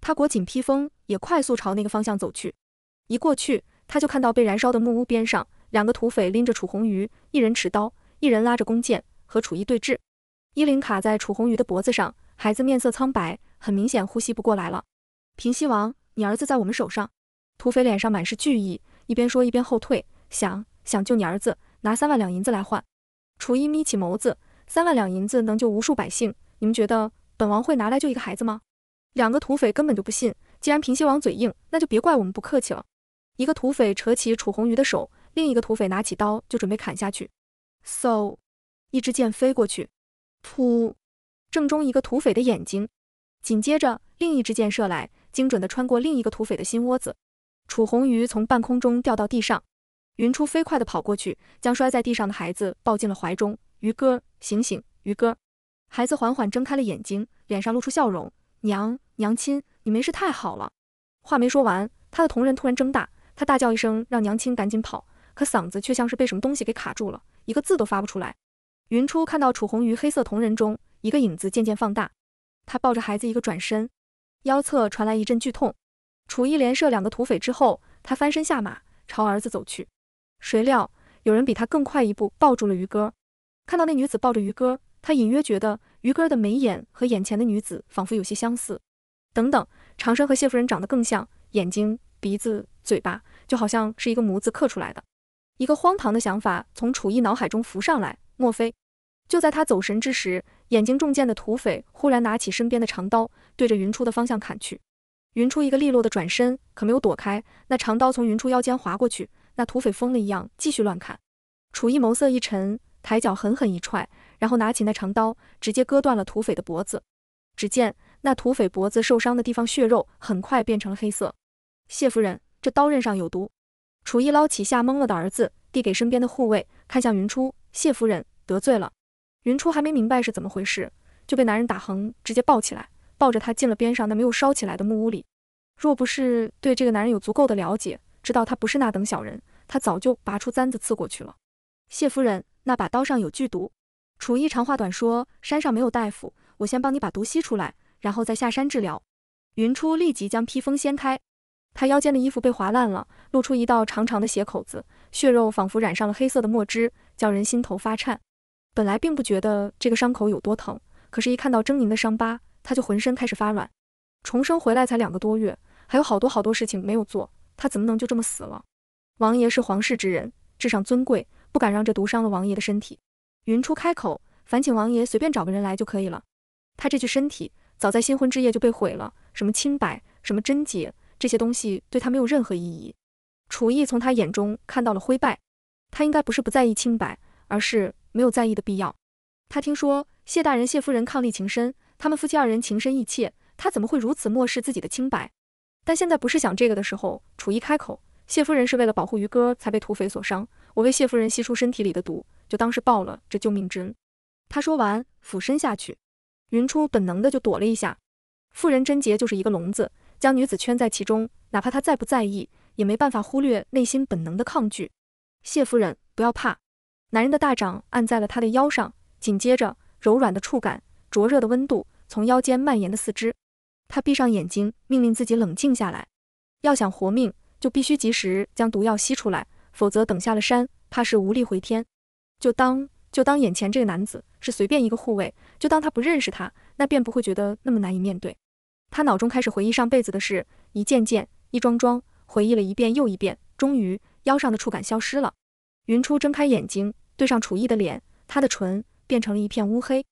他裹紧披风，也快速朝那个方向走去。一过去，他就看到被燃烧的木屋边上，两个土匪拎着楚红鱼，一人持刀，一人拉着弓箭。和楚一对峙，衣领卡在楚红鱼的脖子上，孩子面色苍白，很明显呼吸不过来了。平西王，你儿子在我们手上。土匪脸上满是惧意，一边说一边后退，想想救你儿子，拿三万两银子来换。楚一眯起眸子，三万两银子能救无数百姓，你们觉得本王会拿来救一个孩子吗？两个土匪根本就不信，既然平西王嘴硬，那就别怪我们不客气了。一个土匪扯起楚红鱼的手，另一个土匪拿起刀就准备砍下去。So，一支箭飞过去，噗，正中一个土匪的眼睛。紧接着，另一支箭射来，精准的穿过另一个土匪的心窝子。楚红鱼从半空中掉到地上，云初飞快的跑过去，将摔在地上的孩子抱进了怀中。鱼哥，醒醒，鱼哥！孩子缓缓睁开了眼睛，脸上露出笑容。娘娘亲，你没事太好了。话没说完，他的瞳仁突然睁大，他大叫一声，让娘亲赶紧跑，可嗓子却像是被什么东西给卡住了，一个字都发不出来。云初看到楚红于黑色瞳仁中一个影子渐渐放大，他抱着孩子一个转身，腰侧传来一阵剧痛。楚艺连射两个土匪之后，他翻身下马，朝儿子走去。谁料有人比他更快一步抱住了于哥。看到那女子抱着于哥，他隐约觉得于哥的眉眼和眼前的女子仿佛有些相似。等等，长生和谢夫人长得更像，眼睛、鼻子、嘴巴就好像是一个模子刻出来的。一个荒唐的想法从楚艺脑海中浮上来。莫非就在他走神之时，眼睛中箭的土匪忽然拿起身边的长刀，对着云初的方向砍去。云初一个利落的转身，可没有躲开，那长刀从云初腰间划过去。那土匪疯了一样继续乱砍。楚艺眸色一沉，抬脚狠狠一踹，然后拿起那长刀，直接割断了土匪的脖子。只见那土匪脖子受伤的地方，血肉很快变成了黑色。谢夫人，这刀刃上有毒。楚艺捞起吓懵了的儿子，递给身边的护卫，看向云初，谢夫人。得罪了，云初还没明白是怎么回事，就被男人打横直接抱起来，抱着他进了边上那没有烧起来的木屋里。若不是对这个男人有足够的了解，知道他不是那等小人，他早就拔出簪子刺过去了。谢夫人，那把刀上有剧毒。楚艺长话短说，山上没有大夫，我先帮你把毒吸出来，然后再下山治疗。云初立即将披风掀开，他腰间的衣服被划烂了，露出一道长长的血口子，血肉仿佛染上了黑色的墨汁，叫人心头发颤。本来并不觉得这个伤口有多疼，可是，一看到狰狞的伤疤，他就浑身开始发软。重生回来才两个多月，还有好多好多事情没有做，他怎么能就这么死了？王爷是皇室之人，至上尊贵，不敢让这毒伤了王爷的身体。云初开口，烦请王爷随便找个人来就可以了。他这具身体，早在新婚之夜就被毁了，什么清白，什么贞洁，这些东西对他没有任何意义。楚意从他眼中看到了灰败，他应该不是不在意清白，而是。没有在意的必要。他听说谢大人、谢夫人伉俪情深，他们夫妻二人情深意切，他怎么会如此漠视自己的清白？但现在不是想这个的时候。楚一开口：“谢夫人是为了保护于哥才被土匪所伤，我为谢夫人吸出身体里的毒，就当是报了这救命之恩。”他说完，俯身下去。云初本能的就躲了一下。妇人贞洁就是一个笼子，将女子圈在其中，哪怕她再不在意，也没办法忽略内心本能的抗拒。谢夫人，不要怕。男人的大掌按在了他的腰上，紧接着柔软的触感、灼热的温度从腰间蔓延的四肢，他闭上眼睛，命令自己冷静下来。要想活命，就必须及时将毒药吸出来，否则等下了山，怕是无力回天。就当就当眼前这个男子是随便一个护卫，就当他不认识他，那便不会觉得那么难以面对。他脑中开始回忆上辈子的事，一件件、一桩桩，回忆了一遍又一遍，终于腰上的触感消失了。云初睁开眼睛，对上楚意的脸，他的唇变成了一片乌黑。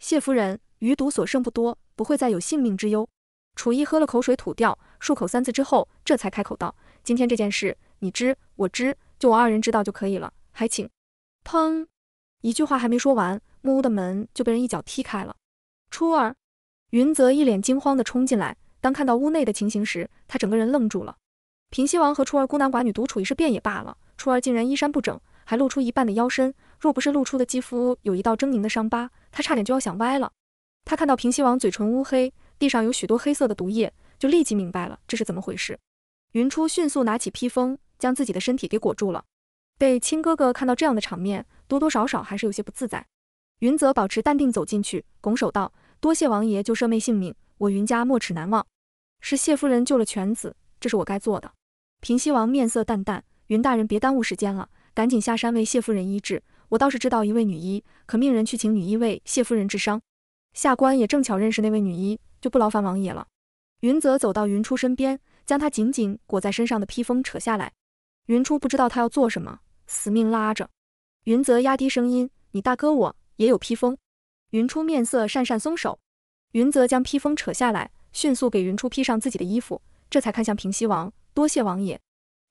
谢夫人，余毒所剩不多，不会再有性命之忧。楚意喝了口水，吐掉，漱口三次之后，这才开口道：“今天这件事，你知我知，就我二人知道就可以了。还请。”砰！一句话还没说完，木屋的门就被人一脚踢开了。初儿，云泽一脸惊慌的冲进来，当看到屋内的情形时，他整个人愣住了。平西王和初儿孤男寡女独处一室，便也罢了。初儿竟然衣衫不整，还露出一半的腰身。若不是露出的肌肤有一道狰狞的伤疤，他差点就要想歪了。他看到平西王嘴唇乌黑，地上有许多黑色的毒液，就立即明白了这是怎么回事。云初迅速拿起披风，将自己的身体给裹住了。被亲哥哥看到这样的场面，多多少少还是有些不自在。云泽保持淡定走进去，拱手道：“多谢王爷救舍妹性命，我云家没齿难忘。是谢夫人救了犬子，这是我该做的。”平西王面色淡淡。云大人，别耽误时间了，赶紧下山为谢夫人医治。我倒是知道一位女医，可命人去请女医为谢夫人治伤。下官也正巧认识那位女医，就不劳烦王爷了。云泽走到云初身边，将他紧紧裹在身上的披风扯下来。云初不知道他要做什么，死命拉着。云泽压低声音：“你大哥我也有披风。”云初面色讪讪，松手。云泽将披风扯下来，迅速给云初披上自己的衣服，这才看向平西王：“多谢王爷。”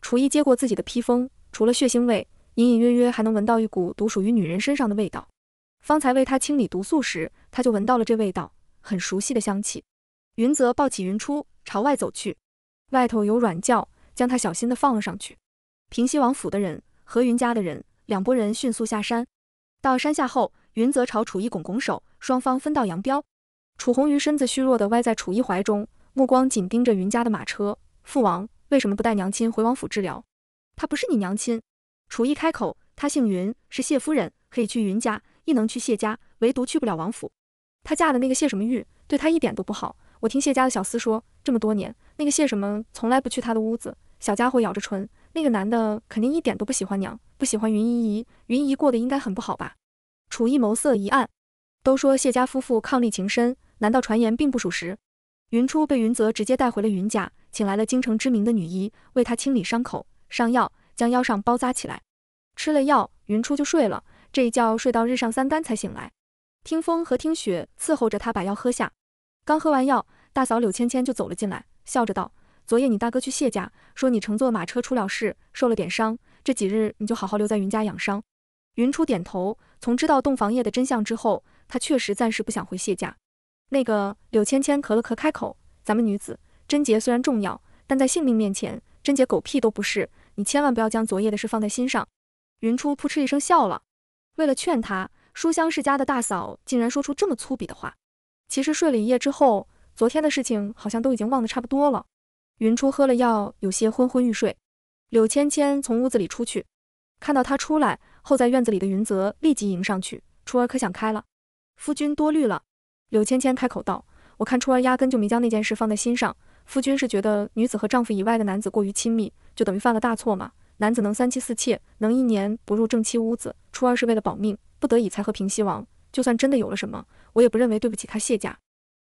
楚一接过自己的披风，除了血腥味，隐隐约约还能闻到一股独属于女人身上的味道。方才为他清理毒素时，他就闻到了这味道，很熟悉的香气。云泽抱起云初，朝外走去。外头有软轿，将他小心地放了上去。平西王府的人和云家的人，两拨人迅速下山。到山下后，云泽朝楚一拱拱手，双方分道扬镳。楚红鱼身子虚弱地歪在楚一怀中，目光紧盯着云家的马车。父王。为什么不带娘亲回王府治疗？她不是你娘亲。楚艺开口，她姓云，是谢夫人，可以去云家，亦能去谢家，唯独去不了王府。她嫁的那个谢什么玉，对她一点都不好。我听谢家的小厮说，这么多年，那个谢什么从来不去她的屋子。小家伙咬着唇，那个男的肯定一点都不喜欢娘，不喜欢云姨姨，云姨过得应该很不好吧？楚艺眸色一暗，都说谢家夫妇伉俪情深，难道传言并不属实？云初被云泽直接带回了云家，请来了京城知名的女医为他清理伤口、上药，将腰上包扎起来。吃了药，云初就睡了。这一觉睡到日上三竿才醒来，听风和听雪伺候着他把药喝下。刚喝完药，大嫂柳芊芊就走了进来，笑着道：“昨夜你大哥去谢家，说你乘坐马车出了事，受了点伤。这几日你就好好留在云家养伤。”云初点头。从知道洞房夜的真相之后，他确实暂时不想回谢家。那个柳芊芊咳了咳，开口：“咱们女子贞洁虽然重要，但在性命面前，贞洁狗屁都不是。你千万不要将昨夜的事放在心上。”云初扑哧一声笑了。为了劝她，书香世家的大嫂竟然说出这么粗鄙的话。其实睡了一夜之后，昨天的事情好像都已经忘得差不多了。云初喝了药，有些昏昏欲睡。柳芊芊从屋子里出去，看到她出来后，在院子里的云泽立即迎上去：“初儿可想开了，夫君多虑了。”柳芊芊开口道：“我看初儿压根就没将那件事放在心上。夫君是觉得女子和丈夫以外的男子过于亲密，就等于犯了大错吗？男子能三妻四妾，能一年不入正妻屋子，初二是为了保命，不得已才和平西王。就算真的有了什么，我也不认为对不起他谢家。”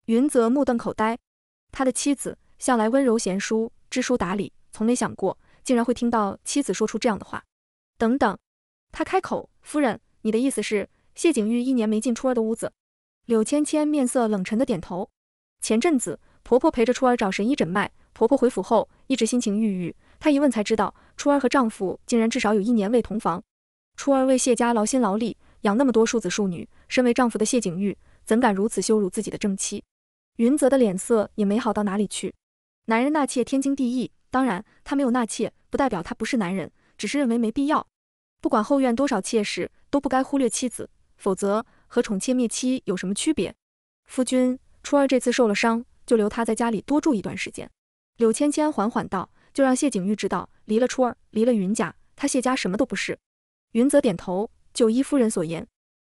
云泽目瞪口呆，他的妻子向来温柔贤淑、知书达理，从没想过竟然会听到妻子说出这样的话。等等，他开口：“夫人，你的意思是谢景玉一年没进初儿的屋子？”柳芊芊面色冷沉的点头。前阵子，婆婆陪着初儿找神医诊脉，婆婆回府后一直心情郁郁。她一问才知道，初儿和丈夫竟然至少有一年未同房。初儿为谢家劳心劳力，养那么多庶子庶女，身为丈夫的谢景玉怎敢如此羞辱自己的正妻？云泽的脸色也没好到哪里去。男人纳妾天经地义，当然，他没有纳妾不代表他不是男人，只是认为没必要。不管后院多少妾室，都不该忽略妻子，否则。和宠妾灭妻有什么区别？夫君，初儿这次受了伤，就留他在家里多住一段时间。柳芊芊缓缓道：“就让谢景玉知道，离了初儿，离了云家，他谢家什么都不是。”云泽点头，就依夫人所言。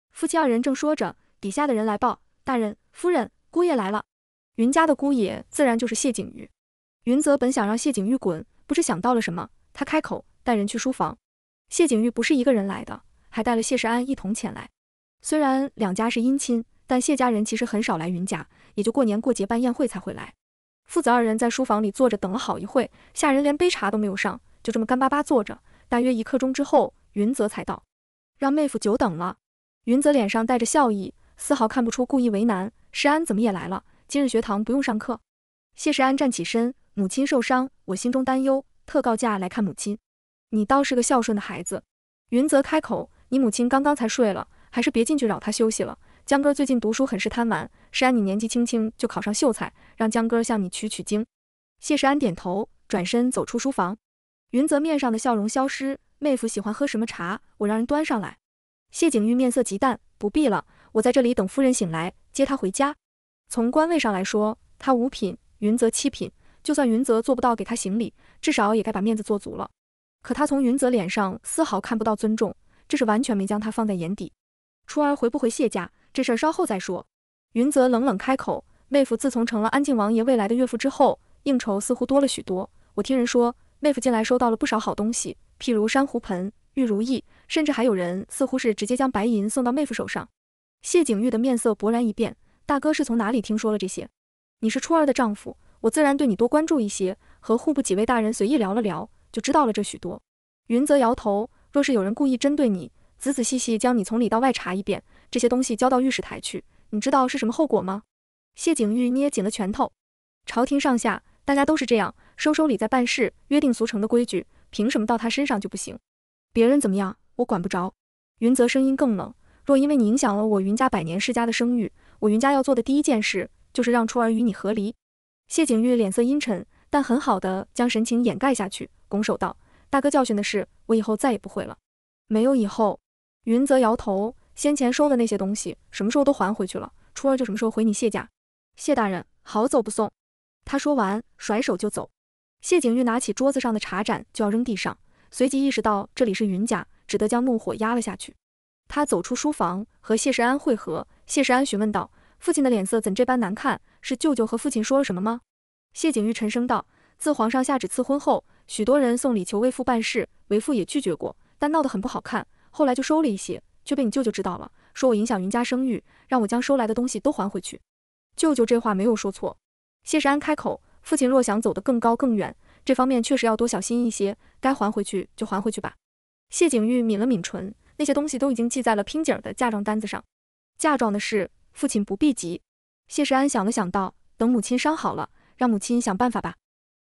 夫妻二人正说着，底下的人来报：“大人、夫人、姑爷来了。”云家的姑爷自然就是谢景玉。云泽本想让谢景玉滚，不知想到了什么，他开口带人去书房。谢景玉不是一个人来的，还带了谢世安一同前来。虽然两家是姻亲，但谢家人其实很少来云家，也就过年过节办宴会才会来。父子二人在书房里坐着等了好一会，下人连杯茶都没有上，就这么干巴巴坐着。大约一刻钟之后，云泽才到，让妹夫久等了。云泽脸上带着笑意，丝毫看不出故意为难。世安怎么也来了？今日学堂不用上课。谢世安站起身，母亲受伤，我心中担忧，特告假来看母亲。你倒是个孝顺的孩子。云泽开口，你母亲刚刚才睡了。还是别进去扰他休息了。江哥最近读书很是贪玩，是安，你年纪轻轻就考上秀才，让江哥向你取取经。谢世安点头，转身走出书房。云泽面上的笑容消失。妹夫喜欢喝什么茶，我让人端上来。谢景玉面色极淡，不必了，我在这里等夫人醒来，接她回家。从官位上来说，他五品，云泽七品，就算云泽做不到给他行礼，至少也该把面子做足了。可他从云泽脸上丝毫看不到尊重，这是完全没将他放在眼底。初儿回不回谢家？这事儿稍后再说。云泽冷冷开口：“妹夫自从成了安静王爷未来的岳父之后，应酬似乎多了许多。我听人说，妹夫近来收到了不少好东西，譬如珊瑚盆、玉如意，甚至还有人似乎是直接将白银送到妹夫手上。”谢景玉的面色勃然一变：“大哥是从哪里听说了这些？”“你是初儿的丈夫，我自然对你多关注一些。和户部几位大人随意聊了聊，就知道了这许多。”云泽摇头：“若是有人故意针对你……”仔仔细细将你从里到外查一遍，这些东西交到御史台去，你知道是什么后果吗？谢景玉捏紧了拳头。朝廷上下，大家都是这样，收收礼再办事，约定俗成的规矩，凭什么到他身上就不行？别人怎么样，我管不着。云泽声音更冷，若因为你影响了我云家百年世家的声誉，我云家要做的第一件事就是让初儿与你和离。谢景玉脸色阴沉，但很好的将神情掩盖下去，拱手道：“大哥教训的是，我以后再也不会了。”没有以后。云泽摇头，先前收的那些东西，什么时候都还回去了。初二就什么时候回你谢家。谢大人，好走不送。他说完，甩手就走。谢景玉拿起桌子上的茶盏就要扔地上，随即意识到这里是云家，只得将怒火压了下去。他走出书房，和谢世安会合。谢世安询问道：“父亲的脸色怎这般难看？是舅舅和父亲说了什么吗？”谢景玉沉声道：“自皇上下旨赐婚后，许多人送礼求为父办事，为父也拒绝过，但闹得很不好看。”后来就收了一些，却被你舅舅知道了，说我影响云家声誉，让我将收来的东西都还回去。舅舅这话没有说错。谢世安开口：“父亲若想走得更高更远，这方面确实要多小心一些，该还回去就还回去吧。”谢景玉抿了抿唇，那些东西都已经记在了拼景儿的嫁妆单子上。嫁妆的事，父亲不必急。谢世安想了想，道：“等母亲伤好了，让母亲想办法吧。”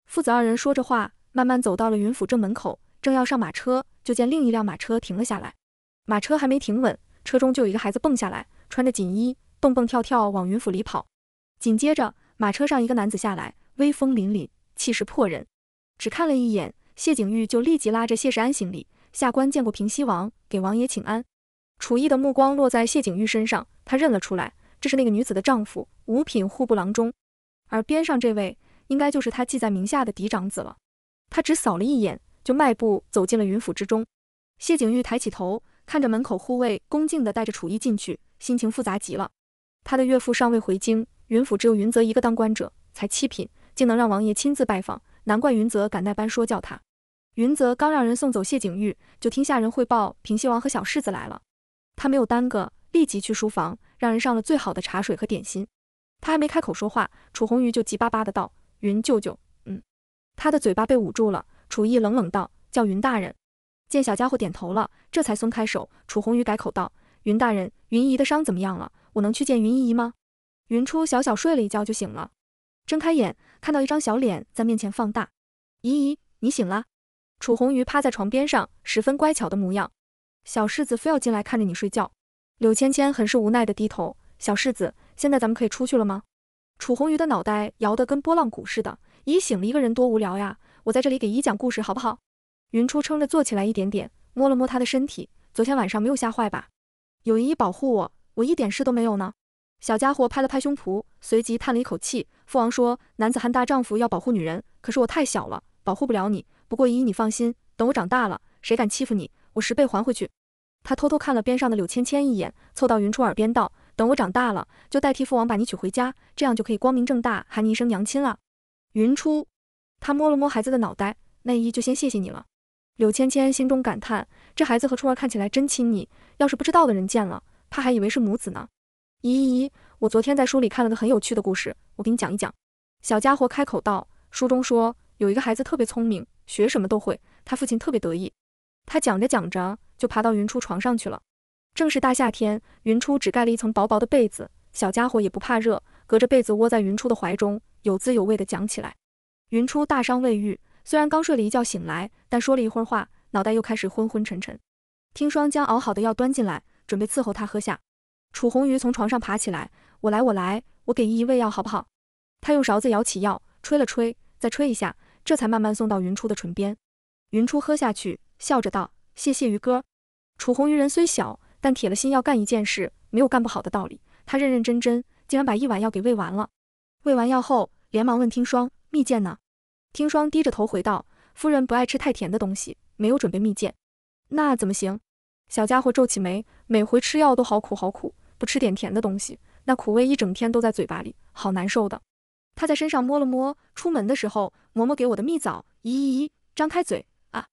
父子二人说着话，慢慢走到了云府正门口，正要上马车，就见另一辆马车停了下来。马车还没停稳，车中就有一个孩子蹦下来，穿着锦衣，蹦蹦跳跳往云府里跑。紧接着，马车上一个男子下来，威风凛凛，气势破人。只看了一眼，谢景玉就立即拉着谢世安行礼：“下官见过平西王，给王爷请安。”楚艺的目光落在谢景玉身上，他认了出来，这是那个女子的丈夫，五品户部郎中。而边上这位，应该就是他记在名下的嫡长子了。他只扫了一眼，就迈步走进了云府之中。谢景玉抬起头。看着门口护卫恭敬地带着楚意进去，心情复杂极了。他的岳父尚未回京，云府只有云泽一个当官者，才七品，竟能让王爷亲自拜访，难怪云泽敢那般说教他。云泽刚让人送走谢景玉，就听下人汇报平西王和小世子来了。他没有耽搁，立即去书房，让人上了最好的茶水和点心。他还没开口说话，楚红鱼就急巴巴地道：“云舅舅，嗯。”他的嘴巴被捂住了。楚意冷冷道：“叫云大人。”见小家伙点头了，这才松开手。楚红鱼改口道：“云大人，云姨的伤怎么样了？我能去见云姨姨吗？”云初小小睡了一觉就醒了，睁开眼看到一张小脸在面前放大。姨姨，你醒了。楚红鱼趴在床边上，十分乖巧的模样。小世子非要进来看着你睡觉。柳芊芊很是无奈的低头。小世子，现在咱们可以出去了吗？楚红鱼的脑袋摇得跟拨浪鼓似的。姨醒了，一个人多无聊呀，我在这里给姨讲故事好不好？云初撑着坐起来一点点，摸了摸他的身体。昨天晚上没有吓坏吧？有姨姨保护我，我一点事都没有呢。小家伙拍了拍胸脯，随即叹了一口气。父王说，男子汉大丈夫要保护女人，可是我太小了，保护不了你。不过姨姨你放心，等我长大了，谁敢欺负你，我十倍还回去。他偷偷看了边上的柳芊芊一眼，凑到云初耳边道：“等我长大了，就代替父王把你娶回家，这样就可以光明正大喊你一声娘亲了。”云初，他摸了摸孩子的脑袋，那依就先谢谢你了。柳芊芊心中感叹，这孩子和初儿看起来真亲昵，要是不知道的人见了，怕还以为是母子呢。咦咦，我昨天在书里看了个很有趣的故事，我给你讲一讲。小家伙开口道，书中说有一个孩子特别聪明，学什么都会，他父亲特别得意。他讲着讲着就爬到云初床上去了。正是大夏天，云初只盖了一层薄薄的被子，小家伙也不怕热，隔着被子窝在云初的怀中，有滋有味的讲起来。云初大伤未愈。虽然刚睡了一觉醒来，但说了一会儿话，脑袋又开始昏昏沉沉。听霜将熬好的药端进来，准备伺候他喝下。楚红鱼从床上爬起来，我来，我来，我给姨姨喂药好不好？他用勺子舀起药，吹了吹，再吹一下，这才慢慢送到云初的唇边。云初喝下去，笑着道：“谢谢鱼哥。”楚红鱼人虽小，但铁了心要干一件事，没有干不好的道理。他认认真真，竟然把一碗药给喂完了。喂完药后，连忙问听霜：“蜜饯呢？”听霜低着头回道：“夫人不爱吃太甜的东西，没有准备蜜饯，那怎么行？”小家伙皱起眉，每回吃药都好苦好苦，不吃点甜的东西，那苦味一整天都在嘴巴里，好难受的。他在身上摸了摸，出门的时候嬷嬷给我的蜜枣，咦咦咦，张开嘴啊。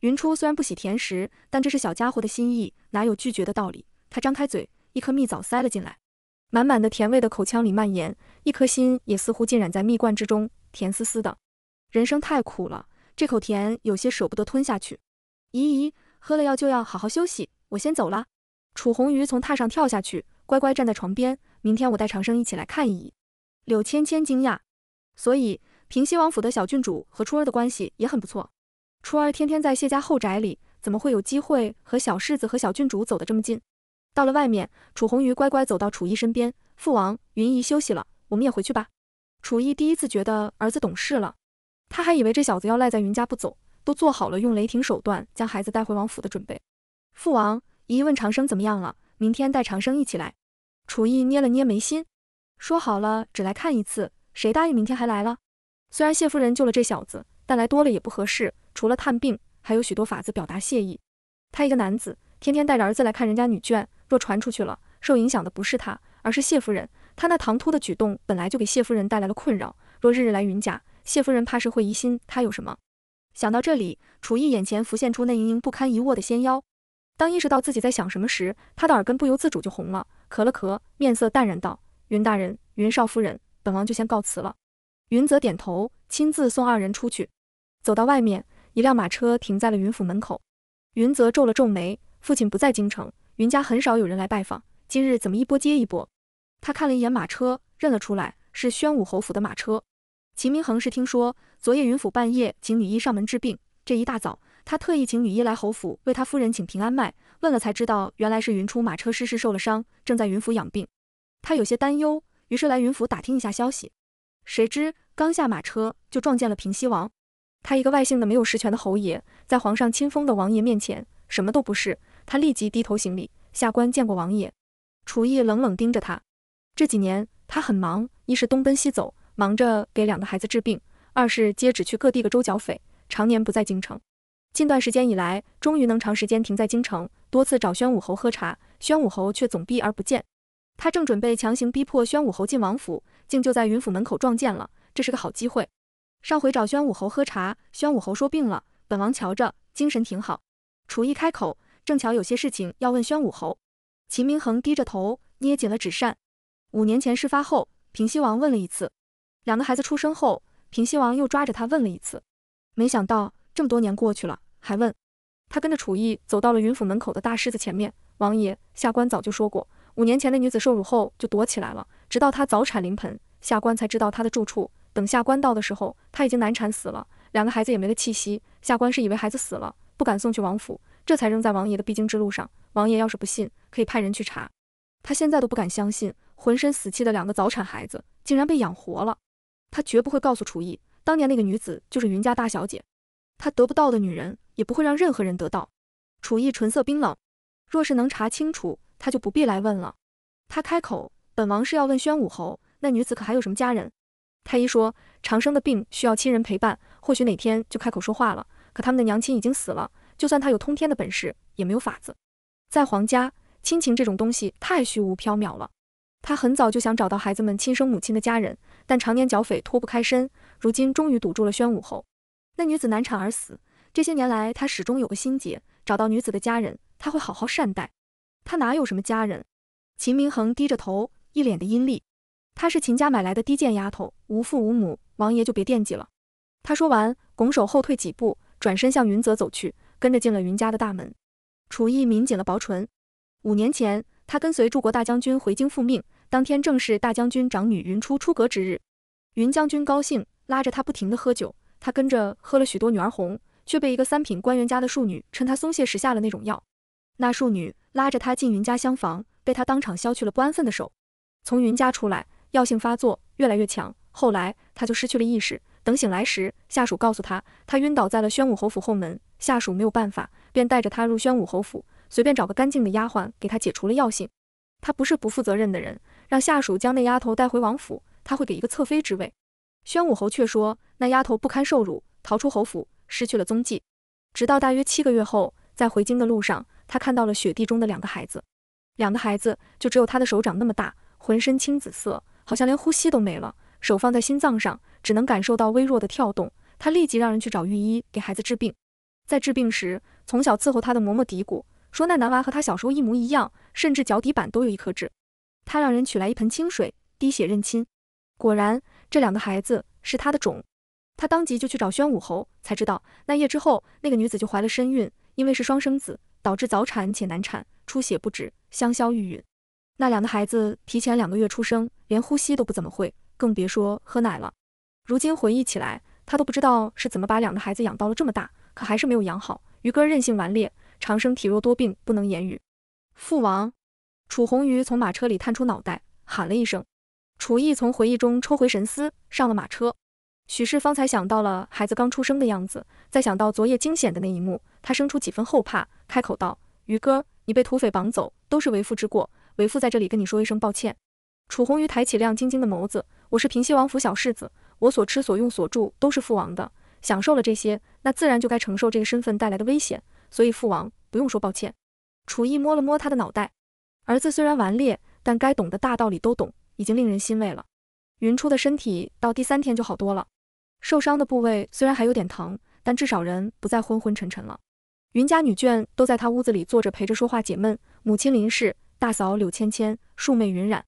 云初虽然不喜甜食，但这是小家伙的心意，哪有拒绝的道理？他张开嘴，一颗蜜枣塞了进来，满满的甜味的口腔里蔓延，一颗心也似乎浸染在蜜罐之中，甜丝丝的。人生太苦了，这口甜有些舍不得吞下去。姨姨，喝了药就要好好休息，我先走了。楚红鱼从榻上跳下去，乖乖站在床边。明天我带长生一起来看姨。姨。柳芊芊惊讶，所以平西王府的小郡主和初儿的关系也很不错。初儿天天在谢家后宅里，怎么会有机会和小世子和小郡主走得这么近？到了外面，楚红鱼乖乖走到楚艺身边，父王，云姨休息了，我们也回去吧。楚艺第一次觉得儿子懂事了。他还以为这小子要赖在云家不走，都做好了用雷霆手段将孩子带回王府的准备。父王，姨问长生怎么样了？明天带长生一起来。楚艺捏了捏眉心，说好了只来看一次，谁答应明天还来了？虽然谢夫人救了这小子，但来多了也不合适。除了探病，还有许多法子表达谢意。他一个男子，天天带着儿子来看人家女眷，若传出去了，受影响的不是他，而是谢夫人。他那唐突的举动本来就给谢夫人带来了困扰，若日日来云家。谢夫人怕是会疑心他有什么。想到这里，楚艺眼前浮现出那盈盈不堪一握的纤腰。当意识到自己在想什么时，他的耳根不由自主就红了，咳了咳，面色淡然道：“云大人，云少夫人，本王就先告辞了。”云泽点头，亲自送二人出去。走到外面，一辆马车停在了云府门口。云泽皱了皱眉，父亲不在京城，云家很少有人来拜访，今日怎么一波接一波？他看了一眼马车，认了出来，是宣武侯府的马车。秦明恒是听说昨夜云府半夜请女医上门治病，这一大早他特意请女医来侯府为他夫人请平安脉，问了才知道原来是云初马车失事受了伤，正在云府养病。他有些担忧，于是来云府打听一下消息。谁知刚下马车就撞见了平西王，他一个外姓的没有实权的侯爷，在皇上亲封的王爷面前什么都不是。他立即低头行礼，下官见过王爷。楚艺冷冷盯着他，这几年他很忙，一是东奔西走。忙着给两个孩子治病，二是接旨去各地各州剿匪，常年不在京城。近段时间以来，终于能长时间停在京城，多次找宣武侯喝茶，宣武侯却总避而不见。他正准备强行逼迫宣武侯进王府，竟就在云府门口撞见了，这是个好机会。上回找宣武侯喝茶，宣武侯说病了，本王瞧着精神挺好。楚意开口，正巧有些事情要问宣武侯。秦明恒低着头，捏紧了纸扇。五年前事发后，平西王问了一次。两个孩子出生后，平西王又抓着他问了一次，没想到这么多年过去了还问。他跟着楚意走到了云府门口的大狮子前面。王爷，下官早就说过，五年前的女子受辱后就躲起来了，直到她早产临盆，下官才知道她的住处。等下官到的时候，她已经难产死了，两个孩子也没了气息。下官是以为孩子死了，不敢送去王府，这才扔在王爷的必经之路上。王爷要是不信，可以派人去查。他现在都不敢相信，浑身死气的两个早产孩子竟然被养活了。他绝不会告诉楚艺，当年那个女子就是云家大小姐。他得不到的女人，也不会让任何人得到。楚艺唇色冰冷，若是能查清楚，他就不必来问了。他开口：“本王是要问宣武侯，那女子可还有什么家人？”太医说：“长生的病需要亲人陪伴，或许哪天就开口说话了。可他们的娘亲已经死了，就算他有通天的本事，也没有法子。在皇家，亲情这种东西太虚无缥缈了。”他很早就想找到孩子们亲生母亲的家人，但常年剿匪脱不开身。如今终于堵住了宣武侯，那女子难产而死。这些年来，他始终有个心结，找到女子的家人，他会好好善待。他哪有什么家人？秦明恒低着头，一脸的阴戾。他是秦家买来的低贱丫头，无父无母，王爷就别惦记了。他说完，拱手后退几步，转身向云泽走去，跟着进了云家的大门。楚艺抿紧了薄唇，五年前。他跟随柱国大将军回京复命，当天正是大将军长女云初出阁之日。云将军高兴，拉着他不停地喝酒。他跟着喝了许多女儿红，却被一个三品官员家的庶女趁他松懈时下了那种药。那庶女拉着他进云家厢房，被他当场削去了不安分的手。从云家出来，药性发作越来越强，后来他就失去了意识。等醒来时，下属告诉他，他晕倒在了宣武侯府后门。下属没有办法，便带着他入宣武侯府。随便找个干净的丫鬟给她解除了药性，他不是不负责任的人，让下属将那丫头带回王府，他会给一个侧妃之位。宣武侯却说那丫头不堪受辱，逃出侯府，失去了踪迹。直到大约七个月后，在回京的路上，他看到了雪地中的两个孩子，两个孩子就只有他的手掌那么大，浑身青紫色，好像连呼吸都没了，手放在心脏上，只能感受到微弱的跳动。他立即让人去找御医给孩子治病。在治病时，从小伺候他的嬷嬷嘀咕。说那男娃和他小时候一模一样，甚至脚底板都有一颗痣。他让人取来一盆清水，滴血认亲。果然，这两个孩子是他的种。他当即就去找宣武侯，才知道那夜之后，那个女子就怀了身孕，因为是双生子，导致早产且难产，出血不止，香消玉殒。那两个孩子提前两个月出生，连呼吸都不怎么会，更别说喝奶了。如今回忆起来，他都不知道是怎么把两个孩子养到了这么大，可还是没有养好。鱼哥任性顽劣。长生体弱多病，不能言语。父王，楚红鱼从马车里探出脑袋，喊了一声。楚意从回忆中抽回神思，上了马车。许氏方才想到了孩子刚出生的样子，再想到昨夜惊险的那一幕，他生出几分后怕，开口道：“于哥，你被土匪绑走，都是为父之过。为父在这里跟你说一声抱歉。”楚红鱼抬起亮晶晶的眸子：“我是平西王府小世子，我所吃所用所住都是父王的，享受了这些，那自然就该承受这个身份带来的危险。”所以父王不用说抱歉。楚艺摸了摸他的脑袋，儿子虽然顽劣，但该懂的大道理都懂，已经令人欣慰了。云初的身体到第三天就好多了，受伤的部位虽然还有点疼，但至少人不再昏昏沉沉了。云家女眷都在他屋子里坐着陪着说话解闷。母亲林氏，大嫂柳芊芊，庶妹云染。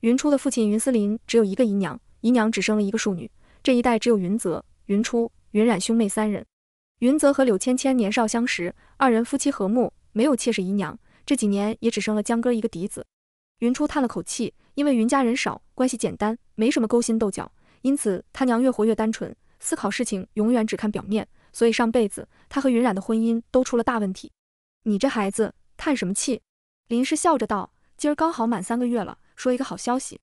云初的父亲云思林只有一个姨娘，姨娘只生了一个庶女，这一代只有云泽、云初、云染兄妹三人。云泽和柳芊芊年少相识，二人夫妻和睦，没有妾室姨娘。这几年也只生了江哥一个嫡子。云初叹了口气，因为云家人少，关系简单，没什么勾心斗角，因此他娘越活越单纯，思考事情永远只看表面，所以上辈子他和云染的婚姻都出了大问题。你这孩子叹什么气？林氏笑着道，今儿刚好满三个月了，说一个好消息。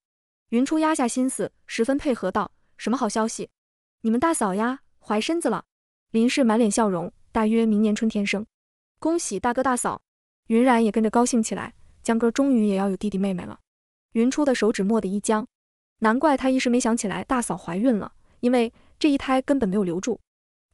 云初压下心思，十分配合道，什么好消息？你们大嫂呀，怀身子了。林氏满脸笑容，大约明年春天生，恭喜大哥大嫂。云染也跟着高兴起来，江哥终于也要有弟弟妹妹了。云初的手指蓦地一僵，难怪他一时没想起来大嫂怀孕了，因为这一胎根本没有留住。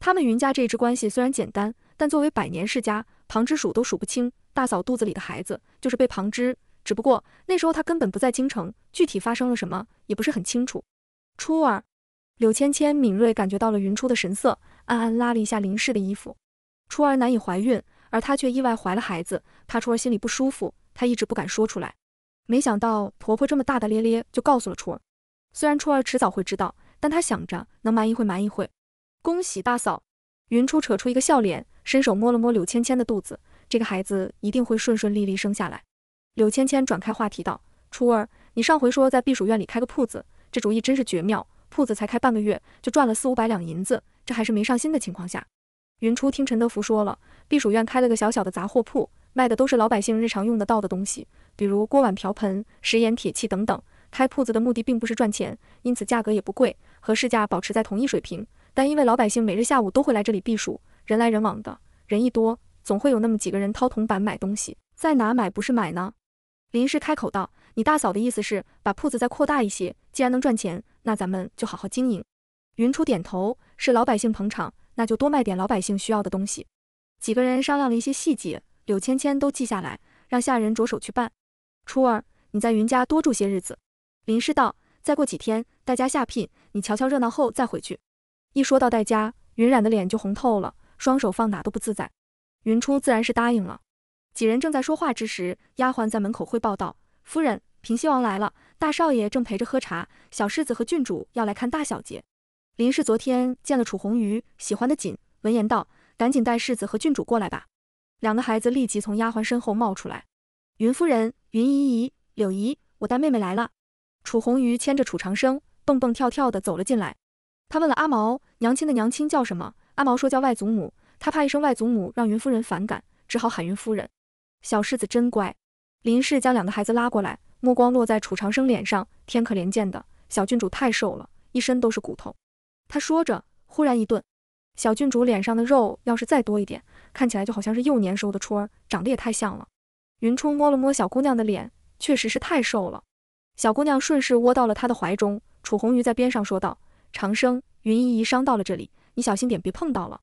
他们云家这支关系虽然简单，但作为百年世家，旁支数都数不清。大嫂肚子里的孩子就是被旁支，只不过那时候她根本不在京城，具体发生了什么也不是很清楚。初儿。柳芊芊敏锐感觉到了云初的神色，暗暗拉了一下林氏的衣服。初儿难以怀孕，而她却意外怀了孩子，怕初儿心里不舒服，她一直不敢说出来。没想到婆婆这么大大咧咧就告诉了初儿。虽然初儿迟早会知道，但她想着能瞒一会瞒一会。恭喜大嫂！云初扯出一个笑脸，伸手摸了摸柳芊芊的肚子，这个孩子一定会顺顺利利生下来。柳芊芊转开话题道：“初儿，你上回说在避暑院里开个铺子，这主意真是绝妙。”铺子才开半个月，就赚了四五百两银子，这还是没上心的情况下。云初听陈德福说了，避暑院开了个小小的杂货铺，卖的都是老百姓日常用得到的东西，比如锅碗瓢盆、食盐铁器等等。开铺子的目的并不是赚钱，因此价格也不贵，和市价保持在同一水平。但因为老百姓每日下午都会来这里避暑，人来人往的，人一多，总会有那么几个人掏铜板买东西，在哪买不是买呢？林氏开口道：“你大嫂的意思是，把铺子再扩大一些，既然能赚钱。”那咱们就好好经营。云初点头，是老百姓捧场，那就多卖点老百姓需要的东西。几个人商量了一些细节，柳芊芊都记下来，让下人着手去办。初儿，你在云家多住些日子。林氏道，再过几天，大家下聘，你瞧瞧热闹后再回去。一说到戴家，云染的脸就红透了，双手放哪都不自在。云初自然是答应了。几人正在说话之时，丫鬟在门口汇报道：“夫人。”平西王来了，大少爷正陪着喝茶，小世子和郡主要来看大小姐。林氏昨天见了楚红鱼，喜欢的紧。闻言道：“赶紧带世子和郡主过来吧。”两个孩子立即从丫鬟身后冒出来。云夫人、云姨姨、柳姨，我带妹妹来了。楚红鱼牵着楚长生，蹦蹦跳跳的走了进来。他问了阿毛，娘亲的娘亲叫什么？阿毛说叫外祖母。他怕一声外祖母让云夫人反感，只好喊云夫人。小世子真乖。林氏将两个孩子拉过来。目光落在楚长生脸上，天可怜见的小郡主太瘦了，一身都是骨头。他说着，忽然一顿。小郡主脸上的肉要是再多一点，看起来就好像是幼年时候的初儿，长得也太像了。云初摸了摸小姑娘的脸，确实是太瘦了。小姑娘顺势窝到了他的怀中。楚红鱼在边上说道：“长生，云姨姨伤到了这里，你小心点，别碰到了。”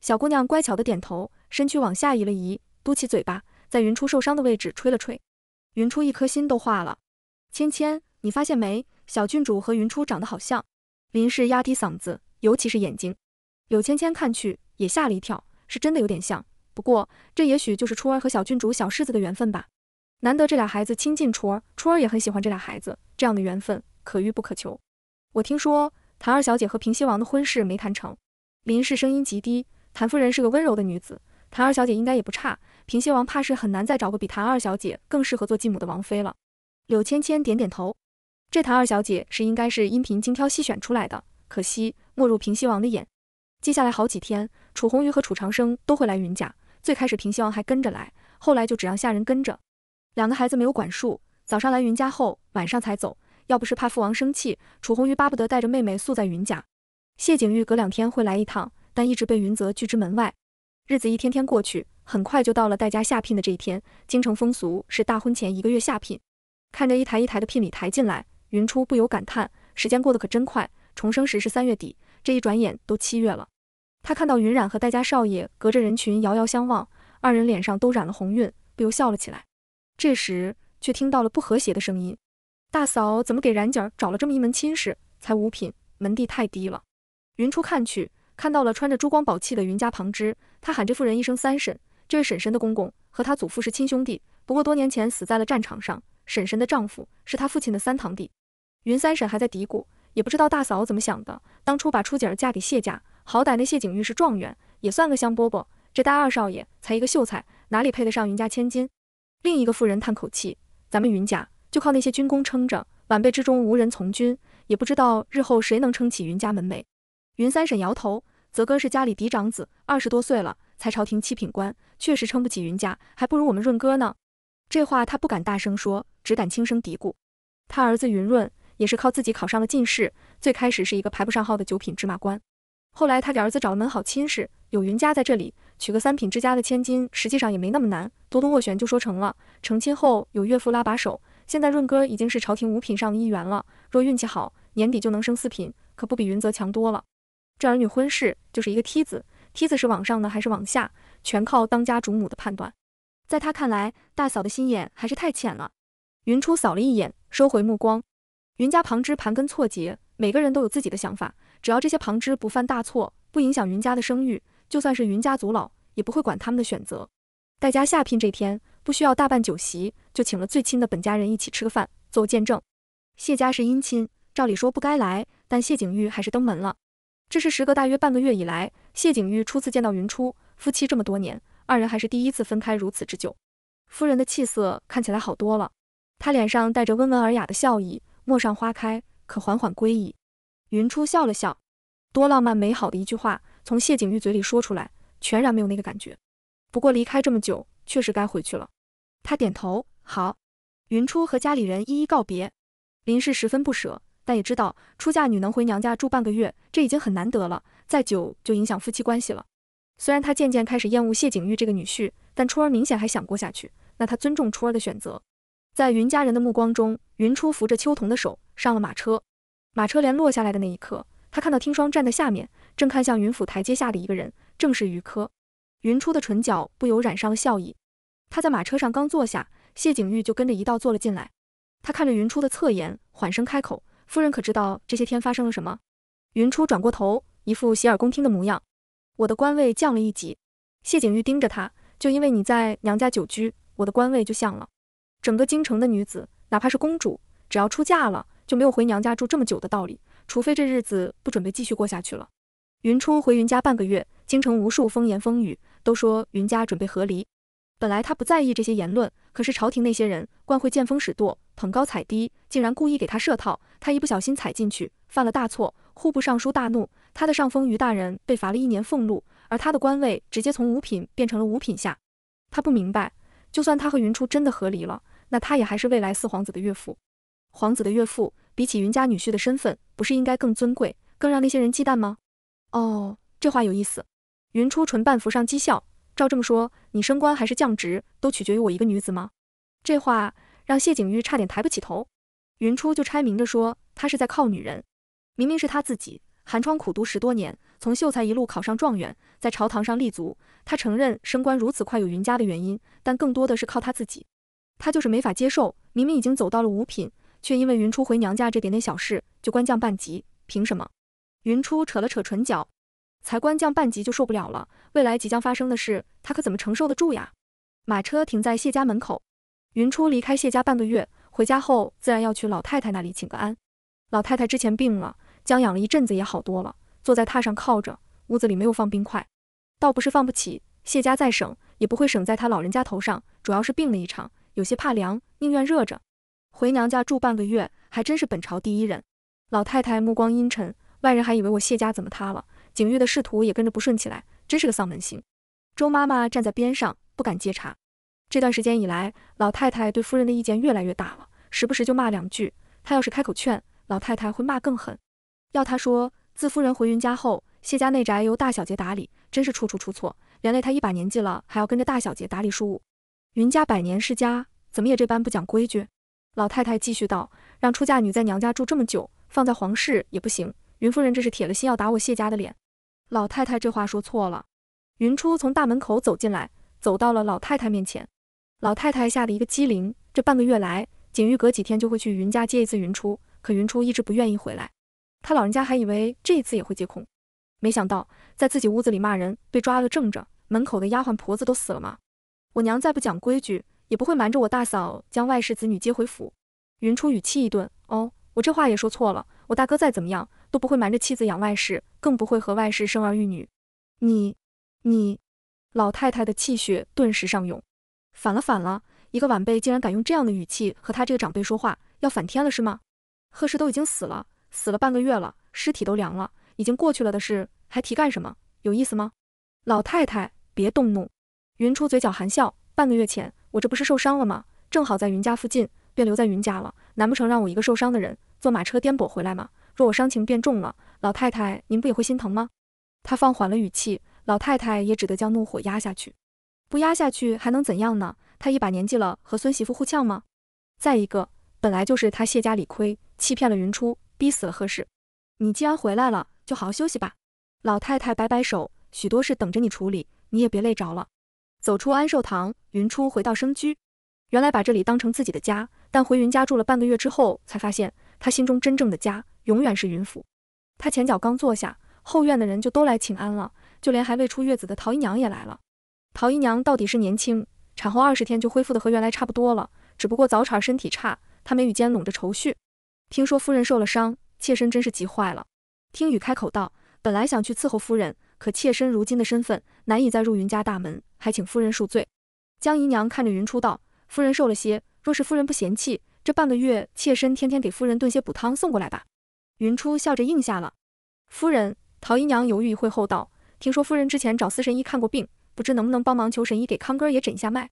小姑娘乖巧的点头，身躯往下移了移，嘟起嘴巴，在云初受伤的位置吹了吹。云初一颗心都化了，芊芊，你发现没？小郡主和云初长得好像。林氏压低嗓子，尤其是眼睛。柳芊芊看去也吓了一跳，是真的有点像。不过这也许就是初儿和小郡主、小世子的缘分吧。难得这俩孩子亲近，初儿初儿也很喜欢这俩孩子，这样的缘分可遇不可求。我听说谭二小姐和平西王的婚事没谈成。林氏声音极低，谭夫人是个温柔的女子，谭二小姐应该也不差。平西王怕是很难再找个比谭二小姐更适合做继母的王妃了。柳芊芊点点头，这谭二小姐是应该是殷嫔精挑细选出来的，可惜没入平西王的眼。接下来好几天，楚红鱼和楚长生都会来云家。最开始平西王还跟着来，后来就只让下人跟着。两个孩子没有管束，早上来云家后，晚上才走。要不是怕父王生气，楚红鱼巴不得带着妹妹宿在云家。谢景玉隔两天会来一趟，但一直被云泽拒之门外。日子一天天过去。很快就到了戴家下聘的这一天，京城风俗是大婚前一个月下聘。看着一台一台的聘礼抬进来，云初不由感叹：时间过得可真快！重生时是三月底，这一转眼都七月了。他看到云染和戴家少爷隔着人群遥遥相望，二人脸上都染了红晕，不由笑了起来。这时却听到了不和谐的声音：“大嫂怎么给冉姐儿找了这么一门亲事？才五品，门第太低了。”云初看去，看到了穿着珠光宝气的云家旁支，他喊这妇人一声三婶。这位婶婶的公公和她祖父是亲兄弟，不过多年前死在了战场上。婶婶的丈夫是她父亲的三堂弟。云三婶还在嘀咕，也不知道大嫂怎么想的。当初把初姐儿嫁给谢家，好歹那谢景玉是状元，也算个香饽饽。这大二少爷才一个秀才，哪里配得上云家千金？另一个妇人叹口气：“咱们云家就靠那些军功撑着，晚辈之中无人从军，也不知道日后谁能撑起云家门楣。”云三婶摇头：“泽哥是家里嫡长子，二十多岁了。”才朝廷七品官，确实撑不起云家，还不如我们润哥呢。这话他不敢大声说，只敢轻声嘀咕。他儿子云润也是靠自己考上了进士，最开始是一个排不上号的九品芝麻官，后来他给儿子找了门好亲事，有云家在这里，娶个三品之家的千金，实际上也没那么难，多多斡旋就说成了。成亲后有岳父拉把手，现在润哥已经是朝廷五品上的一员了，若运气好，年底就能升四品，可不比云泽强多了。这儿女婚事就是一个梯子。梯子是往上呢还是往下，全靠当家主母的判断。在她看来，大嫂的心眼还是太浅了。云初扫了一眼，收回目光。云家旁支盘根错节，每个人都有自己的想法。只要这些旁支不犯大错，不影响云家的声誉，就算是云家祖老也不会管他们的选择。戴家下聘这天，不需要大办酒席，就请了最亲的本家人一起吃个饭，做见证。谢家是姻亲，照理说不该来，但谢景玉还是登门了。这是时隔大约半个月以来，谢景玉初次见到云初。夫妻这么多年，二人还是第一次分开如此之久。夫人的气色看起来好多了，她脸上带着温文尔雅的笑意。陌上花开，可缓缓归矣。云初笑了笑，多浪漫美好的一句话，从谢景玉嘴里说出来，全然没有那个感觉。不过离开这么久，确实该回去了。他点头，好。云初和家里人一一告别，林氏十分不舍。但也知道出嫁女能回娘家住半个月，这已经很难得了，再久就影响夫妻关系了。虽然他渐渐开始厌恶谢景玉这个女婿，但初儿明显还想过下去，那他尊重初儿的选择。在云家人的目光中，云初扶着秋桐的手上了马车。马车帘落下来的那一刻，他看到听霜站在下面，正看向云府台阶下的一个人，正是余柯。云初的唇角不由染上了笑意。他在马车上刚坐下，谢景玉就跟着一道坐了进来。他看着云初的侧颜，缓声开口。夫人可知道这些天发生了什么？云初转过头，一副洗耳恭听的模样。我的官位降了一级。谢景玉盯着他，就因为你在娘家久居，我的官位就降了。整个京城的女子，哪怕是公主，只要出嫁了，就没有回娘家住这么久的道理。除非这日子不准备继续过下去了。云初回云家半个月，京城无数风言风语，都说云家准备和离。本来她不在意这些言论，可是朝廷那些人惯会见风使舵。捧高踩低，竟然故意给他设套，他一不小心踩进去，犯了大错。户部尚书大怒，他的上峰于大人被罚了一年俸禄，而他的官位直接从五品变成了五品下。他不明白，就算他和云初真的和离了，那他也还是未来四皇子的岳父，皇子的岳父，比起云家女婿的身份，不是应该更尊贵，更让那些人忌惮吗？哦，这话有意思。云初唇瓣浮上讥笑，照这么说，你升官还是降职，都取决于我一个女子吗？这话。让谢景玉差点抬不起头，云初就拆明着说他是在靠女人，明明是他自己寒窗苦读十多年，从秀才一路考上状元，在朝堂上立足。他承认升官如此快有云家的原因，但更多的是靠他自己。他就是没法接受，明明已经走到了五品，却因为云初回娘家这点点小事就官降半级，凭什么？云初扯了扯唇角，才官降半级就受不了了，未来即将发生的事，他可怎么承受得住呀？马车停在谢家门口。云初离开谢家半个月，回家后自然要去老太太那里请个安。老太太之前病了，将养了一阵子也好多了，坐在榻上靠着。屋子里没有放冰块，倒不是放不起，谢家再省也不会省在他老人家头上。主要是病了一场，有些怕凉，宁愿热着。回娘家住半个月，还真是本朝第一人。老太太目光阴沉，外人还以为我谢家怎么塌了，景玉的仕途也跟着不顺起来，真是个丧门星。周妈妈站在边上，不敢接茬。这段时间以来，老太太对夫人的意见越来越大了，时不时就骂两句。她要是开口劝，老太太会骂更狠。要她说，自夫人回云家后，谢家内宅由大小姐打理，真是处处出错，连累她一把年纪了还要跟着大小姐打理事务。云家百年世家，怎么也这般不讲规矩？老太太继续道：“让出嫁女在娘家住这么久，放在皇室也不行。云夫人这是铁了心要打我谢家的脸。”老太太这话说错了。云初从大门口走进来，走到了老太太面前。老太太吓得一个机灵。这半个月来，景玉隔几天就会去云家接一次云初，可云初一直不愿意回来。他老人家还以为这次也会接空，没想到在自己屋子里骂人被抓了正着。门口的丫鬟婆子都死了吗？我娘再不讲规矩，也不会瞒着我大嫂将外室子女接回府。云初语气一顿：“哦，我这话也说错了。我大哥再怎么样都不会瞒着妻子养外室，更不会和外室生儿育女。你，你……”老太太的气血顿时上涌。反了反了！一个晚辈竟然敢用这样的语气和他这个长辈说话，要反天了是吗？贺氏都已经死了，死了半个月了，尸体都凉了，已经过去了的事，还提干什么？有意思吗？老太太，别动怒。云初嘴角含笑，半个月前我这不是受伤了吗？正好在云家附近，便留在云家了。难不成让我一个受伤的人坐马车颠簸回来吗？若我伤情变重了，老太太您不也会心疼吗？他放缓了语气，老太太也只得将怒火压下去。不压下去还能怎样呢？他一把年纪了，和孙媳妇互呛吗？再一个，本来就是他谢家理亏，欺骗了云初，逼死了贺氏。你既然回来了，就好好休息吧。老太太摆摆手，许多事等着你处理，你也别累着了。走出安寿堂，云初回到生居，原来把这里当成自己的家，但回云家住了半个月之后，才发现他心中真正的家永远是云府。他前脚刚坐下，后院的人就都来请安了，就连还未出月子的陶姨娘也来了。陶姨娘到底是年轻，产后二十天就恢复的和原来差不多了，只不过早产身体差。她眉宇间拢着愁绪，听说夫人受了伤，妾身真是急坏了。听雨开口道：“本来想去伺候夫人，可妾身如今的身份难以再入云家大门，还请夫人恕罪。”江姨娘看着云初道：“夫人瘦了些，若是夫人不嫌弃，这半个月妾身天天给夫人炖些补汤送过来吧。”云初笑着应下了。夫人，陶姨娘犹豫一会后道：“听说夫人之前找司神医看过病。”不知能不能帮忙求神医给康哥也诊一下脉？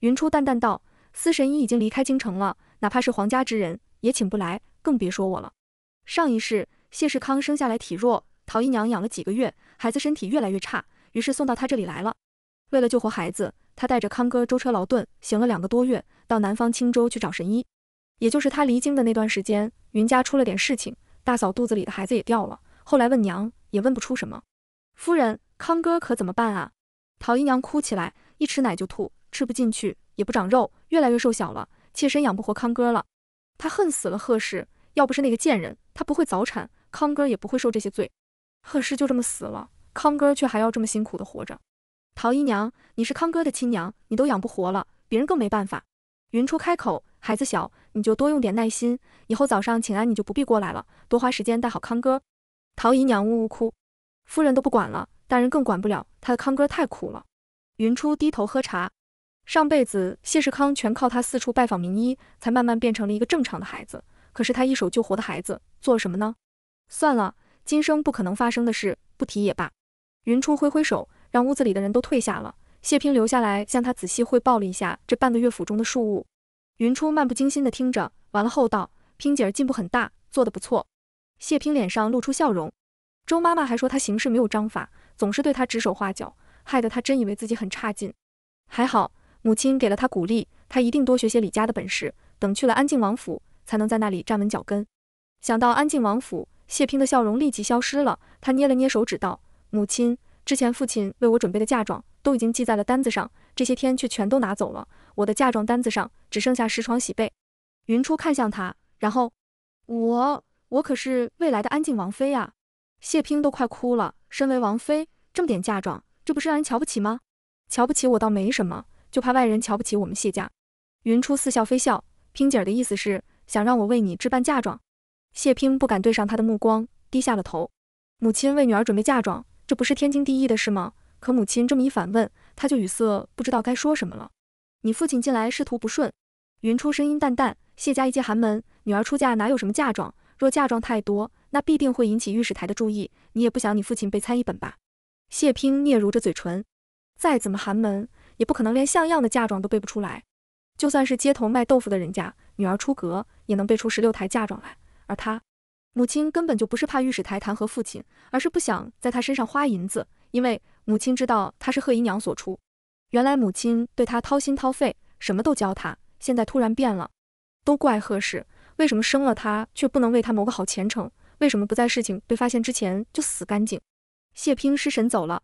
云初淡淡道：“司神医已经离开京城了，哪怕是皇家之人也请不来，更别说我了。上一世谢世康生下来体弱，陶姨娘养了几个月，孩子身体越来越差，于是送到他这里来了。为了救活孩子，他带着康哥舟车劳顿，行了两个多月，到南方青州去找神医。也就是他离京的那段时间，云家出了点事情，大嫂肚子里的孩子也掉了。后来问娘，也问不出什么。夫人，康哥可怎么办啊？”陶姨娘哭起来，一吃奶就吐，吃不进去，也不长肉，越来越瘦小了。妾身养不活康哥了，她恨死了贺氏，要不是那个贱人，她不会早产，康哥也不会受这些罪。贺氏就这么死了，康哥却还要这么辛苦的活着。陶姨娘，你是康哥的亲娘，你都养不活了，别人更没办法。云初开口，孩子小，你就多用点耐心。以后早上请安你就不必过来了，多花时间带好康哥。陶姨娘呜呜哭，夫人都不管了。大人更管不了他的康哥太苦了。云初低头喝茶。上辈子谢世康全靠他四处拜访名医，才慢慢变成了一个正常的孩子。可是他一手救活的孩子做了什么呢？算了，今生不可能发生的事，不提也罢。云初挥挥手，让屋子里的人都退下了。谢平留下来向他仔细汇报了一下这半个月府中的事务。云初漫不经心的听着，完了后道：“萍姐儿进步很大，做得不错。”谢平脸上露出笑容。周妈妈还说他行事没有章法。总是对他指手画脚，害得他真以为自己很差劲。还好母亲给了他鼓励，他一定多学些李家的本事，等去了安靖王府才能在那里站稳脚跟。想到安靖王府，谢平的笑容立即消失了。他捏了捏手指道：“母亲之前父亲为我准备的嫁妆都已经记在了单子上，这些天却全都拿走了。我的嫁妆单子上只剩下十床喜被。”云初看向他，然后我我可是未来的安静王妃啊！谢平都快哭了。身为王妃，这么点嫁妆，这不是让人瞧不起吗？瞧不起我倒没什么，就怕外人瞧不起我们谢家。云初似笑非笑，拼姐儿的意思是想让我为你置办嫁妆。谢拼不敢对上她的目光，低下了头。母亲为女儿准备嫁妆，这不是天经地义的事吗？可母亲这么一反问，他就语塞，不知道该说什么了。你父亲近来仕途不顺，云初声音淡淡。谢家一介寒门，女儿出嫁哪有什么嫁妆？若嫁妆太多。那必定会引起御史台的注意，你也不想你父亲被参一本吧？谢冰嗫嚅着嘴唇，再怎么寒门，也不可能连像样的嫁妆都备不出来。就算是街头卖豆腐的人家，女儿出阁也能备出十六抬嫁妆来。而他母亲根本就不是怕御史台弹劾父亲，而是不想在他身上花银子，因为母亲知道他是贺姨娘所出。原来母亲对他掏心掏肺，什么都教他，现在突然变了，都怪贺氏，为什么生了他却不能为他谋个好前程？为什么不在事情被发现之前就死干净？谢平失神走了。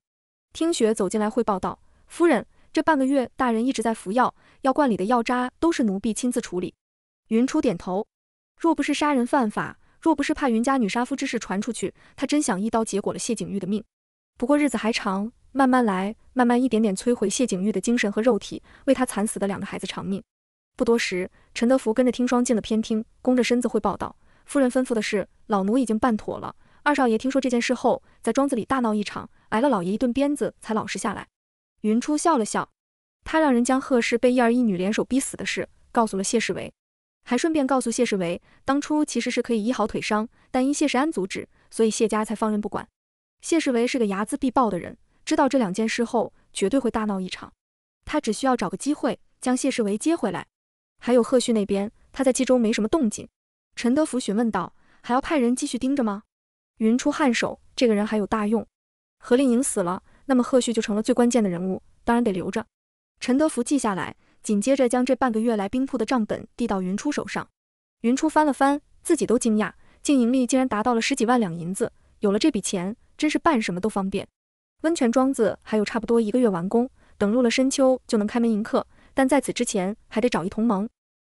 听雪走进来汇报道：“夫人，这半个月大人一直在服药，药罐里的药渣都是奴婢亲自处理。”云初点头。若不是杀人犯法，若不是怕云家女杀夫之事传出去，他真想一刀结果了谢景玉的命。不过日子还长，慢慢来，慢慢一点点摧毁谢景玉的精神和肉体，为他惨死的两个孩子偿命。不多时，陈德福跟着听霜进了偏厅，弓着身子汇报道。夫人吩咐的事，老奴已经办妥了。二少爷听说这件事后，在庄子里大闹一场，挨了老爷一顿鞭子才老实下来。云初笑了笑，他让人将贺氏被一儿一女联手逼死的事告诉了谢世维，还顺便告诉谢世维，当初其实是可以医好腿伤，但因谢世安阻止，所以谢家才放任不管。谢世维是个睚眦必报的人，知道这两件事后，绝对会大闹一场。他只需要找个机会将谢世维接回来。还有贺旭那边，他在冀州没什么动静。陈德福询问道：“还要派人继续盯着吗？”云初颔首：“这个人还有大用。何令莹死了，那么贺旭就成了最关键的人物，当然得留着。”陈德福记下来，紧接着将这半个月来冰铺的账本递到云初手上。云初翻了翻，自己都惊讶，净盈利竟然达到了十几万两银子。有了这笔钱，真是办什么都方便。温泉庄子还有差不多一个月完工，等入了深秋就能开门迎客。但在此之前，还得找一同盟。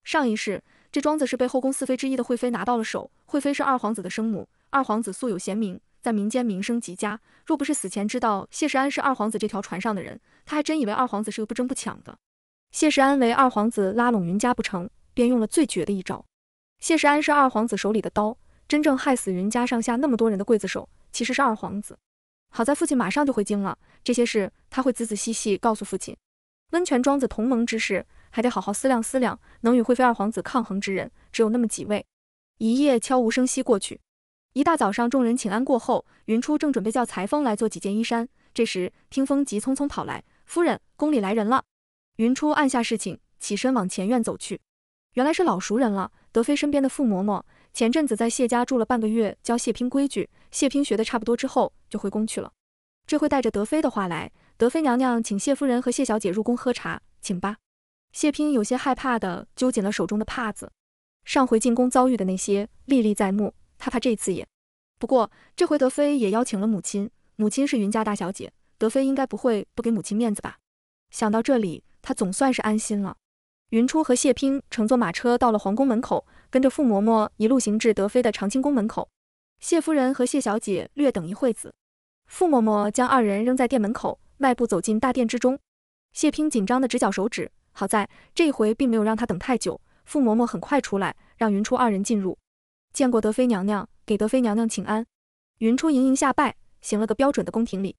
上一世。这庄子是被后宫四妃之一的惠妃拿到了手。惠妃是二皇子的生母，二皇子素有贤名，在民间名声极佳。若不是死前知道谢世安是二皇子这条船上的人，他还真以为二皇子是个不争不抢的。谢世安为二皇子拉拢云家不成，便用了最绝的一招。谢世安是二皇子手里的刀，真正害死云家上下那么多人的刽子手，其实是二皇子。好在父亲马上就回京了，这些事他会仔仔细细告诉父亲。温泉庄子同盟之事。还得好好思量思量，能与惠妃二皇子抗衡之人，只有那么几位。一夜悄无声息过去，一大早上众人请安过后，云初正准备叫裁缝来做几件衣衫，这时听风急匆匆跑来，夫人，宫里来人了。云初按下事情，起身往前院走去，原来是老熟人了，德妃身边的傅嬷嬷，前阵子在谢家住了半个月，教谢拼规矩，谢拼学的差不多之后就回宫去了，这会带着德妃的话来，德妃娘娘请谢夫人和谢小姐入宫喝茶，请吧。谢拼有些害怕地揪紧了手中的帕子，上回进宫遭遇的那些历历在目，他怕这次也。不过这回德妃也邀请了母亲，母亲是云家大小姐，德妃应该不会不给母亲面子吧？想到这里，他总算是安心了。云初和谢拼乘坐马车到了皇宫门口，跟着傅嬷嬷一路行至德妃的长清宫门口，谢夫人和谢小姐略等一会子，傅嬷嬷将二人扔在殿门口，迈步走进大殿之中。谢拼紧张地直绞手指。好在这一回并没有让她等太久，傅嬷嬷很快出来，让云初二人进入。见过德妃娘娘，给德妃娘娘请安。云初盈盈下拜，行了个标准的宫廷礼。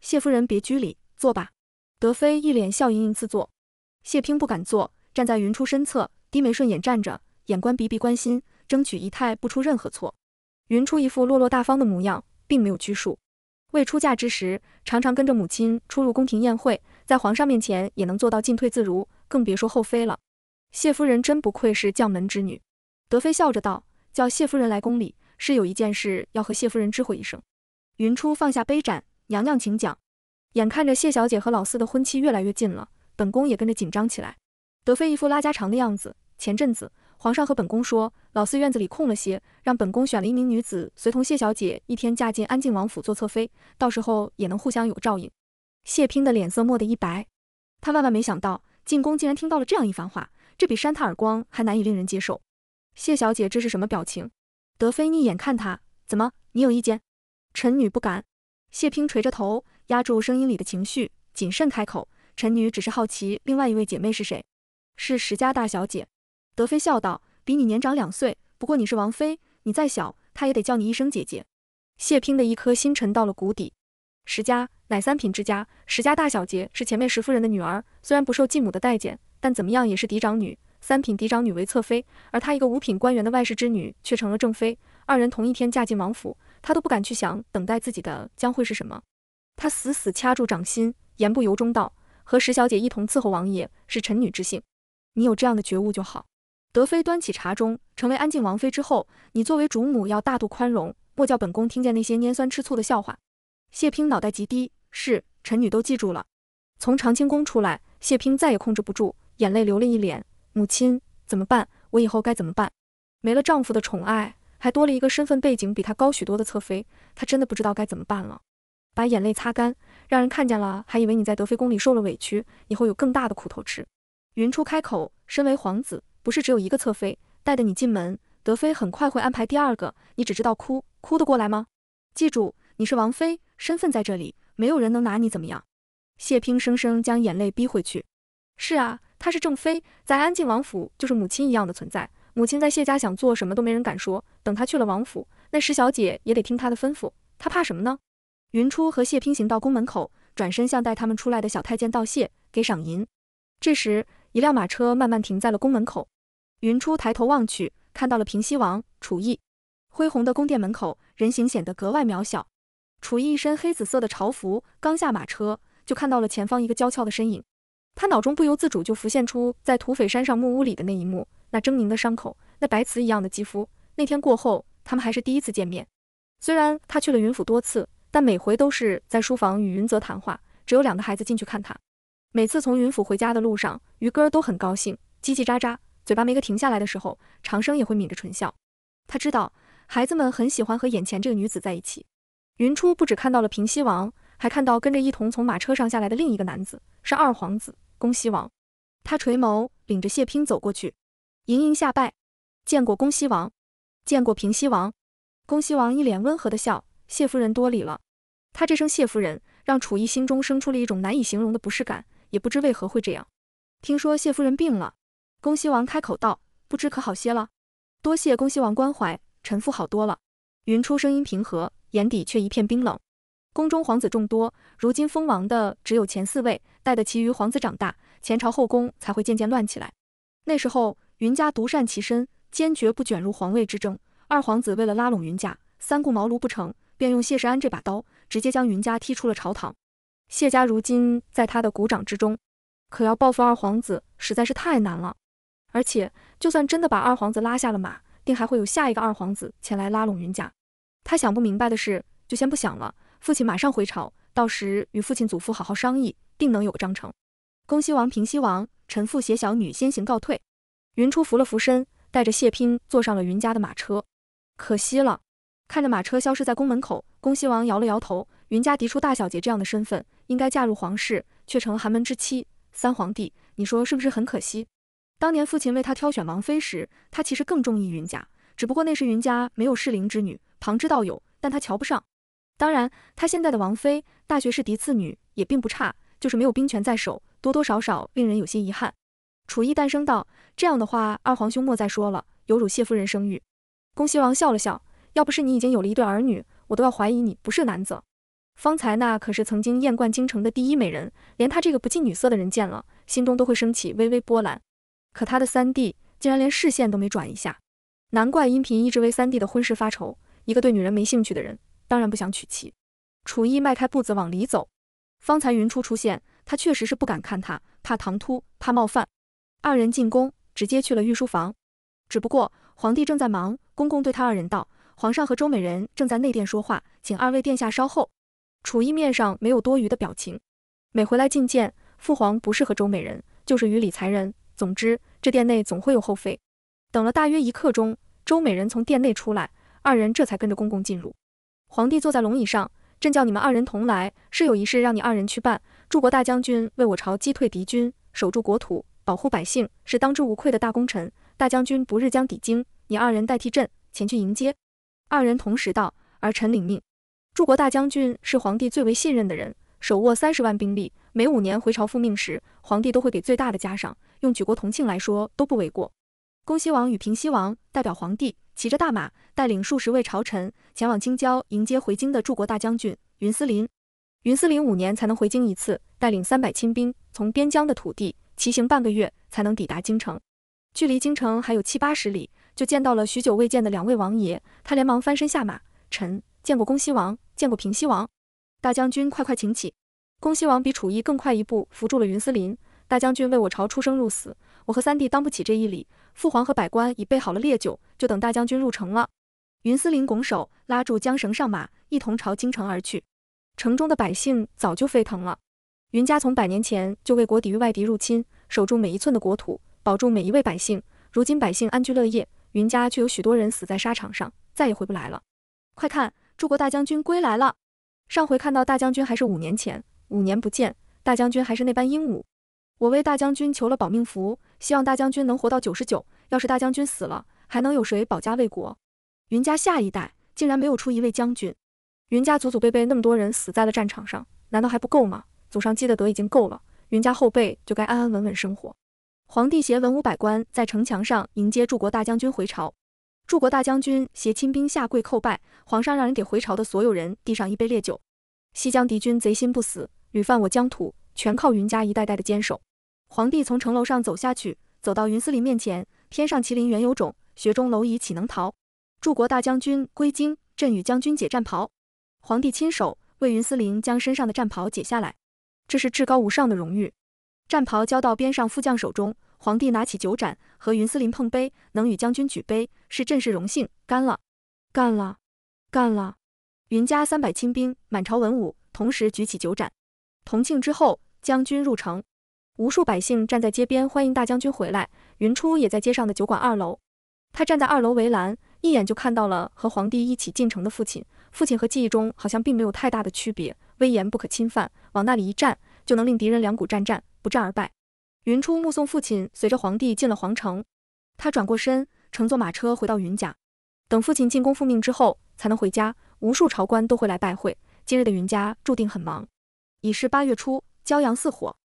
谢夫人别拘礼，坐吧。德妃一脸笑盈盈，赐坐。谢平不敢坐，站在云初身侧，低眉顺眼站着，眼观鼻，鼻关心，争取仪态不出任何错。云初一副落落大方的模样，并没有拘束。未出嫁之时，常常跟着母亲出入宫廷宴会。在皇上面前也能做到进退自如，更别说后妃了。谢夫人真不愧是将门之女，德妃笑着道：“叫谢夫人来宫里，是有一件事要和谢夫人知会一声。”云初放下杯盏，娘娘请讲。眼看着谢小姐和老四的婚期越来越近了，本宫也跟着紧张起来。德妃一副拉家常的样子：“前阵子皇上和本宫说，老四院子里空了些，让本宫选了一名女子随同谢小姐一天嫁进安靖王府做侧妃，到时候也能互相有个照应。”谢拼的脸色蓦地一白，他万万没想到进宫竟然听到了这样一番话，这比扇他耳光还难以令人接受。谢小姐，这是什么表情？德妃逆眼看他，怎么，你有意见？臣女不敢。谢拼垂着头，压住声音里的情绪，谨慎开口，臣女只是好奇，另外一位姐妹是谁？是石家大小姐。德妃笑道，比你年长两岁，不过你是王妃，你再小，她也得叫你一声姐姐。谢拼的一颗心沉到了谷底。石家乃三品之家，石家大小姐是前面石夫人的女儿。虽然不受继母的待见，但怎么样也是嫡长女。三品嫡长女为侧妃，而她一个五品官员的外室之女却成了正妃。二人同一天嫁进王府，她都不敢去想，等待自己的将会是什么。她死死掐住掌心，言不由衷道：“和石小姐一同伺候王爷，是臣女之幸。你有这样的觉悟就好。”德妃端起茶盅，成为安静王妃之后，你作为主母要大度宽容，莫叫本宫听见那些拈酸吃醋的笑话。谢嫔脑袋极低，是臣女都记住了。从长清宫出来，谢嫔再也控制不住，眼泪流了一脸。母亲怎么办？我以后该怎么办？没了丈夫的宠爱，还多了一个身份背景比她高许多的侧妃，她真的不知道该怎么办了。把眼泪擦干，让人看见了还以为你在德妃宫里受了委屈，以后有更大的苦头吃。云初开口，身为皇子，不是只有一个侧妃带的你进门，德妃很快会安排第二个。你只知道哭，哭得过来吗？记住，你是王妃。身份在这里，没有人能拿你怎么样。谢平生生将眼泪逼回去。是啊，她是正妃，在安静王府就是母亲一样的存在。母亲在谢家想做什么都没人敢说，等她去了王府，那石小姐也得听她的吩咐。她怕什么呢？云初和谢平行到宫门口，转身向带他们出来的小太监道谢，给赏银。这时，一辆马车慢慢停在了宫门口。云初抬头望去，看到了平西王楚艺。恢宏的宫殿门口，人形显得格外渺小。楚艺一身黑紫色的朝服，刚下马车就看到了前方一个娇俏的身影，他脑中不由自主就浮现出在土匪山上木屋里的那一幕，那狰狞的伤口，那白瓷一样的肌肤。那天过后，他们还是第一次见面。虽然他去了云府多次，但每回都是在书房与云泽谈话，只有两个孩子进去看他。每次从云府回家的路上，于哥都很高兴，叽叽喳喳，嘴巴没个停下来的时候，长生也会抿着唇笑。他知道孩子们很喜欢和眼前这个女子在一起。云初不止看到了平西王，还看到跟着一同从马车上下来的另一个男子，是二皇子恭西王。他垂眸，领着谢平走过去，盈盈下拜，见过恭西王，见过平西王。恭西王一脸温和的笑，谢夫人多礼了。他这声谢夫人，让楚意心中生出了一种难以形容的不适感，也不知为何会这样。听说谢夫人病了，恭西王开口道，不知可好些了？多谢恭西王关怀，臣妇好多了。云初声音平和。眼底却一片冰冷。宫中皇子众多，如今封王的只有前四位，待得其余皇子长大，前朝后宫才会渐渐乱起来。那时候，云家独善其身，坚决不卷入皇位之争。二皇子为了拉拢云家，三顾茅庐不成，便用谢时安这把刀，直接将云家踢出了朝堂。谢家如今在他的鼓掌之中，可要报复二皇子实在是太难了。而且，就算真的把二皇子拉下了马，定还会有下一个二皇子前来拉拢云家。他想不明白的事，就先不想了。父亲马上回朝，到时与父亲祖父好好商议，定能有个章程。恭西王、平西王，臣父携小女先行告退。云初扶了扶身，带着谢拼坐上了云家的马车。可惜了，看着马车消失在宫门口，恭西王摇了摇头。云家嫡出大小姐这样的身份，应该嫁入皇室，却成了寒门之妻。三皇帝，你说是不是很可惜？当年父亲为他挑选王妃时，他其实更中意云家，只不过那时云家没有适龄之女。旁之道有，但他瞧不上。当然，他现在的王妃，大学士嫡次女也并不差，就是没有兵权在手，多多少少令人有些遗憾。楚意诞生道：“这样的话，二皇兄莫再说了，有辱谢夫人生誉。”恭喜王笑了笑：“要不是你已经有了一对儿女，我都要怀疑你不是男子。方才那可是曾经艳冠京城的第一美人，连他这个不近女色的人见了，心中都会升起微微波澜。可他的三弟竟然连视线都没转一下，难怪音嫔一直为三弟的婚事发愁。”一个对女人没兴趣的人，当然不想娶妻。楚艺迈开步子往里走，方才云初出现，他确实是不敢看他，怕唐突，怕冒犯。二人进宫，直接去了御书房。只不过皇帝正在忙，公公对他二人道：“皇上和周美人正在内殿说话，请二位殿下稍后。”楚艺面上没有多余的表情。每回来觐见父皇，不是和周美人，就是与李才人，总之这殿内总会有后妃。等了大约一刻钟，周美人从殿内出来。二人这才跟着公公进入。皇帝坐在龙椅上，朕叫你们二人同来，是有一事让你二人去办。祝国大将军为我朝击退敌军，守住国土，保护百姓，是当之无愧的大功臣。大将军不日将抵京，你二人代替朕前去迎接。二人同时道：“儿臣领命。”祝国大将军是皇帝最为信任的人，手握三十万兵力，每五年回朝复命时，皇帝都会给最大的嘉赏，用举国同庆来说都不为过。恭西王与平西王代表皇帝。骑着大马，带领数十位朝臣前往京郊迎接回京的驻国大将军云思林。云思林五年才能回京一次，带领三百亲兵从边疆的土地骑行半个月才能抵达京城。距离京城还有七八十里，就见到了许久未见的两位王爷。他连忙翻身下马，臣见过恭西王，见过平西王。大将军快快请起。恭西王比楚意更快一步扶住了云思林。大将军为我朝出生入死。我和三弟当不起这一礼，父皇和百官已备好了烈酒，就等大将军入城了。云思林拱手拉住缰绳上马，一同朝京城而去。城中的百姓早就沸腾了。云家从百年前就为国抵御外敌入侵，守住每一寸的国土，保住每一位百姓。如今百姓安居乐业，云家却有许多人死在沙场上，再也回不来了。快看，柱国大将军归来了！上回看到大将军还是五年前，五年不见，大将军还是那般英武。我为大将军求了保命符，希望大将军能活到九十九。要是大将军死了，还能有谁保家卫国？云家下一代竟然没有出一位将军，云家祖祖辈辈那么多人死在了战场上，难道还不够吗？祖上积的德已经够了，云家后辈就该安安稳稳生活。皇帝携文武百官在城墙上迎接驻国大将军回朝，驻国大将军携亲兵下跪叩拜。皇上让人给回朝的所有人递上一杯烈酒。西江敌军贼心不死，屡犯我疆土。全靠云家一代代的坚守。皇帝从城楼上走下去，走到云思林面前。天上麒麟原有种，雪中蝼蚁岂能逃？驻国大将军归京，朕与将军解战袍。皇帝亲手为云思林将身上的战袍解下来，这是至高无上的荣誉。战袍交到边上副将手中。皇帝拿起酒盏，和云思林碰杯。能与将军举杯，是朕是荣幸。干了，干了，干了。云家三百亲兵，满朝文武同时举起酒盏。同庆之后，将军入城，无数百姓站在街边欢迎大将军回来。云初也在街上的酒馆二楼，他站在二楼围栏，一眼就看到了和皇帝一起进城的父亲。父亲和记忆中好像并没有太大的区别，威严不可侵犯。往那里一站，就能令敌人两股战战，不战而败。云初目送父亲随着皇帝进了皇城，他转过身，乘坐马车回到云家。等父亲进宫复命之后，才能回家。无数朝官都会来拜会，今日的云家注定很忙。已是八月初，骄阳似火。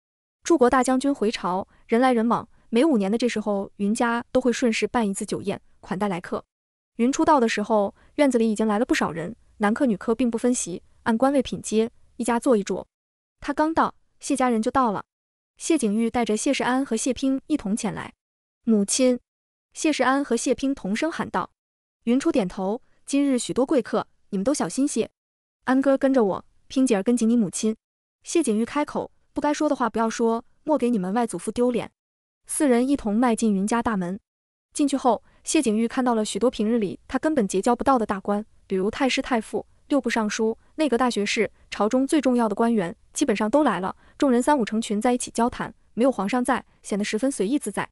驻国大将军回朝，人来人往。每五年的这时候，云家都会顺势办一次酒宴，款待来客。云初到的时候，院子里已经来了不少人，男客女客并不分席，按官位品阶，一家坐一桌。他刚到，谢家人就到了。谢景玉带着谢世安和谢拼一同前来。母亲，谢世安和谢拼同声喊道。云初点头，今日许多贵客，你们都小心些。安哥跟着我，拼姐儿跟紧你母亲。谢景玉开口：“不该说的话不要说，莫给你们外祖父丢脸。”四人一同迈进云家大门。进去后，谢景玉看到了许多平日里他根本结交不到的大官，比如太师、太傅、六部尚书、内阁大学士，朝中最重要的官员基本上都来了。众人三五成群在一起交谈，没有皇上在，显得十分随意自在。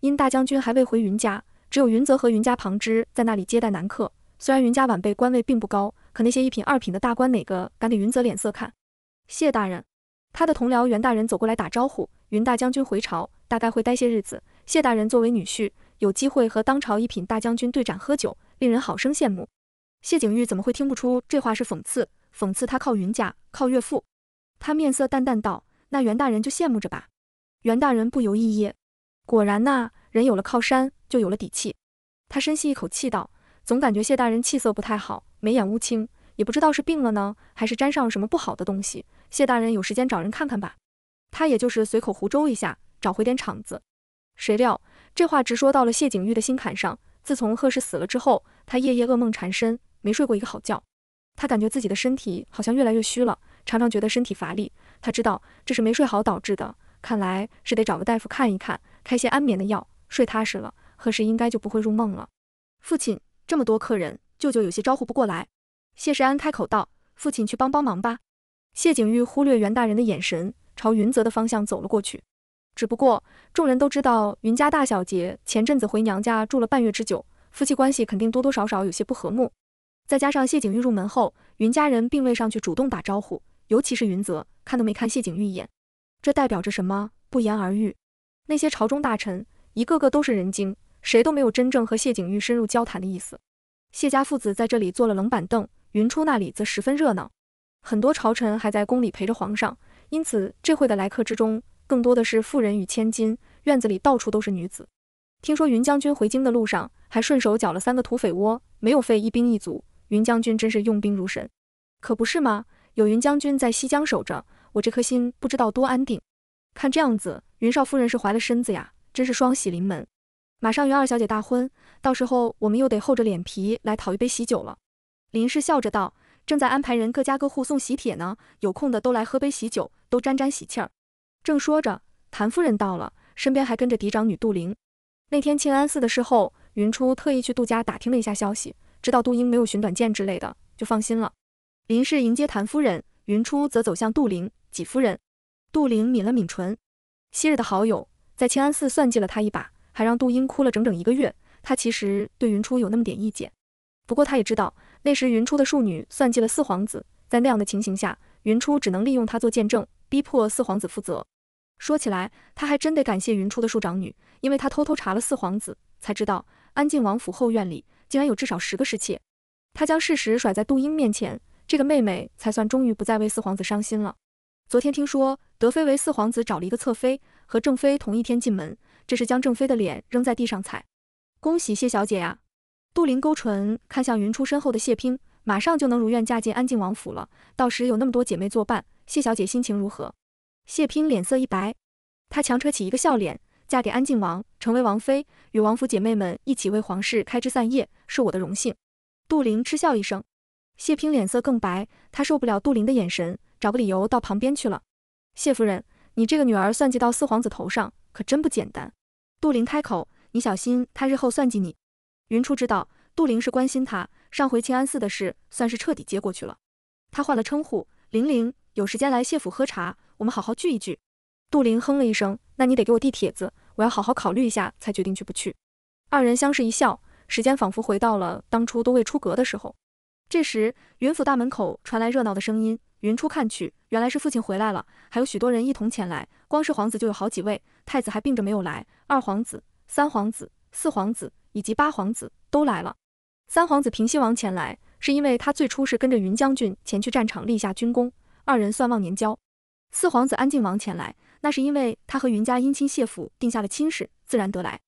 因大将军还未回云家，只有云泽和云家旁支在那里接待男客。虽然云家晚辈官位并不高，可那些一品二品的大官哪个敢给云泽脸色看？谢大人，他的同僚袁大人走过来打招呼。云大将军回朝，大概会待些日子。谢大人作为女婿，有机会和当朝一品大将军对盏喝酒，令人好生羡慕。谢景玉怎么会听不出这话是讽刺？讽刺他靠云家，靠岳父。他面色淡淡道：“那袁大人就羡慕着吧。”袁大人不由一噎。果然呐，人有了靠山，就有了底气。他深吸一口气道：“总感觉谢大人气色不太好，眉眼乌青。”也不知道是病了呢，还是沾上了什么不好的东西。谢大人有时间找人看看吧，他也就是随口胡诌一下，找回点场子。谁料这话直说到了谢景玉的心坎上。自从贺氏死了之后，他夜夜噩梦缠身，没睡过一个好觉。他感觉自己的身体好像越来越虚了，常常觉得身体乏力。他知道这是没睡好导致的，看来是得找个大夫看一看，开些安眠的药，睡踏实了，贺氏应该就不会入梦了。父亲，这么多客人，舅舅有些招呼不过来。谢世安开口道：“父亲，去帮帮忙吧。”谢景玉忽略袁大人的眼神，朝云泽的方向走了过去。只不过，众人都知道，云家大小姐前阵子回娘家住了半月之久，夫妻关系肯定多多少少有些不和睦。再加上谢景玉入门后，云家人并未上去主动打招呼，尤其是云泽，看都没看谢景玉一眼，这代表着什么？不言而喻。那些朝中大臣，一个个都是人精，谁都没有真正和谢景玉深入交谈的意思。谢家父子在这里坐了冷板凳。云初那里则十分热闹，很多朝臣还在宫里陪着皇上，因此这会的来客之中，更多的是富人与千金。院子里到处都是女子。听说云将军回京的路上还顺手剿了三个土匪窝，没有费一兵一卒，云将军真是用兵如神，可不是吗？有云将军在西江守着，我这颗心不知道多安定。看这样子，云少夫人是怀了身子呀，真是双喜临门。马上云二小姐大婚，到时候我们又得厚着脸皮来讨一杯喜酒了。林氏笑着道：“正在安排人各家各户送喜帖呢，有空的都来喝杯喜酒，都沾沾喜气儿。”正说着，谭夫人到了，身边还跟着嫡长女杜玲。那天庆安寺的事后，云初特意去杜家打听了一下消息，知道杜英没有寻短见之类的，就放心了。林氏迎接谭夫人，云初则走向杜玲、几夫人。杜玲抿了抿唇，昔日的好友在庆安寺算计了他一把，还让杜英哭了整整一个月。他其实对云初有那么点意见，不过他也知道。那时云初的庶女算计了四皇子，在那样的情形下，云初只能利用他做见证，逼迫四皇子负责。说起来，他还真得感谢云初的庶长女，因为她偷偷查了四皇子，才知道安靖王府后院里竟然有至少十个侍妾。她将事实甩在杜英面前，这个妹妹才算终于不再为四皇子伤心了。昨天听说德妃为四皇子找了一个侧妃，和正妃同一天进门，这是将正妃的脸扔在地上踩。恭喜谢小姐呀！杜林勾唇，看向云出身后的谢冰，马上就能如愿嫁进安靖王府了。到时有那么多姐妹作伴，谢小姐心情如何？谢冰脸色一白，她强扯起一个笑脸，嫁给安靖王，成为王妃，与王府姐妹们一起为皇室开枝散叶，是我的荣幸。杜林嗤笑一声，谢冰脸色更白，她受不了杜林的眼神，找个理由到旁边去了。谢夫人，你这个女儿算计到四皇子头上，可真不简单。杜林开口，你小心他日后算计你。云初知道杜玲是关心他，上回清安寺的事算是彻底接过去了。他换了称呼，玲玲，有时间来谢府喝茶，我们好好聚一聚。杜玲哼了一声，那你得给我递帖子，我要好好考虑一下才决定去不去。二人相视一笑，时间仿佛回到了当初都未出阁的时候。这时，云府大门口传来热闹的声音。云初看去，原来是父亲回来了，还有许多人一同前来，光是皇子就有好几位，太子还病着没有来，二皇子、三皇子、四皇子。以及八皇子都来了。三皇子平西王前来，是因为他最初是跟着云将军前去战场立下军功，二人算忘年交。四皇子安靖王前来，那是因为他和云家姻亲谢府定下了亲事，自然得来。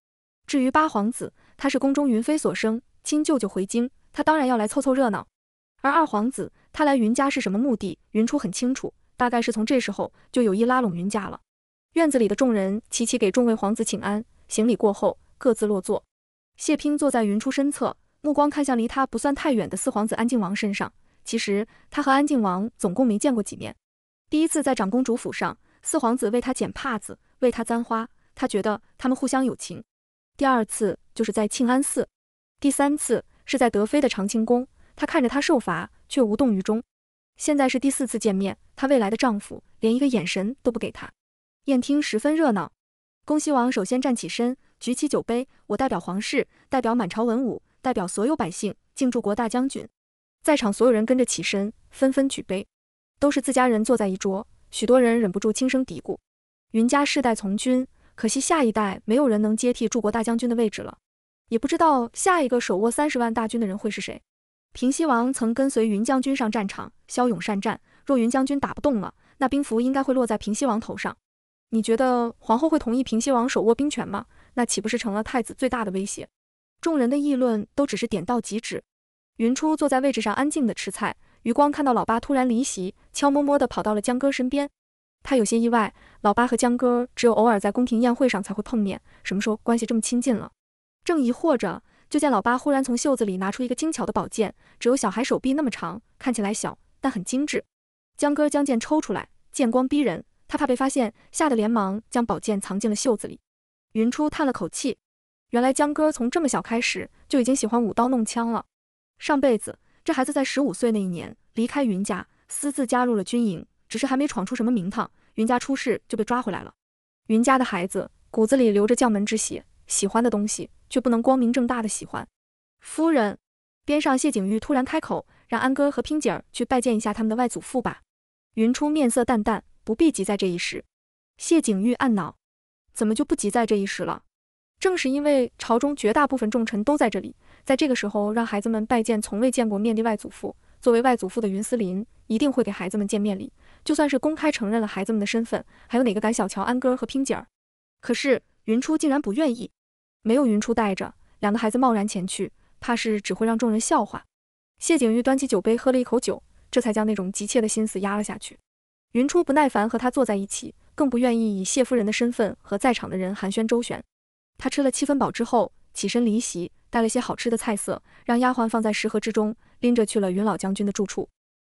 至于八皇子，他是宫中云妃所生，亲舅舅回京，他当然要来凑凑热闹。而二皇子，他来云家是什么目的？云初很清楚，大概是从这时候就有意拉拢云家了。院子里的众人齐齐给众位皇子请安，行礼过后，各自落座。谢冰坐在云初身侧，目光看向离他不算太远的四皇子安静王身上。其实他和安静王总共没见过几面，第一次在长公主府上，四皇子为他剪帕子，为他簪花，他觉得他们互相有情；第二次就是在庆安寺；第三次是在德妃的长清宫，他看着他受罚，却无动于衷。现在是第四次见面，他未来的丈夫连一个眼神都不给他。宴厅十分热闹，恭喜王首先站起身。举起酒杯，我代表皇室，代表满朝文武，代表所有百姓，敬祝国大将军。在场所有人跟着起身，纷纷举杯。都是自家人，坐在一桌，许多人忍不住轻声嘀咕：云家世代从军，可惜下一代没有人能接替祝国大将军的位置了。也不知道下一个手握三十万大军的人会是谁。平西王曾跟随云将军上战场，骁勇善战。若云将军打不动了，那兵符应该会落在平西王头上。你觉得皇后会同意平西王手握兵权吗？那岂不是成了太子最大的威胁？众人的议论都只是点到即止。云初坐在位置上，安静的吃菜，余光看到老八突然离席，悄摸摸的跑到了江哥身边。他有些意外，老八和江哥只有偶尔在宫廷宴会上才会碰面，什么时候关系这么亲近了？正疑惑着，就见老八忽然从袖子里拿出一个精巧的宝剑，只有小孩手臂那么长，看起来小但很精致。江哥将剑抽出来，剑光逼人，他怕被发现，吓得连忙将宝剑藏进了袖子里。云初叹了口气，原来江哥从这么小开始就已经喜欢舞刀弄枪了。上辈子这孩子在十五岁那一年离开云家，私自加入了军营，只是还没闯出什么名堂，云家出事就被抓回来了。云家的孩子骨子里流着将门之血，喜欢的东西却不能光明正大的喜欢。夫人，边上谢景玉突然开口，让安哥和拼姐儿去拜见一下他们的外祖父吧。云初面色淡淡，不必急在这一时。谢景玉暗恼。怎么就不急在这一时了？正是因为朝中绝大部分重臣都在这里，在这个时候让孩子们拜见从未见过面的外祖父，作为外祖父的云思林一定会给孩子们见面礼，就算是公开承认了孩子们的身份，还有哪个敢小瞧安哥和拼姐儿？可是云初竟然不愿意，没有云初带着两个孩子贸然前去，怕是只会让众人笑话。谢景玉端起酒杯喝了一口酒，这才将那种急切的心思压了下去。云初不耐烦和他坐在一起。更不愿意以谢夫人的身份和在场的人寒暄周旋。他吃了七分饱之后，起身离席，带了些好吃的菜色，让丫鬟放在食盒之中，拎着去了云老将军的住处。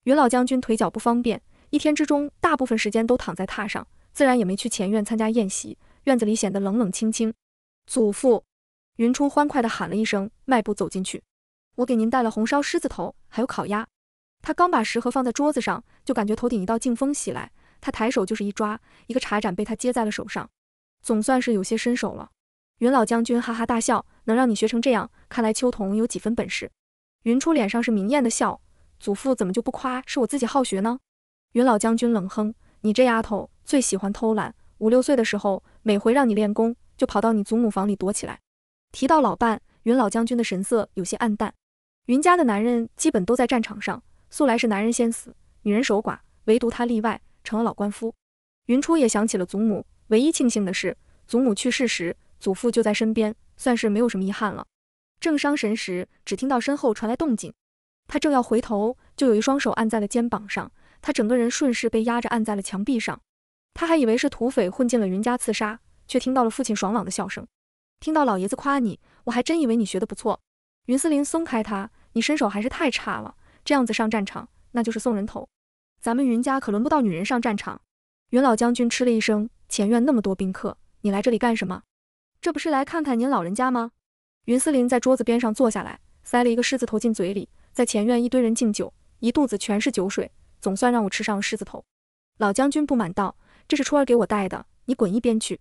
云老将军腿脚不方便，一天之中大部分时间都躺在榻上，自然也没去前院参加宴席，院子里显得冷冷清清。祖父，云初欢快地喊了一声，迈步走进去。我给您带了红烧狮子头，还有烤鸭。他刚把食盒放在桌子上，就感觉头顶一道劲风袭来。他抬手就是一抓，一个茶盏被他接在了手上，总算是有些身手了。云老将军哈哈大笑，能让你学成这样，看来秋桐有几分本事。云初脸上是明艳的笑，祖父怎么就不夸是我自己好学呢？云老将军冷哼，你这丫头最喜欢偷懒，五六岁的时候，每回让你练功，就跑到你祖母房里躲起来。提到老伴，云老将军的神色有些暗淡。云家的男人基本都在战场上，素来是男人先死，女人守寡，唯独他例外。成了老官夫，云初也想起了祖母。唯一庆幸的是，祖母去世时，祖父就在身边，算是没有什么遗憾了。正伤神时，只听到身后传来动静，他正要回头，就有一双手按在了肩膀上，他整个人顺势被压着按在了墙壁上。他还以为是土匪混进了云家刺杀，却听到了父亲爽朗的笑声。听到老爷子夸你，我还真以为你学得不错。云思林松开他，你身手还是太差了，这样子上战场那就是送人头。咱们云家可轮不到女人上战场。云老将军吃了一声，前院那么多宾客，你来这里干什么？这不是来看看您老人家吗？云思林在桌子边上坐下来，塞了一个狮子头进嘴里。在前院一堆人敬酒，一肚子全是酒水，总算让我吃上了狮子头。老将军不满道：“这是初儿给我带的，你滚一边去。”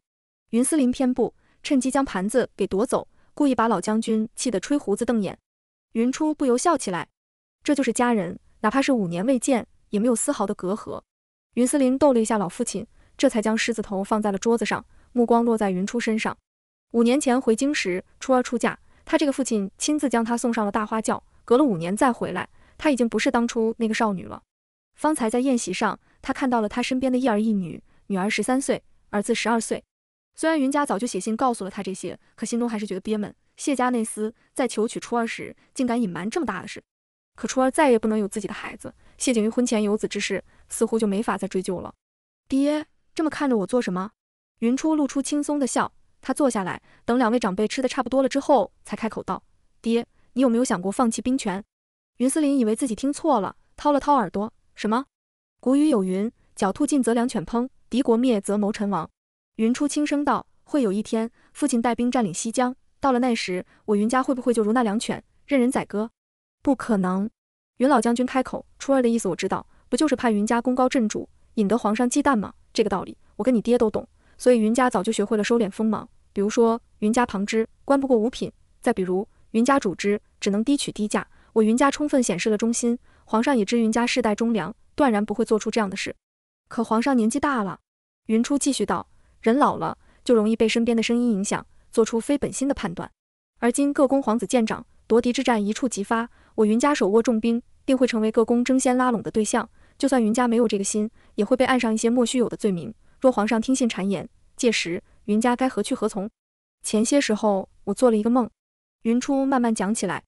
云思林偏不，趁机将盘子给夺走，故意把老将军气得吹胡子瞪眼。云初不由笑起来，这就是家人，哪怕是五年未见。也没有丝毫的隔阂。云思林逗了一下老父亲，这才将狮子头放在了桌子上，目光落在云初身上。五年前回京时，初二出嫁，他这个父亲亲自将她送上了大花轿。隔了五年再回来，她已经不是当初那个少女了。方才在宴席上，他看到了他身边的一儿一女，女儿十三岁，儿子十二岁。虽然云家早就写信告诉了他这些，可心中还是觉得憋闷。谢家那厮在求娶初二时，竟敢隐瞒这么大的事。可初儿再也不能有自己的孩子，谢景玉婚前有子之事，似乎就没法再追究了。爹，这么看着我做什么？云初露出轻松的笑，他坐下来，等两位长辈吃的差不多了之后，才开口道：“爹，你有没有想过放弃兵权？”云思林以为自己听错了，掏了掏耳朵：“什么？古语有云，狡兔尽则两犬烹，敌国灭则谋臣亡。”云初轻声道：“会有一天，父亲带兵占领西江，到了那时，我云家会不会就如那两犬，任人宰割？”不可能，云老将军开口，初二的意思我知道，不就是怕云家功高震主，引得皇上忌惮吗？这个道理，我跟你爹都懂，所以云家早就学会了收敛锋芒。比如说，云家旁支官不过五品；再比如，云家主支只能低取低价。我云家充分显示了忠心，皇上也知云家世代忠良，断然不会做出这样的事。可皇上年纪大了，云初继续道，人老了就容易被身边的声音影响，做出非本心的判断。而今各宫皇子渐长，夺嫡之战一触即发。我云家手握重兵，定会成为各宫争先拉拢的对象。就算云家没有这个心，也会被按上一些莫须有的罪名。若皇上听信谗言，届时云家该何去何从？前些时候，我做了一个梦，云初慢慢讲起来。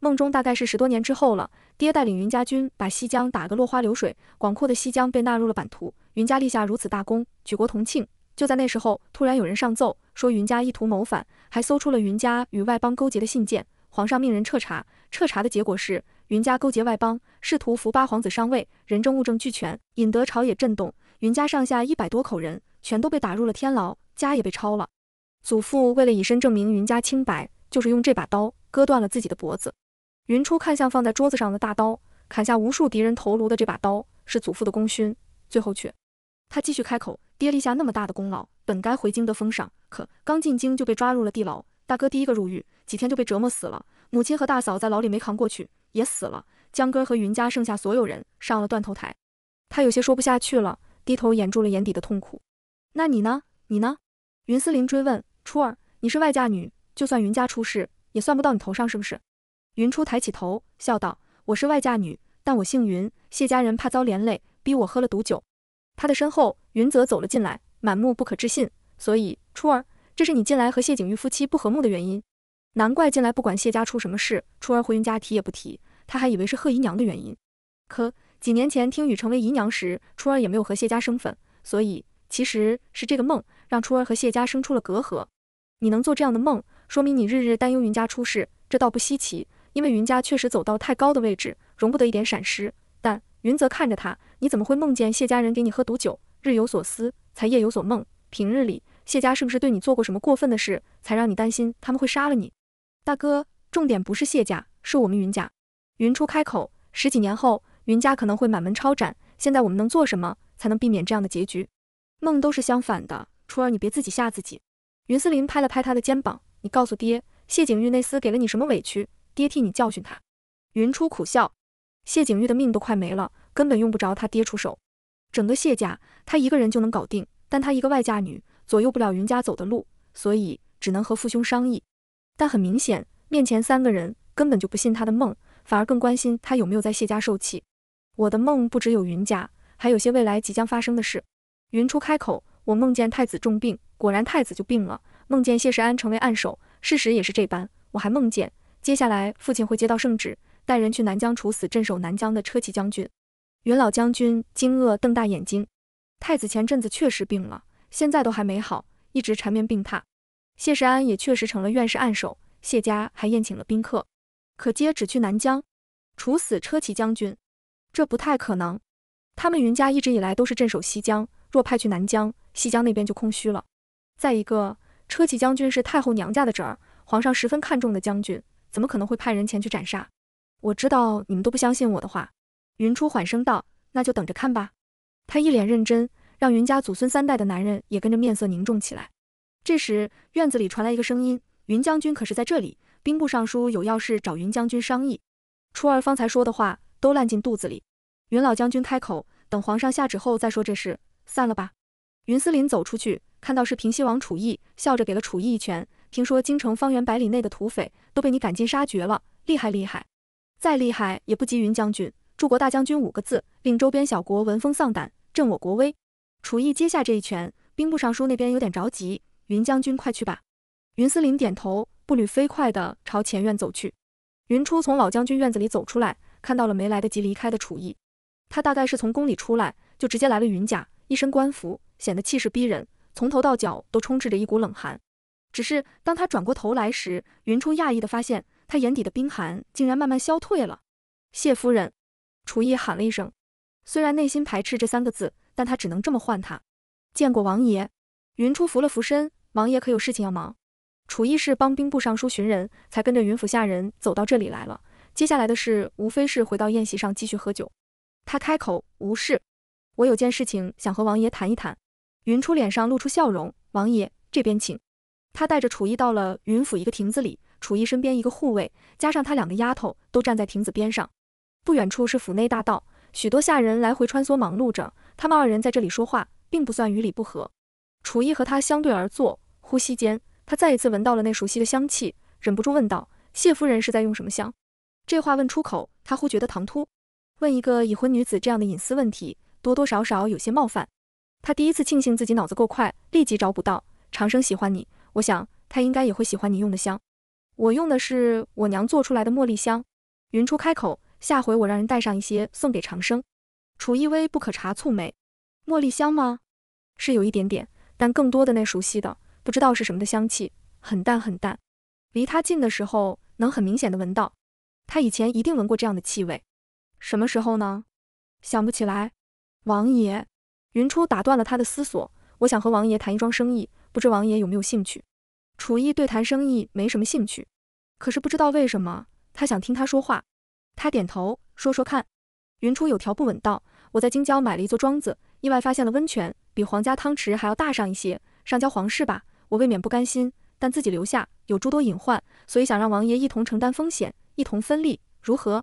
梦中大概是十多年之后了，爹带领云家军把西江打个落花流水，广阔的西江被纳入了版图。云家立下如此大功，举国同庆。就在那时候，突然有人上奏说云家意图谋反，还搜出了云家与外邦勾结的信件。皇上命人彻查，彻查的结果是云家勾结外邦，试图扶八皇子上位，人证物证俱全，引得朝野震动。云家上下一百多口人全都被打入了天牢，家也被抄了。祖父为了以身证明云家清白，就是用这把刀割断了自己的脖子。云初看向放在桌子上的大刀，砍下无数敌人头颅的这把刀，是祖父的功勋，最后却……他继续开口，爹立下那么大的功劳，本该回京得封赏，可刚进京就被抓入了地牢。大哥第一个入狱，几天就被折磨死了。母亲和大嫂在牢里没扛过去，也死了。江哥和云家剩下所有人上了断头台。他有些说不下去了，低头掩住了眼底的痛苦。那你呢？你呢？云思林追问初儿，你是外嫁女，就算云家出事，也算不到你头上，是不是？云初抬起头，笑道：“我是外嫁女，但我姓云。谢家人怕遭连累，逼我喝了毒酒。”他的身后，云泽走了进来，满目不可置信。所以，初儿。这是你近来和谢景玉夫妻不和睦的原因，难怪近来不管谢家出什么事，初儿回云家提也不提，他还以为是贺姨娘的原因。可几年前听雨成为姨娘时，初儿也没有和谢家生分，所以其实是这个梦让初儿和谢家生出了隔阂。你能做这样的梦，说明你日日担忧云家出事，这倒不稀奇，因为云家确实走到太高的位置，容不得一点闪失。但云泽看着他，你怎么会梦见谢家人给你喝毒酒？日有所思，才夜有所梦。平日里。谢家是不是对你做过什么过分的事，才让你担心他们会杀了你？大哥，重点不是谢家，是我们云家。云初开口，十几年后，云家可能会满门抄斩。现在我们能做什么，才能避免这样的结局？梦都是相反的，初儿，你别自己吓自己。云思林拍了拍他的肩膀，你告诉爹，谢景玉那厮给了你什么委屈，爹替你教训他。云初苦笑，谢景玉的命都快没了，根本用不着他爹出手。整个谢家，他一个人就能搞定，但他一个外嫁女。左右不了云家走的路，所以只能和父兄商议。但很明显，面前三个人根本就不信他的梦，反而更关心他有没有在谢家受气。我的梦不只有云家，还有些未来即将发生的事。云初开口，我梦见太子重病，果然太子就病了。梦见谢世安成为暗手，事实也是这般。我还梦见，接下来父亲会接到圣旨，带人去南疆处死镇守南疆的车骑将军。云老将军惊愕，瞪大眼睛。太子前阵子确实病了。现在都还没好，一直缠绵病榻。谢世安也确实成了院士暗首，谢家还宴请了宾客，可接只去南疆，处死车骑将军，这不太可能。他们云家一直以来都是镇守西疆，若派去南疆，西疆那边就空虚了。再一个，车骑将军是太后娘家的侄儿，皇上十分看重的将军，怎么可能会派人前去斩杀？我知道你们都不相信我的话，云初缓声道：“那就等着看吧。”他一脸认真。让云家祖孙三代的男人也跟着面色凝重起来。这时，院子里传来一个声音：“云将军可是在这里？兵部尚书有要事找云将军商议。”初二方才说的话都烂进肚子里。云老将军开口：“等皇上下旨后再说这事。散了吧。”云思林走出去，看到是平西王楚艺，笑着给了楚艺一拳。听说京城方圆百里内的土匪都被你赶尽杀绝了，厉害厉害！再厉害也不及云将军，柱国大将军五个字，令周边小国闻风丧胆，震我国威。楚艺接下这一拳，兵部尚书那边有点着急，云将军快去吧。云思林点头，步履飞快地朝前院走去。云初从老将军院子里走出来，看到了没来得及离开的楚艺，他大概是从宫里出来，就直接来了云家，一身官服，显得气势逼人，从头到脚都充斥着一股冷寒。只是当他转过头来时，云初讶异地发现，他眼底的冰寒竟然慢慢消退了。谢夫人，楚艺喊了一声，虽然内心排斥这三个字。但他只能这么唤他见过王爷，云初扶了扶身，王爷可有事情要忙？楚意是帮兵部尚书寻人，才跟着云府下人走到这里来了。接下来的事，无非是回到宴席上继续喝酒。他开口，无事，我有件事情想和王爷谈一谈。云初脸上露出笑容，王爷这边请。他带着楚意到了云府一个亭子里，楚意身边一个护卫，加上他两个丫头，都站在亭子边上。不远处是府内大道，许多下人来回穿梭，忙碌着。他们二人在这里说话，并不算与理不合。楚艺和他相对而坐，呼吸间，他再一次闻到了那熟悉的香气，忍不住问道：“谢夫人是在用什么香？”这话问出口，他忽觉得唐突，问一个已婚女子这样的隐私问题，多多少少有些冒犯。他第一次庆幸自己脑子够快，立即找不到长生喜欢你，我想他应该也会喜欢你用的香。我用的是我娘做出来的茉莉香。云初开口：“下回我让人带上一些送给长生。”楚一微不可察蹙眉，茉莉香吗？是有一点点，但更多的那熟悉的，不知道是什么的香气，很淡很淡。离他近的时候，能很明显的闻到。他以前一定闻过这样的气味，什么时候呢？想不起来。王爷，云初打断了他的思索，我想和王爷谈一桩生意，不知王爷有没有兴趣？楚一对谈生意没什么兴趣，可是不知道为什么，他想听他说话。他点头，说说看。云初有条不紊道：“我在京郊买了一座庄子，意外发现了温泉，比皇家汤池还要大上一些。上交皇室吧，我未免不甘心；但自己留下有诸多隐患，所以想让王爷一同承担风险，一同分利，如何？”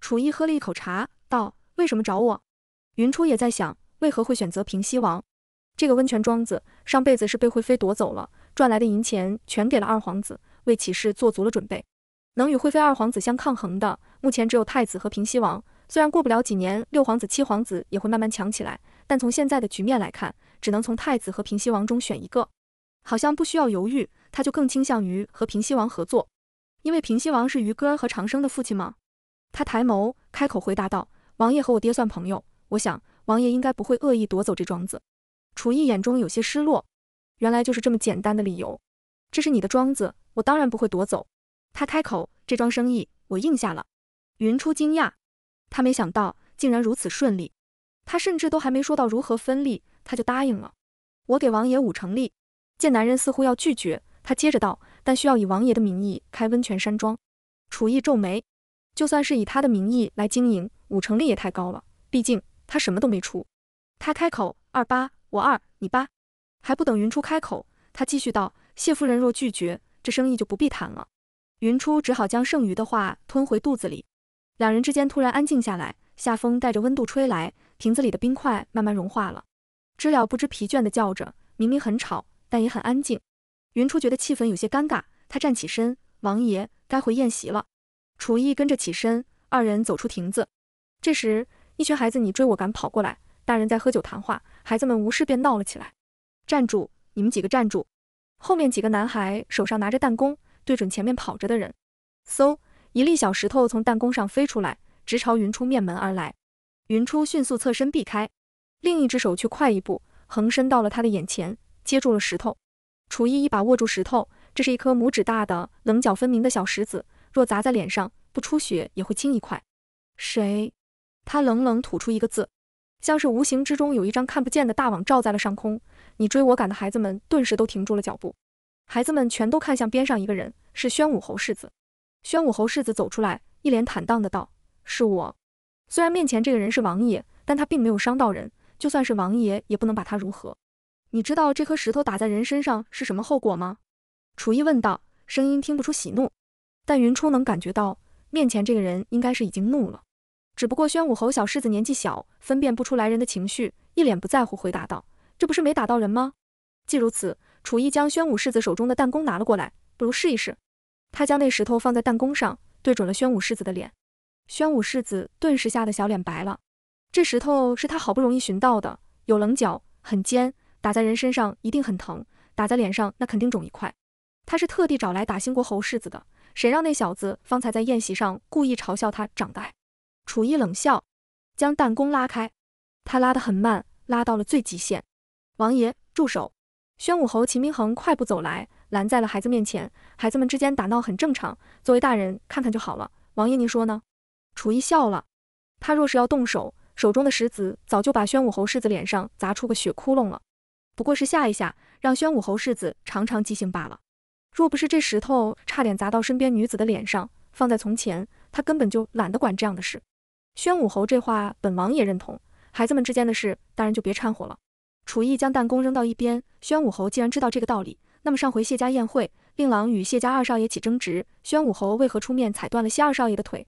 楚艺喝了一口茶，道：“为什么找我？”云初也在想，为何会选择平西王？这个温泉庄子上辈子是被惠妃夺走了，赚来的银钱全给了二皇子，为起事做足了准备。能与惠妃、二皇子相抗衡的，目前只有太子和平西王。虽然过不了几年，六皇子、七皇子也会慢慢强起来，但从现在的局面来看，只能从太子和平西王中选一个。好像不需要犹豫，他就更倾向于和平西王合作，因为平西王是于哥和长生的父亲吗？他抬眸，开口回答道：“王爷和我爹算朋友，我想王爷应该不会恶意夺走这庄子。”楚艺眼中有些失落，原来就是这么简单的理由。这是你的庄子，我当然不会夺走。他开口：“这桩生意，我应下了。”云初惊讶。他没想到竟然如此顺利，他甚至都还没说到如何分利，他就答应了。我给王爷五成利。见男人似乎要拒绝，他接着道：“但需要以王爷的名义开温泉山庄。”楚艺皱眉，就算是以他的名义来经营，五成利也太高了，毕竟他什么都没出。他开口：“二八，我二，你八。”还不等云初开口，他继续道：“谢夫人若拒绝，这生意就不必谈了。”云初只好将剩余的话吞回肚子里。两人之间突然安静下来，夏风带着温度吹来，瓶子里的冰块慢慢融化了。知了不知疲倦地叫着，明明很吵，但也很安静。云初觉得气氛有些尴尬，他站起身：“王爷，该回宴席了。”楚意跟着起身，二人走出亭子。这时，一群孩子你追我赶跑过来，大人在喝酒谈话，孩子们无事便闹了起来。站住！你们几个站住！后面几个男孩手上拿着弹弓，对准前面跑着的人，嗖。一粒小石头从弹弓上飞出来，直朝云初面门而来。云初迅速侧身避开，另一只手却快一步，横伸到了他的眼前，接住了石头。楚艺一把握住石头，这是一颗拇指大的、棱角分明的小石子，若砸在脸上，不出血也会青一块。谁？他冷冷吐出一个字，像是无形之中有一张看不见的大网罩在了上空。你追我赶的孩子们顿时都停住了脚步，孩子们全都看向边上一个人，是宣武侯世子。宣武侯世子走出来，一脸坦荡的道：“是我。虽然面前这个人是王爷，但他并没有伤到人，就算是王爷也不能把他如何。你知道这颗石头打在人身上是什么后果吗？”楚意问道，声音听不出喜怒，但云初能感觉到面前这个人应该是已经怒了。只不过宣武侯小世子年纪小，分辨不出来人的情绪，一脸不在乎回答道：“这不是没打到人吗？”既如此，楚意将宣武世子手中的弹弓拿了过来，不如试一试。他将那石头放在弹弓上，对准了宣武世子的脸。宣武世子顿时吓得小脸白了。这石头是他好不容易寻到的，有棱角，很尖，打在人身上一定很疼，打在脸上那肯定肿一块。他是特地找来打兴国侯世子的，谁让那小子方才在宴席上故意嘲笑他长得矮。楚意冷笑，将弹弓拉开。他拉得很慢，拉到了最极限。王爷，住手！宣武侯秦明衡快步走来。拦在了孩子面前，孩子们之间打闹很正常，作为大人看看就好了。王爷，您说呢？楚意笑了，他若是要动手，手中的石子早就把宣武侯世子脸上砸出个血窟窿了。不过是吓一吓，让宣武侯世子长长记性罢了。若不是这石头差点砸到身边女子的脸上，放在从前，他根本就懒得管这样的事。宣武侯这话，本王也认同，孩子们之间的事，大人就别掺和了。楚意将弹弓扔到一边，宣武侯既然知道这个道理。那么上回谢家宴会，令郎与谢家二少爷起争执，宣武侯为何出面踩断了谢二少爷的腿？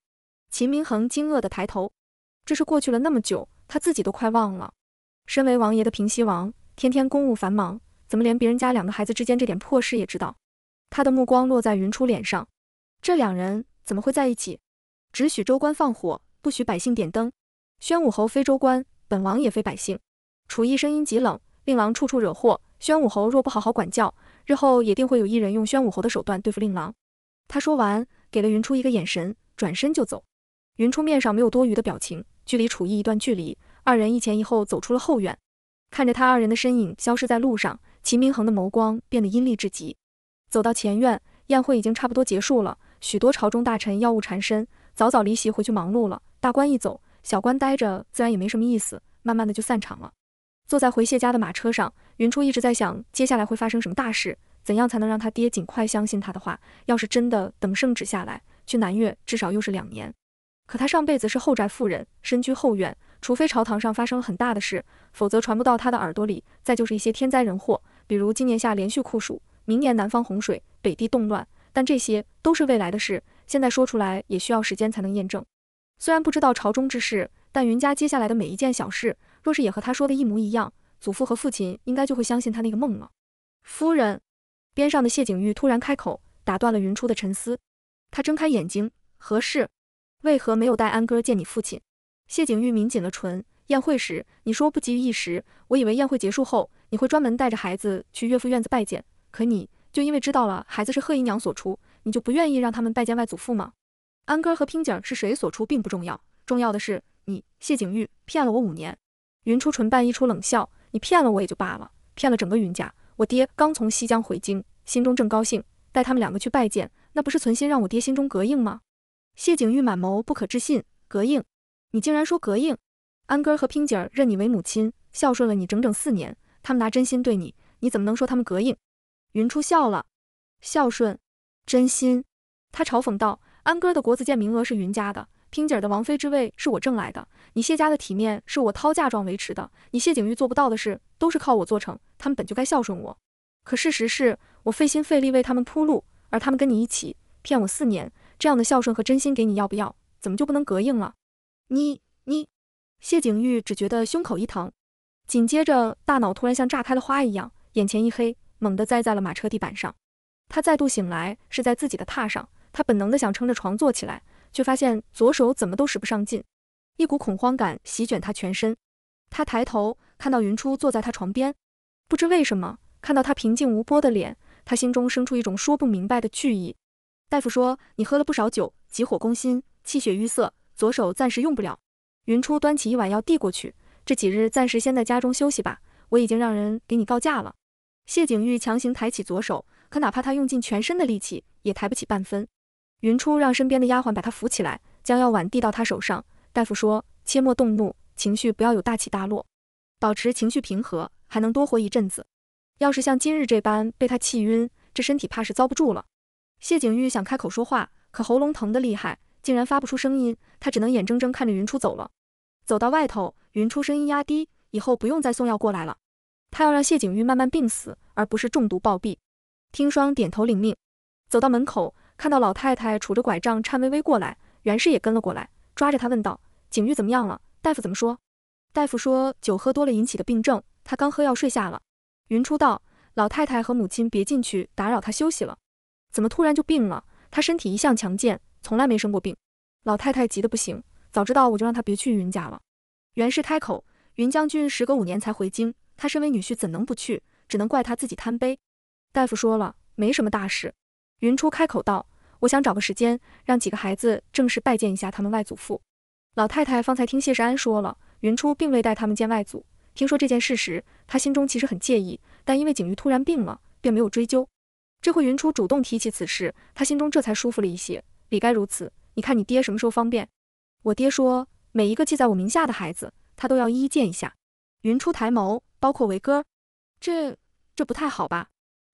秦明恒惊愕地抬头，这事过去了那么久，他自己都快忘了。身为王爷的平西王，天天公务繁忙，怎么连别人家两个孩子之间这点破事也知道？他的目光落在云初脸上，这两人怎么会在一起？只许州官放火，不许百姓点灯。宣武侯非州官，本王也非百姓。楚意声音极冷，令郎处处惹祸，宣武侯若不好好管教。之后也定会有一人用宣武侯的手段对付令郎。他说完，给了云初一个眼神，转身就走。云初面上没有多余的表情，距离楚艺一段距离，二人一前一后走出了后院。看着他二人的身影消失在路上，秦明恒的眸光变得阴戾至极。走到前院，宴会已经差不多结束了，许多朝中大臣药物缠身，早早离席回去忙碌了。大官一走，小官待着自然也没什么意思，慢慢的就散场了。坐在回谢家的马车上。云初一直在想，接下来会发生什么大事？怎样才能让他爹尽快相信他的话？要是真的，等圣旨下来去南越，至少又是两年。可他上辈子是后宅妇人，身居后院，除非朝堂上发生了很大的事，否则传不到他的耳朵里。再就是一些天灾人祸，比如今年下连续酷暑，明年南方洪水，北地动乱。但这些都是未来的事，现在说出来也需要时间才能验证。虽然不知道朝中之事，但云家接下来的每一件小事，若是也和他说的一模一样。祖父和父亲应该就会相信他那个梦了。夫人，边上的谢景玉突然开口，打断了云初的沉思。他睁开眼睛，何事？为何没有带安哥见你父亲？谢景玉抿紧了唇。宴会时你说不急于一时，我以为宴会结束后你会专门带着孩子去岳父院子拜见。可你就因为知道了孩子是贺姨娘所出，你就不愿意让他们拜见外祖父吗？安哥和平姐儿是谁所出并不重要，重要的是你谢景玉骗了我五年。云初唇瓣溢出冷笑。你骗了我也就罢了，骗了整个云家。我爹刚从西江回京，心中正高兴，带他们两个去拜见，那不是存心让我爹心中膈应吗？谢景玉满眸不可置信，膈应？你竟然说膈应？安哥和平姐认你为母亲，孝顺了你整整四年，他们拿真心对你，你怎么能说他们膈应？云初笑了，孝顺，真心，他嘲讽道，安哥的国子监名额是云家的。平姐儿的王妃之位是我挣来的，你谢家的体面是我掏嫁妆维持的。你谢景玉做不到的事，都是靠我做成。他们本就该孝顺我，可事实是我费心费力为他们铺路，而他们跟你一起骗我四年，这样的孝顺和真心给你，要不要？怎么就不能膈应了？你你，谢景玉只觉得胸口一疼，紧接着大脑突然像炸开了花一样，眼前一黑，猛地栽在了马车地板上。他再度醒来是在自己的榻上，他本能的想撑着床坐起来。却发现左手怎么都使不上劲，一股恐慌感席卷他全身。他抬头看到云初坐在他床边，不知为什么看到他平静无波的脸，他心中生出一种说不明白的惧意。大夫说你喝了不少酒，急火攻心，气血淤塞，左手暂时用不了。云初端起一碗药递过去，这几日暂时先在家中休息吧，我已经让人给你告假了。谢景玉强行抬起左手，可哪怕他用尽全身的力气，也抬不起半分。云初让身边的丫鬟把她扶起来，将药碗递到她手上。大夫说：“切莫动怒，情绪不要有大起大落，保持情绪平和，还能多活一阵子。要是像今日这般被他气晕，这身体怕是遭不住了。”谢景玉想开口说话，可喉咙疼得厉害，竟然发不出声音。他只能眼睁睁看着云初走了。走到外头，云初声音压低：“以后不用再送药过来了，他要让谢景玉慢慢病死，而不是中毒暴毙。”听霜点头领命，走到门口。看到老太太杵着拐杖颤巍巍过来，袁氏也跟了过来，抓着他问道：“景玉怎么样了？大夫怎么说？”大夫说：“酒喝多了引起的病症，他刚喝药睡下了。”云初道：“老太太和母亲别进去打扰他休息了。”“怎么突然就病了？他身体一向强健，从来没生过病。”老太太急得不行：“早知道我就让他别去云家了。”袁氏开口：“云将军时隔五年才回京，他身为女婿怎能不去？只能怪他自己贪杯。”大夫说了：“没什么大事。”云初开口道：“我想找个时间，让几个孩子正式拜见一下他们外祖父。”老太太方才听谢世安说了，云初并未带他们见外祖。听说这件事时，她心中其实很介意，但因为景瑜突然病了，便没有追究。这回云初主动提起此事，她心中这才舒服了一些。理该如此，你看你爹什么时候方便？我爹说，每一个记在我名下的孩子，他都要一一见一下。云初抬眸，包括维哥，这这不太好吧？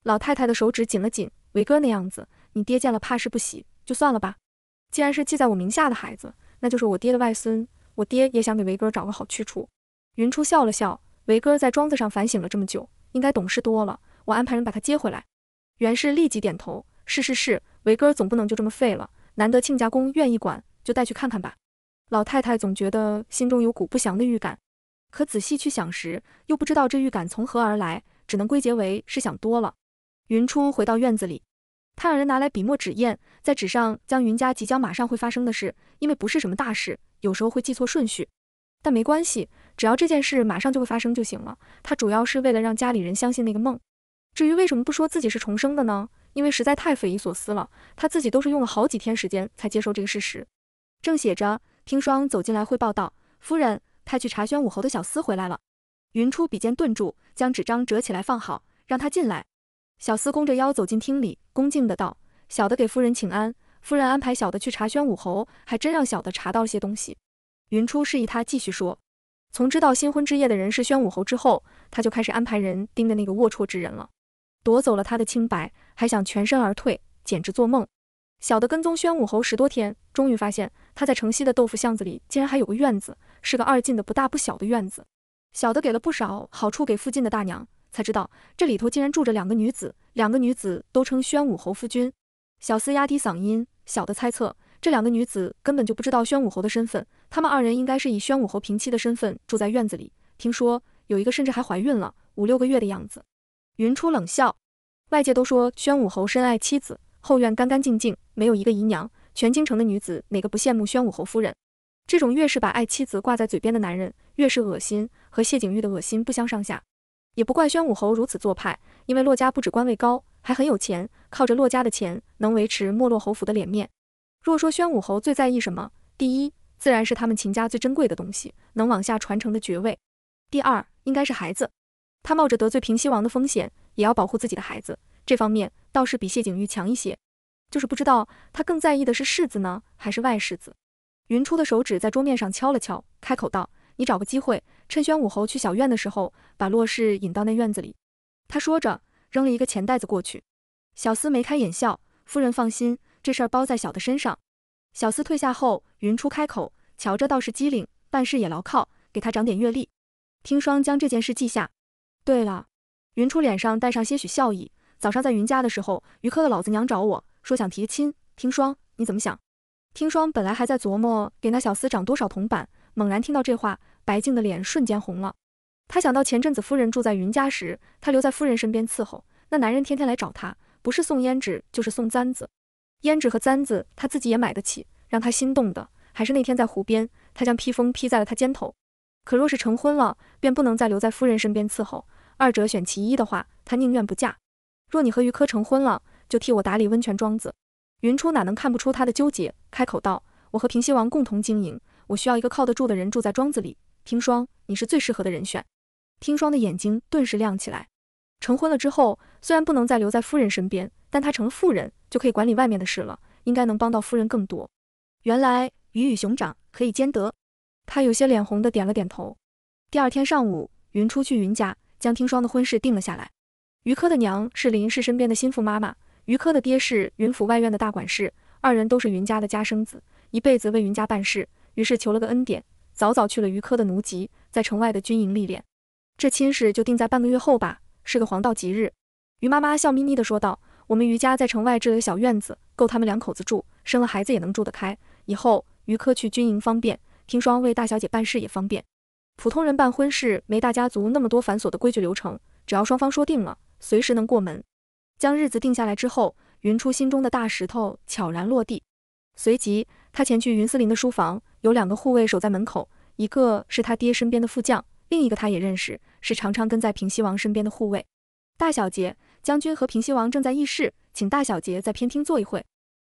老太太的手指紧了紧。维哥那样子，你爹见了怕是不喜，就算了吧。既然是记在我名下的孩子，那就是我爹的外孙，我爹也想给维哥找个好去处。云初笑了笑，维哥在庄子上反省了这么久，应该懂事多了。我安排人把他接回来。袁氏立即点头，是是是，维哥总不能就这么废了。难得亲家公愿意管，就带去看看吧。老太太总觉得心中有股不祥的预感，可仔细去想时，又不知道这预感从何而来，只能归结为是想多了。云初回到院子里。他让人拿来笔墨纸砚，在纸上将云家即将马上会发生的事，因为不是什么大事，有时候会记错顺序，但没关系，只要这件事马上就会发生就行了。他主要是为了让家里人相信那个梦。至于为什么不说自己是重生的呢？因为实在太匪夷所思了，他自己都是用了好几天时间才接受这个事实。正写着，听霜走进来汇报道：“夫人，派去查宣武侯的小厮回来了。”云初笔尖顿住，将纸张折起来放好，让他进来。小厮弓着腰走进厅里，恭敬的道：“小的给夫人请安。夫人安排小的去查宣武侯，还真让小的查到了些东西。”云初示意他继续说：“从知道新婚之夜的人是宣武侯之后，他就开始安排人盯着那个龌龊之人了。夺走了他的清白，还想全身而退，简直做梦。小的跟踪宣武侯十多天，终于发现他在城西的豆腐巷子里竟然还有个院子，是个二进的不大不小的院子。小的给了不少好处给附近的大娘。”才知道这里头竟然住着两个女子，两个女子都称宣武侯夫君。小厮压低嗓音，小的猜测，这两个女子根本就不知道宣武侯的身份，他们二人应该是以宣武侯平妻的身份住在院子里。听说有一个甚至还怀孕了五六个月的样子。云初冷笑，外界都说宣武侯深爱妻子，后院干干净净，没有一个姨娘，全京城的女子哪个不羡慕宣武侯夫人？这种越是把爱妻子挂在嘴边的男人，越是恶心，和谢景玉的恶心不相上下。也不怪宣武侯如此做派，因为骆家不止官位高，还很有钱，靠着骆家的钱能维持没落侯府的脸面。若说宣武侯最在意什么，第一自然是他们秦家最珍贵的东西，能往下传承的爵位；第二应该是孩子，他冒着得罪平西王的风险，也要保护自己的孩子，这方面倒是比谢景玉强一些。就是不知道他更在意的是世子呢，还是外世子？云初的手指在桌面上敲了敲，开口道。你找个机会，趁宣武侯去小院的时候，把洛氏引到那院子里。他说着，扔了一个钱袋子过去。小厮眉开眼笑，夫人放心，这事儿包在小的身上。小厮退下后，云初开口，瞧着倒是机灵，办事也牢靠，给他长点阅历。听霜将这件事记下。对了，云初脸上带上些许笑意。早上在云家的时候，于科的老子娘找我说想提亲，听霜你怎么想？听霜本来还在琢磨给那小厮涨多少铜板。猛然听到这话，白静的脸瞬间红了。她想到前阵子夫人住在云家时，她留在夫人身边伺候，那男人天天来找她，不是送胭脂就是送簪子。胭脂和簪子她自己也买得起，让她心动的还是那天在湖边，他将披风披在了她肩头。可若是成婚了，便不能再留在夫人身边伺候，二者选其一的话，她宁愿不嫁。若你和于珂成婚了，就替我打理温泉庄子。云初哪能看不出她的纠结，开口道：“我和平西王共同经营。”我需要一个靠得住的人住在庄子里，听霜，你是最适合的人选。听霜的眼睛顿时亮起来。成婚了之后，虽然不能再留在夫人身边，但她成了妇人，就可以管理外面的事了，应该能帮到夫人更多。原来鱼与熊掌可以兼得。她有些脸红的点了点头。第二天上午，云初去云家，将听霜的婚事定了下来。于科的娘是林氏身边的心腹妈妈，于科的爹是云府外院的大管事，二人都是云家的家生子，一辈子为云家办事。于是求了个恩典，早早去了于科的奴籍，在城外的军营历练。这亲事就定在半个月后吧，是个黄道吉日。于妈妈笑眯眯地说道：“我们于家在城外置了个小院子，够他们两口子住，生了孩子也能住得开。以后于科去军营方便，听说为大小姐办事也方便。普通人办婚事没大家族那么多繁琐的规矩流程，只要双方说定了，随时能过门。”将日子定下来之后，云初心中的大石头悄然落地，随即。他前去云思林的书房，有两个护卫守在门口，一个是他爹身边的副将，另一个他也认识，是常常跟在平西王身边的护卫。大小姐，将军和平西王正在议事，请大小姐在偏厅坐一会。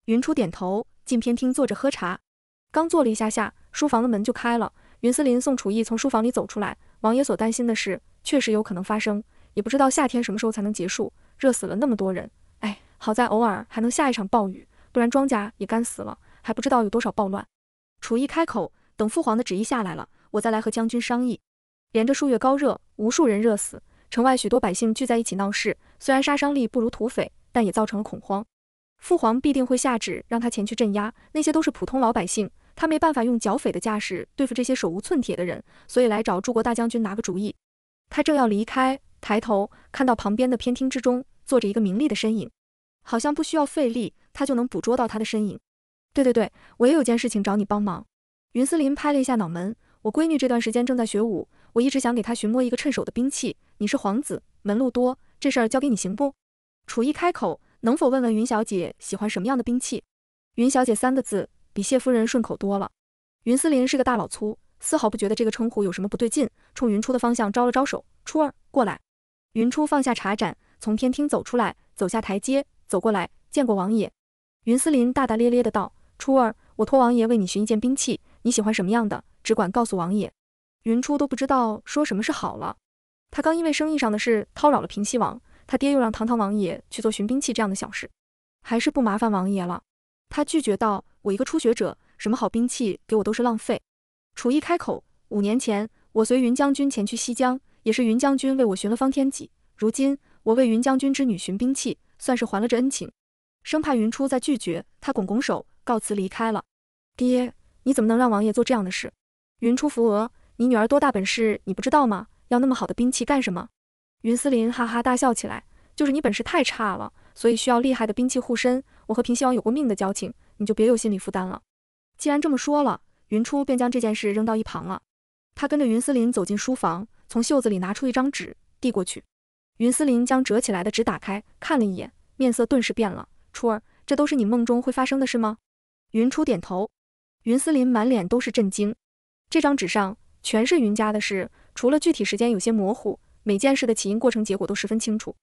云初点头，进偏厅坐着喝茶。刚坐了一下下，书房的门就开了，云思林、宋楚义从书房里走出来。王爷所担心的事确实有可能发生，也不知道夏天什么时候才能结束，热死了那么多人。哎，好在偶尔还能下一场暴雨，不然庄稼也干死了。还不知道有多少暴乱。楚意开口：“等父皇的旨意下来了，我再来和将军商议。”连着数月高热，无数人热死。城外许多百姓聚在一起闹事，虽然杀伤力不如土匪，但也造成了恐慌。父皇必定会下旨让他前去镇压。那些都是普通老百姓，他没办法用剿匪的架势对付这些手无寸铁的人，所以来找柱国大将军拿个主意。他正要离开，抬头看到旁边的偏厅之中坐着一个明丽的身影，好像不需要费力，他就能捕捉到他的身影。对对对，我也有件事情找你帮忙。云思林拍了一下脑门，我闺女这段时间正在学武，我一直想给她寻摸一个趁手的兵器。你是皇子，门路多，这事儿交给你行不？楚艺开口，能否问问云小姐喜欢什么样的兵器？云小姐三个字比谢夫人顺口多了。云思林是个大老粗，丝毫不觉得这个称呼有什么不对劲，冲云初的方向招了招手，初儿过来。云初放下茶盏，从天厅走出来，走下台阶，走过来，见过王爷。云思林大大咧咧的道。初儿，我托王爷为你寻一件兵器，你喜欢什么样的，只管告诉王爷。云初都不知道说什么是好了。他刚因为生意上的事叨扰了平西王，他爹又让堂堂王爷去做寻兵器这样的小事，还是不麻烦王爷了。他拒绝道：“我一个初学者，什么好兵器给我都是浪费。”楚一开口：“五年前，我随云将军前去西江，也是云将军为我寻了方天戟。如今我为云将军之女寻兵器，算是还了这恩情。”生怕云初再拒绝，他拱拱手。告辞离开了，爹，你怎么能让王爷做这样的事？云初扶额，你女儿多大本事，你不知道吗？要那么好的兵器干什么？云思林哈哈大笑起来，就是你本事太差了，所以需要厉害的兵器护身。我和平西王有过命的交情，你就别有心理负担了。既然这么说了，云初便将这件事扔到一旁了。他跟着云思林走进书房，从袖子里拿出一张纸递过去。云思林将折起来的纸打开，看了一眼，面色顿时变了。初儿，这都是你梦中会发生的事吗？云初点头，云思林满脸都是震惊。这张纸上全是云家的事，除了具体时间有些模糊，每件事的起因、过程、结果都十分清楚。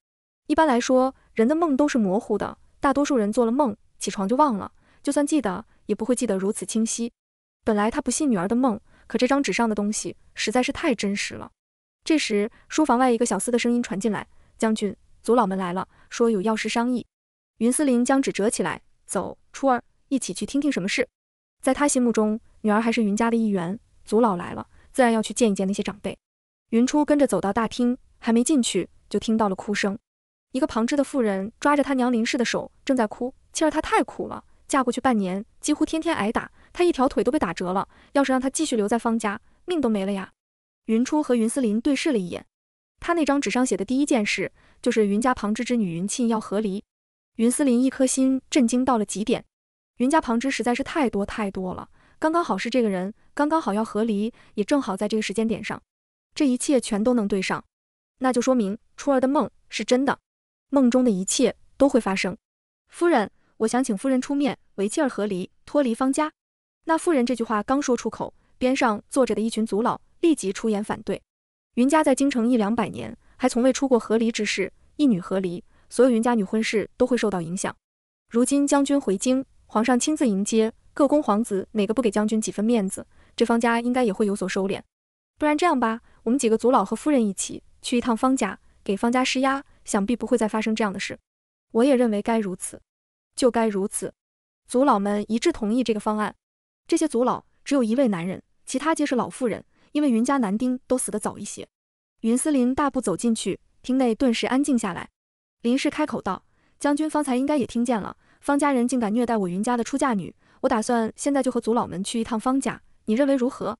一般来说，人的梦都是模糊的，大多数人做了梦，起床就忘了，就算记得，也不会记得如此清晰。本来他不信女儿的梦，可这张纸上的东西实在是太真实了。这时，书房外一个小厮的声音传进来：“将军，族老们来了，说有要事商议。”云思林将纸折起来，走，初儿。一起去听听什么事。在他心目中，女儿还是云家的一员，族老来了，自然要去见一见那些长辈。云初跟着走到大厅，还没进去就听到了哭声。一个旁支的妇人抓着他娘林氏的手，正在哭。妻儿她太苦了，嫁过去半年，几乎天天挨打，她一条腿都被打折了。要是让她继续留在方家，命都没了呀。云初和云思林对视了一眼，他那张纸上写的第一件事就是云家旁支之女云沁要和离。云思林一颗心震惊到了极点。云家旁支实在是太多太多了，刚刚好是这个人，刚刚好要和离，也正好在这个时间点上，这一切全都能对上，那就说明初儿的梦是真的，梦中的一切都会发生。夫人，我想请夫人出面为儿和离，脱离方家。那夫人这句话刚说出口，边上坐着的一群族老立即出言反对。云家在京城一两百年，还从未出过和离之事，一女和离，所有云家女婚事都会受到影响。如今将军回京。皇上亲自迎接各宫皇子，哪个不给将军几分面子？这方家应该也会有所收敛。不然这样吧，我们几个族老和夫人一起去一趟方家，给方家施压，想必不会再发生这样的事。我也认为该如此，就该如此。族老们一致同意这个方案。这些族老只有一位男人，其他皆是老妇人，因为云家男丁都死得早一些。云思林大步走进去，厅内顿时安静下来。林氏开口道：“将军方才应该也听见了。”方家人竟敢虐待我云家的出嫁女，我打算现在就和族老们去一趟方家，你认为如何？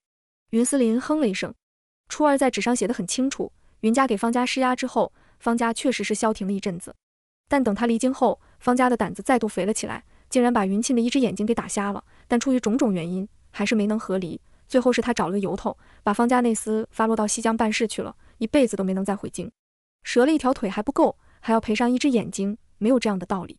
云思林哼了一声。初二在纸上写的很清楚，云家给方家施压之后，方家确实是消停了一阵子。但等他离京后，方家的胆子再度肥了起来，竟然把云沁的一只眼睛给打瞎了。但出于种种原因，还是没能和离。最后是他找了个由头，把方家那厮发落到西江办事去了，一辈子都没能再回京。折了一条腿还不够，还要赔上一只眼睛，没有这样的道理。